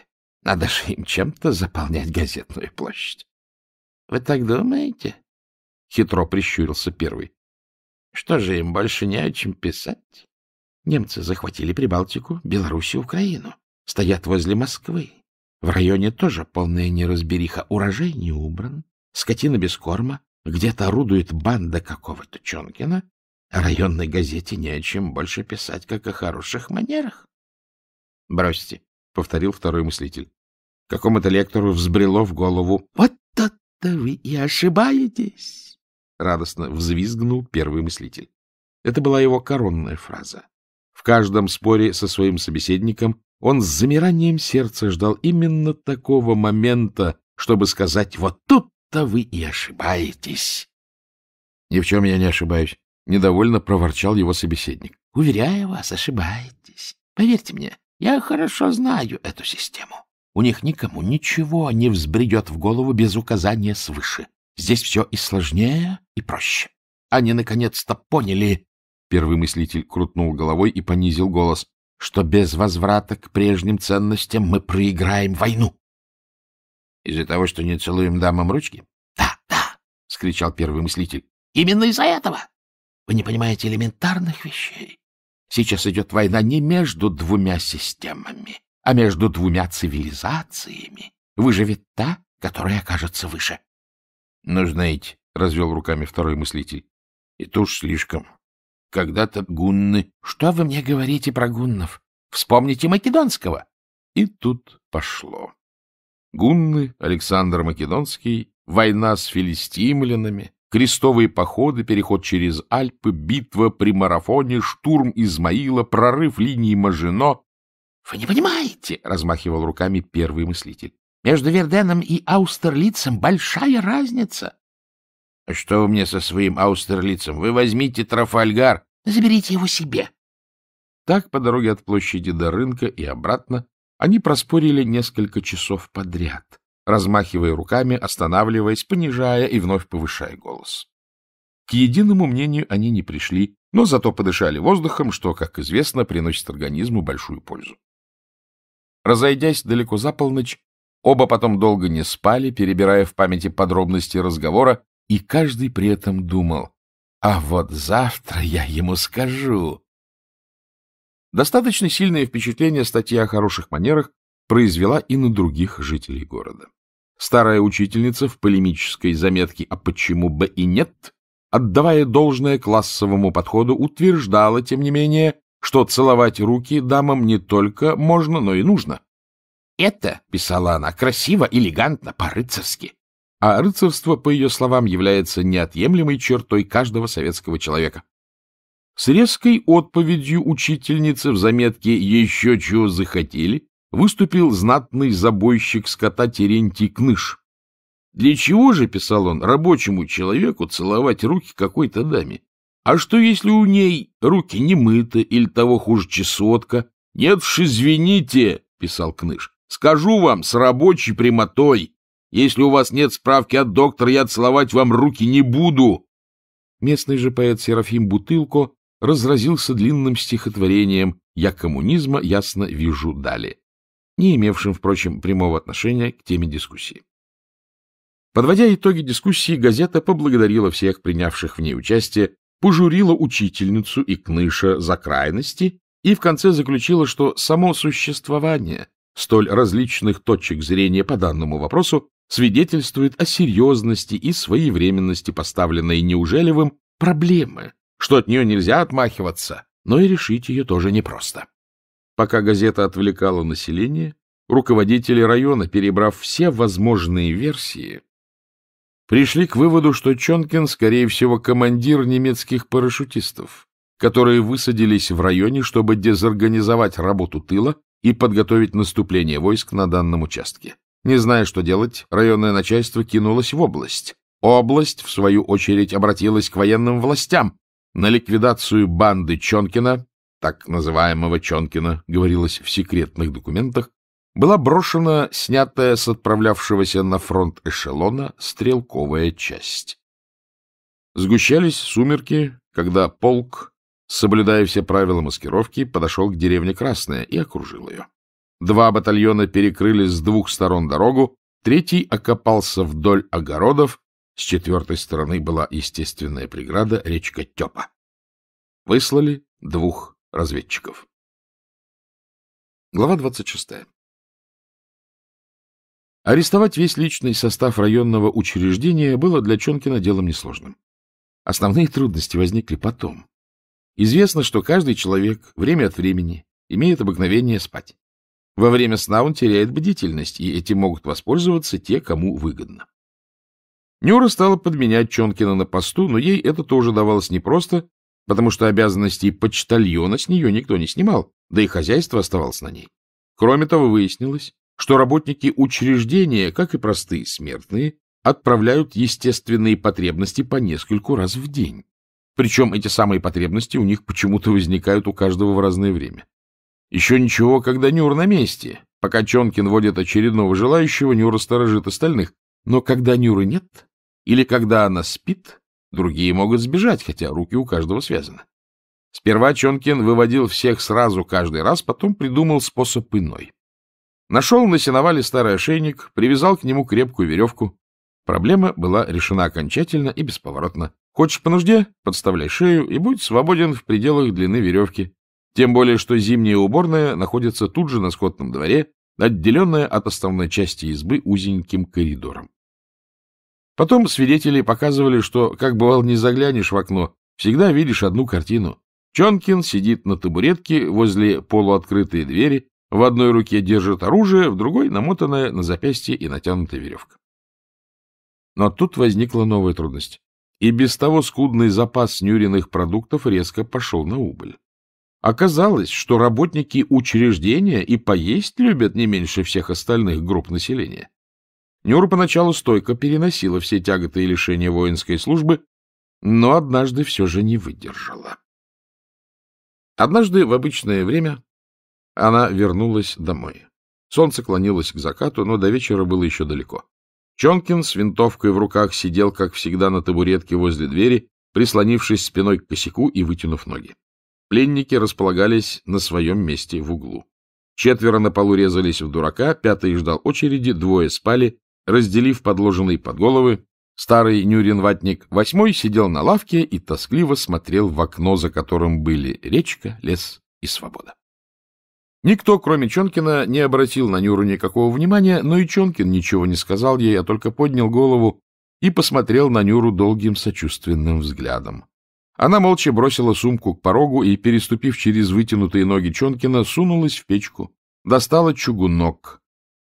надо же им чем-то заполнять газетную площадь». «Вы так думаете?» — хитро прищурился первый. Что же им больше не о чем писать? Немцы захватили Прибалтику, Белоруссию, Украину. Стоят возле Москвы. В районе тоже полная неразбериха. Урожай не убран, скотина без корма. Где-то орудует банда какого-то Чонкина. О районной газете не о чем больше писать, как о хороших манерах. — Бросьте, — повторил второй мыслитель. Какому-то лектору взбрело в голову. — Вот то-то вы и ошибаетесь. — радостно взвизгнул первый мыслитель. Это была его коронная фраза. В каждом споре со своим собеседником он с замиранием сердца ждал именно такого момента, чтобы сказать «Вот тут-то вы и ошибаетесь». «Ни в чем я не ошибаюсь», — недовольно проворчал его собеседник. «Уверяю вас, ошибаетесь. Поверьте мне, я хорошо знаю эту систему. У них никому ничего не взбредет в голову без указания свыше. Здесь все и сложнее, и проще. Они наконец-то поняли, — первый мыслитель крутнул головой и понизил голос, — что без возврата к прежним ценностям мы проиграем войну. — Из-за того, что не целуем дамам ручки? — Да, да, — скричал первый мыслитель. — Именно из-за этого. Вы не понимаете элементарных вещей. Сейчас идет война не между двумя системами, а между двумя цивилизациями. Выживет та, которая окажется выше. Нужно идти, — развел руками второй мыслитель. — И уж слишком. Когда-то гунны... — Что вы мне говорите про гуннов? Вспомните Македонского! И тут пошло. Гунны, Александр Македонский, война с филистимлянами, крестовые походы, переход через Альпы, битва при марафоне, штурм Измаила, прорыв линии Мажино. — Вы не понимаете, — размахивал руками первый мыслитель. Между Верденом и Аустерлицем большая разница. А — что вы мне со своим Аустерлицем? Вы возьмите Трафальгар. — Заберите его себе. Так, по дороге от площади до рынка и обратно, они проспорили несколько часов подряд, размахивая руками, останавливаясь, понижая и вновь повышая голос. К единому мнению они не пришли, но зато подышали воздухом, что, как известно, приносит организму большую пользу. Разойдясь далеко за полночь, Оба потом долго не спали, перебирая в памяти подробности разговора, и каждый при этом думал, «А вот завтра я ему скажу». Достаточно сильное впечатление статья о хороших манерах произвела и на других жителей города. Старая учительница в полемической заметке «А почему бы и нет?» отдавая должное классовому подходу, утверждала, тем не менее, что целовать руки дамам не только можно, но и нужно. «Это, — писала она, — красиво, элегантно, по-рыцарски». А рыцарство, по ее словам, является неотъемлемой чертой каждого советского человека. С резкой отповедью учительницы в заметке «Еще чего захотели» выступил знатный забойщик скота Терентий Кныш. «Для чего же, — писал он, — рабочему человеку целовать руки какой-то даме? А что, если у ней руки не мыты или того хуже чесотка? Нет уж, извините, — писал Кныш, Скажу вам с рабочей прямотой. Если у вас нет справки от доктора, я целовать вам руки не буду. Местный же поэт Серафим Бутылко разразился длинным стихотворением «Я коммунизма ясно вижу дали», не имевшим, впрочем, прямого отношения к теме дискуссии. Подводя итоги дискуссии, газета поблагодарила всех принявших в ней участие, пожурила учительницу и Кныша за крайности и в конце заключила, что само существование столь различных точек зрения по данному вопросу свидетельствует о серьезности и своевременности поставленной неужелевым проблемы, что от нее нельзя отмахиваться, но и решить ее тоже непросто. Пока газета отвлекала население, руководители района, перебрав все возможные версии, пришли к выводу, что Чонкин, скорее всего, командир немецких парашютистов, которые высадились в районе, чтобы дезорганизовать работу тыла и подготовить наступление войск на данном участке. Не зная, что делать, районное начальство кинулось в область. Область, в свою очередь, обратилась к военным властям на ликвидацию банды Чонкина, так называемого Чонкина, говорилось в секретных документах, была брошена снятая с отправлявшегося на фронт эшелона стрелковая часть. Сгущались сумерки, когда полк соблюдая все правила маскировки, подошел к деревне Красная и окружил ее. Два батальона перекрыли с двух сторон дорогу, третий окопался вдоль огородов, с четвертой стороны была естественная преграда речка Тёпа. Выслали двух разведчиков. Глава 26. Арестовать весь личный состав районного учреждения было для Чонкина делом несложным. Основные трудности возникли потом, Известно, что каждый человек время от времени имеет обыкновение спать. Во время сна он теряет бдительность, и этим могут воспользоваться те, кому выгодно. Нюра стала подменять Чонкина на посту, но ей это тоже давалось непросто, потому что обязанностей почтальона с нее никто не снимал, да и хозяйство оставалось на ней. Кроме того, выяснилось, что работники учреждения, как и простые смертные, отправляют естественные потребности по нескольку раз в день. Причем эти самые потребности у них почему-то возникают у каждого в разное время. Еще ничего, когда Нюр на месте. Пока Чонкин водит очередного желающего, Нюр сторожит остальных. Но когда Нюры нет, или когда она спит, другие могут сбежать, хотя руки у каждого связаны. Сперва Чонкин выводил всех сразу каждый раз, потом придумал способ иной. Нашел на сеновале старый ошейник, привязал к нему крепкую веревку. Проблема была решена окончательно и бесповоротно. Хочешь по нужде? Подставляй шею и будь свободен в пределах длины веревки. Тем более, что зимняя уборная находится тут же на скотном дворе, отделенная от основной части избы узеньким коридором. Потом свидетели показывали, что, как бывал, не заглянешь в окно, всегда видишь одну картину. Чонкин сидит на табуретке возле полуоткрытой двери, в одной руке держит оружие, в другой — намотанная на запястье и натянутая веревка. Но тут возникла новая трудность и без того скудный запас Нюриных продуктов резко пошел на убыль. Оказалось, что работники учреждения и поесть любят не меньше всех остальных групп населения. Нюр поначалу стойко переносила все тяготы и лишения воинской службы, но однажды все же не выдержала. Однажды в обычное время она вернулась домой. Солнце клонилось к закату, но до вечера было еще далеко. Чонкин с винтовкой в руках сидел, как всегда, на табуретке возле двери, прислонившись спиной к косяку и вытянув ноги. Пленники располагались на своем месте в углу. Четверо на полу резались в дурака, пятый ждал очереди, двое спали, разделив подложенные под головы. Старый Нюрин-ватник восьмой сидел на лавке и тоскливо смотрел в окно, за которым были речка, лес и свобода. Никто, кроме Чонкина, не обратил на Нюру никакого внимания, но и Чонкин ничего не сказал ей, а только поднял голову и посмотрел на Нюру долгим сочувственным взглядом. Она молча бросила сумку к порогу и, переступив через вытянутые ноги Чонкина, сунулась в печку, достала чугунок,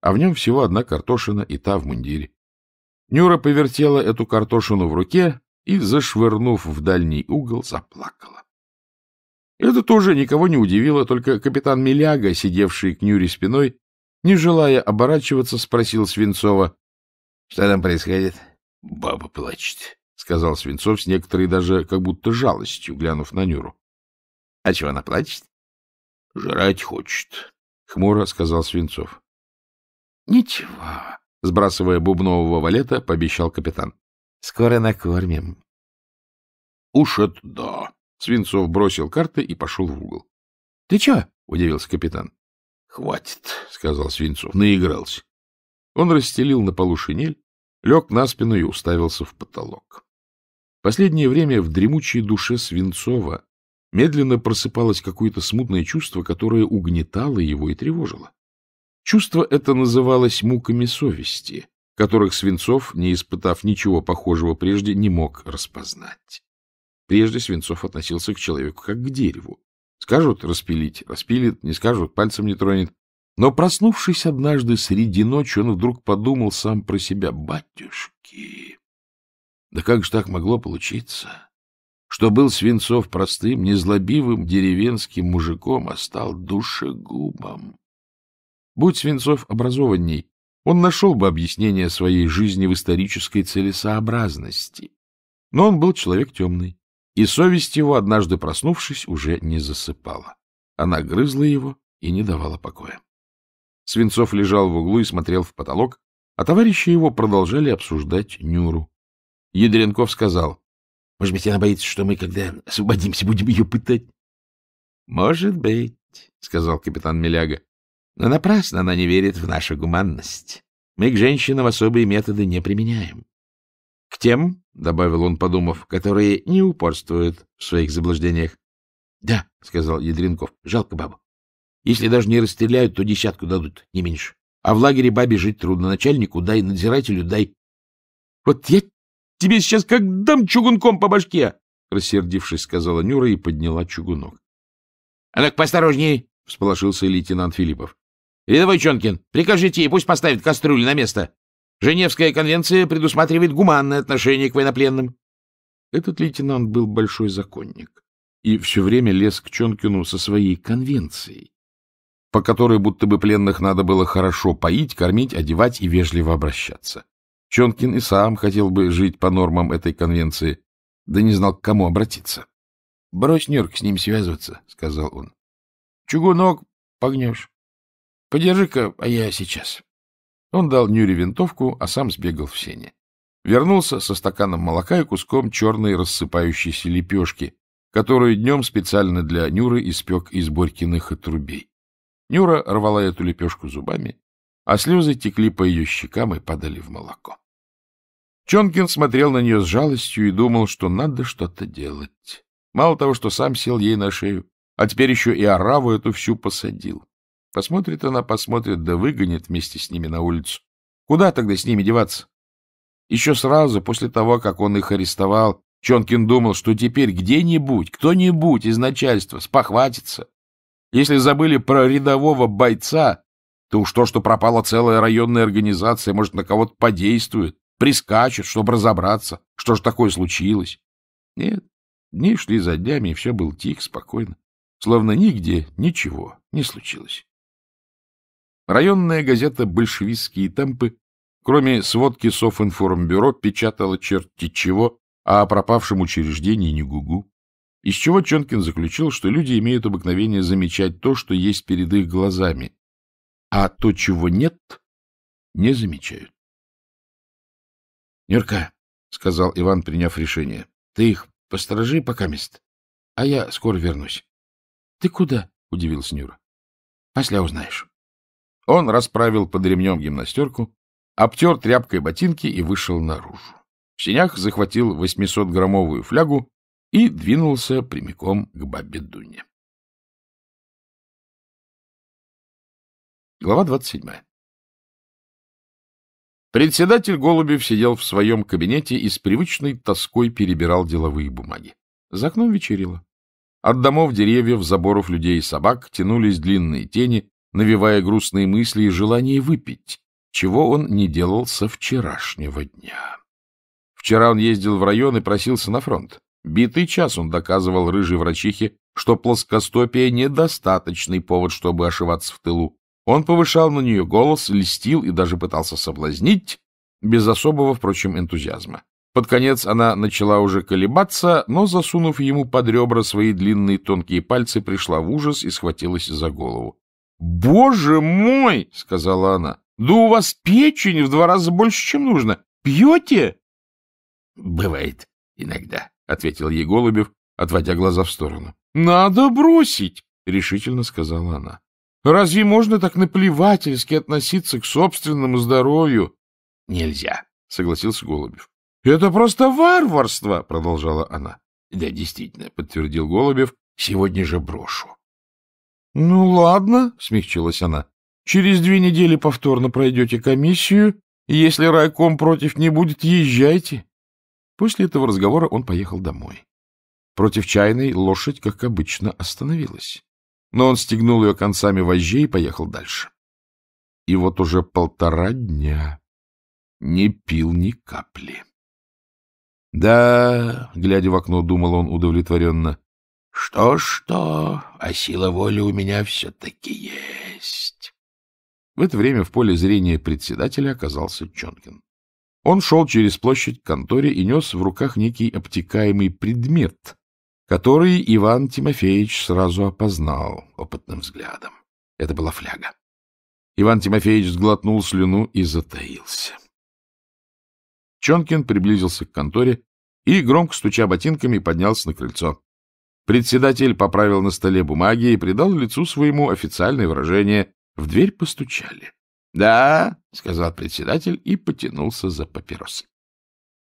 а в нем всего одна картошина и та в мундире. Нюра повертела эту картошину в руке и, зашвырнув в дальний угол, заплакала. Это тоже никого не удивило, только капитан Миляга, сидевший к Нюре спиной, не желая оборачиваться, спросил Свинцова. — Что там происходит? — Баба плачет, — сказал Свинцов с некоторой даже как будто жалостью, глянув на Нюру. — А чего она плачет? — Жрать хочет, — хмуро сказал Свинцов. — Ничего, — сбрасывая бубнового валета, пообещал капитан. — Скоро накормим. — Уж это да, Свинцов бросил карты и пошел в угол. — Ты чего? — удивился капитан. — Хватит, — сказал Свинцов. — Наигрался. Он расстелил на полу шинель, лег на спину и уставился в потолок. Последнее время в дремучей душе Свинцова медленно просыпалось какое-то смутное чувство, которое угнетало его и тревожило. Чувство это называлось муками совести, которых Свинцов, не испытав ничего похожего прежде, не мог распознать. Прежде Свинцов относился к человеку как к дереву. Скажут распилить, распилит, не скажут, пальцем не тронет. Но, проснувшись однажды среди ночи, он вдруг подумал сам про себя. «Батюшки! Да как же так могло получиться, что был Свинцов простым, незлобивым деревенским мужиком, а стал душегубом? Будь Свинцов образованней, он нашел бы объяснение своей жизни в исторической целесообразности. Но он был человек темный, и совесть его, однажды проснувшись, уже не засыпала. Она грызла его и не давала покоя. Свинцов лежал в углу и смотрел в потолок, а товарищи его продолжали обсуждать Нюру. Ядренков сказал, — Может быть, она боится, что мы, когда освободимся, будем ее пытать? — Может быть, — сказал капитан Миляга. — Но напрасно она не верит в нашу гуманность. Мы к женщинам особые методы не применяем. К тем, — добавил он, подумав, — которые не упорствуют в своих заблуждениях. — Да, — сказал Ядренков, — жалко бабу. Если даже не расстреляют, то десятку дадут, не меньше. А в лагере бабе жить трудно. Начальнику дай, надзирателю дай. — Вот я тебе сейчас как дам чугунком по башке! — рассердившись, сказала Нюра и подняла чугунок. — А ну-ка, посторожней! — всполошился лейтенант Филиппов. — Рядовой Чонкин, прикажите ей, пусть поставит кастрюлю на место. Женевская конвенция предусматривает гуманное отношение к военнопленным. Этот лейтенант был большой законник и все время лез к Чонкину со своей конвенцией, по которой будто бы пленных надо было хорошо поить, кормить, одевать и вежливо обращаться. Чонкин и сам хотел бы жить по нормам этой конвенции, да не знал, к кому обратиться. — Брось, Нюрк, с ним связываться, — сказал он. — Чугунок погнешь. Подержи-ка, а я сейчас. Он дал Нюре винтовку, а сам сбегал в сене. Вернулся со стаканом молока и куском черной рассыпающейся лепешки, которую днем специально для Нюры испек из Борькиных трубей. Нюра рвала эту лепешку зубами, а слезы текли по ее щекам и падали в молоко. Чонкин смотрел на нее с жалостью и думал, что надо что-то делать. Мало того, что сам сел ей на шею, а теперь еще и ораву эту всю посадил. Посмотрит она, посмотрит, да выгонит вместе с ними на улицу. Куда тогда с ними деваться? Еще сразу, после того, как он их арестовал, Чонкин думал, что теперь где-нибудь, кто-нибудь из начальства спохватится. Если забыли про рядового бойца, то уж то, что пропала целая районная организация, может, на кого-то подействует, прискачет, чтобы разобраться, что же такое случилось. Нет, дни шли за днями, и все было тихо, спокойно, словно нигде ничего не случилось. Районная газета «Большевистские темпы» кроме сводки Софинформбюро печатала черти чего, а о пропавшем учреждении не гугу. Из чего Чонкин заключил, что люди имеют обыкновение замечать то, что есть перед их глазами, а то, чего нет, не замечают. — Нюрка, — сказал Иван, приняв решение, — ты их посторожи пока мест, а я скоро вернусь. — Ты куда? — удивился Нюра. — После узнаешь. Он расправил под ремнем гимнастерку, обтер тряпкой ботинки и вышел наружу. В синях захватил 800-граммовую флягу и двинулся прямиком к бабе Дуне. Глава 27. Председатель Голубев сидел в своем кабинете и с привычной тоской перебирал деловые бумаги. За окном вечерило. От домов, деревьев, заборов людей и собак тянулись длинные тени, навевая грустные мысли и желание выпить, чего он не делал со вчерашнего дня. Вчера он ездил в район и просился на фронт. Битый час он доказывал рыжей врачихе, что плоскостопие — недостаточный повод, чтобы ошиваться в тылу. Он повышал на нее голос, льстил и даже пытался соблазнить, без особого, впрочем, энтузиазма. Под конец она начала уже колебаться, но, засунув ему под ребра свои длинные тонкие пальцы, пришла в ужас и схватилась за голову. «Боже мой!» — сказала она. «Да у вас печень в два раза больше, чем нужно. Пьете?» «Бывает иногда», — ответил ей Голубев, отводя глаза в сторону. «Надо бросить!» — решительно сказала она. «Разве можно так наплевательски относиться к собственному здоровью?» «Нельзя», — согласился Голубев. «Это просто варварство!» — продолжала она. «Да, действительно», — подтвердил Голубев, — «сегодня же брошу». — Ну, ладно, — смягчилась она. — Через две недели повторно пройдете комиссию, и если райком против не будет, езжайте. После этого разговора он поехал домой. Против чайной лошадь, как обычно, остановилась. Но он стегнул ее концами вожжей и поехал дальше. И вот уже полтора дня не пил ни капли. Да, глядя в окно, думал он удовлетворенно, что-что, а сила воли у меня все-таки есть. В это время в поле зрения председателя оказался Чонкин. Он шел через площадь к конторе и нес в руках некий обтекаемый предмет, который Иван Тимофеевич сразу опознал опытным взглядом. Это была фляга. Иван Тимофеевич сглотнул слюну и затаился. Чонкин приблизился к конторе и, громко стуча ботинками, поднялся на крыльцо. Председатель поправил на столе бумаги и придал лицу своему официальное выражение. В дверь постучали. «Да», — сказал председатель и потянулся за папиросой.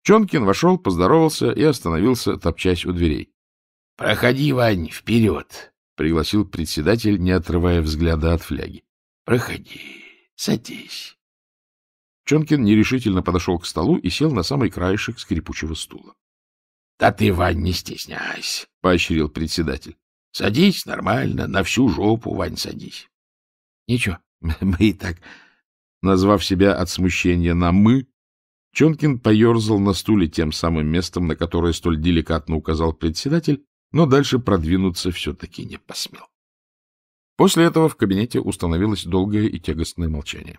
Чонкин вошел, поздоровался и остановился, топчась у дверей. — Проходи, Вань, вперед! — пригласил председатель, не отрывая взгляда от фляги. — Проходи, садись. Чонкин нерешительно подошел к столу и сел на самый краешек скрипучего стула. Да ты, Вань, не стесняйся, — поощрил председатель. — Садись нормально, на всю жопу, Вань, садись. — Ничего, мы и так... Назвав себя от смущения на «мы», Чонкин поерзал на стуле тем самым местом, на которое столь деликатно указал председатель, но дальше продвинуться все-таки не посмел. После этого в кабинете установилось долгое и тягостное молчание.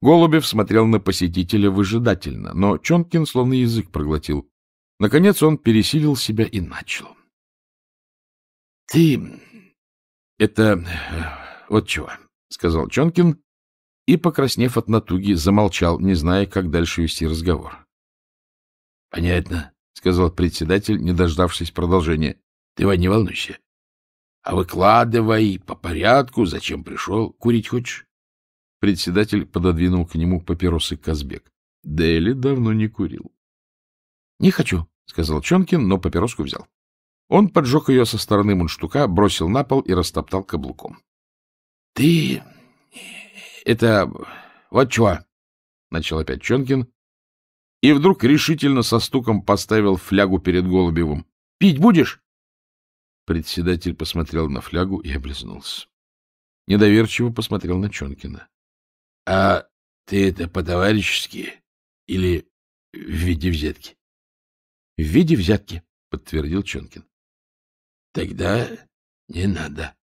Голубев смотрел на посетителя выжидательно, но Чонкин словно язык проглотил. Наконец он пересилил себя и начал. — Ты... это... Э, вот чего, — сказал Чонкин и, покраснев от натуги, замолчал, не зная, как дальше вести разговор. — Понятно, — сказал председатель, не дождавшись продолжения. — Ты, Вань, не волнуйся. А выкладывай по порядку, зачем пришел. Курить хочешь? Председатель пододвинул к нему папиросы Казбек. Дели давно не курил. — Не хочу, — сказал Чонкин, но папироску взял. Он поджег ее со стороны мундштука, бросил на пол и растоптал каблуком. — Ты... это... вот чего, — начал опять Чонкин, и вдруг решительно со стуком поставил флягу перед Голубевым. — Пить будешь? Председатель посмотрел на флягу и облизнулся. Недоверчиво посмотрел на Чонкина. — А ты это по-товарищески или в виде взятки? в виде взятки, — подтвердил Чонкин. — Тогда не надо.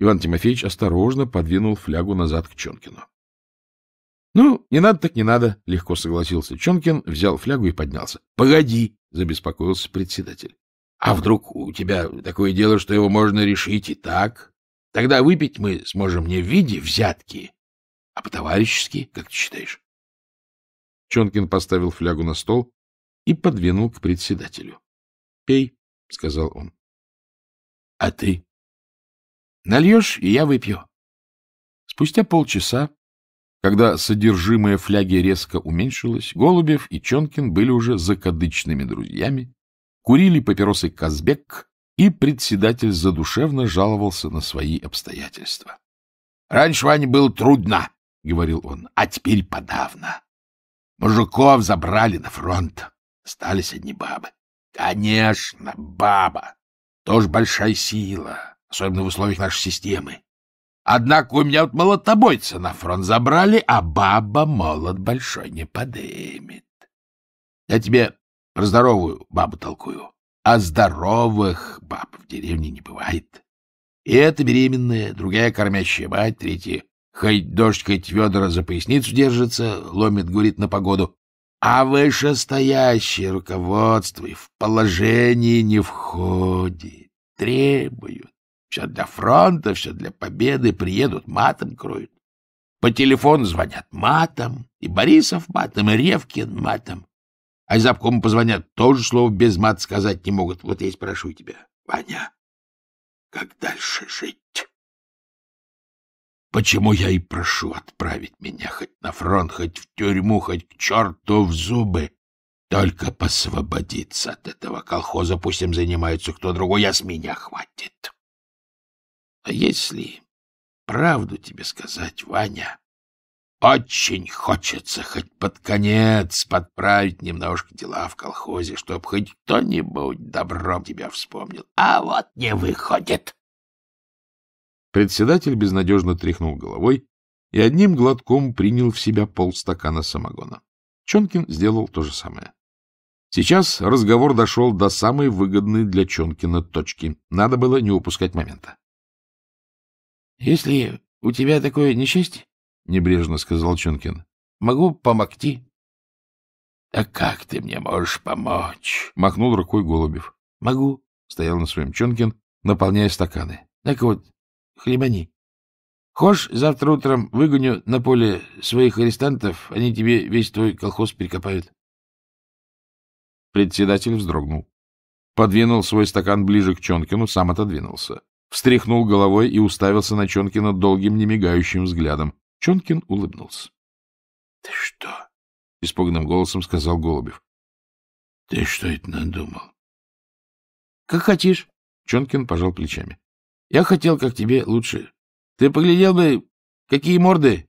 Иван Тимофеевич осторожно подвинул флягу назад к Чонкину. — Ну, не надо так не надо, — легко согласился Чонкин, взял флягу и поднялся. — Погоди, — забеспокоился председатель. — А вдруг у тебя такое дело, что его можно решить и так? Тогда выпить мы сможем не в виде взятки, а по-товарищески, как ты считаешь? Чонкин поставил флягу на стол, и подвинул к председателю. — Пей, — сказал он. — А ты? — Нальешь, и я выпью. Спустя полчаса, когда содержимое фляги резко уменьшилось, Голубев и Чонкин были уже закадычными друзьями, курили папиросы «Казбек», и председатель задушевно жаловался на свои обстоятельства. — Раньше, Ваня, было трудно, — говорил он, — а теперь подавно. Мужиков забрали на фронт. Остались одни бабы. Конечно, баба. Тоже большая сила, особенно в условиях нашей системы. Однако у меня вот молотобойца на фронт забрали, а баба молот большой не подымет. Я тебе про здоровую бабу толкую, а здоровых баб в деревне не бывает. И это беременная, другая кормящая мать, третья. Хоть дождь, хоть ведра за поясницу держится, ломит, говорит, на погоду а вышестоящее руководство и в положении не входит, требуют. Все для фронта, все для победы, приедут, матом кроют. По телефону звонят матом, и Борисов матом, и Ревкин матом. А из обкома позвонят, тоже слово без мат сказать не могут. Вот я и спрошу тебя, Ваня, как дальше жить? Почему я и прошу отправить меня хоть на фронт, хоть в тюрьму, хоть к черту в зубы? Только посвободиться от этого колхоза, пусть им занимается кто другой, а с меня хватит. А если правду тебе сказать, Ваня, очень хочется хоть под конец подправить немножко дела в колхозе, чтоб хоть кто-нибудь добром тебя вспомнил. А вот не выходит. Председатель безнадежно тряхнул головой и одним глотком принял в себя полстакана самогона. Чонкин сделал то же самое. Сейчас разговор дошел до самой выгодной для Чонкина точки. Надо было не упускать момента. — Если у тебя такое несчастье, — небрежно сказал Чонкин, — могу помогти. — Да как ты мне можешь помочь? — махнул рукой Голубев. — Могу, — стоял на своем Чонкин, наполняя стаканы. — Так вот, хлебани. Хошь, завтра утром выгоню на поле своих арестантов, они тебе весь твой колхоз перекопают. Председатель вздрогнул. Подвинул свой стакан ближе к Чонкину, сам отодвинулся. Встряхнул головой и уставился на Чонкина долгим, немигающим взглядом. Чонкин улыбнулся. — Ты что? — испуганным голосом сказал Голубев. — Ты что это надумал? — Как хочешь. Чонкин пожал плечами. Я хотел как тебе лучше. Ты поглядел бы, какие морды.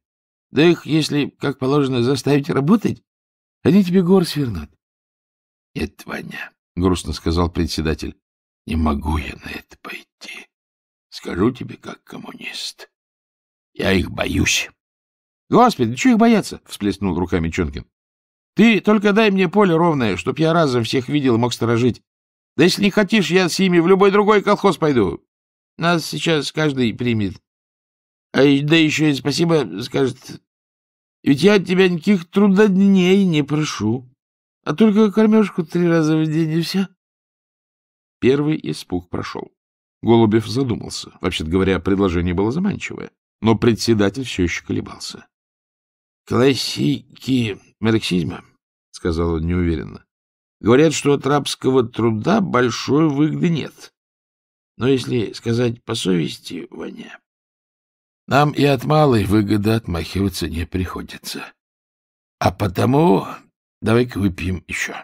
Да их, если, как положено, заставить работать, они тебе гор свернут. — Нет, Ваня, — грустно сказал председатель, — не могу я на это пойти. Скажу тебе, как коммунист. Я их боюсь. — Господи, чего их бояться? — всплеснул руками Чонкин. — Ты только дай мне поле ровное, чтоб я разом всех видел и мог сторожить. Да если не хочешь, я с ними в любой другой колхоз пойду. Нас сейчас каждый примет. А, да еще и спасибо скажет. Ведь я от тебя никаких трудодней не прошу, а только кормежку три раза в день и все. Первый испуг прошел. Голубев задумался. Вообще-то говоря, предложение было заманчивое, но председатель все еще колебался. — Классики марксизма, — сказал он неуверенно, — говорят, что от рабского труда большой выгоды нет. — но если сказать по совести, Ваня, нам и от малой выгоды отмахиваться не приходится. А потому давай-ка выпьем еще.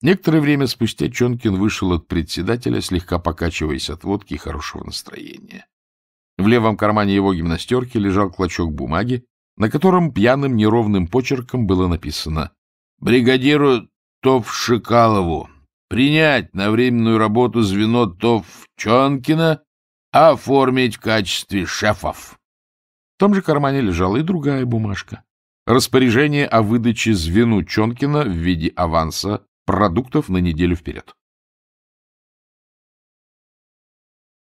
Некоторое время спустя Чонкин вышел от председателя, слегка покачиваясь от водки и хорошего настроения. В левом кармане его гимнастерки лежал клочок бумаги, на котором пьяным неровным почерком было написано «Бригадиру Товшикалову, принять на временную работу звено Товчонкина, а оформить в качестве шефов. В том же кармане лежала и другая бумажка. Распоряжение о выдаче звену Чонкина в виде аванса продуктов на неделю вперед.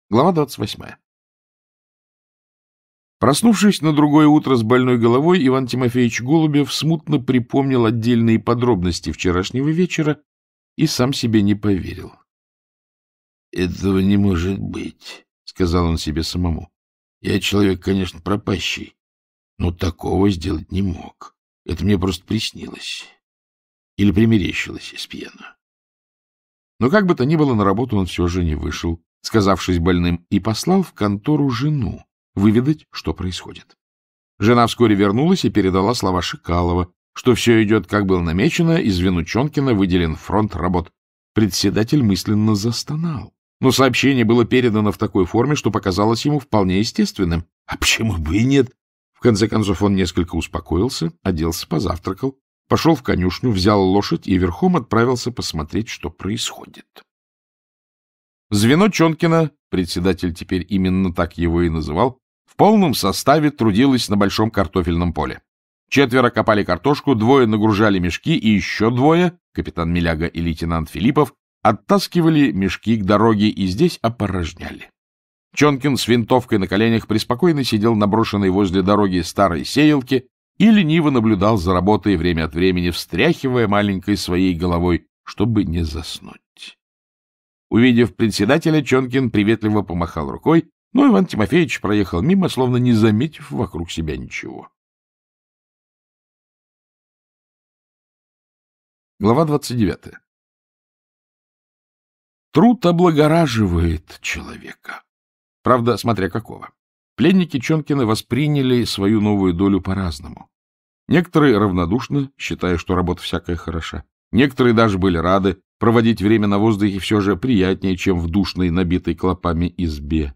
Глава 28. Проснувшись на другое утро с больной головой, Иван Тимофеевич Голубев смутно припомнил отдельные подробности вчерашнего вечера и сам себе не поверил. — Этого не может быть, — сказал он себе самому. — Я человек, конечно, пропащий, но такого сделать не мог. Это мне просто приснилось. Или примерещилось из пьяна. Но как бы то ни было, на работу он все же не вышел, сказавшись больным, и послал в контору жену выведать, что происходит. Жена вскоре вернулась и передала слова Шикалова, что все идет, как было намечено, из Винученкина выделен фронт работ. Председатель мысленно застонал. Но сообщение было передано в такой форме, что показалось ему вполне естественным. А почему бы и нет? В конце концов он несколько успокоился, оделся, позавтракал, пошел в конюшню, взял лошадь и верхом отправился посмотреть, что происходит. Звено Чонкина, председатель теперь именно так его и называл, в полном составе трудилось на большом картофельном поле. Четверо копали картошку, двое нагружали мешки, и еще двое, капитан Миляга и лейтенант Филиппов, оттаскивали мешки к дороге и здесь опорожняли. Чонкин с винтовкой на коленях преспокойно сидел на брошенной возле дороги старой сеялке и лениво наблюдал за работой время от времени, встряхивая маленькой своей головой, чтобы не заснуть. Увидев председателя, Чонкин приветливо помахал рукой, но Иван Тимофеевич проехал мимо, словно не заметив вокруг себя ничего. Глава 29. Труд облагораживает человека. Правда, смотря какого. Пленники Чонкина восприняли свою новую долю по-разному. Некоторые равнодушны, считая, что работа всякая хороша. Некоторые даже были рады проводить время на воздухе все же приятнее, чем в душной, набитой клопами избе.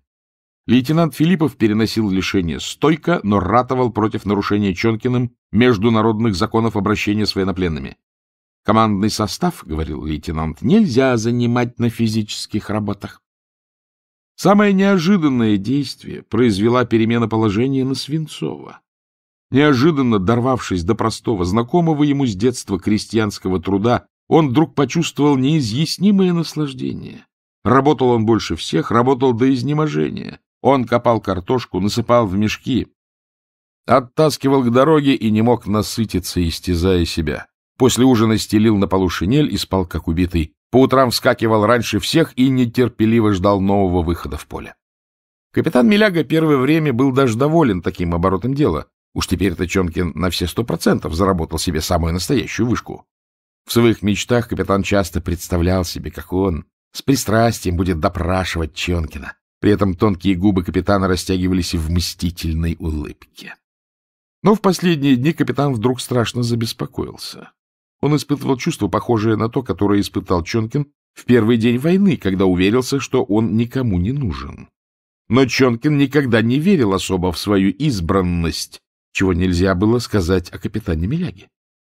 Лейтенант Филиппов переносил лишение стойко, но ратовал против нарушения Чонкиным международных законов обращения с военнопленными. Командный состав, — говорил лейтенант, — нельзя занимать на физических работах. Самое неожиданное действие произвела перемена положения на Свинцова. Неожиданно дорвавшись до простого, знакомого ему с детства крестьянского труда, он вдруг почувствовал неизъяснимое наслаждение. Работал он больше всех, работал до изнеможения. Он копал картошку, насыпал в мешки, оттаскивал к дороге и не мог насытиться, истязая себя. После ужина стелил на полу шинель и спал, как убитый. По утрам вскакивал раньше всех и нетерпеливо ждал нового выхода в поле. Капитан Миляга первое время был даже доволен таким оборотом дела. Уж теперь-то Чомкин на все сто процентов заработал себе самую настоящую вышку. В своих мечтах капитан часто представлял себе, как он с пристрастием будет допрашивать Чонкина. При этом тонкие губы капитана растягивались в мстительной улыбке. Но в последние дни капитан вдруг страшно забеспокоился. Он испытывал чувство, похожее на то, которое испытал Чонкин в первый день войны, когда уверился, что он никому не нужен. Но Чонкин никогда не верил особо в свою избранность, чего нельзя было сказать о капитане Мияге.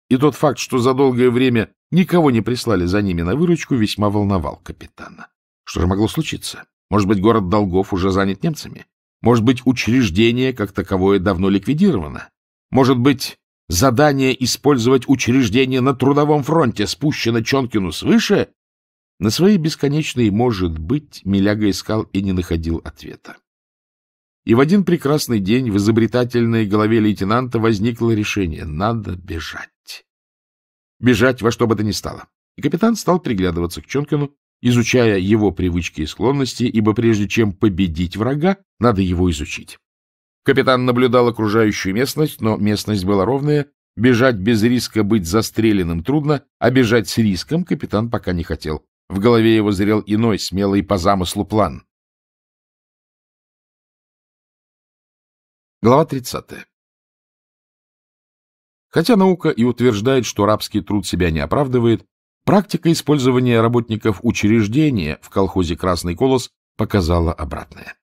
И тот факт, что за долгое время никого не прислали за ними на выручку, весьма волновал капитана. Что же могло случиться? Может быть, город Долгов уже занят немцами? Может быть, учреждение как таковое давно ликвидировано? Может быть, задание использовать учреждение на трудовом фронте спущено Чонкину свыше, на свои бесконечные «может быть» Миляга искал и не находил ответа. И в один прекрасный день в изобретательной голове лейтенанта возникло решение — надо бежать. Бежать во что бы то ни стало. И капитан стал приглядываться к Чонкину, изучая его привычки и склонности, ибо прежде чем победить врага, надо его изучить. Капитан наблюдал окружающую местность, но местность была ровная, бежать без риска быть застреленным трудно, а бежать с риском капитан пока не хотел. В голове его зрел иной, смелый по замыслу план. Глава 30. Хотя наука и утверждает, что рабский труд себя не оправдывает, практика использования работников учреждения в колхозе «Красный колос» показала обратное.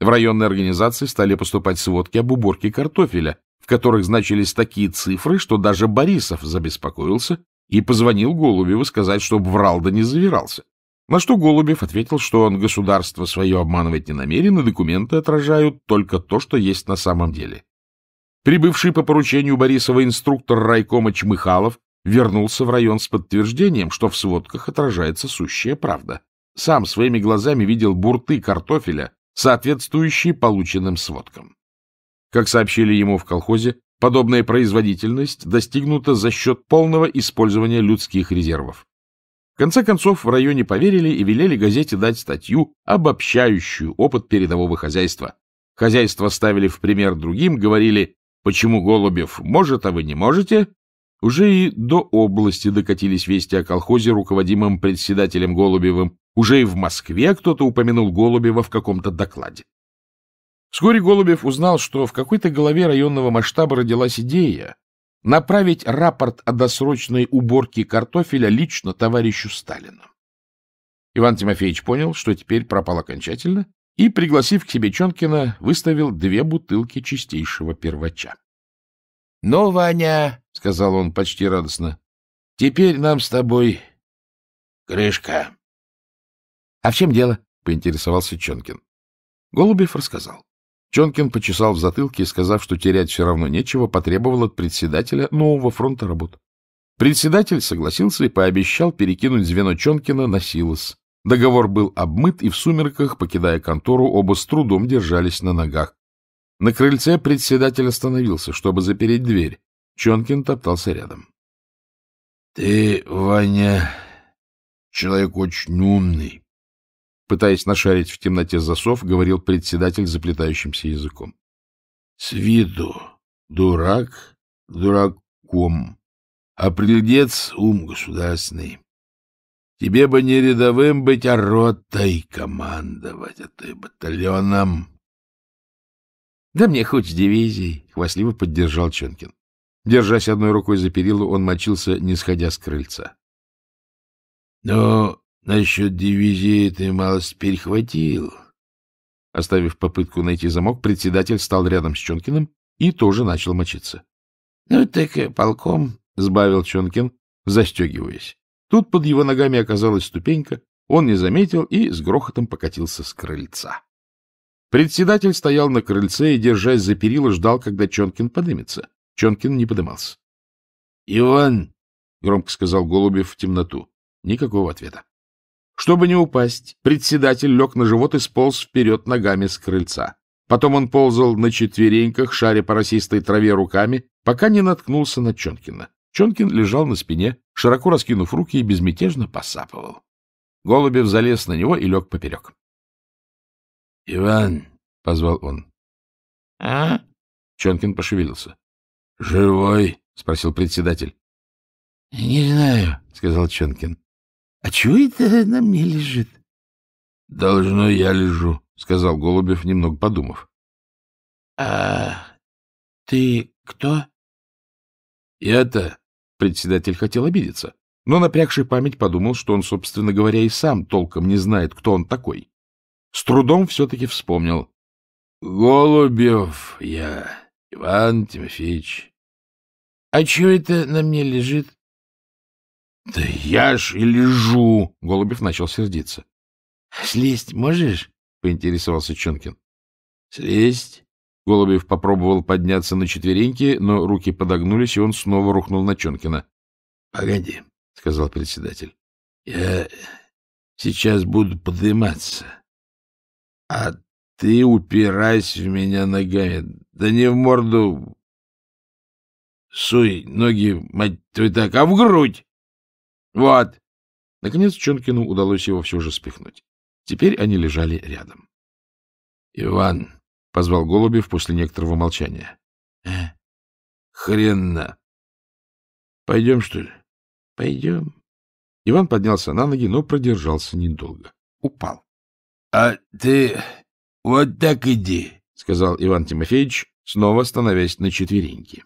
В районные организации стали поступать сводки об уборке картофеля, в которых значились такие цифры, что даже Борисов забеспокоился и позвонил Голубеву сказать, чтобы врал да не завирался. На что Голубев ответил, что он государство свое обманывать не намерен, и документы отражают только то, что есть на самом деле. Прибывший по поручению Борисова инструктор райкома Чмыхалов вернулся в район с подтверждением, что в сводках отражается сущая правда. Сам своими глазами видел бурты картофеля, соответствующие полученным сводкам. Как сообщили ему в колхозе, подобная производительность достигнута за счет полного использования людских резервов. В конце концов, в районе поверили и велели газете дать статью, обобщающую опыт передового хозяйства. Хозяйство ставили в пример другим, говорили «почему Голубев может, а вы не можете?». Уже и до области докатились вести о колхозе, руководимом председателем Голубевым, уже и в Москве кто-то упомянул Голубева в каком-то докладе. Вскоре Голубев узнал, что в какой-то голове районного масштаба родилась идея направить рапорт о досрочной уборке картофеля лично товарищу Сталину. Иван Тимофеевич понял, что теперь пропал окончательно, и, пригласив к себе Чонкина, выставил две бутылки чистейшего первача. — Ну, Ваня, — сказал он почти радостно, — теперь нам с тобой крышка. — А в чем дело? — поинтересовался Чонкин. Голубев рассказал. Чонкин почесал в затылке и, сказав, что терять все равно нечего, потребовал от председателя нового фронта работ. Председатель согласился и пообещал перекинуть звено Чонкина на Силос. Договор был обмыт, и в сумерках, покидая контору, оба с трудом держались на ногах. На крыльце председатель остановился, чтобы запереть дверь. Чонкин топтался рядом. — Ты, Ваня, человек очень умный, Пытаясь нашарить в темноте засов, говорил председатель заплетающимся языком. — С виду дурак дураком, а прилец ум государственный. Тебе бы не рядовым быть, а ротой командовать, а ты батальоном. — Да мне хоть с дивизией, — хвастливо поддержал Ченкин. Держась одной рукой за перилу, он мочился, не сходя с крыльца. — Ну, Насчет дивизии ты малость перехватил. Оставив попытку найти замок, председатель стал рядом с Чонкиным и тоже начал мочиться. — Ну так э, полком, — сбавил Чонкин, застегиваясь. Тут под его ногами оказалась ступенька, он не заметил и с грохотом покатился с крыльца. Председатель стоял на крыльце и, держась за перила, ждал, когда Чонкин подымется. Чонкин не подымался. — Иван, — громко сказал Голубев в темноту. Никакого ответа. Чтобы не упасть, председатель лег на живот и сполз вперед ногами с крыльца. Потом он ползал на четвереньках, шаря по росистой траве руками, пока не наткнулся на Чонкина. Чонкин лежал на спине, широко раскинув руки и безмятежно посапывал. Голубев залез на него и лег поперек. — Иван! — позвал он. — А? Чонкин пошевелился. — Живой? — спросил председатель. — Не знаю, — сказал Чонкин. — А чего это на мне лежит? — Должно, я лежу, — сказал Голубев, немного подумав. — А ты кто? — Я-то... — председатель хотел обидеться, но напрягший память подумал, что он, собственно говоря, и сам толком не знает, кто он такой. С трудом все-таки вспомнил. — Голубев я, Иван Тимофеевич. — А чего это на мне лежит? — Да я ж и лежу! — Голубев начал сердиться. — Слезть можешь? — поинтересовался Чонкин. — Слезть? Голубев попробовал подняться на четвереньки, но руки подогнулись, и он снова рухнул на Чонкина. — Погоди, — сказал председатель. — Я сейчас буду подниматься. А ты упирайся в меня ногами. Да не в морду. Суй ноги, мать твою, так, а в грудь. Вот. Наконец Чонкину удалось его все же спихнуть. Теперь они лежали рядом. — Иван, — позвал Голубев после некоторого молчания. «Э, — Хренна. — Пойдем, что ли? — Пойдем. Иван поднялся на ноги, но продержался недолго. Упал. — А ты вот так иди, — сказал Иван Тимофеевич, снова становясь на четвереньки.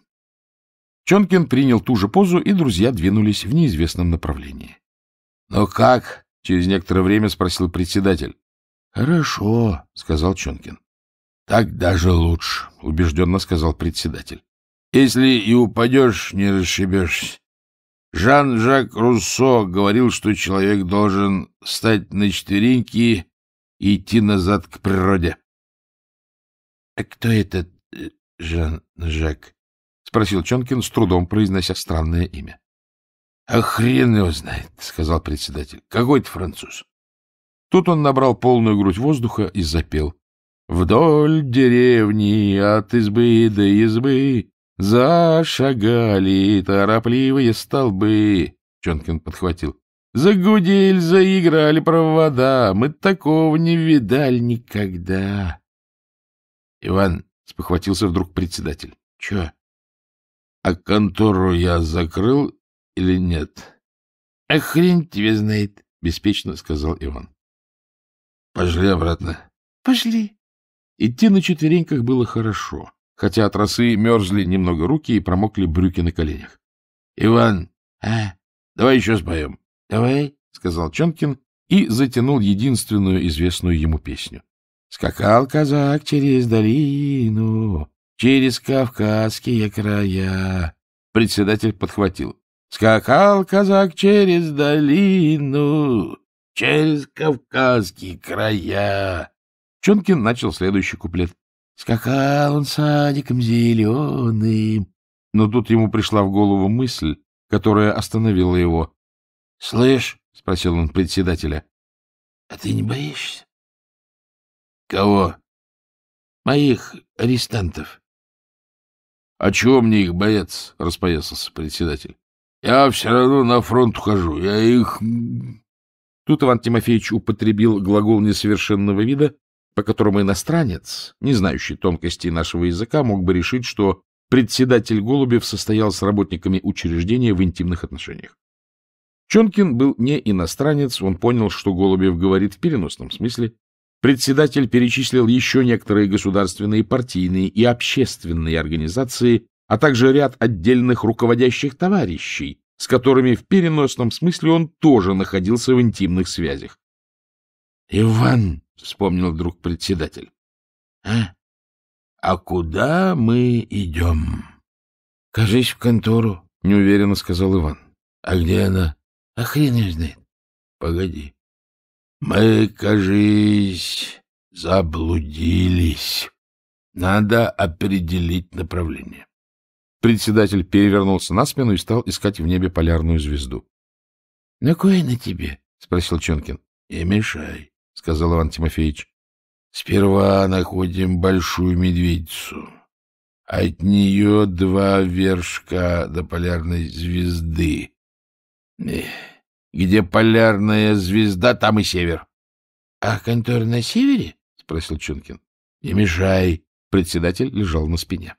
Чонкин принял ту же позу, и друзья двинулись в неизвестном направлении. — Ну как? — через некоторое время спросил председатель. — Хорошо, — сказал Чонкин. — Так даже лучше, — убежденно сказал председатель. — Если и упадешь, не расшибешься. Жан-Жак Руссо говорил, что человек должен встать на четвереньки и идти назад к природе. — А кто этот э, Жан-Жак? спросил Чонкин, с трудом произнося странное имя. — А хрен его знает, — сказал председатель. — Какой-то француз. Тут он набрал полную грудь воздуха и запел. — Вдоль деревни от избы до избы зашагали торопливые столбы. Чонкин подхватил. — Загудели, заиграли провода. Мы такого не видали никогда. — Иван, — спохватился вдруг председатель. — Чего? А контору я закрыл или нет? — А хрен тебе знает, — беспечно сказал Иван. — Пошли обратно. — Пошли. Идти на четвереньках было хорошо, хотя от росы мерзли немного руки и промокли брюки на коленях. — Иван, а? давай еще споем. — Давай, — сказал Чонкин и затянул единственную известную ему песню. — Скакал казак через долину, Через кавказские края. Председатель подхватил. Скакал казак через долину, через кавказские края. Чонкин начал следующий куплет. Скакал он садиком зеленым. Но тут ему пришла в голову мысль, которая остановила его. — Слышь, — спросил он председателя, — а ты не боишься? — Кого? — Моих арестантов. — А чего мне их бояться? — распоясался председатель. — Я все равно на фронт ухожу. Я их... Тут Иван Тимофеевич употребил глагол несовершенного вида, по которому иностранец, не знающий тонкостей нашего языка, мог бы решить, что председатель Голубев состоял с работниками учреждения в интимных отношениях. Чонкин был не иностранец, он понял, что Голубев говорит в переносном смысле, Председатель перечислил еще некоторые государственные, партийные и общественные организации, а также ряд отдельных руководящих товарищей, с которыми в переносном смысле он тоже находился в интимных связях. — Иван, — вспомнил вдруг председатель, — а? А куда мы идем? — Кажись, в контору, — неуверенно сказал Иван. — А где она? — А хрен ее знает. — Погоди. Мы, кажись, заблудились. Надо определить направление. Председатель перевернулся на спину и стал искать в небе полярную звезду. — На кое на тебе? — спросил Чонкин. — Не мешай, — сказал Иван Тимофеевич. — Сперва находим большую медведицу. От нее два вершка до полярной звезды. Эх. Где полярная звезда, там и север. — А контор на севере? — спросил Чункин. — Не мешай. Председатель лежал на спине.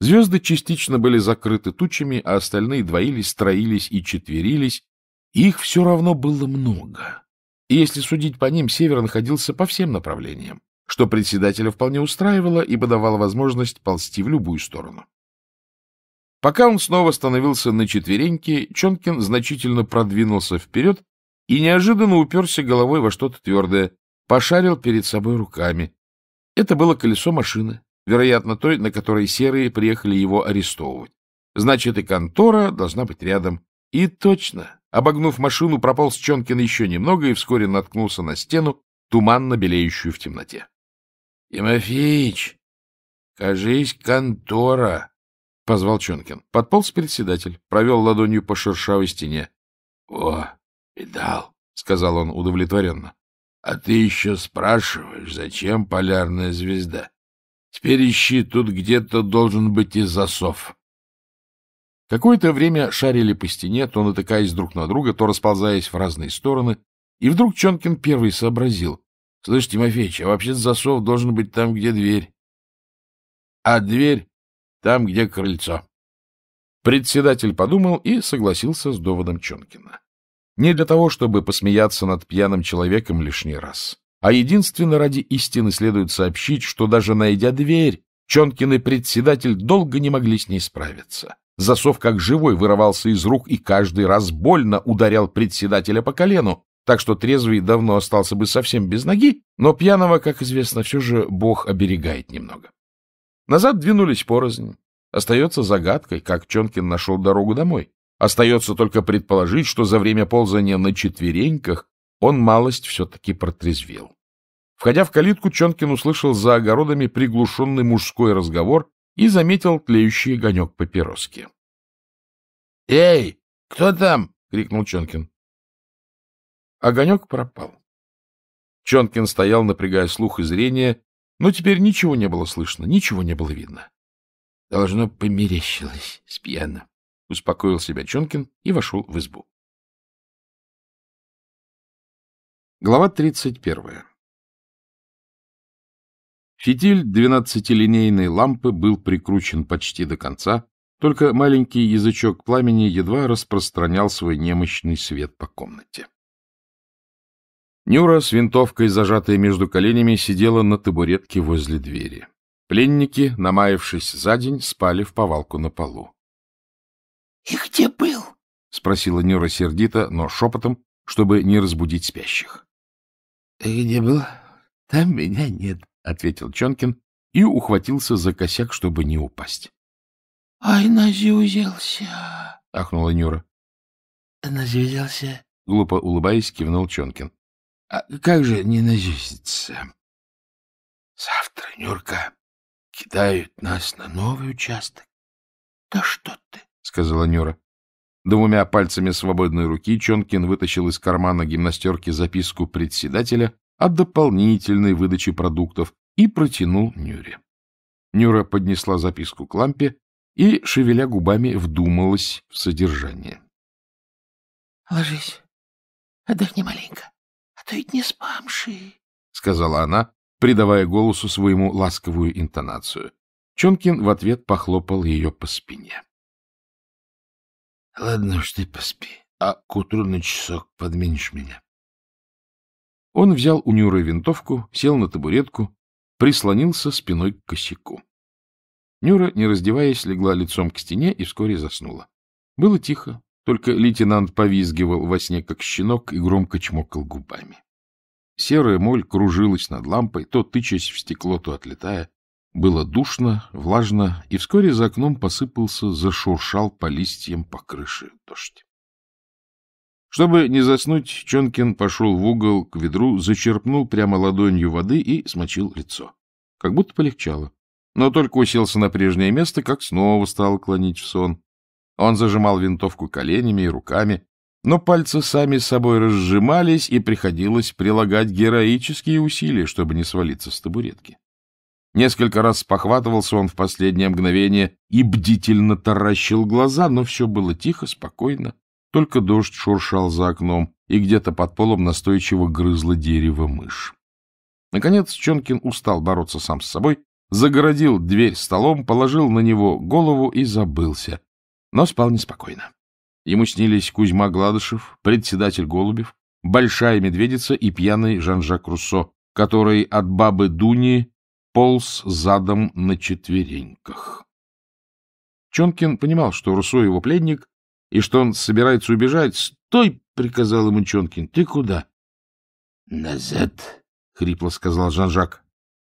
Звезды частично были закрыты тучами, а остальные двоились, строились и четверились. Их все равно было много. И если судить по ним, север находился по всем направлениям, что председателя вполне устраивало, и давало возможность ползти в любую сторону. Пока он снова становился на четвереньки, Чонкин значительно продвинулся вперед и неожиданно уперся головой во что-то твердое, пошарил перед собой руками. Это было колесо машины, вероятно, той, на которой серые приехали его арестовывать. Значит, и контора должна быть рядом. И точно. Обогнув машину, прополз Чонкин еще немного и вскоре наткнулся на стену, туманно белеющую в темноте. — Тимофеич, кажись, контора, — позвал Чонкин. Подполз председатель, провел ладонью по шершавой стене. — О, видал, — сказал он удовлетворенно. — А ты еще спрашиваешь, зачем полярная звезда? Теперь ищи, тут где-то должен быть и засов. Какое-то время шарили по стене, то натыкаясь друг на друга, то расползаясь в разные стороны, и вдруг Чонкин первый сообразил. — Слышь, Тимофеич, а вообще засов должен быть там, где дверь. — А дверь там, где крыльцо. Председатель подумал и согласился с доводом Чонкина. Не для того, чтобы посмеяться над пьяным человеком лишний раз, а единственно ради истины следует сообщить, что даже найдя дверь, Чонкин и председатель долго не могли с ней справиться. Засов как живой вырывался из рук и каждый раз больно ударял председателя по колену, так что трезвый давно остался бы совсем без ноги, но пьяного, как известно, все же Бог оберегает немного. Назад двинулись порознь. Остается загадкой, как Чонкин нашел дорогу домой. Остается только предположить, что за время ползания на четвереньках он малость все-таки протрезвел. Входя в калитку, Чонкин услышал за огородами приглушенный мужской разговор и заметил тлеющий огонек папироски. — Эй, кто там? — крикнул Чонкин. Огонек пропал. Чонкин стоял, напрягая слух и зрение, но теперь ничего не было слышно, ничего не было видно. — Должно, померещилось с пьяна, — успокоил себя Чонкин и вошел в избу. Глава тридцать первая. Фитиль двенадцатилинейной лампы был прикручен почти до конца, только маленький язычок пламени едва распространял свой немощный свет по комнате. Нюра с винтовкой, зажатой между коленями, сидела на табуретке возле двери. Пленники, намаявшись за день, спали в повалку на полу. — И где был? — спросила Нюра сердито, но шепотом, чтобы не разбудить спящих. — Где был? Там меня нет, — ответил Чонкин и ухватился за косяк, чтобы не упасть. — Ай, назюзился, — ахнула Нюра. — Назюзился, — глупо улыбаясь, кивнул Чонкин. А как же не назиситься? Завтра, Нюрка, кидают нас на новый участок. — Да что ты, — сказала Нюра. Двумя пальцами свободной руки Чонкин вытащил из кармана гимнастерки записку председателя о дополнительной выдаче продуктов и протянул Нюре. Нюра поднесла записку к лампе и, шевеля губами, вдумалась в содержание. — Ложись, отдохни маленько, это ведь не спамши, — сказала она, придавая голосу своему ласковую интонацию. Чонкин в ответ похлопал ее по спине. — Ладно уж ты поспи, а к утру на часок подменишь меня. Он взял у Нюры винтовку, сел на табуретку, прислонился спиной к косяку. Нюра, не раздеваясь, легла лицом к стене и вскоре заснула. Было тихо, только лейтенант повизгивал во сне, как щенок, и громко чмокал губами. Серая моль кружилась над лампой, то тычась в стекло, то отлетая. Было душно, влажно, и вскоре за окном посыпался, зашуршал по листьям по крыше дождь. Чтобы не заснуть, Чонкин пошел в угол к ведру, зачерпнул прямо ладонью воды и смочил лицо. Как будто полегчало. Но только уселся на прежнее место, как снова стал клонить в сон. Он зажимал винтовку коленями и руками, но пальцы сами собой разжимались, и приходилось прилагать героические усилия, чтобы не свалиться с табуретки. Несколько раз похватывался он в последнее мгновение и бдительно таращил глаза, но все было тихо, спокойно, только дождь шуршал за окном, и где-то под полом настойчиво грызло дерево мышь. Наконец Чонкин устал бороться сам с собой, загородил дверь столом, положил на него голову и забылся — но спал неспокойно. Ему снились Кузьма Гладышев, председатель Голубев, Большая Медведица и пьяный Жан-Жак Руссо, который от бабы Дуни полз задом на четвереньках. Чонкин понимал, что Руссо его пленник, и что он собирается убежать. «Стой!» — приказал ему Чонкин. «Ты куда?» «Назад!» — хрипло сказал Жан-Жак.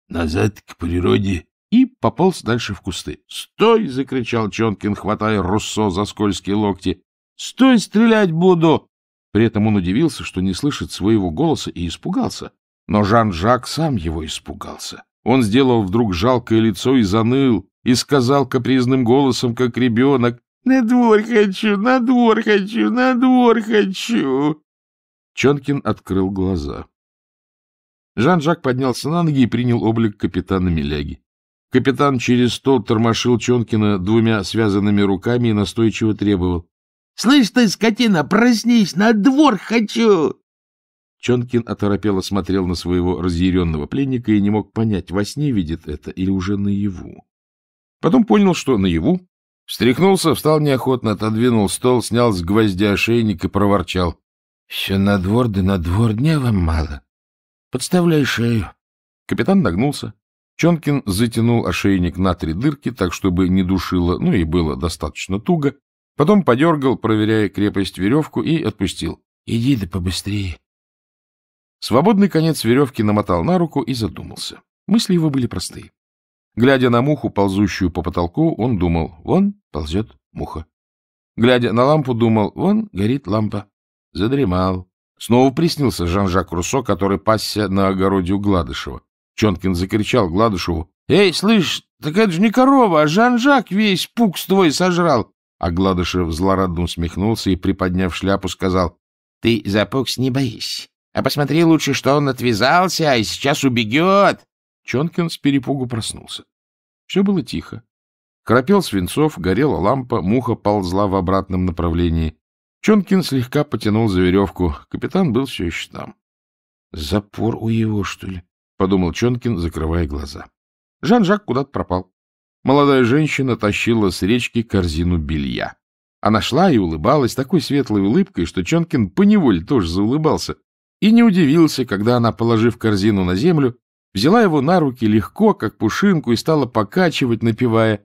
«Назад к природе и пополз дальше в кусты. «Стой!» — закричал Чонкин, хватая Руссо за скользкие локти. «Стой, стрелять буду!» При этом он удивился, что не слышит своего голоса, и испугался. Но Жан-Жак сам его испугался. Он сделал вдруг жалкое лицо и заныл, и сказал капризным голосом, как ребенок, «На двор хочу, на двор хочу, на двор хочу!» Чонкин открыл глаза. Жан-Жак поднялся на ноги и принял облик капитана Миляги. Капитан через стол тормошил Чонкина двумя связанными руками и настойчиво требовал. — Слышь ты, скотина, проснись, на двор хочу! Чонкин оторопело смотрел на своего разъяренного пленника и не мог понять, во сне видит это или уже наяву. Потом понял, что наяву. Встряхнулся, встал неохотно, отодвинул стол, снял с гвоздя ошейник и проворчал. — Все на двор, да на двор дня вам мало. Подставляй шею. Капитан нагнулся, Чонкин затянул ошейник на три дырки, так чтобы не душило, ну и было достаточно туго. Потом подергал, проверяя крепость веревку, и отпустил. — Иди да побыстрее. Свободный конец веревки намотал на руку и задумался. Мысли его были простые. Глядя на муху, ползущую по потолку, он думал, вон ползет муха. Глядя на лампу, думал, вон горит лампа. Задремал. Снова приснился Жан-Жак Руссо, который пасся на огороде у Гладышева. Чонкин закричал Гладышеву. — Эй, слышь, так это же не корова, а Жан-Жак весь пукс твой сожрал. А Гладышев злорадно усмехнулся и, приподняв шляпу, сказал. — Ты за пукс не боись. А посмотри лучше, что он отвязался, а сейчас убегет. Чонкин с перепугу проснулся. Все было тихо. Крапел свинцов, горела лампа, муха ползла в обратном направлении. Чонкин слегка потянул за веревку. Капитан был все еще там. — Запор у его, что ли? — подумал Чонкин, закрывая глаза. Жан-Жак куда-то пропал. Молодая женщина тащила с речки корзину белья. Она шла и улыбалась такой светлой улыбкой, что Чонкин поневоле тоже заулыбался и не удивился, когда она, положив корзину на землю, взяла его на руки легко, как пушинку, и стала покачивать, напевая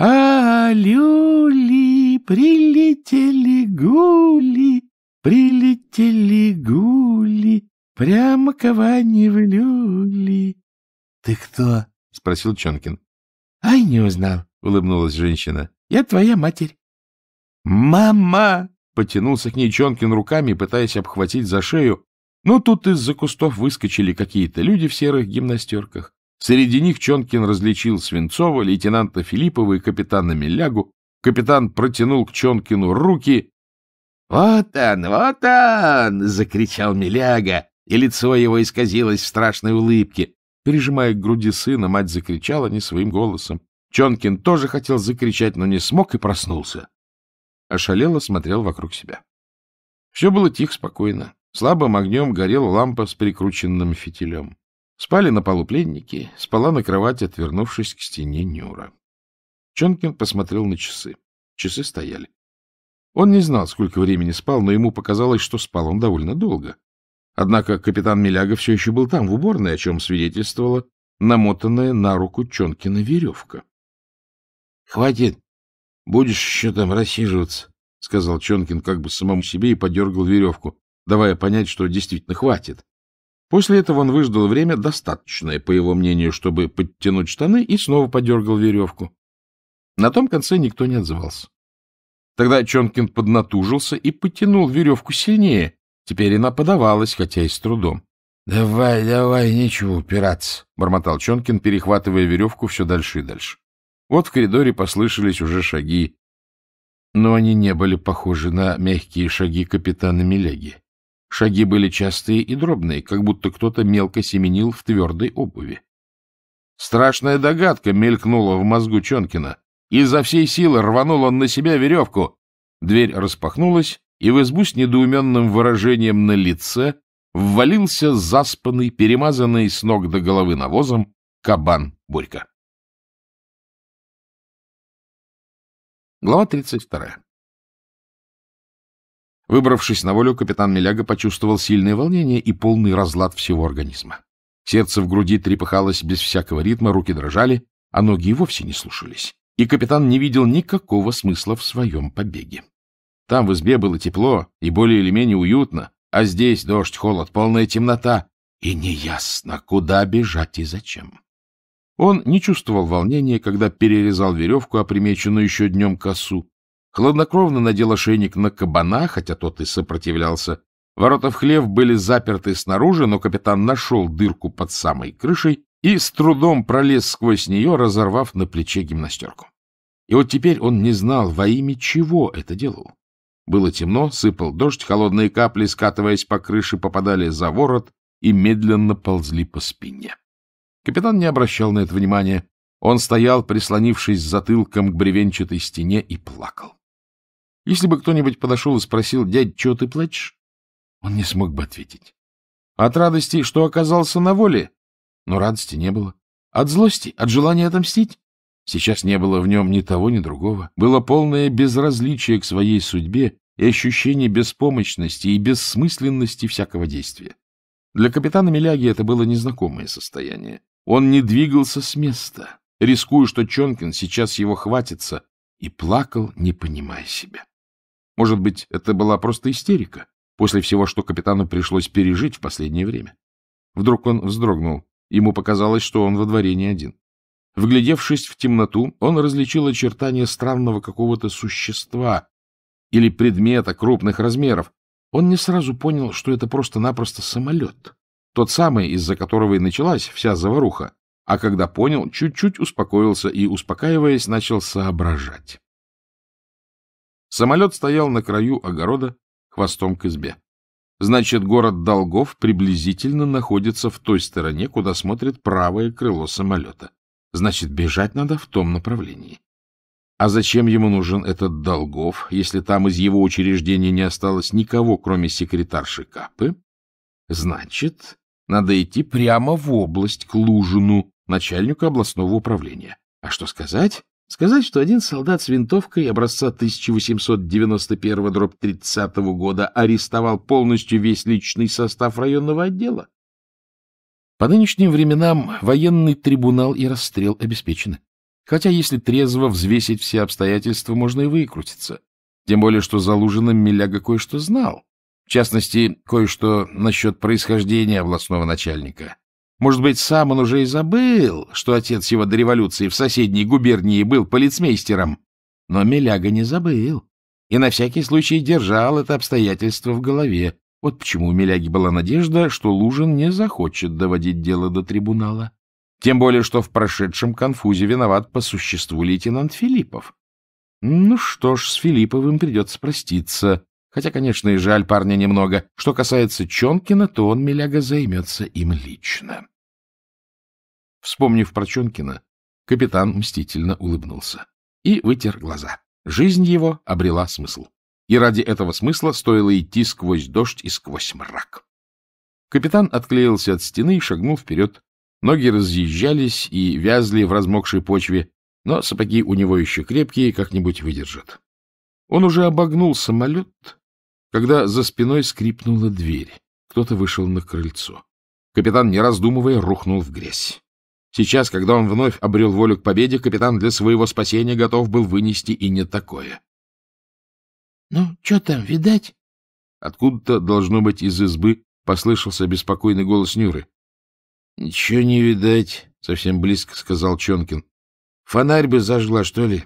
а люли, прилетели гули, прилетели гули, Прямо кование в люли. — Ты кто? — спросил Чонкин. — Ай, не узнал, — улыбнулась женщина. — Я твоя матерь. — Мама! — потянулся к ней Чонкин руками, пытаясь обхватить за шею. Но тут из-за кустов выскочили какие-то люди в серых гимнастерках. Среди них Чонкин различил Свинцова, лейтенанта Филиппова и капитана Милягу. Капитан протянул к Чонкину руки. — Вот он, вот он! — закричал Миляга и лицо его исказилось в страшной улыбке. Прижимая к груди сына, мать закричала не своим голосом. Чонкин тоже хотел закричать, но не смог и проснулся. Ошалело смотрел вокруг себя. Все было тихо, спокойно. Слабым огнем горела лампа с прикрученным фитилем. Спали на полу пленники, спала на кровати, отвернувшись к стене Нюра. Чонкин посмотрел на часы. Часы стояли. Он не знал, сколько времени спал, но ему показалось, что спал он довольно долго. Однако капитан Миляга все еще был там, в уборной, о чем свидетельствовала намотанная на руку Чонкина веревка. — Хватит! Будешь еще там рассиживаться, — сказал Чонкин как бы самому себе и подергал веревку, давая понять, что действительно хватит. После этого он выждал время, достаточное, по его мнению, чтобы подтянуть штаны, и снова подергал веревку. На том конце никто не отзывался. Тогда Чонкин поднатужился и потянул веревку сильнее, Теперь она подавалась, хотя и с трудом. — Давай, давай, нечего упираться, — бормотал Чонкин, перехватывая веревку все дальше и дальше. Вот в коридоре послышались уже шаги, но они не были похожи на мягкие шаги капитана Миляги. Шаги были частые и дробные, как будто кто-то мелко семенил в твердой обуви. Страшная догадка мелькнула в мозгу Чонкина. Из-за всей силы рванул он на себя веревку. Дверь распахнулась, и в избу с недоуменным выражением на лице ввалился заспанный, перемазанный с ног до головы навозом кабан Борька. Глава 32. Выбравшись на волю, капитан Миляга почувствовал сильное волнение и полный разлад всего организма. Сердце в груди трепыхалось без всякого ритма, руки дрожали, а ноги и вовсе не слушались. И капитан не видел никакого смысла в своем побеге. Там в избе было тепло и более или менее уютно, а здесь дождь, холод, полная темнота и неясно, куда бежать и зачем. Он не чувствовал волнения, когда перерезал веревку, опримеченную еще днем косу. Хладнокровно надел ошейник на кабана, хотя тот и сопротивлялся. Ворота в хлев были заперты снаружи, но капитан нашел дырку под самой крышей и с трудом пролез сквозь нее, разорвав на плече гимнастерку. И вот теперь он не знал, во имя чего это делал. Было темно, сыпал дождь, холодные капли, скатываясь по крыше, попадали за ворот и медленно ползли по спине. Капитан не обращал на это внимания. Он стоял, прислонившись затылком к бревенчатой стене, и плакал. Если бы кто-нибудь подошел и спросил, «Дядь, чего ты плачешь?», он не смог бы ответить. От радости, что оказался на воле, но радости не было. От злости, от желания отомстить, Сейчас не было в нем ни того, ни другого. Было полное безразличие к своей судьбе и ощущение беспомощности и бессмысленности всякого действия. Для капитана Миляги это было незнакомое состояние. Он не двигался с места, рискуя, что Чонкин сейчас его хватится, и плакал, не понимая себя. Может быть, это была просто истерика после всего, что капитану пришлось пережить в последнее время. Вдруг он вздрогнул. Ему показалось, что он во дворе не один. Вглядевшись в темноту, он различил очертания странного какого-то существа или предмета крупных размеров. Он не сразу понял, что это просто-напросто самолет, тот самый, из-за которого и началась вся заваруха, а когда понял, чуть-чуть успокоился и, успокаиваясь, начал соображать. Самолет стоял на краю огорода, хвостом к избе. Значит, город Долгов приблизительно находится в той стороне, куда смотрит правое крыло самолета. Значит, бежать надо в том направлении. А зачем ему нужен этот Долгов, если там из его учреждения не осталось никого, кроме секретарши Капы? Значит, надо идти прямо в область, к Лужину, начальнику областного управления. А что сказать? Сказать, что один солдат с винтовкой образца 1891-30 года арестовал полностью весь личный состав районного отдела? По нынешним временам военный трибунал и расстрел обеспечены. Хотя, если трезво взвесить все обстоятельства, можно и выкрутиться. Тем более, что Залужиным Миляга кое-что знал. В частности, кое-что насчет происхождения областного начальника. Может быть, сам он уже и забыл, что отец его до революции в соседней губернии был полицмейстером. Но Миляга не забыл и на всякий случай держал это обстоятельство в голове, вот почему у Миляги была надежда, что Лужин не захочет доводить дело до трибунала. Тем более, что в прошедшем конфузе виноват по существу лейтенант Филиппов. Ну что ж, с Филипповым придется проститься. Хотя, конечно, и жаль парня немного. Что касается Чонкина, то он, Миляга, займется им лично. Вспомнив про Чонкина, капитан мстительно улыбнулся и вытер глаза. Жизнь его обрела смысл и ради этого смысла стоило идти сквозь дождь и сквозь мрак. Капитан отклеился от стены и шагнул вперед. Ноги разъезжались и вязли в размокшей почве, но сапоги у него еще крепкие, как-нибудь выдержат. Он уже обогнул самолет, когда за спиной скрипнула дверь. Кто-то вышел на крыльцо. Капитан, не раздумывая, рухнул в грязь. Сейчас, когда он вновь обрел волю к победе, капитан для своего спасения готов был вынести и не такое. Ну, что там, видать? Откуда-то, должно быть, из избы послышался беспокойный голос Нюры. — Ничего не видать, — совсем близко сказал Чонкин. — Фонарь бы зажгла, что ли?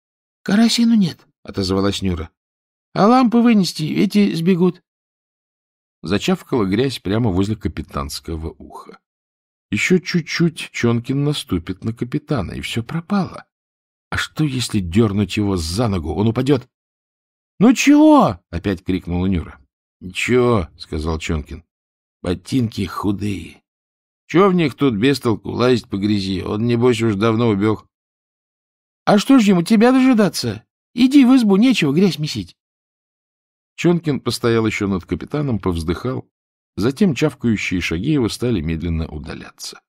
— Карасину нет, — отозвалась Нюра. — А лампы вынести, эти сбегут. Зачавкала грязь прямо возле капитанского уха. Еще чуть-чуть Чонкин наступит на капитана, и все пропало. А что, если дернуть его за ногу? Он упадет — Ну чего? — опять крикнула Нюра. — Ничего, — сказал Чонкин. — Ботинки худые. Чего в них тут без толку лазить по грязи? Он, небось, уж давно убег. — А что ж ему тебя дожидаться? Иди в избу, нечего грязь месить. Чонкин постоял еще над капитаном, повздыхал. Затем чавкающие шаги его стали медленно удаляться.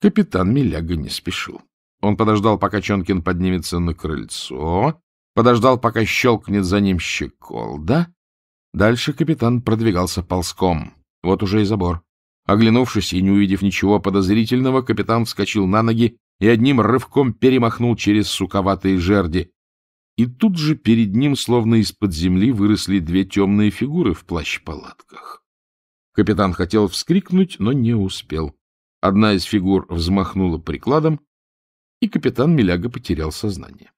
Капитан Миляга не спешил. Он подождал, пока Чонкин поднимется на крыльцо, подождал, пока щелкнет за ним щеколда. Дальше капитан продвигался ползком. Вот уже и забор. Оглянувшись и не увидев ничего подозрительного, капитан вскочил на ноги и одним рывком перемахнул через суковатые жерди. И тут же перед ним, словно из-под земли, выросли две темные фигуры в плащ-палатках. Капитан хотел вскрикнуть, но не успел. Одна из фигур взмахнула прикладом, и капитан Миляга потерял сознание.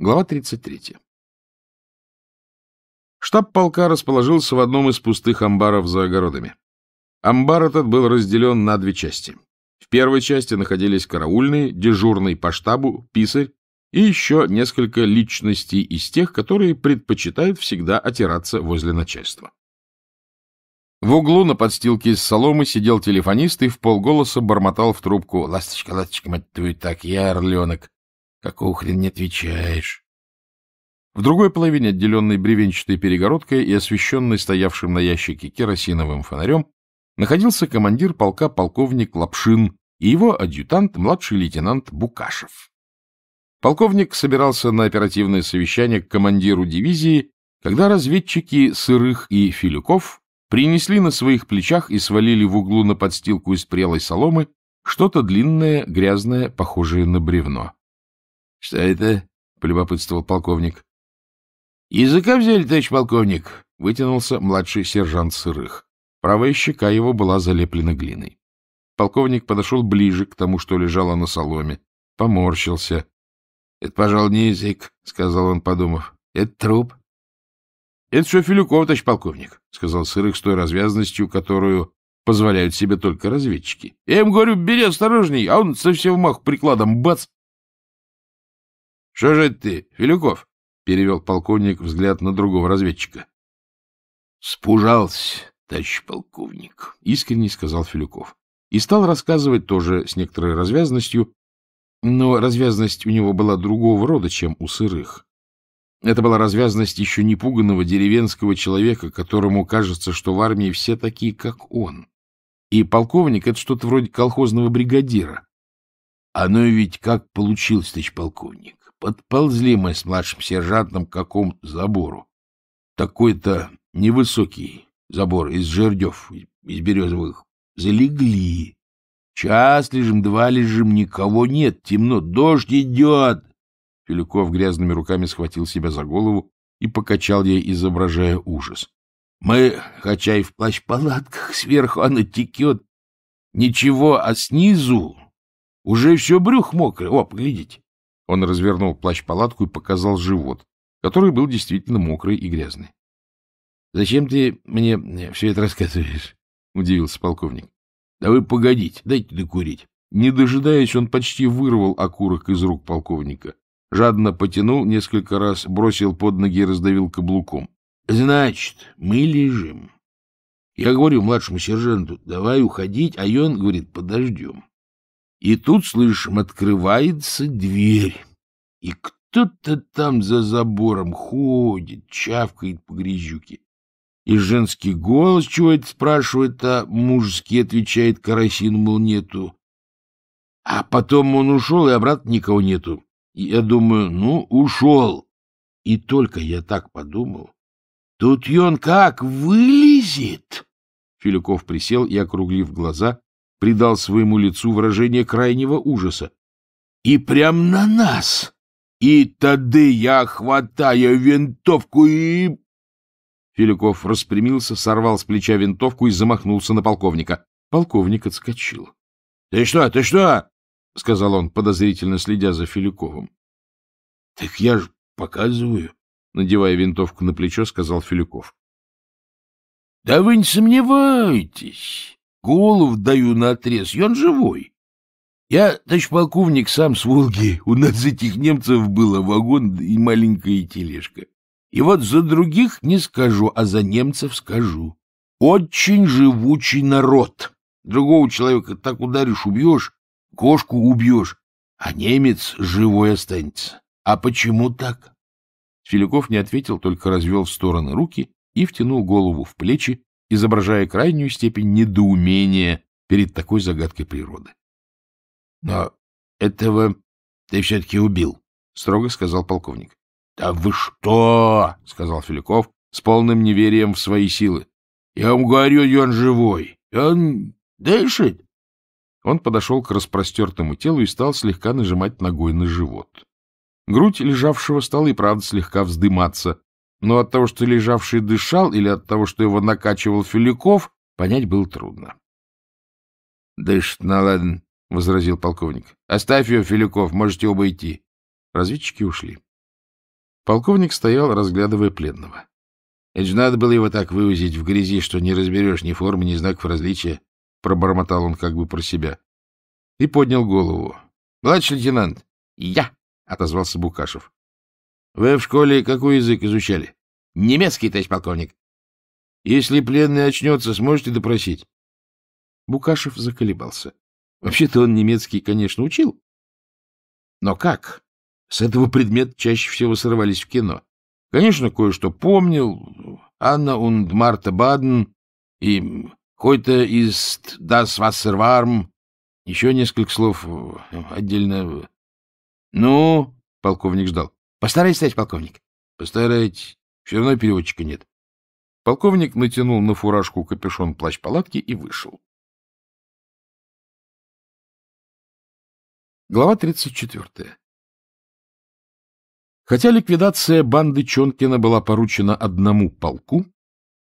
Глава 33. Штаб полка расположился в одном из пустых амбаров за огородами. Амбар этот был разделен на две части. В первой части находились караульные, дежурный по штабу, писарь и еще несколько личностей из тех, которые предпочитают всегда отираться возле начальства. В углу на подстилке из соломы сидел телефонист и в полголоса бормотал в трубку «Ласточка, ласточка, мать твою, так, я орленок!» Какого хрен не отвечаешь? В другой половине, отделенной бревенчатой перегородкой и освещенной стоявшим на ящике керосиновым фонарем, находился командир полка полковник Лапшин и его адъютант младший лейтенант Букашев. Полковник собирался на оперативное совещание к командиру дивизии, когда разведчики Сырых и Филюков принесли на своих плечах и свалили в углу на подстилку из прелой соломы что-то длинное, грязное, похожее на бревно. — Что это? — полюбопытствовал полковник. — Языка взяли, товарищ полковник, — вытянулся младший сержант Сырых. Правая щека его была залеплена глиной. Полковник подошел ближе к тому, что лежало на соломе, поморщился. — Это, пожалуй, не язык, — сказал он, подумав. — Это труп. — Это все Филюков, товарищ полковник, — сказал Сырых с той развязностью, которую позволяют себе только разведчики. Я им говорю, бери осторожней, а он со всем маху прикладом бац — Что же это ты, Филюков? — перевел полковник взгляд на другого разведчика. — Спужался, товарищ полковник, — искренне сказал Филюков. И стал рассказывать тоже с некоторой развязностью, но развязность у него была другого рода, чем у сырых. Это была развязность еще не пуганного деревенского человека, которому кажется, что в армии все такие, как он. И полковник — это что-то вроде колхозного бригадира. — Оно ведь как получилось, товарищ полковник. Подползли мы с младшим сержантом к какому-то забору. Такой-то невысокий забор из жердев, из березовых. Залегли. Час лежим, два лежим, никого нет, темно, дождь идет. Филюков грязными руками схватил себя за голову и покачал ей, изображая ужас. Мы, хотя и в плащ-палатках, сверху она а текет. Ничего, а снизу уже все брюх мокрый. О, поглядите. Он развернул плащ-палатку и показал живот, который был действительно мокрый и грязный. — Зачем ты мне э, все это рассказываешь? — удивился полковник. — Да вы погодите, дайте докурить. Не дожидаясь, он почти вырвал окурок из рук полковника. Жадно потянул несколько раз, бросил под ноги и раздавил каблуком. — Значит, мы лежим. Я говорю младшему сержанту, давай уходить, а он говорит, подождем. И тут, слышим, открывается дверь, и кто-то там за забором ходит, чавкает по грязюке. И женский голос чего это спрашивает, а мужский отвечает Карасину, мол, нету. А потом он ушел, и обратно никого нету. И я думаю, ну, ушел. И только я так подумал. Тут он как вылезет. Филюков присел и, округлив глаза, придал своему лицу выражение крайнего ужаса. «И прям на нас! И тады я хватаю винтовку и...» Филиков распрямился, сорвал с плеча винтовку и замахнулся на полковника. Полковник отскочил. — Ты что, ты что? — сказал он, подозрительно следя за Филюковым. — Так я ж показываю, — надевая винтовку на плечо, сказал Филюков. — Да вы не сомневайтесь. Голову даю на отрез, и он живой. Я, товарищ полковник, сам с Волги. У нас этих немцев было вагон и маленькая тележка. И вот за других не скажу, а за немцев скажу. Очень живучий народ. Другого человека так ударишь, убьешь, кошку убьешь, а немец живой останется. А почему так? Филиков не ответил, только развел в стороны руки и втянул голову в плечи, изображая крайнюю степень недоумения перед такой загадкой природы. — Но этого ты все-таки убил, — строго сказал полковник. — Да вы что? — сказал Филиков с полным неверием в свои силы. — Я вам говорю, он живой. Он дышит. Он подошел к распростертому телу и стал слегка нажимать ногой на живот. Грудь лежавшего стала и правда слегка вздыматься, но от того, что лежавший дышал, или от того, что его накачивал Филиков, понять было трудно. — Дышит, ну ладно, — возразил полковник. — Оставь ее, Филиков, можете обойти. Разведчики ушли. Полковник стоял, разглядывая пленного. — Это же надо было его так выузить в грязи, что не разберешь ни формы, ни знаков различия, — пробормотал он как бы про себя. И поднял голову. — Младший лейтенант! — Я! — отозвался Букашев. — Вы в школе какой язык изучали? Немецкий, товарищ полковник. Если пленный очнется, сможете допросить? Букашев заколебался. Вообще-то он немецкий, конечно, учил. Но как? С этого предмета чаще всего сорвались в кино. Конечно, кое-что помнил. Анна und Марта Баден и «Хойте ist das Wasser warm». Еще несколько слов э, отдельно. — Ну? — полковник ждал. — Постарайтесь, товарищ полковник. — Постарайтесь. Все равно переводчика нет. Полковник натянул на фуражку капюшон плащ-палатки и вышел. Глава 34. Хотя ликвидация банды Чонкина была поручена одному полку,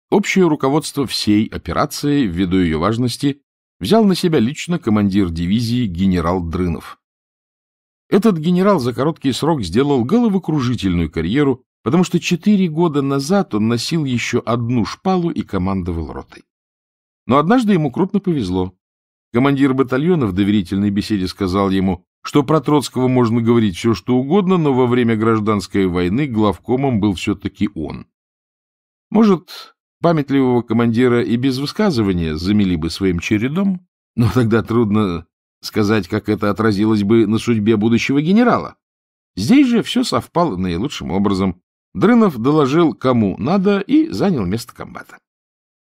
общее руководство всей операции, ввиду ее важности, взял на себя лично командир дивизии генерал Дрынов. Этот генерал за короткий срок сделал головокружительную карьеру потому что четыре года назад он носил еще одну шпалу и командовал ротой. Но однажды ему крупно повезло. Командир батальона в доверительной беседе сказал ему, что про Троцкого можно говорить все что угодно, но во время гражданской войны главкомом был все-таки он. Может, памятливого командира и без высказывания замели бы своим чередом, но тогда трудно сказать, как это отразилось бы на судьбе будущего генерала. Здесь же все совпало наилучшим образом. Дрынов доложил кому надо и занял место комбата.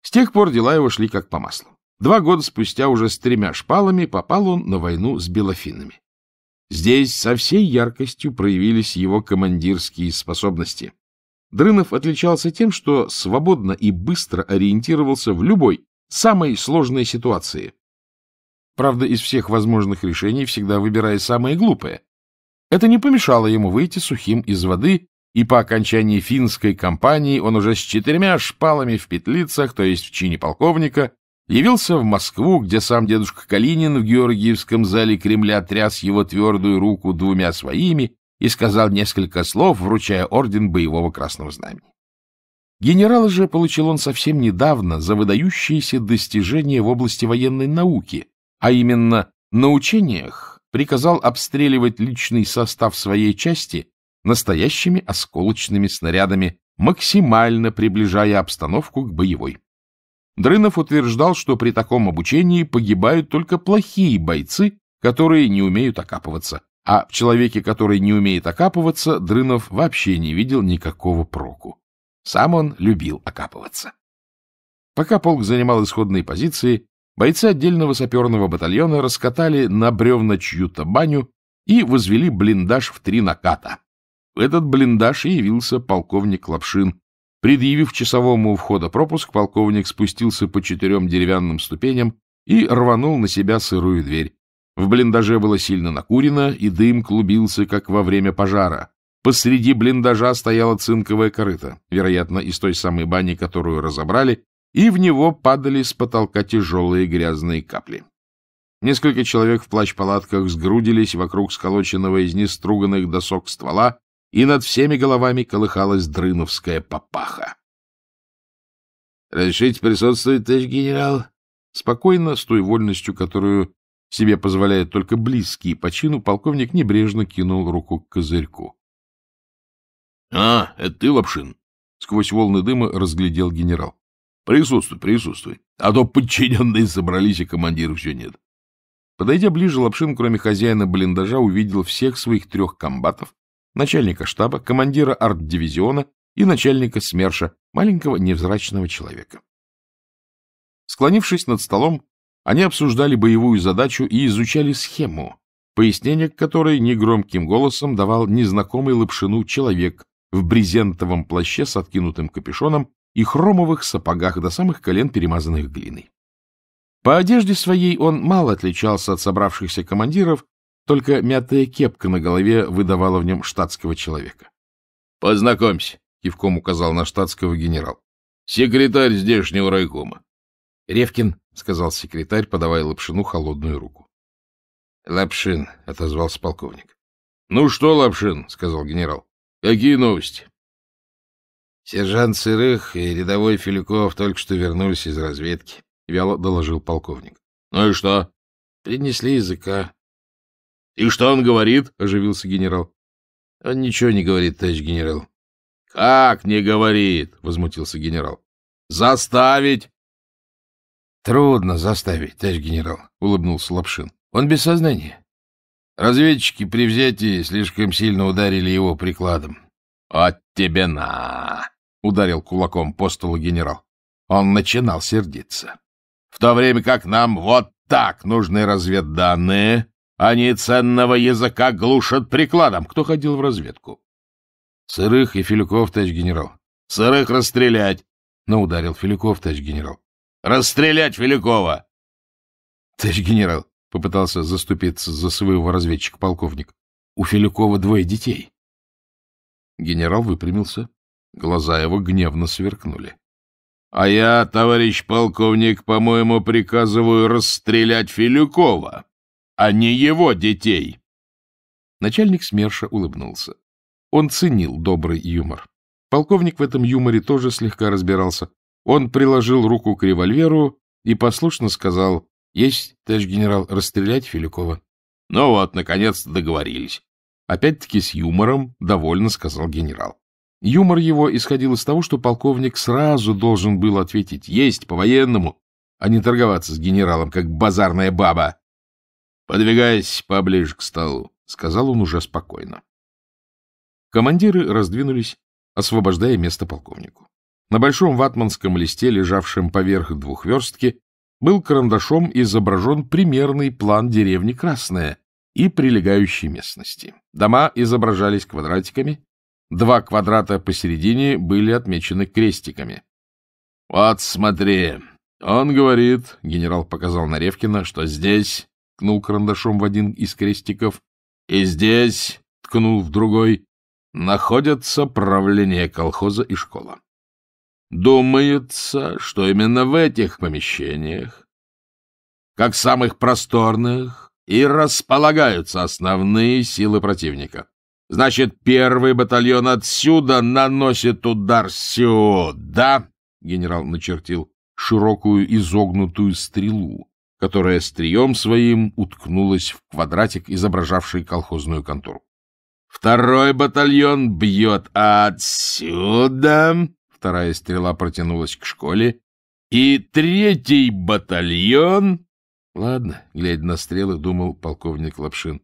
С тех пор дела его шли как по маслу. Два года спустя уже с тремя шпалами попал он на войну с белофинами. Здесь со всей яркостью проявились его командирские способности. Дрынов отличался тем, что свободно и быстро ориентировался в любой, самой сложной ситуации. Правда, из всех возможных решений всегда выбирая самое глупое. Это не помешало ему выйти сухим из воды и по окончании финской кампании он уже с четырьмя шпалами в петлицах, то есть в чине полковника, явился в Москву, где сам дедушка Калинин в Георгиевском зале Кремля тряс его твердую руку двумя своими и сказал несколько слов, вручая орден боевого красного знамени. Генерала же получил он совсем недавно за выдающиеся достижения в области военной науки, а именно на учениях приказал обстреливать личный состав своей части настоящими осколочными снарядами, максимально приближая обстановку к боевой. Дрынов утверждал, что при таком обучении погибают только плохие бойцы, которые не умеют окапываться. А в человеке, который не умеет окапываться, Дрынов вообще не видел никакого проку. Сам он любил окапываться. Пока полк занимал исходные позиции, бойцы отдельного саперного батальона раскатали на бревна чью-то баню и возвели блиндаж в три наката, в этот блиндаж и явился полковник Лапшин. Предъявив часовому у входа пропуск, полковник спустился по четырем деревянным ступеням и рванул на себя сырую дверь. В блиндаже было сильно накурено, и дым клубился, как во время пожара. Посреди блиндажа стояла цинковая корыта, вероятно, из той самой бани, которую разобрали, и в него падали с потолка тяжелые грязные капли. Несколько человек в плащ-палатках сгрудились вокруг сколоченного из неструганных досок ствола и над всеми головами колыхалась дрыновская папаха. — Разрешите присутствовать, товарищ генерал? Спокойно, с той вольностью, которую себе позволяет только близкие по чину, полковник небрежно кинул руку к козырьку. — А, это ты, Лапшин? — сквозь волны дыма разглядел генерал. — Присутствуй, присутствуй, а то подчиненные собрались, и а командиров все нет. Подойдя ближе, Лапшин, кроме хозяина блиндажа, увидел всех своих трех комбатов, начальника штаба, командира арт-дивизиона и начальника СМЕРШа, маленького невзрачного человека. Склонившись над столом, они обсуждали боевую задачу и изучали схему, пояснение к которой негромким голосом давал незнакомый лапшину человек в брезентовом плаще с откинутым капюшоном и хромовых сапогах до самых колен, перемазанных глиной. По одежде своей он мало отличался от собравшихся командиров, только мятая кепка на голове выдавала в нем штатского человека. — Познакомься, — кивком указал на штатского генерал. — Секретарь здешнего райкома. — Ревкин, — сказал секретарь, подавая Лапшину холодную руку. — Лапшин, — отозвался полковник. — Ну что, Лапшин, — сказал генерал, — какие новости? — Сержант Сырых и рядовой Филюков только что вернулись из разведки, — вяло доложил полковник. — Ну и что? — Принесли языка. «И что он говорит?» — оживился генерал. «Он ничего не говорит, товарищ генерал». «Как не говорит?» — возмутился генерал. «Заставить!» «Трудно заставить, товарищ генерал», — улыбнулся Лапшин. «Он без сознания. Разведчики при взятии слишком сильно ударили его прикладом». «От тебе на!» — ударил кулаком по столу генерал. Он начинал сердиться. «В то время как нам вот так нужны разведданные, они ценного языка глушат прикладом. Кто ходил в разведку? Сырых и Филюков, товарищ генерал. Сырых расстрелять. Но ну, ударил Филюков, товарищ генерал. Расстрелять Филюкова! Товарищ генерал, попытался заступиться за своего разведчика полковник. У Филюкова двое детей. Генерал выпрямился. Глаза его гневно сверкнули. — А я, товарищ полковник, по-моему, приказываю расстрелять Филюкова а не его детей. Начальник СМЕРШа улыбнулся. Он ценил добрый юмор. Полковник в этом юморе тоже слегка разбирался. Он приложил руку к револьверу и послушно сказал, «Есть, товарищ генерал, расстрелять Филюкова». «Ну вот, наконец-то договорились». Опять-таки с юмором довольно сказал генерал. Юмор его исходил из того, что полковник сразу должен был ответить «Есть, по-военному», а не торговаться с генералом, как базарная баба. — Подвигайся поближе к столу, — сказал он уже спокойно. Командиры раздвинулись, освобождая место полковнику. На большом ватманском листе, лежавшем поверх двухверстки, был карандашом изображен примерный план деревни Красная и прилегающей местности. Дома изображались квадратиками, два квадрата посередине были отмечены крестиками. — Вот смотри, он говорит, — генерал показал на Ревкина, — что здесь — ткнул карандашом в один из крестиков. «И здесь», — ткнул в другой, — «находятся правление колхоза и школа. Думается, что именно в этих помещениях, как самых просторных, и располагаются основные силы противника. Значит, первый батальон отсюда наносит удар сюда, — генерал начертил широкую изогнутую стрелу, которая стрием своим уткнулась в квадратик, изображавший колхозную контору. «Второй батальон бьет отсюда!» Вторая стрела протянулась к школе. «И третий батальон...» «Ладно», — глядя на стрелы, думал полковник Лапшин.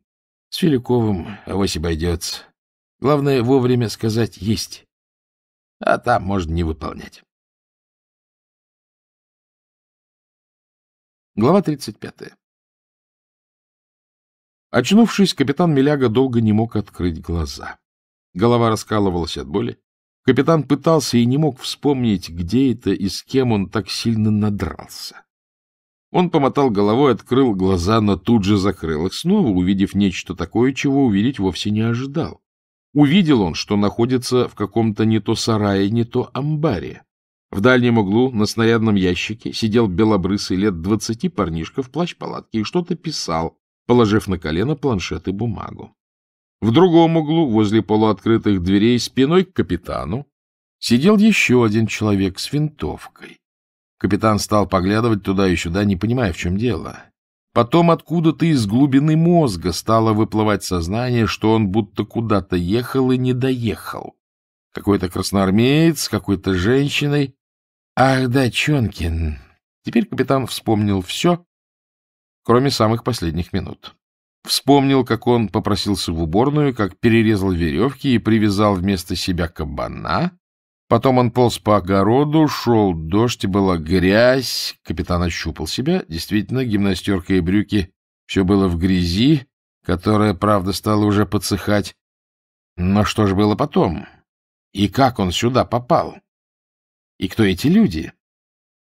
«С Филиковым авось обойдется. Главное, вовремя сказать «есть», а там можно не выполнять». Глава 35. Очнувшись, капитан Миляга долго не мог открыть глаза. Голова раскалывалась от боли. Капитан пытался и не мог вспомнить, где это и с кем он так сильно надрался. Он помотал головой, открыл глаза, но тут же закрыл их снова, увидев нечто такое, чего увидеть вовсе не ожидал. Увидел он, что находится в каком-то не то сарае, не то амбаре. В дальнем углу на снарядном ящике сидел белобрысый лет двадцати парнишка в плащ-палатке и что-то писал, положив на колено планшет и бумагу. В другом углу, возле полуоткрытых дверей, спиной к капитану, сидел еще один человек с винтовкой. Капитан стал поглядывать туда и сюда, не понимая, в чем дело. Потом откуда-то из глубины мозга стало выплывать сознание, что он будто куда-то ехал и не доехал. Какой-то красноармеец какой-то женщиной, Ах да, Чонкин. Теперь капитан вспомнил все, кроме самых последних минут. Вспомнил, как он попросился в уборную, как перерезал веревки и привязал вместо себя кабана. Потом он полз по огороду, шел дождь и была грязь. Капитан ощупал себя. Действительно, гимнастерка и брюки все было в грязи, которая, правда, стала уже подсыхать. Но что же было потом? И как он сюда попал? И кто эти люди?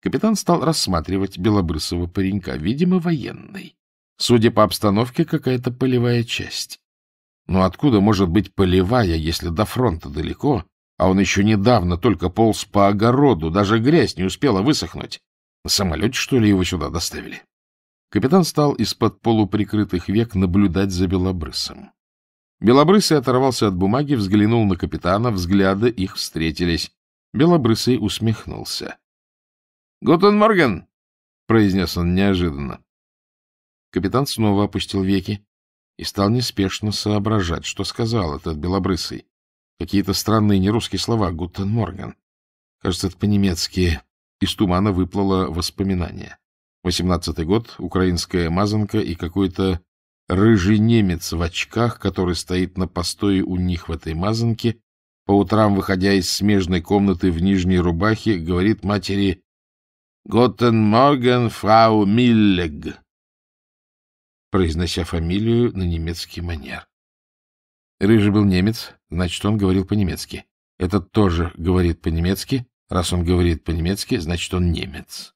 Капитан стал рассматривать белобрысого паренька, видимо, военный. Судя по обстановке, какая-то полевая часть. Но откуда может быть полевая, если до фронта далеко, а он еще недавно только полз по огороду, даже грязь не успела высохнуть? На самолете, что ли, его сюда доставили? Капитан стал из-под полуприкрытых век наблюдать за белобрысом. Белобрысый оторвался от бумаги, взглянул на капитана, взгляды их встретились. Белобрысый усмехнулся. — Гутен Морген! — произнес он неожиданно. Капитан снова опустил веки и стал неспешно соображать, что сказал этот белобрысый. Какие-то странные нерусские слова «Гутен Морген». Кажется, это по-немецки. Из тумана выплыло воспоминание. Восемнадцатый год, украинская мазанка и какой-то рыжий немец в очках, который стоит на постое у них в этой мазанке по утрам, выходя из смежной комнаты в нижней рубахе, говорит матери «Готен Морген фрау Миллег», произнося фамилию на немецкий манер. Рыжий был немец, значит, он говорил по-немецки. Этот тоже говорит по-немецки. Раз он говорит по-немецки, значит, он немец.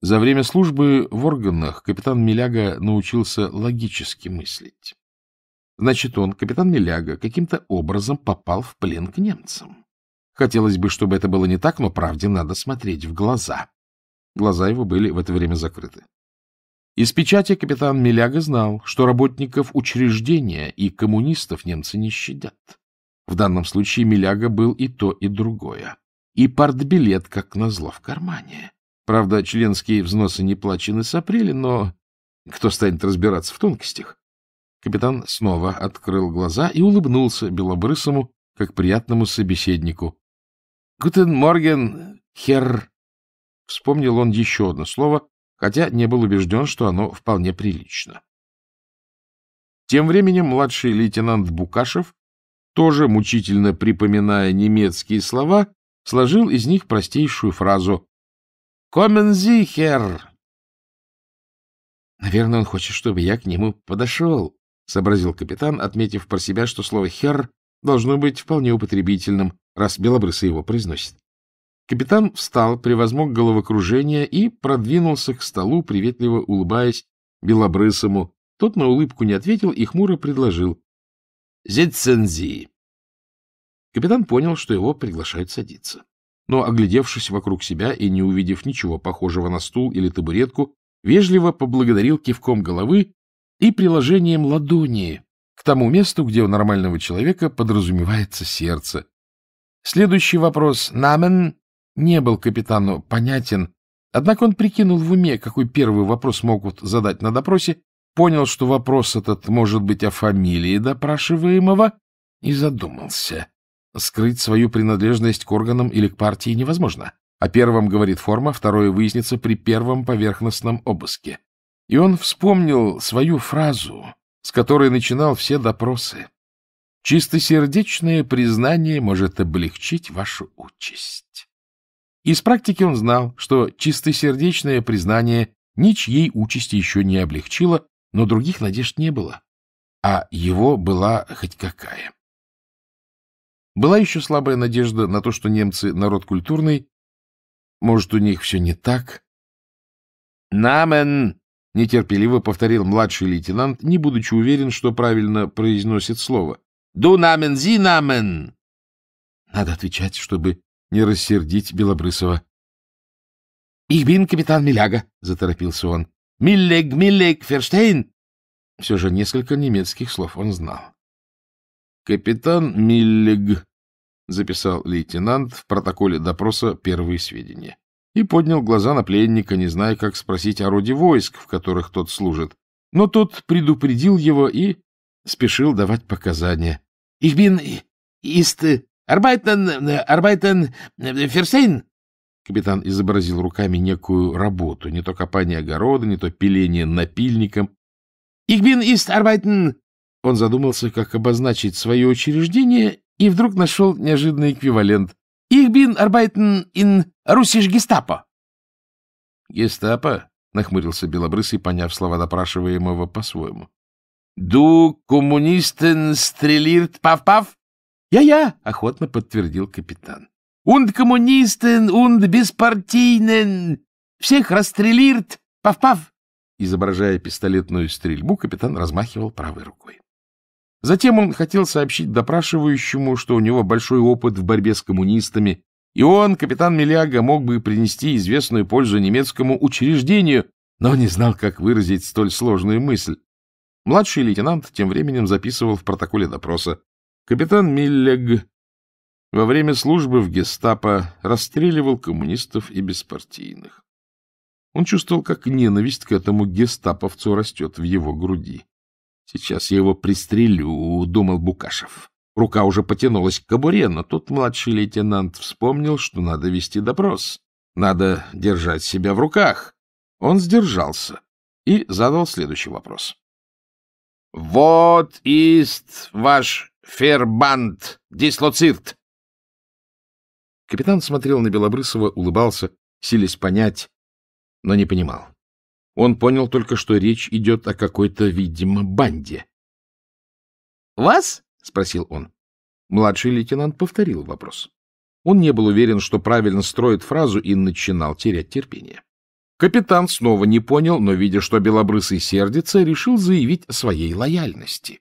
За время службы в органах капитан Миляга научился логически мыслить. Значит, он, капитан Миляга, каким-то образом попал в плен к немцам. Хотелось бы, чтобы это было не так, но правде надо смотреть в глаза. Глаза его были в это время закрыты. Из печати капитан Миляга знал, что работников учреждения и коммунистов немцы не щадят. В данном случае Миляга был и то, и другое. И партбилет, как назло, в кармане. Правда, членские взносы не плачены с апреля, но кто станет разбираться в тонкостях? Капитан снова открыл глаза и улыбнулся белобрысому, как приятному собеседнику. — Гутен морген, хер! — вспомнил он еще одно слово, хотя не был убежден, что оно вполне прилично. Тем временем младший лейтенант Букашев, тоже мучительно припоминая немецкие слова, сложил из них простейшую фразу «Комензихер!» «Наверное, он хочет, чтобы я к нему подошел», — сообразил капитан, отметив про себя, что слово «хер» должно быть вполне употребительным, раз белобрысы его произносит. Капитан встал, превозмог головокружение и продвинулся к столу, приветливо улыбаясь белобрысому. Тот на улыбку не ответил и хмуро предложил «Зецензи». Капитан понял, что его приглашают садиться. Но, оглядевшись вокруг себя и не увидев ничего похожего на стул или табуретку, вежливо поблагодарил кивком головы и приложением ладони к тому месту, где у нормального человека подразумевается сердце. Следующий вопрос «Намен» не был капитану понятен, однако он прикинул в уме, какой первый вопрос могут задать на допросе, понял, что вопрос этот может быть о фамилии допрашиваемого, и задумался. Скрыть свою принадлежность к органам или к партии невозможно. О первом говорит форма, второе выяснится при первом поверхностном обыске. И он вспомнил свою фразу, с которой начинал все допросы. «Чистосердечное признание может облегчить вашу участь». Из практики он знал, что чистосердечное признание ничьей участи еще не облегчило, но других надежд не было, а его была хоть какая. Была еще слабая надежда на то, что немцы — народ культурный, может, у них все не так. «Намен — нетерпеливо повторил младший лейтенант, не будучи уверен, что правильно произносит слово. «Дунамен намен. Надо отвечать, чтобы не рассердить Белобрысова. «Их бин, капитан Миляга!» — заторопился он. «Миллег, миллег, ферштейн!» Все же несколько немецких слов он знал. «Капитан Миллег», — записал лейтенант в протоколе допроса первые сведения и поднял глаза на пленника, не зная, как спросить о роде войск, в которых тот служит. Но тот предупредил его и спешил давать показания. — Ich bin ist arbeiten, arbeiten Ферсейн? Капитан изобразил руками некую работу, не то копание огорода, не то пиление напильником. — Ich bin ist arbeiten... Он задумался, как обозначить свое учреждение, и вдруг нашел неожиданный эквивалент. Ich bin arbeiten in russisch Gestapo. Гестапо? — нахмурился Белобрысый, поняв слова допрашиваемого по-своему. — Ду коммунистен стрелирт пав-пав? — Я-я, — охотно подтвердил капитан. — Унд коммунистен, унд беспартийнен, всех расстрелирт пав-пав. Изображая пистолетную стрельбу, капитан размахивал правой рукой. Затем он хотел сообщить допрашивающему, что у него большой опыт в борьбе с коммунистами, и он, капитан Миляга, мог бы принести известную пользу немецкому учреждению, но не знал, как выразить столь сложную мысль. Младший лейтенант тем временем записывал в протоколе допроса. Капитан Миллег во время службы в гестапо расстреливал коммунистов и беспартийных. Он чувствовал, как ненависть к этому гестаповцу растет в его груди. Сейчас я его пристрелю, — думал Букашев. Рука уже потянулась к кобуре, но тут младший лейтенант вспомнил, что надо вести допрос. Надо держать себя в руках. Он сдержался и задал следующий вопрос. — Вот ист ваш фербанд дислоцирт. Капитан смотрел на Белобрысова, улыбался, силясь понять, но не понимал. Он понял только, что речь идет о какой-то, видимо, банде. «Вас?» — спросил он. Младший лейтенант повторил вопрос. Он не был уверен, что правильно строит фразу, и начинал терять терпение. Капитан снова не понял, но, видя, что Белобрысый сердится, решил заявить о своей лояльности.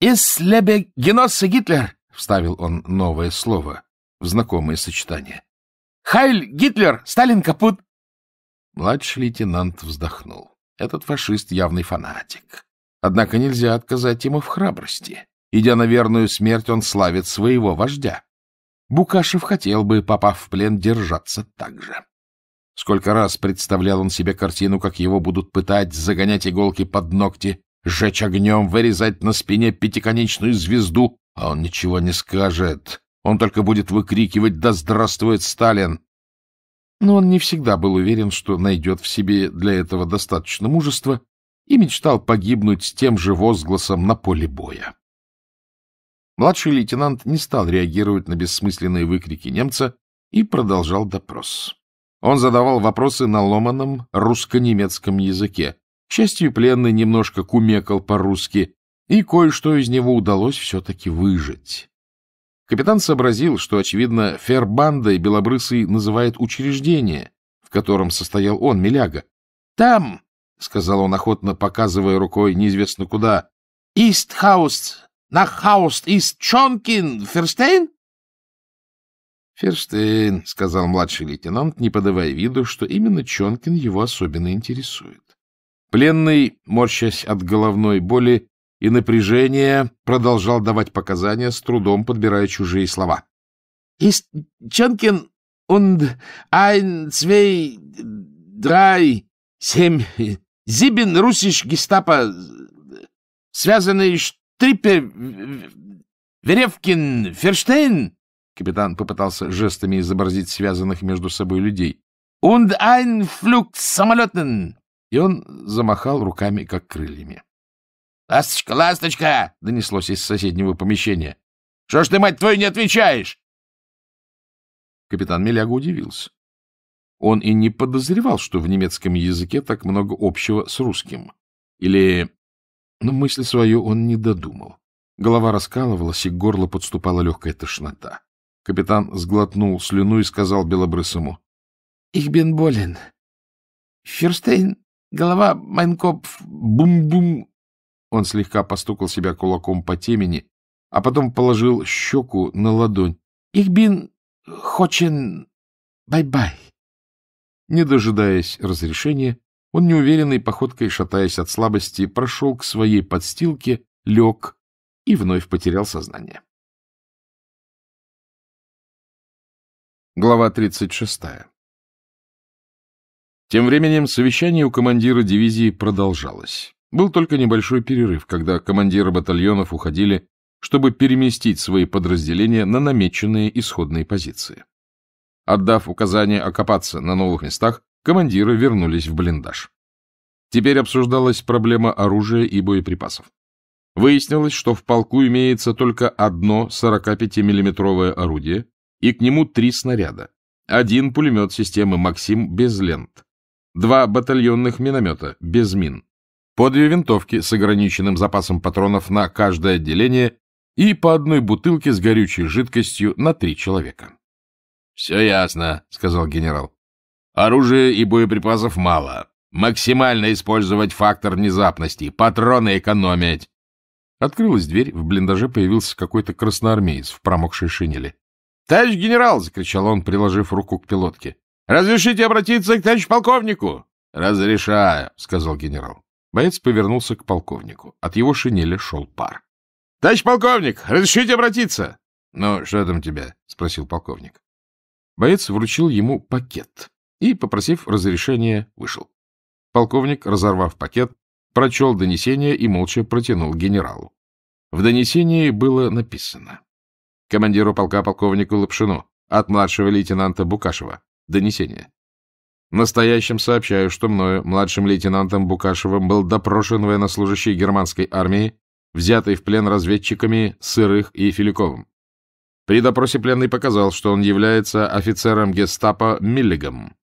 «Ислебе Геносса Гитлер!» — вставил он новое слово в знакомое сочетание. «Хайль Гитлер! Сталин капут!» Младший лейтенант вздохнул. Этот фашист явный фанатик. Однако нельзя отказать ему в храбрости. Идя на верную смерть, он славит своего вождя. Букашев хотел бы, попав в плен, держаться так же. Сколько раз представлял он себе картину, как его будут пытать, загонять иголки под ногти, сжечь огнем, вырезать на спине пятиконечную звезду, а он ничего не скажет. Он только будет выкрикивать «Да здравствует Сталин!» Но он не всегда был уверен, что найдет в себе для этого достаточно мужества и мечтал погибнуть с тем же возгласом на поле боя. Младший лейтенант не стал реагировать на бессмысленные выкрики немца и продолжал допрос. Он задавал вопросы на ломаном русско-немецком языке. К счастью, пленный немножко кумекал по-русски, и кое-что из него удалось все-таки выжить. Капитан сообразил, что, очевидно, фербандой белобрысый называет учреждение, в котором состоял он, Миляга. «Там», — сказал он охотно, показывая рукой неизвестно куда, «Истхауст, Нахауст, Истчонкин, Ферстейн?» «Ферштейн», — сказал младший лейтенант, не подавая виду, что именно Чонкин его особенно интересует. Пленный, морщась от головной боли, и напряжение продолжал давать показания, с трудом подбирая чужие слова. «Ist Чонкин und ein, zwei, drei, семь, зибен русиш гестапо, связанный штриппер Веревкин Ферштейн?» Капитан попытался жестами изобразить связанных между собой людей. «Und ein Flug И он замахал руками, как крыльями. «Ласточка, ласточка!» — донеслось из соседнего помещения. «Что ж ты, мать твою, не отвечаешь?» Капитан Меляга удивился. Он и не подозревал, что в немецком языке так много общего с русским. Или... Но ну, мысль свою он не додумал. Голова раскалывалась, и к горлу подступала легкая тошнота. Капитан сглотнул слюну и сказал белобрысому. — Их бен болен. Ферштейн, голова, майнкоп, бум-бум, он слегка постукал себя кулаком по темени, а потом положил щеку на ладонь. Ихбин, хочен бай-бай». Не дожидаясь разрешения, он неуверенной походкой, шатаясь от слабости, прошел к своей подстилке, лег и вновь потерял сознание. Глава 36. Тем временем совещание у командира дивизии продолжалось. Был только небольшой перерыв, когда командиры батальонов уходили, чтобы переместить свои подразделения на намеченные исходные позиции. Отдав указание окопаться на новых местах, командиры вернулись в блиндаж. Теперь обсуждалась проблема оружия и боеприпасов. Выяснилось, что в полку имеется только одно 45 миллиметровое орудие и к нему три снаряда, один пулемет системы «Максим» без лент, два батальонных миномета без мин, по две винтовки с ограниченным запасом патронов на каждое отделение и по одной бутылке с горючей жидкостью на три человека. — Все ясно, — сказал генерал. — Оружия и боеприпасов мало. Максимально использовать фактор внезапности, патроны экономить. Открылась дверь, в блиндаже появился какой-то красноармеец в промокшей шинели. — Товарищ генерал! — закричал он, приложив руку к пилотке. — Разрешите обратиться к товарищу полковнику? — Разрешаю, — сказал генерал. Боец повернулся к полковнику. От его шинели шел пар. — Товарищ полковник, разрешите обратиться? — Ну, что там тебя? — спросил полковник. Боец вручил ему пакет и, попросив разрешения, вышел. Полковник, разорвав пакет, прочел донесение и молча протянул генералу. В донесении было написано. Командиру полка полковнику Лапшину от младшего лейтенанта Букашева. Донесение. Настоящим сообщаю, что мною, младшим лейтенантом Букашевым, был допрошен военнослужащий германской армии, взятый в плен разведчиками Сырых и Филиковым. При допросе пленный показал, что он является офицером гестапо Миллигом.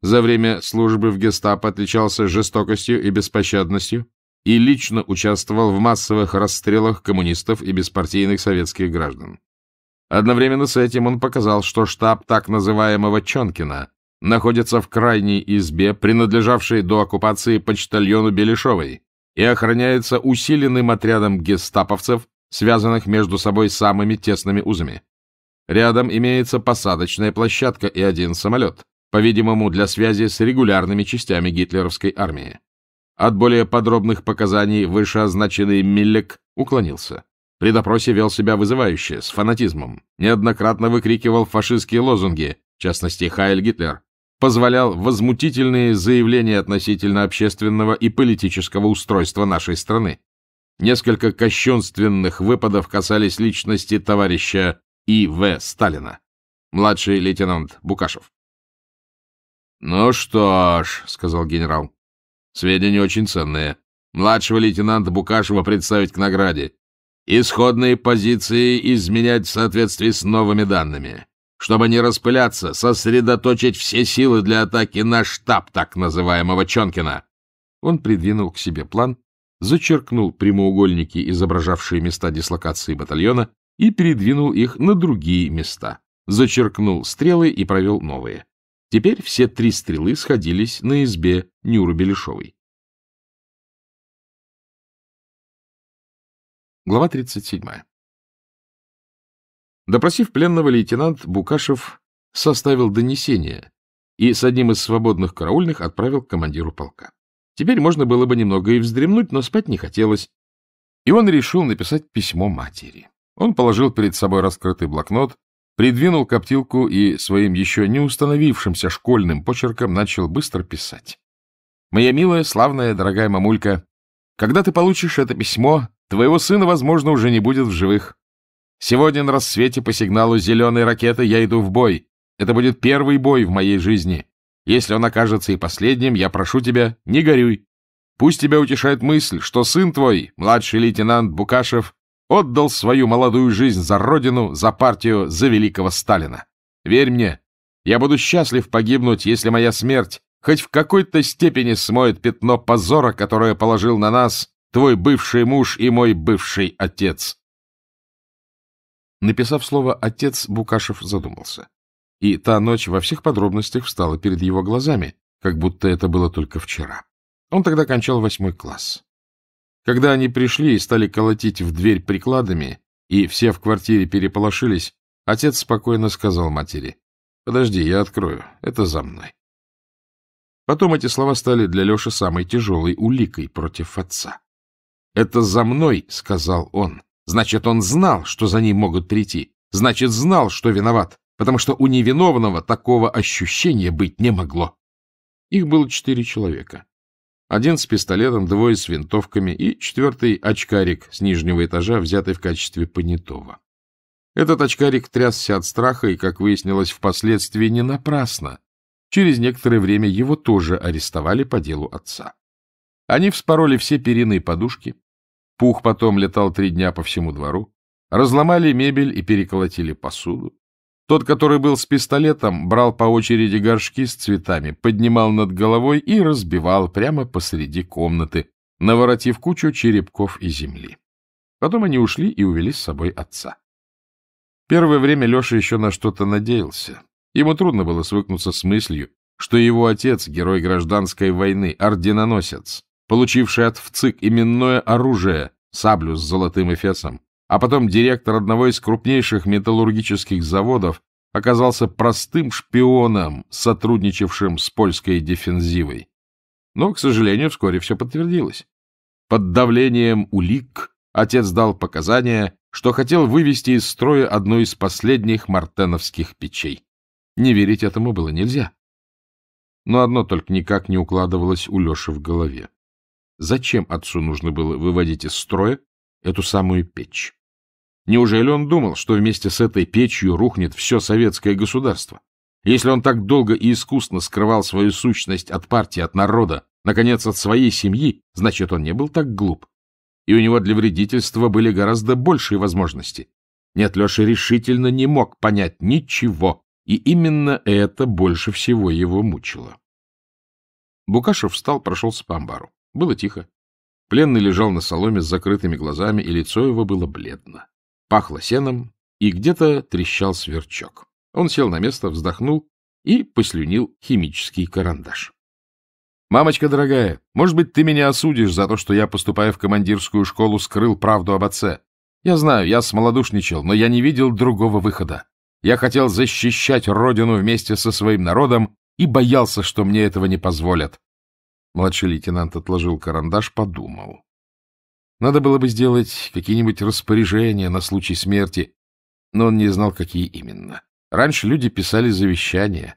За время службы в гестапо отличался жестокостью и беспощадностью и лично участвовал в массовых расстрелах коммунистов и беспартийных советских граждан. Одновременно с этим он показал, что штаб так называемого Чонкина находится в крайней избе, принадлежавшей до оккупации почтальону Беляшовой, и охраняется усиленным отрядом гестаповцев, связанных между собой самыми тесными узами. Рядом имеется посадочная площадка и один самолет, по-видимому, для связи с регулярными частями гитлеровской армии. От более подробных показаний вышеозначенный Миллек уклонился. При допросе вел себя вызывающе, с фанатизмом. Неоднократно выкрикивал фашистские лозунги, в частности, «Хайль Гитлер», позволял возмутительные заявления относительно общественного и политического устройства нашей страны. Несколько кощунственных выпадов касались личности товарища И. В. Сталина, младший лейтенант Букашев. «Ну что ж», — сказал генерал, — «сведения очень ценные. Младшего лейтенанта Букашева представить к награде. Исходные позиции изменять в соответствии с новыми данными. Чтобы не распыляться, сосредоточить все силы для атаки на штаб так называемого Чонкина. Он придвинул к себе план, зачеркнул прямоугольники, изображавшие места дислокации батальона, и передвинул их на другие места. Зачеркнул стрелы и провел новые. Теперь все три стрелы сходились на избе Нюры Беляшовой. Глава 37. Допросив пленного, лейтенант Букашев составил донесение и с одним из свободных караульных отправил к командиру полка. Теперь можно было бы немного и вздремнуть, но спать не хотелось, и он решил написать письмо матери. Он положил перед собой раскрытый блокнот, придвинул коптилку и своим еще не установившимся школьным почерком начал быстро писать. «Моя милая, славная, дорогая мамулька, когда ты получишь это письмо, твоего сына, возможно, уже не будет в живых. Сегодня на рассвете по сигналу зеленой ракеты я иду в бой. Это будет первый бой в моей жизни. Если он окажется и последним, я прошу тебя, не горюй. Пусть тебя утешает мысль, что сын твой, младший лейтенант Букашев, отдал свою молодую жизнь за родину, за партию, за великого Сталина. Верь мне, я буду счастлив погибнуть, если моя смерть хоть в какой-то степени смоет пятно позора, которое положил на нас твой бывший муж и мой бывший отец. Написав слово «отец», Букашев задумался. И та ночь во всех подробностях встала перед его глазами, как будто это было только вчера. Он тогда кончал восьмой класс. Когда они пришли и стали колотить в дверь прикладами, и все в квартире переполошились, отец спокойно сказал матери, «Подожди, я открою, это за мной». Потом эти слова стали для Леши самой тяжелой уликой против отца. «Это за мной», — сказал он, Значит, он знал, что за ним могут прийти. Значит, знал, что виноват, потому что у невиновного такого ощущения быть не могло. Их было четыре человека. Один с пистолетом, двое с винтовками и четвертый очкарик с нижнего этажа, взятый в качестве понятого. Этот очкарик трясся от страха и, как выяснилось, впоследствии не напрасно. Через некоторое время его тоже арестовали по делу отца. Они вспороли все перины и подушки, Пух потом летал три дня по всему двору. Разломали мебель и переколотили посуду. Тот, который был с пистолетом, брал по очереди горшки с цветами, поднимал над головой и разбивал прямо посреди комнаты, наворотив кучу черепков и земли. Потом они ушли и увели с собой отца. Первое время Леша еще на что-то надеялся. Ему трудно было свыкнуться с мыслью, что его отец — герой гражданской войны, орденоносец, получивший от ВЦИК именное оружие, саблю с золотым эфесом, а потом директор одного из крупнейших металлургических заводов, оказался простым шпионом, сотрудничавшим с польской дефензивой. Но, к сожалению, вскоре все подтвердилось. Под давлением улик отец дал показания, что хотел вывести из строя одну из последних мартеновских печей. Не верить этому было нельзя. Но одно только никак не укладывалось у Леши в голове. Зачем отцу нужно было выводить из строя эту самую печь? Неужели он думал, что вместе с этой печью рухнет все советское государство? Если он так долго и искусно скрывал свою сущность от партии, от народа, наконец, от своей семьи, значит, он не был так глуп. И у него для вредительства были гораздо большие возможности. Нет, Леша решительно не мог понять ничего, и именно это больше всего его мучило. Букашев встал, прошелся по амбару. Было тихо. Пленный лежал на соломе с закрытыми глазами, и лицо его было бледно. Пахло сеном, и где-то трещал сверчок. Он сел на место, вздохнул и послюнил химический карандаш. «Мамочка дорогая, может быть, ты меня осудишь за то, что я, поступая в командирскую школу, скрыл правду об отце? Я знаю, я смолодушничал, но я не видел другого выхода. Я хотел защищать родину вместе со своим народом и боялся, что мне этого не позволят. Младший лейтенант отложил карандаш, подумал. Надо было бы сделать какие-нибудь распоряжения на случай смерти, но он не знал, какие именно. Раньше люди писали завещания.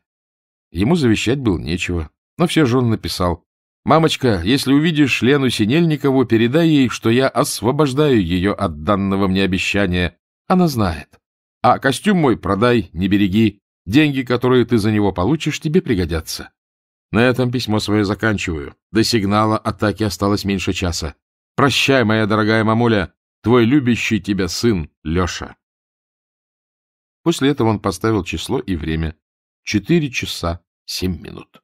Ему завещать было нечего, но все же он написал. «Мамочка, если увидишь Лену Синельникову, передай ей, что я освобождаю ее от данного мне обещания. Она знает. А костюм мой продай, не береги. Деньги, которые ты за него получишь, тебе пригодятся. На этом письмо свое заканчиваю. До сигнала атаки осталось меньше часа. Прощай, моя дорогая мамуля, твой любящий тебя сын Леша. После этого он поставил число и время. Четыре часа семь минут.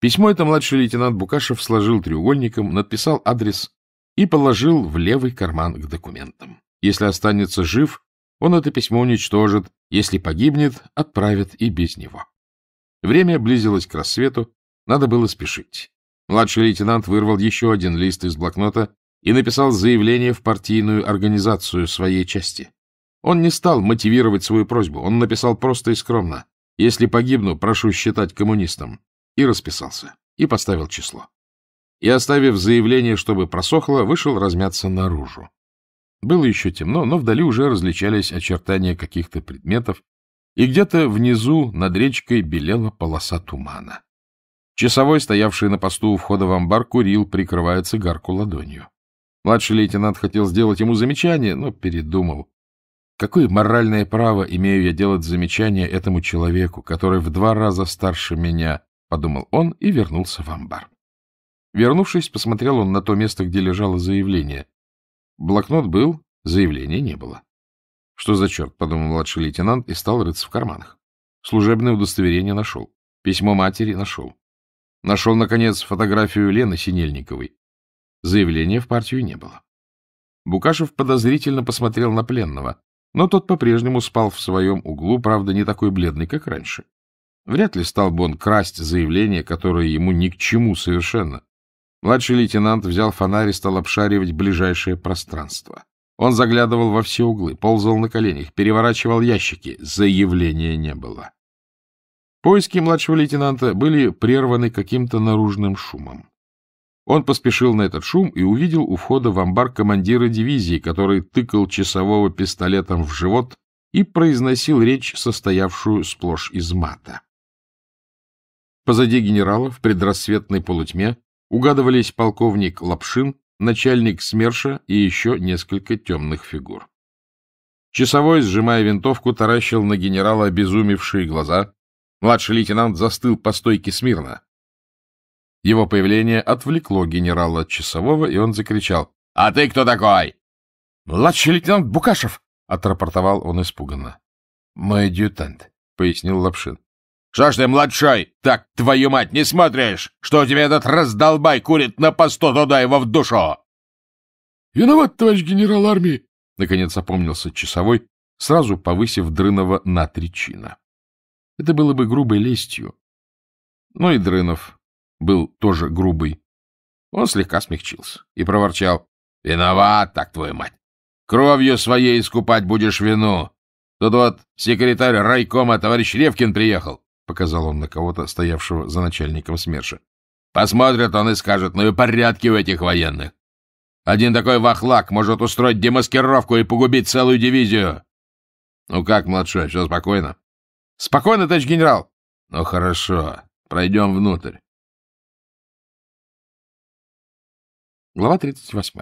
Письмо это младший лейтенант Букашев сложил треугольником, написал адрес и положил в левый карман к документам. Если останется жив, он это письмо уничтожит, если погибнет, отправит и без него. Время близилось к рассвету, надо было спешить. Младший лейтенант вырвал еще один лист из блокнота и написал заявление в партийную организацию своей части. Он не стал мотивировать свою просьбу, он написал просто и скромно «Если погибну, прошу считать коммунистом», и расписался, и поставил число. И, оставив заявление, чтобы просохло, вышел размяться наружу. Было еще темно, но вдали уже различались очертания каких-то предметов, и где-то внизу над речкой белела полоса тумана. Часовой, стоявший на посту у входа в амбар, курил, прикрывая цигарку ладонью. Младший лейтенант хотел сделать ему замечание, но передумал. Какое моральное право имею я делать замечание этому человеку, который в два раза старше меня, — подумал он и вернулся в амбар. Вернувшись, посмотрел он на то место, где лежало заявление. Блокнот был, заявления не было. Что за черт, подумал младший лейтенант и стал рыться в карманах. Служебное удостоверение нашел. Письмо матери нашел. Нашел, наконец, фотографию Лены Синельниковой. Заявления в партию не было. Букашев подозрительно посмотрел на пленного, но тот по-прежнему спал в своем углу, правда, не такой бледный, как раньше. Вряд ли стал бы он красть заявление, которое ему ни к чему совершенно. Младший лейтенант взял фонарь и стал обшаривать ближайшее пространство. Он заглядывал во все углы, ползал на коленях, переворачивал ящики. Заявления не было. Поиски младшего лейтенанта были прерваны каким-то наружным шумом. Он поспешил на этот шум и увидел у входа в амбар командира дивизии, который тыкал часового пистолетом в живот и произносил речь, состоявшую сплошь из мата. Позади генерала в предрассветной полутьме угадывались полковник Лапшин начальник СМЕРШа и еще несколько темных фигур. Часовой, сжимая винтовку, таращил на генерала обезумевшие глаза. Младший лейтенант застыл по стойке смирно. Его появление отвлекло генерала от часового, и он закричал. — А ты кто такой? — Младший лейтенант Букашев! — отрапортовал он испуганно. — Мой адъютант, — пояснил Лапшин. Что ж ты, младшой, так, твою мать, не смотришь, что у тебя этот раздолбай курит на посту туда его в душу? — Виноват, товарищ генерал армии, — наконец опомнился часовой, сразу повысив Дрынова на три чина. Это было бы грубой лестью. Но ну и Дрынов был тоже грубый. Он слегка смягчился и проворчал. — Виноват, так твою мать. Кровью своей искупать будешь вину. Тут вот секретарь райкома товарищ Ревкин приехал показал он на кого-то, стоявшего за начальником СМЕРШа. Посмотрят он и скажет, ну и порядки у этих военных. Один такой вахлак может устроить демаскировку и погубить целую дивизию. Ну как, младшой, все спокойно? Спокойно, товарищ генерал. Ну хорошо, пройдем внутрь. Глава 38.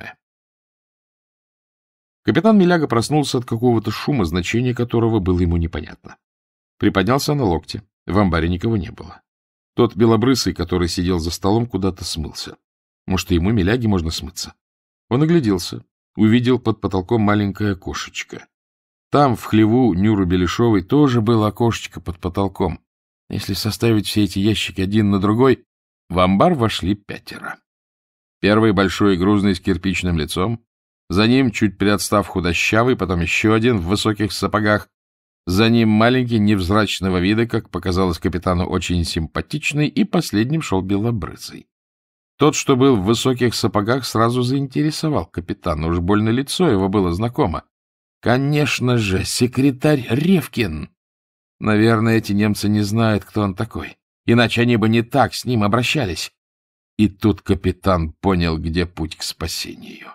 Капитан Миляга проснулся от какого-то шума, значение которого было ему непонятно. Приподнялся на локте, в амбаре никого не было. Тот белобрысый, который сидел за столом, куда-то смылся. Может, ему миляги можно смыться? Он огляделся, увидел под потолком маленькое окошечко. Там, в хлеву Нюры Беляшовой, тоже было окошечко под потолком. Если составить все эти ящики один на другой, в амбар вошли пятеро. Первый большой и грузный с кирпичным лицом, за ним, чуть приотстав худощавый, потом еще один в высоких сапогах, за ним маленький, невзрачного вида, как показалось капитану, очень симпатичный, и последним шел белобрысый. Тот, что был в высоких сапогах, сразу заинтересовал капитана. Уж больно лицо его было знакомо. Конечно же, секретарь Ревкин. Наверное, эти немцы не знают, кто он такой. Иначе они бы не так с ним обращались. И тут капитан понял, где путь к спасению.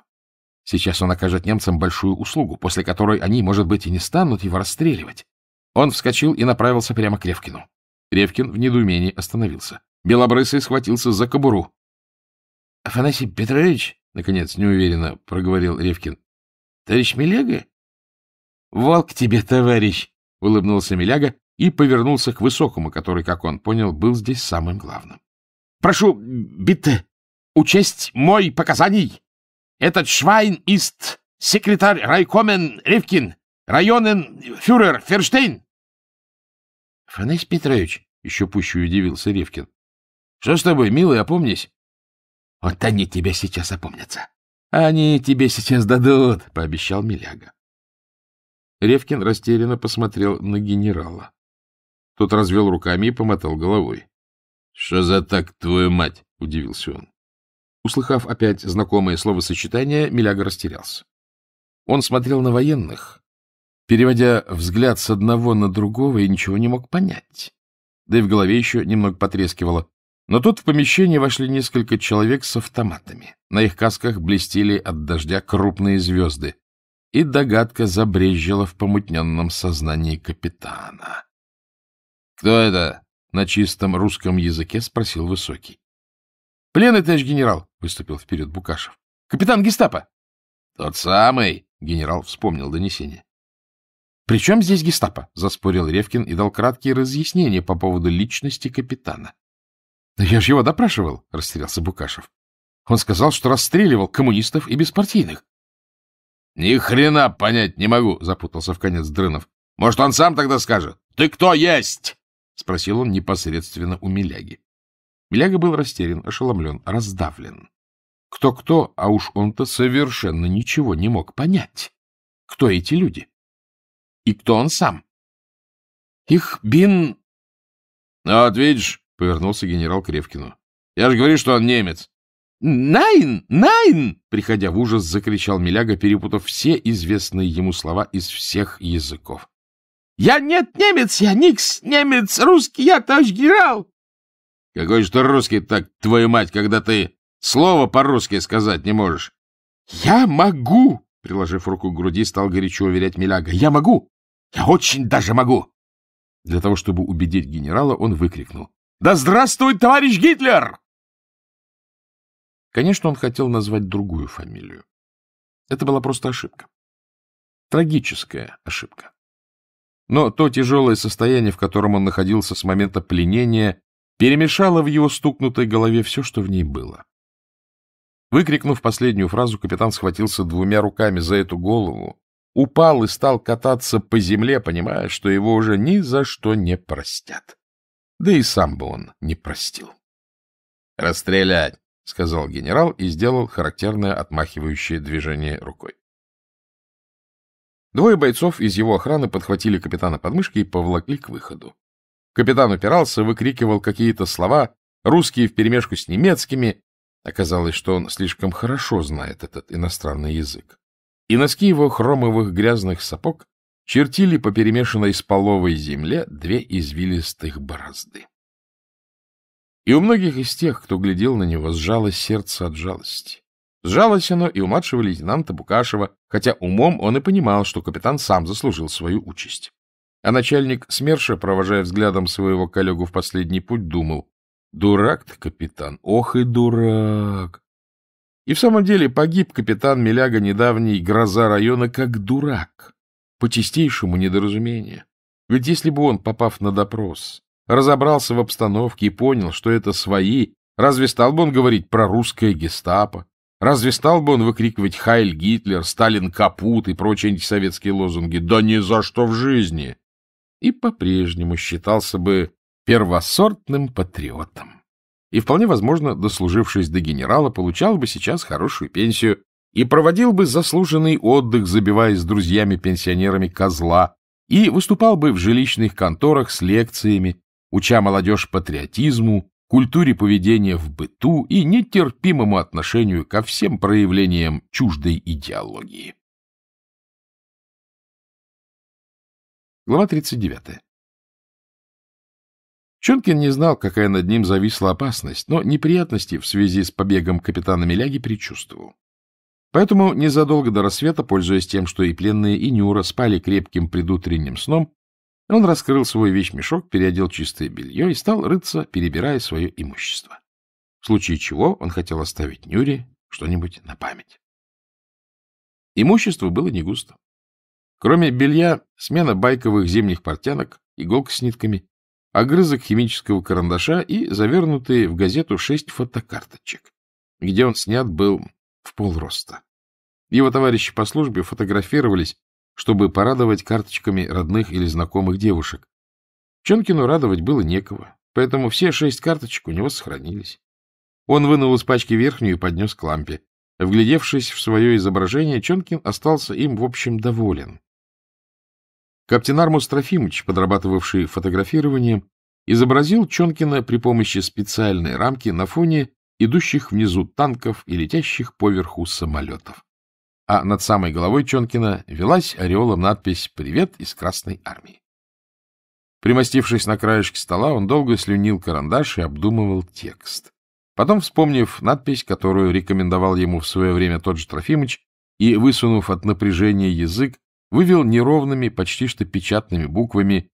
Сейчас он окажет немцам большую услугу, после которой они, может быть, и не станут его расстреливать. Он вскочил и направился прямо к Ревкину. Ревкин в недоумении остановился. Белобрысый схватился за кобуру. — Афанасий Петрович, — наконец неуверенно проговорил Ревкин, — товарищ Миляга? — Волк тебе, товарищ, — улыбнулся Миляга и повернулся к Высокому, который, как он понял, был здесь самым главным. — Прошу, биtte, учесть мой показаний! Этот Швайн ист секретарь райкомен Ревкин, районен фюрер Ферштейн. — Фанась Петрович, — еще пуще удивился Ревкин. — Что с тобой, милый, опомнись? — Вот они тебя сейчас опомнятся. — Они тебе сейчас дадут, — пообещал Миляга. Ревкин растерянно посмотрел на генерала. Тот развел руками и помотал головой. — Что за так, твою мать? — удивился он. Услыхав опять знакомые словосочетания, Миляга растерялся. Он смотрел на военных, переводя взгляд с одного на другого, и ничего не мог понять. Да и в голове еще немного потрескивало. Но тут в помещение вошли несколько человек с автоматами. На их касках блестели от дождя крупные звезды. И догадка забрежжила в помутненном сознании капитана. — Кто это? — на чистом русском языке спросил Высокий. — Пленный товарищ генерал, — выступил вперед Букашев. — Капитан гестапо. — Тот самый, — генерал вспомнил донесение. — При чем здесь гестапо? — заспорил Ревкин и дал краткие разъяснения по поводу личности капитана. — я же его допрашивал, — растерялся Букашев. Он сказал, что расстреливал коммунистов и беспартийных. — Ни хрена понять не могу, — запутался в конец Дрынов. — Может, он сам тогда скажет? — Ты кто есть? — спросил он непосредственно у Миляги. Миляга был растерян, ошеломлен, раздавлен. Кто-кто, а уж он-то совершенно ничего не мог понять. Кто эти люди? И кто он сам? Их бин... — Вот видишь, — повернулся генерал к Ревкину. — Я же говорю, что он немец. — Найн! Найн! — приходя в ужас, закричал Миляга, перепутав все известные ему слова из всех языков. — Я нет немец, я никс немец, русский я, товарищ генерал! Какой же ты русский так, твою мать, когда ты слово по-русски сказать не можешь? — Я могу! — приложив руку к груди, стал горячо уверять Миляга. — Я могу! Я очень даже могу! Для того, чтобы убедить генерала, он выкрикнул. — Да здравствует товарищ Гитлер! Конечно, он хотел назвать другую фамилию. Это была просто ошибка. Трагическая ошибка. Но то тяжелое состояние, в котором он находился с момента пленения, перемешала в его стукнутой голове все, что в ней было. Выкрикнув последнюю фразу, капитан схватился двумя руками за эту голову, упал и стал кататься по земле, понимая, что его уже ни за что не простят. Да и сам бы он не простил. «Расстрелять!» — сказал генерал и сделал характерное отмахивающее движение рукой. Двое бойцов из его охраны подхватили капитана под мышки и повлакли к выходу. Капитан упирался, выкрикивал какие-то слова, русские вперемешку с немецкими. Оказалось, что он слишком хорошо знает этот иностранный язык. И носки его хромовых грязных сапог чертили по перемешанной с половой земле две извилистых борозды. И у многих из тех, кто глядел на него, сжалось сердце от жалости. Сжалось оно и у младшего лейтенанта Букашева, хотя умом он и понимал, что капитан сам заслужил свою участь. А начальник СМЕРШа, провожая взглядом своего коллегу в последний путь, думал, «Дурак ты, капитан, ох и дурак!» И в самом деле погиб капитан Миляга недавний гроза района как дурак, по чистейшему недоразумению. Ведь если бы он, попав на допрос, разобрался в обстановке и понял, что это свои, разве стал бы он говорить про русское гестапо? Разве стал бы он выкрикивать «Хайль Гитлер», «Сталин капут» и прочие антисоветские лозунги? Да ни за что в жизни! и по-прежнему считался бы первосортным патриотом. И вполне возможно, дослужившись до генерала, получал бы сейчас хорошую пенсию и проводил бы заслуженный отдых, забивая с друзьями-пенсионерами козла, и выступал бы в жилищных конторах с лекциями, уча молодежь патриотизму, культуре поведения в быту и нетерпимому отношению ко всем проявлениям чуждой идеологии. Глава 39. Чонкин не знал, какая над ним зависла опасность, но неприятности в связи с побегом капитана Миляги предчувствовал. Поэтому незадолго до рассвета, пользуясь тем, что и пленные, и Нюра спали крепким предутренним сном, он раскрыл свой вещмешок, переодел чистое белье и стал рыться, перебирая свое имущество. В случае чего он хотел оставить Нюре что-нибудь на память. Имущество было не густо. Кроме белья, смена байковых зимних портянок, иголка с нитками, огрызок химического карандаша и завернутые в газету шесть фотокарточек, где он снят был в полроста. Его товарищи по службе фотографировались, чтобы порадовать карточками родных или знакомых девушек. Чонкину радовать было некого, поэтому все шесть карточек у него сохранились. Он вынул из пачки верхнюю и поднес к лампе. Вглядевшись в свое изображение, Чонкин остался им, в общем, доволен. Каптен Армус Трофимович, подрабатывавший фотографированием, изобразил Чонкина при помощи специальной рамки на фоне идущих внизу танков и летящих поверху самолетов. А над самой головой Чонкина велась ореолом надпись «Привет из Красной Армии». Примостившись на краешке стола, он долго слюнил карандаш и обдумывал текст. Потом, вспомнив надпись, которую рекомендовал ему в свое время тот же Трофимыч, и, высунув от напряжения язык, вывел неровными, почти что печатными буквами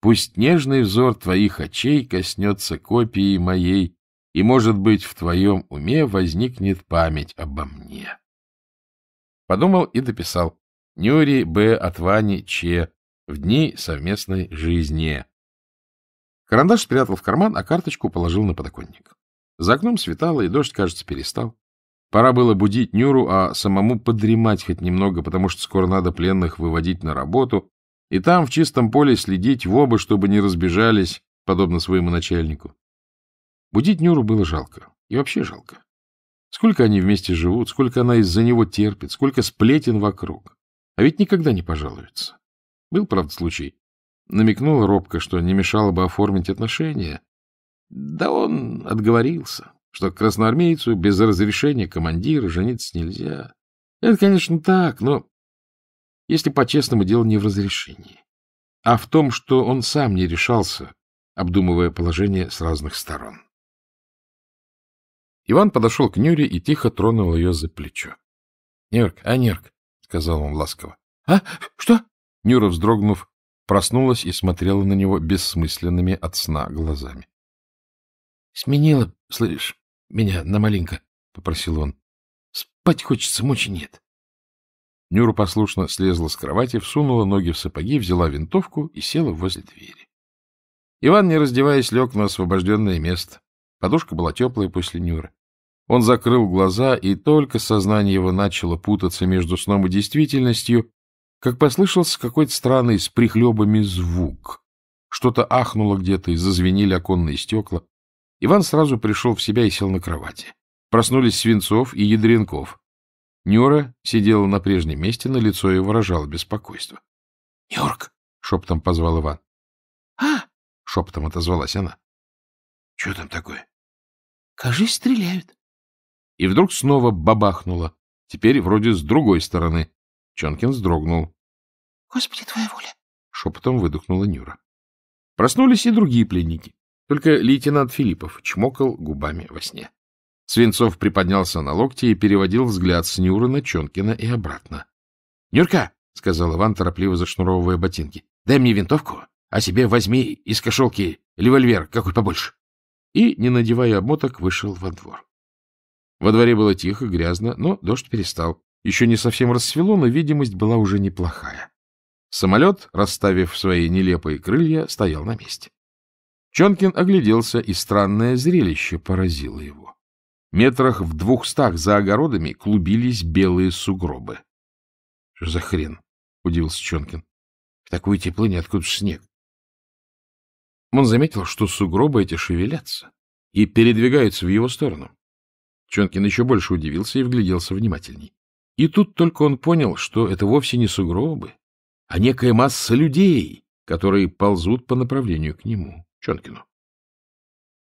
«Пусть нежный взор твоих очей коснется копии моей, и, может быть, в твоем уме возникнет память обо мне». Подумал и дописал «Нюри Б. от Вани Че. В дни совместной жизни». Карандаш спрятал в карман, а карточку положил на подоконник. За окном светало, и дождь, кажется, перестал. Пора было будить Нюру, а самому подремать хоть немного, потому что скоро надо пленных выводить на работу, и там в чистом поле следить в оба, чтобы не разбежались, подобно своему начальнику. Будить Нюру было жалко. И вообще жалко. Сколько они вместе живут, сколько она из-за него терпит, сколько сплетен вокруг. А ведь никогда не пожалуется. Был, правда, случай. Намекнула робко, что не мешало бы оформить отношения. Да он отговорился что красноармейцу без разрешения командира жениться нельзя. Это, конечно, так, но если по-честному, дело не в разрешении, а в том, что он сам не решался, обдумывая положение с разных сторон. Иван подошел к Нюре и тихо тронул ее за плечо. — Нюрк, а, Нюрк, — сказал он ласково. — А? Что? Нюра, вздрогнув, проснулась и смотрела на него бессмысленными от сна глазами. — Сменила, слышишь? меня на маленько, — попросил он. — Спать хочется, мочи нет. Нюра послушно слезла с кровати, всунула ноги в сапоги, взяла винтовку и села возле двери. Иван, не раздеваясь, лег на освобожденное место. Подушка была теплая после Нюры. Он закрыл глаза, и только сознание его начало путаться между сном и действительностью, как послышался какой-то странный с прихлебами звук. Что-то ахнуло где-то и зазвенели оконные стекла. Иван сразу пришел в себя и сел на кровати. Проснулись Свинцов и Ядренков. Нюра сидела на прежнем месте, на лицо ее выражало беспокойство. — Нюрк! — шепотом позвал Иван. — А! — Шепотом отозвалась она. — Что там такое? — Кажись, стреляют. И вдруг снова бабахнуло. Теперь вроде с другой стороны. Чонкин вздрогнул. — Господи, твоя воля! — шепотом выдохнула Нюра. Проснулись и другие пленники. Только лейтенант Филиппов чмокал губами во сне. Свинцов приподнялся на локти и переводил взгляд с Нюра на Чонкина и обратно. — Нюрка, — сказал Иван, торопливо зашнуровывая ботинки, — дай мне винтовку, а себе возьми из кошелки револьвер какой побольше. И, не надевая обмоток, вышел во двор. Во дворе было тихо, грязно, но дождь перестал. Еще не совсем рассвело, но видимость была уже неплохая. Самолет, расставив свои нелепые крылья, стоял на месте. Чонкин огляделся, и странное зрелище поразило его. Метрах в двухстах за огородами клубились белые сугробы. — Что за хрен? — удивился Чонкин. — В такую теплыню откуда ж снег? Он заметил, что сугробы эти шевелятся и передвигаются в его сторону. Чонкин еще больше удивился и вгляделся внимательней. И тут только он понял, что это вовсе не сугробы, а некая масса людей, которые ползут по направлению к нему. Чонкину.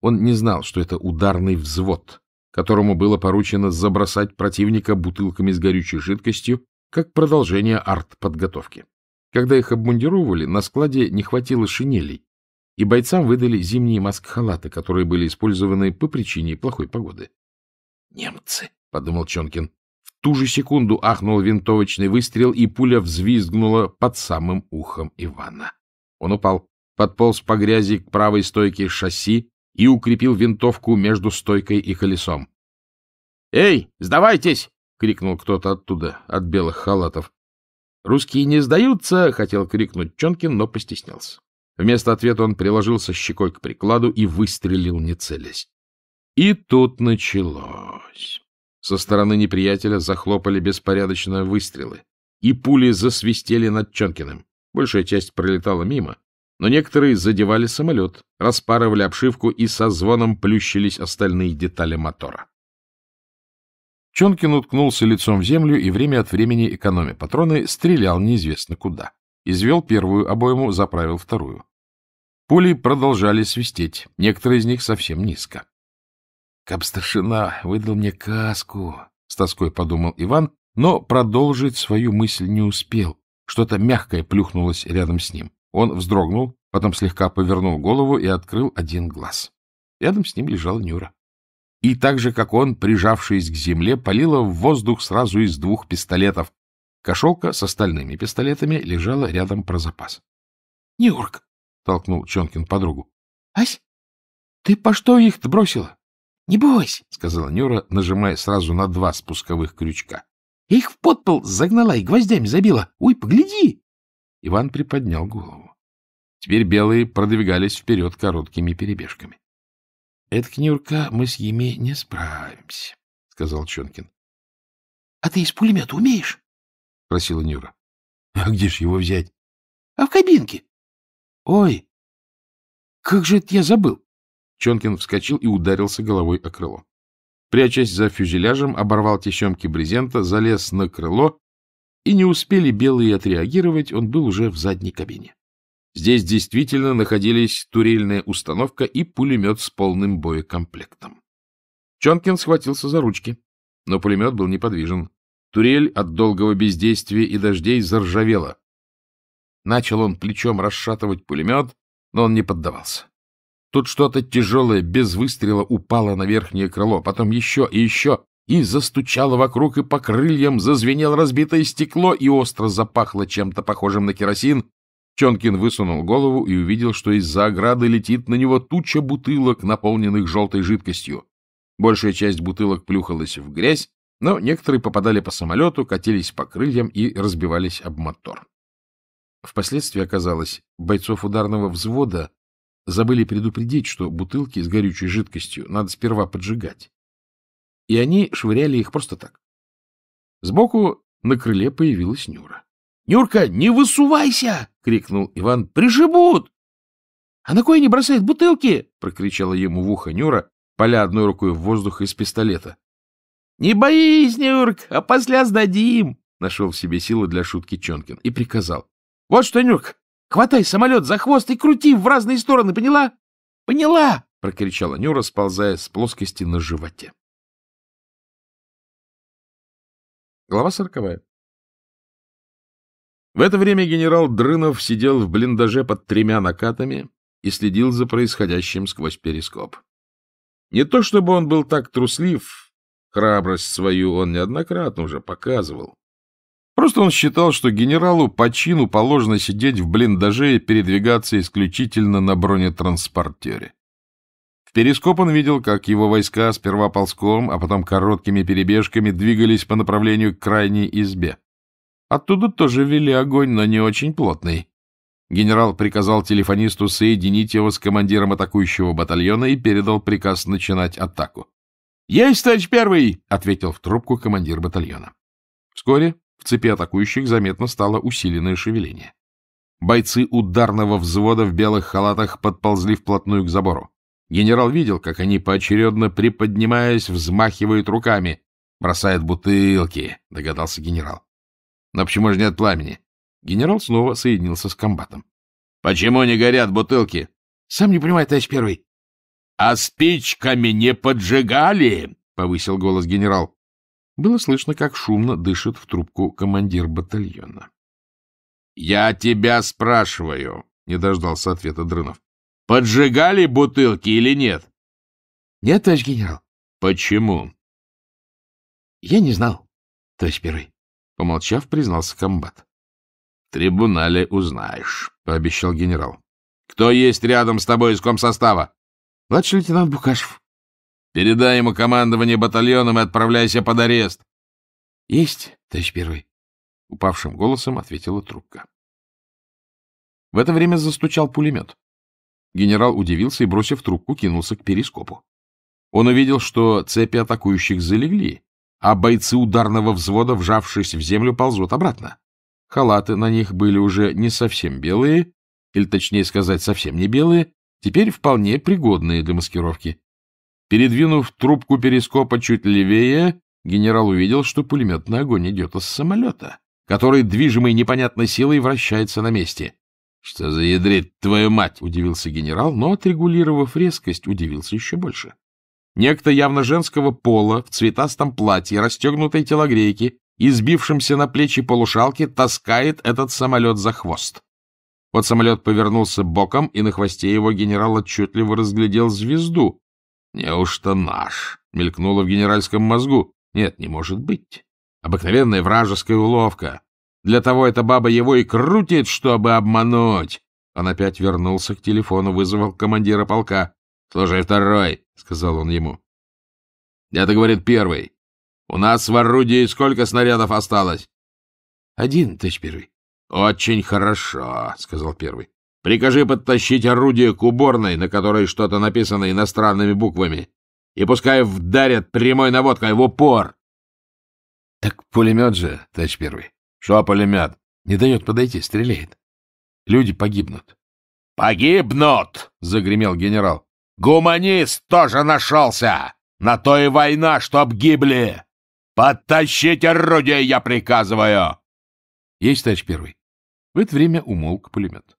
Он не знал, что это ударный взвод, которому было поручено забросать противника бутылками с горючей жидкостью как продолжение артподготовки. Когда их обмундировали, на складе не хватило шинелей, и бойцам выдали зимние маск-халаты, которые были использованы по причине плохой погоды. «Немцы!» — подумал Чонкин. В ту же секунду ахнул винтовочный выстрел, и пуля взвизгнула под самым ухом Ивана. Он упал подполз по грязи к правой стойке шасси и укрепил винтовку между стойкой и колесом. «Эй, сдавайтесь!» — крикнул кто-то оттуда, от белых халатов. «Русские не сдаются!» — хотел крикнуть Чонкин, но постеснялся. Вместо ответа он приложился щекой к прикладу и выстрелил, не целясь. И тут началось. Со стороны неприятеля захлопали беспорядочно выстрелы, и пули засвистели над Чонкиным. Большая часть пролетала мимо, но некоторые задевали самолет, распарывали обшивку и со звоном плющились остальные детали мотора. Чонкин уткнулся лицом в землю и время от времени, экономя патроны, стрелял неизвестно куда. Извел первую обойму, заправил вторую. Пули продолжали свистеть, некоторые из них совсем низко. — Капстаршина выдал мне каску, — с тоской подумал Иван, но продолжить свою мысль не успел. Что-то мягкое плюхнулось рядом с ним. Он вздрогнул, потом слегка повернул голову и открыл один глаз. Рядом с ним лежала Нюра. И так же, как он, прижавшись к земле, палила в воздух сразу из двух пистолетов. Кошелка с остальными пистолетами лежала рядом про запас. — Нюрк! — толкнул Чонкин подругу. — Ась, ты по что их-то бросила? — Не бойся, — сказала Нюра, нажимая сразу на два спусковых крючка. — их в подпол загнала и гвоздями забила. Ой, погляди! Иван приподнял голову. Теперь белые продвигались вперед короткими перебежками. — Это Кнюрка, мы с ними не справимся, — сказал Чонкин. — А ты из пулемета умеешь? — спросила Нюра. — А где ж его взять? — А в кабинке. — Ой, как же это я забыл! Чонкин вскочил и ударился головой о крыло. Прячась за фюзеляжем, оборвал тещемки брезента, залез на крыло и не успели белые отреагировать, он был уже в задней кабине. Здесь действительно находились турельная установка и пулемет с полным боекомплектом. Чонкин схватился за ручки, но пулемет был неподвижен. Турель от долгого бездействия и дождей заржавела. Начал он плечом расшатывать пулемет, но он не поддавался. Тут что-то тяжелое, без выстрела, упало на верхнее крыло, потом еще и еще и застучало вокруг, и по крыльям зазвенело разбитое стекло, и остро запахло чем-то похожим на керосин. Чонкин высунул голову и увидел, что из-за ограды летит на него туча бутылок, наполненных желтой жидкостью. Большая часть бутылок плюхалась в грязь, но некоторые попадали по самолету, катились по крыльям и разбивались об мотор. Впоследствии оказалось, бойцов ударного взвода забыли предупредить, что бутылки с горючей жидкостью надо сперва поджигать и они швыряли их просто так. Сбоку на крыле появилась Нюра. — Нюрка, не высувайся! — крикнул Иван. — Пришибут! — А на кой не бросает бутылки? — прокричала ему в ухо Нюра, поля одной рукой в воздух из пистолета. — Не боись, Нюрк, а после сдадим! — нашел в себе силы для шутки Чонкин и приказал. — Вот что, Нюрк, хватай самолет за хвост и крути в разные стороны, поняла? — Поняла! — прокричала Нюра, сползая с плоскости на животе. Глава сороковая. В это время генерал Дрынов сидел в блиндаже под тремя накатами и следил за происходящим сквозь перископ. Не то чтобы он был так труслив, храбрость свою он неоднократно уже показывал. Просто он считал, что генералу по чину положено сидеть в блиндаже и передвигаться исключительно на бронетранспортере. В перископ он видел, как его войска сперва ползком, а потом короткими перебежками двигались по направлению к крайней избе. Оттуда тоже вели огонь, но не очень плотный. Генерал приказал телефонисту соединить его с командиром атакующего батальона и передал приказ начинать атаку. «Есть, товарищ первый!» — ответил в трубку командир батальона. Вскоре в цепи атакующих заметно стало усиленное шевеление. Бойцы ударного взвода в белых халатах подползли вплотную к забору. Генерал видел, как они, поочередно приподнимаясь, взмахивают руками. «Бросают бутылки», — догадался генерал. «Но почему же нет пламени?» Генерал снова соединился с комбатом. «Почему не горят бутылки?» «Сам не понимаю, товарищ первый». «А спичками не поджигали?» — повысил голос генерал. Было слышно, как шумно дышит в трубку командир батальона. «Я тебя спрашиваю», — не дождался ответа Дрынов. Поджигали бутылки или нет? — Нет, товарищ генерал. — Почему? — Я не знал, товарищ первый, — помолчав, признался комбат. — В трибунале узнаешь, — пообещал генерал. — Кто есть рядом с тобой из комсостава? — Младший лейтенант Букашев. — Передай ему командование батальоном и отправляйся под арест. — Есть, товарищ первый, — упавшим голосом ответила трубка. В это время застучал пулемет. Генерал удивился и, бросив трубку, кинулся к перископу. Он увидел, что цепи атакующих залегли, а бойцы ударного взвода, вжавшись в землю, ползут обратно. Халаты на них были уже не совсем белые, или, точнее сказать, совсем не белые, теперь вполне пригодные для маскировки. Передвинув трубку перископа чуть левее, генерал увидел, что пулеметный огонь идет из самолета, который, движимый непонятной силой, вращается на месте. Что за ядрит, твою мать? — удивился генерал, но, отрегулировав резкость, удивился еще больше. Некто явно женского пола, в цветастом платье, расстегнутой телогрейке, избившимся на плечи полушалки, таскает этот самолет за хвост. Вот самолет повернулся боком, и на хвосте его генерал отчетливо разглядел звезду. «Неужто наш?» — мелькнуло в генеральском мозгу. «Нет, не может быть. Обыкновенная вражеская уловка. Для того эта баба его и крутит, чтобы обмануть. Он опять вернулся к телефону, вызвал командира полка. — Слушай, второй, — сказал он ему. — Это, говорит, первый. У нас в орудии сколько снарядов осталось? — Один, тысяч первый. — Очень хорошо, — сказал первый. — Прикажи подтащить орудие к уборной, на которой что-то написано иностранными буквами, и пускай вдарят прямой наводкой в упор. — Так пулемет же, товарищ первый. Что пулемет? Не дает подойти, стреляет. Люди погибнут. Погибнут! Загремел генерал. Гуманист тоже нашелся! На то и война, чтоб гибли! Подтащить орудие, я приказываю! Есть, товарищ первый. В это время умолк пулемет.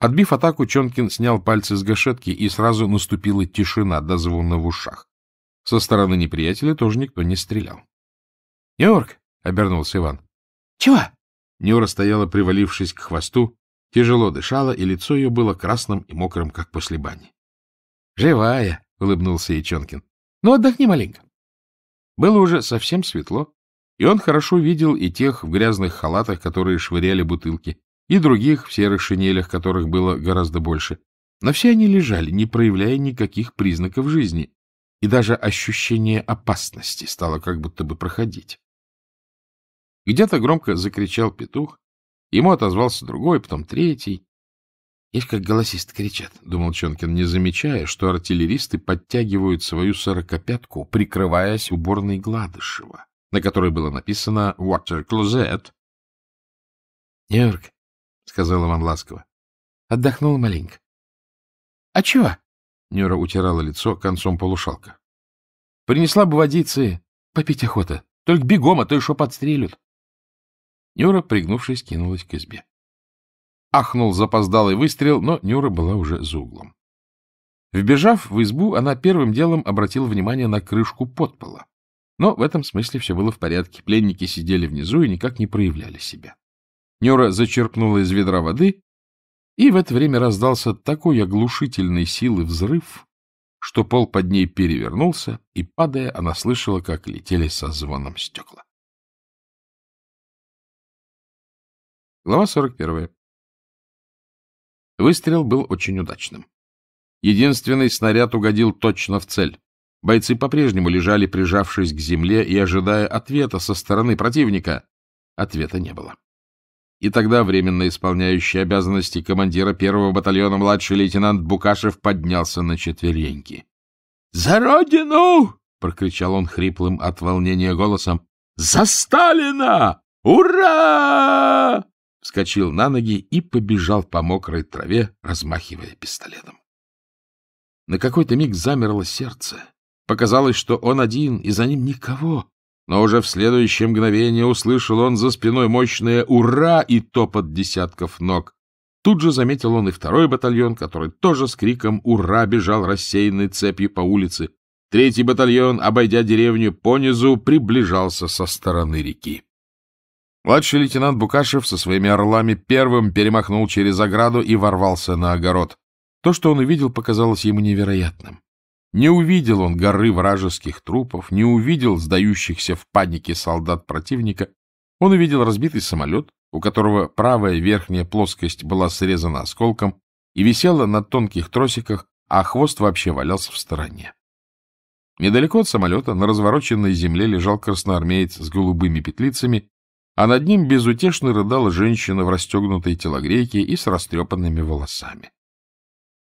Отбив атаку, Чонкин снял пальцы с гашетки, и сразу наступила тишина до звона в ушах. Со стороны неприятеля тоже никто не стрелял. — обернулся Иван. «Чего?» Нюра стояла, привалившись к хвосту, тяжело дышала, и лицо ее было красным и мокрым, как после бани. «Живая!» — улыбнулся Ячонкин. «Ну, отдохни маленько». Было уже совсем светло, и он хорошо видел и тех в грязных халатах, которые швыряли бутылки, и других в серых шинелях, которых было гораздо больше. Но все они лежали, не проявляя никаких признаков жизни, и даже ощущение опасности стало как будто бы проходить. Где-то громко закричал петух. Ему отозвался другой, потом третий. Их как голосисты кричат, — думал Чонкин, не замечая, что артиллеристы подтягивают свою сорокопятку, прикрываясь уборной Гладышева, на которой было написано «Water Closet». — Нюрк, — сказал Иван ласково, — отдохнул маленько. — А чего? — Нюра утирала лицо концом полушалка. — Принесла бы водицы, попить охота. Только бегом, а то еще подстрелят. Нюра, пригнувшись, кинулась к избе. Ахнул запоздалый выстрел, но Нюра была уже за углом. Вбежав в избу, она первым делом обратила внимание на крышку подпола. Но в этом смысле все было в порядке. Пленники сидели внизу и никак не проявляли себя. Нюра зачерпнула из ведра воды, и в это время раздался такой оглушительной силы взрыв, что пол под ней перевернулся, и, падая, она слышала, как летели со звоном стекла. Глава 41. Выстрел был очень удачным. Единственный снаряд угодил точно в цель. Бойцы по-прежнему лежали, прижавшись к земле и ожидая ответа со стороны противника. Ответа не было. И тогда временно исполняющий обязанности командира первого батальона младший лейтенант Букашев поднялся на четвереньки. — За родину! — прокричал он хриплым от волнения голосом. — За Сталина! Ура! вскочил на ноги и побежал по мокрой траве, размахивая пистолетом. На какой-то миг замерло сердце. Показалось, что он один, и за ним никого. Но уже в следующее мгновение услышал он за спиной мощное «Ура!» и топот десятков ног. Тут же заметил он и второй батальон, который тоже с криком «Ура!» бежал рассеянной цепью по улице. Третий батальон, обойдя деревню понизу, приближался со стороны реки. Младший лейтенант Букашев со своими орлами первым перемахнул через ограду и ворвался на огород. То, что он увидел, показалось ему невероятным. Не увидел он горы вражеских трупов, не увидел сдающихся в панике солдат противника. Он увидел разбитый самолет, у которого правая верхняя плоскость была срезана осколком и висела на тонких тросиках, а хвост вообще валялся в стороне. Недалеко от самолета на развороченной земле лежал красноармеец с голубыми петлицами а над ним безутешно рыдала женщина в расстегнутой телогрейке и с растрепанными волосами.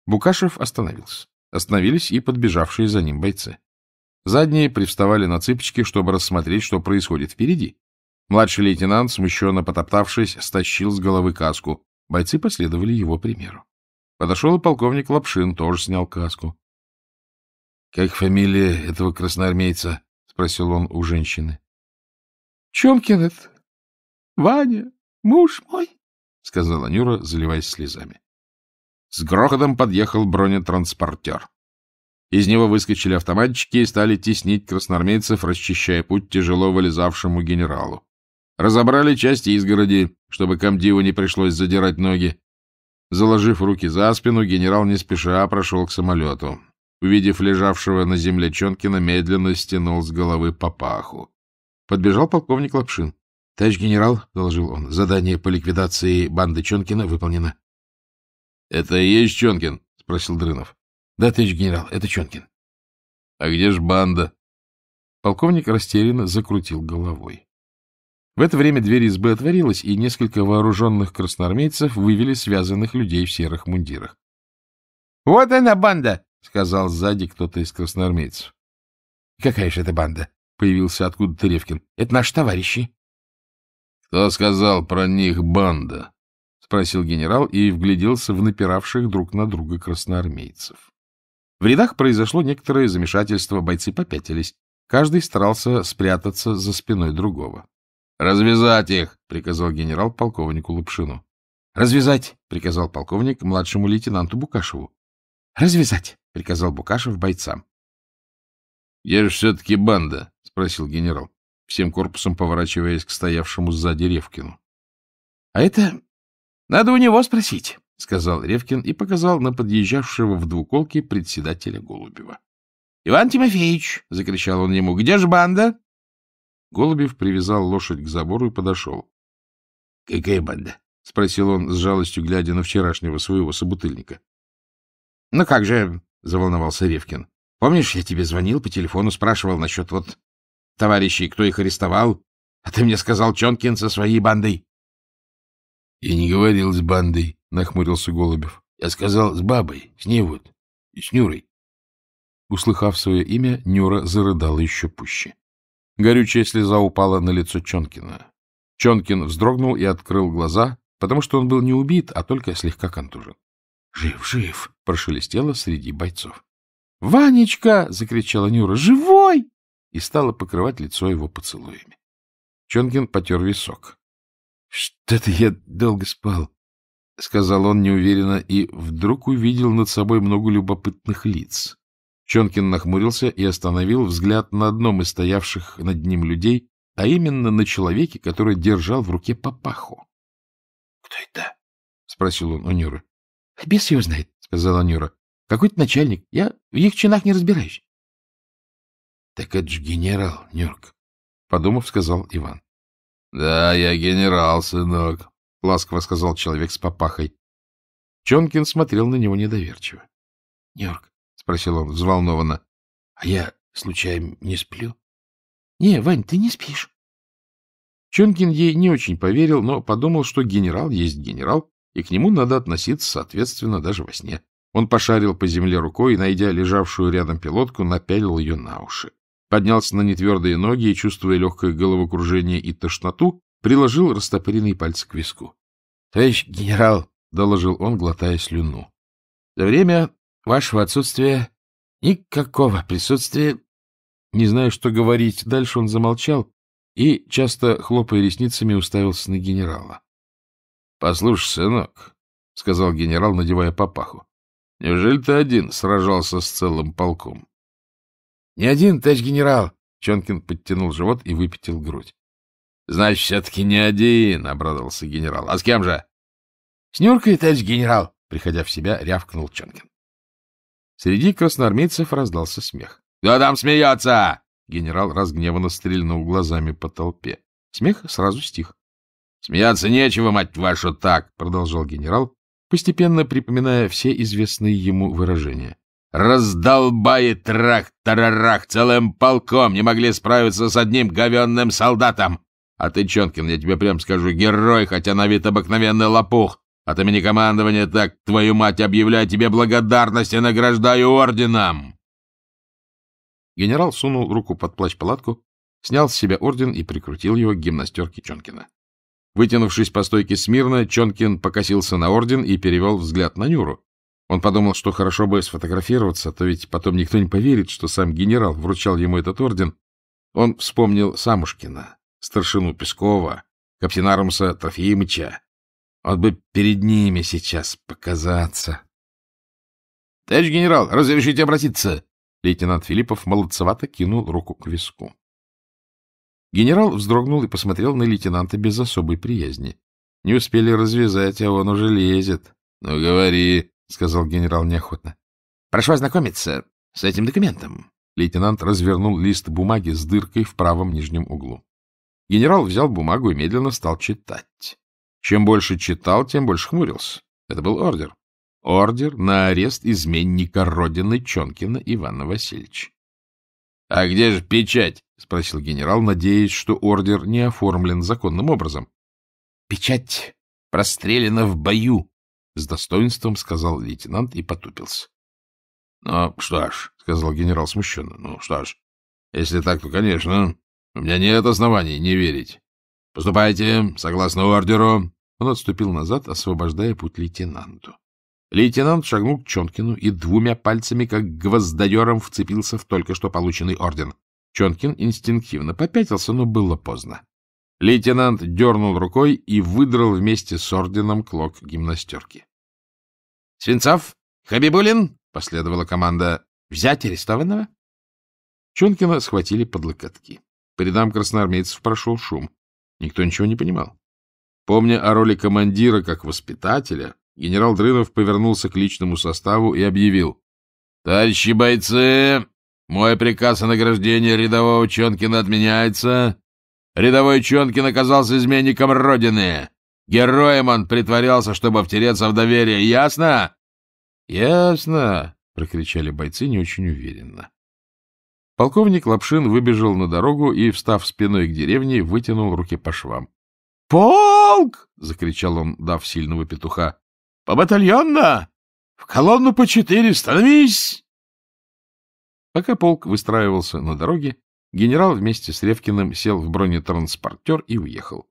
Букашев остановился. Остановились и подбежавшие за ним бойцы. Задние привставали на цыпочки, чтобы рассмотреть, что происходит впереди. Младший лейтенант, смущенно потоптавшись, стащил с головы каску. Бойцы последовали его примеру. Подошел и полковник Лапшин, тоже снял каску. — Как фамилия этого красноармейца? — спросил он у женщины. — Чомкин это, — Ваня, муж мой, — сказала Нюра, заливаясь слезами. С грохотом подъехал бронетранспортер. Из него выскочили автоматчики и стали теснить красноармейцев, расчищая путь тяжело вылезавшему генералу. Разобрали части изгороди, чтобы комдиву не пришлось задирать ноги. Заложив руки за спину, генерал не спеша прошел к самолету. Увидев лежавшего на земле Чонкина, медленно стянул с головы папаху. Подбежал полковник Лапшин. — Товарищ генерал, — доложил он, — задание по ликвидации банды Чонкина выполнено. — Это и есть Чонкин? — спросил Дрынов. — Да, товарищ генерал, это Чонкин. — А где ж банда? Полковник растерянно закрутил головой. В это время дверь избы отворилась, и несколько вооруженных красноармейцев вывели связанных людей в серых мундирах. — Вот она банда! — сказал сзади кто-то из красноармейцев. — Какая же это банда? — появился откуда-то Ревкин. — Это наши товарищи. «Что сказал про них банда?» — спросил генерал и вгляделся в напиравших друг на друга красноармейцев. В рядах произошло некоторое замешательство, бойцы попятились. Каждый старался спрятаться за спиной другого. «Развязать их!» — приказал генерал полковнику Лапшину. «Развязать!» — приказал полковник младшему лейтенанту Букашеву. «Развязать!» — приказал Букашев бойцам. — Я же все-таки банда, — спросил генерал всем корпусом поворачиваясь к стоявшему сзади Ревкину. — А это надо у него спросить, — сказал Ревкин и показал на подъезжавшего в двуколке председателя Голубева. — Иван Тимофеевич! — закричал он ему. — Где же банда? Голубев привязал лошадь к забору и подошел. — Какая банда? — спросил он с жалостью, глядя на вчерашнего своего собутыльника. — Ну как же, — заволновался Ревкин. — Помнишь, я тебе звонил по телефону, спрашивал насчет вот Товарищи, кто их арестовал. А ты мне сказал Чонкин со своей бандой. — Я не говорил с бандой, — нахмурился Голубев. — Я сказал с бабой, с ней вот, с Нюрой. Услыхав свое имя, Нюра зарыдала еще пуще. Горючая слеза упала на лицо Чонкина. Чонкин вздрогнул и открыл глаза, потому что он был не убит, а только слегка контужен. «Жив, жив!» — прошелестело среди бойцов. «Ванечка!» — закричала Нюра. «Живой!» и стала покрывать лицо его поцелуями. Чонгин потер висок. — Что-то я долго спал, — сказал он неуверенно, и вдруг увидел над собой много любопытных лиц. Чонкин нахмурился и остановил взгляд на одном из стоявших над ним людей, а именно на человеке, который держал в руке папаху. — Кто это? — спросил он у Нюры. — Бес его знает, — сказала Нюра. — Какой-то начальник. Я в их чинах не разбираюсь. Так это же генерал, Нюрк, — подумав, сказал Иван. — Да, я генерал, сынок, — ласково сказал человек с папахой. Чонкин смотрел на него недоверчиво. — Нюрк, — спросил он взволнованно, — а я, случайно, не сплю? — Не, Вань, ты не спишь. Чонкин ей не очень поверил, но подумал, что генерал есть генерал, и к нему надо относиться, соответственно, даже во сне. Он пошарил по земле рукой и, найдя лежавшую рядом пилотку, напялил ее на уши поднялся на нетвердые ноги и, чувствуя легкое головокружение и тошноту, приложил растопыренный пальцы к виску. — Товарищ генерал, — доложил он, глотая слюну, — за время вашего отсутствия никакого присутствия... Не знаю, что говорить, дальше он замолчал и, часто хлопая ресницами, уставился на генерала. — Послушай, сынок, — сказал генерал, надевая папаху, — неужели ты один сражался с целым полком? — Не один, товарищ генерал! — Чонкин подтянул живот и выпятил грудь. — Значит, все-таки не один, — обрадовался генерал. — А с кем же? — С Нюркой, товарищ генерал! — приходя в себя, рявкнул Чонкин. Среди красноармейцев раздался смех. — Кто там смеется? — генерал разгневанно стрельнул глазами по толпе. Смех сразу стих. — Смеяться нечего, мать вашу, так! — продолжал генерал, постепенно припоминая все известные ему выражения. Раздолбает рак-тарарак, целым полком не могли справиться с одним говенным солдатом. А ты, Чонкин, я тебе прям скажу, герой, хотя на вид обыкновенный лопух. От имени командования так, твою мать, объявляю тебе благодарность и награждаю орденом. Генерал сунул руку под плащ-палатку, снял с себя орден и прикрутил его к гимнастерке Чонкина. Вытянувшись по стойке смирно, Чонкин покосился на орден и перевел взгляд на Нюру, он подумал, что хорошо бы сфотографироваться, то ведь потом никто не поверит, что сам генерал вручал ему этот орден. Он вспомнил Самушкина, старшину Пескова, капитана Рамса Трофимыча. Он бы перед ними сейчас показаться. — Товарищ генерал, разрешите обратиться? Лейтенант Филиппов молодцевато кинул руку к виску. Генерал вздрогнул и посмотрел на лейтенанта без особой приязни. Не успели развязать, а он уже лезет. — Ну, говори, — сказал генерал неохотно. — Прошу ознакомиться с этим документом. Лейтенант развернул лист бумаги с дыркой в правом нижнем углу. Генерал взял бумагу и медленно стал читать. Чем больше читал, тем больше хмурился. Это был ордер. Ордер на арест изменника Родины Чонкина Ивана Васильевича. — А где же печать? — спросил генерал, надеясь, что ордер не оформлен законным образом. — Печать прострелена в бою, — с достоинством сказал лейтенант и потупился. — Ну, что ж, — сказал генерал смущенно, — ну, что ж, если так, то, конечно, у меня нет оснований не верить. Поступайте, согласно ордеру. Он отступил назад, освобождая путь лейтенанту. Лейтенант шагнул к Чонкину и двумя пальцами, как гвоздодером, вцепился в только что полученный орден. Чонкин инстинктивно попятился, но было поздно. Лейтенант дернул рукой и выдрал вместе с орденом клок гимнастерки. «Свинцов! Хабибулин!» — последовала команда. «Взять арестованного?» Чункина схватили под локотки. По рядам красноармейцев прошел шум. Никто ничего не понимал. Помня о роли командира как воспитателя, генерал Дрынов повернулся к личному составу и объявил. «Товарищи бойцы, мой приказ о награждении рядового Чонкина отменяется. Рядовой Чонкин оказался изменником Родины. Героем он притворялся, чтобы втереться в доверие. Ясно? — Ясно! — прокричали бойцы не очень уверенно. Полковник Лапшин выбежал на дорогу и, встав спиной к деревне, вытянул руки по швам. — Полк! — закричал он, дав сильного петуха. — По батальонно! В колонну по четыре! Становись! Пока полк выстраивался на дороге, генерал вместе с Ревкиным сел в бронетранспортер и уехал.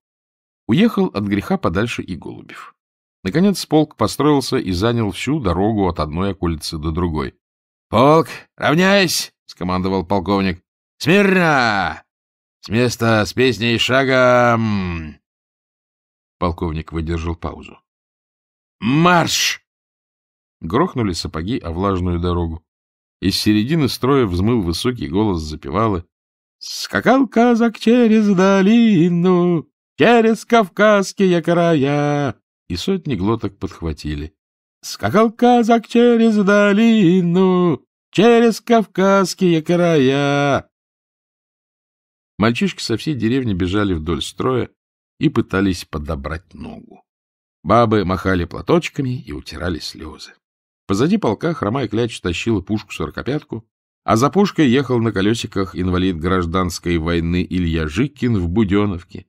Уехал от греха подальше и Голубев. Наконец полк построился и занял всю дорогу от одной околицы до другой. — Полк, равняйсь! — скомандовал полковник. — Смирно! С места, с песней, шагом! Полковник выдержал паузу. — Марш! Грохнули сапоги о влажную дорогу. Из середины строя взмыл высокий голос запевалы. — Скакал казак через долину, через кавказские края!» И сотни глоток подхватили. «Скакал казак через долину, через кавказские края!» Мальчишки со всей деревни бежали вдоль строя и пытались подобрать ногу. Бабы махали платочками и утирали слезы. Позади полка хромая кляч тащила пушку-сорокопятку, а за пушкой ехал на колесиках инвалид гражданской войны Илья Жикин в Буденовке,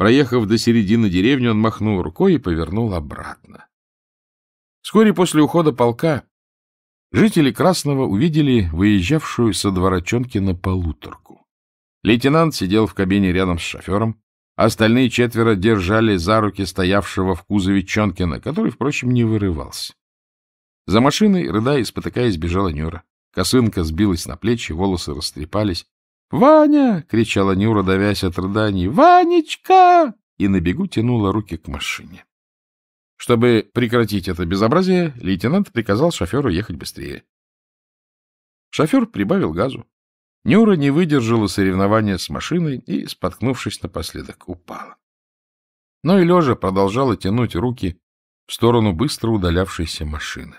Проехав до середины деревни, он махнул рукой и повернул обратно. Вскоре после ухода полка жители Красного увидели выезжавшую со двора на полуторку. Лейтенант сидел в кабине рядом с шофером, а остальные четверо держали за руки стоявшего в кузове Чонкина, который, впрочем, не вырывался. За машиной, рыдая и спотыкаясь, бежала Нюра. Косынка сбилась на плечи, волосы растрепались. «Ваня!» — кричала Нюра, давясь от рыданий. «Ванечка!» И на бегу тянула руки к машине. Чтобы прекратить это безобразие, лейтенант приказал шоферу ехать быстрее. Шофер прибавил газу. Нюра не выдержала соревнования с машиной и, споткнувшись напоследок, упала. Но и лежа продолжала тянуть руки в сторону быстро удалявшейся машины.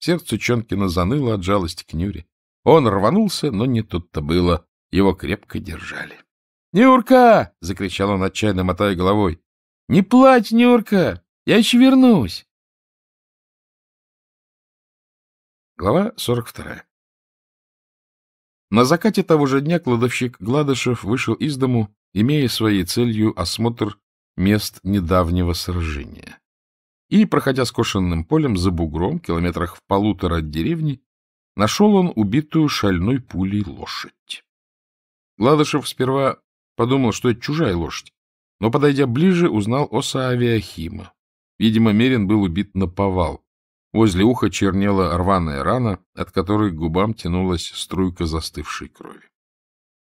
Сердце Чонкина заныло от жалости к Нюре. Он рванулся, но не тут-то было. Его крепко держали. — Нюрка! — закричал он, отчаянно мотая головой. — Не плачь, Нюрка! Я еще вернусь! Глава 42. На закате того же дня кладовщик Гладышев вышел из дому, имея своей целью осмотр мест недавнего сражения. И, проходя скошенным полем за бугром, километрах в полутора от деревни, нашел он убитую шальной пулей лошадь. Ладышев сперва подумал, что это чужая лошадь, но, подойдя ближе, узнал оса авиахима. Видимо, Мерин был убит на повал. Возле уха чернела рваная рана, от которой к губам тянулась струйка застывшей крови.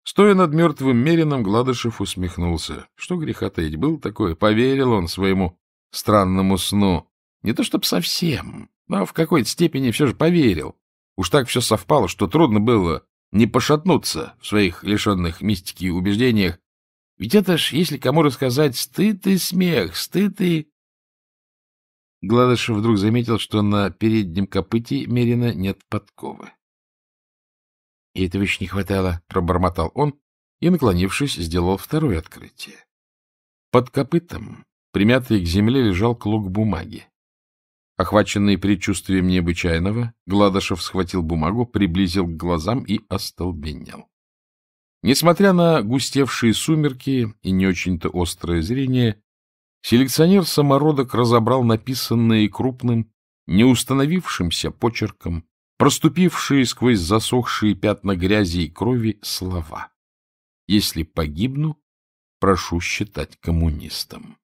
Стоя над мертвым Мерином, Гладышев усмехнулся. Что греха таить, был такое, поверил он своему странному сну. Не то чтобы совсем, но в какой-то степени все же поверил. Уж так все совпало, что трудно было не пошатнуться в своих лишенных мистики убеждениях. Ведь это ж, если кому рассказать, стыд и смех, стыд и... Гладышев вдруг заметил, что на переднем копыте Мерина нет подковы. — И этого еще не хватало, — пробормотал он и, наклонившись, сделал второе открытие. Под копытом, примятый к земле, лежал клок бумаги. Охваченный предчувствием необычайного, Гладышев схватил бумагу, приблизил к глазам и остолбенел. Несмотря на густевшие сумерки и не очень-то острое зрение, селекционер-самородок разобрал написанные крупным, не установившимся почерком, проступившие сквозь засохшие пятна грязи и крови слова. «Если погибну, прошу считать коммунистом».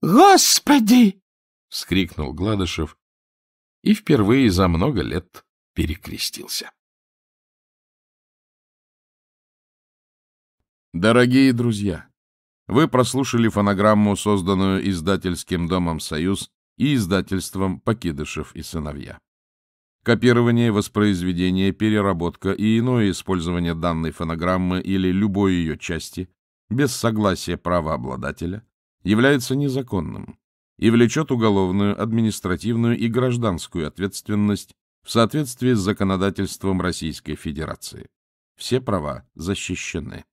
«Господи!» — вскрикнул Гладышев и впервые за много лет перекрестился. Дорогие друзья, вы прослушали фонограмму, созданную издательским домом «Союз» и издательством «Покидышев и сыновья». Копирование, воспроизведение, переработка и иное использование данной фонограммы или любой ее части без согласия правообладателя является незаконным и влечет уголовную, административную и гражданскую ответственность в соответствии с законодательством Российской Федерации. Все права защищены.